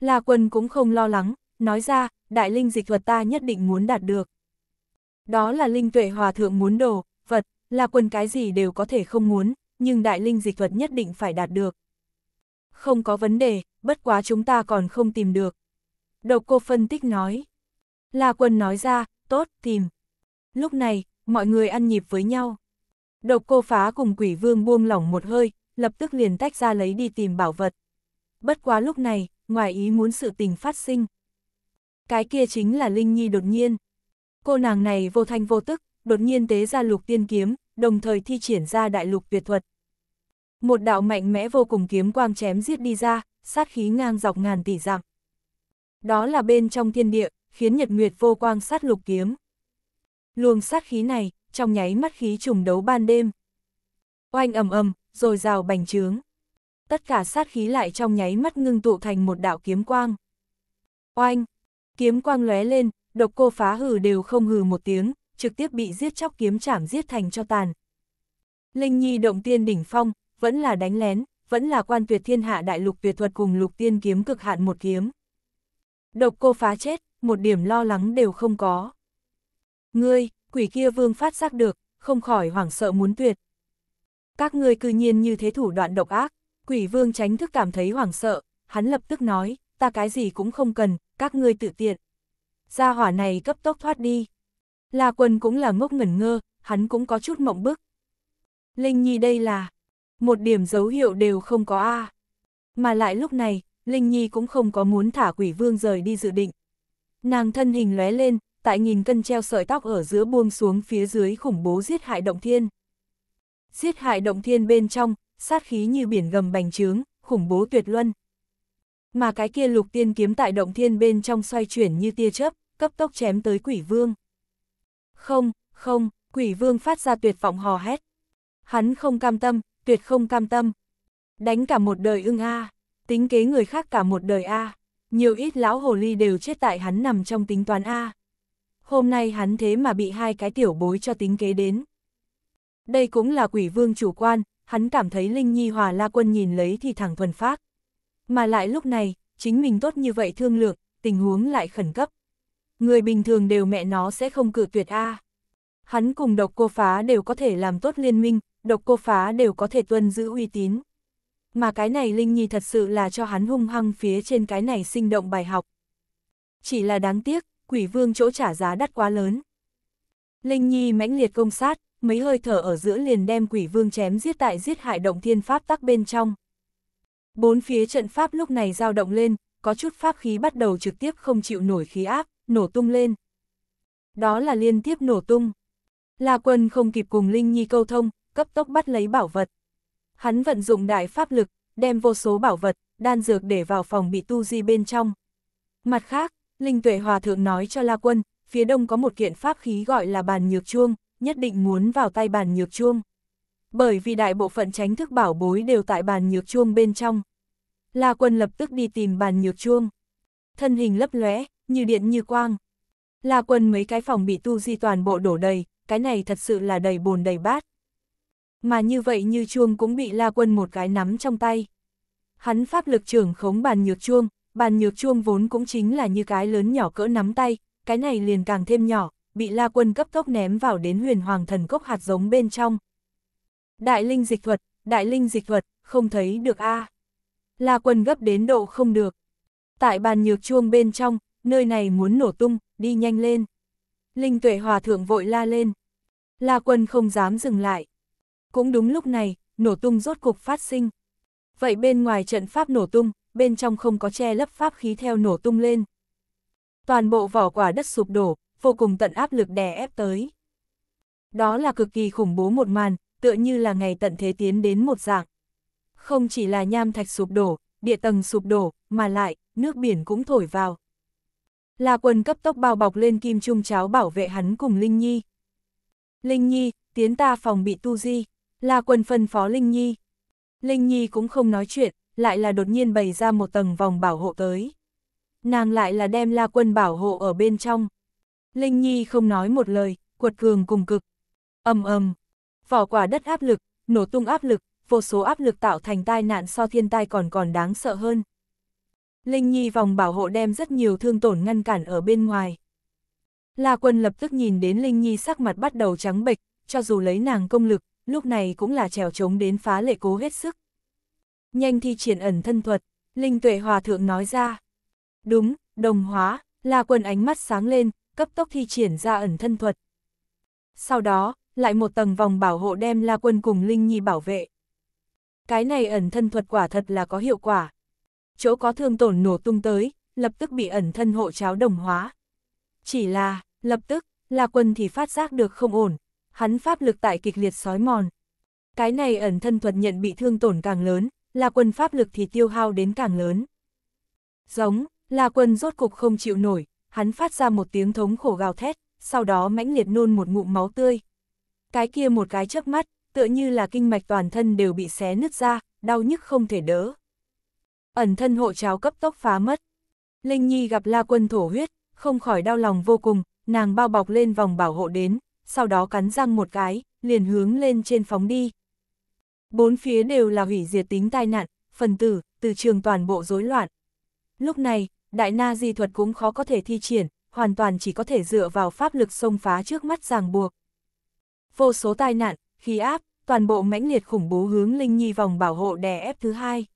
La quân cũng không lo lắng, nói ra, đại linh dịch vật ta nhất định muốn đạt được. Đó là linh tuệ hòa thượng muốn đồ, vật, La Quân cái gì đều có thể không muốn, nhưng đại linh dịch thuật nhất định phải đạt được. Không có vấn đề, bất quá chúng ta còn không tìm được. Độc cô phân tích nói. La Quân nói ra, tốt, tìm. Lúc này, mọi người ăn nhịp với nhau. Độc cô phá cùng quỷ vương buông lỏng một hơi, lập tức liền tách ra lấy đi tìm bảo vật. Bất quá lúc này, ngoài ý muốn sự tình phát sinh. Cái kia chính là Linh Nhi đột nhiên. Cô nàng này vô thanh vô tức, đột nhiên tế ra lục tiên kiếm, đồng thời thi triển ra đại lục tuyệt thuật. Một đạo mạnh mẽ vô cùng kiếm quang chém giết đi ra, sát khí ngang dọc ngàn tỷ dặm. Đó là bên trong thiên địa, khiến nhật nguyệt vô quang sát lục kiếm. Luồng sát khí này, trong nháy mắt khí trùng đấu ban đêm. Oanh ầm ầm, rồi rào bành trướng. Tất cả sát khí lại trong nháy mắt ngưng tụ thành một đạo kiếm quang. Oanh, kiếm quang lóe lên, độc cô phá hử đều không hừ một tiếng, trực tiếp bị giết chóc kiếm chảm giết thành cho tàn. Linh Nhi động tiên đỉnh phong, vẫn là đánh lén, vẫn là quan tuyệt thiên hạ đại lục tuyệt thuật cùng lục tiên kiếm cực hạn một kiếm. Độc cô phá chết, một điểm lo lắng đều không có. Ngươi, quỷ kia vương phát giác được, không khỏi hoảng sợ muốn tuyệt. Các ngươi cư nhiên như thế thủ đoạn độc ác, quỷ vương tránh thức cảm thấy hoảng sợ, hắn lập tức nói, ta cái gì cũng không cần, các ngươi tự tiện. Gia hỏa này cấp tốc thoát đi. La Quân cũng là ngốc ngẩn ngơ, hắn cũng có chút mộng bức. Linh Nhi đây là, một điểm dấu hiệu đều không có A. Mà lại lúc này, Linh Nhi cũng không có muốn thả quỷ vương rời đi dự định. Nàng thân hình lóe lên, tại nghìn cân treo sợi tóc ở giữa buông xuống phía dưới khủng bố giết hại động thiên. Giết hại động thiên bên trong, sát khí như biển gầm bành trướng, khủng bố tuyệt luân. Mà cái kia lục tiên kiếm tại động thiên bên trong xoay chuyển như tia chớp, cấp tốc chém tới quỷ vương. Không, không, quỷ vương phát ra tuyệt vọng hò hét. Hắn không cam tâm, tuyệt không cam tâm. Đánh cả một đời ưng a, tính kế người khác cả một đời a. Nhiều ít lão hồ ly đều chết tại hắn nằm trong tính toán a. Hôm nay hắn thế mà bị hai cái tiểu bối cho tính kế đến. Đây cũng là quỷ vương chủ quan, hắn cảm thấy Linh Nhi Hòa La Quân nhìn lấy thì thẳng thuần phát. Mà lại lúc này, chính mình tốt như vậy thương lược, tình huống lại khẩn cấp. Người bình thường đều mẹ nó sẽ không cự tuyệt A. À. Hắn cùng độc cô phá đều có thể làm tốt liên minh, độc cô phá đều có thể tuân giữ uy tín. Mà cái này Linh Nhi thật sự là cho hắn hung hăng phía trên cái này sinh động bài học. Chỉ là đáng tiếc, quỷ vương chỗ trả giá đắt quá lớn. Linh Nhi mãnh liệt công sát, mấy hơi thở ở giữa liền đem quỷ vương chém giết tại giết hại động thiên pháp tắc bên trong. Bốn phía trận pháp lúc này dao động lên, có chút pháp khí bắt đầu trực tiếp không chịu nổi khí áp nổ tung lên. Đó là liên tiếp nổ tung. La Quân không kịp cùng Linh Nhi câu thông, cấp tốc bắt lấy bảo vật. Hắn vận dụng đại pháp lực, đem vô số bảo vật, đan dược để vào phòng bị tu di bên trong. Mặt khác, Linh Tuệ Hòa Thượng nói cho La Quân, phía đông có một kiện pháp khí gọi là bàn nhược chuông, nhất định muốn vào tay bàn nhược chuông. Bởi vì đại bộ phận tránh thức bảo bối đều tại bàn nhược chuông bên trong. La Quân lập tức đi tìm bàn nhược chuông. Thân hình lấp lóe, như điện như quang. La quân mấy cái phòng bị tu di toàn bộ đổ đầy, cái này thật sự là đầy bồn đầy bát. Mà như vậy như chuông cũng bị la quân một cái nắm trong tay. Hắn pháp lực trưởng khống bàn nhược chuông, bàn nhược chuông vốn cũng chính là như cái lớn nhỏ cỡ nắm tay, cái này liền càng thêm nhỏ, bị la quân cấp tốc ném vào đến huyền hoàng thần cốc hạt giống bên trong. Đại linh dịch thuật, đại linh dịch thuật, không thấy được a La quân gấp đến độ không được. Tại bàn nhược chuông bên trong, nơi này muốn nổ tung, đi nhanh lên. Linh tuệ hòa thượng vội la lên. La quân không dám dừng lại. Cũng đúng lúc này, nổ tung rốt cục phát sinh. Vậy bên ngoài trận pháp nổ tung, bên trong không có che lấp pháp khí theo nổ tung lên. Toàn bộ vỏ quả đất sụp đổ, vô cùng tận áp lực đè ép tới. Đó là cực kỳ khủng bố một màn, tựa như là ngày tận thế tiến đến một dạng. Không chỉ là nham thạch sụp đổ, địa tầng sụp đổ, mà lại, nước biển cũng thổi vào. La Quân cấp tốc bao bọc lên kim trung cháo bảo vệ hắn cùng Linh Nhi. Linh Nhi, tiến ta phòng bị tu di. La Quân phân phó Linh Nhi. Linh Nhi cũng không nói chuyện, lại là đột nhiên bày ra một tầng vòng bảo hộ tới. Nàng lại là đem La Quân bảo hộ ở bên trong. Linh Nhi không nói một lời, quật cường cùng cực. ầm ầm, vỏ quả đất áp lực, nổ tung áp lực, vô số áp lực tạo thành tai nạn so thiên tai còn còn đáng sợ hơn. Linh Nhi vòng bảo hộ đem rất nhiều thương tổn ngăn cản ở bên ngoài. La Quân lập tức nhìn đến Linh Nhi sắc mặt bắt đầu trắng bệch, cho dù lấy nàng công lực, lúc này cũng là trèo trống đến phá lệ cố hết sức. Nhanh thi triển ẩn thân thuật, Linh Tuệ Hòa Thượng nói ra. Đúng, đồng hóa, La Quân ánh mắt sáng lên, cấp tốc thi triển ra ẩn thân thuật. Sau đó, lại một tầng vòng bảo hộ đem La Quân cùng Linh Nhi bảo vệ. Cái này ẩn thân thuật quả thật là có hiệu quả, chỗ có thương tổn nổ tung tới, lập tức bị ẩn thân hộ cháo đồng hóa. Chỉ là, lập tức, là quân thì phát giác được không ổn, hắn pháp lực tại kịch liệt sói mòn. Cái này ẩn thân thuật nhận bị thương tổn càng lớn, là quân pháp lực thì tiêu hao đến càng lớn. Giống, là quân rốt cục không chịu nổi, hắn phát ra một tiếng thống khổ gào thét, sau đó mãnh liệt nôn một ngụm máu tươi. Cái kia một cái chớp mắt, tựa như là kinh mạch toàn thân đều bị xé nứt ra, đau nhức không thể đỡ ẩn thân hộ cháo cấp tốc phá mất. Linh Nhi gặp La Quân thổ huyết, không khỏi đau lòng vô cùng, nàng bao bọc lên vòng bảo hộ đến, sau đó cắn răng một cái, liền hướng lên trên phóng đi. Bốn phía đều là hủy diệt tính tai nạn, phần tử, từ trường toàn bộ rối loạn. Lúc này, đại na di thuật cũng khó có thể thi triển, hoàn toàn chỉ có thể dựa vào pháp lực xông phá trước mắt ràng buộc. Vô số tai nạn, khí áp, toàn bộ mãnh liệt khủng bố hướng Linh Nhi vòng bảo hộ đè ép thứ hai.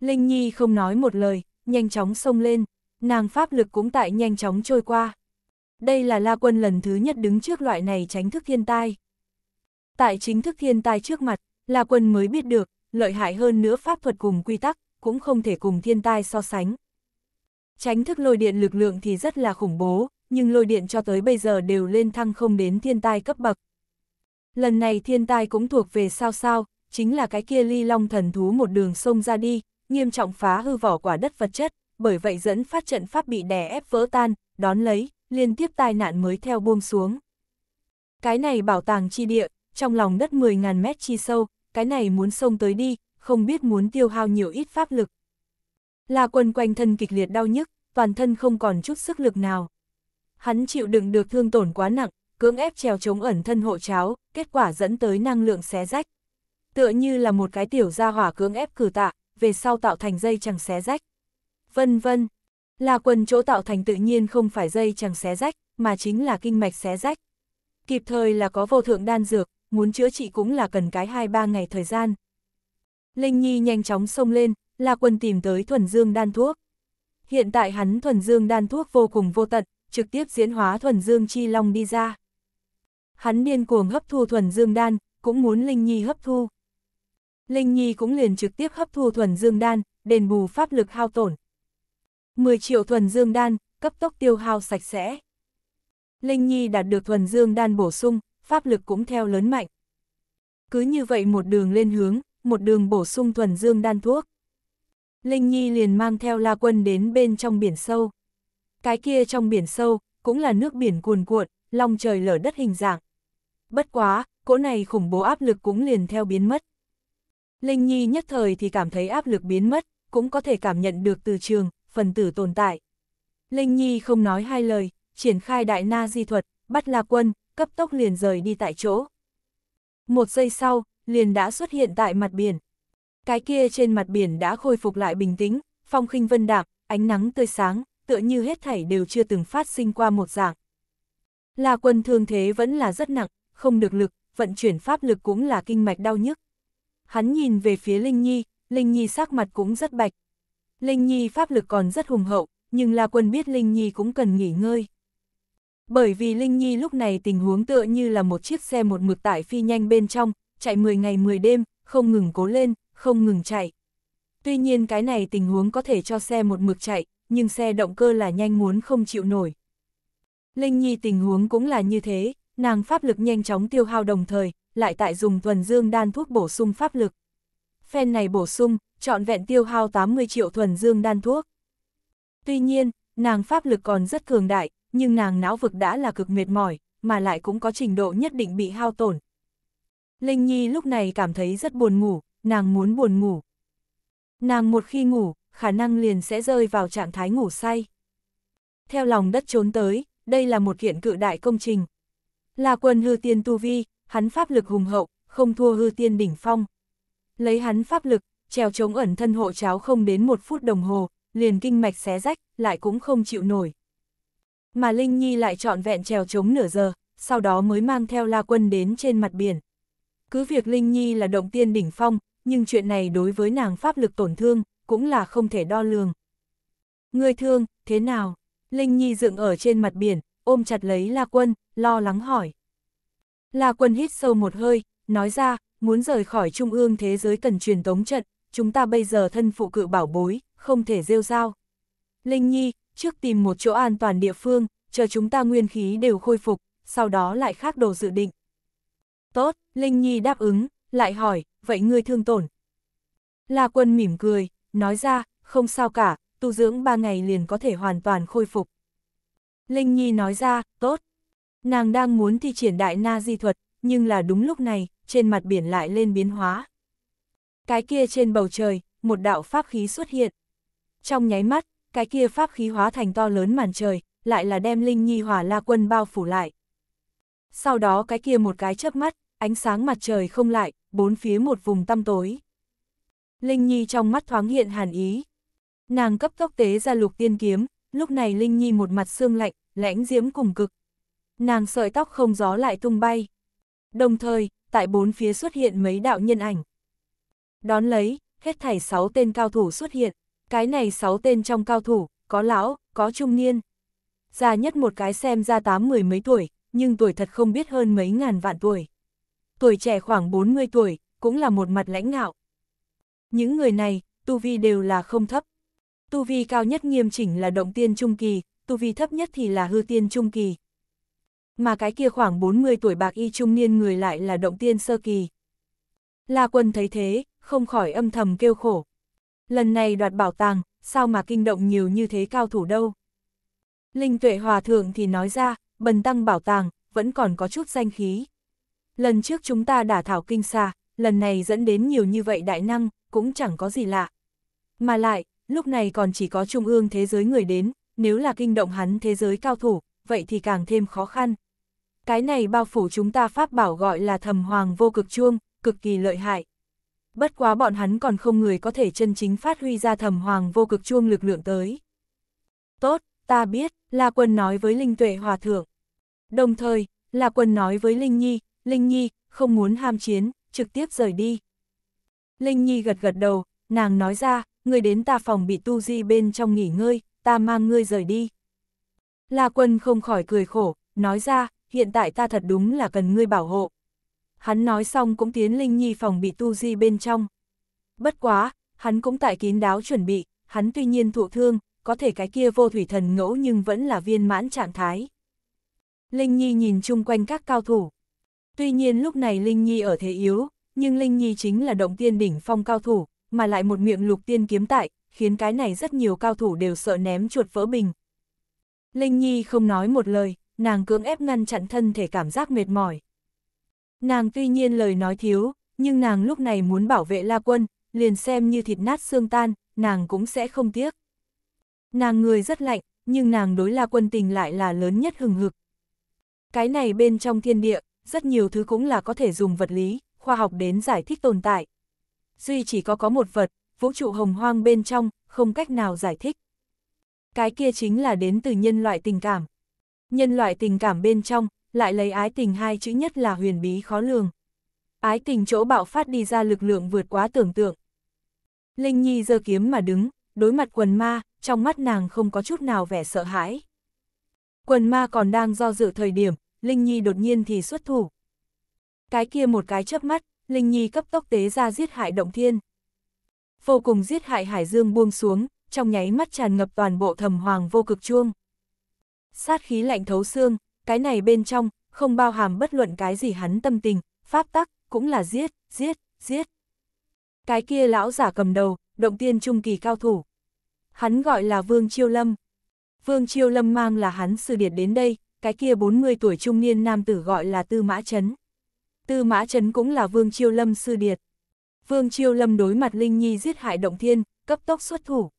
Linh Nhi không nói một lời, nhanh chóng xông lên, nàng pháp lực cũng tại nhanh chóng trôi qua. Đây là La Quân lần thứ nhất đứng trước loại này tránh thức thiên tai. Tại chính thức thiên tai trước mặt, La Quân mới biết được, lợi hại hơn nữa pháp thuật cùng quy tắc, cũng không thể cùng thiên tai so sánh. Tránh thức lôi điện lực lượng thì rất là khủng bố, nhưng lôi điện cho tới bây giờ đều lên thăng không đến thiên tai cấp bậc. Lần này thiên tai cũng thuộc về sao sao, chính là cái kia ly long thần thú một đường sông ra đi, nghiêm trọng phá hư vỏ quả đất vật chất, bởi vậy dẫn phát trận pháp bị đè ép vỡ tan, đón lấy, liên tiếp tai nạn mới theo buông xuống. Cái này bảo tàng chi địa, trong lòng đất 10.000 mét chi sâu, cái này muốn sông tới đi, không biết muốn tiêu hao nhiều ít pháp lực. La quân quanh thân kịch liệt đau nhức, toàn thân không còn chút sức lực nào. Hắn chịu đựng được thương tổn quá nặng, cưỡng ép trèo chống ẩn thân hộ cháo, kết quả dẫn tới năng lượng xé rách. Tựa như là một cái tiểu gia hỏa cưỡng ép cử tạ, về sau tạo thành dây chẳng xé rách. Vân vân, là quần chỗ tạo thành tự nhiên không phải dây chẳng xé rách, mà chính là kinh mạch xé rách. Kịp thời là có vô thượng đan dược, muốn chữa trị cũng là cần cái 2-3 ngày thời gian. Linh Nhi nhanh chóng xông lên, là quần tìm tới thuần dương đan thuốc. Hiện tại hắn thuần dương đan thuốc vô cùng vô tận, trực tiếp diễn hóa thuần dương chi long đi ra. Hắn điên cuồng hấp thu thuần dương đan, cũng muốn Linh Nhi hấp thu. Linh Nhi cũng liền trực tiếp hấp thu thuần dương đan, đền bù pháp lực hao tổn. 10 triệu thuần dương đan, cấp tốc tiêu hao sạch sẽ. Linh Nhi đạt được thuần dương đan bổ sung, pháp lực cũng theo lớn mạnh. Cứ như vậy một đường lên hướng, một đường bổ sung thuần dương đan thuốc. Linh Nhi liền mang theo La Quân đến bên trong biển sâu. Cái kia trong biển sâu, cũng là nước biển cuồn cuộn, long trời lở đất hình dạng. Bất quá, cỗ này khủng bố áp lực cũng liền theo biến mất. Linh Nhi nhất thời thì cảm thấy áp lực biến mất, cũng có thể cảm nhận được từ trường, phần tử tồn tại. Linh Nhi không nói hai lời, triển khai đại na di thuật, bắt La Quân, cấp tốc liền rời đi tại chỗ. Một giây sau, liền đã xuất hiện tại mặt biển. Cái kia trên mặt biển đã khôi phục lại bình tĩnh, phong khinh vân đạm, ánh nắng tươi sáng, tựa như hết thảy đều chưa từng phát sinh qua một dạng. La Quân thương thế vẫn là rất nặng, không được lực, vận chuyển pháp lực cũng là kinh mạch đau nhức, Hắn nhìn về phía Linh Nhi, Linh Nhi sắc mặt cũng rất bạch. Linh Nhi pháp lực còn rất hùng hậu, nhưng La Quân biết Linh Nhi cũng cần nghỉ ngơi. Bởi vì Linh Nhi lúc này tình huống tựa như là một chiếc xe một mực tải phi nhanh bên trong, chạy 10 ngày 10 đêm, không ngừng cố lên, không ngừng chạy. Tuy nhiên cái này tình huống có thể cho xe một mực chạy, nhưng xe động cơ là nhanh muốn không chịu nổi. Linh Nhi tình huống cũng là như thế, nàng pháp lực nhanh chóng tiêu hao đồng thời, lại tại dùng thuần dương đan thuốc bổ sung pháp lực. Phen này bổ sung, trọn vẹn tiêu hao 80 triệu thuần dương đan thuốc. Tuy nhiên, nàng pháp lực còn rất cường đại, nhưng nàng não vực đã là cực mệt mỏi, mà lại cũng có trình độ nhất định bị hao tổn. Linh Nhi lúc này cảm thấy rất buồn ngủ, nàng muốn buồn ngủ. Nàng một khi ngủ, khả năng liền sẽ rơi vào trạng thái ngủ say. Theo lòng đất trốn tới, đây là một kiện cự đại công trình, là quân hư tiên tu vi, hắn pháp lực hùng hậu, không thua hư tiên đỉnh phong. Lấy hắn pháp lực, trèo chống ẩn thân hộ cháo không đến một phút đồng hồ, liền kinh mạch xé rách, lại cũng không chịu nổi. Mà Linh Nhi lại trọn vẹn trèo chống nửa giờ, sau đó mới mang theo La Quân đến trên mặt biển. Cứ việc Linh Nhi là động tiên đỉnh phong, nhưng chuyện này đối với nàng pháp lực tổn thương, cũng là không thể đo lường. Người thương, thế nào? Linh Nhi dựng ở trên mặt biển, ôm chặt lấy La Quân, lo lắng hỏi. La Quân hít sâu một hơi, nói ra, muốn rời khỏi trung ương thế giới cần truyền tống trận, chúng ta bây giờ thân phụ cự bảo bối, không thể rêu rao. Linh Nhi, trước tìm một chỗ an toàn địa phương, chờ chúng ta nguyên khí đều khôi phục, sau đó lại khác đồ dự định. Tốt, Linh Nhi đáp ứng, lại hỏi, vậy ngươi thương tổn. La Quân mỉm cười, nói ra, không sao cả, tu dưỡng ba ngày liền có thể hoàn toàn khôi phục. Linh Nhi nói ra, tốt. Nàng đang muốn thi triển đại na di thuật, nhưng là đúng lúc này, trên mặt biển lại lên biến hóa. Cái kia trên bầu trời, một đạo pháp khí xuất hiện. Trong nháy mắt, cái kia pháp khí hóa thành to lớn màn trời, lại là đem Linh Nhi hỏa la quân bao phủ lại. Sau đó cái kia một cái chớp mắt, ánh sáng mặt trời không lại, bốn phía một vùng tăm tối. Linh Nhi trong mắt thoáng hiện hàn ý. Nàng cấp tốc tế ra lục tiên kiếm, lúc này Linh Nhi một mặt xương lạnh, lãnh diễm cùng cực. Nàng sợi tóc không gió lại tung bay. Đồng thời, tại bốn phía xuất hiện mấy đạo nhân ảnh. Đón lấy, hết thảy sáu tên cao thủ xuất hiện. Cái này sáu tên trong cao thủ, có lão, có trung niên. Già nhất một cái xem ra tám mười mấy tuổi, nhưng tuổi thật không biết hơn mấy ngàn vạn tuổi. Tuổi trẻ khoảng 40 tuổi, cũng là một mặt lãnh ngạo. Những người này, tu vi đều là không thấp. Tu vi cao nhất nghiêm chỉnh là động tiên trung kỳ, tu vi thấp nhất thì là hư tiên trung kỳ. Mà cái kia khoảng 40 tuổi bạc y trung niên người lại là động tiên sơ kỳ. La quân thấy thế, không khỏi âm thầm kêu khổ. Lần này đoạt bảo tàng, sao mà kinh động nhiều như thế cao thủ đâu. Linh tuệ hòa thượng thì nói ra, bần tăng bảo tàng, vẫn còn có chút danh khí. Lần trước chúng ta đã thảo kinh xa, lần này dẫn đến nhiều như vậy đại năng, cũng chẳng có gì lạ. Mà lại, lúc này còn chỉ có trung ương thế giới người đến, nếu là kinh động hắn thế giới cao thủ, vậy thì càng thêm khó khăn. Cái này bao phủ chúng ta pháp bảo gọi là thầm hoàng vô cực chuông, cực kỳ lợi hại. Bất quá bọn hắn còn không người có thể chân chính phát huy ra thầm hoàng vô cực chuông lực lượng tới. Tốt, ta biết, La Quân nói với Linh Tuệ Hòa Thượng. Đồng thời, La Quân nói với Linh Nhi, Linh Nhi, không muốn ham chiến, trực tiếp rời đi. Linh Nhi gật gật đầu, nàng nói ra, người đến ta phòng bị tu di bên trong nghỉ ngơi, ta mang ngươi rời đi. La quân không khỏi cười khổ, nói ra, hiện tại ta thật đúng là cần ngươi bảo hộ. Hắn nói xong cũng tiến Linh Nhi phòng bị tu di bên trong. Bất quá, hắn cũng tại kín đáo chuẩn bị, hắn tuy nhiên thụ thương, có thể cái kia vô thủy thần ngẫu nhưng vẫn là viên mãn trạng thái. Linh Nhi nhìn chung quanh các cao thủ. Tuy nhiên lúc này Linh Nhi ở thế yếu, nhưng Linh Nhi chính là động tiên đỉnh phong cao thủ, mà lại một miệng lục tiên kiếm tại, khiến cái này rất nhiều cao thủ đều sợ ném chuột vỡ bình. Linh Nhi không nói một lời, nàng cưỡng ép ngăn chặn thân thể cảm giác mệt mỏi. Nàng tuy nhiên lời nói thiếu, nhưng nàng lúc này muốn bảo vệ La Quân, liền xem như thịt nát xương tan, nàng cũng sẽ không tiếc. Nàng người rất lạnh, nhưng nàng đối La Quân tình lại là lớn nhất hừng hực. Cái này bên trong thiên địa, rất nhiều thứ cũng là có thể dùng vật lý, khoa học đến giải thích tồn tại duy chỉ có có một vật, vũ trụ hồng hoang bên trong, không cách nào giải thích. Cái kia chính là đến từ nhân loại tình cảm. Nhân loại tình cảm bên trong, lại lấy ái tình hai chữ nhất là huyền bí khó lường. Ái tình chỗ bạo phát đi ra lực lượng vượt quá tưởng tượng. Linh Nhi giơ kiếm mà đứng, đối mặt quần ma, trong mắt nàng không có chút nào vẻ sợ hãi. Quần ma còn đang do dự thời điểm, Linh Nhi đột nhiên thì xuất thủ. Cái kia một cái chớp mắt, Linh Nhi cấp tốc tế ra giết hại động thiên. Vô cùng giết hại hải dương buông xuống, trong nháy mắt tràn ngập toàn bộ thầm hoàng vô cực chuông. Sát khí lạnh thấu xương, cái này bên trong, không bao hàm bất luận cái gì hắn tâm tình, pháp tắc, cũng là giết, giết, giết. Cái kia lão giả cầm đầu, động tiên trung kỳ cao thủ. Hắn gọi là Vương Chiêu Lâm. Vương Chiêu Lâm mang là hắn sư điệt đến đây, cái kia 40 tuổi trung niên nam tử gọi là Tư Mã Trấn. Tư Mã Trấn cũng là Vương Chiêu Lâm sư điệt. Vương Chiêu Lâm đối mặt Linh Nhi giết hại động thiên, cấp tốc xuất thủ.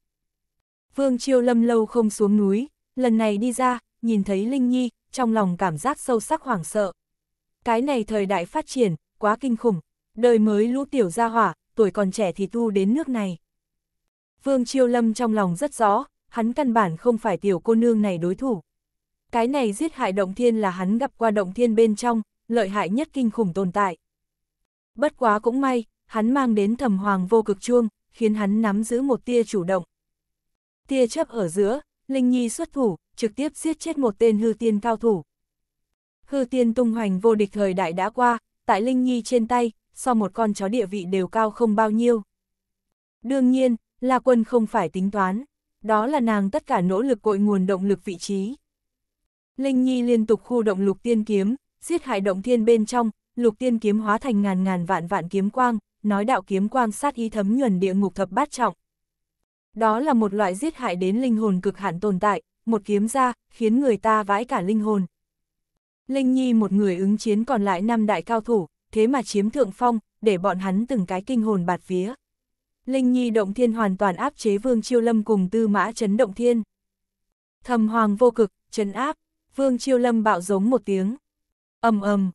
Vương Chiêu Lâm lâu không xuống núi, lần này đi ra, nhìn thấy Linh Nhi, trong lòng cảm giác sâu sắc hoảng sợ. Cái này thời đại phát triển, quá kinh khủng, đời mới lũ tiểu gia hỏa, tuổi còn trẻ thì tu đến nước này. Vương Chiêu Lâm trong lòng rất rõ, hắn căn bản không phải tiểu cô nương này đối thủ. Cái này giết hại động thiên là hắn gặp qua động thiên bên trong, lợi hại nhất kinh khủng tồn tại. Bất quá cũng may, hắn mang đến thầm hoàng vô cực chuông, khiến hắn nắm giữ một tia chủ động. Tia chấp ở giữa, Linh Nhi xuất thủ, trực tiếp giết chết một tên hư tiên cao thủ. Hư tiên tung hoành vô địch thời đại đã qua, tại Linh Nhi trên tay, so một con chó địa vị đều cao không bao nhiêu. Đương nhiên, La Quân không phải tính toán, đó là nàng tất cả nỗ lực cội nguồn động lực vị trí. Linh Nhi liên tục khu động lục tiên kiếm, giết hại động thiên bên trong, lục tiên kiếm hóa thành ngàn ngàn vạn vạn kiếm quang, nói đạo kiếm quang sát ý thấm nhuần địa ngục thập bát trọng. Đó là một loại giết hại đến linh hồn cực hạn tồn tại, một kiếm ra, khiến người ta vãi cả linh hồn. Linh Nhi một người ứng chiến còn lại năm đại cao thủ, thế mà chiếm thượng phong, để bọn hắn từng cái kinh hồn bạt vía. Linh Nhi động thiên hoàn toàn áp chế Vương Chiêu Lâm cùng Tư Mã Trấn Động Thiên. Thầm hoàng vô cực, trấn áp, Vương Chiêu Lâm bạo giống một tiếng ầm ầm,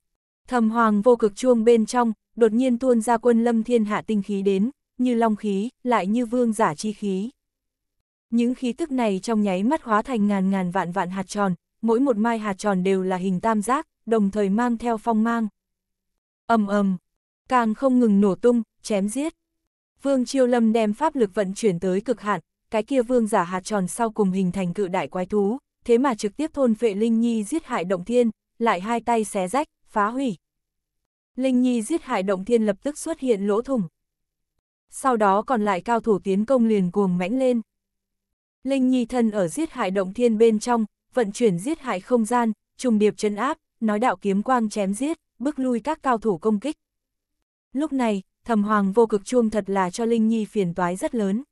thầm hoàng vô cực chuông bên trong, đột nhiên tuôn ra quân lâm thiên hạ tinh khí đến, như long khí, lại như vương giả chi khí. Những khí tức này trong nháy mắt hóa thành ngàn ngàn vạn vạn hạt tròn, mỗi một mai hạt tròn đều là hình tam giác, đồng thời mang theo phong mang. ầm ầm, càng không ngừng nổ tung, chém giết. Vương Chiêu Lâm đem pháp lực vận chuyển tới cực hạn, cái kia vương giả hạt tròn sau cùng hình thành cự đại quái thú, thế mà trực tiếp thôn vệ Linh Nhi giết hại động thiên, lại hai tay xé rách, phá hủy. Linh Nhi giết hại động thiên lập tức xuất hiện lỗ thủng. Sau đó còn lại cao thủ tiến công liền cuồng mãnh lên. Linh Nhi thân ở giết hại động thiên bên trong, vận chuyển giết hại không gian, trùng điệp chân áp, nói đạo kiếm quang chém giết, bước lui các cao thủ công kích. Lúc này, thầm hoàng vô cực chuông thật là cho Linh Nhi phiền toái rất lớn.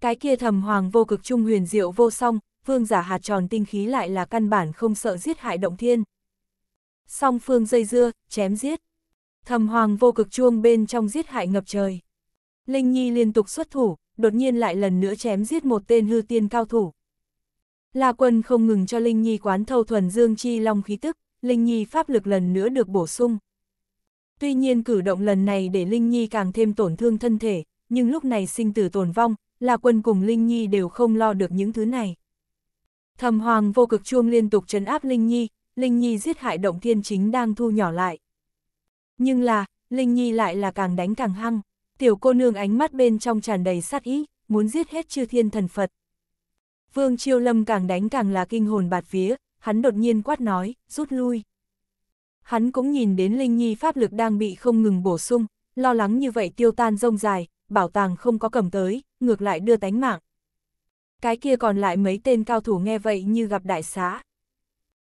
Cái kia thầm hoàng vô cực trung huyền diệu vô song, vương giả hạt tròn tinh khí lại là căn bản không sợ giết hại động thiên. Song phương dây dưa, chém giết. Thầm hoàng vô cực chuông bên trong giết hại ngập trời. Linh Nhi liên tục xuất thủ, đột nhiên lại lần nữa chém giết một tên hư tiên cao thủ. La quân không ngừng cho Linh Nhi quán thâu thuần dương chi long khí tức, Linh Nhi pháp lực lần nữa được bổ sung. Tuy nhiên cử động lần này để Linh Nhi càng thêm tổn thương thân thể, nhưng lúc này sinh tử tồn vong, La quân cùng Linh Nhi đều không lo được những thứ này. Thầm hoàng vô cực chuông liên tục trấn áp Linh Nhi, Linh Nhi giết hại động thiên chính đang thu nhỏ lại. Nhưng là, Linh Nhi lại là càng đánh càng hăng, tiểu cô nương ánh mắt bên trong tràn đầy sát ý, muốn giết hết chư thiên thần Phật. Vương Chiêu Lâm càng đánh càng là kinh hồn bạt vía, hắn đột nhiên quát nói, rút lui. Hắn cũng nhìn đến Linh Nhi pháp lực đang bị không ngừng bổ sung, lo lắng như vậy tiêu tan rông dài, bảo tàng không có cầm tới, ngược lại đưa tánh mạng cái kia còn lại mấy tên cao thủ nghe vậy như gặp đại xá.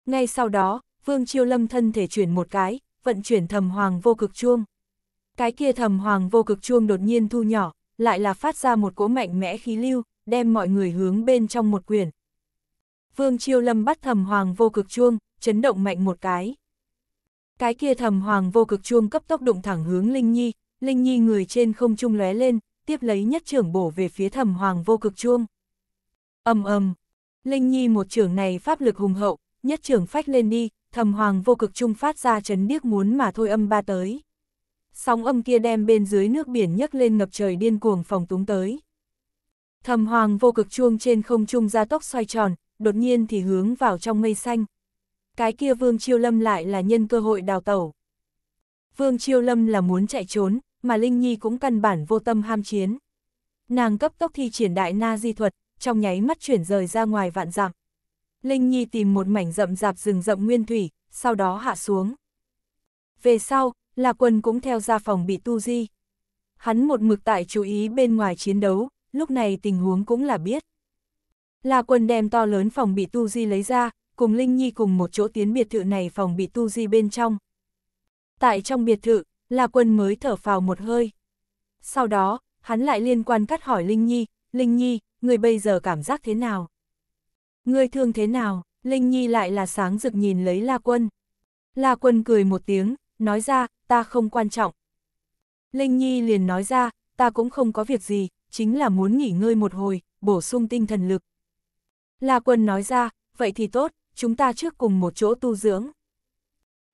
Ngay sau đó, Vương Chiêu Lâm thân thể chuyển một cái, vận chuyển thầm hoàng vô cực chuông. Cái kia thầm hoàng vô cực chuông đột nhiên thu nhỏ, lại là phát ra một cỗ mạnh mẽ khí lưu, đem mọi người hướng bên trong một quyển. Vương Chiêu Lâm bắt thầm hoàng vô cực chuông, chấn động mạnh một cái. Cái kia thầm hoàng vô cực chuông cấp tốc đụng thẳng hướng Linh Nhi, Linh Nhi người trên không trung lóe lên, tiếp lấy nhất trưởng bổ về phía thầm hoàng vô cực chuông. Âm âm, Linh Nhi một trưởng này pháp lực hùng hậu, nhất trưởng phách lên đi, thầm hoàng vô cực trung phát ra chấn điếc muốn mà thôi âm ba tới. Sóng âm kia đem bên dưới nước biển nhấc lên ngập trời điên cuồng phòng túng tới. Thầm hoàng vô cực chuông trên không trung ra tốc xoay tròn, đột nhiên thì hướng vào trong mây xanh. Cái kia Vương Chiêu Lâm lại là nhân cơ hội đào tẩu. Vương Chiêu Lâm là muốn chạy trốn, mà Linh Nhi cũng căn bản vô tâm ham chiến. Nàng cấp tốc thi triển đại na di thuật, trong nháy mắt chuyển rời ra ngoài vạn dặm. Linh Nhi tìm một mảnh rậm rạp rừng rậm nguyên thủy, sau đó hạ xuống. Về sau, là Quân cũng theo ra phòng bị tu di. Hắn một mực tại chú ý bên ngoài chiến đấu, lúc này tình huống cũng là biết. là Quân đem to lớn phòng bị tu di lấy ra, cùng Linh Nhi cùng một chỗ tiến biệt thự này phòng bị tu di bên trong. Tại trong biệt thự, là Quân mới thở phào một hơi. Sau đó, hắn lại liên quan cắt hỏi Linh Nhi, Linh Nhi, người bây giờ cảm giác thế nào? Người thương thế nào? Linh Nhi lại là sáng rực nhìn lấy La Quân. La Quân cười một tiếng, nói ra, ta không quan trọng. Linh Nhi liền nói ra, ta cũng không có việc gì, chính là muốn nghỉ ngơi một hồi, bổ sung tinh thần lực. La Quân nói ra, vậy thì tốt, chúng ta trước cùng một chỗ tu dưỡng.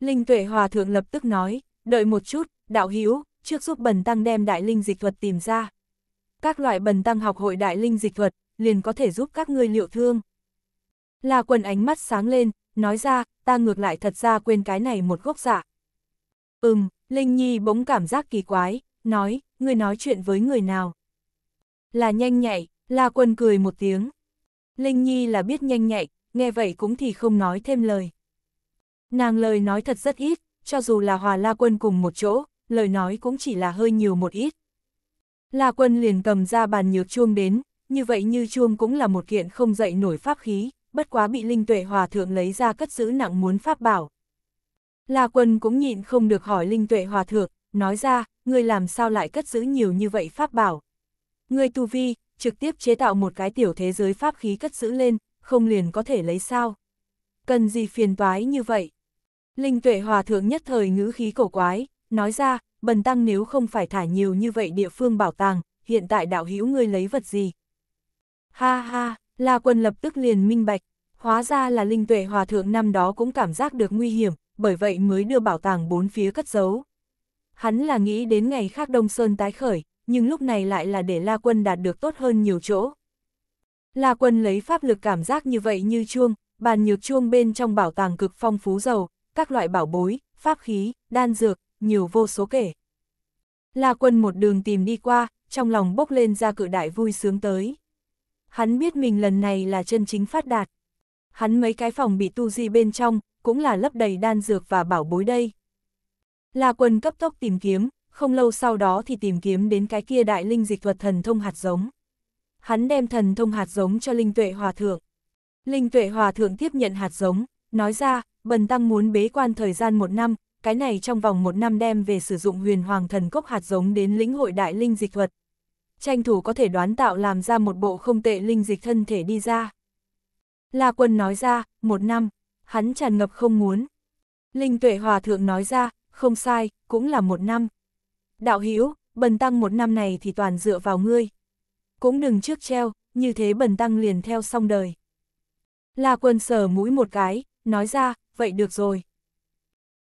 Linh Tuệ Hòa Thượng lập tức nói, đợi một chút, đạo hữu trước giúp bần tăng đem đại linh dịch thuật tìm ra các loại bần tăng học hội đại linh dịch thuật, liền có thể giúp các ngươi liệu thương. Là quần ánh mắt sáng lên, nói ra, ta ngược lại thật ra quên cái này một gốc dạ. Ừm, Linh Nhi bỗng cảm giác kỳ quái, nói, ngươi nói chuyện với người nào. Là nhanh nhạy, La quần cười một tiếng. Linh Nhi là biết nhanh nhạy, nghe vậy cũng thì không nói thêm lời. Nàng lời nói thật rất ít, cho dù là hòa La Quân cùng một chỗ, lời nói cũng chỉ là hơi nhiều một ít. La Quân liền cầm ra bàn nhược chuông đến, như vậy như chuông cũng là một kiện không dậy nổi pháp khí, bất quá bị Linh Tuệ Hòa Thượng lấy ra cất giữ nặng muốn pháp bảo. La Quân cũng nhịn không được hỏi Linh Tuệ Hòa Thượng, nói ra, ngươi làm sao lại cất giữ nhiều như vậy pháp bảo. Ngươi tu vi, trực tiếp chế tạo một cái tiểu thế giới pháp khí cất giữ lên, không liền có thể lấy sao. Cần gì phiền toái như vậy? Linh Tuệ Hòa Thượng nhất thời ngữ khí cổ quái, nói ra, bần tăng nếu không phải thả nhiều như vậy địa phương bảo tàng, hiện tại đạo hữu ngươi lấy vật gì? Ha ha, La Quân lập tức liền minh bạch, hóa ra là linh tuệ hòa thượng năm đó cũng cảm giác được nguy hiểm, bởi vậy mới đưa bảo tàng bốn phía cất giấu. Hắn là nghĩ đến ngày khác Đông Sơn tái khởi, nhưng lúc này lại là để La Quân đạt được tốt hơn nhiều chỗ. La Quân lấy pháp lực cảm giác như vậy như chuông, bàn nhược chuông bên trong bảo tàng cực phong phú giàu, các loại bảo bối, pháp khí, đan dược, nhiều vô số kể. La quân một đường tìm đi qua, trong lòng bốc lên ra cự đại vui sướng tới. Hắn biết mình lần này là chân chính phát đạt. Hắn mấy cái phòng bị tu di bên trong, cũng là lấp đầy đan dược và bảo bối đây. La quân cấp tốc tìm kiếm, không lâu sau đó thì tìm kiếm đến cái kia đại linh dịch thuật thần thông hạt giống. Hắn đem thần thông hạt giống cho Linh Tuệ Hòa Thượng. Linh Tuệ Hòa Thượng tiếp nhận hạt giống, nói ra, Bần Tăng muốn bế quan thời gian một năm, cái này trong vòng một năm đem về sử dụng huyền hoàng thần cốc hạt giống đến lĩnh hội đại linh dịch thuật. Tranh thủ có thể đoán tạo làm ra một bộ không tệ linh dịch thân thể đi ra. La quân nói ra, một năm, hắn tràn ngập không muốn. Linh tuệ hòa thượng nói ra, không sai, cũng là một năm. Đạo Hữu bần tăng một năm này thì toàn dựa vào ngươi. Cũng đừng trước treo, như thế bần tăng liền theo xong đời. La quân sờ mũi một cái, nói ra, vậy được rồi.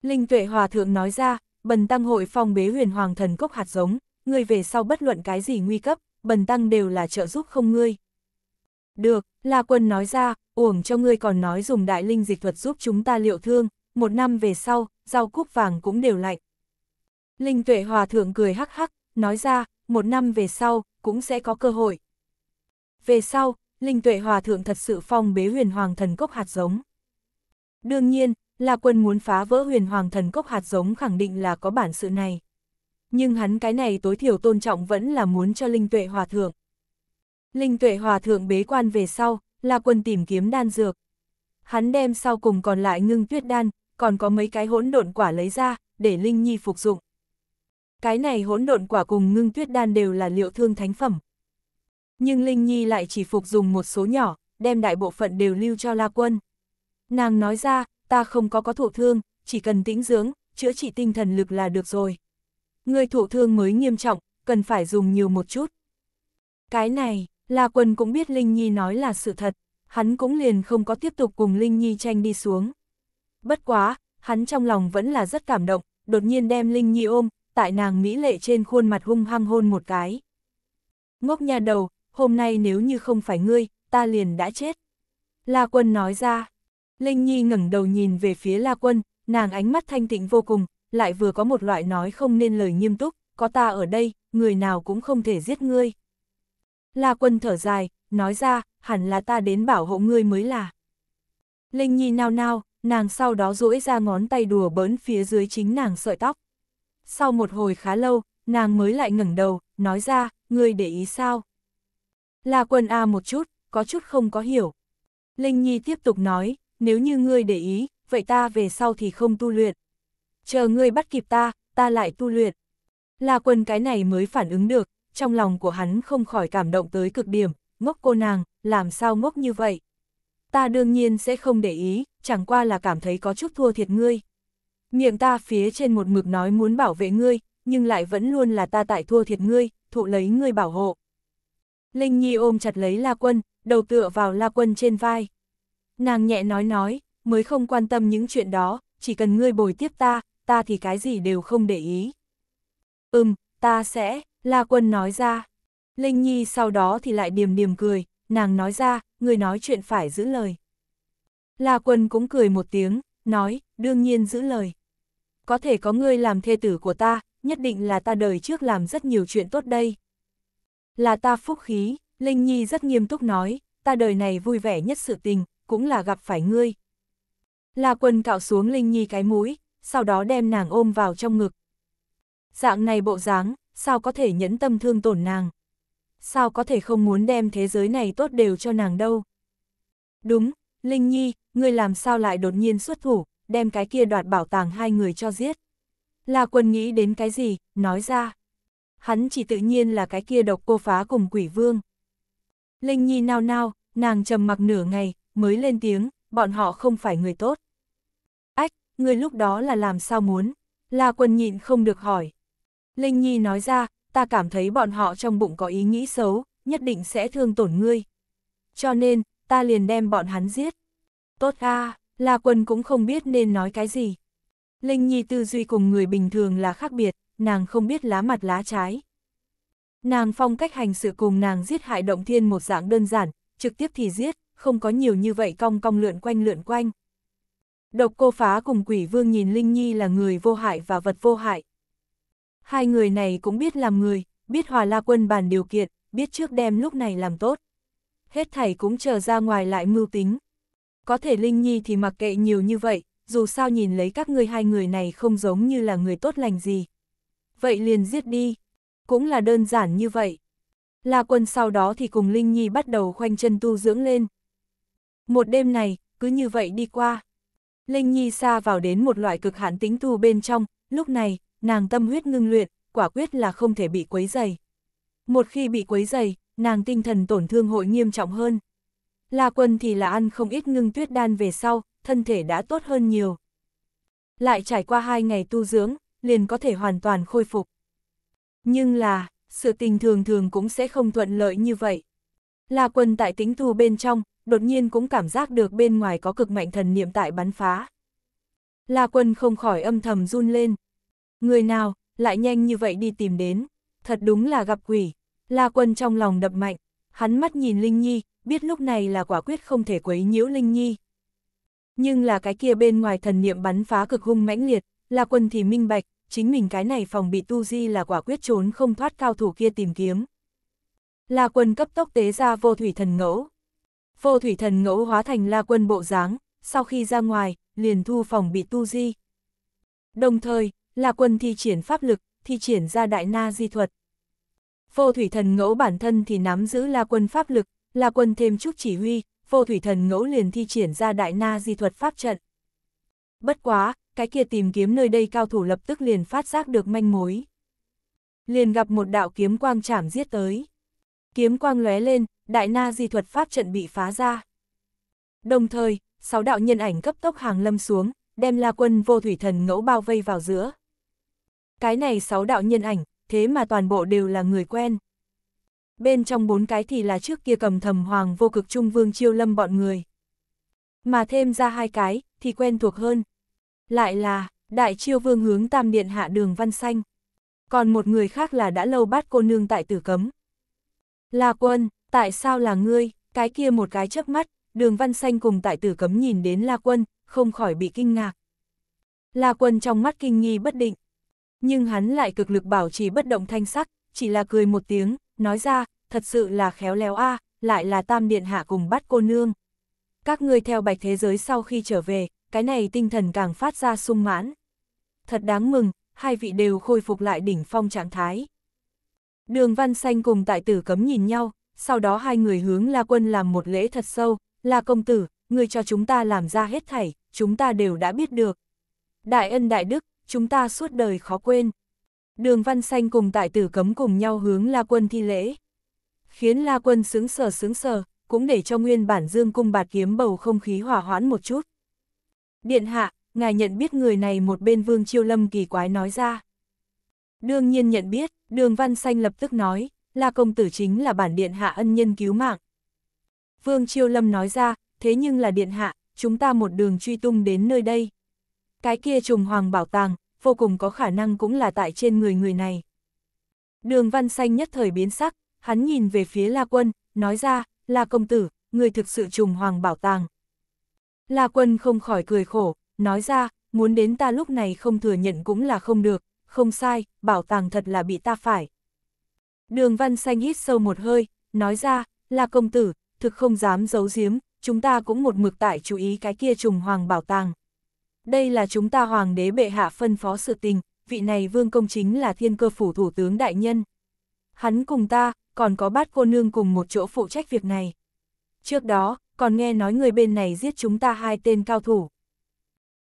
Linh tuệ hòa thượng nói ra, bần tăng hội phong bế huyền hoàng thần cốc hạt giống, ngươi về sau bất luận cái gì nguy cấp, bần tăng đều là trợ giúp không ngươi. Được, La Quân nói ra, uổng cho ngươi còn nói dùng đại linh dịch thuật giúp chúng ta liệu thương, một năm về sau, rau cúc vàng cũng đều lạnh. Linh tuệ hòa thượng cười hắc hắc, nói ra, một năm về sau, cũng sẽ có cơ hội. Về sau, Linh tuệ hòa thượng thật sự phong bế huyền hoàng thần cốc hạt giống. Đương nhiên, La Quân muốn phá vỡ huyền hoàng thần cốc hạt giống khẳng định là có bản sự này. Nhưng hắn cái này tối thiểu tôn trọng vẫn là muốn cho Linh Tuệ Hòa Thượng. Linh Tuệ Hòa Thượng bế quan về sau, La Quân tìm kiếm đan dược. Hắn đem sau cùng còn lại ngưng tuyết đan, còn có mấy cái hỗn độn quả lấy ra, để Linh Nhi phục dụng. Cái này hỗn độn quả cùng ngưng tuyết đan đều là liệu thương thánh phẩm. Nhưng Linh Nhi lại chỉ phục dùng một số nhỏ, đem đại bộ phận đều lưu cho La Quân. Nàng nói ra, ta không có có thổ thương, chỉ cần tĩnh dưỡng, chữa trị tinh thần lực là được rồi. Người thổ thương mới nghiêm trọng, cần phải dùng nhiều một chút. Cái này, La Quân cũng biết Linh Nhi nói là sự thật, hắn cũng liền không có tiếp tục cùng Linh Nhi tranh đi xuống. Bất quá, hắn trong lòng vẫn là rất cảm động, đột nhiên đem Linh Nhi ôm, tại nàng mỹ lệ trên khuôn mặt hung hăng hôn một cái. Ngốc nhà đầu, hôm nay nếu như không phải ngươi, ta liền đã chết. La Quân nói ra, Linh Nhi ngẩng đầu nhìn về phía La Quân, nàng ánh mắt thanh tịnh vô cùng, lại vừa có một loại nói không nên lời nghiêm túc, có ta ở đây, người nào cũng không thể giết ngươi. La Quân thở dài, nói ra, hẳn là ta đến bảo hộ ngươi mới là. Linh Nhi nao nao, nàng sau đó duỗi ra ngón tay đùa bỡn phía dưới chính nàng sợi tóc. Sau một hồi khá lâu, nàng mới lại ngẩng đầu, nói ra, ngươi để ý sao? La Quân A một chút, có chút không có hiểu. Linh Nhi tiếp tục nói, nếu như ngươi để ý, vậy ta về sau thì không tu luyện. Chờ ngươi bắt kịp ta, ta lại tu luyện. La quân cái này mới phản ứng được, trong lòng của hắn không khỏi cảm động tới cực điểm, ngốc cô nàng, làm sao ngốc như vậy? Ta đương nhiên sẽ không để ý, chẳng qua là cảm thấy có chút thua thiệt ngươi. Miệng ta phía trên một mực nói muốn bảo vệ ngươi, nhưng lại vẫn luôn là ta tại thua thiệt ngươi, thụ lấy ngươi bảo hộ. Linh Nhi ôm chặt lấy La Quân, đầu tựa vào La Quân trên vai. Nàng nhẹ nói nói, mới không quan tâm những chuyện đó, chỉ cần ngươi bồi tiếp ta, ta thì cái gì đều không để ý. Ừm, ta sẽ, La Quân nói ra. Linh Nhi sau đó thì lại điềm điềm cười, nàng nói ra, người nói chuyện phải giữ lời. La Quân cũng cười một tiếng, nói, đương nhiên giữ lời. Có thể có ngươi làm thê tử của ta, nhất định là ta đời trước làm rất nhiều chuyện tốt đây. Là ta phúc khí, Linh Nhi rất nghiêm túc nói, ta đời này vui vẻ nhất sự tình, cũng là gặp phải ngươi. La quân cạo xuống Linh Nhi cái mũi, sau đó đem nàng ôm vào trong ngực. Dạng này bộ dáng, sao có thể nhẫn tâm thương tổn nàng? Sao có thể không muốn đem thế giới này tốt đều cho nàng đâu? Đúng, Linh Nhi, ngươi làm sao lại đột nhiên xuất thủ, đem cái kia đoạt bảo tàng hai người cho giết? La quân nghĩ đến cái gì, nói ra. Hắn chỉ tự nhiên là cái kia độc cô phá cùng quỷ vương. Linh Nhi nao nao, nàng trầm mặc nửa ngày, mới lên tiếng, bọn họ không phải người tốt. Ách, người lúc đó là làm sao muốn? La quân nhịn không được hỏi. Linh Nhi nói ra, ta cảm thấy bọn họ trong bụng có ý nghĩ xấu, nhất định sẽ thương tổn ngươi. Cho nên, ta liền đem bọn hắn giết. Tốt a, à, La Quân cũng không biết nên nói cái gì. Linh Nhi tư duy cùng người bình thường là khác biệt, nàng không biết lá mặt lá trái. Nàng phong cách hành sự cùng nàng giết hại động thiên một dạng đơn giản, trực tiếp thì giết, không có nhiều như vậy cong cong lượn quanh lượn quanh. Độc cô phá cùng quỷ vương nhìn Linh Nhi là người vô hại và vật vô hại. Hai người này cũng biết làm người, biết hòa la quân bàn điều kiện, biết trước đem lúc này làm tốt. Hết thảy cũng chờ ra ngoài lại mưu tính. Có thể Linh Nhi thì mặc kệ nhiều như vậy, dù sao nhìn lấy các ngươi hai người này không giống như là người tốt lành gì. Vậy liền giết đi, cũng là đơn giản như vậy. La quân sau đó thì cùng Linh Nhi bắt đầu khoanh chân tu dưỡng lên, một đêm này, cứ như vậy đi qua. Linh Nhi xa vào đến một loại cực hạn tính tu bên trong, lúc này, nàng tâm huyết ngưng luyện, quả quyết là không thể bị quấy dày. Một khi bị quấy dày, nàng tinh thần tổn thương hội nghiêm trọng hơn. La quân thì là ăn không ít ngưng tuyết đan về sau, thân thể đã tốt hơn nhiều. Lại trải qua hai ngày tu dưỡng, liền có thể hoàn toàn khôi phục. Nhưng là, sự tình thường thường cũng sẽ không thuận lợi như vậy. La quân tại tính tu bên trong, đột nhiên cũng cảm giác được bên ngoài có cực mạnh thần niệm tại bắn phá. La quân không khỏi âm thầm run lên. Người nào, lại nhanh như vậy đi tìm đến, thật đúng là gặp quỷ. La quân trong lòng đập mạnh, hắn mắt nhìn Linh Nhi, biết lúc này là quả quyết không thể quấy nhiễu Linh Nhi. Nhưng là cái kia bên ngoài thần niệm bắn phá cực hung mãnh liệt, La quân thì minh bạch, chính mình cái này phòng bị tu di là quả quyết trốn không thoát cao thủ kia tìm kiếm. La quân cấp tốc tế ra vô thủy thần ngẫu, Phô thủy thần ngẫu hóa thành la quân bộ dáng, sau khi ra ngoài, liền thu phòng bị tu di. Đồng thời, la quân thi triển pháp lực, thi triển ra đại na di thuật. Phô thủy thần ngẫu bản thân thì nắm giữ la quân pháp lực, la quân thêm chút chỉ huy, Phô thủy thần ngẫu liền thi triển ra đại na di thuật pháp trận. Bất quá, cái kia tìm kiếm nơi đây cao thủ lập tức liền phát giác được manh mối. Liền gặp một đạo kiếm quang chảm giết tới. Kiếm quang lóe lên, đại na di thuật pháp trận bị phá ra. Đồng thời, sáu đạo nhân ảnh cấp tốc hàng lâm xuống, đem la quân vô thủy thần ngẫu bao vây vào giữa. Cái này sáu đạo nhân ảnh, thế mà toàn bộ đều là người quen. Bên trong bốn cái thì là trước kia cầm thầm hoàng vô cực trung vương chiêu lâm bọn người. Mà thêm ra hai cái, thì quen thuộc hơn. Lại là, đại chiêu vương hướng tam điện hạ đường văn xanh. Còn một người khác là đã lâu bắt cô nương tại tử cấm. Là quân, Tại sao là ngươi, cái kia một cái chớp mắt, đường văn xanh cùng tại tử cấm nhìn đến La Quân, không khỏi bị kinh ngạc. La Quân trong mắt kinh nghi bất định, nhưng hắn lại cực lực bảo trì bất động thanh sắc, chỉ là cười một tiếng, nói ra, thật sự là khéo léo a, lại là tam điện hạ cùng bắt cô nương. Các ngươi theo bạch thế giới sau khi trở về, cái này tinh thần càng phát ra sung mãn. Thật đáng mừng, hai vị đều khôi phục lại đỉnh phong trạng thái. Đường Văn Xanh cùng tại tử cấm nhìn nhau, sau đó hai người hướng La Quân làm một lễ thật sâu, La Công Tử, người cho chúng ta làm ra hết thảy, chúng ta đều đã biết được. Đại ân đại đức, chúng ta suốt đời khó quên. Đường Văn Xanh cùng tại tử cấm cùng nhau hướng La Quân thi lễ. Khiến La Quân sướng sờ sướng sờ, cũng để cho nguyên bản dương cung bạt kiếm bầu không khí hỏa hoãn một chút. Điện hạ, ngài nhận biết người này một bên vương chiêu lâm kỳ quái nói ra. Đương nhiên nhận biết, đường Văn Xanh lập tức nói, La công tử chính là bản điện hạ ân nhân cứu mạng. Vương Chiêu Lâm nói ra, thế nhưng là điện hạ, chúng ta một đường truy tung đến nơi đây. Cái kia trùng hoàng bảo tàng, vô cùng có khả năng cũng là tại trên người người này. Đường văn xanh nhất thời biến sắc, hắn nhìn về phía La Quân, nói ra, La Công Tử, người thực sự trùng hoàng bảo tàng. La Quân không khỏi cười khổ, nói ra, muốn đến ta lúc này không thừa nhận cũng là không được, không sai, bảo tàng thật là bị ta phải. Đường Văn Xanh hít sâu một hơi, nói ra, là công tử, thực không dám giấu giếm, chúng ta cũng một mực tại chú ý cái kia trùng hoàng bảo tàng. Đây là chúng ta hoàng đế bệ hạ phân phó sự tình, vị này vương công chính là thiên cơ phủ thủ tướng đại nhân. Hắn cùng ta, còn có bát cô nương cùng một chỗ phụ trách việc này. Trước đó, còn nghe nói người bên này giết chúng ta hai tên cao thủ.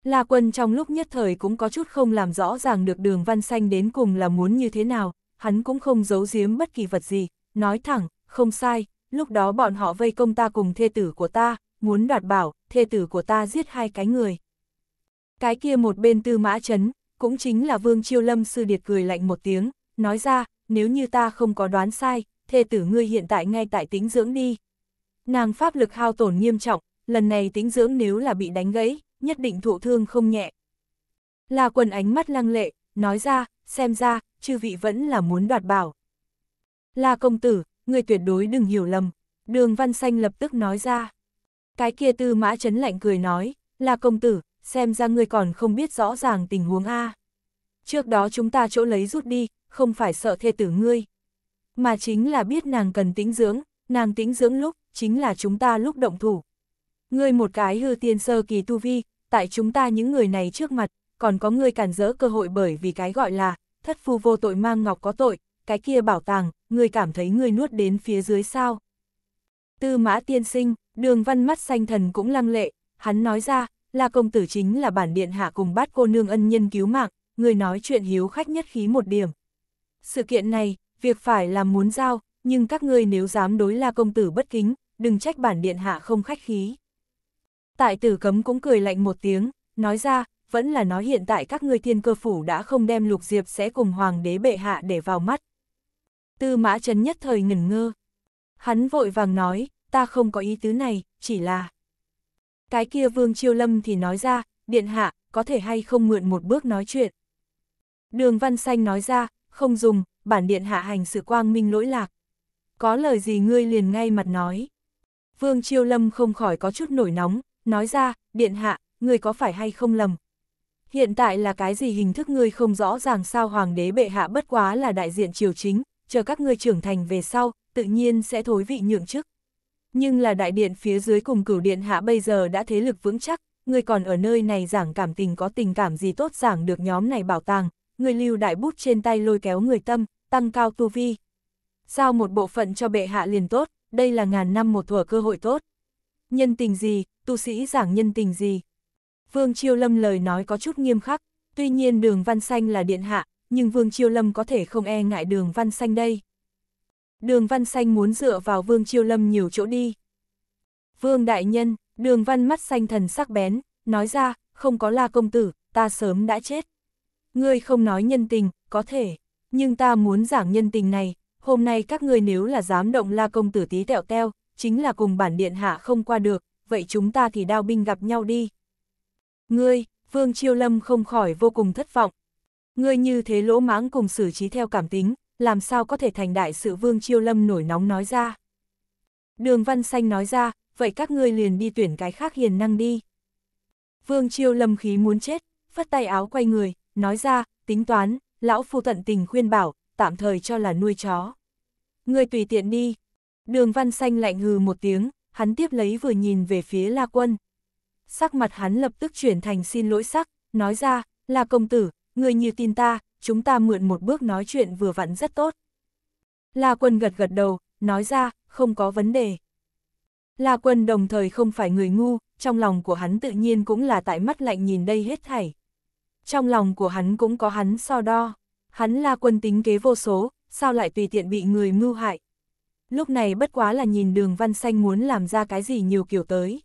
La quân trong lúc nhất thời cũng có chút không làm rõ ràng được đường văn xanh đến cùng là muốn như thế nào, hắn cũng không giấu giếm bất kỳ vật gì, nói thẳng, không sai, lúc đó bọn họ vây công ta cùng thê tử của ta, muốn đoạt bảo, thê tử của ta giết hai cái người. Cái kia một bên tư mã chấn, cũng chính là Vương Chiêu Lâm sư điệt cười lạnh một tiếng, nói ra, nếu như ta không có đoán sai, thê tử ngươi hiện tại ngay tại tính dưỡng đi. Nàng pháp lực hao tổn nghiêm trọng, lần này tính dưỡng nếu là bị đánh gãy, nhất định thụ thương không nhẹ. Là quần ánh mắt lăng lệ, nói ra, xem ra, chư vị vẫn là muốn đoạt bảo. Là công tử, người tuyệt đối đừng hiểu lầm, đường văn xanh lập tức nói ra. Cái kia tư mã chấn lạnh cười nói, là công tử, xem ra người còn không biết rõ ràng tình huống A. Trước đó chúng ta chỗ lấy rút đi, không phải sợ thê tử ngươi. Mà chính là biết nàng cần tính dưỡng, nàng tính dưỡng lúc, chính là chúng ta lúc động thủ. Ngươi một cái hư tiên sơ kỳ tu vi, tại chúng ta những người này trước mặt, còn có người cản rỡ cơ hội bởi vì cái gọi là, thất phu vô tội mang ngọc có tội, cái kia bảo tàng, người cảm thấy người nuốt đến phía dưới sao. Tư mã tiên sinh, đường văn mắt xanh thần cũng lăng lệ, hắn nói ra, là công tử chính là bản điện hạ cùng bát cô nương ân nhân cứu mạng, người nói chuyện hiếu khách nhất khí một điểm. Sự kiện này, việc phải làm muốn giao, nhưng các ngươi nếu dám đối là công tử bất kính, đừng trách bản điện hạ không khách khí. Tại tử cấm cũng cười lạnh một tiếng, nói ra, vẫn là nói hiện tại các ngươi thiên cơ phủ đã không đem lục diệp sẽ cùng hoàng đế bệ hạ để vào mắt. Tư mã chấn nhất thời ngẩn ngơ. Hắn vội vàng nói, ta không có ý tứ này, chỉ là... Cái kia vương chiêu lâm thì nói ra, điện hạ, có thể hay không mượn một bước nói chuyện. Đường văn xanh nói ra, không dùng, bản điện hạ hành sự quang minh lỗi lạc. Có lời gì ngươi liền ngay mặt nói. Vương chiêu lâm không khỏi có chút nổi nóng, nói ra, điện hạ, ngươi có phải hay không lầm, Hiện tại là cái gì hình thức ngươi không rõ ràng sao hoàng đế bệ hạ bất quá là đại diện triều chính, chờ các ngươi trưởng thành về sau, tự nhiên sẽ thối vị nhượng chức. Nhưng là đại điện phía dưới cùng cửu điện hạ bây giờ đã thế lực vững chắc, ngươi còn ở nơi này giảng cảm tình có tình cảm gì tốt giảng được nhóm này bảo tàng, ngươi lưu đại bút trên tay lôi kéo người tâm, tăng cao tu vi. Sao một bộ phận cho bệ hạ liền tốt, đây là ngàn năm một thuở cơ hội tốt. Nhân tình gì, tu sĩ giảng nhân tình gì, Vương Chiêu Lâm lời nói có chút nghiêm khắc, tuy nhiên đường Văn Xanh là điện hạ, nhưng Vương Chiêu Lâm có thể không e ngại đường Văn Xanh đây. Đường Văn Xanh muốn dựa vào Vương Chiêu Lâm nhiều chỗ đi. Vương Đại Nhân, đường Văn mắt xanh thần sắc bén, nói ra, không có La công tử, ta sớm đã chết. Ngươi không nói nhân tình, có thể, nhưng ta muốn giảng nhân tình này, hôm nay các ngươi nếu là dám động la công tử tí tẹo teo, chính là cùng bản điện hạ không qua được, vậy chúng ta thì đao binh gặp nhau đi. Ngươi, Vương Chiêu Lâm không khỏi vô cùng thất vọng. Ngươi như thế lỗ mãng cùng xử trí theo cảm tính, làm sao có thể thành đại sự Vương Chiêu Lâm nổi nóng nói ra. Đường Văn Xanh nói ra, vậy các ngươi liền đi tuyển cái khác hiền năng đi. Vương Chiêu Lâm khí muốn chết, phất tay áo quay người, nói ra, tính toán, lão phu tận tình khuyên bảo, tạm thời cho là nuôi chó. Ngươi tùy tiện đi. Đường Văn Xanh lạnh hừ một tiếng, hắn tiếp lấy vừa nhìn về phía La Quân, sắc mặt hắn lập tức chuyển thành xin lỗi sắc, nói ra, là công tử, người như tin ta, chúng ta mượn một bước nói chuyện vừa vặn rất tốt. La quân gật gật đầu, nói ra, không có vấn đề. La quân đồng thời không phải người ngu, trong lòng của hắn tự nhiên cũng là tại mắt lạnh nhìn đây hết thảy. Trong lòng của hắn cũng có hắn so đo, hắn la quân tính kế vô số, sao lại tùy tiện bị người mưu hại. Lúc này bất quá là nhìn đường văn xanh muốn làm ra cái gì nhiều kiểu tới.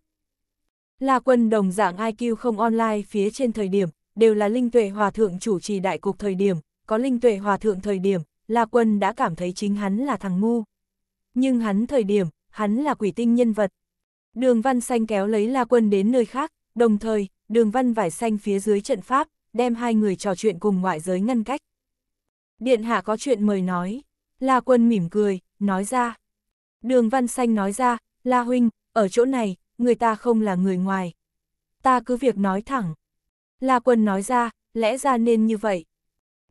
La Quân đồng dạng IQ không online phía trên thời điểm, đều là Linh Tuệ Hòa Thượng chủ trì đại cục thời điểm, có Linh Tuệ Hòa Thượng thời điểm, La Quân đã cảm thấy chính hắn là thằng ngu. Nhưng hắn thời điểm, hắn là quỷ tinh nhân vật. Đường Văn Xanh kéo lấy La Quân đến nơi khác, đồng thời, Đường Văn Vải Xanh phía dưới trận pháp, đem hai người trò chuyện cùng ngoại giới ngăn cách. Điện hạ có chuyện mời nói. La Quân mỉm cười, nói ra. Đường Văn Xanh nói ra, La Huynh, ở chỗ này, người ta không là người ngoài. Ta cứ việc nói thẳng. La Quân nói ra, lẽ ra nên như vậy.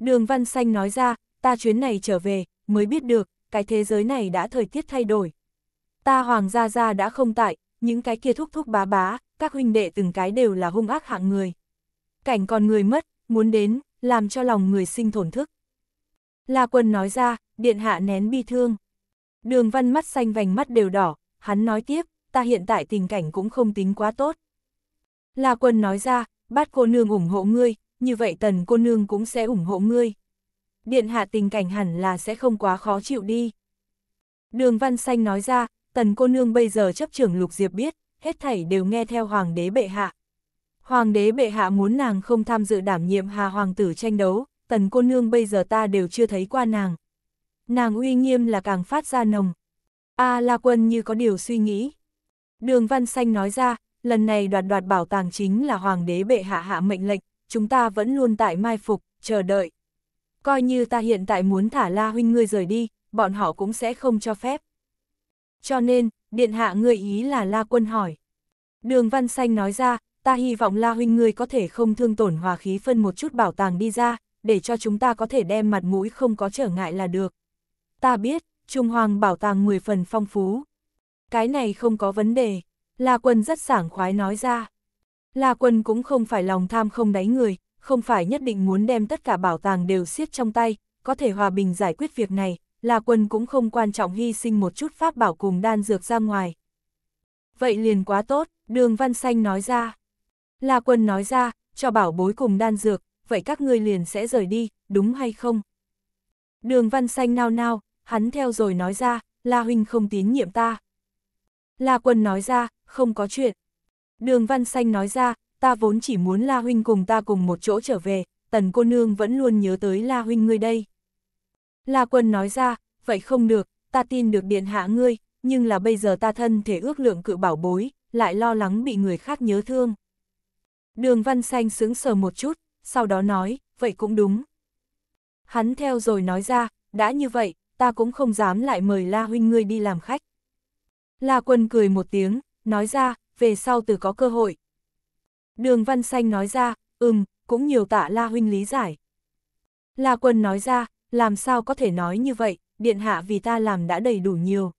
Đường Văn Xanh nói ra, ta chuyến này trở về, mới biết được, cái thế giới này đã thời tiết thay đổi. Ta Hoàng Gia Gia đã không tại, những cái kia thúc thúc bá bá, các huynh đệ từng cái đều là hung ác hạng người. Cảnh còn người mất, muốn đến, làm cho lòng người sinh thổn thức. La Quân nói ra, điện hạ nén bi thương. Đường Văn mắt xanh vành mắt đều đỏ, hắn nói tiếp, ta hiện tại tình cảnh cũng không tính quá tốt. La quân nói ra, bát cô nương ủng hộ ngươi, như vậy tần cô nương cũng sẽ ủng hộ ngươi. Điện hạ tình cảnh hẳn là sẽ không quá khó chịu đi. Đường Văn Xanh nói ra, tần cô nương bây giờ chấp trưởng Lục Diệp biết, hết thảy đều nghe theo Hoàng đế bệ hạ. Hoàng đế bệ hạ muốn nàng không tham dự đảm nhiệm hà hoàng tử tranh đấu, tần cô nương bây giờ ta đều chưa thấy qua nàng. Nàng uy nghiêm là càng phát ra nồng. A à, La Quân như có điều suy nghĩ. Đường Văn Xanh nói ra, lần này đoạt đoạt bảo tàng chính là Hoàng đế bệ hạ hạ mệnh lệnh, chúng ta vẫn luôn tại mai phục, chờ đợi. Coi như ta hiện tại muốn thả La Huynh ngươi rời đi, bọn họ cũng sẽ không cho phép. Cho nên, điện hạ ngươi ý là La Quân hỏi. Đường Văn Xanh nói ra, ta hy vọng La Huynh ngươi có thể không thương tổn hòa khí phân một chút bảo tàng đi ra, để cho chúng ta có thể đem mặt mũi không có trở ngại là được. Ta biết, Trung Hoàng bảo tàng 10 phần phong phú, cái này không có vấn đề. La Quân rất sảng khoái nói ra. La Quân cũng không phải lòng tham không đáy người, không phải nhất định muốn đem tất cả bảo tàng đều siết trong tay, có thể hòa bình giải quyết việc này, La Quân cũng không quan trọng hy sinh một chút pháp bảo cùng đan dược ra ngoài. Vậy liền quá tốt, Đường Văn Xanh nói ra. La Quân nói ra, cho bảo bối cùng đan dược, vậy các ngươi liền sẽ rời đi, đúng hay không? Đường Văn Xanh nao nao, hắn theo rồi nói ra, La Huynh không tín nhiệm ta, La Quân nói ra, không có chuyện. Đường Văn Xanh nói ra, ta vốn chỉ muốn La Huynh cùng ta cùng một chỗ trở về, tần cô nương vẫn luôn nhớ tới La Huynh ngươi đây. La Quân nói ra, vậy không được, ta tin được điện hạ ngươi, nhưng là bây giờ ta thân thể ước lượng cự bảo bối, lại lo lắng bị người khác nhớ thương. Đường Văn Xanh sững sờ một chút, sau đó nói, vậy cũng đúng. Hắn theo rồi nói ra, đã như vậy, ta cũng không dám lại mời La Huynh ngươi đi làm khách. La Quân cười một tiếng, nói ra, về sau từ có cơ hội. Đường Văn Xanh nói ra, ừm, cũng nhiều tạ La Huynh lý giải. La Quân nói ra, làm sao có thể nói như vậy, điện hạ vì ta làm đã đầy đủ nhiều.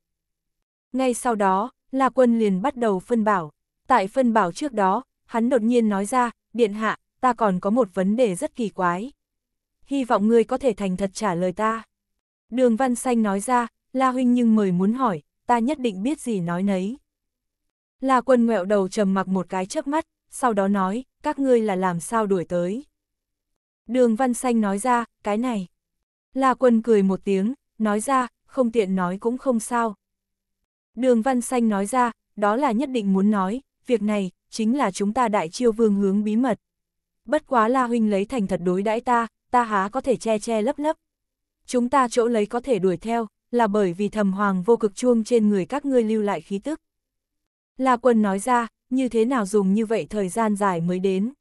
Ngay sau đó, La Quân liền bắt đầu phân bảo. Tại phân bảo trước đó, hắn đột nhiên nói ra, điện hạ, ta còn có một vấn đề rất kỳ quái. Hy vọng ngươi có thể thành thật trả lời ta. Đường Văn Xanh nói ra, La Huynh nhưng mời muốn hỏi, ta nhất định biết gì nói nấy. La quân ngẹo đầu trầm mặc một cái chớp mắt, sau đó nói, các ngươi là làm sao đuổi tới. Đường Văn Xanh nói ra, cái này. La quân cười một tiếng, nói ra, không tiện nói cũng không sao. Đường Văn Xanh nói ra, đó là nhất định muốn nói, việc này, chính là chúng ta đại chiêu vương hướng bí mật. Bất quá La Huynh lấy thành thật đối đãi ta, ta há có thể che che lấp lấp. Chúng ta chỗ lấy có thể đuổi theo, là bởi vì thầm hoàng vô cực chuông trên người các ngươi lưu lại khí tức. La quân nói ra, như thế nào dùng như vậy thời gian dài mới đến.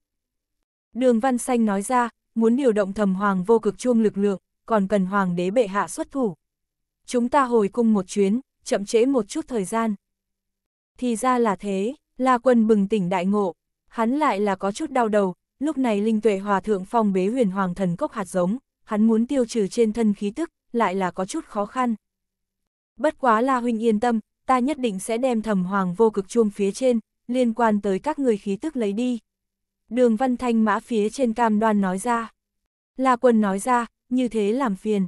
Đường Văn Xanh nói ra, muốn điều động thầm hoàng vô cực chuông lực lượng, còn cần hoàng đế bệ hạ xuất thủ. Chúng ta hồi cung một chuyến, chậm trễ một chút thời gian. Thì ra là thế, La Quân bừng tỉnh đại ngộ, hắn lại là có chút đau đầu, lúc này Linh Tuệ Hòa Thượng phong bế huyền hoàng thần cốc hạt giống, hắn muốn tiêu trừ trên thân khí tức, lại là có chút khó khăn. Bất quá La Huynh yên tâm, ta nhất định sẽ đem thẩm hoàng vô cực chuông phía trên, liên quan tới các người khí tức lấy đi. Đường Văn Thanh mã phía trên cam đoan nói ra. La Quân nói ra, như thế làm phiền.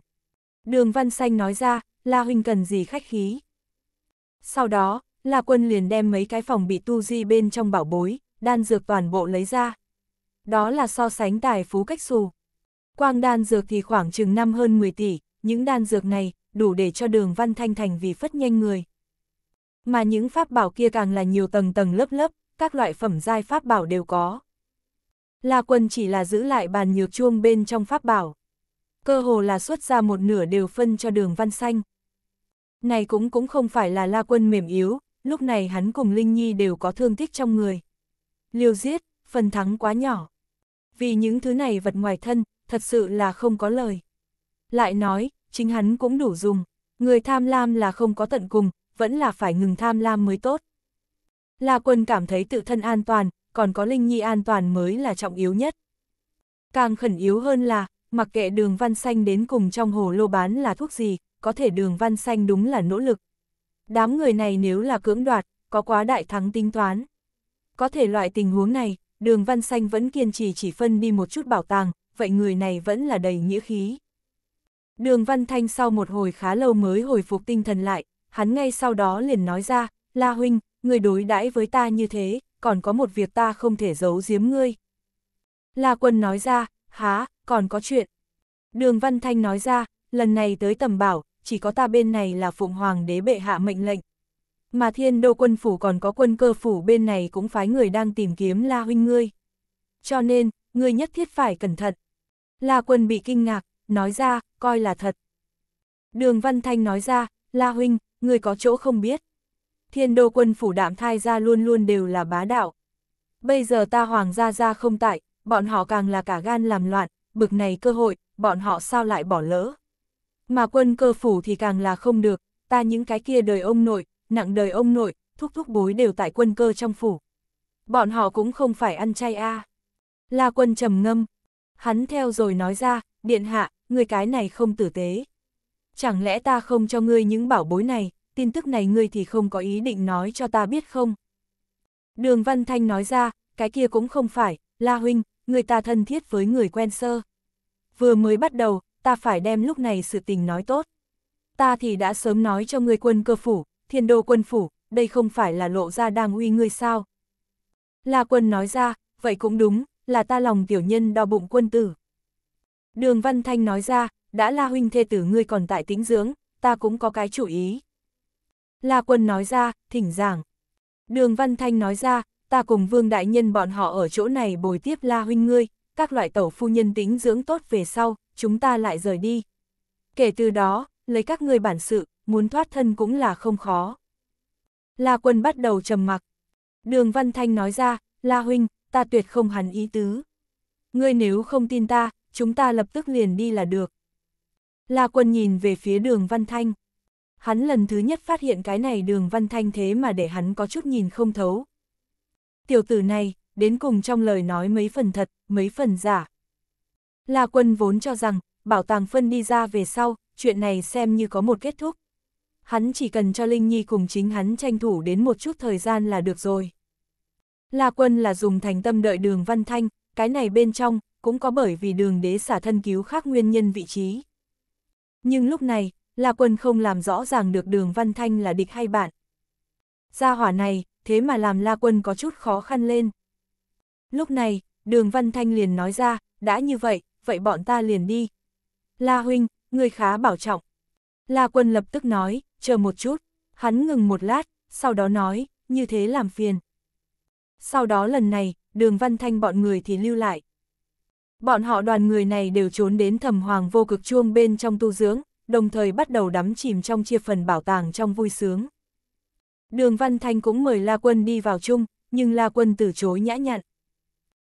Đường Văn Xanh nói ra, La Huynh cần gì khách khí. Sau đó, La Quân liền đem mấy cái phòng bị tu di bên trong bảo bối, đan dược toàn bộ lấy ra. Đó là so sánh tài phú cách xù. Quang đan dược thì khoảng chừng năm hơn 10 tỷ, những đan dược này đủ để cho đường văn thanh thành vì phất nhanh người. Mà những pháp bảo kia càng là nhiều tầng tầng lớp lớp, các loại phẩm giai pháp bảo đều có. La quân chỉ là giữ lại bàn nhược chuông bên trong pháp bảo. Cơ hồ là xuất ra một nửa đều phân cho đường văn xanh. Này cũng cũng không phải là la quân mềm yếu, lúc này hắn cùng Linh Nhi đều có thương tích trong người. Liêu giết, phần thắng quá nhỏ. Vì những thứ này vật ngoài thân, thật sự là không có lời. Lại nói, chính hắn cũng đủ dùng, người tham lam là không có tận cùng, vẫn là phải ngừng tham lam mới tốt. La quân cảm thấy tự thân an toàn, còn có Linh Nhi an toàn mới là trọng yếu nhất. Càng khẩn yếu hơn là, mặc kệ đường văn xanh đến cùng trong hồ lô bán là thuốc gì, có thể đường văn xanh đúng là nỗ lực. Đám người này nếu là cưỡng đoạt, có quá đại thắng tính toán. Có thể loại tình huống này, đường văn xanh vẫn kiên trì chỉ phân đi một chút bảo tàng, vậy người này vẫn là đầy nghĩa khí. Đường Văn Thanh sau một hồi khá lâu mới hồi phục tinh thần lại, hắn ngay sau đó liền nói ra, La Huynh, người đối đãi với ta như thế, còn có một việc ta không thể giấu giếm ngươi. La Quân nói ra, há, còn có chuyện. Đường Văn Thanh nói ra, lần này tới tầm bảo, chỉ có ta bên này là Phụng Hoàng đế bệ hạ mệnh lệnh. Mà thiên đô quân phủ còn có quân cơ phủ bên này cũng phái người đang tìm kiếm La Huynh ngươi. Cho nên, ngươi nhất thiết phải cẩn thận. La Quân bị kinh ngạc, nói ra, coi là thật. Đường Văn Thanh nói ra, La Huynh, người có chỗ không biết. Thiên đô quân phủ đạm thai ra luôn luôn đều là bá đạo. Bây giờ ta hoàng gia ra không tại, bọn họ càng là cả gan làm loạn, bực này cơ hội, bọn họ sao lại bỏ lỡ. Mà quân cơ phủ thì càng là không được, ta những cái kia đời ông nội, nặng đời ông nội, thúc thúc bối đều tại quân cơ trong phủ. Bọn họ cũng không phải ăn chay a. La quân trầm ngâm, hắn theo rồi nói ra, điện hạ, ngươi cái này không tử tế. Chẳng lẽ ta không cho ngươi những bảo bối này, tin tức này ngươi thì không có ý định nói cho ta biết không? Đường Văn Thanh nói ra, cái kia cũng không phải, La Huynh, người ta thân thiết với người quen sơ. Vừa mới bắt đầu, ta phải đem lúc này sự tình nói tốt. Ta thì đã sớm nói cho ngươi quân cơ phủ, thiên đô quân phủ, đây không phải là lộ ra đang uy ngươi sao. La quân nói ra, vậy cũng đúng, là ta lòng tiểu nhân đo bụng quân tử. Đường Văn Thanh nói ra, đã La Huynh thê tử ngươi còn tại tính dưỡng, ta cũng có cái chủ ý. La Quân nói ra, thỉnh giảng. Đường Văn Thanh nói ra, ta cùng Vương Đại Nhân bọn họ ở chỗ này bồi tiếp La Huynh ngươi, các loại tẩu phu nhân tính dưỡng tốt về sau, chúng ta lại rời đi. Kể từ đó, lấy các ngươi bản sự, muốn thoát thân cũng là không khó. La Quân bắt đầu trầm mặc. Đường Văn Thanh nói ra, La Huynh, ta tuyệt không hắn ý tứ. Ngươi nếu không tin ta, chúng ta lập tức liền đi là được. La Quân nhìn về phía đường Văn Thanh. Hắn lần thứ nhất phát hiện cái này đường Văn Thanh thế mà để hắn có chút nhìn không thấu. Tiểu tử này, đến cùng trong lời nói mấy phần thật, mấy phần giả. La Quân vốn cho rằng, bảo tàng phân đi ra về sau, chuyện này xem như có một kết thúc. Hắn chỉ cần cho Linh Nhi cùng chính hắn tranh thủ đến một chút thời gian là được rồi. La Quân là dùng thành tâm đợi đường Văn Thanh, cái này bên trong, cũng có bởi vì đường đế xả thân cứu khác nguyên nhân vị trí. Nhưng lúc này, La Quân không làm rõ ràng được đường Văn Thanh là địch hay bạn. Gia hỏa này, thế mà làm La Quân có chút khó khăn lên. Lúc này, đường Văn Thanh liền nói ra, đã như vậy, vậy bọn ta liền đi. La Huynh, người khá bảo trọng. La Quân lập tức nói, chờ một chút, hắn ngừng một lát, sau đó nói, như thế làm phiền. Sau đó lần này, đường Văn Thanh bọn người thì lưu lại. Bọn họ đoàn người này đều trốn đến thầm hoàng vô cực chuông bên trong tu dưỡng, đồng thời bắt đầu đắm chìm trong chia phần bảo tàng trong vui sướng. Đường Văn Thanh cũng mời La Quân đi vào chung, nhưng La Quân từ chối nhã nhặn.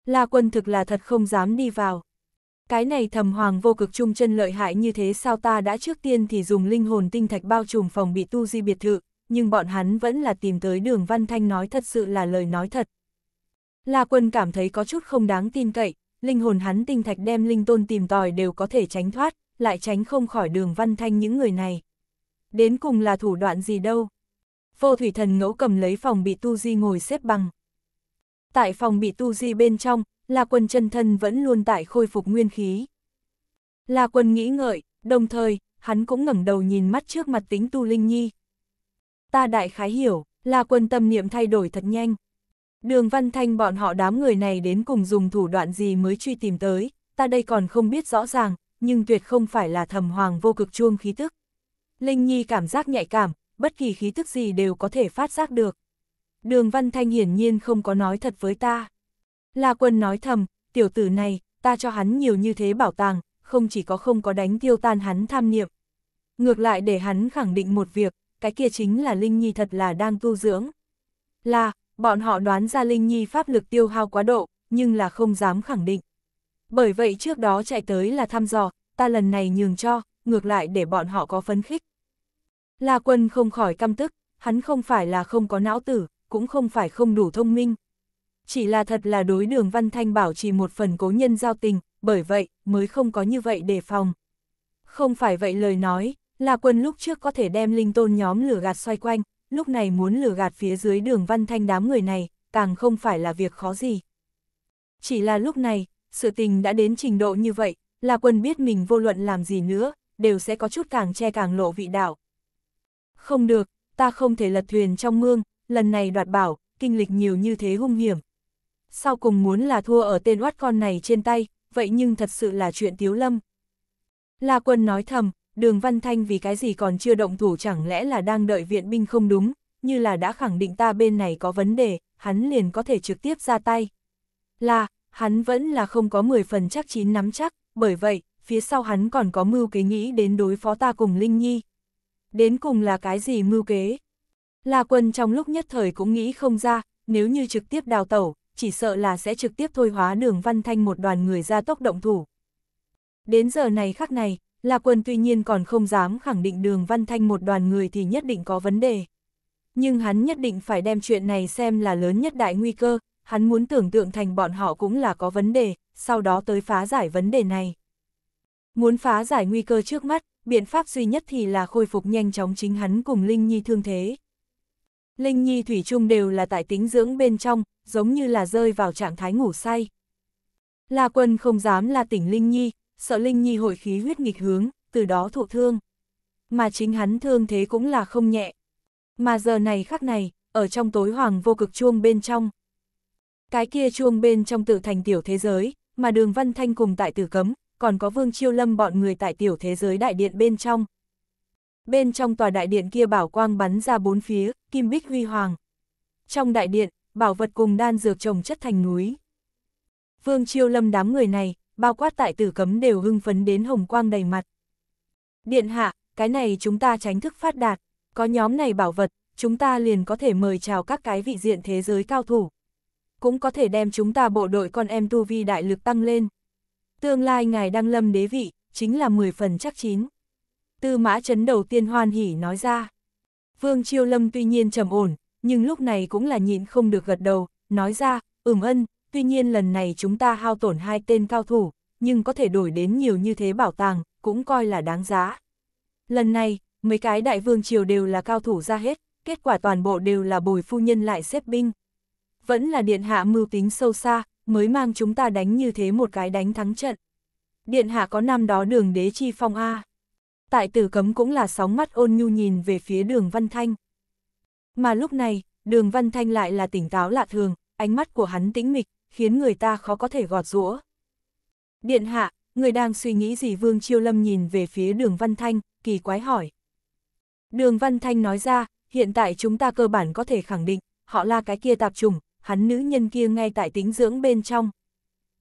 La Quân thực là thật không dám đi vào. Cái này thầm hoàng vô cực chung chân lợi hại như thế sao ta đã trước tiên thì dùng linh hồn tinh thạch bao trùm phòng bị tu di biệt thự, nhưng bọn hắn vẫn là tìm tới đường Văn Thanh nói thật sự là lời nói thật. La Quân cảm thấy có chút không đáng tin cậy, linh hồn hắn tinh thạch đem linh tôn tìm tòi đều có thể tránh thoát, lại tránh không khỏi đường văn thanh những người này. Đến cùng là thủ đoạn gì đâu. Vô thủy thần ngẫu cầm lấy phòng bị tu di ngồi xếp bằng. Tại phòng bị tu di bên trong, là Quân chân thân vẫn luôn tại khôi phục nguyên khí. là Quân nghĩ ngợi, đồng thời, hắn cũng ngẩng đầu nhìn mắt trước mặt tính tu Linh Nhi. Ta đại khái hiểu, là Quân tâm niệm thay đổi thật nhanh. Đường Văn Thanh bọn họ đám người này đến cùng dùng thủ đoạn gì mới truy tìm tới, ta đây còn không biết rõ ràng, nhưng tuyệt không phải là thầm hoàng vô cực chuông khí tức. Linh Nhi cảm giác nhạy cảm, bất kỳ khí tức gì đều có thể phát giác được. Đường Văn Thanh hiển nhiên không có nói thật với ta. La Quân nói thầm, tiểu tử này, ta cho hắn nhiều như thế bảo tàng, không chỉ có không có đánh tiêu tan hắn tham niệm. Ngược lại để hắn khẳng định một việc, cái kia chính là Linh Nhi thật là đang tu dưỡng. La. Bọn họ đoán ra Linh Nhi pháp lực tiêu hao quá độ, nhưng là không dám khẳng định. Bởi vậy trước đó chạy tới là thăm dò, ta lần này nhường cho, ngược lại để bọn họ có phấn khích. La quân không khỏi căm tức, hắn không phải là không có não tử, cũng không phải không đủ thông minh. Chỉ là thật là đối đường Văn Thanh bảo trì một phần cố nhân giao tình, bởi vậy mới không có như vậy đề phòng. Không phải vậy lời nói, la quân lúc trước có thể đem linh tôn nhóm lửa gạt xoay quanh, lúc này muốn lừa gạt phía dưới đường văn thanh đám người này, càng không phải là việc khó gì. Chỉ là lúc này, sự tình đã đến trình độ như vậy, là quân biết mình vô luận làm gì nữa, đều sẽ có chút càng che càng lộ vị đạo. Không được, ta không thể lật thuyền trong mương, lần này đoạt bảo, kinh lịch nhiều như thế hung hiểm. Sau cùng muốn là thua ở tên oát con này trên tay, vậy nhưng thật sự là chuyện tiếu lâm. La quân nói thầm, đường Văn Thanh vì cái gì còn chưa động thủ chẳng lẽ là đang đợi viện binh không đúng, như là đã khẳng định ta bên này có vấn đề, hắn liền có thể trực tiếp ra tay. Là, hắn vẫn là không có 10 phần chắc chín nắm chắc, bởi vậy, phía sau hắn còn có mưu kế nghĩ đến đối phó ta cùng Linh Nhi. Đến cùng là cái gì mưu kế? La quân trong lúc nhất thời cũng nghĩ không ra, nếu như trực tiếp đào tẩu, chỉ sợ là sẽ trực tiếp thôi hóa đường Văn Thanh một đoàn người ra tốc động thủ. Đến giờ này khắc này, La Quân tuy nhiên còn không dám khẳng định đường Văn Thanh một đoàn người thì nhất định có vấn đề. Nhưng hắn nhất định phải đem chuyện này xem là lớn nhất đại nguy cơ, hắn muốn tưởng tượng thành bọn họ cũng là có vấn đề, sau đó tới phá giải vấn đề này. Muốn phá giải nguy cơ trước mắt, biện pháp duy nhất thì là khôi phục nhanh chóng chính hắn cùng Linh Nhi thương thế. Linh Nhi Thủy chung đều là tại tính dưỡng bên trong, giống như là rơi vào trạng thái ngủ say. La Quân không dám là tỉnh Linh Nhi, sợ Linh Nhi hồi khí huyết nghịch hướng, từ đó thụ thương. Mà chính hắn thương thế cũng là không nhẹ. Mà giờ này khắc này, ở trong tối hoàng vô cực chuông bên trong. Cái kia chuông bên trong tự thành tiểu thế giới, mà đường Văn Thanh cùng tại tử cấm, còn có Vương Chiêu Lâm bọn người tại tiểu thế giới đại điện bên trong. Bên trong tòa đại điện kia bảo quang bắn ra bốn phía, kim bích huy hoàng. Trong đại điện, bảo vật cùng đan dược trồng chất thành núi. Vương Chiêu Lâm đám người này, bao quát tại tử cấm đều hưng phấn đến hồng quang đầy mặt. Điện hạ, cái này chúng ta tránh thức phát đạt, có nhóm này bảo vật, chúng ta liền có thể mời chào các cái vị diện thế giới cao thủ. Cũng có thể đem chúng ta bộ đội con em tu vi đại lực tăng lên. Tương lai ngài đăng lâm đế vị, chính là 10 phần chắc chín. Tư mã chấn đầu tiên hoan hỉ nói ra. Vương Chiêu Lâm tuy nhiên trầm ổn, nhưng lúc này cũng là nhịn không được gật đầu, nói ra, ừm ân, tuy nhiên lần này chúng ta hao tổn hai tên cao thủ, nhưng có thể đổi đến nhiều như thế bảo tàng, cũng coi là đáng giá. Lần này, mấy cái đại vương triều đều là cao thủ ra hết, kết quả toàn bộ đều là bồi phu nhân lại xếp binh. Vẫn là điện hạ mưu tính sâu xa, mới mang chúng ta đánh như thế một cái đánh thắng trận. Điện hạ có năm đó đường đế chi phong A. Tại tử cấm cũng là sóng mắt ôn nhu nhìn về phía đường Văn Thanh. Mà lúc này, đường Văn Thanh lại là tỉnh táo lạ thường, ánh mắt của hắn tĩnh mịch, khiến người ta khó có thể gọt rũa. Điện hạ, người đang suy nghĩ gì Vương Chiêu Lâm nhìn về phía đường Văn Thanh, kỳ quái hỏi. Đường Văn Thanh nói ra, hiện tại chúng ta cơ bản có thể khẳng định, họ là cái kia tạp trùng, hắn nữ nhân kia ngay tại tính dưỡng bên trong.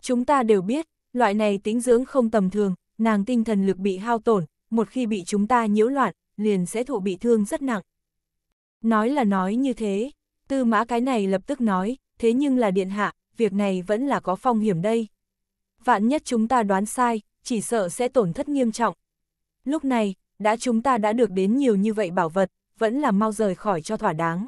Chúng ta đều biết, loại này tính dưỡng không tầm thường, nàng tinh thần lực bị hao tổn, một khi bị chúng ta nhiễu loạn, liền sẽ thụ bị thương rất nặng. Nói là nói như thế, tư mã cái này lập tức nói, thế nhưng là điện hạ, việc này vẫn là có phong hiểm đây. Vạn nhất chúng ta đoán sai, chỉ sợ sẽ tổn thất nghiêm trọng. Lúc này, đã chúng ta đã được đến nhiều như vậy bảo vật, vẫn là mau rời khỏi cho thỏa đáng.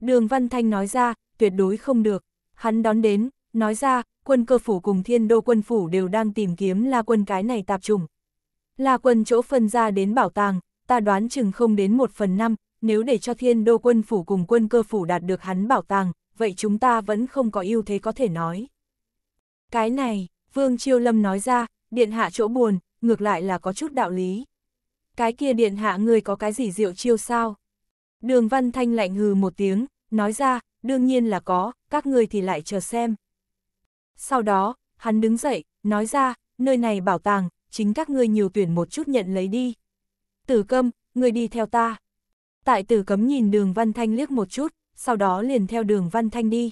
Đường Văn Thanh nói ra, tuyệt đối không được. Hắn đón đến, nói ra, quân cơ phủ cùng thiên đô quân phủ đều đang tìm kiếm la quân cái này tạp trùng. La quân chỗ phân ra đến bảo tàng, ta đoán chừng không đến một phần năm, nếu để cho thiên đô quân phủ cùng quân cơ phủ đạt được hắn bảo tàng, vậy chúng ta vẫn không có ưu thế có thể nói. Cái này, Vương Chiêu Lâm nói ra, điện hạ chỗ buồn, ngược lại là có chút đạo lý. Cái kia điện hạ người có cái gì rượu chiêu sao? Đường Văn Thanh lạnh hừ một tiếng, nói ra, đương nhiên là có, các người thì lại chờ xem. Sau đó, hắn đứng dậy, nói ra, nơi này bảo tàng, chính các ngươi nhiều tuyển một chút nhận lấy đi. Tử câm, người đi theo ta. Tại tử cấm nhìn đường Văn Thanh liếc một chút, sau đó liền theo đường Văn Thanh đi.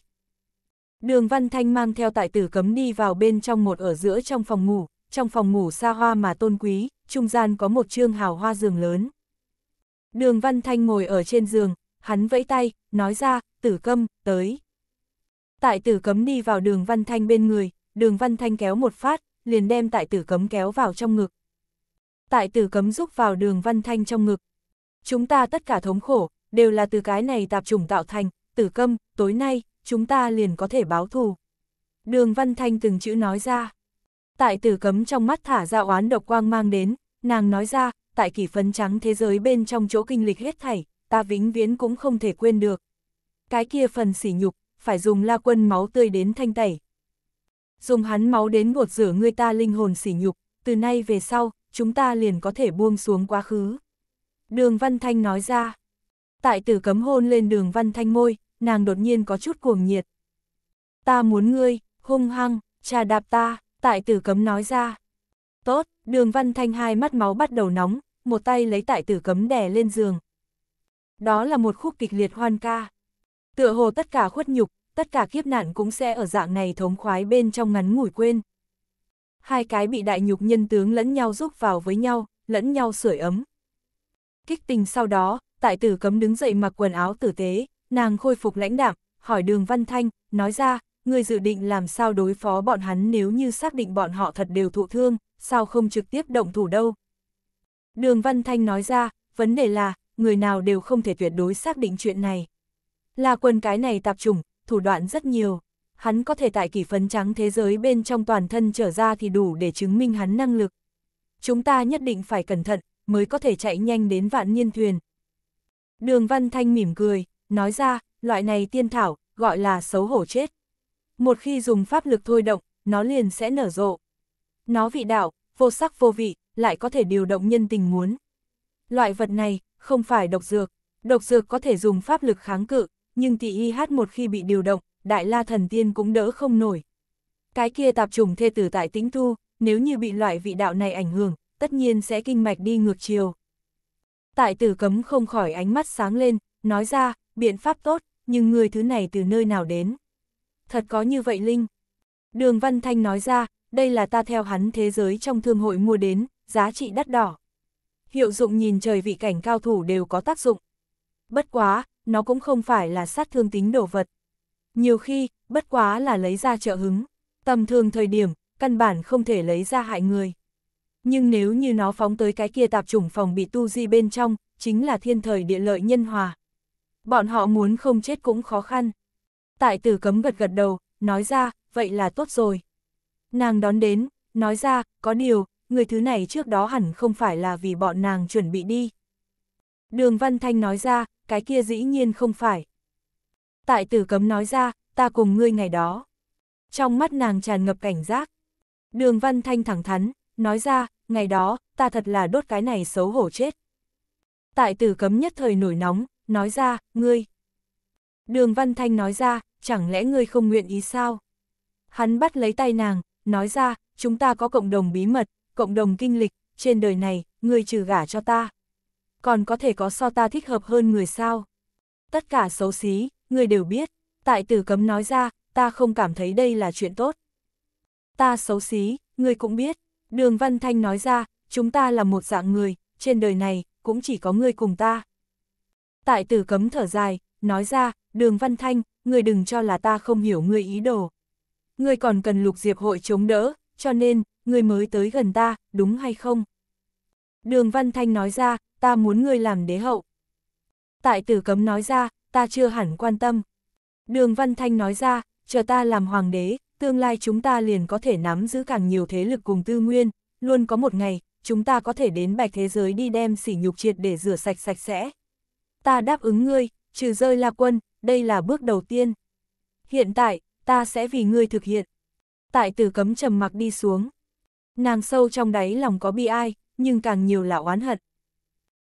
Đường Văn Thanh mang theo tại tử cấm đi vào bên trong một ở giữa trong phòng ngủ, trong phòng ngủ xa hoa mà tôn quý, trung gian có một trương hào hoa giường lớn. Đường Văn Thanh ngồi ở trên giường, hắn vẫy tay, nói ra, tử Cấm tới. Tại tử cấm đi vào đường Văn Thanh bên người, đường Văn Thanh kéo một phát, liền đem tại tử cấm kéo vào trong ngực. Tại tử cấm rúc vào đường Văn Thanh trong ngực. Chúng ta tất cả thống khổ, đều là từ cái này tạp trùng tạo thành, tử câm, tối nay, chúng ta liền có thể báo thù. Đường Văn Thanh từng chữ nói ra. Tại tử cấm trong mắt thả ra oán độc quang mang đến, nàng nói ra, tại kỷ phấn trắng thế giới bên trong chỗ kinh lịch hết thảy, ta vĩnh viễn cũng không thể quên được. Cái kia phần sỉ nhục, phải dùng la quân máu tươi đến thanh tẩy. Dùng hắn máu đến gột rửa người ta linh hồn sỉ nhục, từ nay về sau, chúng ta liền có thể buông xuống quá khứ. Đường Văn Thanh nói ra. Tại tử cấm hôn lên đường văn thanh môi, nàng đột nhiên có chút cuồng nhiệt. Ta muốn ngươi, hung hăng, trà đạp ta, tại tử cấm nói ra. Tốt, đường văn thanh hai mắt máu bắt đầu nóng, một tay lấy tại tử cấm đè lên giường. Đó là một khúc kịch liệt hoan ca. Tựa hồ tất cả khuất nhục, tất cả kiếp nạn cũng sẽ ở dạng này thống khoái bên trong ngắn ngủi quên. Hai cái bị đại nhục nhân tướng lẫn nhau rúc vào với nhau, lẫn nhau sưởi ấm. Kích tình sau đó, tại tử cấm đứng dậy mặc quần áo tử tế, nàng khôi phục lãnh đạm, hỏi đường Văn Thanh, nói ra, người dự định làm sao đối phó bọn hắn nếu như xác định bọn họ thật đều thụ thương, sao không trực tiếp động thủ đâu. Đường Văn Thanh nói ra, vấn đề là, người nào đều không thể tuyệt đối xác định chuyện này. Là quần cái này tạp trùng, thủ đoạn rất nhiều. Hắn có thể tại kỷ phấn trắng thế giới bên trong toàn thân trở ra thì đủ để chứng minh hắn năng lực. Chúng ta nhất định phải cẩn thận, mới có thể chạy nhanh đến vạn niên thuyền, Đường Văn Thanh mỉm cười, nói ra, loại này tiên thảo, gọi là xấu hổ chết. Một khi dùng pháp lực thôi động, nó liền sẽ nở rộ. Nó vị đạo, vô sắc vô vị, lại có thể điều động nhân tình muốn. Loại vật này, không phải độc dược. Độc dược có thể dùng pháp lực kháng cự, nhưng tỷ y hát một khi bị điều động, đại la thần tiên cũng đỡ không nổi. Cái kia tạp trùng thê tử tại tĩnh thu, nếu như bị loại vị đạo này ảnh hưởng, tất nhiên sẽ kinh mạch đi ngược chiều tại tử cấm không khỏi ánh mắt sáng lên, nói ra, biện pháp tốt, nhưng người thứ này từ nơi nào đến. Thật có như vậy Linh. Đường Văn Thanh nói ra, đây là ta theo hắn thế giới trong thương hội mua đến, giá trị đắt đỏ. Hiệu dụng nhìn trời vị cảnh cao thủ đều có tác dụng. Bất quá, nó cũng không phải là sát thương tính đồ vật. Nhiều khi, bất quá là lấy ra trợ hứng. Tầm thường thời điểm, căn bản không thể lấy ra hại người nhưng nếu như nó phóng tới cái kia tạp chủng phòng bị tu di bên trong, chính là thiên thời địa lợi nhân hòa. Bọn họ muốn không chết cũng khó khăn. Tại tử cấm gật gật đầu, nói ra, vậy là tốt rồi. Nàng đón đến, nói ra, có điều, người thứ này trước đó hẳn không phải là vì bọn nàng chuẩn bị đi. Đường Văn Thanh nói ra, cái kia dĩ nhiên không phải. Tại tử cấm nói ra, ta cùng ngươi ngày đó. Trong mắt nàng tràn ngập cảnh giác. Đường Văn Thanh thẳng thắn, nói ra, ngày đó, ta thật là đốt cái này xấu hổ chết. Tại tử cấm nhất thời nổi nóng, nói ra, ngươi. Đường Văn Thanh nói ra, chẳng lẽ ngươi không nguyện ý sao? Hắn bắt lấy tay nàng, nói ra, chúng ta có cộng đồng bí mật, cộng đồng kinh lịch, trên đời này, ngươi trừ gả cho ta. Còn có thể có so ta thích hợp hơn người sao? Tất cả xấu xí, ngươi đều biết. Tại tử cấm nói ra, ta không cảm thấy đây là chuyện tốt. Ta xấu xí, ngươi cũng biết. Đường Văn Thanh nói ra, chúng ta là một dạng người, trên đời này, cũng chỉ có ngươi cùng ta. Tại tử cấm thở dài, nói ra, đường Văn Thanh, ngươi đừng cho là ta không hiểu ngươi ý đồ. Ngươi còn cần lục diệp hội chống đỡ, cho nên, ngươi mới tới gần ta, đúng hay không? Đường Văn Thanh nói ra, ta muốn ngươi làm đế hậu. Tại tử cấm nói ra, ta chưa hẳn quan tâm. Đường Văn Thanh nói ra, chờ ta làm hoàng đế, tương lai chúng ta liền có thể nắm giữ càng nhiều thế lực cùng tư nguyên, luôn có một ngày, chúng ta có thể đến bạch thế giới đi đem sỉ nhục triệt để rửa sạch sạch sẽ. Ta đáp ứng ngươi, trừ rơi là quân, đây là bước đầu tiên. Hiện tại, ta sẽ vì ngươi thực hiện. Tại tử cấm trầm mặc đi xuống. Nàng sâu trong đáy lòng có bi ai, nhưng càng nhiều là oán hận.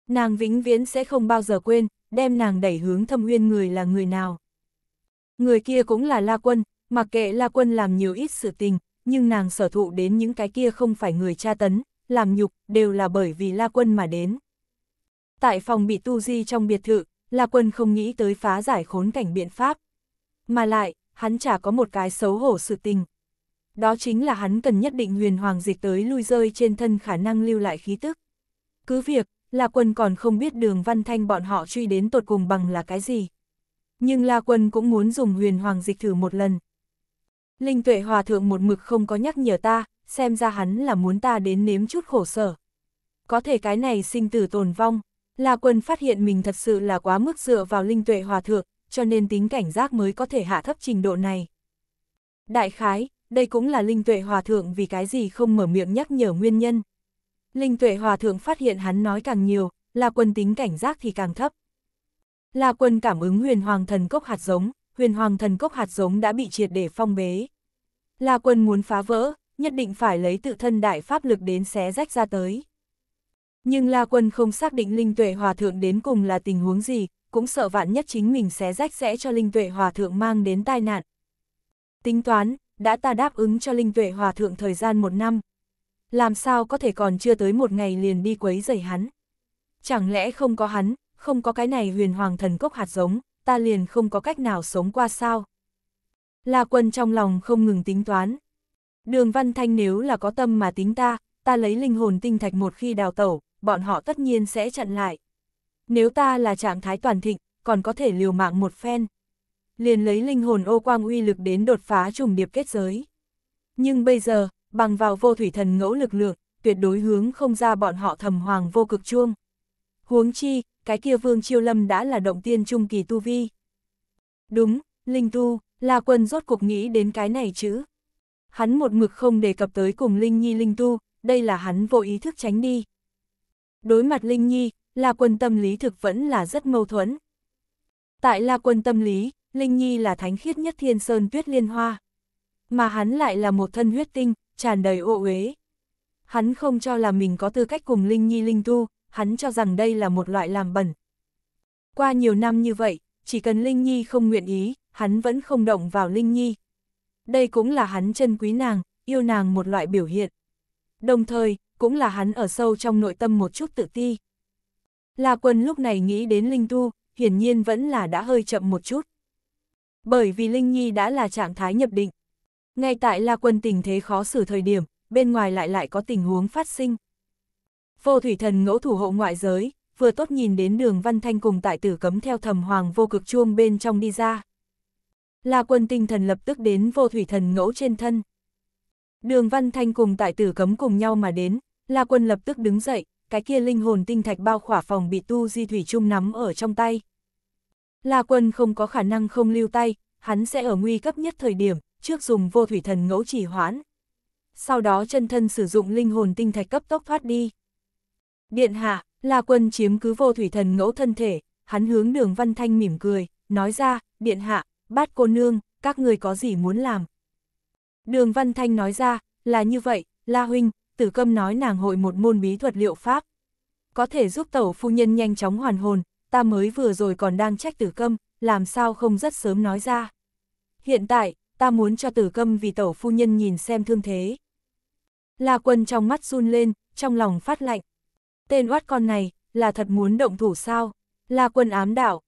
Nàng vĩnh viễn sẽ không bao giờ quên, đem nàng đẩy hướng thâm uyên người là người nào. Người kia cũng là La Quân, Mặc kệ La Quân làm nhiều ít sự tình, nhưng nàng sở thụ đến những cái kia không phải người tra tấn, làm nhục, đều là bởi vì La Quân mà đến. Tại phòng bị tu di trong biệt thự, La Quân không nghĩ tới phá giải khốn cảnh biện pháp. Mà lại, hắn chả có một cái xấu hổ sự tình. Đó chính là hắn cần nhất định huyền hoàng dịch tới lui rơi trên thân khả năng lưu lại khí tức. Cứ việc, La Quân còn không biết đường văn thanh bọn họ truy đến tột cùng bằng là cái gì. Nhưng La Quân cũng muốn dùng huyền hoàng dịch thử một lần, Linh tuệ hòa thượng một mực không có nhắc nhở ta, xem ra hắn là muốn ta đến nếm chút khổ sở. Có thể cái này sinh tử tồn vong, La Quân phát hiện mình thật sự là quá mức dựa vào linh tuệ hòa thượng, cho nên tính cảnh giác mới có thể hạ thấp trình độ này. Đại khái, đây cũng là linh tuệ hòa thượng vì cái gì không mở miệng nhắc nhở nguyên nhân. Linh tuệ hòa thượng phát hiện hắn nói càng nhiều, La Quân tính cảnh giác thì càng thấp. La Quân cảm ứng huyền hoàng thần cốc hạt giống, huyền hoàng thần cốc hạt giống đã bị triệt để phong bế. La quân muốn phá vỡ, nhất định phải lấy tự thân đại pháp lực đến xé rách ra tới. Nhưng La quân không xác định linh tuệ hòa thượng đến cùng là tình huống gì, cũng sợ vạn nhất chính mình xé rách sẽ cho linh tuệ hòa thượng mang đến tai nạn. Tính toán, đã ta đáp ứng cho linh tuệ hòa thượng thời gian một năm. Làm sao có thể còn chưa tới một ngày liền đi quấy rầy hắn. Chẳng lẽ không có hắn, không có cái này huyền hoàng thần cốc hạt giống, ta liền không có cách nào sống qua sao. La quân trong lòng không ngừng tính toán. Đường văn thanh nếu là có tâm mà tính ta, ta lấy linh hồn tinh thạch một khi đào tẩu, bọn họ tất nhiên sẽ chặn lại. Nếu ta là trạng thái toàn thịnh, còn có thể liều mạng một phen. Liền lấy linh hồn ô quang uy lực đến đột phá trùng điệp kết giới. Nhưng bây giờ, bằng vào vô thủy thần ngẫu lực lượng, tuyệt đối hướng không ra bọn họ thầm hoàng vô cực chuông. Huống chi, cái kia Vương Chiêu Lâm đã là động tiên trung kỳ tu vi. Đúng, linh tu, La Quân rốt cuộc nghĩ đến cái này chứ. Hắn một mực không đề cập tới cùng Linh Nhi linh tu, đây là hắn vô ý thức tránh đi. Đối mặt Linh Nhi, La Quân tâm lý thực vẫn là rất mâu thuẫn. Tại La Quân tâm lý, Linh Nhi là thánh khiết nhất thiên sơn tuyết liên hoa. Mà hắn lại là một thân huyết tinh, tràn đầy ô uế. Hắn không cho là mình có tư cách cùng Linh Nhi linh tu, hắn cho rằng đây là một loại làm bẩn. Qua nhiều năm như vậy, chỉ cần Linh Nhi không nguyện ý, hắn vẫn không động vào Linh Nhi. Đây cũng là hắn chân quý nàng, yêu nàng một loại biểu hiện. Đồng thời, cũng là hắn ở sâu trong nội tâm một chút tự ti. La Quân lúc này nghĩ đến Linh Tu, hiển nhiên vẫn là đã hơi chậm một chút. Bởi vì Linh Nhi đã là trạng thái nhập định. Ngay tại La Quân tình thế khó xử thời điểm, bên ngoài lại lại có tình huống phát sinh. Vô thủy thần ngẫu thủ hộ ngoại giới, vừa tốt nhìn đến đường Văn Thanh cùng tại tử cấm theo thầm hoàng vô cực chuông bên trong đi ra. La quân tinh thần lập tức đến vô thủy thần ngẫu trên thân. Đường Văn Thanh cùng tại tử cấm cùng nhau mà đến, La quân lập tức đứng dậy, cái kia linh hồn tinh thạch bao khỏa phòng bị tu di thủy chung nắm ở trong tay. La quân không có khả năng không lưu tay, hắn sẽ ở nguy cấp nhất thời điểm, trước dùng vô thủy thần ngẫu chỉ hoãn. Sau đó chân thân sử dụng linh hồn tinh thạch cấp tốc thoát đi. Điện hạ, là quân chiếm cứ vô thủy thần ngẫu thân thể, hắn hướng đường văn thanh mỉm cười, nói ra, điện hạ, bát cô nương, các người có gì muốn làm. Đường văn thanh nói ra, là như vậy, la huynh, tử câm nói nàng hội một môn bí thuật liệu pháp. Có thể giúp tẩu phu nhân nhanh chóng hoàn hồn, ta mới vừa rồi còn đang trách tử câm, làm sao không rất sớm nói ra. Hiện tại, ta muốn cho tử câm vì tẩu phu nhân nhìn xem thương thế. La quân trong mắt run lên, trong lòng phát lạnh tên oát con này, là thật muốn động thủ sao? Là quân ám đạo,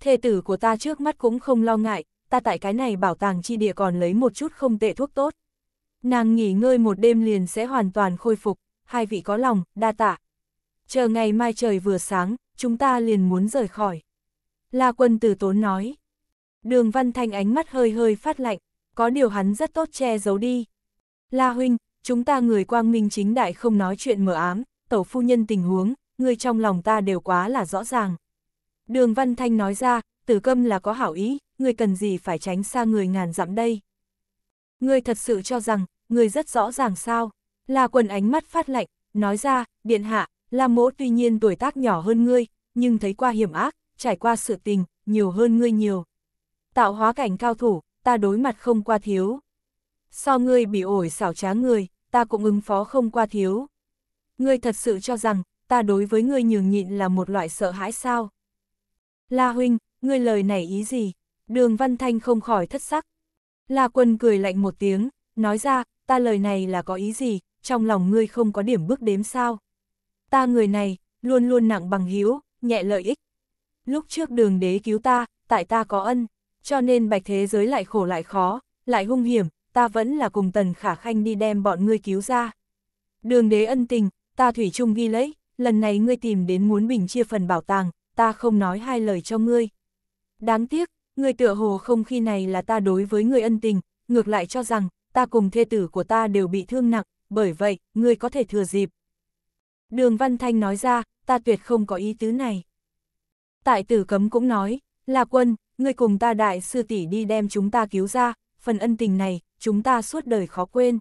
Thê tử của ta trước mắt cũng không lo ngại, ta tại cái này bảo tàng chi địa còn lấy một chút không tệ thuốc tốt. Nàng nghỉ ngơi một đêm liền sẽ hoàn toàn khôi phục, hai vị có lòng, đa tạ. Chờ ngày mai trời vừa sáng, chúng ta liền muốn rời khỏi. La quân từ tốn nói. Đường văn thanh ánh mắt hơi hơi phát lạnh, có điều hắn rất tốt che giấu đi. La huynh, chúng ta người quang minh chính đại không nói chuyện mở ám, Tổ phu nhân tình huống, người trong lòng ta đều quá là rõ ràng. Đường Văn Thanh nói ra, tử câm là có hảo ý, người cần gì phải tránh xa người ngàn dặm đây. Người thật sự cho rằng, người rất rõ ràng sao, là quần ánh mắt phát lạnh, nói ra, điện hạ, là mỗ tuy nhiên tuổi tác nhỏ hơn ngươi, nhưng thấy qua hiểm ác, trải qua sự tình, nhiều hơn ngươi nhiều. Tạo hóa cảnh cao thủ, ta đối mặt không qua thiếu. So ngươi bị ổi xảo trá người, ta cũng ứng phó không qua thiếu ngươi thật sự cho rằng, ta đối với ngươi nhường nhịn là một loại sợ hãi sao? La huynh, ngươi lời này ý gì? Đường Văn Thanh không khỏi thất sắc. La quân cười lạnh một tiếng, nói ra, ta lời này là có ý gì, trong lòng ngươi không có điểm bước đếm sao? Ta người này, luôn luôn nặng bằng hiếu, nhẹ lợi ích. Lúc trước đường đế cứu ta, tại ta có ân, cho nên bạch thế giới lại khổ lại khó, lại hung hiểm, ta vẫn là cùng tần khả khanh đi đem bọn ngươi cứu ra. Đường đế ân tình, ta thủy chung ghi lấy, lần này ngươi tìm đến muốn bình chia phần bảo tàng, ta không nói hai lời cho ngươi. Đáng tiếc, ngươi tựa hồ không khi này là ta đối với ngươi ân tình, ngược lại cho rằng, ta cùng thê tử của ta đều bị thương nặng, bởi vậy, ngươi có thể thừa dịp. Đường Văn Thanh nói ra, ta tuyệt không có ý tứ này. Tại tử cấm cũng nói, là quân, ngươi cùng ta đại sư tỷ đi đem chúng ta cứu ra, phần ân tình này, chúng ta suốt đời khó quên.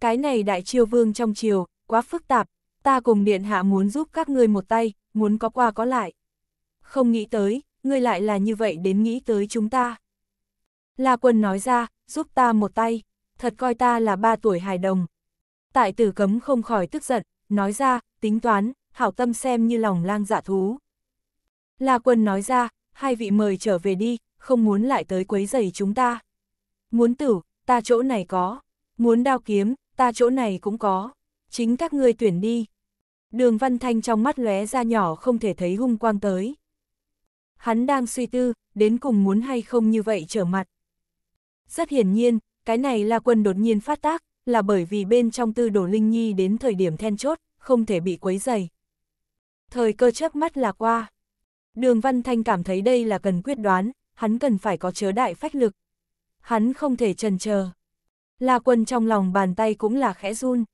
Cái này đại triều vương trong triều, quá phức tạp, ta cùng điện hạ muốn giúp các ngươi một tay, muốn có qua có lại. Không nghĩ tới, ngươi lại là như vậy đến nghĩ tới chúng ta. La quân nói ra, giúp ta một tay, thật coi ta là ba tuổi hài đồng. Tại tử cấm không khỏi tức giận, nói ra, tính toán, hảo tâm xem như lòng lang giả dạ thú. La quân nói ra, hai vị mời trở về đi, không muốn lại tới quấy rầy chúng ta. Muốn tử, ta chỗ này có, muốn đao kiếm, ta chỗ này cũng có chính các ngươi tuyển đi. Đường Văn Thanh trong mắt lóe ra nhỏ không thể thấy hung quang tới. Hắn đang suy tư, đến cùng muốn hay không như vậy trở mặt. Rất hiển nhiên, cái này là quân đột nhiên phát tác, là bởi vì bên trong tư đồ Linh Nhi đến thời điểm then chốt, không thể bị quấy dày. Thời cơ chớp mắt là qua. Đường Văn Thanh cảm thấy đây là cần quyết đoán, hắn cần phải có chớ đại phách lực. Hắn không thể trần chờ. là quân trong lòng bàn tay cũng là khẽ run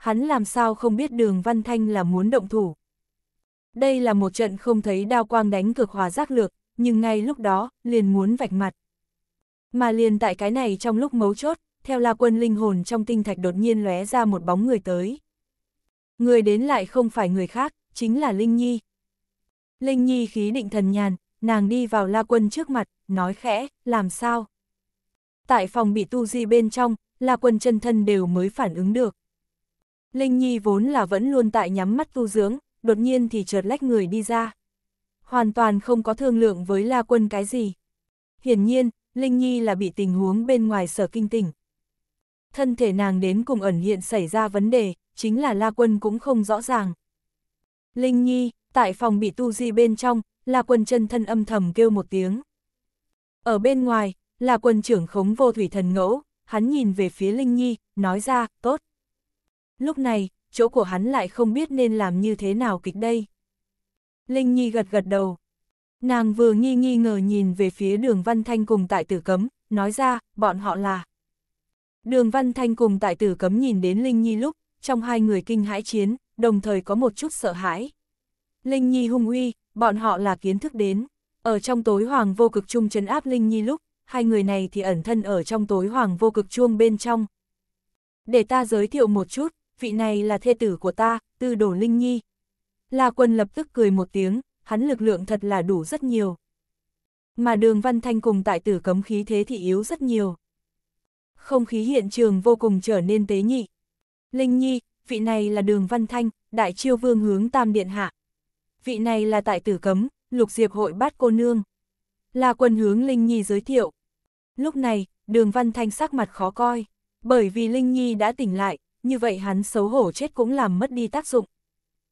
hắn làm sao không biết đường Văn Thanh là muốn động thủ. Đây là một trận không thấy đao quang đánh cực hòa giác lược, nhưng ngay lúc đó, liền muốn vạch mặt. Mà liền tại cái này trong lúc mấu chốt, theo la quân linh hồn trong tinh thạch đột nhiên lóe ra một bóng người tới. Người đến lại không phải người khác, chính là Linh Nhi. Linh Nhi khí định thần nhàn, nàng đi vào la quân trước mặt, nói khẽ, làm sao? Tại phòng bị tu di bên trong, la quân chân thân đều mới phản ứng được. Linh Nhi vốn là vẫn luôn tại nhắm mắt tu dưỡng, đột nhiên thì chợt lách người đi ra. Hoàn toàn không có thương lượng với La Quân cái gì. Hiển nhiên, Linh Nhi là bị tình huống bên ngoài sở kinh tỉnh. Thân thể nàng đến cùng ẩn hiện xảy ra vấn đề, chính là La Quân cũng không rõ ràng. Linh Nhi, tại phòng bị tu di bên trong, La Quân chân thân âm thầm kêu một tiếng. Ở bên ngoài, La Quân trưởng khống vô thủy thần ngẫu, hắn nhìn về phía Linh Nhi, nói ra, tốt. Lúc này, chỗ của hắn lại không biết nên làm như thế nào kịch đây. Linh Nhi gật gật đầu. Nàng vừa nghi nghi ngờ nhìn về phía đường Văn Thanh cùng tại tử cấm, nói ra, bọn họ là. Đường Văn Thanh cùng tại tử cấm nhìn đến Linh Nhi lúc, trong hai người kinh hãi chiến, đồng thời có một chút sợ hãi. Linh Nhi hung uy, bọn họ là kiến thức đến. Ở trong tối hoàng vô cực chung chấn áp Linh Nhi lúc, hai người này thì ẩn thân ở trong tối hoàng vô cực chuông bên trong. Để ta giới thiệu một chút, vị này là thê tử của ta, tư đồ Linh Nhi. La Quân lập tức cười một tiếng, hắn lực lượng thật là đủ rất nhiều. Mà đường Văn Thanh cùng tại tử cấm khí thế thì yếu rất nhiều. Không khí hiện trường vô cùng trở nên tế nhị. Linh Nhi, vị này là đường Văn Thanh, đại chiêu vương hướng tam điện hạ. Vị này là tại tử cấm, lục diệp hội bát cô nương. La Quân hướng Linh Nhi giới thiệu. Lúc này, đường Văn Thanh sắc mặt khó coi, bởi vì Linh Nhi đã tỉnh lại, như vậy hắn xấu hổ chết cũng làm mất đi tác dụng.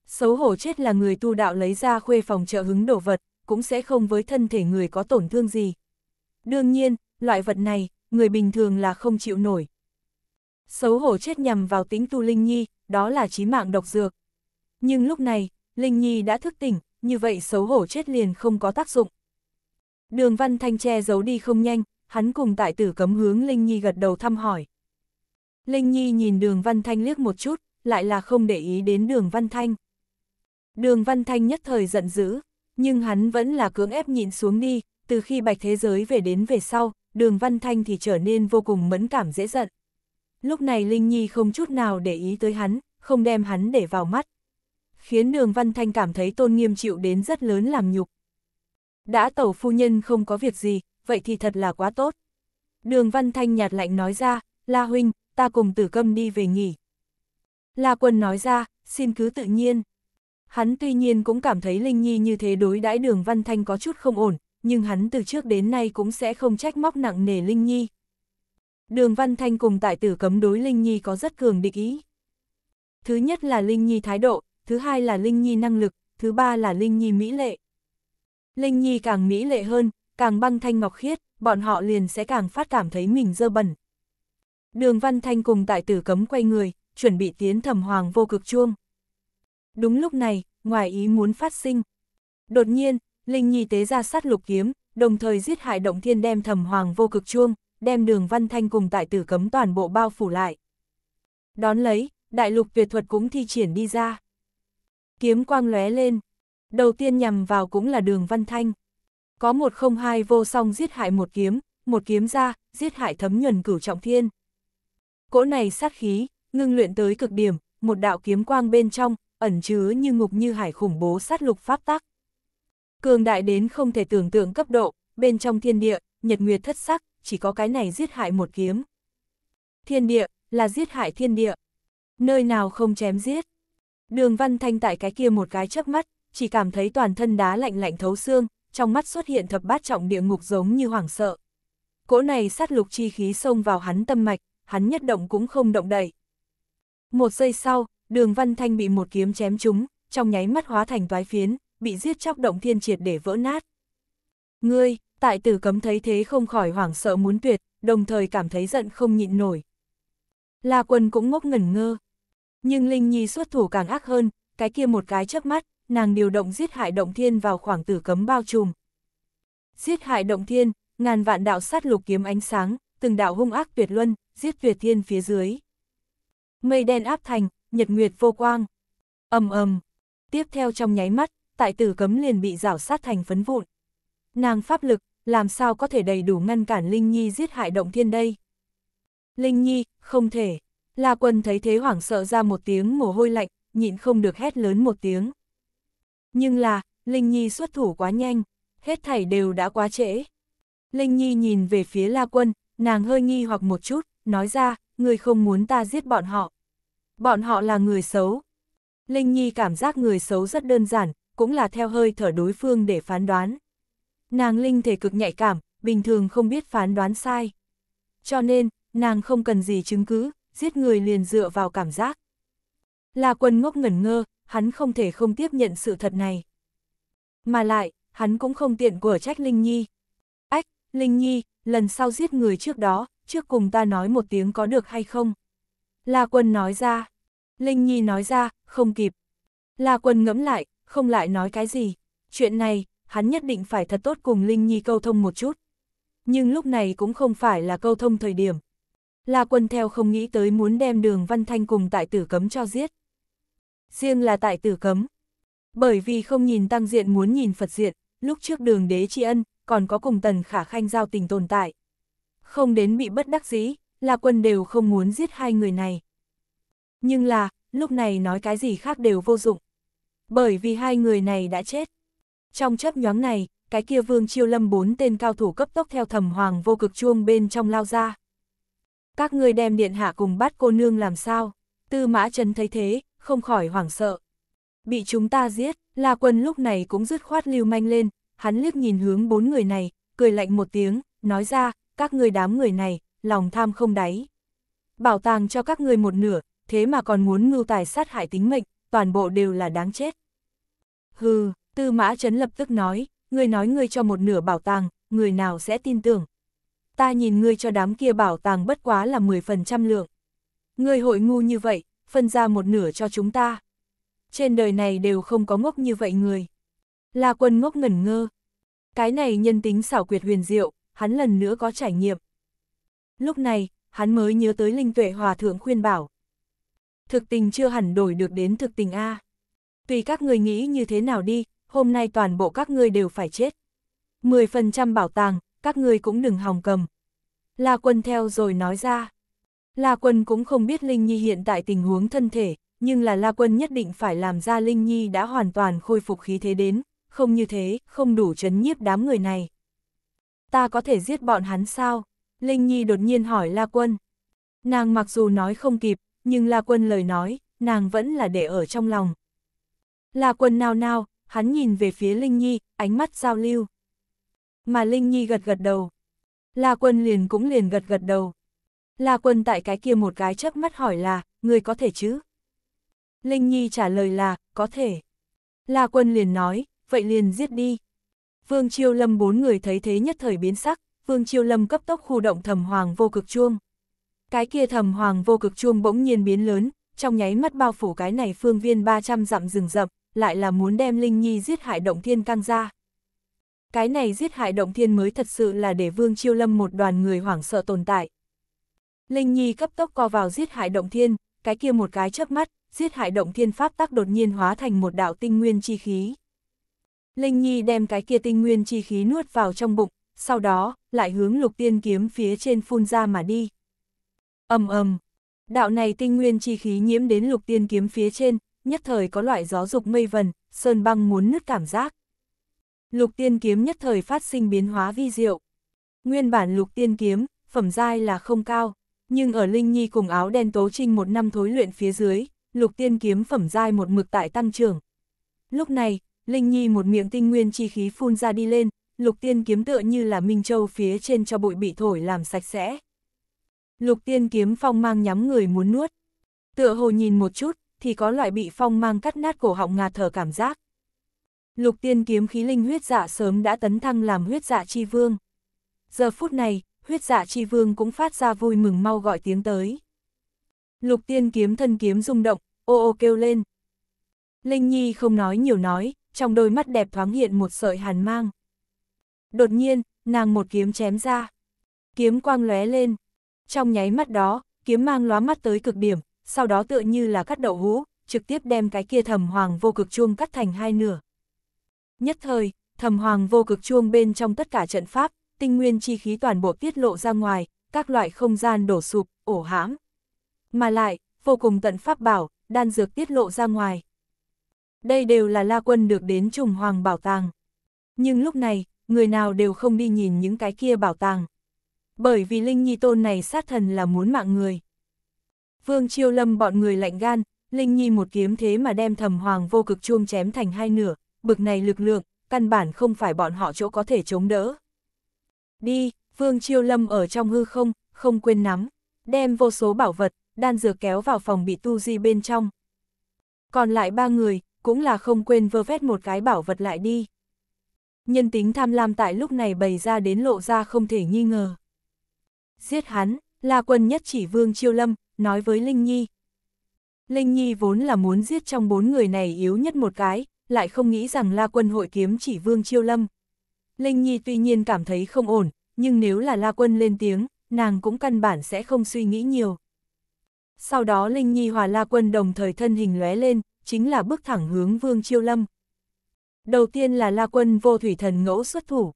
Xấu hổ chết là người tu đạo lấy ra khuê phòng trợ hứng đồ vật, cũng sẽ không với thân thể người có tổn thương gì. Đương nhiên, loại vật này, người bình thường là không chịu nổi. Xấu hổ chết nhằm vào tính tu Linh Nhi, đó là chí mạng độc dược. Nhưng lúc này, Linh Nhi đã thức tỉnh, như vậy xấu hổ chết liền không có tác dụng. Đường Văn Thanh che giấu đi không nhanh, hắn cùng tại tử cấm hướng Linh Nhi gật đầu thăm hỏi. Linh Nhi nhìn đường Văn Thanh liếc một chút, lại là không để ý đến đường Văn Thanh. Đường Văn Thanh nhất thời giận dữ, nhưng hắn vẫn là cưỡng ép nhịn xuống đi, từ khi bạch thế giới về đến về sau, đường Văn Thanh thì trở nên vô cùng mẫn cảm dễ giận. Lúc này Linh Nhi không chút nào để ý tới hắn, không đem hắn để vào mắt. Khiến đường Văn Thanh cảm thấy tôn nghiêm chịu đến rất lớn làm nhục. Đã tẩu phu nhân không có việc gì, vậy thì thật là quá tốt. Đường Văn Thanh nhạt lạnh nói ra, La Huynh, ta cùng tử câm đi về nghỉ. La quân nói ra, xin cứ tự nhiên. Hắn tuy nhiên cũng cảm thấy Linh Nhi như thế đối đãi đường Văn Thanh có chút không ổn, nhưng hắn từ trước đến nay cũng sẽ không trách móc nặng nề Linh Nhi. Đường Văn Thanh cùng tại tử cấm đối Linh Nhi có rất cường địch ý. Thứ nhất là Linh Nhi thái độ, thứ hai là Linh Nhi năng lực, thứ ba là Linh Nhi mỹ lệ. Linh Nhi càng mỹ lệ hơn, càng băng thanh ngọc khiết, bọn họ liền sẽ càng phát cảm thấy mình dơ bẩn, đường Văn Thanh cùng tại tử cấm quay người, chuẩn bị tiến thẩm hoàng vô cực chuông. Đúng lúc này, ngoài ý muốn phát sinh. Đột nhiên, Linh Nhi tế ra sát lục kiếm, đồng thời giết hại động thiên đem thẩm hoàng vô cực chuông, đem đường Văn Thanh cùng tại tử cấm toàn bộ bao phủ lại. Đón lấy, đại lục Việt thuật cũng thi triển đi ra. Kiếm quang lóe lên, đầu tiên nhằm vào cũng là đường Văn Thanh. Có một không hai vô song giết hại một kiếm, một kiếm ra, giết hại thấm nhuần cửu trọng thiên. Cỗ này sát khí, ngưng luyện tới cực điểm, một đạo kiếm quang bên trong, ẩn chứa như ngục như hải khủng bố sát lục pháp tắc. Cường đại đến không thể tưởng tượng cấp độ, bên trong thiên địa, nhật nguyệt thất sắc, chỉ có cái này giết hại một kiếm. Thiên địa, là giết hại thiên địa. Nơi nào không chém giết. Đường văn thanh tại cái kia một cái chớp mắt, chỉ cảm thấy toàn thân đá lạnh lạnh thấu xương, trong mắt xuất hiện thập bát trọng địa ngục giống như hoảng sợ. Cỗ này sát lục chi khí xông vào hắn tâm mạch, hắn nhất động cũng không động đậy. Một giây sau, đường văn thanh bị một kiếm chém trúng, trong nháy mắt hóa thành toái phiến, bị giết chóc động thiên triệt để vỡ nát. Ngươi, tại tử cấm thấy thế không khỏi hoảng sợ muốn tuyệt, đồng thời cảm thấy giận không nhịn nổi. La quân cũng ngốc ngẩn ngơ. Nhưng Linh Nhi xuất thủ càng ác hơn, cái kia một cái chớp mắt, nàng điều động giết hại động thiên vào khoảng tử cấm bao trùm. Giết hại động thiên, ngàn vạn đạo sát lục kiếm ánh sáng, từng đạo hung ác tuyệt luân, giết tuyệt thiên phía dưới. Mây đen áp thành, nhật nguyệt vô quang. ầm ầm. Tiếp theo trong nháy mắt, tại tử cấm liền bị rảo sát thành phấn vụn. Nàng pháp lực, làm sao có thể đầy đủ ngăn cản Linh Nhi giết hại động thiên đây? Linh Nhi, không thể. La quân thấy thế hoảng sợ ra một tiếng mồ hôi lạnh, nhịn không được hét lớn một tiếng. Nhưng là, Linh Nhi xuất thủ quá nhanh, hết thảy đều đã quá trễ. Linh Nhi nhìn về phía La Quân, Nàng hơi nghi hoặc một chút, nói ra, người không muốn ta giết bọn họ. Bọn họ là người xấu. Linh Nhi cảm giác người xấu rất đơn giản, cũng là theo hơi thở đối phương để phán đoán. Nàng Linh thể cực nhạy cảm, bình thường không biết phán đoán sai. Cho nên, nàng không cần gì chứng cứ, giết người liền dựa vào cảm giác. Là quân ngốc ngẩn ngơ, hắn không thể không tiếp nhận sự thật này. Mà lại, hắn cũng không tiện của trách Linh Nhi. Ách, Linh Nhi, lần sau giết người trước đó, trước cùng ta nói một tiếng có được hay không? La Quân nói ra. Linh Nhi nói ra, không kịp. La Quân ngẫm lại, không lại nói cái gì. Chuyện này, hắn nhất định phải thật tốt cùng Linh Nhi câu thông một chút. Nhưng lúc này cũng không phải là câu thông thời điểm. La Quân theo không nghĩ tới muốn đem đường Văn Thanh cùng tại tử cấm cho giết. Riêng là tại tử cấm. Bởi vì không nhìn tăng diện muốn nhìn Phật diện, lúc trước đường đế tri ân, còn có cùng tần khả khanh giao tình tồn tại. Không đến bị bất đắc dĩ, là quân đều không muốn giết hai người này. Nhưng là, lúc này nói cái gì khác đều vô dụng. Bởi vì hai người này đã chết. Trong chấp nhoáng này, cái kia vương chiêu lâm bốn tên cao thủ cấp tốc theo thẩm hoàng vô cực chuông bên trong lao ra. Các người đem điện hạ cùng bắt cô nương làm sao? Tư mã chân thấy thế, không khỏi hoảng sợ. Bị chúng ta giết, là quân lúc này cũng dứt khoát lưu manh lên, hắn liếc nhìn hướng bốn người này, cười lạnh một tiếng, nói ra, các ngươi đám người này, lòng tham không đáy. Bảo tàng cho các ngươi một nửa, thế mà còn muốn mưu tài sát hại tính mệnh, toàn bộ đều là đáng chết. Hừ, tư mã chấn lập tức nói, ngươi nói ngươi cho một nửa bảo tàng, người nào sẽ tin tưởng. Ta nhìn ngươi cho đám kia bảo tàng bất quá là 10% lượng. Ngươi hội ngu như vậy, phân ra một nửa cho chúng ta. Trên đời này đều không có ngốc như vậy người. La Quân ngốc ngẩn ngơ. Cái này nhân tính xảo quyệt huyền diệu, hắn lần nữa có trải nghiệm. Lúc này, hắn mới nhớ tới Linh Tuệ Hòa Thượng khuyên bảo. Thực tình chưa hẳn đổi được đến thực tình A. Tùy các người nghĩ như thế nào đi, hôm nay toàn bộ các ngươi đều phải chết. 10% bảo tàng, các ngươi cũng đừng hòng cầm. La Quân theo rồi nói ra. La Quân cũng không biết Linh Nhi hiện tại tình huống thân thể, nhưng là La Quân nhất định phải làm ra Linh Nhi đã hoàn toàn khôi phục khí thế đến, không như thế, không đủ chấn nhiếp đám người này. Ta có thể giết bọn hắn sao? Linh Nhi đột nhiên hỏi La Quân. Nàng mặc dù nói không kịp, nhưng La Quân lời nói, nàng vẫn là để ở trong lòng. La Quân nao nao, hắn nhìn về phía Linh Nhi, ánh mắt giao lưu. Mà Linh Nhi gật gật đầu. La Quân liền cũng liền gật gật đầu. La Quân tại cái kia một cái chớp mắt hỏi là, người có thể chứ? Linh Nhi trả lời là, có thể. La Quân liền nói, vậy liền giết đi. Vương Chiêu Lâm bốn người thấy thế nhất thời biến sắc, Vương Chiêu Lâm cấp tốc khu động thầm hoàng vô cực chuông. Cái kia thầm hoàng vô cực chuông bỗng nhiên biến lớn, trong nháy mắt bao phủ cái này phương viên 300 dặm rừng rậm, lại là muốn đem Linh Nhi giết hại động thiên căng ra. Cái này giết hại động thiên mới thật sự là để Vương Chiêu Lâm một đoàn người hoảng sợ tồn tại. Linh Nhi cấp tốc co vào giết hại động thiên, cái kia một cái chớp mắt, giết hại động thiên pháp tác đột nhiên hóa thành một đạo tinh nguyên chi khí. Linh Nhi đem cái kia tinh nguyên chi khí nuốt vào trong bụng, sau đó, lại hướng lục tiên kiếm phía trên phun ra mà đi. ầm ầm đạo này tinh nguyên chi khí nhiễm đến lục tiên kiếm phía trên, nhất thời có loại gió dục mây vần, sơn băng muốn nứt cảm giác. Lục tiên kiếm nhất thời phát sinh biến hóa vi diệu. Nguyên bản lục tiên kiếm, phẩm giai là không cao, nhưng ở Linh Nhi cùng áo đen tố trinh một năm thối luyện phía dưới, lục tiên kiếm phẩm giai một mực tại tăng trưởng. Lúc này, Linh Nhi một miệng tinh nguyên chi khí phun ra đi lên, lục tiên kiếm tựa như là Minh Châu phía trên cho bụi bị thổi làm sạch sẽ. Lục tiên kiếm phong mang nhắm người muốn nuốt. Tựa hồ nhìn một chút, thì có loại bị phong mang cắt nát cổ họng ngạt thở cảm giác. Lục tiên kiếm khí linh huyết dạ sớm đã tấn thăng làm huyết dạ chi vương. Giờ phút này, huyết dạ chi vương cũng phát ra vui mừng mau gọi tiếng tới. Lục tiên kiếm thân kiếm rung động, ô ô kêu lên. Linh Nhi không nói nhiều nói, trong đôi mắt đẹp thoáng hiện một sợi hàn mang. Đột nhiên, nàng một kiếm chém ra. Kiếm quang lóe lên. Trong nháy mắt đó, kiếm mang lóa mắt tới cực điểm, sau đó tựa như là cắt đậu hũ, trực tiếp đem cái kia thầm hoàng vô cực chuông cắt thành hai nửa. Nhất thời, thầm hoàng vô cực chuông bên trong tất cả trận pháp, tinh nguyên chi khí toàn bộ tiết lộ ra ngoài, các loại không gian đổ sụp, ổ hãm. Mà lại, vô cùng tận pháp bảo, đan dược tiết lộ ra ngoài. Đây đều là La Quân được đến trùng hoàng bảo tàng. Nhưng lúc này, người nào đều không đi nhìn những cái kia bảo tàng. Bởi vì Linh Nhi Tôn này sát thần là muốn mạng người. Vương Chiêu Lâm bọn người lạnh gan, Linh Nhi một kiếm thế mà đem thầm hoàng vô cực chuông chém thành hai nửa, bực này lực lượng, căn bản không phải bọn họ chỗ có thể chống đỡ. Đi, Vương Chiêu Lâm ở trong hư không, không quên nắm, đem vô số bảo vật, đan dược kéo vào phòng bị tu di bên trong. Còn lại ba người, cũng là không quên vơ vét một cái bảo vật lại đi. Nhân tính tham lam tại lúc này bày ra đến lộ ra không thể nghi ngờ. Giết hắn, La quân nhất chỉ vương chiêu lâm, nói với Linh Nhi. Linh Nhi vốn là muốn giết trong bốn người này yếu nhất một cái, lại không nghĩ rằng La Quân hội kiếm chỉ Vương Chiêu Lâm. Linh Nhi tuy nhiên cảm thấy không ổn, nhưng nếu là La Quân lên tiếng, nàng cũng căn bản sẽ không suy nghĩ nhiều. Sau đó Linh Nhi hòa La Quân đồng thời thân hình lóe lên, chính là bước thẳng hướng Vương Chiêu Lâm. Đầu tiên là La Quân vô thủy thần ngẫu xuất thủ.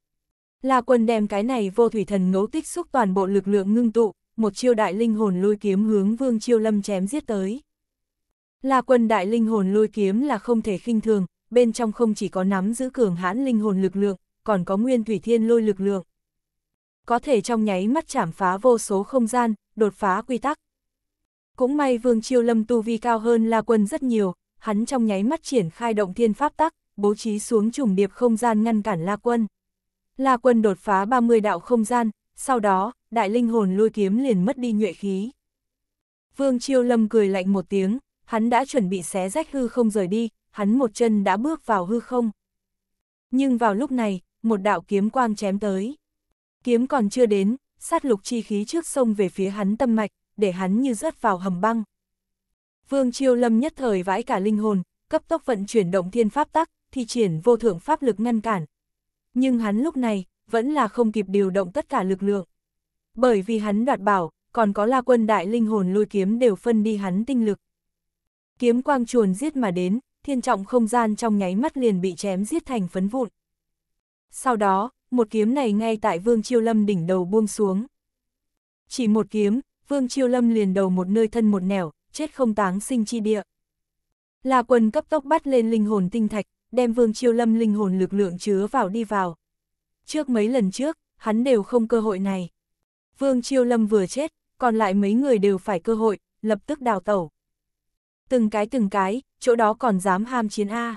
La Quân đem cái này vô thủy thần ngẫu tích xúc toàn bộ lực lượng ngưng tụ, một chiêu đại linh hồn lôi kiếm hướng Vương Chiêu Lâm chém giết tới. La Quân đại linh hồn lôi kiếm là không thể khinh thường, bên trong không chỉ có nắm giữ cường hãn linh hồn lực lượng, còn có nguyên thủy thiên lôi lực lượng. Có thể trong nháy mắt chảm phá vô số không gian, đột phá quy tắc. Cũng may Vương Chiêu Lâm tu vi cao hơn La Quân rất nhiều, hắn trong nháy mắt triển khai động thiên pháp tắc, bố trí xuống trùng điệp không gian ngăn cản La Quân. La Quân đột phá 30 đạo không gian, sau đó, đại linh hồn lôi kiếm liền mất đi nhuệ khí. Vương Chiêu Lâm cười lạnh một tiếng, hắn đã chuẩn bị xé rách hư không rời đi, hắn một chân đã bước vào hư không. Nhưng vào lúc này, một đạo kiếm quang chém tới. Kiếm còn chưa đến, sát lục chi khí trước sông về phía hắn tâm mạch, để hắn như rớt vào hầm băng. Vương Chiêu Lâm nhất thời vãi cả linh hồn, cấp tốc vận chuyển động thiên pháp tắc, thi triển vô thượng pháp lực ngăn cản. Nhưng hắn lúc này, vẫn là không kịp điều động tất cả lực lượng. Bởi vì hắn đoạt bảo, còn có la quân đại linh hồn lôi kiếm đều phân đi hắn tinh lực. Kiếm quang chuồn giết mà đến, thiên trọng không gian trong nháy mắt liền bị chém giết thành phấn vụn. Sau đó, một kiếm này ngay tại Vương Chiêu Lâm đỉnh đầu buông xuống. Chỉ một kiếm, Vương Chiêu Lâm liền đầu một nơi thân một nẻo, chết không táng sinh chi địa. La Quân cấp tốc bắt lên linh hồn tinh thạch, đem Vương Chiêu Lâm linh hồn lực lượng chứa vào đi vào. Trước mấy lần trước, hắn đều không cơ hội này. Vương Chiêu Lâm vừa chết, còn lại mấy người đều phải cơ hội, lập tức đào tẩu. Từng cái từng cái, chỗ đó còn dám ham chiến A.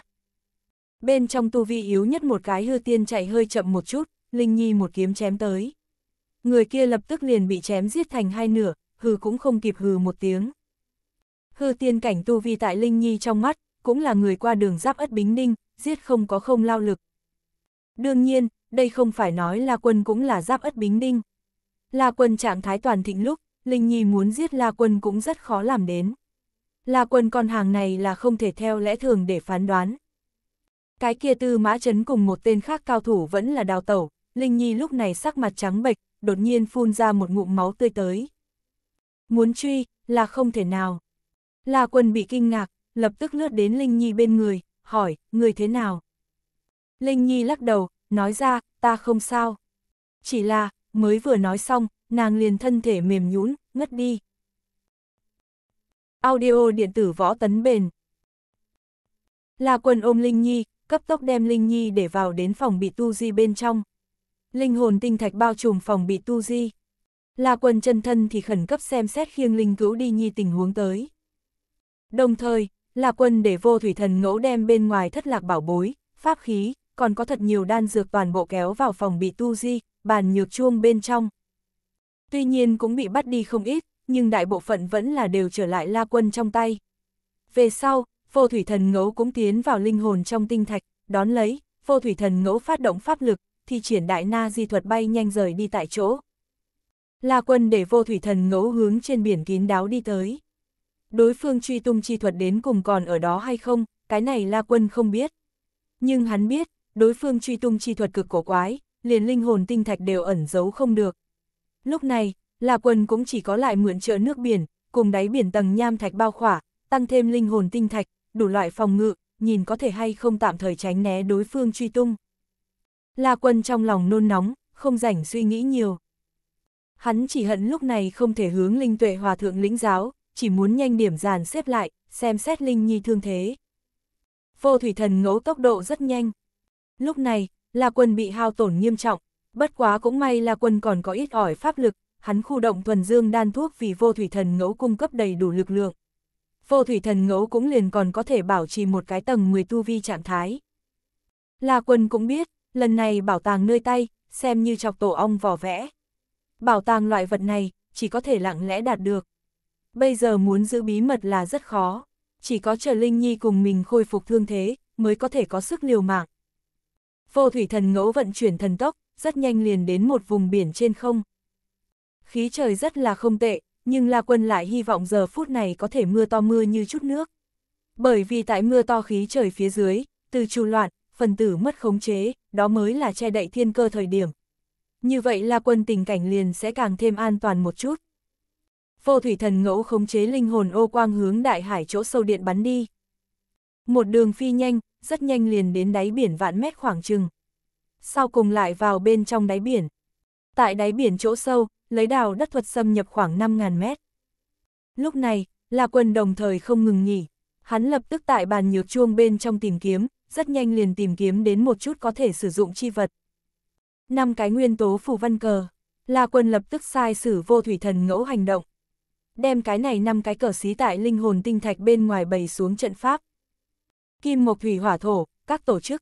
Bên trong tu vi yếu nhất một cái hư tiên chạy hơi chậm một chút, Linh Nhi một kiếm chém tới. Người kia lập tức liền bị chém giết thành hai nửa, hư cũng không kịp hừ một tiếng. Hư tiên cảnh tu vi tại Linh Nhi trong mắt, cũng là người qua đường giáp ất bính ninh, giết không có không lao lực. Đương nhiên, đây không phải nói La Quân cũng là giáp ất bính ninh. La Quân trạng thái toàn thịnh lúc, Linh Nhi muốn giết La Quân cũng rất khó làm đến. La Quân con hàng này là không thể theo lẽ thường để phán đoán. Cái kia tư mã chấn cùng một tên khác cao thủ vẫn là đào tẩu, Linh Nhi lúc này sắc mặt trắng bệch, đột nhiên phun ra một ngụm máu tươi tới. Muốn truy, là không thể nào. La Quân bị kinh ngạc, lập tức lướt đến Linh Nhi bên người, hỏi, người thế nào? Linh Nhi lắc đầu, nói ra, ta không sao. Chỉ là, mới vừa nói xong, nàng liền thân thể mềm nhũn, ngất đi. Audio điện tử võ tấn bền. La Quân ôm Linh Nhi, cấp tốc đem Linh Nhi để vào đến phòng bị tu di bên trong. Linh hồn tinh thạch bao trùm phòng bị tu di. La Quân chân thân thì khẩn cấp xem xét khiêng Linh Cữu đi Nhi tình huống tới. Đồng thời, là quân để vô thủy thần ngẫu đem bên ngoài thất lạc bảo bối, pháp khí, còn có thật nhiều đan dược toàn bộ kéo vào phòng bị tu di, bàn nhược chuông bên trong. Tuy nhiên cũng bị bắt đi không ít, nhưng đại bộ phận vẫn là đều trở lại la quân trong tay. Về sau, vô thủy thần ngẫu cũng tiến vào linh hồn trong tinh thạch, đón lấy, vô thủy thần ngẫu phát động pháp lực, thì triển đại na di thuật bay nhanh rời đi tại chỗ. La quân để vô thủy thần ngẫu hướng trên biển kín đáo đi tới đối phương truy tung chi thuật đến cùng còn ở đó hay không, cái này La Quân không biết. Nhưng hắn biết, đối phương truy tung chi thuật cực cổ quái, liền linh hồn tinh thạch đều ẩn giấu không được. Lúc này, La Quân cũng chỉ có lại mượn trợ nước biển, cùng đáy biển tầng nham thạch bao khỏa, tăng thêm linh hồn tinh thạch, đủ loại phòng ngự, nhìn có thể hay không tạm thời tránh né đối phương truy tung. La Quân trong lòng nôn nóng, không rảnh suy nghĩ nhiều. Hắn chỉ hận lúc này không thể hướng linh tuệ hòa thượng lĩnh giáo, chỉ muốn nhanh điểm dàn xếp lại, xem xét Linh Nhi thương thế. Vô thủy thần ngấu tốc độ rất nhanh. Lúc này, là quần bị hao tổn nghiêm trọng, bất quá cũng may là quần còn có ít ỏi pháp lực, hắn khu động thuần dương đan thuốc vì vô thủy thần ngẫu cung cấp đầy đủ lực lượng. Vô thủy thần ngẫu cũng liền còn có thể bảo trì một cái tầng 10 tu vi trạng thái. là quần cũng biết, lần này bảo tàng nơi tay, xem như chọc tổ ong vỏ vẽ. Bảo tàng loại vật này, chỉ có thể lặng lẽ đạt được bây giờ muốn giữ bí mật là rất khó, chỉ có chờ Linh Nhi cùng mình khôi phục thương thế, mới có thể có sức liều mạng. Vô thủy thần ngẫu vận chuyển thần tốc, rất nhanh liền đến một vùng biển trên không. Khí trời rất là không tệ, nhưng La Quân lại hy vọng giờ phút này có thể mưa to mưa như chút nước. Bởi vì tại mưa to khí trời phía dưới, từ trù loạn, phần tử mất khống chế, đó mới là che đậy thiên cơ thời điểm. Như vậy La Quân tình cảnh liền sẽ càng thêm an toàn một chút vô thủy thần ngẫu khống chế linh hồn ô quang hướng đại hải chỗ sâu điện bắn đi. Một đường phi nhanh, rất nhanh liền đến đáy biển vạn mét khoảng chừng. Sau cùng lại vào bên trong đáy biển. Tại đáy biển chỗ sâu, lấy đào đất thuật xâm nhập khoảng 5.000 mét. Lúc này, là Quân đồng thời không ngừng nghỉ. Hắn lập tức tại bàn nhược chuông bên trong tìm kiếm, rất nhanh liền tìm kiếm đến một chút có thể sử dụng chi vật. Năm cái nguyên tố phù văn cờ. là Quân lập tức sai sử vô thủy thần ngẫu hành động đem cái này năm cái cờ xí tại linh hồn tinh thạch bên ngoài bày xuống trận pháp. Kim Mộc Thủy Hỏa Thổ, các tổ chức,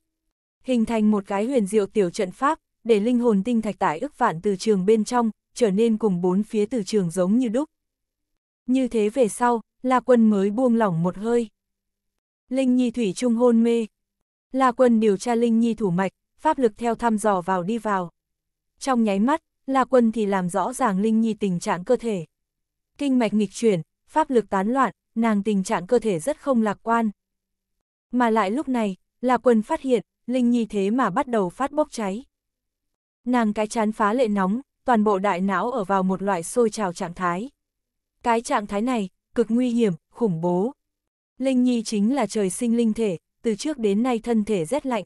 hình thành một cái huyền diệu tiểu trận pháp, để linh hồn tinh thạch tại ức vạn từ trường bên trong, trở nên cùng bốn phía từ trường giống như đúc. Như thế về sau, La Quân mới buông lỏng một hơi. Linh Nhi Thủy Trung hôn mê. La Quân điều tra Linh Nhi thủ mạch, pháp lực theo thăm dò vào đi vào. Trong nháy mắt, La Quân thì làm rõ ràng Linh Nhi tình trạng cơ thể kinh mạch nghịch chuyển, pháp lực tán loạn, nàng tình trạng cơ thể rất không lạc quan. Mà lại lúc này, là quân phát hiện, Linh Nhi thế mà bắt đầu phát bốc cháy. Nàng cái chán phá lệ nóng, toàn bộ đại não ở vào một loại sôi trào trạng thái. Cái trạng thái này, cực nguy hiểm, khủng bố. Linh Nhi chính là trời sinh linh thể, từ trước đến nay thân thể rét lạnh.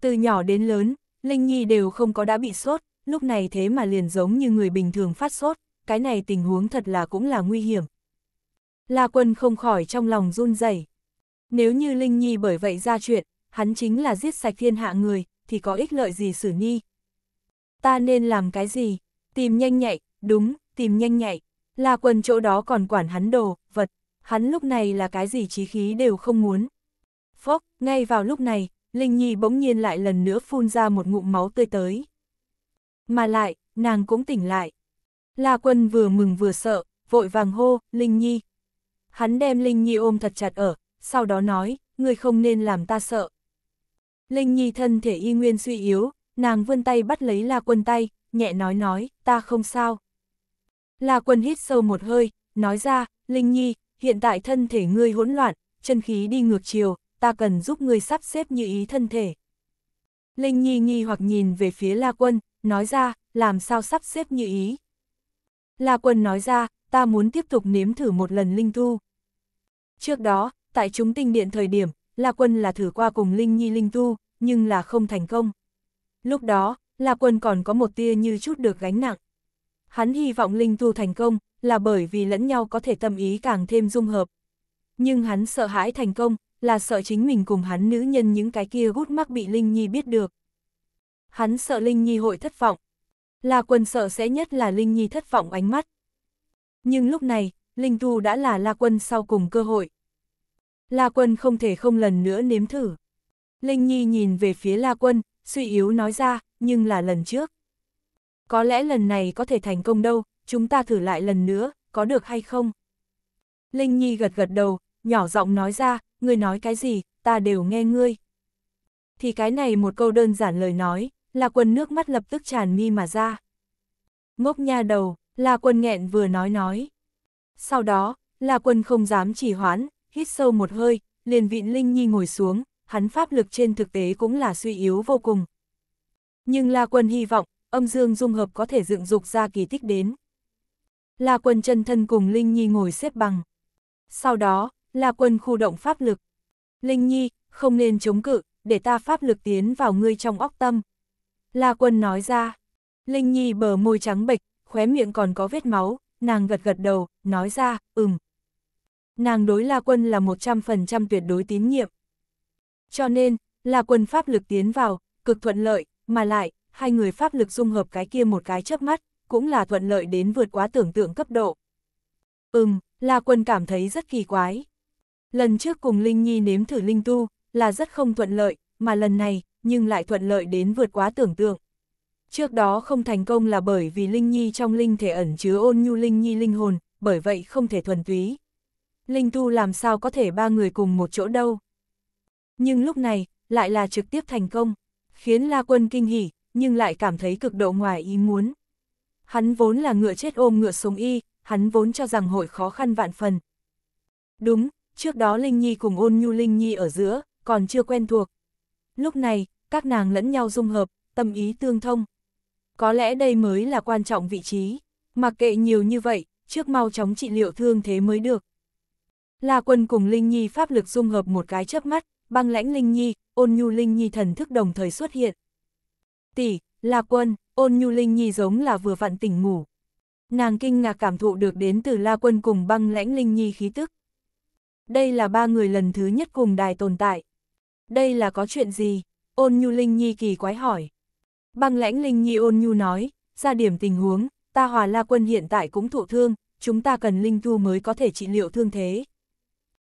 Từ nhỏ đến lớn, Linh Nhi đều không có đã bị sốt, lúc này thế mà liền giống như người bình thường phát sốt cái này tình huống thật là cũng là nguy hiểm. La Quân không khỏi trong lòng run rẩy. Nếu như Linh Nhi bởi vậy ra chuyện, hắn chính là giết sạch thiên hạ người, thì có ích lợi gì xử ni. Ta nên làm cái gì? Tìm nhanh nhạy, đúng, tìm nhanh nhạy. La Quân chỗ đó còn quản hắn đồ, vật, hắn lúc này là cái gì trí khí đều không muốn. Phốc, ngay vào lúc này, Linh Nhi bỗng nhiên lại lần nữa phun ra một ngụm máu tươi tới. Mà lại, nàng cũng tỉnh lại. La Quân vừa mừng vừa sợ, vội vàng hô, Linh Nhi. Hắn đem Linh Nhi ôm thật chặt ở, sau đó nói, người không nên làm ta sợ. Linh Nhi thân thể y nguyên suy yếu, nàng vươn tay bắt lấy La Quân tay, nhẹ nói nói, ta không sao. La Quân hít sâu một hơi, nói ra, Linh Nhi, hiện tại thân thể ngươi hỗn loạn, chân khí đi ngược chiều, ta cần giúp ngươi sắp xếp như ý thân thể. Linh Nhi nghi hoặc nhìn về phía La Quân, nói ra, làm sao sắp xếp như ý. La Quân nói ra, ta muốn tiếp tục nếm thử một lần linh tu. Trước đó, tại chúng tinh điện thời điểm, La Quân là thử qua cùng Linh Nhi linh tu, nhưng là không thành công. Lúc đó, La Quân còn có một tia như chút được gánh nặng. Hắn hy vọng linh tu thành công, là bởi vì lẫn nhau có thể tâm ý càng thêm dung hợp. Nhưng hắn sợ hãi thành công, là sợ chính mình cùng hắn nữ nhân những cái kia gút mắc bị Linh Nhi biết được. Hắn sợ Linh Nhi hội thất vọng, La Quân sợ sẽ nhất là Linh Nhi thất vọng ánh mắt. Nhưng lúc này, Linh Tu đã là La Quân sau cùng cơ hội. La Quân không thể không lần nữa nếm thử. Linh Nhi nhìn về phía La Quân, suy yếu nói ra, nhưng là lần trước. Có lẽ lần này có thể thành công đâu, chúng ta thử lại lần nữa, có được hay không? Linh Nhi gật gật đầu, nhỏ giọng nói ra, ngươi nói cái gì, ta đều nghe ngươi. Thì cái này một câu đơn giản lời nói, là quần nước mắt lập tức tràn mi mà ra. Ngốc nha đầu, là quần nghẹn vừa nói nói. Sau đó, là quần không dám chỉ hoãn, hít sâu một hơi, liền vịn Linh Nhi ngồi xuống, hắn pháp lực trên thực tế cũng là suy yếu vô cùng. Nhưng là quần hy vọng, âm dương dung hợp có thể dựng dục ra kỳ tích đến. Là quần chân thân cùng Linh Nhi ngồi xếp bằng. Sau đó, là quần khu động pháp lực. Linh Nhi, không nên chống cự, để ta pháp lực tiến vào ngươi trong óc tâm, La Quân nói ra. Linh Nhi bờ môi trắng bệch, khóe miệng còn có vết máu, nàng gật gật đầu, nói ra, ừm. Nàng đối La Quân là 100% tuyệt đối tín nhiệm. Cho nên, La Quân pháp lực tiến vào, cực thuận lợi, mà lại, hai người pháp lực dung hợp cái kia một cái chớp mắt, cũng là thuận lợi đến vượt quá tưởng tượng cấp độ. Ừm, La Quân cảm thấy rất kỳ quái. Lần trước cùng Linh Nhi nếm thử Linh Tu, là rất không thuận lợi, mà lần này, nhưng lại thuận lợi đến vượt quá tưởng tượng. Trước đó không thành công là bởi vì Linh Nhi trong linh thể ẩn chứa ôn nhu Linh Nhi linh hồn, bởi vậy không thể thuần túy. Linh Tu làm sao có thể ba người cùng một chỗ đâu. Nhưng lúc này, lại là trực tiếp thành công, khiến La Quân kinh hỉ, nhưng lại cảm thấy cực độ ngoài ý muốn. Hắn vốn là ngựa chết ôm ngựa sống y, hắn vốn cho rằng hội khó khăn vạn phần. Đúng, trước đó Linh Nhi cùng ôn nhu Linh Nhi ở giữa, còn chưa quen thuộc, Lúc này, các nàng lẫn nhau dung hợp, tâm ý tương thông. Có lẽ đây mới là quan trọng vị trí, mặc kệ nhiều như vậy, trước mau chóng trị liệu thương thế mới được. La Quân cùng Linh Nhi pháp lực dung hợp một cái chớp mắt, băng lãnh Linh Nhi, ôn nhu Linh Nhi thần thức đồng thời xuất hiện. Tỷ, La Quân, ôn nhu Linh Nhi giống là vừa vặn tỉnh ngủ. Nàng kinh ngạc cảm thụ được đến từ La Quân cùng băng lãnh Linh Nhi khí tức. Đây là ba người lần thứ nhất cùng đài tồn tại đây là có chuyện gì? Ôn nhu Linh Nhi kỳ quái hỏi. Băng lãnh Linh Nhi ôn nhu nói, ra điểm tình huống, ta hòa la quân hiện tại cũng thụ thương, chúng ta cần Linh Thu mới có thể trị liệu thương thế.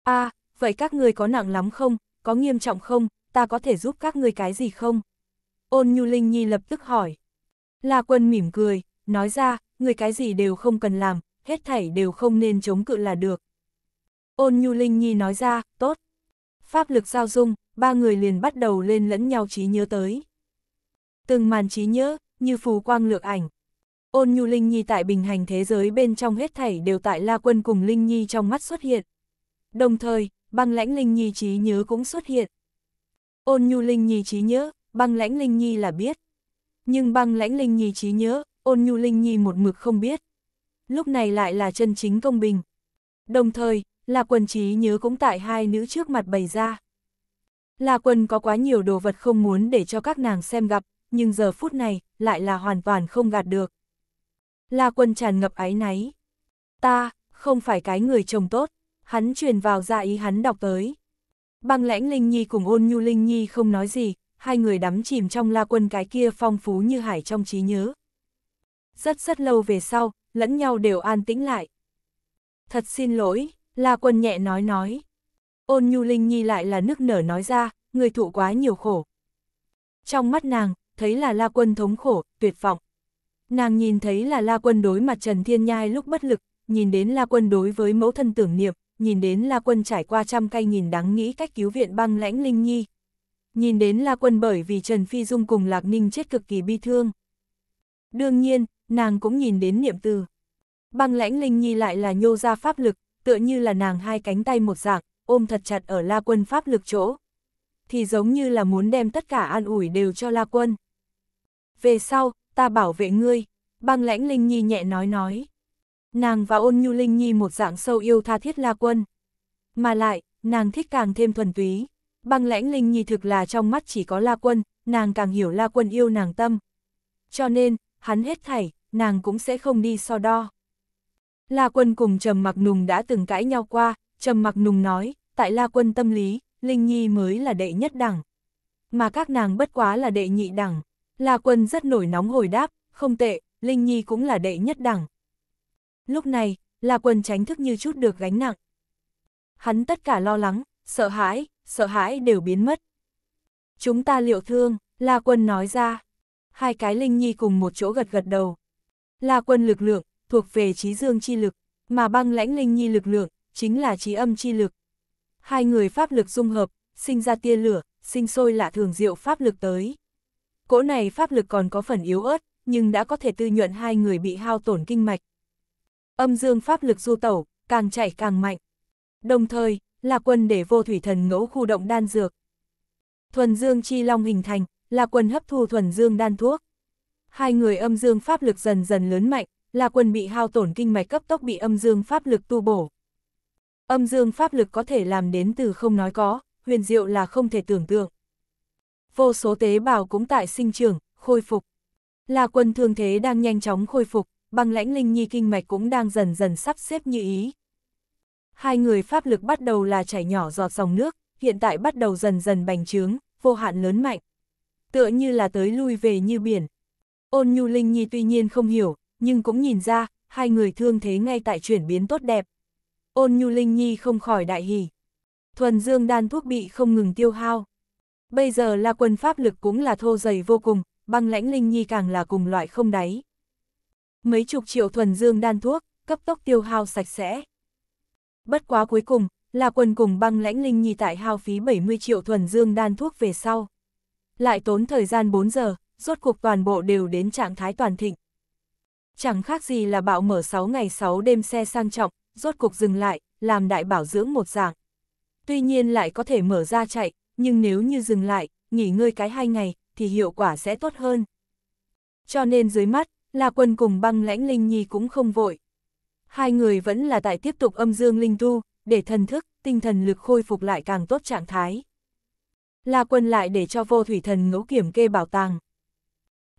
a à, vậy các người có nặng lắm không, có nghiêm trọng không, ta có thể giúp các người cái gì không? Ôn nhu Linh Nhi lập tức hỏi. La quân mỉm cười, nói ra, người cái gì đều không cần làm, hết thảy đều không nên chống cự là được. Ôn nhu Linh Nhi nói ra, tốt, pháp lực giao dung, ba người liền bắt đầu lên lẫn nhau trí nhớ tới. Từng màn trí nhớ, như phù quang lược ảnh. Ôn nhu Linh Nhi tại bình hành thế giới bên trong hết thảy đều tại La Quân cùng Linh Nhi trong mắt xuất hiện. Đồng thời, băng lãnh Linh Nhi trí nhớ cũng xuất hiện. Ôn nhu Linh Nhi trí nhớ, băng lãnh Linh Nhi là biết. Nhưng băng lãnh Linh Nhi trí nhớ, ôn nhu Linh Nhi một mực không biết. Lúc này lại là chân chính công bình. Đồng thời, là quần trí nhớ cũng tại hai nữ trước mặt bày ra. Là quần có quá nhiều đồ vật không muốn để cho các nàng xem gặp, nhưng giờ phút này lại là hoàn toàn không gạt được. Là quần tràn ngập ái náy. Ta, không phải cái người chồng tốt, hắn truyền vào dạ ý hắn đọc tới. Băng lãnh Linh Nhi cùng ôn nhu Linh Nhi không nói gì, hai người đắm chìm trong la quân cái kia phong phú như hải trong trí nhớ. Rất rất lâu về sau, lẫn nhau đều an tĩnh lại. Thật xin lỗi, La Quân nhẹ nói nói. Ôn Nhu Linh Nhi lại là nước nở nói ra, người thụ quá nhiều khổ. Trong mắt nàng, thấy là La Quân thống khổ, tuyệt vọng. Nàng nhìn thấy là La Quân đối mặt Trần Thiên Nhai lúc bất lực, nhìn đến La Quân đối với mẫu thân tưởng niệm, nhìn đến La Quân trải qua trăm cay nghìn đắng nghĩ cách cứu viện băng lãnh Linh Nhi. Nhìn đến La Quân bởi vì Trần Phi Dung cùng Lạc Ninh chết cực kỳ bi thương. Đương nhiên, nàng cũng nhìn đến niệm từ. Băng lãnh Linh Nhi lại là nhô ra pháp lực, tựa như là nàng hai cánh tay một dạng, ôm thật chặt ở La Quân pháp lực chỗ. Thì giống như là muốn đem tất cả an ủi đều cho La Quân. Về sau, ta bảo vệ ngươi, băng lãnh Linh Nhi nhẹ nói nói. Nàng và ôn nhu Linh Nhi một dạng sâu yêu tha thiết La Quân. Mà lại, nàng thích càng thêm thuần túy. Băng lãnh Linh Nhi thực là trong mắt chỉ có La Quân, nàng càng hiểu La Quân yêu nàng tâm. Cho nên, hắn hết thảy, nàng cũng sẽ không đi so đo. La Quân cùng Trầm Mặc Nùng đã từng cãi nhau qua, Trầm Mặc Nùng nói, tại La Quân tâm lý, Linh Nhi mới là đệ nhất đẳng. Mà các nàng bất quá là đệ nhị đẳng. La Quân rất nổi nóng hồi đáp, không tệ, Linh Nhi cũng là đệ nhất đẳng. Lúc này, La Quân tránh thức như chút được gánh nặng. Hắn tất cả lo lắng, sợ hãi, sợ hãi đều biến mất. Chúng ta liệu thương, La Quân nói ra. Hai cái Linh Nhi cùng một chỗ gật gật đầu. La Quân lực lượng, thuộc về trí dương chi lực, mà băng lãnh linh nhi lực lượng, chính là trí âm chi lực. Hai người pháp lực dung hợp, sinh ra tia lửa, sinh sôi lạ thường diệu pháp lực tới. Cỗ này pháp lực còn có phần yếu ớt, nhưng đã có thể tư nhuận hai người bị hao tổn kinh mạch. Âm dương pháp lực du tẩu, càng chạy càng mạnh. Đồng thời, là quân để vô thủy thần ngẫu khu động đan dược. Thuần dương chi long hình thành, là quân hấp thu thuần dương đan thuốc. Hai người âm dương pháp lực dần dần lớn mạnh, là quần bị hao tổn kinh mạch cấp tốc bị âm dương pháp lực tu bổ. Âm dương pháp lực có thể làm đến từ không nói có, huyền diệu là không thể tưởng tượng. Vô số tế bào cũng tại sinh trưởng, khôi phục. Là quân thương thế đang nhanh chóng khôi phục, băng lãnh linh nhi kinh mạch cũng đang dần dần sắp xếp như ý. Hai người pháp lực bắt đầu là chảy nhỏ giọt dòng nước, hiện tại bắt đầu dần dần bành trướng, vô hạn lớn mạnh. Tựa như là tới lui về như biển. Ôn nhu linh nhi tuy nhiên không hiểu, nhưng cũng nhìn ra, hai người thương thế ngay tại chuyển biến tốt đẹp. Ôn Nhu Linh Nhi không khỏi đại hỉ. Thuần dương đan thuốc bị không ngừng tiêu hao. Bây giờ là quân pháp lực cũng là thô dày vô cùng, băng lãnh Linh Nhi càng là cùng loại không đáy. Mấy chục triệu thuần dương đan thuốc, cấp tốc tiêu hao sạch sẽ. Bất quá cuối cùng, là quân cùng băng lãnh Linh Nhi tại hao phí 70 triệu thuần dương đan thuốc về sau. Lại tốn thời gian 4 giờ, rốt cuộc toàn bộ đều đến trạng thái toàn thịnh. Chẳng khác gì là bạo mở 6 ngày 6 đêm xe sang trọng, rốt cục dừng lại, làm đại bảo dưỡng một dạng. Tuy nhiên lại có thể mở ra chạy, nhưng nếu như dừng lại, nghỉ ngơi cái hai ngày, thì hiệu quả sẽ tốt hơn. Cho nên dưới mắt, La Quân cùng băng lãnh Linh Nhi cũng không vội. Hai người vẫn là tại tiếp tục âm dương linh tu, để thần thức, tinh thần lực khôi phục lại càng tốt trạng thái. La Quân lại để cho vô thủy thần ngẫu kiểm kê bảo tàng.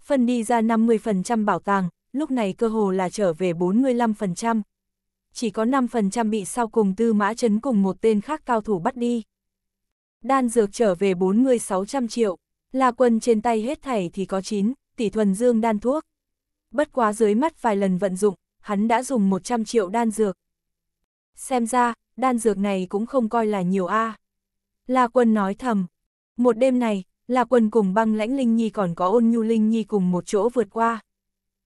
Phân đi ra 50% bảo tàng, lúc này cơ hồ là trở về 45%. Chỉ có 5% bị sau cùng Tư Mã chấn cùng một tên khác cao thủ bắt đi. Đan dược trở về 40-600 triệu, là quân trên tay hết thảy thì có 9, tỷ thuần dương đan thuốc. Bất quá dưới mắt vài lần vận dụng, hắn đã dùng 100 triệu đan dược. Xem ra, đan dược này cũng không coi là nhiều a. À. La quân nói thầm. Một đêm này, La quân cùng băng lãnh Linh Nhi còn có ôn nhu Linh Nhi cùng một chỗ vượt qua.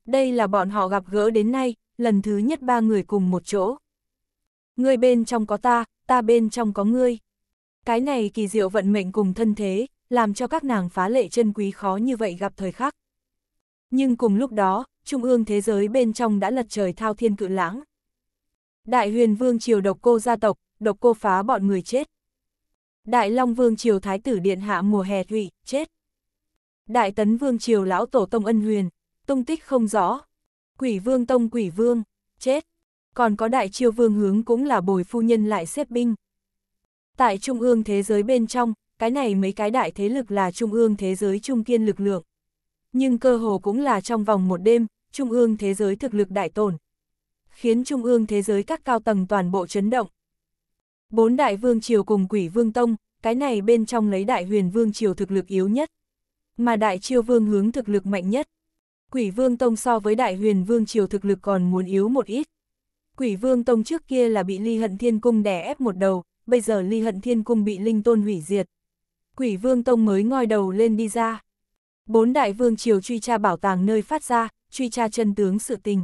Đây là bọn họ gặp gỡ đến nay, lần thứ nhất ba người cùng một chỗ. Ngươi bên trong có ta, ta bên trong có ngươi. Cái này kỳ diệu vận mệnh cùng thân thế, làm cho các nàng phá lệ chân quý khó như vậy gặp thời khắc. Nhưng cùng lúc đó, trung ương thế giới bên trong đã lật trời thao thiên cự lãng. Đại huyền vương triều độc cô gia tộc, độc cô phá bọn người chết. Đại long vương triều thái tử điện hạ mùa hè thủy, chết. Đại tấn vương triều lão tổ tông ân huyền, tung tích không rõ. Quỷ vương tông quỷ vương, chết. Còn có đại chiêu vương hướng cũng là bồi phu nhân lại xếp binh. Tại trung ương thế giới bên trong, cái này mấy cái đại thế lực là trung ương thế giới trung kiên lực lượng. Nhưng cơ hồ cũng là trong vòng một đêm, trung ương thế giới thực lực đại tổn. Khiến trung ương thế giới các cao tầng toàn bộ chấn động. Bốn đại vương triều cùng quỷ vương tông, cái này bên trong lấy đại huyền vương triều thực lực yếu nhất. Mà đại chiêu vương hướng thực lực mạnh nhất, Quỷ Vương Tông so với Đại Huyền Vương Triều thực lực còn muốn yếu một ít. Quỷ Vương Tông trước kia là bị Ly Hận Thiên Cung đè ép một đầu, bây giờ Ly Hận Thiên Cung bị Linh Tôn hủy diệt. Quỷ Vương Tông mới ngoi đầu lên đi ra. Bốn Đại Vương Triều truy tra bảo tàng nơi phát ra, truy tra chân tướng sự tình.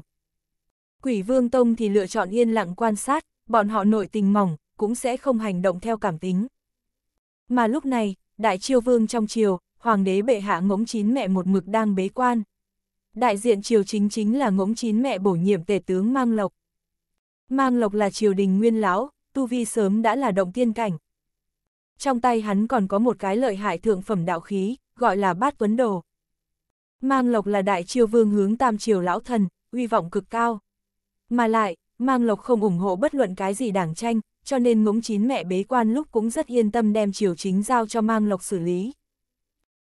Quỷ Vương Tông thì lựa chọn yên lặng quan sát, bọn họ nội tình mỏng, cũng sẽ không hành động theo cảm tính. Mà lúc này, Đại Triều Vương trong triều, Hoàng đế bệ hạ ngỗng chín mẹ một mực đang bế quan đại diện triều chính chính là ngỗng chín mẹ bổ nhiệm tể tướng Mang Lộc. Mang Lộc là triều đình nguyên lão, tu vi sớm đã là động tiên cảnh. Trong tay hắn còn có một cái lợi hại thượng phẩm đạo khí, gọi là bát vấn đồ. Mang Lộc là đại triều vương hướng tam triều lão thần, uy vọng cực cao. Mà lại, Mang Lộc không ủng hộ bất luận cái gì đảng tranh, cho nên ngỗng chín mẹ bế quan lúc cũng rất yên tâm đem triều chính giao cho Mang Lộc xử lý.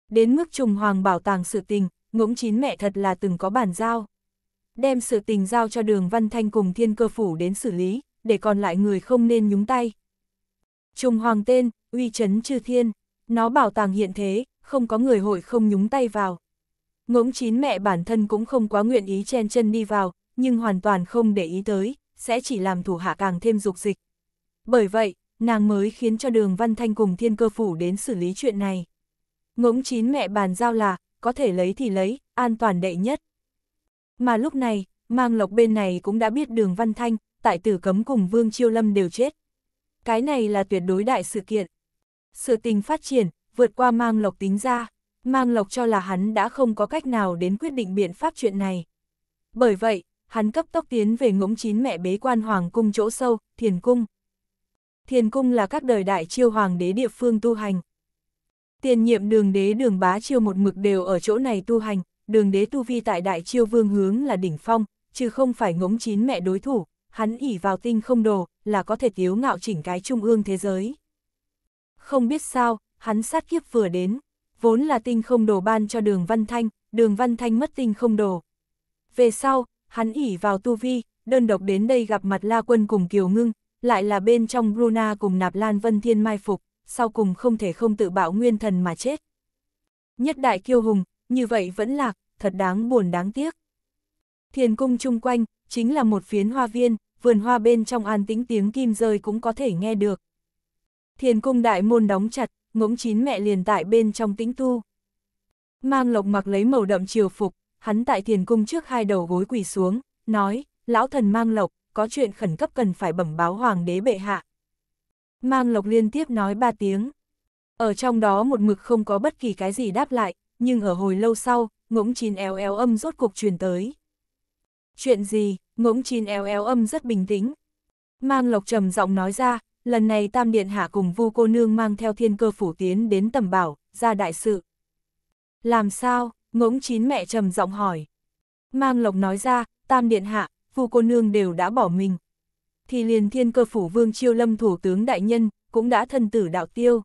Đến mức trùng hoàng bảo tàng sự tình, ngỗng chín mẹ thật là từng có bản giao. Đem sự tình giao cho đường Văn Thanh cùng thiên cơ phủ đến xử lý, để còn lại người không nên nhúng tay. Trùng hoàng tên, uy chấn chư thiên, nó bảo tàng hiện thế, không có người hội không nhúng tay vào. Ngỗng chín mẹ bản thân cũng không quá nguyện ý chen chân đi vào, nhưng hoàn toàn không để ý tới, sẽ chỉ làm thủ hạ càng thêm dục dịch. Bởi vậy, nàng mới khiến cho đường Văn Thanh cùng thiên cơ phủ đến xử lý chuyện này. Ngỗng chín mẹ bàn giao là, có thể lấy thì lấy, an toàn đệ nhất. Mà lúc này, mang lộc bên này cũng đã biết đường Văn Thanh, tại tử cấm cùng Vương Chiêu Lâm đều chết. Cái này là tuyệt đối đại sự kiện. Sự tình phát triển, vượt qua mang lộc tính ra, mang lộc cho là hắn đã không có cách nào đến quyết định biện pháp chuyện này. Bởi vậy, hắn cấp tốc tiến về ngỗng chín mẹ bế quan hoàng cung chỗ sâu, thiền cung. Thiền cung là các đời đại chiêu hoàng đế địa phương tu hành. Tiền nhiệm đường đế đường bá chiêu một mực đều ở chỗ này tu hành, đường đế tu vi tại đại chiêu vương hướng là đỉnh phong, chứ không phải ngống chín mẹ đối thủ, hắn ỉ vào tinh không đồ, là có thể tiếu ngạo chỉnh cái trung ương thế giới. Không biết sao, hắn sát kiếp vừa đến, vốn là tinh không đồ ban cho đường Văn Thanh, đường Văn Thanh mất tinh không đồ. Về sau, hắn ỉ vào tu vi, đơn độc đến đây gặp mặt La Quân cùng Kiều Ngưng, lại là bên trong Bruna cùng Nạp Lan Vân Thiên mai phục sau cùng không thể không tự bạo nguyên thần mà chết. Nhất đại kiêu hùng, như vậy vẫn lạc, thật đáng buồn đáng tiếc. Thiền cung chung quanh, chính là một phiến hoa viên, vườn hoa bên trong an tĩnh tiếng kim rơi cũng có thể nghe được. Thiền cung đại môn đóng chặt, ngỗng chín mẹ liền tại bên trong tĩnh tu. Mang lộc mặc lấy màu đậm triều phục, hắn tại thiền cung trước hai đầu gối quỳ xuống, nói, lão thần mang lộc, có chuyện khẩn cấp cần phải bẩm báo hoàng đế bệ hạ. Mang Lộc liên tiếp nói ba tiếng. Ở trong đó một mực không có bất kỳ cái gì đáp lại, nhưng ở hồi lâu sau, ngỗng chín éo éo âm rốt cuộc truyền tới. Chuyện gì, ngỗng chín éo éo âm rất bình tĩnh. Mang Lộc trầm giọng nói ra, lần này Tam Điện Hạ cùng vu cô nương mang theo thiên cơ phủ tiến đến tầm bảo, ra đại sự. Làm sao, ngỗng chín mẹ trầm giọng hỏi. Mang Lộc nói ra, Tam Điện Hạ, vu cô nương đều đã bỏ mình, thì liền thiên cơ phủ vương chiêu lâm thủ tướng đại nhân, cũng đã thân tử đạo tiêu.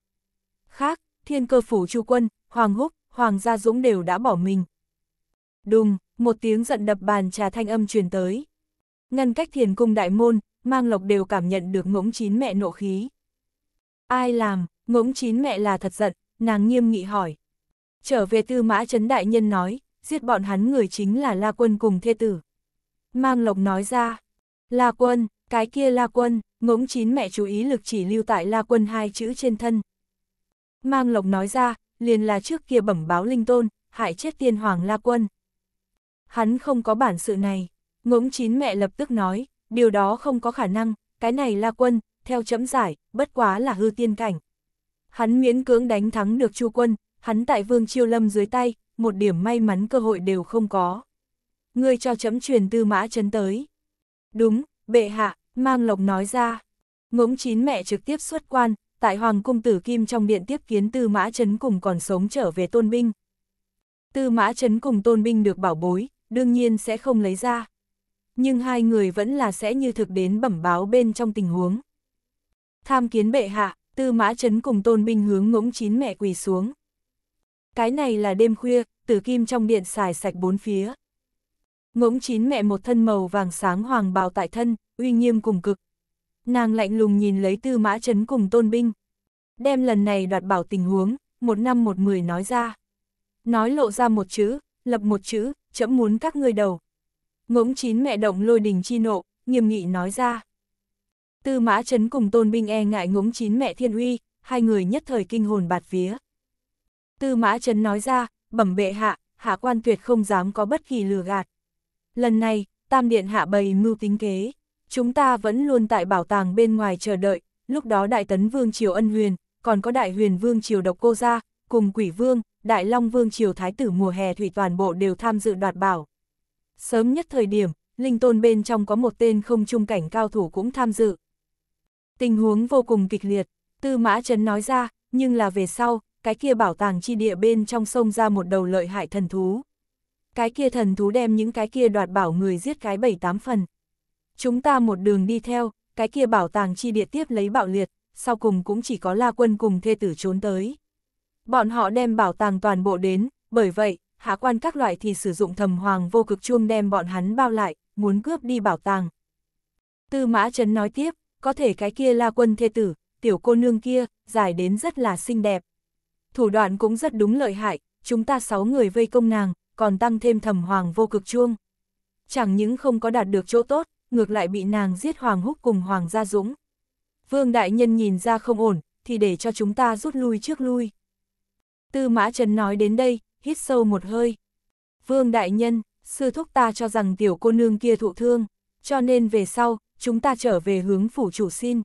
Khác, thiên cơ phủ chu quân, Hoàng Húc, Hoàng Gia Dũng đều đã bỏ mình. Đùng, một tiếng giận đập bàn trà thanh âm truyền tới. Ngăn cách thiền cung đại môn, mang lộc đều cảm nhận được ngỗng chín mẹ nộ khí. Ai làm, ngỗng chín mẹ là thật giận, nàng nghiêm nghị hỏi. Trở về tư mã chấn đại nhân nói, giết bọn hắn người chính là La Quân cùng thê tử. Mang lộc nói ra, La Quân, cái kia La Quân, ngỗng chín mẹ chú ý lực chỉ lưu tại La Quân hai chữ trên thân. Mang Lộc nói ra, liền là trước kia bẩm báo linh tôn, hại chết tiên hoàng La Quân. Hắn không có bản sự này, ngỗng chín mẹ lập tức nói, điều đó không có khả năng, cái này La Quân, theo chấm giải, bất quá là hư tiên cảnh. Hắn miễn cưỡng đánh thắng được Chu Quân, hắn tại Vương Chiêu Lâm dưới tay, một điểm may mắn cơ hội đều không có. Ngươi cho chấm truyền tư mã chấn tới. Đúng, Bệ hạ, mang lộc nói ra. Ngỗng chín mẹ trực tiếp xuất quan, tại Hoàng Cung Tử Kim trong điện tiếp kiến Tư Mã Trấn cùng còn sống trở về tôn binh. Tư Mã Trấn cùng tôn binh được bảo bối, đương nhiên sẽ không lấy ra. Nhưng hai người vẫn là sẽ như thực đến bẩm báo bên trong tình huống. Tham kiến bệ hạ, Tư Mã Trấn cùng tôn binh hướng ngỗng chín mẹ quỳ xuống. Cái này là đêm khuya, Tử Kim trong điện xài sạch bốn phía ngỗng chín mẹ một thân màu vàng sáng hoàng bào tại thân, uy nghiêm cùng cực. Nàng lạnh lùng nhìn lấy tư mã chấn cùng tôn binh. Đem lần này đoạt bảo tình huống, một năm một mười nói ra. Nói lộ ra một chữ, lập một chữ, chấm muốn các ngươi đầu. Ngỗng chín mẹ động lôi đình chi nộ, nghiêm nghị nói ra. Tư mã chấn cùng tôn binh e ngại ngỗng chín mẹ thiên uy, hai người nhất thời kinh hồn bạt vía. Tư mã chấn nói ra, bẩm bệ hạ, hạ quan tuyệt không dám có bất kỳ lừa gạt. Lần này, Tam Điện hạ bày mưu tính kế, chúng ta vẫn luôn tại bảo tàng bên ngoài chờ đợi, lúc đó Đại Tấn Vương Triều Ân Huyền, còn có Đại Huyền Vương Triều Độc Cô Gia, cùng Quỷ Vương, Đại Long Vương Triều Thái Tử mùa hè thủy toàn bộ đều tham dự đoạt bảo. Sớm nhất thời điểm, Linh Tôn bên trong có một tên không trung cảnh cao thủ cũng tham dự. Tình huống vô cùng kịch liệt, Tư Mã Trấn nói ra, nhưng là về sau, cái kia bảo tàng chi địa bên trong sông ra một đầu lợi hại thần thú cái kia thần thú đem những cái kia đoạt bảo người giết cái bảy tám phần. Chúng ta một đường đi theo, cái kia bảo tàng chi địa tiếp lấy bạo liệt, sau cùng cũng chỉ có la quân cùng thê tử trốn tới. Bọn họ đem bảo tàng toàn bộ đến, bởi vậy, hạ quan các loại thì sử dụng thầm hoàng vô cực chuông đem bọn hắn bao lại, muốn cướp đi bảo tàng. Tư mã chấn nói tiếp, có thể cái kia la quân thê tử, tiểu cô nương kia, dài đến rất là xinh đẹp. Thủ đoạn cũng rất đúng lợi hại, chúng ta sáu người vây công nàng, còn tăng thêm thầm hoàng vô cực chuông. Chẳng những không có đạt được chỗ tốt, ngược lại bị nàng giết Hoàng Húc cùng Hoàng Gia Dũng. Vương Đại Nhân nhìn ra không ổn, thì để cho chúng ta rút lui trước lui. Tư Mã Trần nói đến đây, hít sâu một hơi. Vương Đại Nhân, sư thúc ta cho rằng tiểu cô nương kia thụ thương, cho nên về sau, chúng ta trở về hướng phủ chủ xin.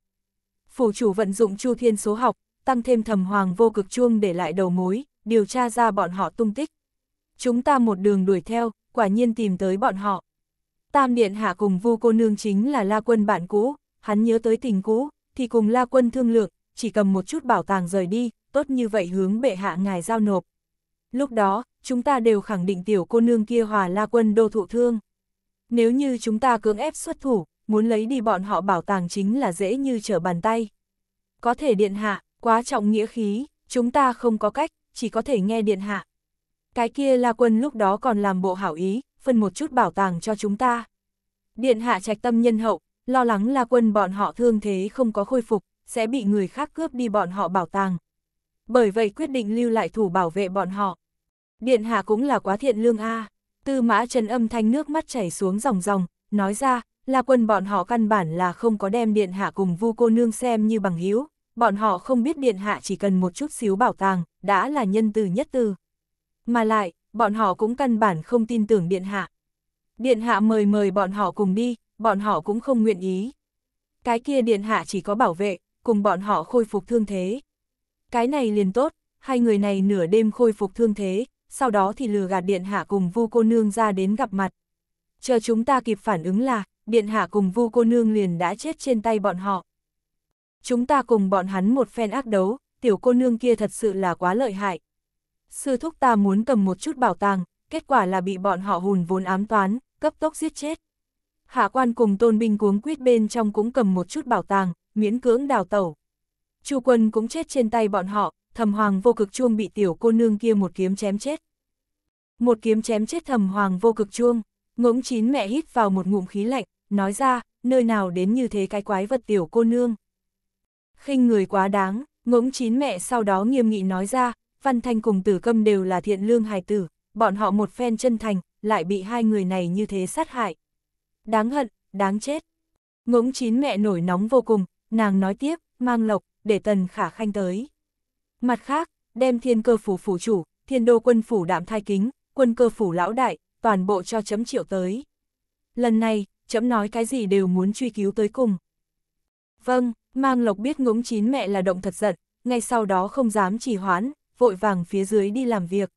Phủ chủ vận dụng chu thiên số học, tăng thêm thầm hoàng vô cực chuông để lại đầu mối, điều tra ra bọn họ tung tích chúng ta một đường đuổi theo, quả nhiên tìm tới bọn họ. Tam Điện Hạ cùng Vu cô nương chính là La Quân bạn cũ, hắn nhớ tới tình cũ, thì cùng La Quân thương lượng, chỉ cầm một chút bảo tàng rời đi, tốt như vậy hướng bệ hạ ngài giao nộp. Lúc đó, chúng ta đều khẳng định tiểu cô nương kia hòa La Quân đô thụ thương. Nếu như chúng ta cưỡng ép xuất thủ, muốn lấy đi bọn họ bảo tàng chính là dễ như trở bàn tay. Có thể điện hạ, quá trọng nghĩa khí, chúng ta không có cách, chỉ có thể nghe điện hạ. Cái kia La Quân lúc đó còn làm bộ hảo ý, phân một chút bảo tàng cho chúng ta. Điện hạ trạch tâm nhân hậu, lo lắng La Quân bọn họ thương thế không có khôi phục, sẽ bị người khác cướp đi bọn họ bảo tàng. Bởi vậy quyết định lưu lại thủ bảo vệ bọn họ. Điện hạ cũng là quá thiện lương a. Tư mã trần âm thanh nước mắt chảy xuống ròng ròng, nói ra, La Quân bọn họ căn bản là không có đem điện hạ cùng vu cô nương xem như bằng hữu bọn họ không biết điện hạ chỉ cần một chút xíu bảo tàng, đã là nhân từ nhất từ. Mà lại, bọn họ cũng căn bản không tin tưởng Điện Hạ. Điện Hạ mời mời bọn họ cùng đi, bọn họ cũng không nguyện ý. Cái kia Điện Hạ chỉ có bảo vệ, cùng bọn họ khôi phục thương thế. Cái này liền tốt, hai người này nửa đêm khôi phục thương thế, sau đó thì lừa gạt Điện Hạ cùng Vu cô nương ra đến gặp mặt. Chờ chúng ta kịp phản ứng là, Điện Hạ cùng Vu cô nương liền đã chết trên tay bọn họ. Chúng ta cùng bọn hắn một phen ác đấu, tiểu cô nương kia thật sự là quá lợi hại, Sư thúc ta muốn cầm một chút bảo tàng, kết quả là bị bọn họ hùn vốn ám toán, cấp tốc giết chết. Hạ quan cùng tôn binh cuống quýt bên trong cũng cầm một chút bảo tàng, miễn cưỡng đào tẩu. Chu quân cũng chết trên tay bọn họ, thầm hoàng vô cực chuông bị tiểu cô nương kia một kiếm chém chết. Một kiếm chém chết thầm hoàng vô cực chuông, ngỗng chín mẹ hít vào một ngụm khí lạnh, nói ra, nơi nào đến như thế cái quái vật tiểu cô nương. khinh người quá đáng, ngỗng chín mẹ sau đó nghiêm nghị nói ra, Văn Thanh cùng tử câm đều là thiện lương hài tử, bọn họ một phen chân thành, lại bị hai người này như thế sát hại. Đáng hận, đáng chết. Ngỗng chín mẹ nổi nóng vô cùng, nàng nói tiếp, mang lộc, để tần khả khanh tới. Mặt khác, đem thiên cơ phủ phủ chủ, thiên đô quân phủ đạm thai kính, quân cơ phủ lão đại, toàn bộ cho chấm triệu tới. Lần này, chấm nói cái gì đều muốn truy cứu tới cùng. Vâng, mang lộc biết ngỗng chín mẹ là động thật giận, ngay sau đó không dám trì hoãn, vội vàng phía dưới đi làm việc.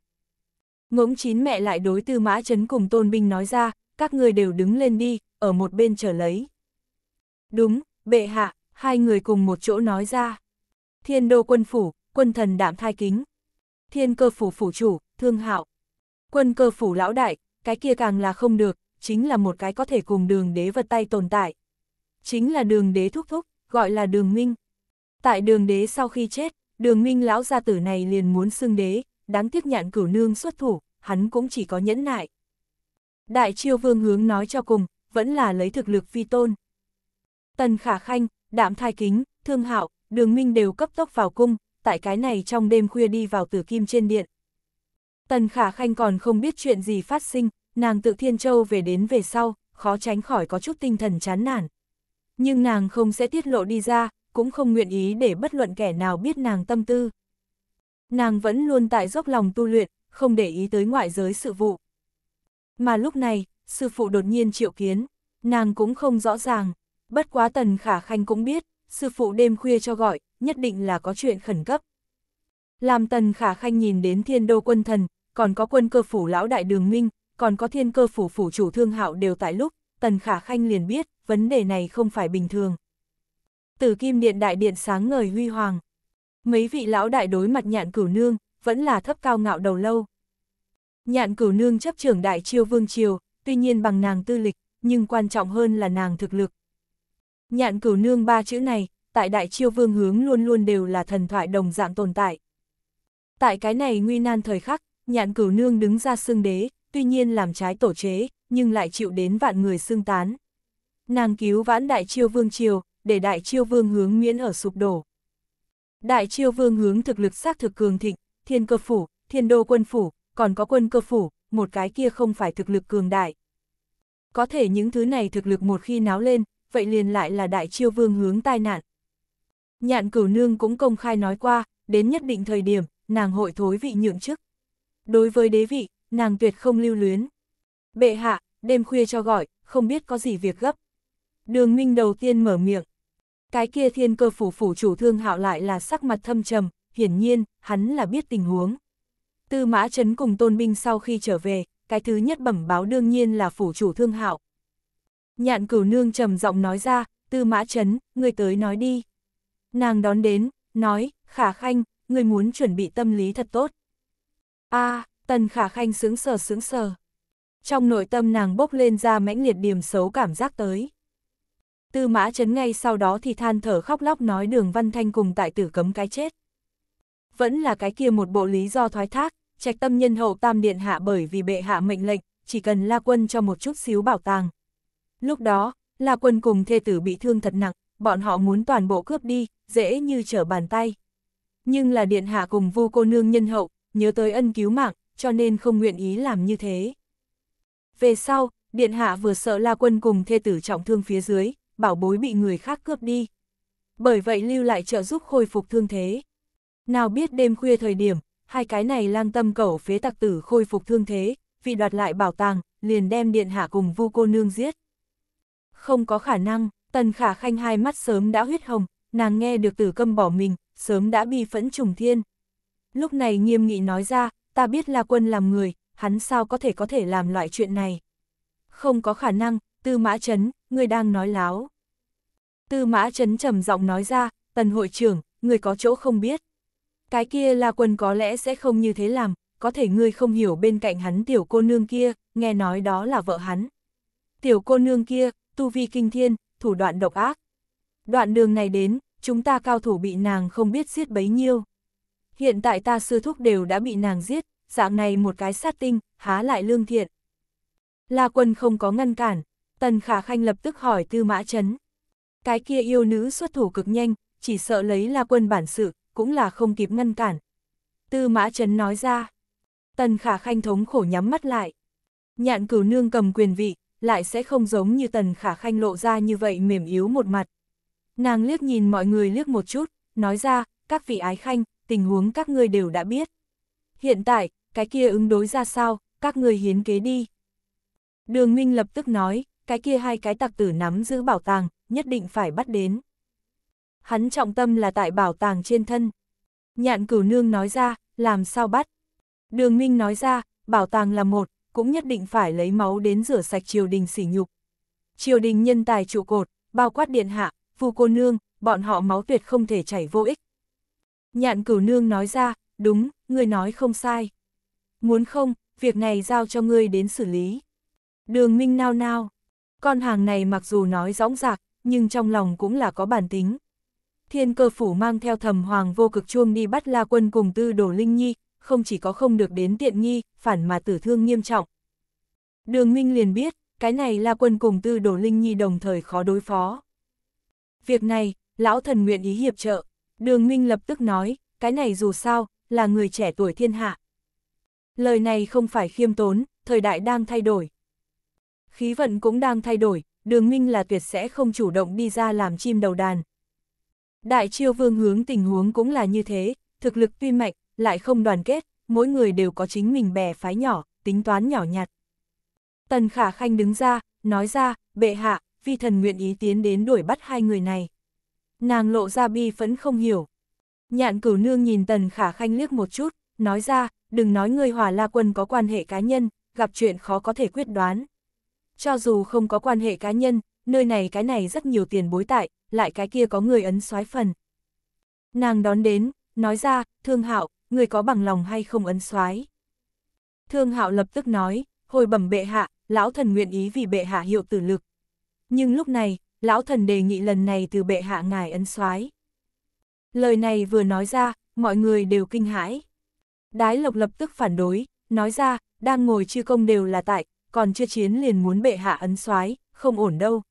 Ngỗng chín mẹ lại đối tư mã chấn cùng tôn binh nói ra, các người đều đứng lên đi, ở một bên chờ lấy. Đúng, bệ hạ, hai người cùng một chỗ nói ra. Thiên đô quân phủ, quân thần đạm thai kính. Thiên cơ phủ phủ chủ, thương hạo. Quân cơ phủ lão đại, cái kia càng là không được, chính là một cái có thể cùng đường đế vật tay tồn tại. Chính là đường đế thúc thúc, gọi là đường minh. Tại đường đế sau khi chết, đường minh lão gia tử này liền muốn xưng đế, đáng tiếc nhạn cửu nương xuất thủ, hắn cũng chỉ có nhẫn nại. Đại chiêu vương hướng nói cho cùng, vẫn là lấy thực lực phi tôn. Tần khả khanh, đạm thai kính, thương hạo, đường minh đều cấp tốc vào cung, tại cái này trong đêm khuya đi vào tử kim trên điện. Tần khả khanh còn không biết chuyện gì phát sinh, nàng tự thiên châu về đến về sau, khó tránh khỏi có chút tinh thần chán nản. Nhưng nàng không sẽ tiết lộ đi ra, cũng không nguyện ý để bất luận kẻ nào biết nàng tâm tư. Nàng vẫn luôn tại dốc lòng tu luyện, không để ý tới ngoại giới sự vụ. Mà lúc này, sư phụ đột nhiên triệu kiến, nàng cũng không rõ ràng, bất quá tần khả khanh cũng biết, sư phụ đêm khuya cho gọi, nhất định là có chuyện khẩn cấp. Làm tần khả khanh nhìn đến thiên đô quân thần, còn có quân cơ phủ lão đại đường minh, còn có thiên cơ phủ phủ chủ thương hạo đều tại lúc, tần khả khanh liền biết, vấn đề này không phải bình thường. Từ kim điện đại điện sáng ngời huy hoàng. Mấy vị lão đại đối mặt nhạn cửu nương, vẫn là thấp cao ngạo đầu lâu. Nhạn cửu nương chấp trưởng đại chiêu vương triều, tuy nhiên bằng nàng tư lịch, nhưng quan trọng hơn là nàng thực lực. Nhạn cửu nương ba chữ này, tại đại chiêu vương hướng luôn luôn đều là thần thoại đồng dạng tồn tại. Tại cái này nguy nan thời khắc, nhạn cửu nương đứng ra xưng đế, tuy nhiên làm trái tổ chế, nhưng lại chịu đến vạn người xưng tán. Nàng cứu vãn đại chiêu vương triều, để đại chiêu vương hướng miễn ở sụp đổ. Đại chiêu vương hướng thực lực xác thực cường thịnh, thiên cơ phủ, thiên đô quân phủ, còn có quân cơ phủ, một cái kia không phải thực lực cường đại. Có thể những thứ này thực lực một khi náo lên, vậy liền lại là đại chiêu vương hướng tai nạn. Nhạn cửu nương cũng công khai nói qua, đến nhất định thời điểm, nàng hội thối vị nhượng chức. Đối với đế vị, nàng tuyệt không lưu luyến. Bệ hạ, đêm khuya cho gọi, không biết có gì việc gấp. Đường Minh đầu tiên mở miệng. Cái kia thiên cơ phủ phủ chủ thương hạo lại là sắc mặt thâm trầm, hiển nhiên, hắn là biết tình huống. Tư mã chấn cùng tôn binh sau khi trở về, cái thứ nhất bẩm báo đương nhiên là phủ chủ thương hạo. Nhạn cửu nương trầm giọng nói ra, tư mã chấn, người tới nói đi. Nàng đón đến, nói, khả khanh, người muốn chuẩn bị tâm lý thật tốt. a tần khả khanh sướng sờ sướng sờ. Trong nội tâm nàng bốc lên ra mãnh liệt điểm xấu cảm giác tới. Tư mã chấn ngay sau đó thì than thở khóc lóc nói đường văn thanh cùng tại tử cấm cái chết. Vẫn là cái kia một bộ lý do thoái thác, trạch tâm nhân hậu tam điện hạ bởi vì bệ hạ mệnh lệnh, chỉ cần la quân cho một chút xíu bảo tàng. Lúc đó, la quân cùng thê tử bị thương thật nặng, bọn họ muốn toàn bộ cướp đi, dễ như trở bàn tay. Nhưng là điện hạ cùng vu cô nương nhân hậu, nhớ tới ân cứu mạng, cho nên không nguyện ý làm như thế. Về sau, điện hạ vừa sợ la quân cùng thê tử trọng thương phía dưới, bảo bối bị người khác cướp đi. Bởi vậy lưu lại trợ giúp khôi phục thương thế. Nào biết đêm khuya thời điểm, hai cái này lang tâm cẩu phế tặc tử khôi phục thương thế, vì đoạt lại bảo tàng, liền đem điện hạ cùng vu cô nương giết. Không có khả năng, tần khả khanh hai mắt sớm đã huyết hồng, nàng nghe được tử câm bỏ mình, sớm đã bi phẫn trùng thiên. Lúc này nghiêm nghị nói ra, ta biết là quân làm người, hắn sao có thể có thể làm loại chuyện này. Không có khả năng, tư mã chấn, người đang nói láo. Tư mã chấn trầm giọng nói ra, tần hội trưởng, người có chỗ không biết. Cái kia là quân có lẽ sẽ không như thế làm, có thể ngươi không hiểu bên cạnh hắn tiểu cô nương kia, nghe nói đó là vợ hắn. Tiểu cô nương kia, tu vi kinh thiên, thủ đoạn độc ác. Đoạn đường này đến, chúng ta cao thủ bị nàng không biết giết bấy nhiêu. Hiện tại ta sư thúc đều đã bị nàng giết, dạng này một cái sát tinh, há lại lương thiện. La quân không có ngăn cản, Tần Khả Khanh lập tức hỏi Tư Mã Chấn. Cái kia yêu nữ xuất thủ cực nhanh, chỉ sợ lấy là quân bản sự, cũng là không kịp ngăn cản. Tư Mã Chấn nói ra. Tần Khả Khanh thống khổ nhắm mắt lại. Nhạn cửu nương cầm quyền vị, lại sẽ không giống như Tần Khả Khanh lộ ra như vậy mềm yếu một mặt. Nàng liếc nhìn mọi người liếc một chút, nói ra, các vị ái khanh, tình huống các ngươi đều đã biết. Hiện tại, cái kia ứng đối ra sao, các người hiến kế đi. Đường Minh lập tức nói, cái kia hai cái tặc tử nắm giữ bảo tàng, nhất định phải bắt đến. Hắn trọng tâm là tại bảo tàng trên thân. Nhạn cửu nương nói ra, làm sao bắt? Đường Minh nói ra, bảo tàng là một, cũng nhất định phải lấy máu đến rửa sạch triều đình sỉ nhục. Triều đình nhân tài trụ cột, bao quát điện hạ, phu cô nương, bọn họ máu tuyệt không thể chảy vô ích. Nhạn cửu nương nói ra, đúng, người nói không sai. Muốn không, việc này giao cho ngươi đến xử lý. Đường Minh nao nao, con hàng này mặc dù nói rõng rạc, nhưng trong lòng cũng là có bản tính. Thiên cơ phủ mang theo thầm hoàng vô cực chuông đi bắt La Quân cùng tư đổ Linh Nhi, không chỉ có không được đến tiện nghi, phản mà tử thương nghiêm trọng. Đường Minh liền biết, cái này La Quân cùng tư đổ Linh Nhi đồng thời khó đối phó. Việc này, lão thần nguyện ý hiệp trợ, đường Minh lập tức nói, cái này dù sao, là người trẻ tuổi thiên hạ. Lời này không phải khiêm tốn, thời đại đang thay đổi, Khí vận cũng đang thay đổi, đường minh là tuyệt sẽ không chủ động đi ra làm chim đầu đàn. Đại chiêu vương hướng tình huống cũng là như thế, thực lực tuy mạnh, lại không đoàn kết, mỗi người đều có chính mình bè phái nhỏ, tính toán nhỏ nhặt. Tần Khả Khanh đứng ra, nói ra, bệ hạ, vi thần nguyện ý tiến đến đuổi bắt hai người này. Nàng lộ ra bi phẫn không hiểu. Nhạn cửu nương nhìn Tần Khả Khanh liếc một chút, nói ra, đừng nói người hòa la quân có quan hệ cá nhân, gặp chuyện khó có thể quyết đoán. Cho dù không có quan hệ cá nhân, nơi này cái này rất nhiều tiền bối tại, lại cái kia có người ấn soái phần. Nàng đón đến, nói ra, thương hạo, người có bằng lòng hay không ấn soái Thương hạo lập tức nói, hồi bẩm bệ hạ, lão thần nguyện ý vì bệ hạ hiệu tử lực. Nhưng lúc này, lão thần đề nghị lần này từ bệ hạ ngài ấn soái Lời này vừa nói ra, mọi người đều kinh hãi. Đái lộc lập tức phản đối, nói ra, đang ngồi chư công đều là tại, còn chưa chiến liền muốn bệ hạ ấn soái không ổn đâu.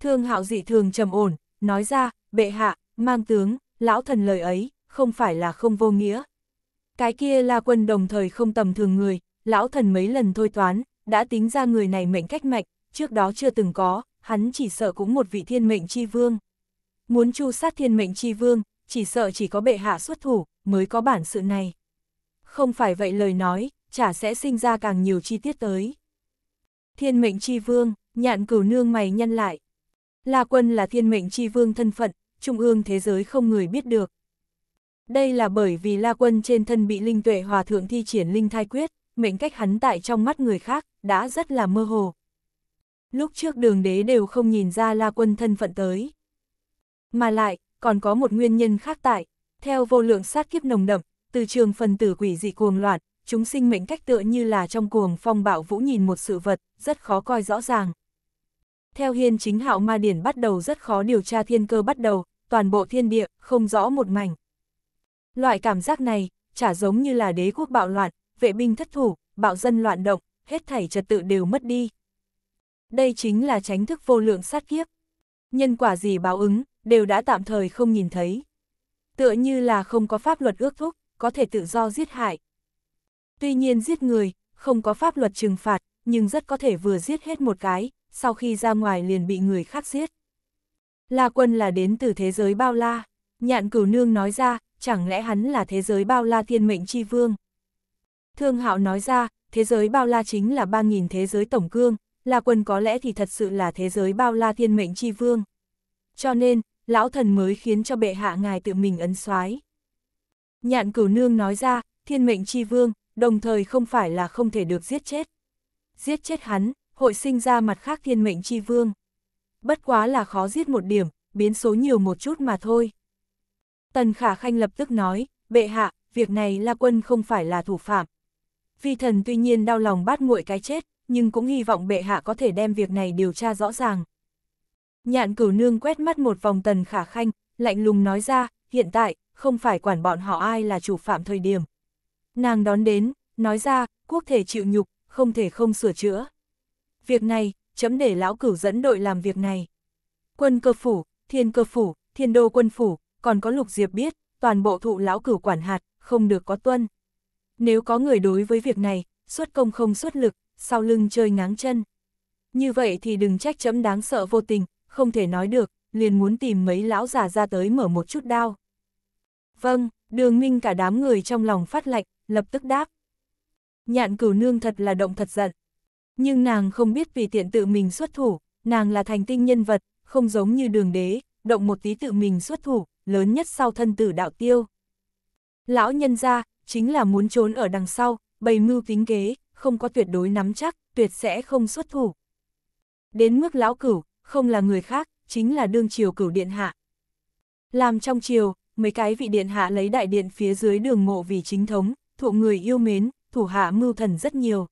Thương hạo dị thường trầm ổn, nói ra, bệ hạ, mang tướng, lão thần lời ấy, không phải là không vô nghĩa. Cái kia là quân đồng thời không tầm thường người, lão thần mấy lần thôi toán, đã tính ra người này mệnh cách mạch, trước đó chưa từng có, hắn chỉ sợ cũng một vị thiên mệnh chi vương. Muốn chu sát thiên mệnh chi vương, chỉ sợ chỉ có bệ hạ xuất thủ, mới có bản sự này. Không phải vậy lời nói, chả sẽ sinh ra càng nhiều chi tiết tới. Thiên mệnh chi vương, nhạn cửu nương mày nhân lại. La quân là thiên mệnh chi vương thân phận, trung ương thế giới không người biết được. Đây là bởi vì La quân trên thân bị linh tuệ hòa thượng thi triển linh thai quyết, mệnh cách hắn tại trong mắt người khác, đã rất là mơ hồ. Lúc trước đường đế đều không nhìn ra La quân thân phận tới. Mà lại, còn có một nguyên nhân khác tại, theo vô lượng sát kiếp nồng đậm, từ trường phần tử quỷ dị cuồng loạn, chúng sinh mệnh cách tựa như là trong cuồng phong bạo vũ nhìn một sự vật, rất khó coi rõ ràng. Theo hiên chính hạo ma điển bắt đầu rất khó điều tra thiên cơ bắt đầu, toàn bộ thiên địa, không rõ một mảnh. Loại cảm giác này, chả giống như là đế quốc bạo loạn, vệ binh thất thủ, bạo dân loạn động, hết thảy trật tự đều mất đi. Đây chính là tránh thức vô lượng sát kiếp. Nhân quả gì báo ứng, đều đã tạm thời không nhìn thấy. Tựa như là không có pháp luật ước thúc, có thể tự do giết hại, Tuy nhiên giết người, không có pháp luật trừng phạt, nhưng rất có thể vừa giết hết một cái, sau khi ra ngoài liền bị người khác giết. La quân là đến từ thế giới bao la, nhạn cửu nương nói ra, chẳng lẽ hắn là thế giới bao la thiên mệnh chi vương. Thương hạo nói ra, thế giới bao la chính là 3.000 thế giới tổng cương, La Quân có lẽ thì thật sự là thế giới bao la thiên mệnh chi vương. Cho nên, lão thần mới khiến cho bệ hạ ngài tự mình ấn soái. Nhạn cửu nương nói ra, thiên mệnh chi vương, đồng thời không phải là không thể được giết chết. Giết chết hắn, hội sinh ra mặt khác thiên mệnh chi vương. Bất quá là khó giết một điểm, biến số nhiều một chút mà thôi. Tần Khả Khanh lập tức nói, bệ hạ, việc này La Quân không phải là thủ phạm. Vi thần tuy nhiên đau lòng bát nguội cái chết, nhưng cũng hy vọng bệ hạ có thể đem việc này điều tra rõ ràng. Nhạn cửu nương quét mắt một vòng Tần Khả Khanh, lạnh lùng nói ra, hiện tại, không phải quản bọn họ ai là chủ phạm thời điểm. Nàng đón đến, nói ra, quốc thể chịu nhục, không thể không sửa chữa. Việc này, chấm để lão cửu dẫn đội làm việc này. Quân cơ phủ, thiên cơ phủ, thiên đô quân phủ, còn có lục diệp biết, toàn bộ thụ lão cửu quản hạt, không được có tuân. Nếu có người đối với việc này, xuất công không xuất lực, sau lưng chơi ngáng chân. Như vậy thì đừng trách chấm đáng sợ vô tình, không thể nói được, liền muốn tìm mấy lão già ra tới mở một chút đao. Vâng, đường minh cả đám người trong lòng phát lạnh, lập tức đáp. Nhạn cửu nương thật là động thật giận. Nhưng nàng không biết vì tiện tự mình xuất thủ, nàng là thành tinh nhân vật, không giống như đường đế, động một tí tự mình xuất thủ, lớn nhất sau thân tử đạo tiêu. Lão nhân ra, chính là muốn trốn ở đằng sau, bày mưu tính kế, không có tuyệt đối nắm chắc, tuyệt sẽ không xuất thủ. Đến mức lão cửu, không là người khác, chính là đương triều cửu điện hạ. Làm trong triều, mấy cái vị điện hạ lấy đại điện phía dưới đường mộ vì chính thống, thụ người yêu mến, thủ hạ mưu thần rất nhiều.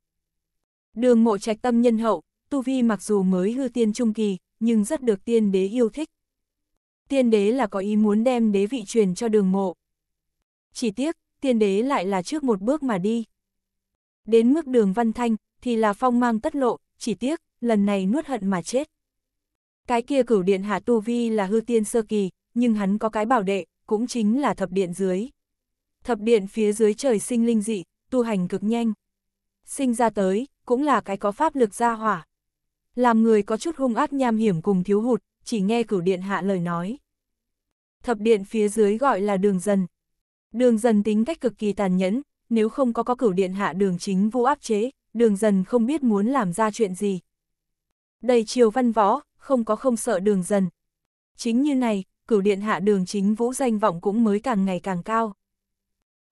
Đường mộ trạch tâm nhân hậu, tu vi mặc dù mới hư tiên trung kỳ, nhưng rất được tiên đế yêu thích. Tiên đế là có ý muốn đem đế vị truyền cho đường mộ. Chỉ tiếc, tiên đế lại là trước một bước mà đi. Đến mức đường văn thanh, thì là phong mang tất lộ, chỉ tiếc, lần này nuốt hận mà chết. Cái kia cửu điện hạ tu vi là hư tiên sơ kỳ, nhưng hắn có cái bảo đệ, cũng chính là thập điện dưới. Thập điện phía dưới trời sinh linh dị, tu hành cực nhanh. Sinh ra tới, cũng là cái có pháp lực gia hỏa. Làm người có chút hung ác nham hiểm cùng thiếu hụt, chỉ nghe cửu điện hạ lời nói. Thập điện phía dưới gọi là đường dần. Đường dần tính cách cực kỳ tàn nhẫn, nếu không có có cửu điện hạ đường chính vũ áp chế, đường dần không biết muốn làm ra chuyện gì. Đầy chiều văn võ, không có không sợ đường dần. Chính như này, cửu điện hạ đường chính vũ danh vọng cũng mới càng ngày càng cao.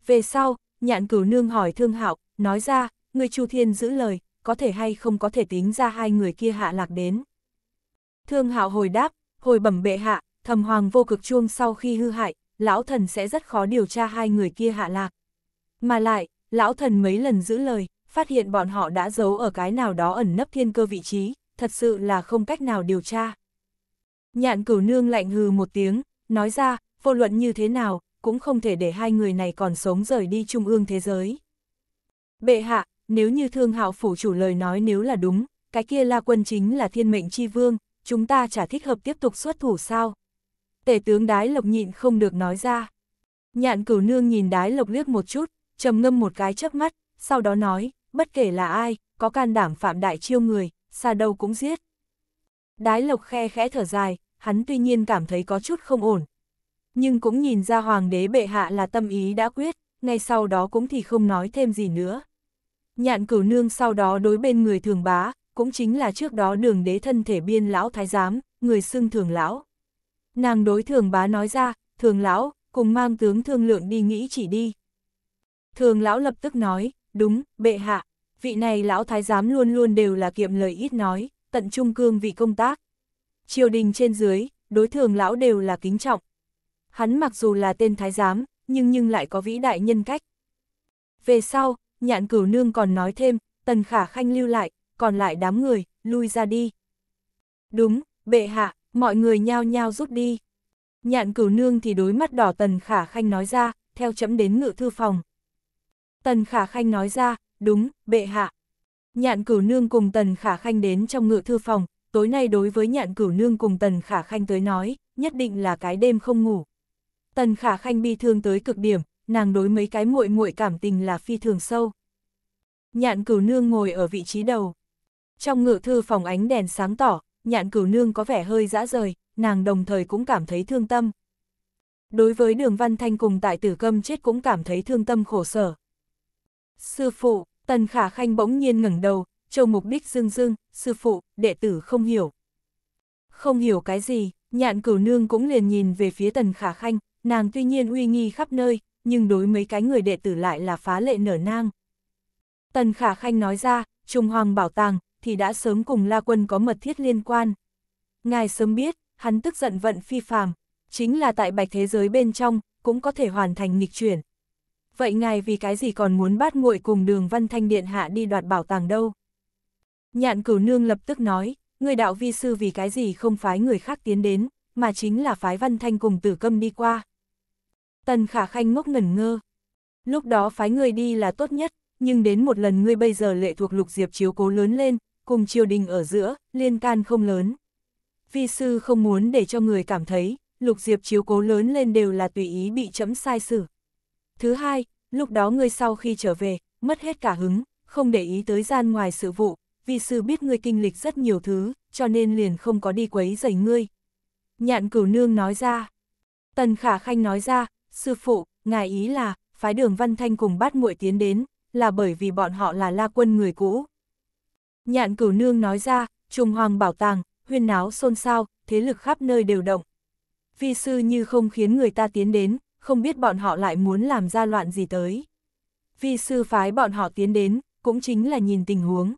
Về sau, nhạn cửu nương hỏi thương hạo, nói ra, người Chu Thiên giữ lời, có thể hay không có thể tính ra hai người kia hạ lạc đến. Thương hạo hồi đáp, hồi bẩm bệ hạ, thầm hoàng vô cực chuông sau khi hư hại, lão thần sẽ rất khó điều tra hai người kia hạ lạc. Mà lại, lão thần mấy lần giữ lời, phát hiện bọn họ đã giấu ở cái nào đó ẩn nấp thiên cơ vị trí, thật sự là không cách nào điều tra. Nhạn cửu nương lạnh hừ một tiếng, nói ra, vô luận như thế nào, cũng không thể để hai người này còn sống rời đi trung ương thế giới. Bệ hạ, nếu như thương hạo phủ chủ lời nói nếu là đúng, cái kia la quân chính là thiên mệnh chi vương, chúng ta chả thích hợp tiếp tục xuất thủ sao. Tể tướng đái lộc nhịn không được nói ra. Nhạn cửu nương nhìn đái lộc liếc một chút, trầm ngâm một cái chớp mắt, sau đó nói, bất kể là ai, có can đảm phạm đại chiêu người, xa đâu cũng giết. Đái lộc khe khẽ thở dài, hắn tuy nhiên cảm thấy có chút không ổn, nhưng cũng nhìn ra hoàng đế bệ hạ là tâm ý đã quyết, ngay sau đó cũng thì không nói thêm gì nữa. Nhạn cửu nương sau đó đối bên người thường bá, cũng chính là trước đó đường đế thân thể biên lão thái giám, người xưng thường lão. Nàng đối thường bá nói ra, thường lão, cùng mang tướng thương lượng đi nghĩ chỉ đi. Thường lão lập tức nói, đúng, bệ hạ, vị này lão thái giám luôn luôn đều là kiệm lời ít nói, tận trung cương vị công tác. Triều đình trên dưới, đối thường lão đều là kính trọng, hắn mặc dù là tên thái giám, nhưng nhưng lại có vĩ đại nhân cách. Về sau, nhạn cửu nương còn nói thêm, tần khả khanh lưu lại, còn lại đám người, lui ra đi. Đúng, bệ hạ, mọi người nhao nhao rút đi. Nhạn cửu nương thì đối mắt đỏ tần khả khanh nói ra, theo chấm đến ngự thư phòng. Tần khả khanh nói ra, đúng, bệ hạ. Nhạn cửu nương cùng tần khả khanh đến trong ngự thư phòng, tối nay đối với nhạn cửu nương cùng tần khả khanh tới nói, nhất định là cái đêm không ngủ. Tần Khả Khanh bi thương tới cực điểm, nàng đối mấy cái muội muội cảm tình là phi thường sâu. Nhạn Cửu Nương ngồi ở vị trí đầu. Trong ngự thư phòng ánh đèn sáng tỏ, Nhạn Cửu Nương có vẻ hơi dã rời, nàng đồng thời cũng cảm thấy thương tâm. Đối với Đường Văn Thanh cùng tại Tử Câm chết cũng cảm thấy thương tâm khổ sở. Sư phụ, Tần Khả Khanh bỗng nhiên ngẩng đầu, Châu Mục Đích dương dương, sư phụ, đệ tử không hiểu. Không hiểu cái gì, nhạn cửu nương cũng liền nhìn về phía Tần Khả Khanh, nàng tuy nhiên uy nghi khắp nơi, nhưng đối mấy cái người đệ tử lại là phá lệ nở nang. Tần Khả Khanh nói ra, Trung Hoàng bảo tàng, thì đã sớm cùng La Quân có mật thiết liên quan. Ngài sớm biết, hắn tức giận vận phi phàm, chính là tại bạch thế giới bên trong, cũng có thể hoàn thành nghịch chuyển. Vậy ngài vì cái gì còn muốn bắt nguội cùng đường văn thanh điện hạ đi đoạt bảo tàng đâu? Nhạn cửu nương lập tức nói, người đạo vi sư vì cái gì không phái người khác tiến đến, mà chính là phái văn thanh cùng tử câm đi qua. Tần khả khanh ngốc ngẩn ngơ. Lúc đó phái người đi là tốt nhất, nhưng đến một lần ngươi bây giờ lệ thuộc lục diệp chiếu cố lớn lên, cùng triều đình ở giữa, liên can không lớn. Vi sư không muốn để cho người cảm thấy, lục diệp chiếu cố lớn lên đều là tùy ý bị chấm sai xử. Thứ hai, lúc đó ngươi sau khi trở về, mất hết cả hứng, không để ý tới gian ngoài sự vụ, vi sư biết ngươi kinh lịch rất nhiều thứ, cho nên liền không có đi quấy rầy ngươi. Nhạn cửu nương nói ra. Tần khả khanh nói ra, sư phụ, ngài ý là, phái đường Văn Thanh cùng bát muội tiến đến, là bởi vì bọn họ là la quân người cũ. Nhạn cửu nương nói ra, trùng hoàng bảo tàng, huyên náo xôn xao, thế lực khắp nơi đều động. Vi sư như không khiến người ta tiến đến, không biết bọn họ lại muốn làm ra loạn gì tới. Vi sư phái bọn họ tiến đến, cũng chính là nhìn tình huống.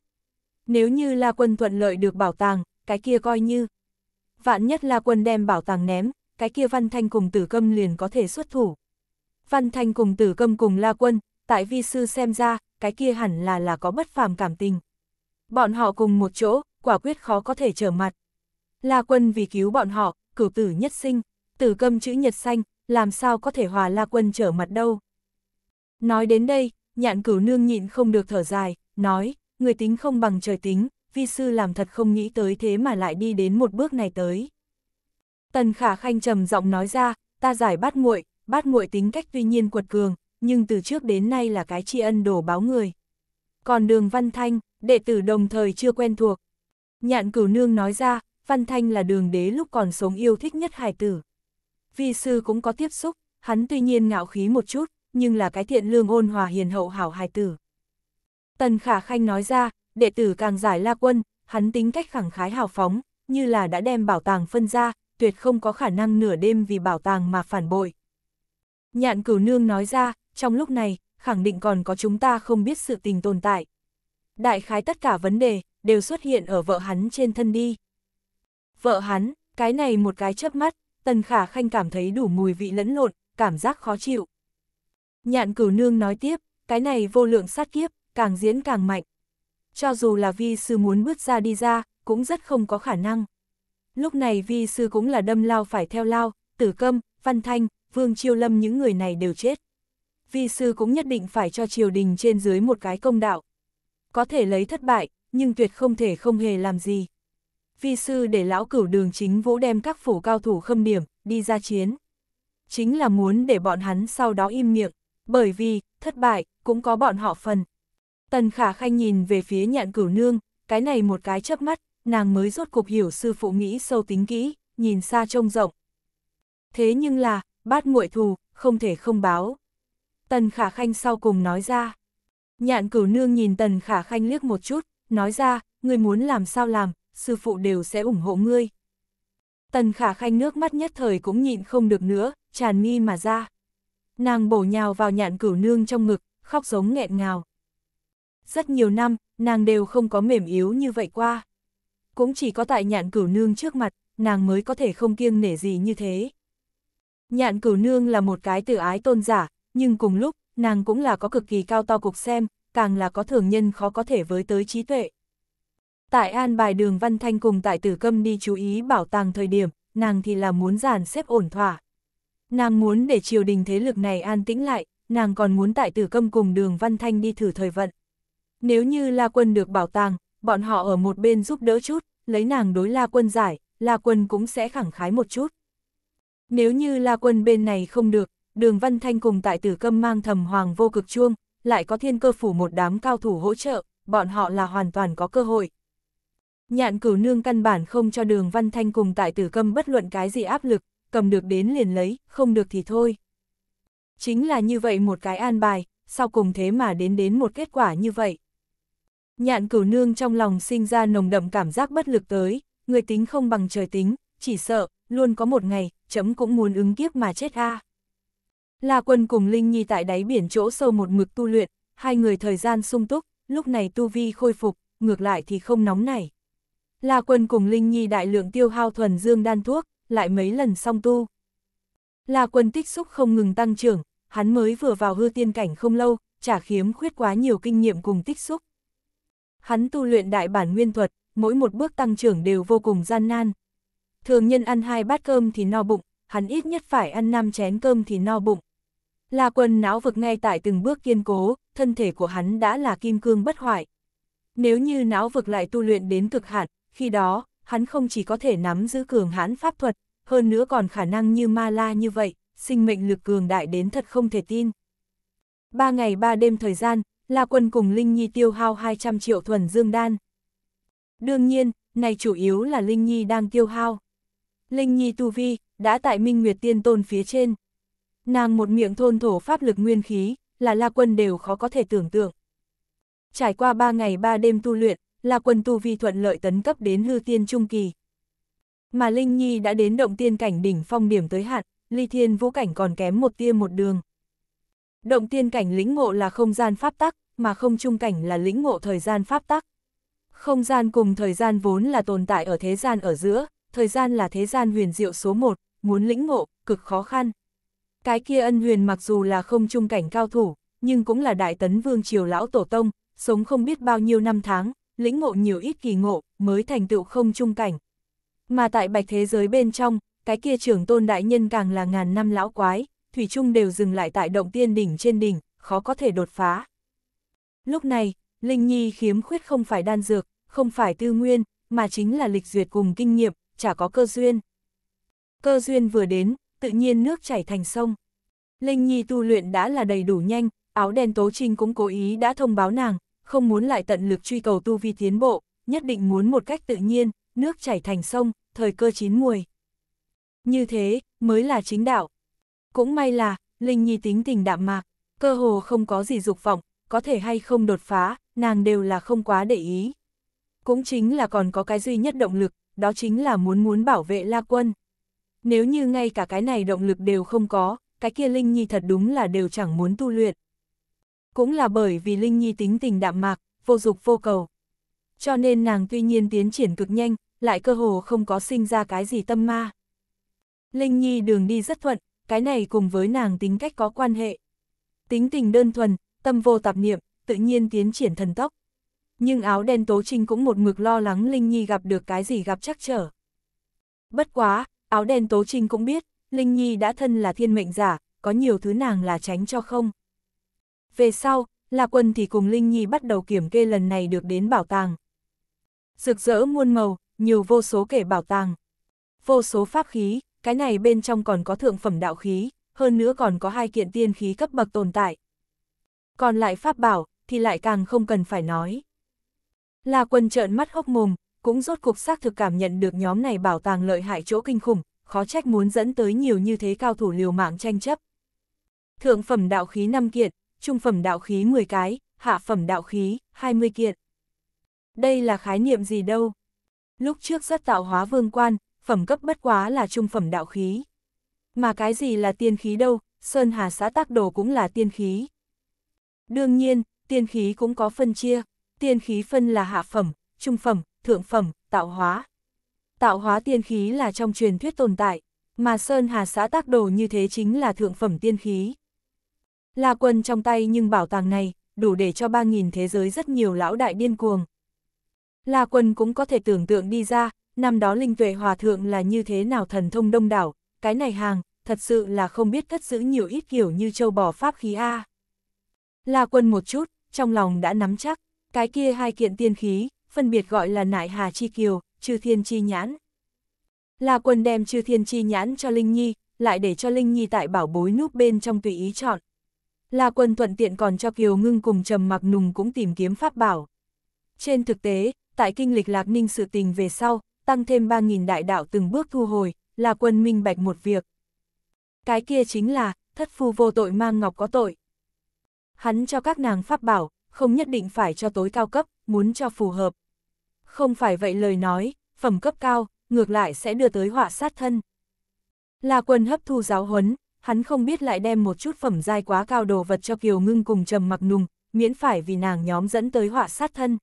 Nếu như La Quân thuận lợi được bảo tàng, cái kia coi như. Vạn nhất La Quân đem bảo tàng ném, cái kia Văn Thanh cùng tử câm liền có thể xuất thủ. Văn Thanh cùng tử câm cùng La Quân, tại vi sư xem ra, cái kia hẳn là là có bất phàm cảm tình. Bọn họ cùng một chỗ, quả quyết khó có thể trở mặt. La Quân vì cứu bọn họ, cử tử nhất sinh, tử câm chữ nhật xanh, làm sao có thể hòa La Quân trở mặt đâu. Nói đến đây, nhạn cửu nương nhịn không được thở dài, nói, người tính không bằng trời tính, vi sư làm thật không nghĩ tới thế mà lại đi đến một bước này tới. Tần Khả Khanh trầm giọng nói ra, ta giải bát muội, bát muội tính cách tuy nhiên quật cường, nhưng từ trước đến nay là cái tri ân đổ báo người. Còn đường Văn Thanh, đệ tử đồng thời chưa quen thuộc. Nhạn cửu nương nói ra, Văn Thanh là đường đế lúc còn sống yêu thích nhất hải tử. Vi sư cũng có tiếp xúc, hắn tuy nhiên ngạo khí một chút, nhưng là cái thiện lương ôn hòa hiền hậu hảo hải tử. Tần Khả Khanh nói ra, đệ tử càng giải la quân, hắn tính cách khẳng khái hào phóng, như là đã đem bảo tàng phân ra, tuyệt không có khả năng nửa đêm vì bảo tàng mà phản bội. Nhạn cửu nương nói ra, trong lúc này, khẳng định còn có chúng ta không biết sự tình tồn tại. Đại khái tất cả vấn đề, đều xuất hiện ở vợ hắn trên thân đi. Vợ hắn, cái này một cái chớp mắt, tần khả khanh cảm thấy đủ mùi vị lẫn lộn, cảm giác khó chịu. Nhạn cửu nương nói tiếp, cái này vô lượng sát kiếp, càng diễn càng mạnh. Cho dù là vi sư muốn bước ra đi ra, cũng rất không có khả năng. Lúc này vi sư cũng là đâm lao phải theo lao, tử câm, văn thanh, vương chiêu lâm những người này đều chết. Vi sư cũng nhất định phải cho triều đình trên dưới một cái công đạo. Có thể lấy thất bại, nhưng tuyệt không thể không hề làm gì. Vi sư để lão cửu đường chính vũ đem các phủ cao thủ khâm điểm, đi ra chiến. Chính là muốn để bọn hắn sau đó im miệng, bởi vì, thất bại, cũng có bọn họ phần. Tần khả khanh nhìn về phía nhạn cửu nương, cái này một cái chớp mắt, nàng mới rốt cuộc hiểu sư phụ nghĩ sâu tính kỹ, nhìn xa trông rộng. Thế nhưng là, bát muội thù, không thể không báo. Tần Khả Khanh sau cùng nói ra. Nhạn cửu nương nhìn Tần Khả Khanh liếc một chút, nói ra, người muốn làm sao làm, sư phụ đều sẽ ủng hộ ngươi. Tần Khả Khanh nước mắt nhất thời cũng nhịn không được nữa, tràn nghi mà ra. Nàng bổ nhào vào nhạn cửu nương trong ngực, khóc giống nghẹn ngào. Rất nhiều năm, nàng đều không có mềm yếu như vậy qua cũng chỉ có tại nhạn cửu nương trước mặt, nàng mới có thể không kiêng nể gì như thế. Nhạn cửu nương là một cái tự ái tôn giả, nhưng cùng lúc, nàng cũng là có cực kỳ cao to cục xem, càng là có thường nhân khó có thể với tới trí tuệ. Tại an bài đường Văn Thanh cùng tại tử câm đi chú ý bảo tàng thời điểm, nàng thì là muốn giàn xếp ổn thỏa. Nàng muốn để triều đình thế lực này an tĩnh lại, nàng còn muốn tại tử câm cùng đường Văn Thanh đi thử thời vận. Nếu như La Quân được bảo tàng, bọn họ ở một bên giúp đỡ chút, lấy nàng đối La Quân giải, La Quân cũng sẽ khẳng khái một chút. Nếu như La Quân bên này không được, đường Văn Thanh cùng tại tử câm mang thầm hoàng vô cực chuông, lại có thiên cơ phủ một đám cao thủ hỗ trợ, bọn họ là hoàn toàn có cơ hội. Nhạn cửu nương căn bản không cho đường Văn Thanh cùng tại tử câm bất luận cái gì áp lực, cầm được đến liền lấy, không được thì thôi. Chính là như vậy một cái an bài, sau cùng thế mà đến đến một kết quả như vậy. Nhạn cửu nương trong lòng sinh ra nồng đậm cảm giác bất lực tới, người tính không bằng trời tính, chỉ sợ, luôn có một ngày, chấm cũng muốn ứng kiếp mà chết a. À. La quân cùng Linh Nhi tại đáy biển chỗ sâu một mực tu luyện, hai người thời gian sung túc, lúc này tu vi khôi phục, ngược lại thì không nóng nảy. La quân cùng Linh Nhi đại lượng tiêu hao thuần dương đan thuốc, lại mấy lần song tu. La quân tích xúc không ngừng tăng trưởng, hắn mới vừa vào hư tiên cảnh không lâu, trả khiếm khuyết quá nhiều kinh nghiệm cùng tích xúc. Hắn tu luyện đại bản nguyên thuật, mỗi một bước tăng trưởng đều vô cùng gian nan. Thường nhân ăn hai bát cơm thì no bụng, hắn ít nhất phải ăn năm chén cơm thì no bụng. Là quần não vực ngay tại từng bước kiên cố, thân thể của hắn đã là kim cương bất hoại. Nếu như não vực lại tu luyện đến cực hạn, khi đó, hắn không chỉ có thể nắm giữ cường hãn pháp thuật, hơn nữa còn khả năng như ma la như vậy, sinh mệnh lực cường đại đến thật không thể tin. Ba ngày ba đêm thời gian, La Quân cùng Linh Nhi tiêu hao 200 triệu thuần dương đan. Đương nhiên, này chủ yếu là Linh Nhi đang tiêu hao. Linh Nhi tu vi, đã tại Minh Nguyệt Tiên Tôn phía trên. Nàng một miệng thôn thổ pháp lực nguyên khí, là La Quân đều khó có thể tưởng tượng. Trải qua 3 ngày 3 đêm tu luyện, La Quân tu vi thuận lợi tấn cấp đến hư tiên trung kỳ. Mà Linh Nhi đã đến động tiên cảnh đỉnh phong điểm tới hạn, ly thiên vũ cảnh còn kém một tia một đường. Động tiên cảnh lĩnh ngộ là không gian pháp tắc, mà không trung cảnh là lĩnh ngộ thời gian pháp tắc. Không gian cùng thời gian vốn là tồn tại ở thế gian ở giữa, thời gian là thế gian huyền diệu số 1, muốn lĩnh ngộ, cực khó khăn. Cái kia ân huyền mặc dù là không trung cảnh cao thủ, nhưng cũng là đại tấn vương triều lão tổ tông, sống không biết bao nhiêu năm tháng, lĩnh ngộ nhiều ít kỳ ngộ, mới thành tựu không trung cảnh. Mà tại bạch thế giới bên trong, cái kia trưởng tôn đại nhân càng là ngàn năm lão quái, thủy chung đều dừng lại tại động tiên đỉnh trên đỉnh, khó có thể đột phá. Lúc này, Linh Nhi khiếm khuyết không phải đan dược, không phải tư nguyên, mà chính là lịch duyệt cùng kinh nghiệm, chả có cơ duyên. Cơ duyên vừa đến, tự nhiên nước chảy thành sông. Linh Nhi tu luyện đã là đầy đủ nhanh, áo đen tố trinh cũng cố ý đã thông báo nàng, không muốn lại tận lực truy cầu tu vi tiến bộ, nhất định muốn một cách tự nhiên, nước chảy thành sông, thời cơ chín muồi. Như thế, mới là chính đạo. Cũng may là, Linh Nhi tính tình đạm mạc, cơ hồ không có gì dục vọng, có thể hay không đột phá, nàng đều là không quá để ý. Cũng chính là còn có cái duy nhất động lực, đó chính là muốn muốn bảo vệ La Quân. Nếu như ngay cả cái này động lực đều không có, cái kia Linh Nhi thật đúng là đều chẳng muốn tu luyện. Cũng là bởi vì Linh Nhi tính tình đạm mạc, vô dục vô cầu. Cho nên nàng tuy nhiên tiến triển cực nhanh, lại cơ hồ không có sinh ra cái gì tâm ma. Linh Nhi đường đi rất thuận, cái này cùng với nàng tính cách có quan hệ. Tính tình đơn thuần, tâm vô tạp niệm, tự nhiên tiến triển thần tốc. Nhưng áo đen Tố Trinh cũng một mực lo lắng Linh Nhi gặp được cái gì gặp chắc trở. Bất quá, áo đen Tố Trinh cũng biết, Linh Nhi đã thân là thiên mệnh giả, có nhiều thứ nàng là tránh cho không. Về sau, là Quân thì cùng Linh Nhi bắt đầu kiểm kê lần này được đến bảo tàng. Rực rỡ muôn màu, nhiều vô số kể bảo tàng. Vô số pháp khí, cái này bên trong còn có thượng phẩm đạo khí, hơn nữa còn có hai kiện tiên khí cấp bậc tồn tại. Còn lại pháp bảo, thì lại càng không cần phải nói. Là quân trợn mắt hốc mồm, cũng rốt cục xác thực cảm nhận được nhóm này bảo tàng lợi hại chỗ kinh khủng, khó trách muốn dẫn tới nhiều như thế cao thủ liều mạng tranh chấp. Thượng phẩm đạo khí 5 kiện, trung phẩm đạo khí 10 cái, hạ phẩm đạo khí 20 kiện. Đây là khái niệm gì đâu? Lúc trước rất tạo hóa vương quan, phẩm cấp bất quá là trung phẩm đạo khí. Mà cái gì là tiên khí đâu, Sơn Hà xã tác đồ cũng là tiên khí. Đương nhiên, tiên khí cũng có phân chia, tiên khí phân là hạ phẩm, trung phẩm, thượng phẩm, tạo hóa. Tạo hóa tiên khí là trong truyền thuyết tồn tại, mà Sơn Hà xã tác đồ như thế chính là thượng phẩm tiên khí. Là quân trong tay nhưng bảo tàng này, đủ để cho 3.000 thế giới rất nhiều lão đại điên cuồng. là quân cũng có thể tưởng tượng đi ra, năm đó linh tuệ hòa thượng là như thế nào thần thông đông đảo, cái này hàng, thật sự là không biết cất giữ nhiều ít kiểu như châu bò pháp khí A. La quân một chút, trong lòng đã nắm chắc, cái kia hai kiện tiên khí, phân biệt gọi là nại hà chi kiều, chư thiên chi nhãn. La quân đem chư thiên chi nhãn cho Linh Nhi, lại để cho Linh Nhi tại bảo bối núp bên trong tùy ý chọn. La quân thuận tiện còn cho Kiều ngưng cùng trầm mặc nùng cũng tìm kiếm pháp bảo. Trên thực tế, tại kinh lịch lạc ninh sự tình về sau, tăng thêm 3.000 đại đạo từng bước thu hồi, là quân minh bạch một việc. Cái kia chính là, thất phu vô tội mang ngọc có tội hắn cho các nàng pháp bảo, không nhất định phải cho tối cao cấp, muốn cho phù hợp. Không phải vậy lời nói, phẩm cấp cao, ngược lại sẽ đưa tới họa sát thân. Là quân hấp thu giáo huấn, hắn không biết lại đem một chút phẩm giai quá cao đồ vật cho Kiều Ngưng cùng Trầm Mặc Nùng, miễn phải vì nàng nhóm dẫn tới họa sát thân.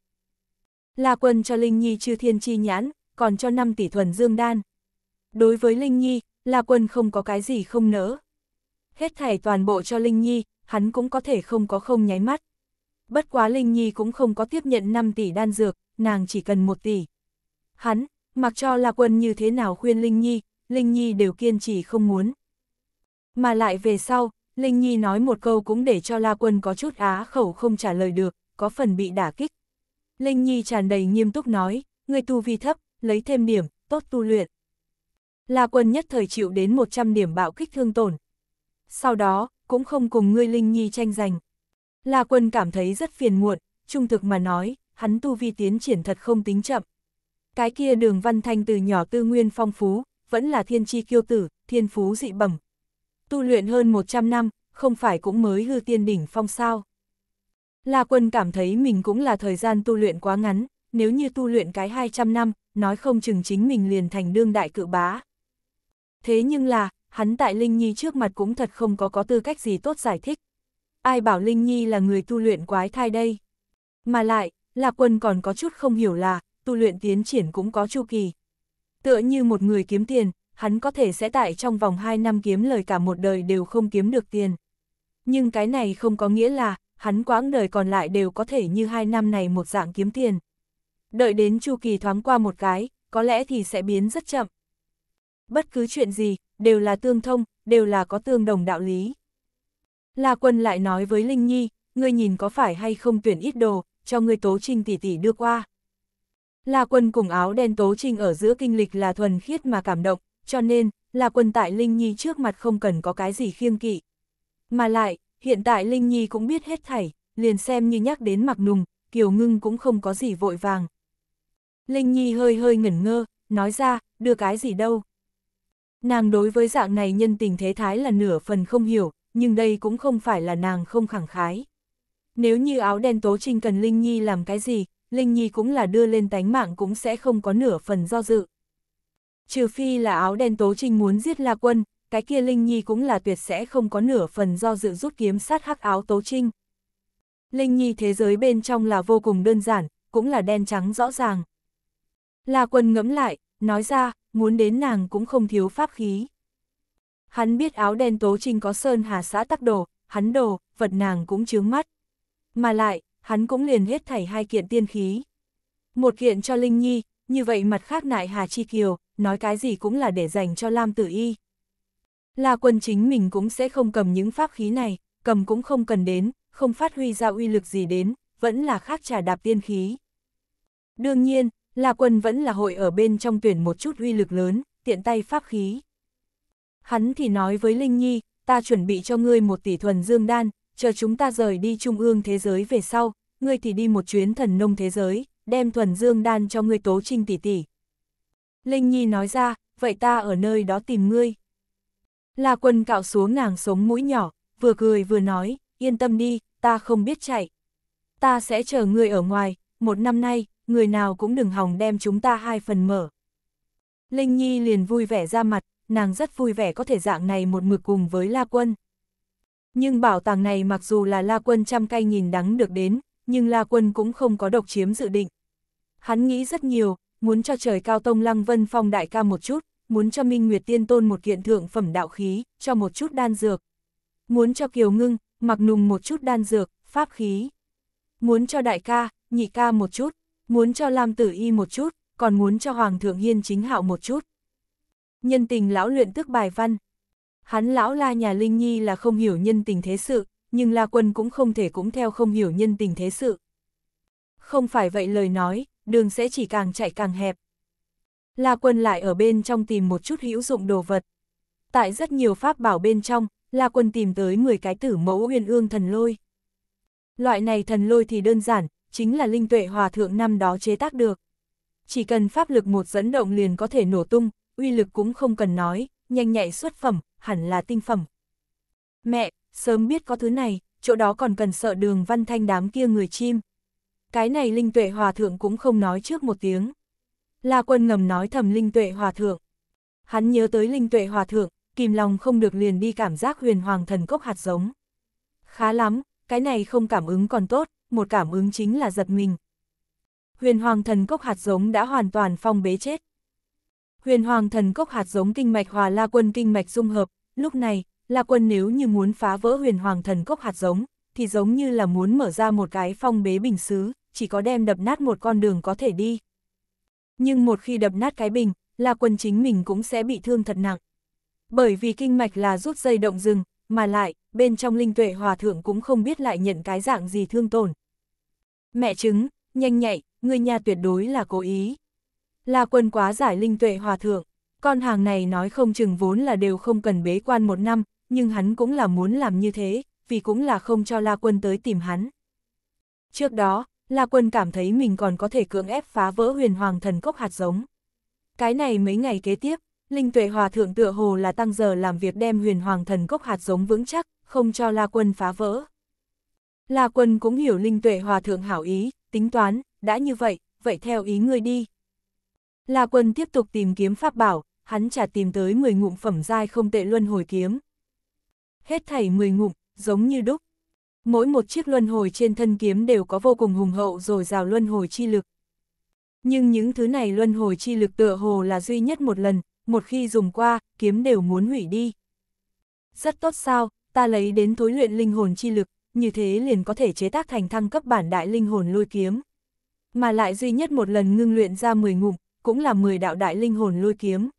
Là quân cho Linh Nhi chư thiên chi nhãn, còn cho 5 tỷ thuần dương đan. Đối với Linh Nhi, là quân không có cái gì không nỡ. Hết thảy toàn bộ cho Linh Nhi, hắn cũng có thể không có không nháy mắt. Bất quá Linh Nhi cũng không có tiếp nhận 5 tỷ đan dược, nàng chỉ cần 1 tỷ. Hắn, mặc cho La Quân như thế nào khuyên Linh Nhi, Linh Nhi đều kiên trì không muốn. Mà lại về sau, Linh Nhi nói một câu cũng để cho La Quân có chút á khẩu không trả lời được, có phần bị đả kích. Linh Nhi tràn đầy nghiêm túc nói, người tu vi thấp, lấy thêm điểm, tốt tu luyện. La Quân nhất thời chịu đến 100 điểm bạo kích thương tổn. Sau đó, cũng không cùng ngươi Linh Nhi tranh giành. La Quân cảm thấy rất phiền muộn, trung thực mà nói, hắn tu vi tiến triển thật không tính chậm. Cái kia đường văn thanh từ nhỏ tư nguyên phong phú, vẫn là thiên chi kiêu tử, thiên phú dị bẩm. Tu luyện hơn 100 năm, không phải cũng mới hư tiên đỉnh phong sao. La Quân cảm thấy mình cũng là thời gian tu luyện quá ngắn, nếu như tu luyện cái 200 năm, nói không chừng chính mình liền thành đương đại cự bá. Thế nhưng là, hắn tại Linh Nhi trước mặt cũng thật không có có tư cách gì tốt giải thích. Ai bảo Linh Nhi là người tu luyện quái thai đây? Mà lại, Lạc Quân còn có chút không hiểu là, tu luyện tiến triển cũng có chu kỳ. Tựa như một người kiếm tiền, hắn có thể sẽ tại trong vòng 2 năm kiếm lời cả một đời đều không kiếm được tiền. Nhưng cái này không có nghĩa là, hắn quãng đời còn lại đều có thể như 2 năm này một dạng kiếm tiền. Đợi đến chu kỳ thoáng qua một cái, có lẽ thì sẽ biến rất chậm bất cứ chuyện gì, đều là tương thông, đều là có tương đồng đạo lý. La Quân lại nói với Linh Nhi, ngươi nhìn có phải hay không tuyển ít đồ, cho ngươi Tố Trinh tỷ tỷ đưa qua. La Quân cùng áo đen Tố Trinh ở giữa kinh lịch là thuần khiết mà cảm động, cho nên, La Quân tại Linh Nhi trước mặt không cần có cái gì khiêng kỵ. Mà lại, hiện tại Linh Nhi cũng biết hết thảy, liền xem như nhắc đến mặc nùng, Kiều Ngưng cũng không có gì vội vàng. Linh Nhi hơi hơi ngẩn ngơ, nói ra, đưa cái gì đâu. Nàng đối với dạng này nhân tình thế thái là nửa phần không hiểu, nhưng đây cũng không phải là nàng không khẳng khái. Nếu như áo đen tố trinh cần Linh Nhi làm cái gì, Linh Nhi cũng là đưa lên tánh mạng cũng sẽ không có nửa phần do dự. Trừ phi là áo đen tố trinh muốn giết La Quân, cái kia Linh Nhi cũng là tuyệt sẽ không có nửa phần do dự rút kiếm sát hắc áo tố trinh. Linh Nhi thế giới bên trong là vô cùng đơn giản, cũng là đen trắng rõ ràng. La Quân ngẫm lại, nói ra, muốn đến nàng cũng không thiếu pháp khí. Hắn biết áo đen tố trinh có sơn hà xã tắc đồ, hắn đồ, vật nàng cũng chướng mắt. Mà lại, hắn cũng liền hết thảy hai kiện tiên khí. Một kiện cho Linh Nhi, như vậy mặt khác nại Hà Chi Kiều, nói cái gì cũng là để dành cho Lam Tử Y. Là quân chính mình cũng sẽ không cầm những pháp khí này, cầm cũng không cần đến, không phát huy ra uy lực gì đến, vẫn là khác trả đạp tiên khí. Đương nhiên, La Quân vẫn là hội ở bên trong tuyển một chút uy lực lớn, tiện tay pháp khí. Hắn thì nói với Linh Nhi, ta chuẩn bị cho ngươi một tỷ thuần dương đan, chờ chúng ta rời đi trung ương thế giới về sau, ngươi thì đi một chuyến thần nông thế giới, đem thuần dương đan cho ngươi tố trinh tỷ tỷ. Linh Nhi nói ra, vậy ta ở nơi đó tìm ngươi. La Quân cạo xuống nàng sống mũi nhỏ, vừa cười vừa nói, yên tâm đi, ta không biết chạy. Ta sẽ chờ ngươi ở ngoài, một năm nay, người nào cũng đừng hòng đem chúng ta hai phần mở. Linh Nhi liền vui vẻ ra mặt, nàng rất vui vẻ có thể dạng này một mực cùng với La Quân. Nhưng bảo tàng này mặc dù là La Quân trăm cay nhìn đắng được đến, nhưng La Quân cũng không có độc chiếm dự định. Hắn nghĩ rất nhiều, muốn cho trời cao tông Lăng Vân Phong đại ca một chút, muốn cho Minh Nguyệt Tiên Tôn một kiện thượng phẩm đạo khí, cho một chút đan dược. Muốn cho Kiều Ngưng, mặc nùng một chút đan dược, pháp khí. Muốn cho đại ca, nhị ca một chút, muốn cho Lam Tử Y một chút, còn muốn cho Hoàng thượng Hiên chính hạo một chút. Nhân tình lão luyện tức bài văn. Hắn lão la nhà Linh Nhi là không hiểu nhân tình thế sự, nhưng La Quân cũng không thể cũng theo không hiểu nhân tình thế sự. Không phải vậy lời nói, đường sẽ chỉ càng chạy càng hẹp. La Quân lại ở bên trong tìm một chút hữu dụng đồ vật. Tại rất nhiều pháp bảo bên trong, La Quân tìm tới 10 cái tử mẫu huyền ương thần lôi. Loại này thần lôi thì đơn giản, chính là linh tuệ hòa thượng năm đó chế tác được. Chỉ cần pháp lực một dẫn động liền có thể nổ tung, uy lực cũng không cần nói, nhanh nhạy xuất phẩm, hẳn là tinh phẩm. Mẹ, sớm biết có thứ này, chỗ đó còn cần sợ đường văn thanh đám kia người chim. Cái này linh tuệ hòa thượng cũng không nói trước một tiếng. La quân ngầm nói thầm linh tuệ hòa thượng. Hắn nhớ tới linh tuệ hòa thượng, kìm lòng không được liền đi cảm giác huyền hoàng thần cốc hạt giống. Khá lắm, cái này không cảm ứng còn tốt một cảm ứng chính là giật mình. Huyền hoàng thần cốc hạt giống đã hoàn toàn phong bế chết. Huyền hoàng thần cốc hạt giống kinh mạch hòa la quân kinh mạch dung hợp, lúc này, la quân nếu như muốn phá vỡ huyền hoàng thần cốc hạt giống, thì giống như là muốn mở ra một cái phong bế bình xứ, chỉ có đem đập nát một con đường có thể đi. Nhưng một khi đập nát cái bình, la quân chính mình cũng sẽ bị thương thật nặng. Bởi vì kinh mạch là rút dây động rừng, mà lại, bên trong linh tuệ hòa thượng cũng không biết lại nhận cái dạng gì thương tổn. Mẹ chứng, nhanh nhạy, người nhà tuyệt đối là cố ý. La quân quá giải linh tuệ hòa thượng, con hàng này nói không chừng vốn là đều không cần bế quan một năm, nhưng hắn cũng là muốn làm như thế, vì cũng là không cho La Quân tới tìm hắn. Trước đó, La Quân cảm thấy mình còn có thể cưỡng ép phá vỡ huyền hoàng thần cốc hạt giống. Cái này mấy ngày kế tiếp, Linh Tuệ Hòa Thượng tựa hồ là tăng giờ làm việc đem huyền hoàng thần cốc hạt giống vững chắc, không cho La Quân phá vỡ. La Quân cũng hiểu Linh Tuệ Hòa Thượng hảo ý, tính toán, đã như vậy, vậy theo ý ngươi đi. La Quân tiếp tục tìm kiếm pháp bảo, hắn chả tìm tới 10 ngụm phẩm giai không tệ luân hồi kiếm. Hết thảy 10 ngụm, giống như đúc. Mỗi một chiếc luân hồi trên thân kiếm đều có vô cùng hùng hậu rồi rào luân hồi chi lực. Nhưng những thứ này luân hồi chi lực tựa hồ là duy nhất một lần, một khi dùng qua, kiếm đều muốn hủy đi. Rất tốt sao, ta lấy đến thối luyện linh hồn chi lực, như thế liền có thể chế tác thành thăng cấp bản đại linh hồn lôi kiếm. Mà lại duy nhất một lần ngưng luyện ra 10 ngụm, cũng là 10 đạo đại linh hồn lôi kiếm.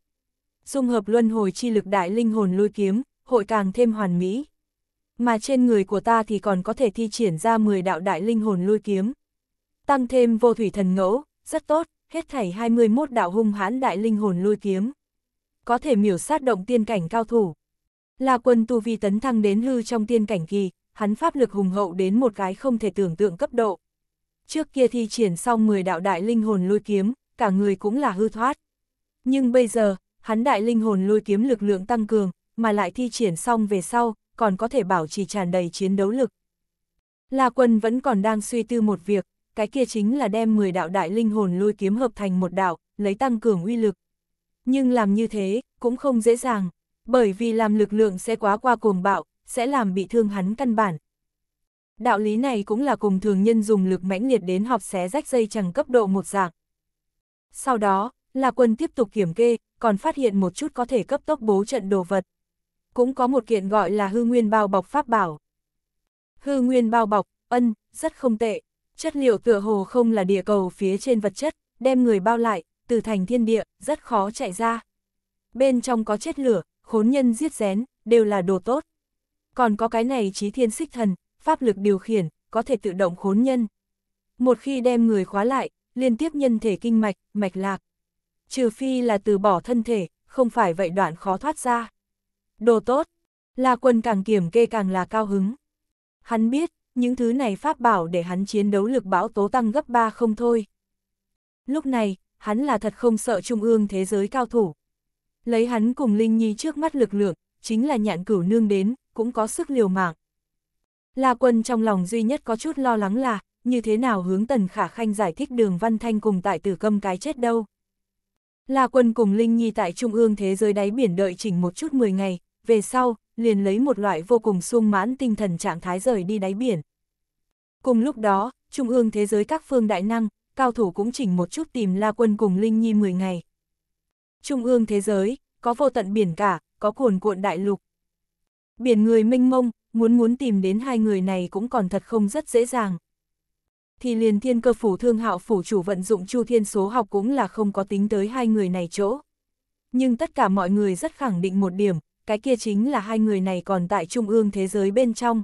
Dung hợp luân hồi chi lực đại linh hồn lôi kiếm, hội càng thêm hoàn mỹ. Mà trên người của ta thì còn có thể thi triển ra 10 đạo đại linh hồn lôi kiếm. Tăng thêm vô thủy thần ngẫu, rất tốt, hết thảy 21 đạo hung hãn đại linh hồn lôi kiếm. Có thể miểu sát động tiên cảnh cao thủ. Là quân tu vi tấn thăng đến hư trong tiên cảnh kỳ, hắn pháp lực hùng hậu đến một cái không thể tưởng tượng cấp độ. Trước kia thi triển xong 10 đạo đại linh hồn lôi kiếm, cả người cũng là hư thoát. Nhưng bây giờ, hắn đại linh hồn lôi kiếm lực lượng tăng cường, mà lại thi triển xong về sau, còn có thể bảo trì tràn đầy chiến đấu lực. La quân vẫn còn đang suy tư một việc, cái kia chính là đem 10 đạo đại linh hồn lôi kiếm hợp thành một đạo, lấy tăng cường uy lực. Nhưng làm như thế, cũng không dễ dàng, bởi vì làm lực lượng sẽ quá qua cuồng bạo, sẽ làm bị thương hắn căn bản. Đạo lý này cũng là cùng thường nhân dùng lực mãnh liệt đến họp xé rách dây chẳng cấp độ một dạng. Sau đó, là quân tiếp tục kiểm kê, còn phát hiện một chút có thể cấp tốc bố trận đồ vật. Cũng có một kiện gọi là hư nguyên bao bọc pháp bảo. Hư nguyên bao bọc, ân, rất không tệ. Chất liệu tựa hồ không là địa cầu phía trên vật chất, đem người bao lại, từ thành thiên địa, rất khó chạy ra. Bên trong có chết lửa, khốn nhân giết rén, đều là đồ tốt còn có cái này trí thiên xích thần, pháp lực điều khiển, có thể tự động khốn nhân. Một khi đem người khóa lại, liên tiếp nhân thể kinh mạch, mạch lạc. Trừ phi là từ bỏ thân thể, không phải vậy đoạn khó thoát ra. Đồ tốt, là quân càng kiểm kê càng là cao hứng. Hắn biết, những thứ này pháp bảo để hắn chiến đấu lực bão tố tăng gấp 3 không thôi. Lúc này, hắn là thật không sợ trung ương thế giới cao thủ. Lấy hắn cùng Linh Nhi trước mắt lực lượng, chính là nhạn cửu nương đến, cũng có sức liều mạng. La Quân trong lòng duy nhất có chút lo lắng là, như thế nào hướng Tần Khả Khanh giải thích đường Văn Thanh cùng tại tử câm cái chết đâu. La Quân cùng Linh Nhi tại Trung ương thế giới đáy biển đợi chỉnh một chút 10 ngày, về sau, liền lấy một loại vô cùng sung mãn tinh thần trạng thái rời đi đáy biển. Cùng lúc đó, Trung ương thế giới các phương đại năng, cao thủ cũng chỉnh một chút tìm La Quân cùng Linh Nhi 10 ngày. Trung ương thế giới, có vô tận biển cả, có cuồn cuộn đại lục biển người mênh mông, muốn muốn tìm đến hai người này cũng còn thật không rất dễ dàng. Thì liền thiên cơ phủ thương hạo phủ chủ vận dụng chu thiên số học cũng là không có tính tới hai người này chỗ. Nhưng tất cả mọi người rất khẳng định một điểm, cái kia chính là hai người này còn tại trung ương thế giới bên trong.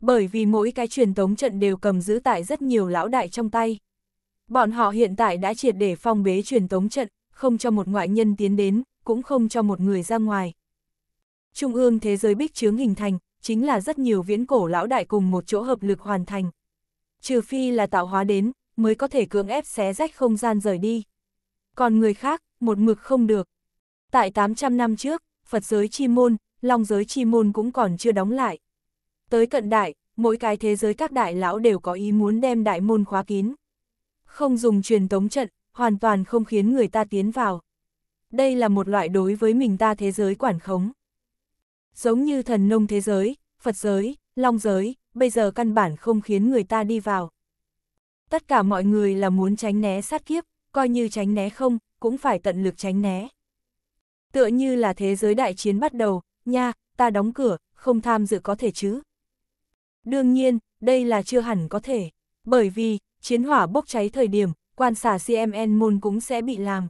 Bởi vì mỗi cái truyền tống trận đều cầm giữ tại rất nhiều lão đại trong tay. Bọn họ hiện tại đã triệt để phong bế truyền tống trận, không cho một ngoại nhân tiến đến, cũng không cho một người ra ngoài. Trung ương thế giới bích chướng hình thành, chính là rất nhiều viễn cổ lão đại cùng một chỗ hợp lực hoàn thành. Trừ phi là tạo hóa đến, mới có thể cưỡng ép xé rách không gian rời đi. Còn người khác, một mực không được. Tại 800 năm trước, Phật giới chi môn, Long giới chi môn cũng còn chưa đóng lại. Tới cận đại, mỗi cái thế giới các đại lão đều có ý muốn đem đại môn khóa kín. Không dùng truyền tống trận, hoàn toàn không khiến người ta tiến vào. Đây là một loại đối với mình ta thế giới quản khống. Giống như thần nông thế giới, Phật giới, Long giới, bây giờ căn bản không khiến người ta đi vào. Tất cả mọi người là muốn tránh né sát kiếp, coi như tránh né không, cũng phải tận lực tránh né. Tựa như là thế giới đại chiến bắt đầu, nha, ta đóng cửa, không tham dự có thể chứ. Đương nhiên, đây là chưa hẳn có thể, bởi vì, chiến hỏa bốc cháy thời điểm, quan xả CMN môn cũng sẽ bị làm.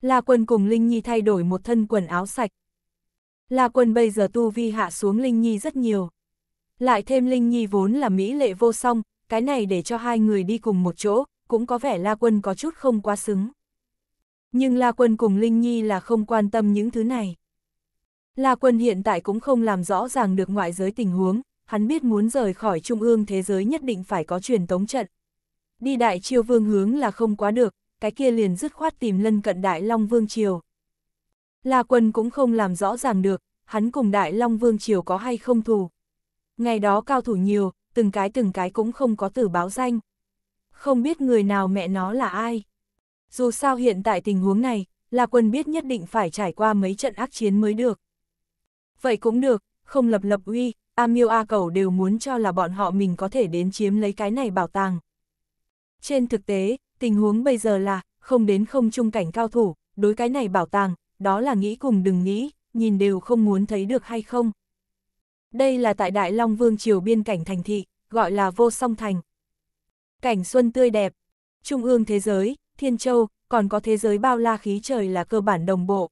là quần cùng Linh Nhi thay đổi một thân quần áo sạch, La Quân bây giờ tu vi hạ xuống Linh Nhi rất nhiều. Lại thêm Linh Nhi vốn là mỹ lệ vô song, cái này để cho hai người đi cùng một chỗ, cũng có vẻ La Quân có chút không quá xứng. Nhưng La Quân cùng Linh Nhi là không quan tâm những thứ này. La Quân hiện tại cũng không làm rõ ràng được ngoại giới tình huống, hắn biết muốn rời khỏi trung ương thế giới nhất định phải có truyền tống trận. Đi đại chiêu vương hướng là không quá được, cái kia liền dứt khoát tìm lân cận đại long vương triều, La Quân cũng không làm rõ ràng được, hắn cùng Đại Long Vương Triều có hay không thù. Ngày đó cao thủ nhiều, từng cái từng cái cũng không có tử báo danh. Không biết người nào mẹ nó là ai. Dù sao hiện tại tình huống này, La Quân biết nhất định phải trải qua mấy trận ác chiến mới được. Vậy cũng được, không lập lập uy, A Miêu A Cầu đều muốn cho là bọn họ mình có thể đến chiếm lấy cái này bảo tàng. Trên thực tế, tình huống bây giờ là, không đến không trung cảnh cao thủ, đối cái này bảo tàng, đó là nghĩ cùng đừng nghĩ, nhìn đều không muốn thấy được hay không. Đây là tại Đại Long Vương Triều biên cảnh thành thị, gọi là vô song thành. Cảnh xuân tươi đẹp, trung ương thế giới, thiên châu, còn có thế giới bao la khí trời là cơ bản đồng bộ.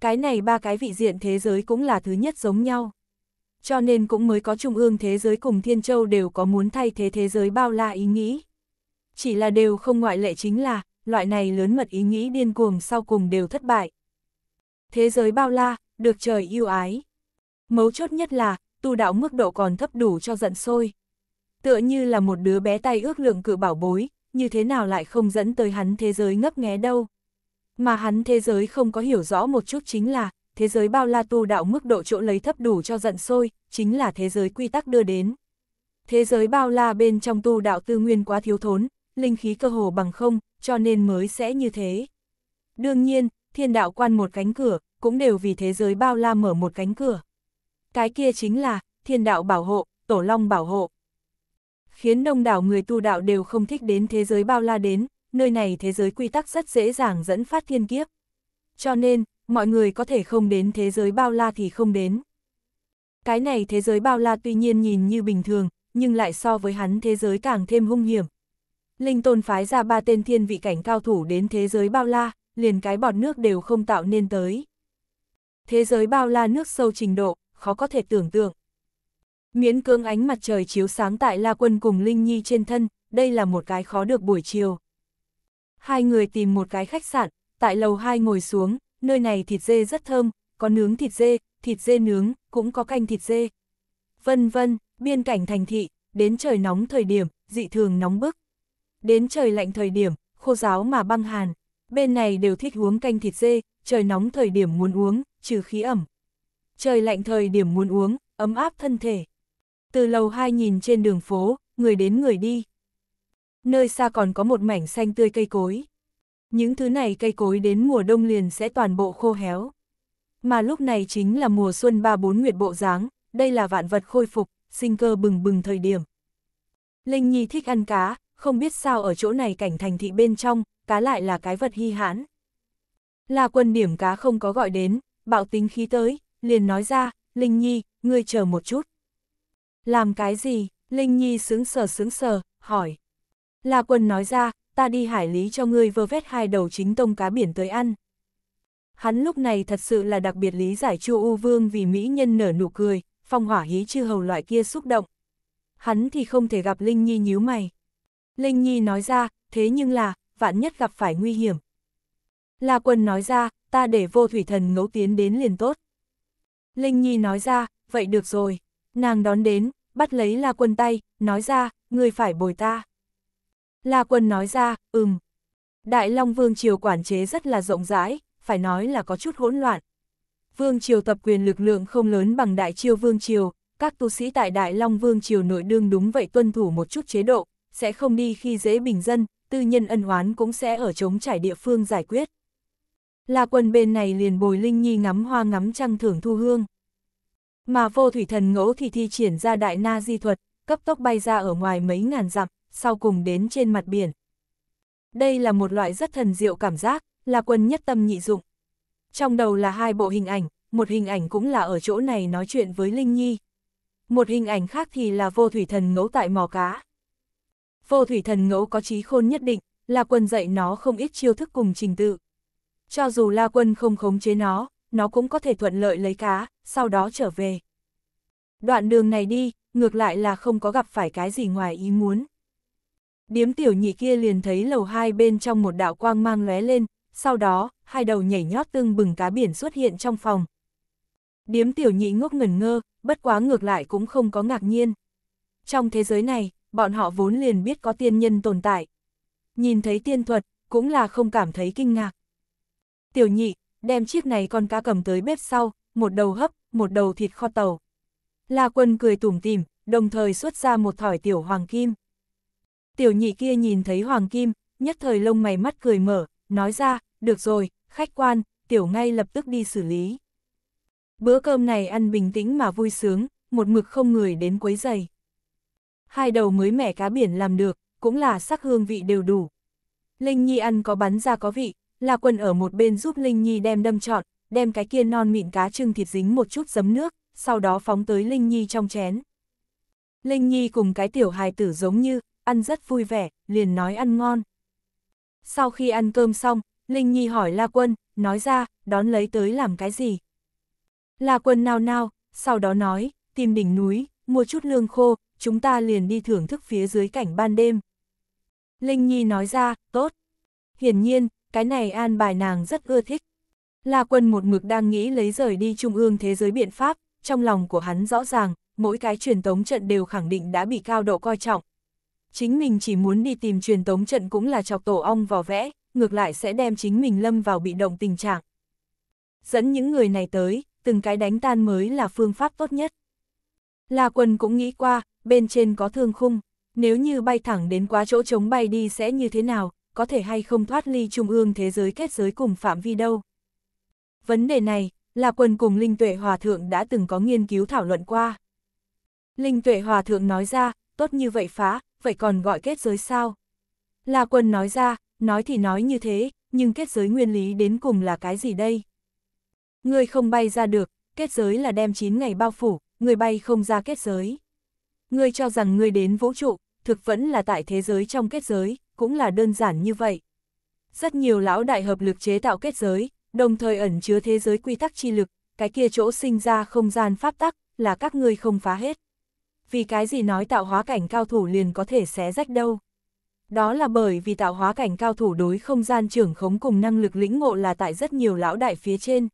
Cái này ba cái vị diện thế giới cũng là thứ nhất giống nhau. Cho nên cũng mới có trung ương thế giới cùng thiên châu đều có muốn thay thế thế giới bao la ý nghĩ. Chỉ là đều không ngoại lệ chính là, loại này lớn mật ý nghĩ điên cuồng sau cùng đều thất bại thế giới bao la, được trời yêu ái. Mấu chốt nhất là, tu đạo mức độ còn thấp đủ cho giận sôi. Tựa như là một đứa bé tay ước lượng cự bảo bối, như thế nào lại không dẫn tới hắn thế giới ngấp nghé đâu. Mà hắn thế giới không có hiểu rõ một chút chính là, thế giới bao la tu đạo mức độ chỗ lấy thấp đủ cho giận sôi, chính là thế giới quy tắc đưa đến. Thế giới bao la bên trong tu đạo tư nguyên quá thiếu thốn, linh khí cơ hồ bằng không, cho nên mới sẽ như thế. Đương nhiên, thiên đạo quan một cánh cửa, cũng đều vì thế giới bao la mở một cánh cửa. Cái kia chính là, thiên đạo bảo hộ, tổ long bảo hộ. Khiến đông đảo người tu đạo đều không thích đến thế giới bao la đến, nơi này thế giới quy tắc rất dễ dàng dẫn phát thiên kiếp. Cho nên, mọi người có thể không đến thế giới bao la thì không đến. Cái này thế giới bao la tuy nhiên nhìn như bình thường, nhưng lại so với hắn thế giới càng thêm hung hiểm. Linh tôn phái ra ba tên thiên vị cảnh cao thủ đến thế giới bao la, liền cái bọt nước đều không tạo nên tới. Thế giới bao la nước sâu trình độ, khó có thể tưởng tượng. Miễn cương ánh mặt trời chiếu sáng tại La Quân cùng Linh Nhi trên thân, đây là một cái khó được buổi chiều. Hai người tìm một cái khách sạn, tại lầu hai ngồi xuống, nơi này thịt dê rất thơm, có nướng thịt dê, thịt dê nướng, cũng có canh thịt dê. Vân vân, biên cảnh thành thị, đến trời nóng thời điểm, dị thường nóng bức. Đến trời lạnh thời điểm, khô giáo mà băng hàn bên này đều thích uống canh thịt dê, trời nóng thời điểm muốn uống, trừ khí ẩm. Trời lạnh thời điểm muốn uống, ấm áp thân thể. Từ lầu hai nhìn trên đường phố, người đến người đi. Nơi xa còn có một mảnh xanh tươi cây cối. Những thứ này cây cối đến mùa đông liền sẽ toàn bộ khô héo. Mà lúc này chính là mùa xuân ba bốn nguyệt bộ dáng đây là vạn vật khôi phục, sinh cơ bừng bừng thời điểm. Linh Nhi thích ăn cá, không biết sao ở chỗ này cảnh thành thị bên trong, cá lại là cái vật hy hãn. Là quân điểm cá không có gọi đến, bạo tính khí tới, liền nói ra, Linh Nhi, ngươi chờ một chút. Làm cái gì? Linh Nhi sướng sờ sướng sờ, hỏi. Là quân nói ra, ta đi hải lý cho ngươi vơ vét hai đầu chính tông cá biển tới ăn. Hắn lúc này thật sự là đặc biệt lý giải Chu U Vương vì mỹ nhân nở nụ cười, phong hỏa hí chư hầu loại kia xúc động. Hắn thì không thể gặp Linh Nhi nhíu mày. Linh Nhi nói ra, thế nhưng là, vạn nhất gặp phải nguy hiểm. La Quân nói ra, ta để vô thủy thần ngấu tiến đến liền tốt. Linh Nhi nói ra, vậy được rồi. Nàng đón đến, bắt lấy La Quân tay, nói ra, người phải bồi ta. La Quân nói ra, ừm. Đại Long Vương Triều quản chế rất là rộng rãi, phải nói là có chút hỗn loạn. Vương Triều tập quyền lực lượng không lớn bằng Đại Triều Vương Triều, các tu sĩ tại Đại Long Vương Triều nội đương đúng vậy tuân thủ một chút chế độ, sẽ không đi khi dễ bình dân, tư nhân ân oán cũng sẽ ở chống trải địa phương giải quyết. La quân bên này liền bồi Linh Nhi ngắm hoa ngắm trăng thưởng thu hương. Mà vô thủy thần ngẫu thì thi triển ra đại na di thuật, cấp tốc bay ra ở ngoài mấy ngàn dặm, sau cùng đến trên mặt biển. Đây là một loại rất thần diệu cảm giác, la quân nhất tâm nhị dụng. Trong đầu là hai bộ hình ảnh, một hình ảnh cũng là ở chỗ này nói chuyện với Linh Nhi. Một hình ảnh khác thì là vô thủy thần ngẫu tại mò cá. Vô thủy thần ngẫu có trí khôn nhất định, La Quân dạy nó không ít chiêu thức cùng trình tự. Cho dù La Quân không khống chế nó, nó cũng có thể thuận lợi lấy cá, sau đó trở về. Đoạn đường này đi, ngược lại là không có gặp phải cái gì ngoài ý muốn. Điếm tiểu nhị kia liền thấy lầu hai bên trong một đạo quang mang lóe lên, sau đó, hai đầu nhảy nhót tương bừng cá biển xuất hiện trong phòng. Điếm tiểu nhị ngốc ngẩn ngơ, bất quá ngược lại cũng không có ngạc nhiên. Trong thế giới này, bọn họ vốn liền biết có tiên nhân tồn tại. Nhìn thấy tiên thuật, cũng là không cảm thấy kinh ngạc. Tiểu nhị, đem chiếc này con cá cầm tới bếp sau, một đầu hấp, một đầu thịt kho tàu. La quân cười tủm tỉm, đồng thời xuất ra một thỏi tiểu hoàng kim. Tiểu nhị kia nhìn thấy hoàng kim, nhất thời lông mày mắt cười mở, nói ra, được rồi, khách quan, tiểu ngay lập tức đi xử lý. Bữa cơm này ăn bình tĩnh mà vui sướng, một mực không người đến quấy giày hai đầu mới mẻ cá biển làm được, cũng là sắc hương vị đều đủ. Linh Nhi ăn có bắn ra có vị, là Quân ở một bên giúp Linh Nhi đem đâm trọn, đem cái kia non mịn cá trưng thịt dính một chút giấm nước, sau đó phóng tới Linh Nhi trong chén. Linh Nhi cùng cái tiểu hài tử giống như, ăn rất vui vẻ, liền nói ăn ngon. Sau khi ăn cơm xong, Linh Nhi hỏi La Quân, nói ra, đón lấy tới làm cái gì? La Quân nao nao, sau đó nói, tìm đỉnh núi, mua chút lương khô, chúng ta liền đi thưởng thức phía dưới cảnh ban đêm. Linh Nhi nói ra, tốt. Hiển nhiên, cái này an bài nàng rất ưa thích. La quân một mực đang nghĩ lấy rời đi trung ương thế giới biện pháp, trong lòng của hắn rõ ràng, mỗi cái truyền tống trận đều khẳng định đã bị cao độ coi trọng. Chính mình chỉ muốn đi tìm truyền tống trận cũng là chọc tổ ong vò vẽ, ngược lại sẽ đem chính mình lâm vào bị động tình trạng. Dẫn những người này tới, từng cái đánh tan mới là phương pháp tốt nhất. La quân cũng nghĩ qua, bên trên có thương khung, nếu như bay thẳng đến quá chỗ chống bay đi sẽ như thế nào, có thể hay không thoát ly trung ương thế giới kết giới cùng phạm vi đâu. Vấn đề này, là quần cùng Linh Tuệ Hòa Thượng đã từng có nghiên cứu thảo luận qua. Linh Tuệ Hòa Thượng nói ra, tốt như vậy phá, vậy còn gọi kết giới sao? Là quần nói ra, nói thì nói như thế, nhưng kết giới nguyên lý đến cùng là cái gì đây? Người không bay ra được, kết giới là đem 9 ngày bao phủ, người bay không ra kết giới. Ngươi cho rằng ngươi đến vũ trụ, thực vẫn là tại thế giới trong kết giới, cũng là đơn giản như vậy. Rất nhiều lão đại hợp lực chế tạo kết giới, đồng thời ẩn chứa thế giới quy tắc chi lực, cái kia chỗ sinh ra không gian pháp tắc, là các ngươi không phá hết. Vì cái gì nói tạo hóa cảnh cao thủ liền có thể xé rách đâu. Đó là bởi vì tạo hóa cảnh cao thủ đối không gian trưởng khống cùng năng lực lĩnh ngộ là tại rất nhiều lão đại phía trên.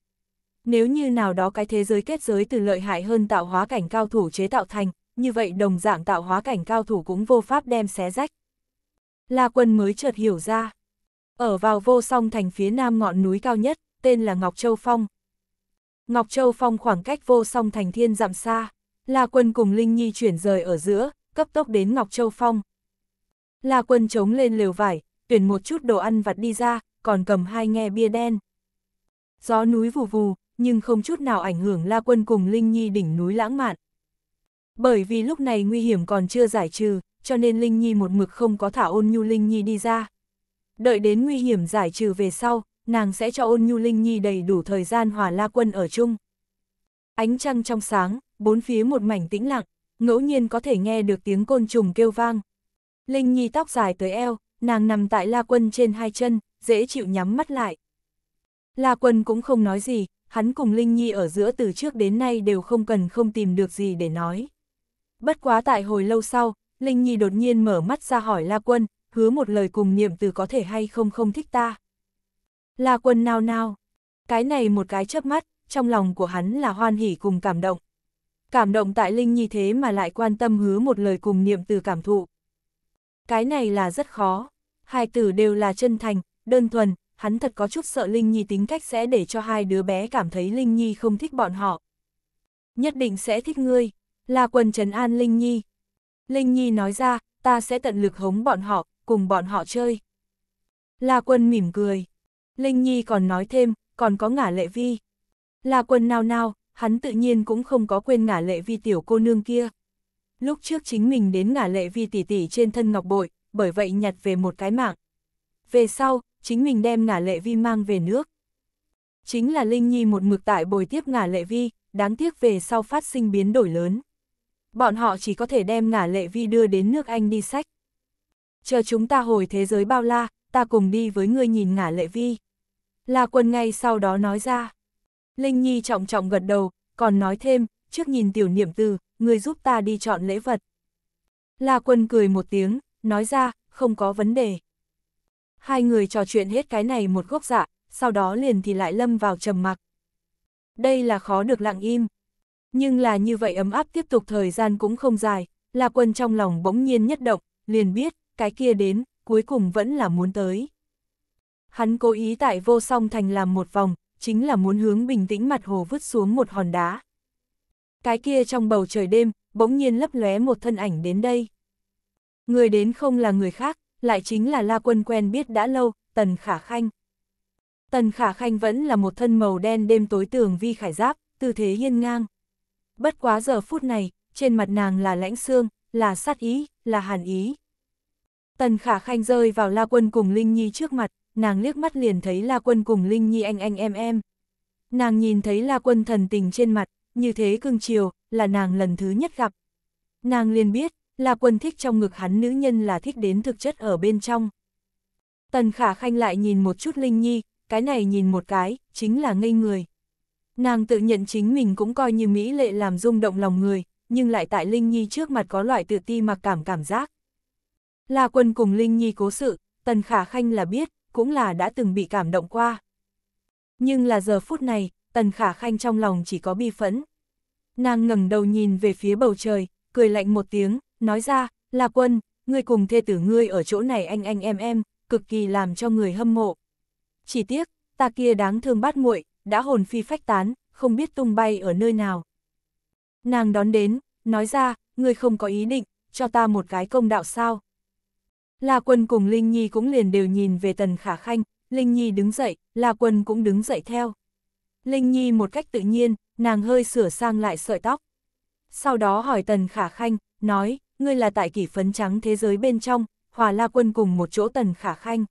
Nếu như nào đó cái thế giới kết giới từ lợi hại hơn tạo hóa cảnh cao thủ chế tạo thành, như vậy đồng dạng tạo hóa cảnh cao thủ cũng vô pháp đem xé rách. La quân mới chợt hiểu ra. Ở vào vô song thành phía nam ngọn núi cao nhất, tên là Ngọc Châu Phong. Ngọc Châu Phong khoảng cách vô song thành thiên dặm xa, La quân cùng Linh Nhi chuyển rời ở giữa, cấp tốc đến Ngọc Châu Phong. La quân chống lên lều vải, tuyển một chút đồ ăn vặt đi ra, còn cầm hai nghe bia đen. Gió núi vù vù, nhưng không chút nào ảnh hưởng La Quân cùng Linh Nhi đỉnh núi lãng mạn. Bởi vì lúc này nguy hiểm còn chưa giải trừ, cho nên Linh Nhi một mực không có thả ôn nhu Linh Nhi đi ra. Đợi đến nguy hiểm giải trừ về sau, nàng sẽ cho ôn nhu Linh Nhi đầy đủ thời gian hòa la quân ở chung. Ánh trăng trong sáng, bốn phía một mảnh tĩnh lặng, ngẫu nhiên có thể nghe được tiếng côn trùng kêu vang. Linh Nhi tóc dài tới eo, nàng nằm tại la quân trên hai chân, dễ chịu nhắm mắt lại. La quân cũng không nói gì, hắn cùng Linh Nhi ở giữa từ trước đến nay đều không cần không tìm được gì để nói. Bất quá tại hồi lâu sau, Linh Nhi đột nhiên mở mắt ra hỏi La Quân, hứa một lời cùng niệm từ có thể hay không không thích ta. La Quân nào nào, cái này một cái chớp mắt, trong lòng của hắn là hoan hỉ cùng cảm động. Cảm động tại Linh Nhi thế mà lại quan tâm hứa một lời cùng niệm từ cảm thụ. Cái này là rất khó, hai tử đều là chân thành, đơn thuần, hắn thật có chút sợ Linh Nhi tính cách sẽ để cho hai đứa bé cảm thấy Linh Nhi không thích bọn họ. Nhất định sẽ thích ngươi, La Quân trấn an Linh Nhi. Linh Nhi nói ra, ta sẽ tận lực hống bọn họ, cùng bọn họ chơi. La Quân mỉm cười. Linh Nhi còn nói thêm, còn có ngả lệ vi. La Quân nao nao, hắn tự nhiên cũng không có quên ngả lệ vi tiểu cô nương kia. Lúc trước chính mình đến ngả lệ vi tỷ tỷ trên thân ngọc bội, bởi vậy nhặt về một cái mạng. Về sau, chính mình đem ngả lệ vi mang về nước. Chính là Linh Nhi một mực tại bồi tiếp ngả lệ vi, đáng tiếc về sau phát sinh biến đổi lớn bọn họ chỉ có thể đem ngả lệ vi đưa đến nước Anh đi sách. Chờ chúng ta hồi thế giới bao la, ta cùng đi với ngươi nhìn ngả lệ vi. La quân ngay sau đó nói ra. Linh Nhi trọng trọng gật đầu, còn nói thêm, trước nhìn tiểu niệm từ, ngươi giúp ta đi chọn lễ vật. La quân cười một tiếng, nói ra, không có vấn đề. Hai người trò chuyện hết cái này một gốc dạ, sau đó liền thì lại lâm vào trầm mặc. Đây là khó được lặng im. Nhưng là như vậy ấm áp tiếp tục thời gian cũng không dài, La Quân trong lòng bỗng nhiên nhất động, liền biết, cái kia đến, cuối cùng vẫn là muốn tới. Hắn cố ý tại vô song thành làm một vòng, chính là muốn hướng bình tĩnh mặt hồ vứt xuống một hòn đá. Cái kia trong bầu trời đêm, bỗng nhiên lấp lóe một thân ảnh đến đây. Người đến không là người khác, lại chính là La Quân quen biết đã lâu, Tần Khả Khanh. Tần Khả Khanh vẫn là một thân màu đen đêm tối tường vi khải giáp, tư thế hiên ngang bất quá giờ phút này, trên mặt nàng là lãnh xương, là sát ý, là hàn ý. Tần khả khanh rơi vào La Quân cùng Linh Nhi trước mặt, nàng liếc mắt liền thấy La Quân cùng Linh Nhi anh anh em em. Nàng nhìn thấy La Quân thần tình trên mặt, như thế cưng chiều, là nàng lần thứ nhất gặp. Nàng liền biết, La Quân thích trong ngực hắn nữ nhân là thích đến thực chất ở bên trong. Tần khả khanh lại nhìn một chút Linh Nhi, cái này nhìn một cái, chính là ngây người. Nàng tự nhận chính mình cũng coi như mỹ lệ làm rung động lòng người, nhưng lại tại Linh Nhi trước mặt có loại tự ti mặc cảm cảm giác. La Quân cùng Linh Nhi cố sự, Tần Khả Khanh là biết, cũng là đã từng bị cảm động qua. Nhưng là giờ phút này, Tần Khả Khanh trong lòng chỉ có bi phẫn. Nàng ngẩng đầu nhìn về phía bầu trời, cười lạnh một tiếng, nói ra, La Quân, ngươi cùng thê tử ngươi ở chỗ này anh anh em em, cực kỳ làm cho người hâm mộ. Chỉ tiếc, ta kia đáng thương bát muội đã hồn phi phách tán, không biết tung bay ở nơi nào. Nàng đón đến, nói ra, ngươi không có ý định, cho ta một cái công đạo sao. La Quân cùng Linh Nhi cũng liền đều nhìn về Tần Khả Khanh, Linh Nhi đứng dậy, La Quân cũng đứng dậy theo. Linh Nhi một cách tự nhiên, nàng hơi sửa sang lại sợi tóc. Sau đó hỏi Tần Khả Khanh, nói, ngươi là tại kỷ phấn trắng thế giới bên trong, hòa La Quân cùng một chỗ Tần Khả Khanh.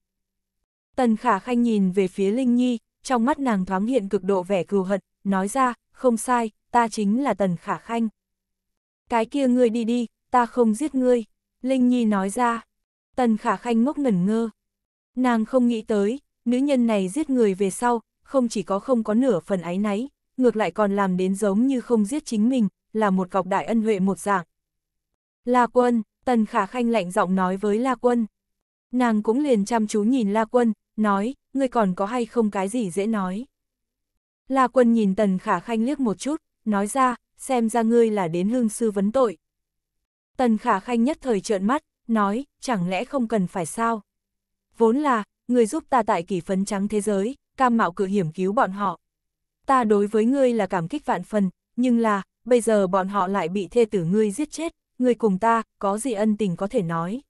Tần Khả Khanh nhìn về phía Linh Nhi, trong mắt nàng thoáng hiện cực độ vẻ cừu hận, nói ra, không sai, ta chính là Tần Khả Khanh. Cái kia ngươi đi đi, ta không giết ngươi, Linh Nhi nói ra. Tần Khả Khanh ngốc ngẩn ngơ. Nàng không nghĩ tới, nữ nhân này giết người về sau, không chỉ có không có nửa phần ái náy, ngược lại còn làm đến giống như không giết chính mình, là một cọc đại ân huệ một dạng. La Quân, Tần Khả Khanh lạnh giọng nói với La Quân. Nàng cũng liền chăm chú nhìn La Quân, nói, ngươi còn có hay không cái gì dễ nói. La quân nhìn tần khả khanh liếc một chút, nói ra, xem ra ngươi là đến hương sư vấn tội. Tần khả khanh nhất thời trợn mắt, nói, chẳng lẽ không cần phải sao? Vốn là, ngươi giúp ta tại kỷ phấn trắng thế giới, cam mạo cử hiểm cứu bọn họ. Ta đối với ngươi là cảm kích vạn phần, nhưng là, bây giờ bọn họ lại bị thê tử ngươi giết chết, ngươi cùng ta, có gì ân tình có thể nói.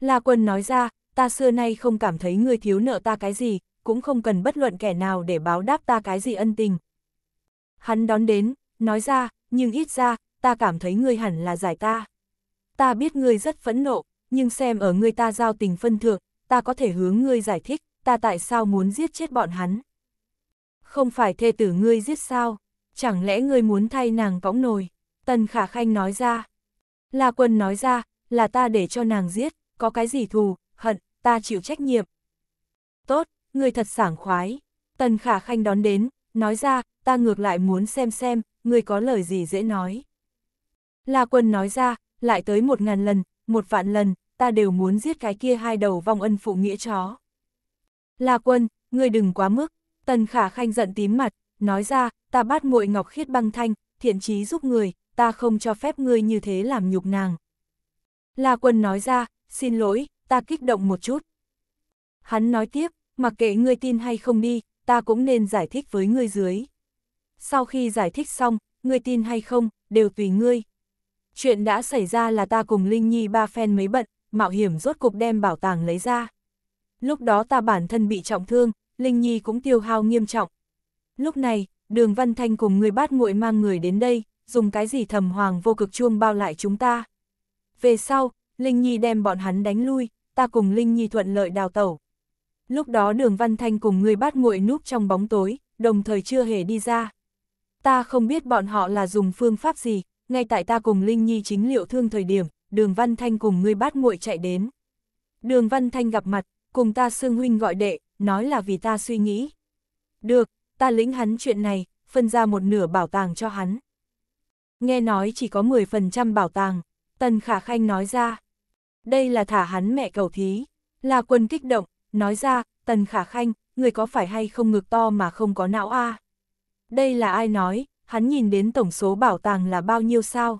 La quân nói ra, ta xưa nay không cảm thấy ngươi thiếu nợ ta cái gì, cũng không cần bất luận kẻ nào để báo đáp ta cái gì ân tình. Hắn đón đến, nói ra, nhưng ít ra, ta cảm thấy ngươi hẳn là giải ta. Ta biết ngươi rất phẫn nộ, nhưng xem ở ngươi ta giao tình phân thượng, ta có thể hướng ngươi giải thích, ta tại sao muốn giết chết bọn hắn. Không phải thê tử ngươi giết sao, chẳng lẽ ngươi muốn thay nàng võng nồi, tần khả khanh nói ra. La quân nói ra, là ta để cho nàng giết, có cái gì thù, hận, ta chịu trách nhiệm. Tốt, người thật sảng khoái. Tần Khả Khanh đón đến, nói ra, ta ngược lại muốn xem xem, người có lời gì dễ nói. La quân nói ra, lại tới một ngàn lần, một vạn lần, ta đều muốn giết cái kia hai đầu vong ân phụ nghĩa chó. La quân, người đừng quá mức, tần khả khanh giận tím mặt, nói ra, ta bắt muội ngọc khiết băng thanh, thiện trí giúp người, ta không cho phép ngươi như thế làm nhục nàng. La quân nói ra, xin lỗi, ta kích động một chút. Hắn nói tiếp, mặc kệ ngươi tin hay không đi, ta cũng nên giải thích với ngươi dưới. Sau khi giải thích xong, ngươi tin hay không, đều tùy ngươi. Chuyện đã xảy ra là ta cùng Linh Nhi ba phen mấy bận, mạo hiểm rốt cục đem bảo tàng lấy ra. Lúc đó ta bản thân bị trọng thương, Linh Nhi cũng tiêu hao nghiêm trọng. Lúc này, đường Văn Thanh cùng người bát nguội mang người đến đây, dùng cái gì thầm hoàng vô cực chuông bao lại chúng ta. Về sau, Linh Nhi đem bọn hắn đánh lui, ta cùng Linh Nhi thuận lợi đào tẩu. Lúc đó đường Văn Thanh cùng người bát nguội núp trong bóng tối, đồng thời chưa hề đi ra. Ta không biết bọn họ là dùng phương pháp gì, ngay tại ta cùng Linh Nhi chính liệu thương thời điểm, đường Văn Thanh cùng người bát nguội chạy đến. Đường Văn Thanh gặp mặt, cùng ta xương huynh gọi đệ, nói là vì ta suy nghĩ. Được, ta lĩnh hắn chuyện này, phân ra một nửa bảo tàng cho hắn. Nghe nói chỉ có 10% bảo tàng, Tần Khả Khanh nói ra, đây là thả hắn mẹ cầu thí. La Quân kích động, nói ra, Tần Khả Khanh, người có phải hay không ngực to mà không có não a Đây là ai nói, hắn nhìn đến tổng số bảo tàng là bao nhiêu sao?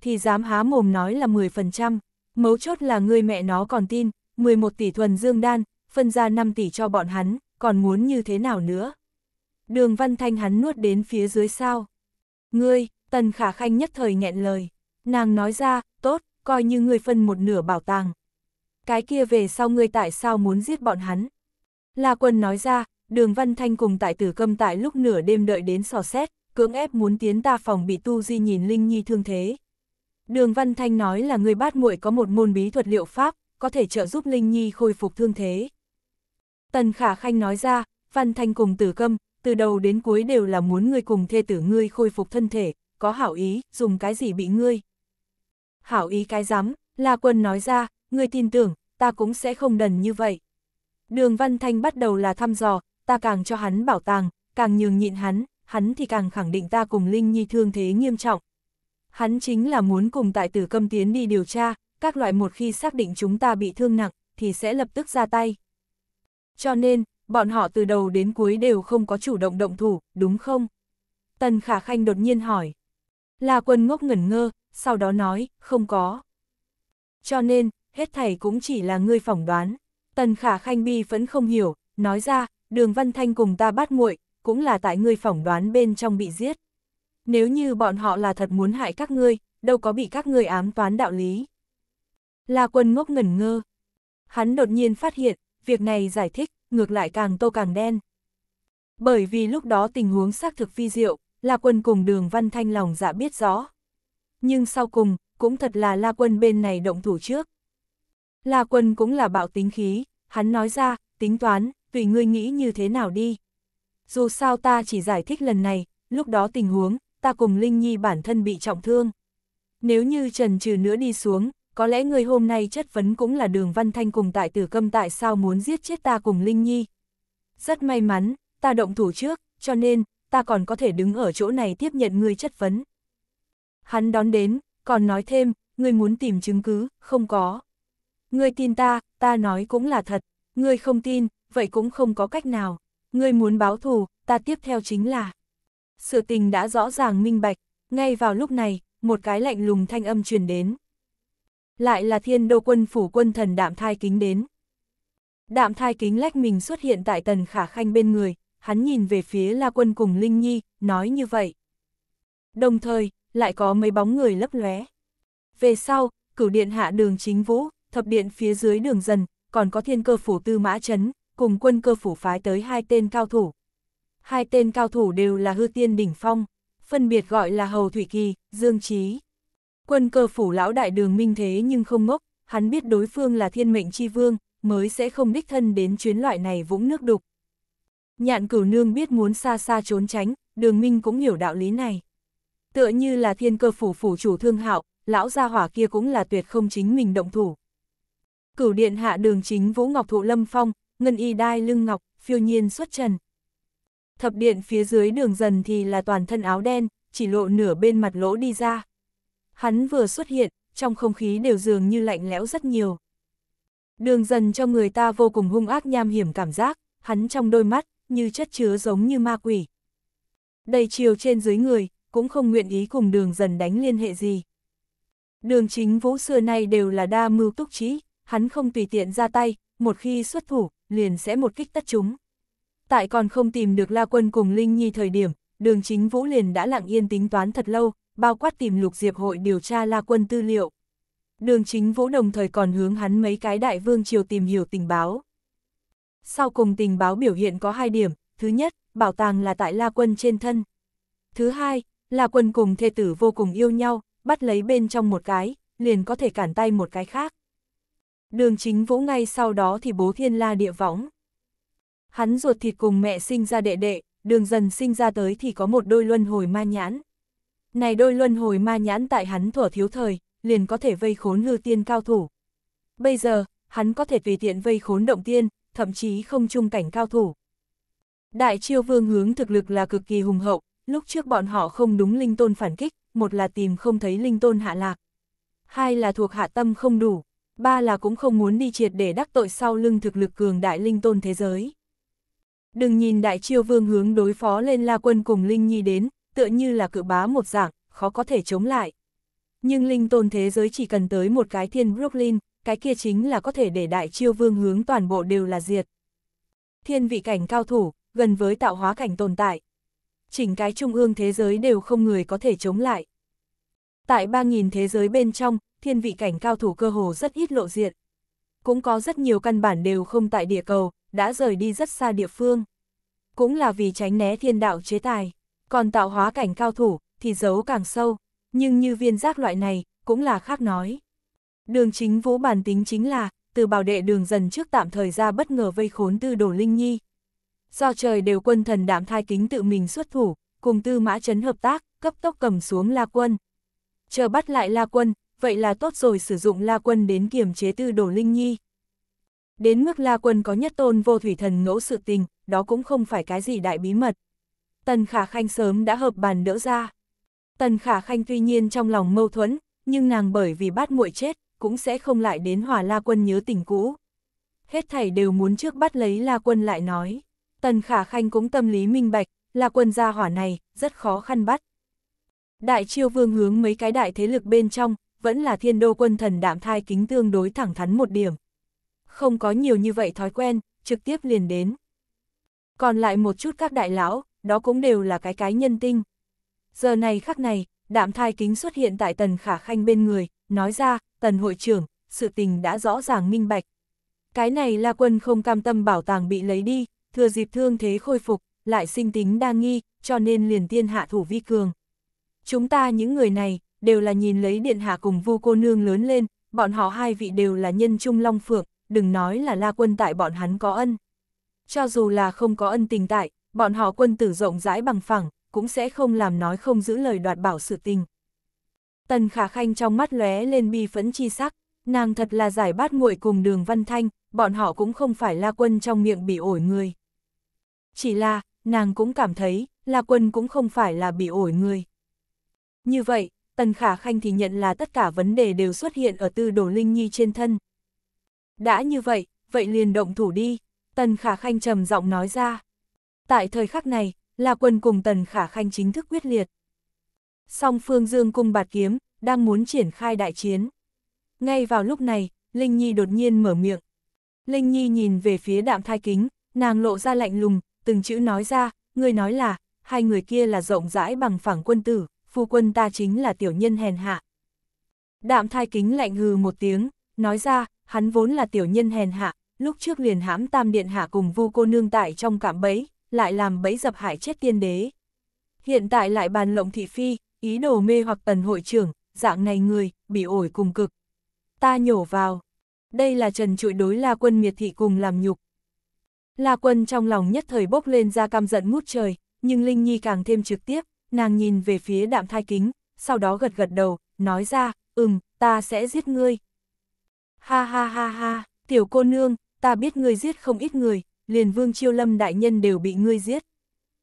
Thì dám há mồm nói là 10%, mấu chốt là người mẹ nó còn tin, 11 tỷ thuần dương đan, phân ra 5 tỷ cho bọn hắn, còn muốn như thế nào nữa? Đường Văn Thanh hắn nuốt đến phía dưới sao? Ngươi, Tần Khả Khanh nhất thời nghẹn lời. Nàng nói ra, tốt, coi như ngươi phân một nửa bảo tàng. Cái kia về sau ngươi tại sao muốn giết bọn hắn? La Quân nói ra, đường Văn Thanh cùng tại tử câm tại lúc nửa đêm đợi đến sò xét, cưỡng ép muốn tiến ta phòng bị Tu Di nhìn Linh Nhi thương thế. Đường Văn Thanh nói là người bát muội có một môn bí thuật liệu pháp, có thể trợ giúp Linh Nhi khôi phục thương thế. Tần Khả Khanh nói ra, Văn Thanh cùng tử câm, từ đầu đến cuối đều là muốn ngươi cùng thê tử ngươi khôi phục thân thể, có hảo ý, dùng cái gì bị ngươi hảo ý cái rắm, La Quân nói ra, người tin tưởng, ta cũng sẽ không đần như vậy. Đường Văn Thanh bắt đầu là thăm dò, ta càng cho hắn bảo tàng, càng nhường nhịn hắn, hắn thì càng khẳng định ta cùng Linh Nhi thương thế nghiêm trọng. Hắn chính là muốn cùng tại tử câm tiến đi điều tra, các loại một khi xác định chúng ta bị thương nặng, thì sẽ lập tức ra tay. Cho nên, bọn họ từ đầu đến cuối đều không có chủ động động thủ, đúng không? Tần Khả Khanh đột nhiên hỏi. La Quân ngốc ngẩn ngơ, sau đó nói, không có. Cho nên, hết thảy cũng chỉ là ngươi phỏng đoán. Tần Khả Khanh Bi vẫn không hiểu, nói ra, đường Văn Thanh cùng ta bắt muội cũng là tại ngươi phỏng đoán bên trong bị giết. Nếu như bọn họ là thật muốn hại các ngươi, đâu có bị các ngươi ám toán đạo lý. La quân ngốc ngẩn ngơ. Hắn đột nhiên phát hiện, việc này giải thích, ngược lại càng tô càng đen. Bởi vì lúc đó tình huống xác thực phi diệu, La quân cùng đường Văn Thanh lòng dạ biết rõ, nhưng sau cùng, cũng thật là La Quân bên này động thủ trước. La Quân cũng là bạo tính khí, hắn nói ra, tính toán, tùy ngươi nghĩ như thế nào đi. Dù sao ta chỉ giải thích lần này, lúc đó tình huống, ta cùng Linh Nhi bản thân bị trọng thương. Nếu như trần trừ nữa đi xuống, có lẽ người hôm nay chất vấn cũng là đường văn thanh cùng tại tử câm tại sao muốn giết chết ta cùng Linh Nhi. Rất may mắn, ta động thủ trước, cho nên, ta còn có thể đứng ở chỗ này tiếp nhận người chất vấn. Hắn đón đến, còn nói thêm, ngươi muốn tìm chứng cứ, không có. Ngươi tin ta, ta nói cũng là thật, ngươi không tin, vậy cũng không có cách nào. Ngươi muốn báo thù, ta tiếp theo chính là. Sự tình đã rõ ràng minh bạch, ngay vào lúc này, một cái lạnh lùng thanh âm truyền đến. Lại là thiên đô quân phủ quân thần đạm thai kính đến. Đạm thai kính lách mình xuất hiện tại tần khả khanh bên người, hắn nhìn về phía la quân cùng Linh Nhi, nói như vậy. Đồng thời, lại có mấy bóng người lấp lóe. Về sau, cửu điện hạ đường chính vũ, thập điện phía dưới đường dần, còn có thiên cơ phủ tư mã chấn, cùng quân cơ phủ phái tới hai tên cao thủ. Hai tên cao thủ đều là hư tiên đỉnh phong, phân biệt gọi là Hầu Thủy Kỳ, Dương Trí. Quân cơ phủ lão đại đường minh thế nhưng không ngốc, hắn biết đối phương là thiên mệnh chi vương, mới sẽ không đích thân đến chuyến loại này vũng nước đục. Nhạn cửu nương biết muốn xa xa trốn tránh, đường minh cũng hiểu đạo lý này. Tựa như là thiên cơ phủ phủ chủ thương hạo, lão gia hỏa kia cũng là tuyệt không chính mình động thủ. Cửu điện hạ đường chính Vũ Ngọc Thụ Lâm Phong, ngân y đai lưng ngọc, phiêu nhiên xuất trần. Thập điện phía dưới đường dần thì là toàn thân áo đen, chỉ lộ nửa bên mặt lỗ đi ra. Hắn vừa xuất hiện, trong không khí đều dường như lạnh lẽo rất nhiều. Đường dần cho người ta vô cùng hung ác nham hiểm cảm giác, hắn trong đôi mắt, như chất chứa giống như ma quỷ. Đầy chiều trên dưới người, cũng không nguyện ý cùng đường dần đánh liên hệ gì. Đường chính vũ xưa nay đều là đa mưu túc trí, hắn không tùy tiện ra tay, một khi xuất thủ, liền sẽ một kích tất chúng. Tại còn không tìm được La Quân cùng Linh Nhi thời điểm, đường chính vũ liền đã lặng yên tính toán thật lâu, bao quát tìm lục diệp hội điều tra La Quân tư liệu. Đường chính vũ đồng thời còn hướng hắn mấy cái đại vương triều tìm hiểu tình báo. Sau cùng tình báo biểu hiện có hai điểm, thứ nhất, bảo tàng là tại La Quân trên thân. Thứ hai, La Quân cùng thê tử vô cùng yêu nhau, bắt lấy bên trong một cái, liền có thể cản tay một cái khác. Đường chính vũ ngay sau đó thì bố thiên la địa võng. Hắn ruột thịt cùng mẹ sinh ra đệ đệ, đường dần sinh ra tới thì có một đôi luân hồi ma nhãn. Này đôi luân hồi ma nhãn tại hắn thuở thiếu thời, liền có thể vây khốn ngư tiên cao thủ. Bây giờ, hắn có thể tùy tiện vây khốn động tiên, thậm chí không chung cảnh cao thủ. Đại chiêu vương hướng thực lực là cực kỳ hùng hậu, lúc trước bọn họ không đúng linh tôn phản kích, một là tìm không thấy linh tôn hạ lạc, hai là thuộc hạ tâm không đủ, ba là cũng không muốn đi triệt để đắc tội sau lưng thực lực cường đại linh tôn thế giới. Đừng nhìn đại chiêu vương hướng đối phó lên la quân cùng Linh Nhi đến, tựa như là cự bá một dạng, khó có thể chống lại. Nhưng linh tôn thế giới chỉ cần tới một cái thiên Brooklyn, cái kia chính là có thể để đại chiêu vương hướng toàn bộ đều là diệt. Thiên vị cảnh cao thủ, gần với tạo hóa cảnh tồn tại, chỉnh cái trung ương thế giới đều không người có thể chống lại. Tại 3.000 thế giới bên trong, thiên vị cảnh cao thủ cơ hồ rất ít lộ diện. Cũng có rất nhiều căn bản đều không tại địa cầu, đã rời đi rất xa địa phương. Cũng là vì tránh né thiên đạo chế tài. Còn tạo hóa cảnh cao thủ, thì giấu càng sâu. Nhưng như viên giác loại này, cũng là khác nói. Đường chính vũ bản tính chính là, từ bảo đệ đường dần trước tạm thời ra bất ngờ vây khốn tư đồ linh nhi, do trời đều quân thần đạm thai kính tự mình xuất thủ, cùng tư mã chấn hợp tác, cấp tốc cầm xuống La Quân. Chờ bắt lại La Quân, vậy là tốt rồi sử dụng La Quân đến kiềm chế tư đổ Linh Nhi. Đến mức La Quân có nhất tôn vô thủy thần ngẫu sự tình, đó cũng không phải cái gì đại bí mật. Tần Khả Khanh sớm đã hợp bàn đỡ ra. Tần Khả Khanh tuy nhiên trong lòng mâu thuẫn, nhưng nàng bởi vì bắt muội chết, cũng sẽ không lại đến hòa La Quân nhớ tình cũ. Hết thảy đều muốn trước bắt lấy La Quân lại nói. Tần Khả Khanh cũng tâm lý minh bạch, là quân gia hỏa này, rất khó khăn bắt. Đại triều vương hướng mấy cái đại thế lực bên trong, vẫn là thiên đô quân thần đạm thai kính tương đối thẳng thắn một điểm. Không có nhiều như vậy thói quen, trực tiếp liền đến. Còn lại một chút các đại lão, đó cũng đều là cái cái nhân tinh. Giờ này khắc này, đạm thai kính xuất hiện tại tần khả khanh bên người, nói ra, tần hội trưởng, sự tình đã rõ ràng minh bạch. Cái này là quân không cam tâm bảo tàng bị lấy đi, thừa dịp thương thế khôi phục, lại sinh tính đa nghi, cho nên liền tiên hạ thủ vi cường. Chúng ta những người này, đều là nhìn lấy điện hạ cùng vu cô nương lớn lên, bọn họ hai vị đều là nhân trung long phượng, đừng nói là la quân tại bọn hắn có ân. Cho dù là không có ân tình tại, bọn họ quân tử rộng rãi bằng phẳng, cũng sẽ không làm nói không giữ lời đoạt bảo sự tình. Tần khả khanh trong mắt lóe lên bi phẫn chi sắc, nàng thật là giải bát nguội cùng đường văn thanh, bọn họ cũng không phải la quân trong miệng bị ổi người. Chỉ là, nàng cũng cảm thấy, La Quân cũng không phải là bị ổi người. Như vậy, Tần Khả Khanh thì nhận là tất cả vấn đề đều xuất hiện ở tư đồ Linh Nhi trên thân. Đã như vậy, vậy liền động thủ đi, Tần Khả Khanh trầm giọng nói ra. Tại thời khắc này, La Quân cùng Tần Khả Khanh chính thức quyết liệt. Song Phương Dương cung bạt kiếm, đang muốn triển khai đại chiến. Ngay vào lúc này, Linh Nhi đột nhiên mở miệng. Linh Nhi nhìn về phía đạm thai kính, nàng lộ ra lạnh lùng, từng chữ nói ra, người nói là, hai người kia là rộng rãi bằng phẳng quân tử, phu quân ta chính là tiểu nhân hèn hạ. Đạm thai kính lạnh hừ một tiếng, nói ra, hắn vốn là tiểu nhân hèn hạ, lúc trước liền hãm tam điện hạ cùng vu cô nương tại trong cạm bẫy, lại làm bẫy dập hại chết tiên đế. Hiện tại lại bàn lộng thị phi, ý đồ mê hoặc tần hội trưởng, dạng này người, bị ổi cùng cực. Ta nhổ vào. Đây là trần trụi đối la quân miệt thị cùng làm nhục, La Quân trong lòng nhất thời bốc lên ra căm giận ngút trời, nhưng Linh Nhi càng thêm trực tiếp, nàng nhìn về phía đạm thai kính, sau đó gật gật đầu, nói ra, ừm, ta sẽ giết ngươi. Ha ha ha ha, tiểu cô nương, ta biết ngươi giết không ít người, liền vương chiêu lâm đại nhân đều bị ngươi giết.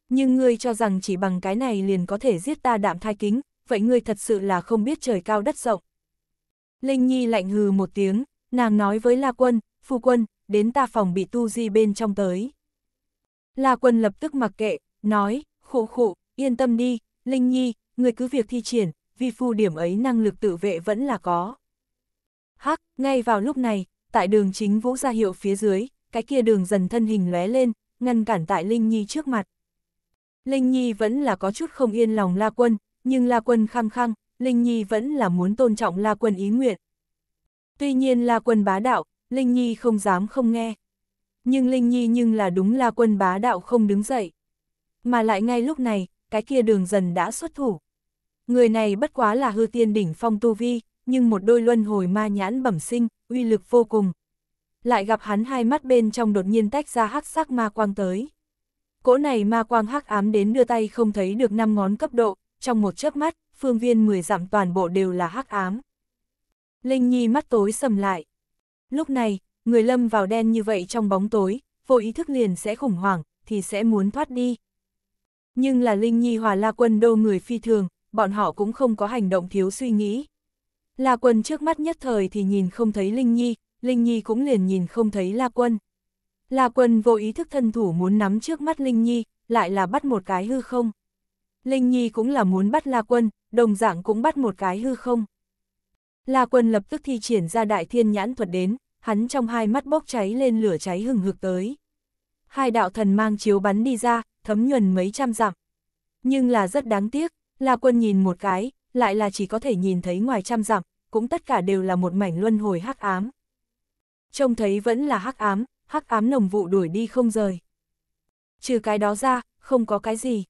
Nhưng ngươi cho rằng chỉ bằng cái này liền có thể giết ta đạm thai kính, vậy ngươi thật sự là không biết trời cao đất rộng. Linh Nhi lạnh hừ một tiếng, nàng nói với La Quân, Phu Quân, đến ta phòng bị tu di bên trong tới. La quân lập tức mặc kệ, nói, khụ khụ, yên tâm đi, Linh Nhi, người cứ việc thi triển, vi phu điểm ấy năng lực tự vệ vẫn là có. Hắc, ngay vào lúc này, tại đường chính vũ ra hiệu phía dưới, cái kia đường dần thân hình lóe lên, ngăn cản tại Linh Nhi trước mặt. Linh Nhi vẫn là có chút không yên lòng La Quân, nhưng La Quân khăng khăng, Linh Nhi vẫn là muốn tôn trọng La Quân ý nguyện. Tuy nhiên La Quân bá đạo, Linh Nhi không dám không nghe. Nhưng Linh Nhi nhưng là đúng là quân bá đạo không đứng dậy. Mà lại ngay lúc này, cái kia đường dần đã xuất thủ. Người này bất quá là hư tiên đỉnh phong tu vi, nhưng một đôi luân hồi ma nhãn bẩm sinh, uy lực vô cùng. Lại gặp hắn hai mắt bên trong đột nhiên tách ra hắc sắc ma quang tới. Cỗ này ma quang hắc ám đến đưa tay không thấy được năm ngón cấp độ, trong một chớp mắt, phương viên 10 dặm toàn bộ đều là hắc ám. Linh Nhi mắt tối sầm lại. Lúc này, người lâm vào đen như vậy trong bóng tối, vô ý thức liền sẽ khủng hoảng, thì sẽ muốn thoát đi. Nhưng là Linh Nhi hòa La Quân đô người phi thường, bọn họ cũng không có hành động thiếu suy nghĩ. La Quân trước mắt nhất thời thì nhìn không thấy Linh Nhi, Linh Nhi cũng liền nhìn không thấy La Quân. La Quân vô ý thức thân thủ muốn nắm trước mắt Linh Nhi, lại là bắt một cái hư không. Linh Nhi cũng là muốn bắt La Quân, đồng dạng cũng bắt một cái hư không. La Quân lập tức thi triển ra đại thiên nhãn thuật đến, hắn trong hai mắt bốc cháy lên lửa cháy hừng hực tới. Hai đạo thần mang chiếu bắn đi ra, thấm nhuần mấy trăm dặm. Nhưng là rất đáng tiếc, La Quân nhìn một cái, lại là chỉ có thể nhìn thấy ngoài trăm dặm, cũng tất cả đều là một mảnh luân hồi hắc ám. Trông thấy vẫn là hắc ám, hắc ám nồng vụ đuổi đi không rời. Trừ cái đó ra, không có cái gì.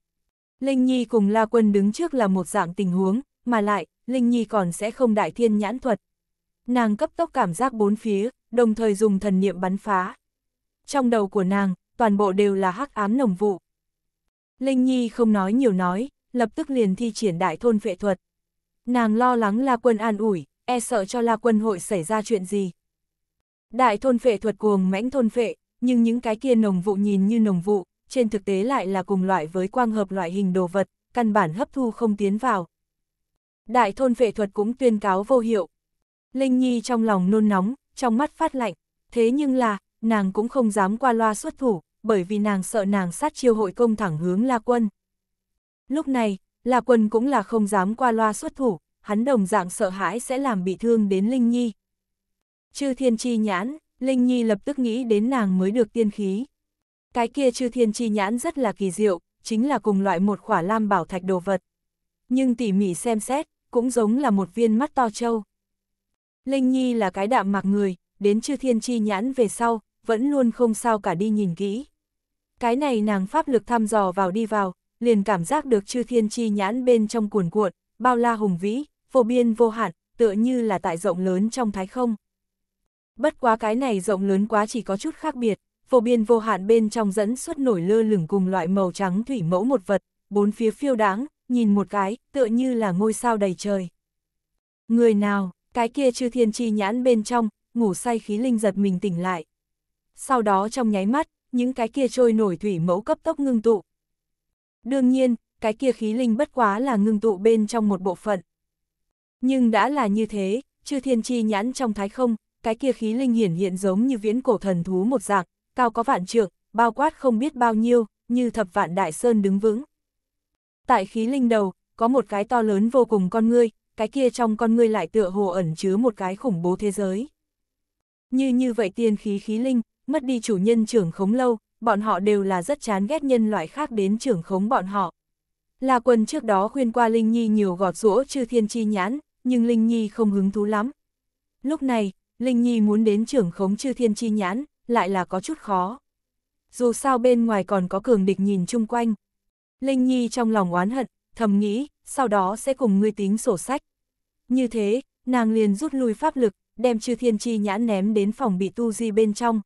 Linh Nhi cùng La Quân đứng trước là một dạng tình huống, mà lại, Linh Nhi còn sẽ không đại thiên nhãn thuật. Nàng cấp tốc cảm giác bốn phía, đồng thời dùng thần niệm bắn phá. Trong đầu của nàng, toàn bộ đều là hắc ám nồng vụ. Linh Nhi không nói nhiều nói, lập tức liền thi triển đại thôn vệ thuật. Nàng lo lắng La Quân an ủi, e sợ cho La Quân hội xảy ra chuyện gì. Đại thôn vệ thuật cuồng mãnh thôn vệ, nhưng những cái kia nồng vụ nhìn như nồng vụ, trên thực tế lại là cùng loại với quang hợp loại hình đồ vật, căn bản hấp thu không tiến vào, đại thôn vệ thuật cũng tuyên cáo vô hiệu. Linh Nhi trong lòng nôn nóng, trong mắt phát lạnh, thế nhưng là, nàng cũng không dám qua loa xuất thủ, bởi vì nàng sợ nàng sát chiêu hội công thẳng hướng La Quân. Lúc này, La Quân cũng là không dám qua loa xuất thủ, hắn đồng dạng sợ hãi sẽ làm bị thương đến Linh Nhi. Chư Thiên Chi nhãn, Linh Nhi lập tức nghĩ đến nàng mới được tiên khí. Cái kia Chư Thiên Chi nhãn rất là kỳ diệu, chính là cùng loại một khỏa lam bảo thạch đồ vật. Nhưng tỉ mỉ xem xét, cũng giống là một viên mắt to trâu. Linh Nhi là cái đạm mạc người, đến chư thiên chi nhãn về sau, vẫn luôn không sao cả đi nhìn kỹ. Cái này nàng pháp lực thăm dò vào đi vào, liền cảm giác được chư thiên chi nhãn bên trong cuồn cuộn, bao la hùng vĩ, vô biên vô hạn, tựa như là tại rộng lớn trong thái không. Bất quá cái này rộng lớn quá chỉ có chút khác biệt, vô biên vô hạn bên trong dẫn xuất nổi lơ lửng cùng loại màu trắng thủy mẫu một vật, bốn phía phiêu đáng, nhìn một cái, tựa như là ngôi sao đầy trời. Người nào, cái kia chư thiên chi nhãn bên trong, ngủ say khí linh giật mình tỉnh lại. Sau đó trong nháy mắt, những cái kia trôi nổi thủy mẫu cấp tốc ngưng tụ. Đương nhiên, cái kia khí linh bất quá là ngưng tụ bên trong một bộ phận. Nhưng đã là như thế, chư thiên chi nhãn trong thái không, cái kia khí linh hiển hiện giống như viễn cổ thần thú một dạng, cao có vạn trượng, bao quát không biết bao nhiêu, như thập vạn đại sơn đứng vững tại khí linh đầu, có một cái to lớn vô cùng con ngươi, cái kia trong con ngươi lại tựa hồ ẩn chứa một cái khủng bố thế giới. Như như vậy tiên khí khí linh, mất đi chủ nhân trưởng khống lâu, bọn họ đều là rất chán ghét nhân loại khác đến trưởng khống bọn họ. Là quần trước đó khuyên qua Linh Nhi nhiều gọt rũa chư thiên chi nhãn, nhưng Linh Nhi không hứng thú lắm. Lúc này, Linh Nhi muốn đến trưởng khống chư thiên chi nhãn, lại là có chút khó. Dù sao bên ngoài còn có cường địch nhìn chung quanh. Linh Nhi trong lòng oán hận, thầm nghĩ, sau đó sẽ cùng ngươi tính sổ sách. Như thế, nàng liền rút lui pháp lực, đem chư thiên chi nhãn ném đến phòng bị tu di bên trong.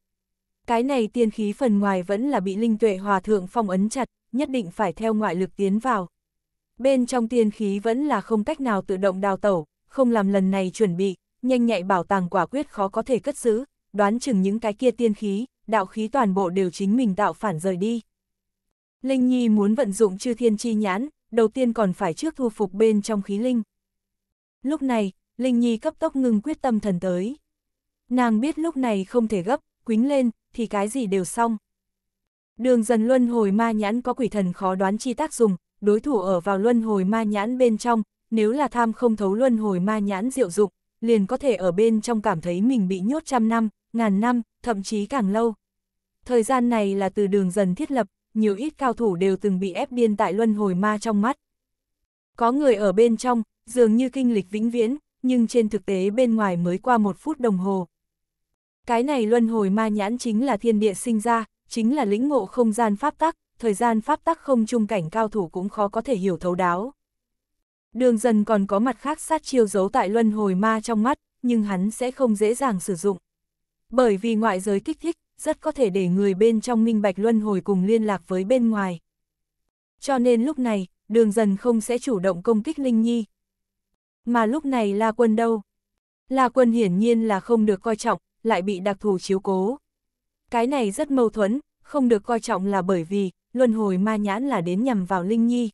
Cái này tiên khí phần ngoài vẫn là bị linh tuệ hòa thượng phong ấn chặt, nhất định phải theo ngoại lực tiến vào. Bên trong tiên khí vẫn là không cách nào tự động đào tẩu, không làm lần này chuẩn bị, nhanh nhạy bảo tàng quả quyết khó có thể cất giữ, đoán chừng những cái kia tiên khí, đạo khí toàn bộ đều chính mình tạo phản rời đi. Linh Nhi muốn vận dụng chư thiên chi nhãn, đầu tiên còn phải trước thu phục bên trong khí linh. Lúc này, Linh Nhi cấp tốc ngừng quyết tâm thần tới. Nàng biết lúc này không thể gấp, quính lên, thì cái gì đều xong. Đường dần luân hồi ma nhãn có quỷ thần khó đoán chi tác dùng, đối thủ ở vào luân hồi ma nhãn bên trong, nếu là tham không thấu luân hồi ma nhãn diệu dụng, liền có thể ở bên trong cảm thấy mình bị nhốt trăm năm, ngàn năm, thậm chí càng lâu. Thời gian này là từ đường dần thiết lập, nhiều ít cao thủ đều từng bị ép điên tại luân hồi ma trong mắt. Có người ở bên trong, dường như kinh lịch vĩnh viễn, nhưng trên thực tế bên ngoài mới qua một phút đồng hồ. Cái này luân hồi ma nhãn chính là thiên địa sinh ra, chính là lĩnh ngộ không gian pháp tắc, thời gian pháp tắc không chung cảnh cao thủ cũng khó có thể hiểu thấu đáo. Đường dần còn có mặt khác sát chiêu giấu tại luân hồi ma trong mắt, nhưng hắn sẽ không dễ dàng sử dụng. Bởi vì ngoại giới kích thích, rất có thể để người bên trong minh bạch luân hồi cùng liên lạc với bên ngoài. Cho nên lúc này, đường dần không sẽ chủ động công kích Linh Nhi. Mà lúc này La Quân đâu? La Quân hiển nhiên là không được coi trọng, lại bị đặc thù chiếu cố. Cái này rất mâu thuẫn, không được coi trọng là bởi vì, luân hồi ma nhãn là đến nhằm vào Linh Nhi.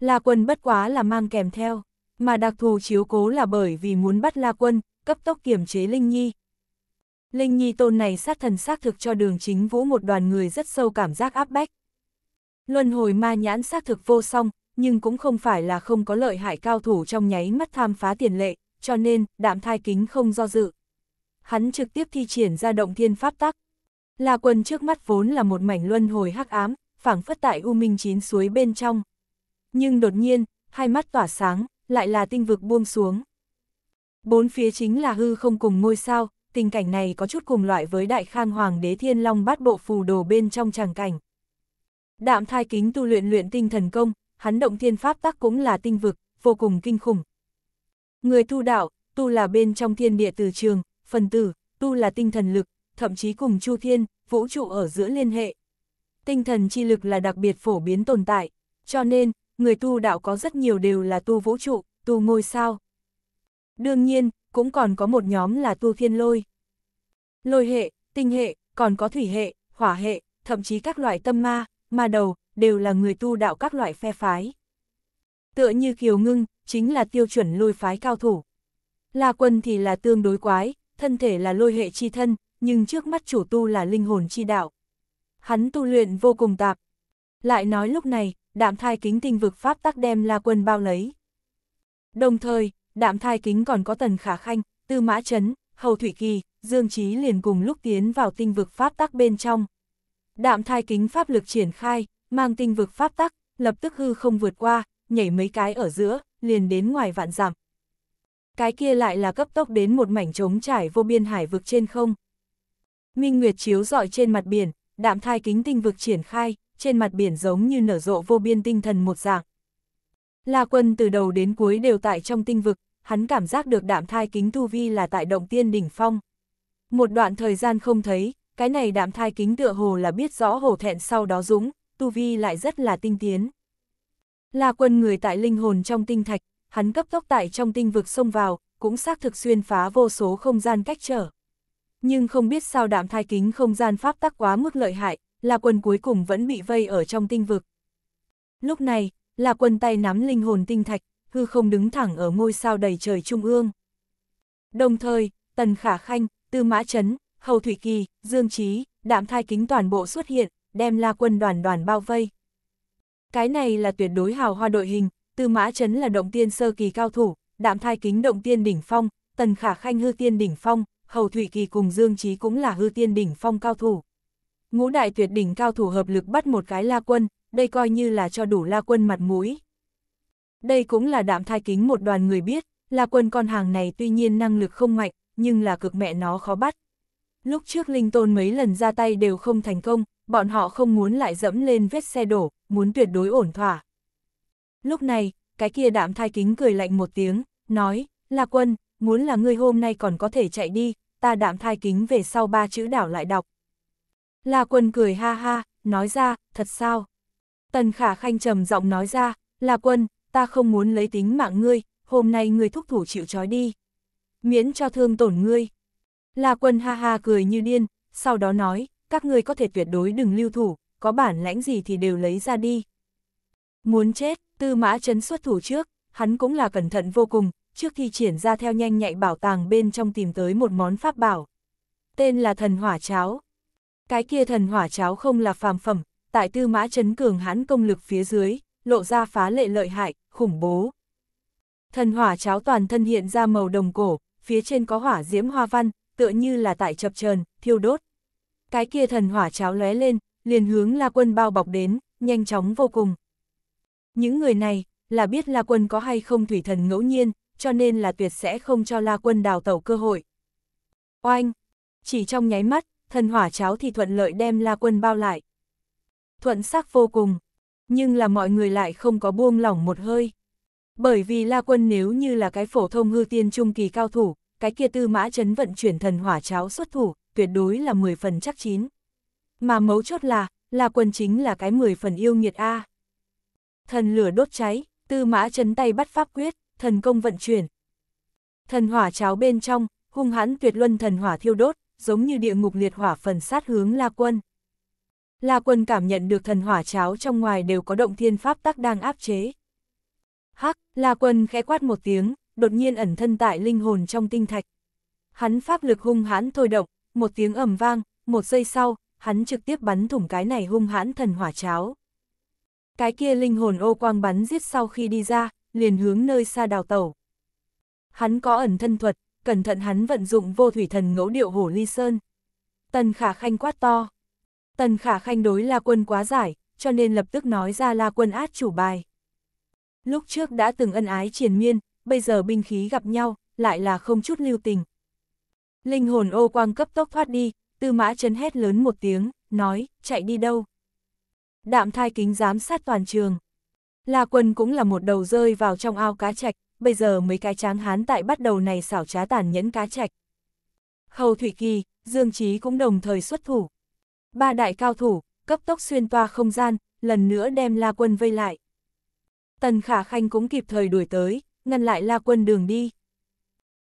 La Quân bất quá là mang kèm theo, mà đặc thù chiếu cố là bởi vì muốn bắt La Quân, cấp tốc kiểm chế Linh Nhi. Linh Nhi Tôn này sát thần xác thực cho đường chính vũ một đoàn người rất sâu cảm giác áp bách. Luân hồi ma nhãn xác thực vô song, nhưng cũng không phải là không có lợi hại cao thủ trong nháy mắt tham phá tiền lệ, cho nên, đạm thai kính không do dự. Hắn trực tiếp thi triển ra động thiên pháp tắc. Là quần trước mắt vốn là một mảnh luân hồi hắc ám, phảng phất tại U Minh chín suối bên trong. Nhưng đột nhiên, hai mắt tỏa sáng, lại là tinh vực buông xuống. Bốn phía chính là hư không cùng ngôi sao, tình cảnh này có chút cùng loại với đại khang hoàng đế thiên long bát bộ phù đồ bên trong tràng cảnh. Đạm thai kính tu luyện luyện tinh thần công, hắn động thiên pháp tắc cũng là tinh vực, vô cùng kinh khủng. Người tu đạo, tu là bên trong thiên địa từ trường, phần tử, tu là tinh thần lực, thậm chí cùng chu thiên, vũ trụ ở giữa liên hệ. Tinh thần chi lực là đặc biệt phổ biến tồn tại, cho nên, người tu đạo có rất nhiều đều là tu vũ trụ, tu ngôi sao. Đương nhiên, cũng còn có một nhóm là tu thiên lôi. Lôi hệ, tinh hệ, còn có thủy hệ, hỏa hệ, thậm chí các loại tâm ma, ma đầu, đều là người tu đạo các loại phe phái. Tựa như Kiều Ngưng, chính là tiêu chuẩn lôi phái cao thủ. La quân thì là tương đối quái, thân thể là lôi hệ chi thân, nhưng trước mắt chủ tu là linh hồn chi đạo. Hắn tu luyện vô cùng tạp. Lại nói lúc này, đạm thai kính tinh vực pháp tắc đem La quân bao lấy. Đồng thời, đạm thai kính còn có tần khả khanh, tư mã chấn, hầu thủy kỳ, dương trí liền cùng lúc tiến vào tinh vực pháp tắc bên trong. Đạm thai kính pháp lực triển khai, mang tinh vực pháp tắc, lập tức hư không vượt qua, nhảy mấy cái ở giữa, liền đến ngoài vạn giảm. Cái kia lại là cấp tốc đến một mảnh trống trải vô biên hải vực trên không. Minh Nguyệt chiếu dọi trên mặt biển, đạm thai kính tinh vực triển khai, trên mặt biển giống như nở rộ vô biên tinh thần một dạng. La Quân từ đầu đến cuối đều tại trong tinh vực, hắn cảm giác được đạm thai kính tu vi là tại động tiên đỉnh phong. Một đoạn thời gian không thấy, cái này đạm thai kính tựa hồ là biết rõ hổ thẹn sau đó dũng, tu vi lại rất là tinh tiến. La Quân người tại linh hồn trong tinh thạch, hắn cấp tốc tại trong tinh vực xông vào, cũng xác thực xuyên phá vô số không gian cách trở. Nhưng không biết sao đạm thai kính không gian pháp tắc quá mức lợi hại, La Quân cuối cùng vẫn bị vây ở trong tinh vực. Lúc này, là quân tay nắm linh hồn tinh thạch, hư không đứng thẳng ở ngôi sao đầy trời trung ương. Đồng thời, Tần Khả Khanh, Tư Mã Trấn, Hầu Thủy Kỳ, Dương Trí, Đạm Thai Kính toàn bộ xuất hiện, đem la quân đoàn đoàn bao vây. Cái này là tuyệt đối hào hoa đội hình, Tư Mã Trấn là động tiên sơ kỳ cao thủ, Đạm Thai Kính động tiên đỉnh phong, Tần Khả Khanh hư tiên đỉnh phong, Hầu Thủy Kỳ cùng Dương Trí cũng là hư tiên đỉnh phong cao thủ. Ngũ đại tuyệt đỉnh cao thủ hợp lực bắt một cái la quân, đây coi như là cho đủ La Quân mặt mũi. Đây cũng là đạm thai kính một đoàn người biết, La Quân con hàng này tuy nhiên năng lực không mạnh, nhưng là cực mẹ nó khó bắt. Lúc trước Linh Tôn mấy lần ra tay đều không thành công, bọn họ không muốn lại dẫm lên vết xe đổ, muốn tuyệt đối ổn thỏa. Lúc này, cái kia đạm thai kính cười lạnh một tiếng, nói, La Quân, muốn là ngươi hôm nay còn có thể chạy đi, ta đạm thai kính về sau ba chữ đảo lại đọc. La Quân cười ha ha, nói ra, thật sao? Tần Khả Khanh trầm giọng nói ra, là quân, ta không muốn lấy tính mạng ngươi, hôm nay ngươi thúc thủ chịu trói đi. Miễn cho thương tổn ngươi. La quân ha ha cười như điên, sau đó nói, các ngươi có thể tuyệt đối đừng lưu thủ, có bản lãnh gì thì đều lấy ra đi. Muốn chết, tư mã chấn xuất thủ trước, hắn cũng là cẩn thận vô cùng, trước khi triển ra theo nhanh nhạy bảo tàng bên trong tìm tới một món pháp bảo. Tên là thần hỏa cháo. Cái kia thần hỏa cháo không là phàm phẩm, tại tư mã chấn cường hãn công lực phía dưới, lộ ra phá lệ lợi hại, khủng bố. Thần hỏa cháo toàn thân hiện ra màu đồng cổ, phía trên có hỏa diễm hoa văn, tựa như là tại chập trờn, thiêu đốt. Cái kia thần hỏa cháo lóe lên, liền hướng La Quân bao bọc đến, nhanh chóng vô cùng. Những người này, là biết La Quân có hay không thủy thần ngẫu nhiên, cho nên là tuyệt sẽ không cho La Quân đào tẩu cơ hội. Oanh! Chỉ trong nháy mắt, thần hỏa cháo thì thuận lợi đem La Quân bao lại thuận sắc vô cùng. Nhưng là mọi người lại không có buông lỏng một hơi. Bởi vì La Quân nếu như là cái phổ thông hư tiên trung kỳ cao thủ, cái kia tư mã chấn vận chuyển thần hỏa cháo xuất thủ, tuyệt đối là 10 phần chắc chín. Mà mấu chốt là, La Quân chính là cái 10 phần yêu nghiệt A. Thần lửa đốt cháy, tư mã chấn tay bắt pháp quyết, thần công vận chuyển. Thần hỏa cháo bên trong, hung hãn tuyệt luân thần hỏa thiêu đốt, giống như địa ngục liệt hỏa phần sát hướng La Quân. La Quân cảm nhận được thần hỏa cháo trong ngoài đều có động thiên pháp tắc đang áp chế. Hắc, La Quân khẽ quát một tiếng, đột nhiên ẩn thân tại linh hồn trong tinh thạch. Hắn pháp lực hung hãn thôi động, một tiếng ầm vang, một giây sau, hắn trực tiếp bắn thủng cái này hung hãn thần hỏa cháo. Cái kia linh hồn ô quang bắn giết sau khi đi ra, liền hướng nơi xa đào tẩu. Hắn có ẩn thân thuật, cẩn thận hắn vận dụng vô thủy thần ngẫu điệu hổ ly sơn. Tần khả khanh quát to. Tần Khả Khanh đối La Quân quá giải, cho nên lập tức nói ra La Quân át chủ bài. Lúc trước đã từng ân ái triền miên, bây giờ binh khí gặp nhau, lại là không chút lưu tình. Linh hồn ô quang cấp tốc thoát đi, tư mã chấn hét lớn một tiếng, nói, chạy đi đâu. Đạm thai kính giám sát toàn trường. La quân cũng là một đầu rơi vào trong ao cá trạch, bây giờ mấy cái tráng hán tại bắt đầu này xảo trá tàn nhẫn cá trạch. Hầu Thủy Kỳ, Dương Chí cũng đồng thời xuất thủ. Ba đại cao thủ, cấp tốc xuyên toa không gian, lần nữa đem La Quân vây lại. Tần Khả Khanh cũng kịp thời đuổi tới, ngăn lại La Quân đường đi.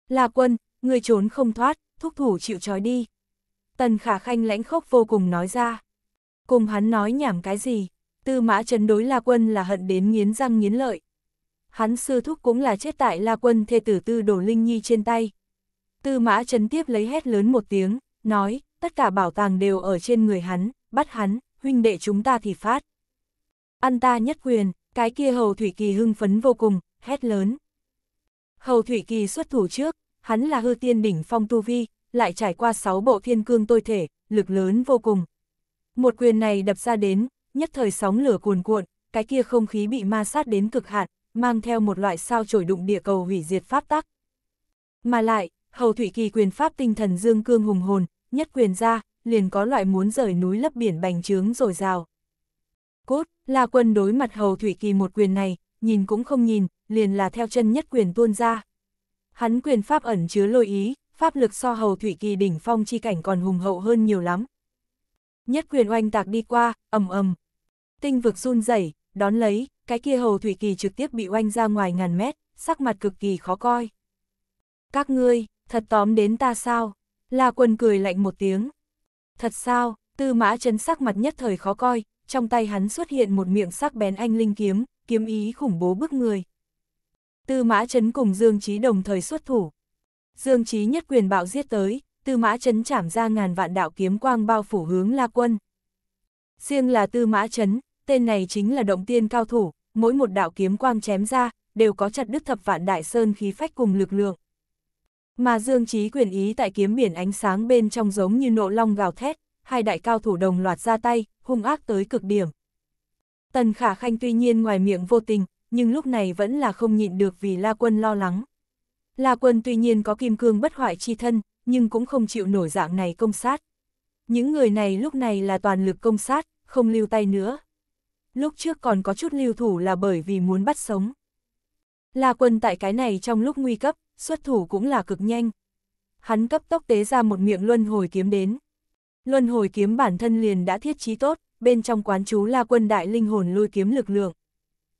La Quân, người trốn không thoát, thúc thủ chịu trói đi. Tần Khả Khanh lãnh khốc vô cùng nói ra. Cùng hắn nói nhảm cái gì, tư mã chấn đối La Quân là hận đến nghiến răng nghiến lợi. Hắn sư thúc cũng là chết tại La Quân thê tử tư đổ linh nhi trên tay. Tư mã chấn tiếp lấy hét lớn một tiếng, nói, tất cả bảo tàng đều ở trên người hắn, bắt hắn, huynh đệ chúng ta thì phát. Ăn ta nhất quyền, cái kia Hầu Thủy Kỳ hưng phấn vô cùng, hét lớn. Hầu Thủy Kỳ xuất thủ trước, hắn là hư tiên đỉnh phong tu vi, lại trải qua 6 bộ thiên cương tôi thể, lực lớn vô cùng. Một quyền này đập ra đến, nhất thời sóng lửa cuồn cuộn, cái kia không khí bị ma sát đến cực hạn, mang theo một loại sao trổi đụng địa cầu hủy diệt pháp tắc. Mà lại, Hầu Thủy Kỳ quyền pháp tinh thần dương cương hùng hồn, nhất quyền ra, liền có loại muốn rời núi lấp biển bành trướng rồi rào. Cốt, là quân đối mặt hầu thủy kỳ một quyền này, nhìn cũng không nhìn, liền là theo chân nhất quyền tuôn ra. Hắn quyền pháp ẩn chứa lôi ý, pháp lực so hầu thủy kỳ đỉnh phong chi cảnh còn hùng hậu hơn nhiều lắm. Nhất quyền oanh tạc đi qua, ầm ầm. Tinh vực run rẩy, đón lấy, cái kia hầu thủy kỳ trực tiếp bị oanh ra ngoài ngàn mét, sắc mặt cực kỳ khó coi. Các ngươi, thật tóm đến ta sao? La Quân cười lạnh một tiếng. Thật sao, tư mã chấn sắc mặt nhất thời khó coi, trong tay hắn xuất hiện một miệng sắc bén anh linh kiếm, kiếm ý khủng bố bức người. Tư mã chấn cùng Dương Trí đồng thời xuất thủ. Dương Trí nhất quyền bạo giết tới, tư mã chấn chảm ra ngàn vạn đạo kiếm quang bao phủ hướng La Quân. Riêng là tư mã chấn, tên này chính là động tiên cao thủ, mỗi một đạo kiếm quang chém ra, đều có chặt đứt thập vạn đại sơn khí phách cùng lực lượng. Mà Dương Chí quyền ý tại kiếm biển ánh sáng bên trong giống như nộ long gào thét, hai đại cao thủ đồng loạt ra tay, hung ác tới cực điểm. Tần Khả Khanh tuy nhiên ngoài miệng vô tình, nhưng lúc này vẫn là không nhịn được vì La Quân lo lắng. La Quân tuy nhiên có kim cương bất hoại chi thân, nhưng cũng không chịu nổi dạng này công sát. Những người này lúc này là toàn lực công sát, không lưu tay nữa. Lúc trước còn có chút lưu thủ là bởi vì muốn bắt sống. La Quân tại cái này trong lúc nguy cấp, xuất thủ cũng là cực nhanh. Hắn cấp tốc tế ra một miệng luân hồi kiếm đến. Luân hồi kiếm bản thân liền đã thiết trí tốt, bên trong quán chú La Quân đại linh hồn lôi kiếm lực lượng.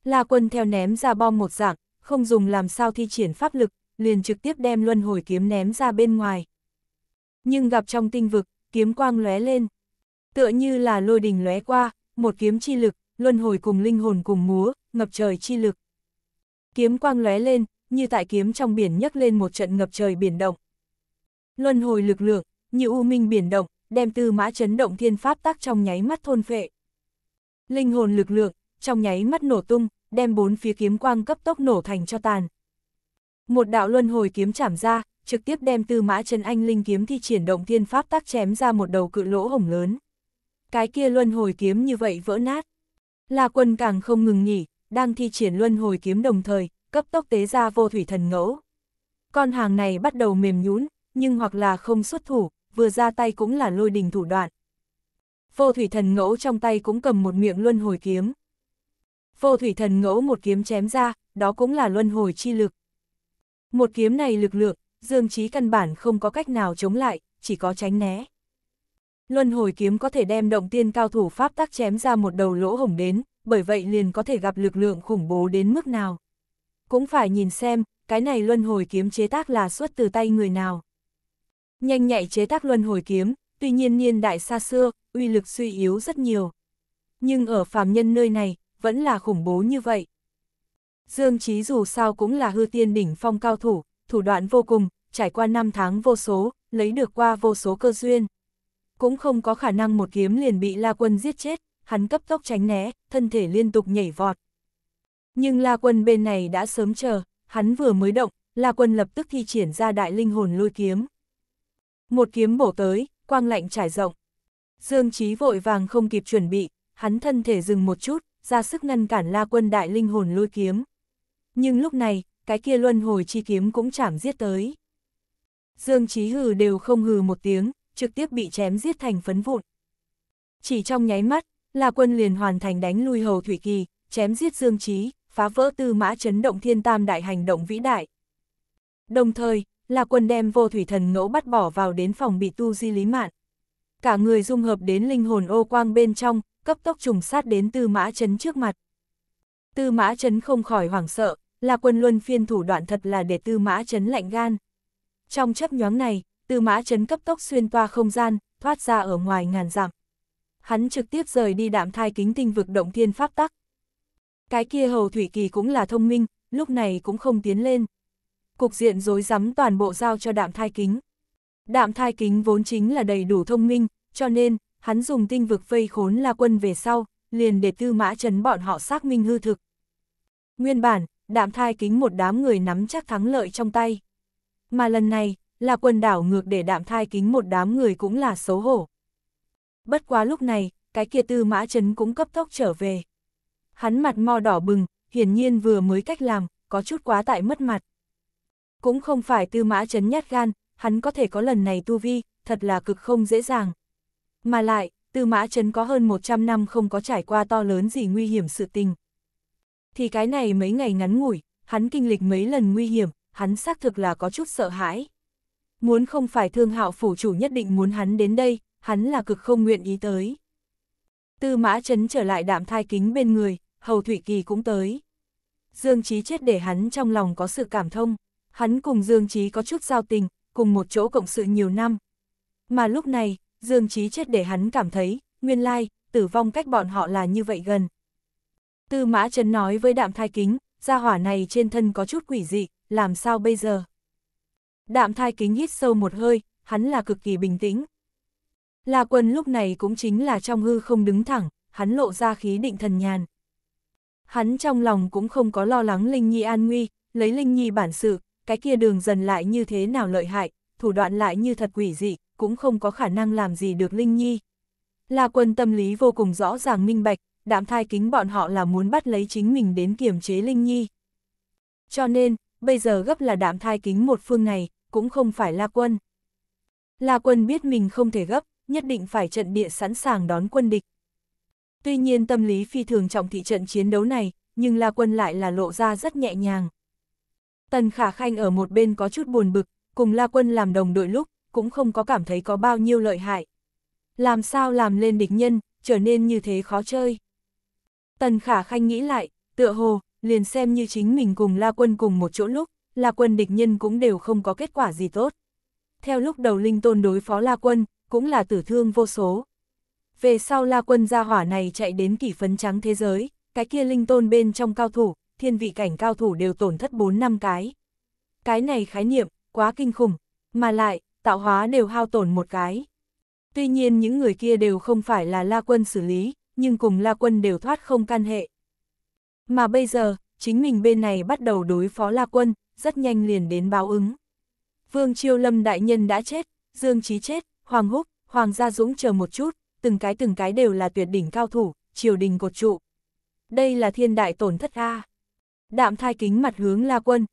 La Quân theo ném ra bom một dạng, không dùng làm sao thi triển pháp lực, liền trực tiếp đem luân hồi kiếm ném ra bên ngoài. Nhưng gặp trong tinh vực, kiếm quang lóe lên. Tựa như là lôi đình lóe qua, một kiếm chi lực, luân hồi cùng linh hồn cùng múa, ngập trời chi lực. Kiếm quang lóe lên, như tại kiếm trong biển nhấc lên một trận ngập trời biển động. Luân hồi lực lượng, như u minh biển động, đem tư mã chấn động thiên pháp tác trong nháy mắt thôn phệ. Linh hồn lực lượng, trong nháy mắt nổ tung, đem bốn phía kiếm quang cấp tốc nổ thành cho tàn. Một đạo luân hồi kiếm chảm ra, trực tiếp đem tư mã chân anh linh kiếm thi triển động thiên pháp tác chém ra một đầu cự lỗ hồng lớn. Cái kia luân hồi kiếm như vậy vỡ nát. là quân càng không ngừng nghỉ, đang thi triển luân hồi kiếm đồng thời, cấp tốc tế ra vô thủy thần ngẫu. Con hàng này bắt đầu mềm nhún, nhưng hoặc là không xuất thủ, vừa ra tay cũng là lôi đình thủ đoạn. Vô thủy thần ngẫu trong tay cũng cầm một miệng luân hồi kiếm. Vô thủy thần ngẫu một kiếm chém ra, đó cũng là luân hồi chi lực. Một kiếm này lực lượng, dương trí căn bản không có cách nào chống lại, chỉ có tránh né. Luân hồi kiếm có thể đem động tiên cao thủ pháp tác chém ra một đầu lỗ hổng đến, bởi vậy liền có thể gặp lực lượng khủng bố đến mức nào cũng phải nhìn xem, cái này luân hồi kiếm chế tác là xuất từ tay người nào. Nhanh nhạy chế tác luân hồi kiếm, tuy nhiên niên đại xa xưa, uy lực suy yếu rất nhiều. Nhưng ở phàm nhân nơi này, vẫn là khủng bố như vậy. Dương Chí dù sao cũng là hư tiên đỉnh phong cao thủ, thủ đoạn vô cùng, trải qua năm tháng vô số, lấy được qua vô số cơ duyên. Cũng không có khả năng một kiếm liền bị La Quân giết chết, hắn cấp tốc tránh né, thân thể liên tục nhảy vọt, nhưng La Quân bên này đã sớm chờ, hắn vừa mới động, La Quân lập tức thi triển ra đại linh hồn lôi kiếm. Một kiếm bổ tới, quang lạnh trải rộng. Dương Chí vội vàng không kịp chuẩn bị, hắn thân thể dừng một chút, ra sức ngăn cản La Quân đại linh hồn lôi kiếm. Nhưng lúc này, cái kia luân hồi chi kiếm cũng chảm giết tới. Dương Chí hừ đều không hừ một tiếng, trực tiếp bị chém giết thành phấn vụn. Chỉ trong nháy mắt, La Quân liền hoàn thành đánh lui hầu Thủy Kỳ, chém giết Dương Chí, phá vỡ tư mã chấn động thiên tam đại hành động vĩ đại. Đồng thời, là quân đem vô thủy thần ngẫu bắt bỏ vào đến phòng bị tu di lý mạn. Cả người dung hợp đến linh hồn ô quang bên trong, cấp tốc trùng sát đến tư mã chấn trước mặt. Tư mã chấn không khỏi hoảng sợ, là quân luân phiên thủ đoạn thật là để tư mã chấn lạnh gan. Trong chấp nhoáng này, tư mã chấn cấp tốc xuyên toa không gian, thoát ra ở ngoài ngàn dặm. Hắn trực tiếp rời đi đạm thai kính tinh vực động thiên pháp tắc. Cái kia hầu Thủy Kỳ cũng là thông minh, lúc này cũng không tiến lên. Cục diện rối rắm toàn bộ giao cho đạm thai kính. Đạm thai kính vốn chính là đầy đủ thông minh, cho nên, hắn dùng tinh vực vây khốn la quân về sau, liền để tư mã trấn bọn họ xác minh hư thực. Nguyên bản, đạm thai kính một đám người nắm chắc thắng lợi trong tay. Mà lần này, là quần đảo ngược để đạm thai kính một đám người cũng là xấu hổ. Bất quá lúc này, cái kia tư mã trấn cũng cấp tốc trở về. Hắn mặt mo đỏ bừng, hiển nhiên vừa mới cách làm, có chút quá tại mất mặt. Cũng không phải tư mã chấn nhát gan, hắn có thể có lần này tu vi, thật là cực không dễ dàng. Mà lại, tư mã chấn có hơn 100 năm không có trải qua to lớn gì nguy hiểm sự tình. Thì cái này mấy ngày ngắn ngủi, hắn kinh lịch mấy lần nguy hiểm, hắn xác thực là có chút sợ hãi. Muốn không phải thương hạo phủ chủ nhất định muốn hắn đến đây, hắn là cực không nguyện ý tới. Tư mã chấn trở lại đạm thai kính bên người, Hầu thủy Kỳ cũng tới. Dương Chí chết để hắn trong lòng có sự cảm thông, hắn cùng Dương Chí có chút giao tình, cùng một chỗ cộng sự nhiều năm. Mà lúc này, Dương Chí chết để hắn cảm thấy, nguyên lai, tử vong cách bọn họ là như vậy gần. Tư Mã Trấn nói với đạm thai kính, gia hỏa này trên thân có chút quỷ dị, làm sao bây giờ? Đạm thai kính hít sâu một hơi, hắn là cực kỳ bình tĩnh. La quân lúc này cũng chính là trong hư không đứng thẳng, hắn lộ ra khí định thần nhàn hắn trong lòng cũng không có lo lắng Linh Nhi an nguy, lấy Linh Nhi bản sự, cái kia đường dần lại như thế nào lợi hại, thủ đoạn lại như thật quỷ dị, cũng không có khả năng làm gì được Linh Nhi. La quân tâm lý vô cùng rõ ràng minh bạch, đạm thai kính bọn họ là muốn bắt lấy chính mình đến kiềm chế Linh Nhi. Cho nên, bây giờ gấp là đạm thai kính một phương này, cũng không phải La quân. La quân biết mình không thể gấp, nhất định phải trận địa sẵn sàng đón quân địch, Tuy nhiên tâm lý phi thường trọng thị trận chiến đấu này, nhưng La Quân lại là lộ ra rất nhẹ nhàng. Tần Khả Khanh ở một bên có chút buồn bực, cùng La Quân làm đồng đội lúc, cũng không có cảm thấy có bao nhiêu lợi hại. Làm sao làm lên địch nhân, trở nên như thế khó chơi. Tần Khả Khanh nghĩ lại, tựa hồ, liền xem như chính mình cùng La Quân cùng một chỗ lúc, La Quân địch nhân cũng đều không có kết quả gì tốt. Theo lúc đầu Linh Tôn đối phó La Quân, cũng là tử thương vô số về sau la quân gia hỏa này chạy đến kỷ phấn trắng thế giới, cái kia linh tôn bên trong cao thủ, thiên vị cảnh cao thủ đều tổn thất 4 năm cái. Cái này khái niệm, quá kinh khủng, mà lại, tạo hóa đều hao tổn một cái. Tuy nhiên những người kia đều không phải là la quân xử lý, nhưng cùng la quân đều thoát không can hệ. Mà bây giờ, chính mình bên này bắt đầu đối phó la quân, rất nhanh liền đến báo ứng. Vương Chiêu Lâm đại nhân đã chết, Dương Chí chết, Hoàng Húc, Hoàng Gia Dũng chờ một chút, từng cái từng cái đều là tuyệt đỉnh cao thủ, triều đình cột trụ. Đây là thiên đại tổn thất A. Đạm thai kính mặt hướng La Quân,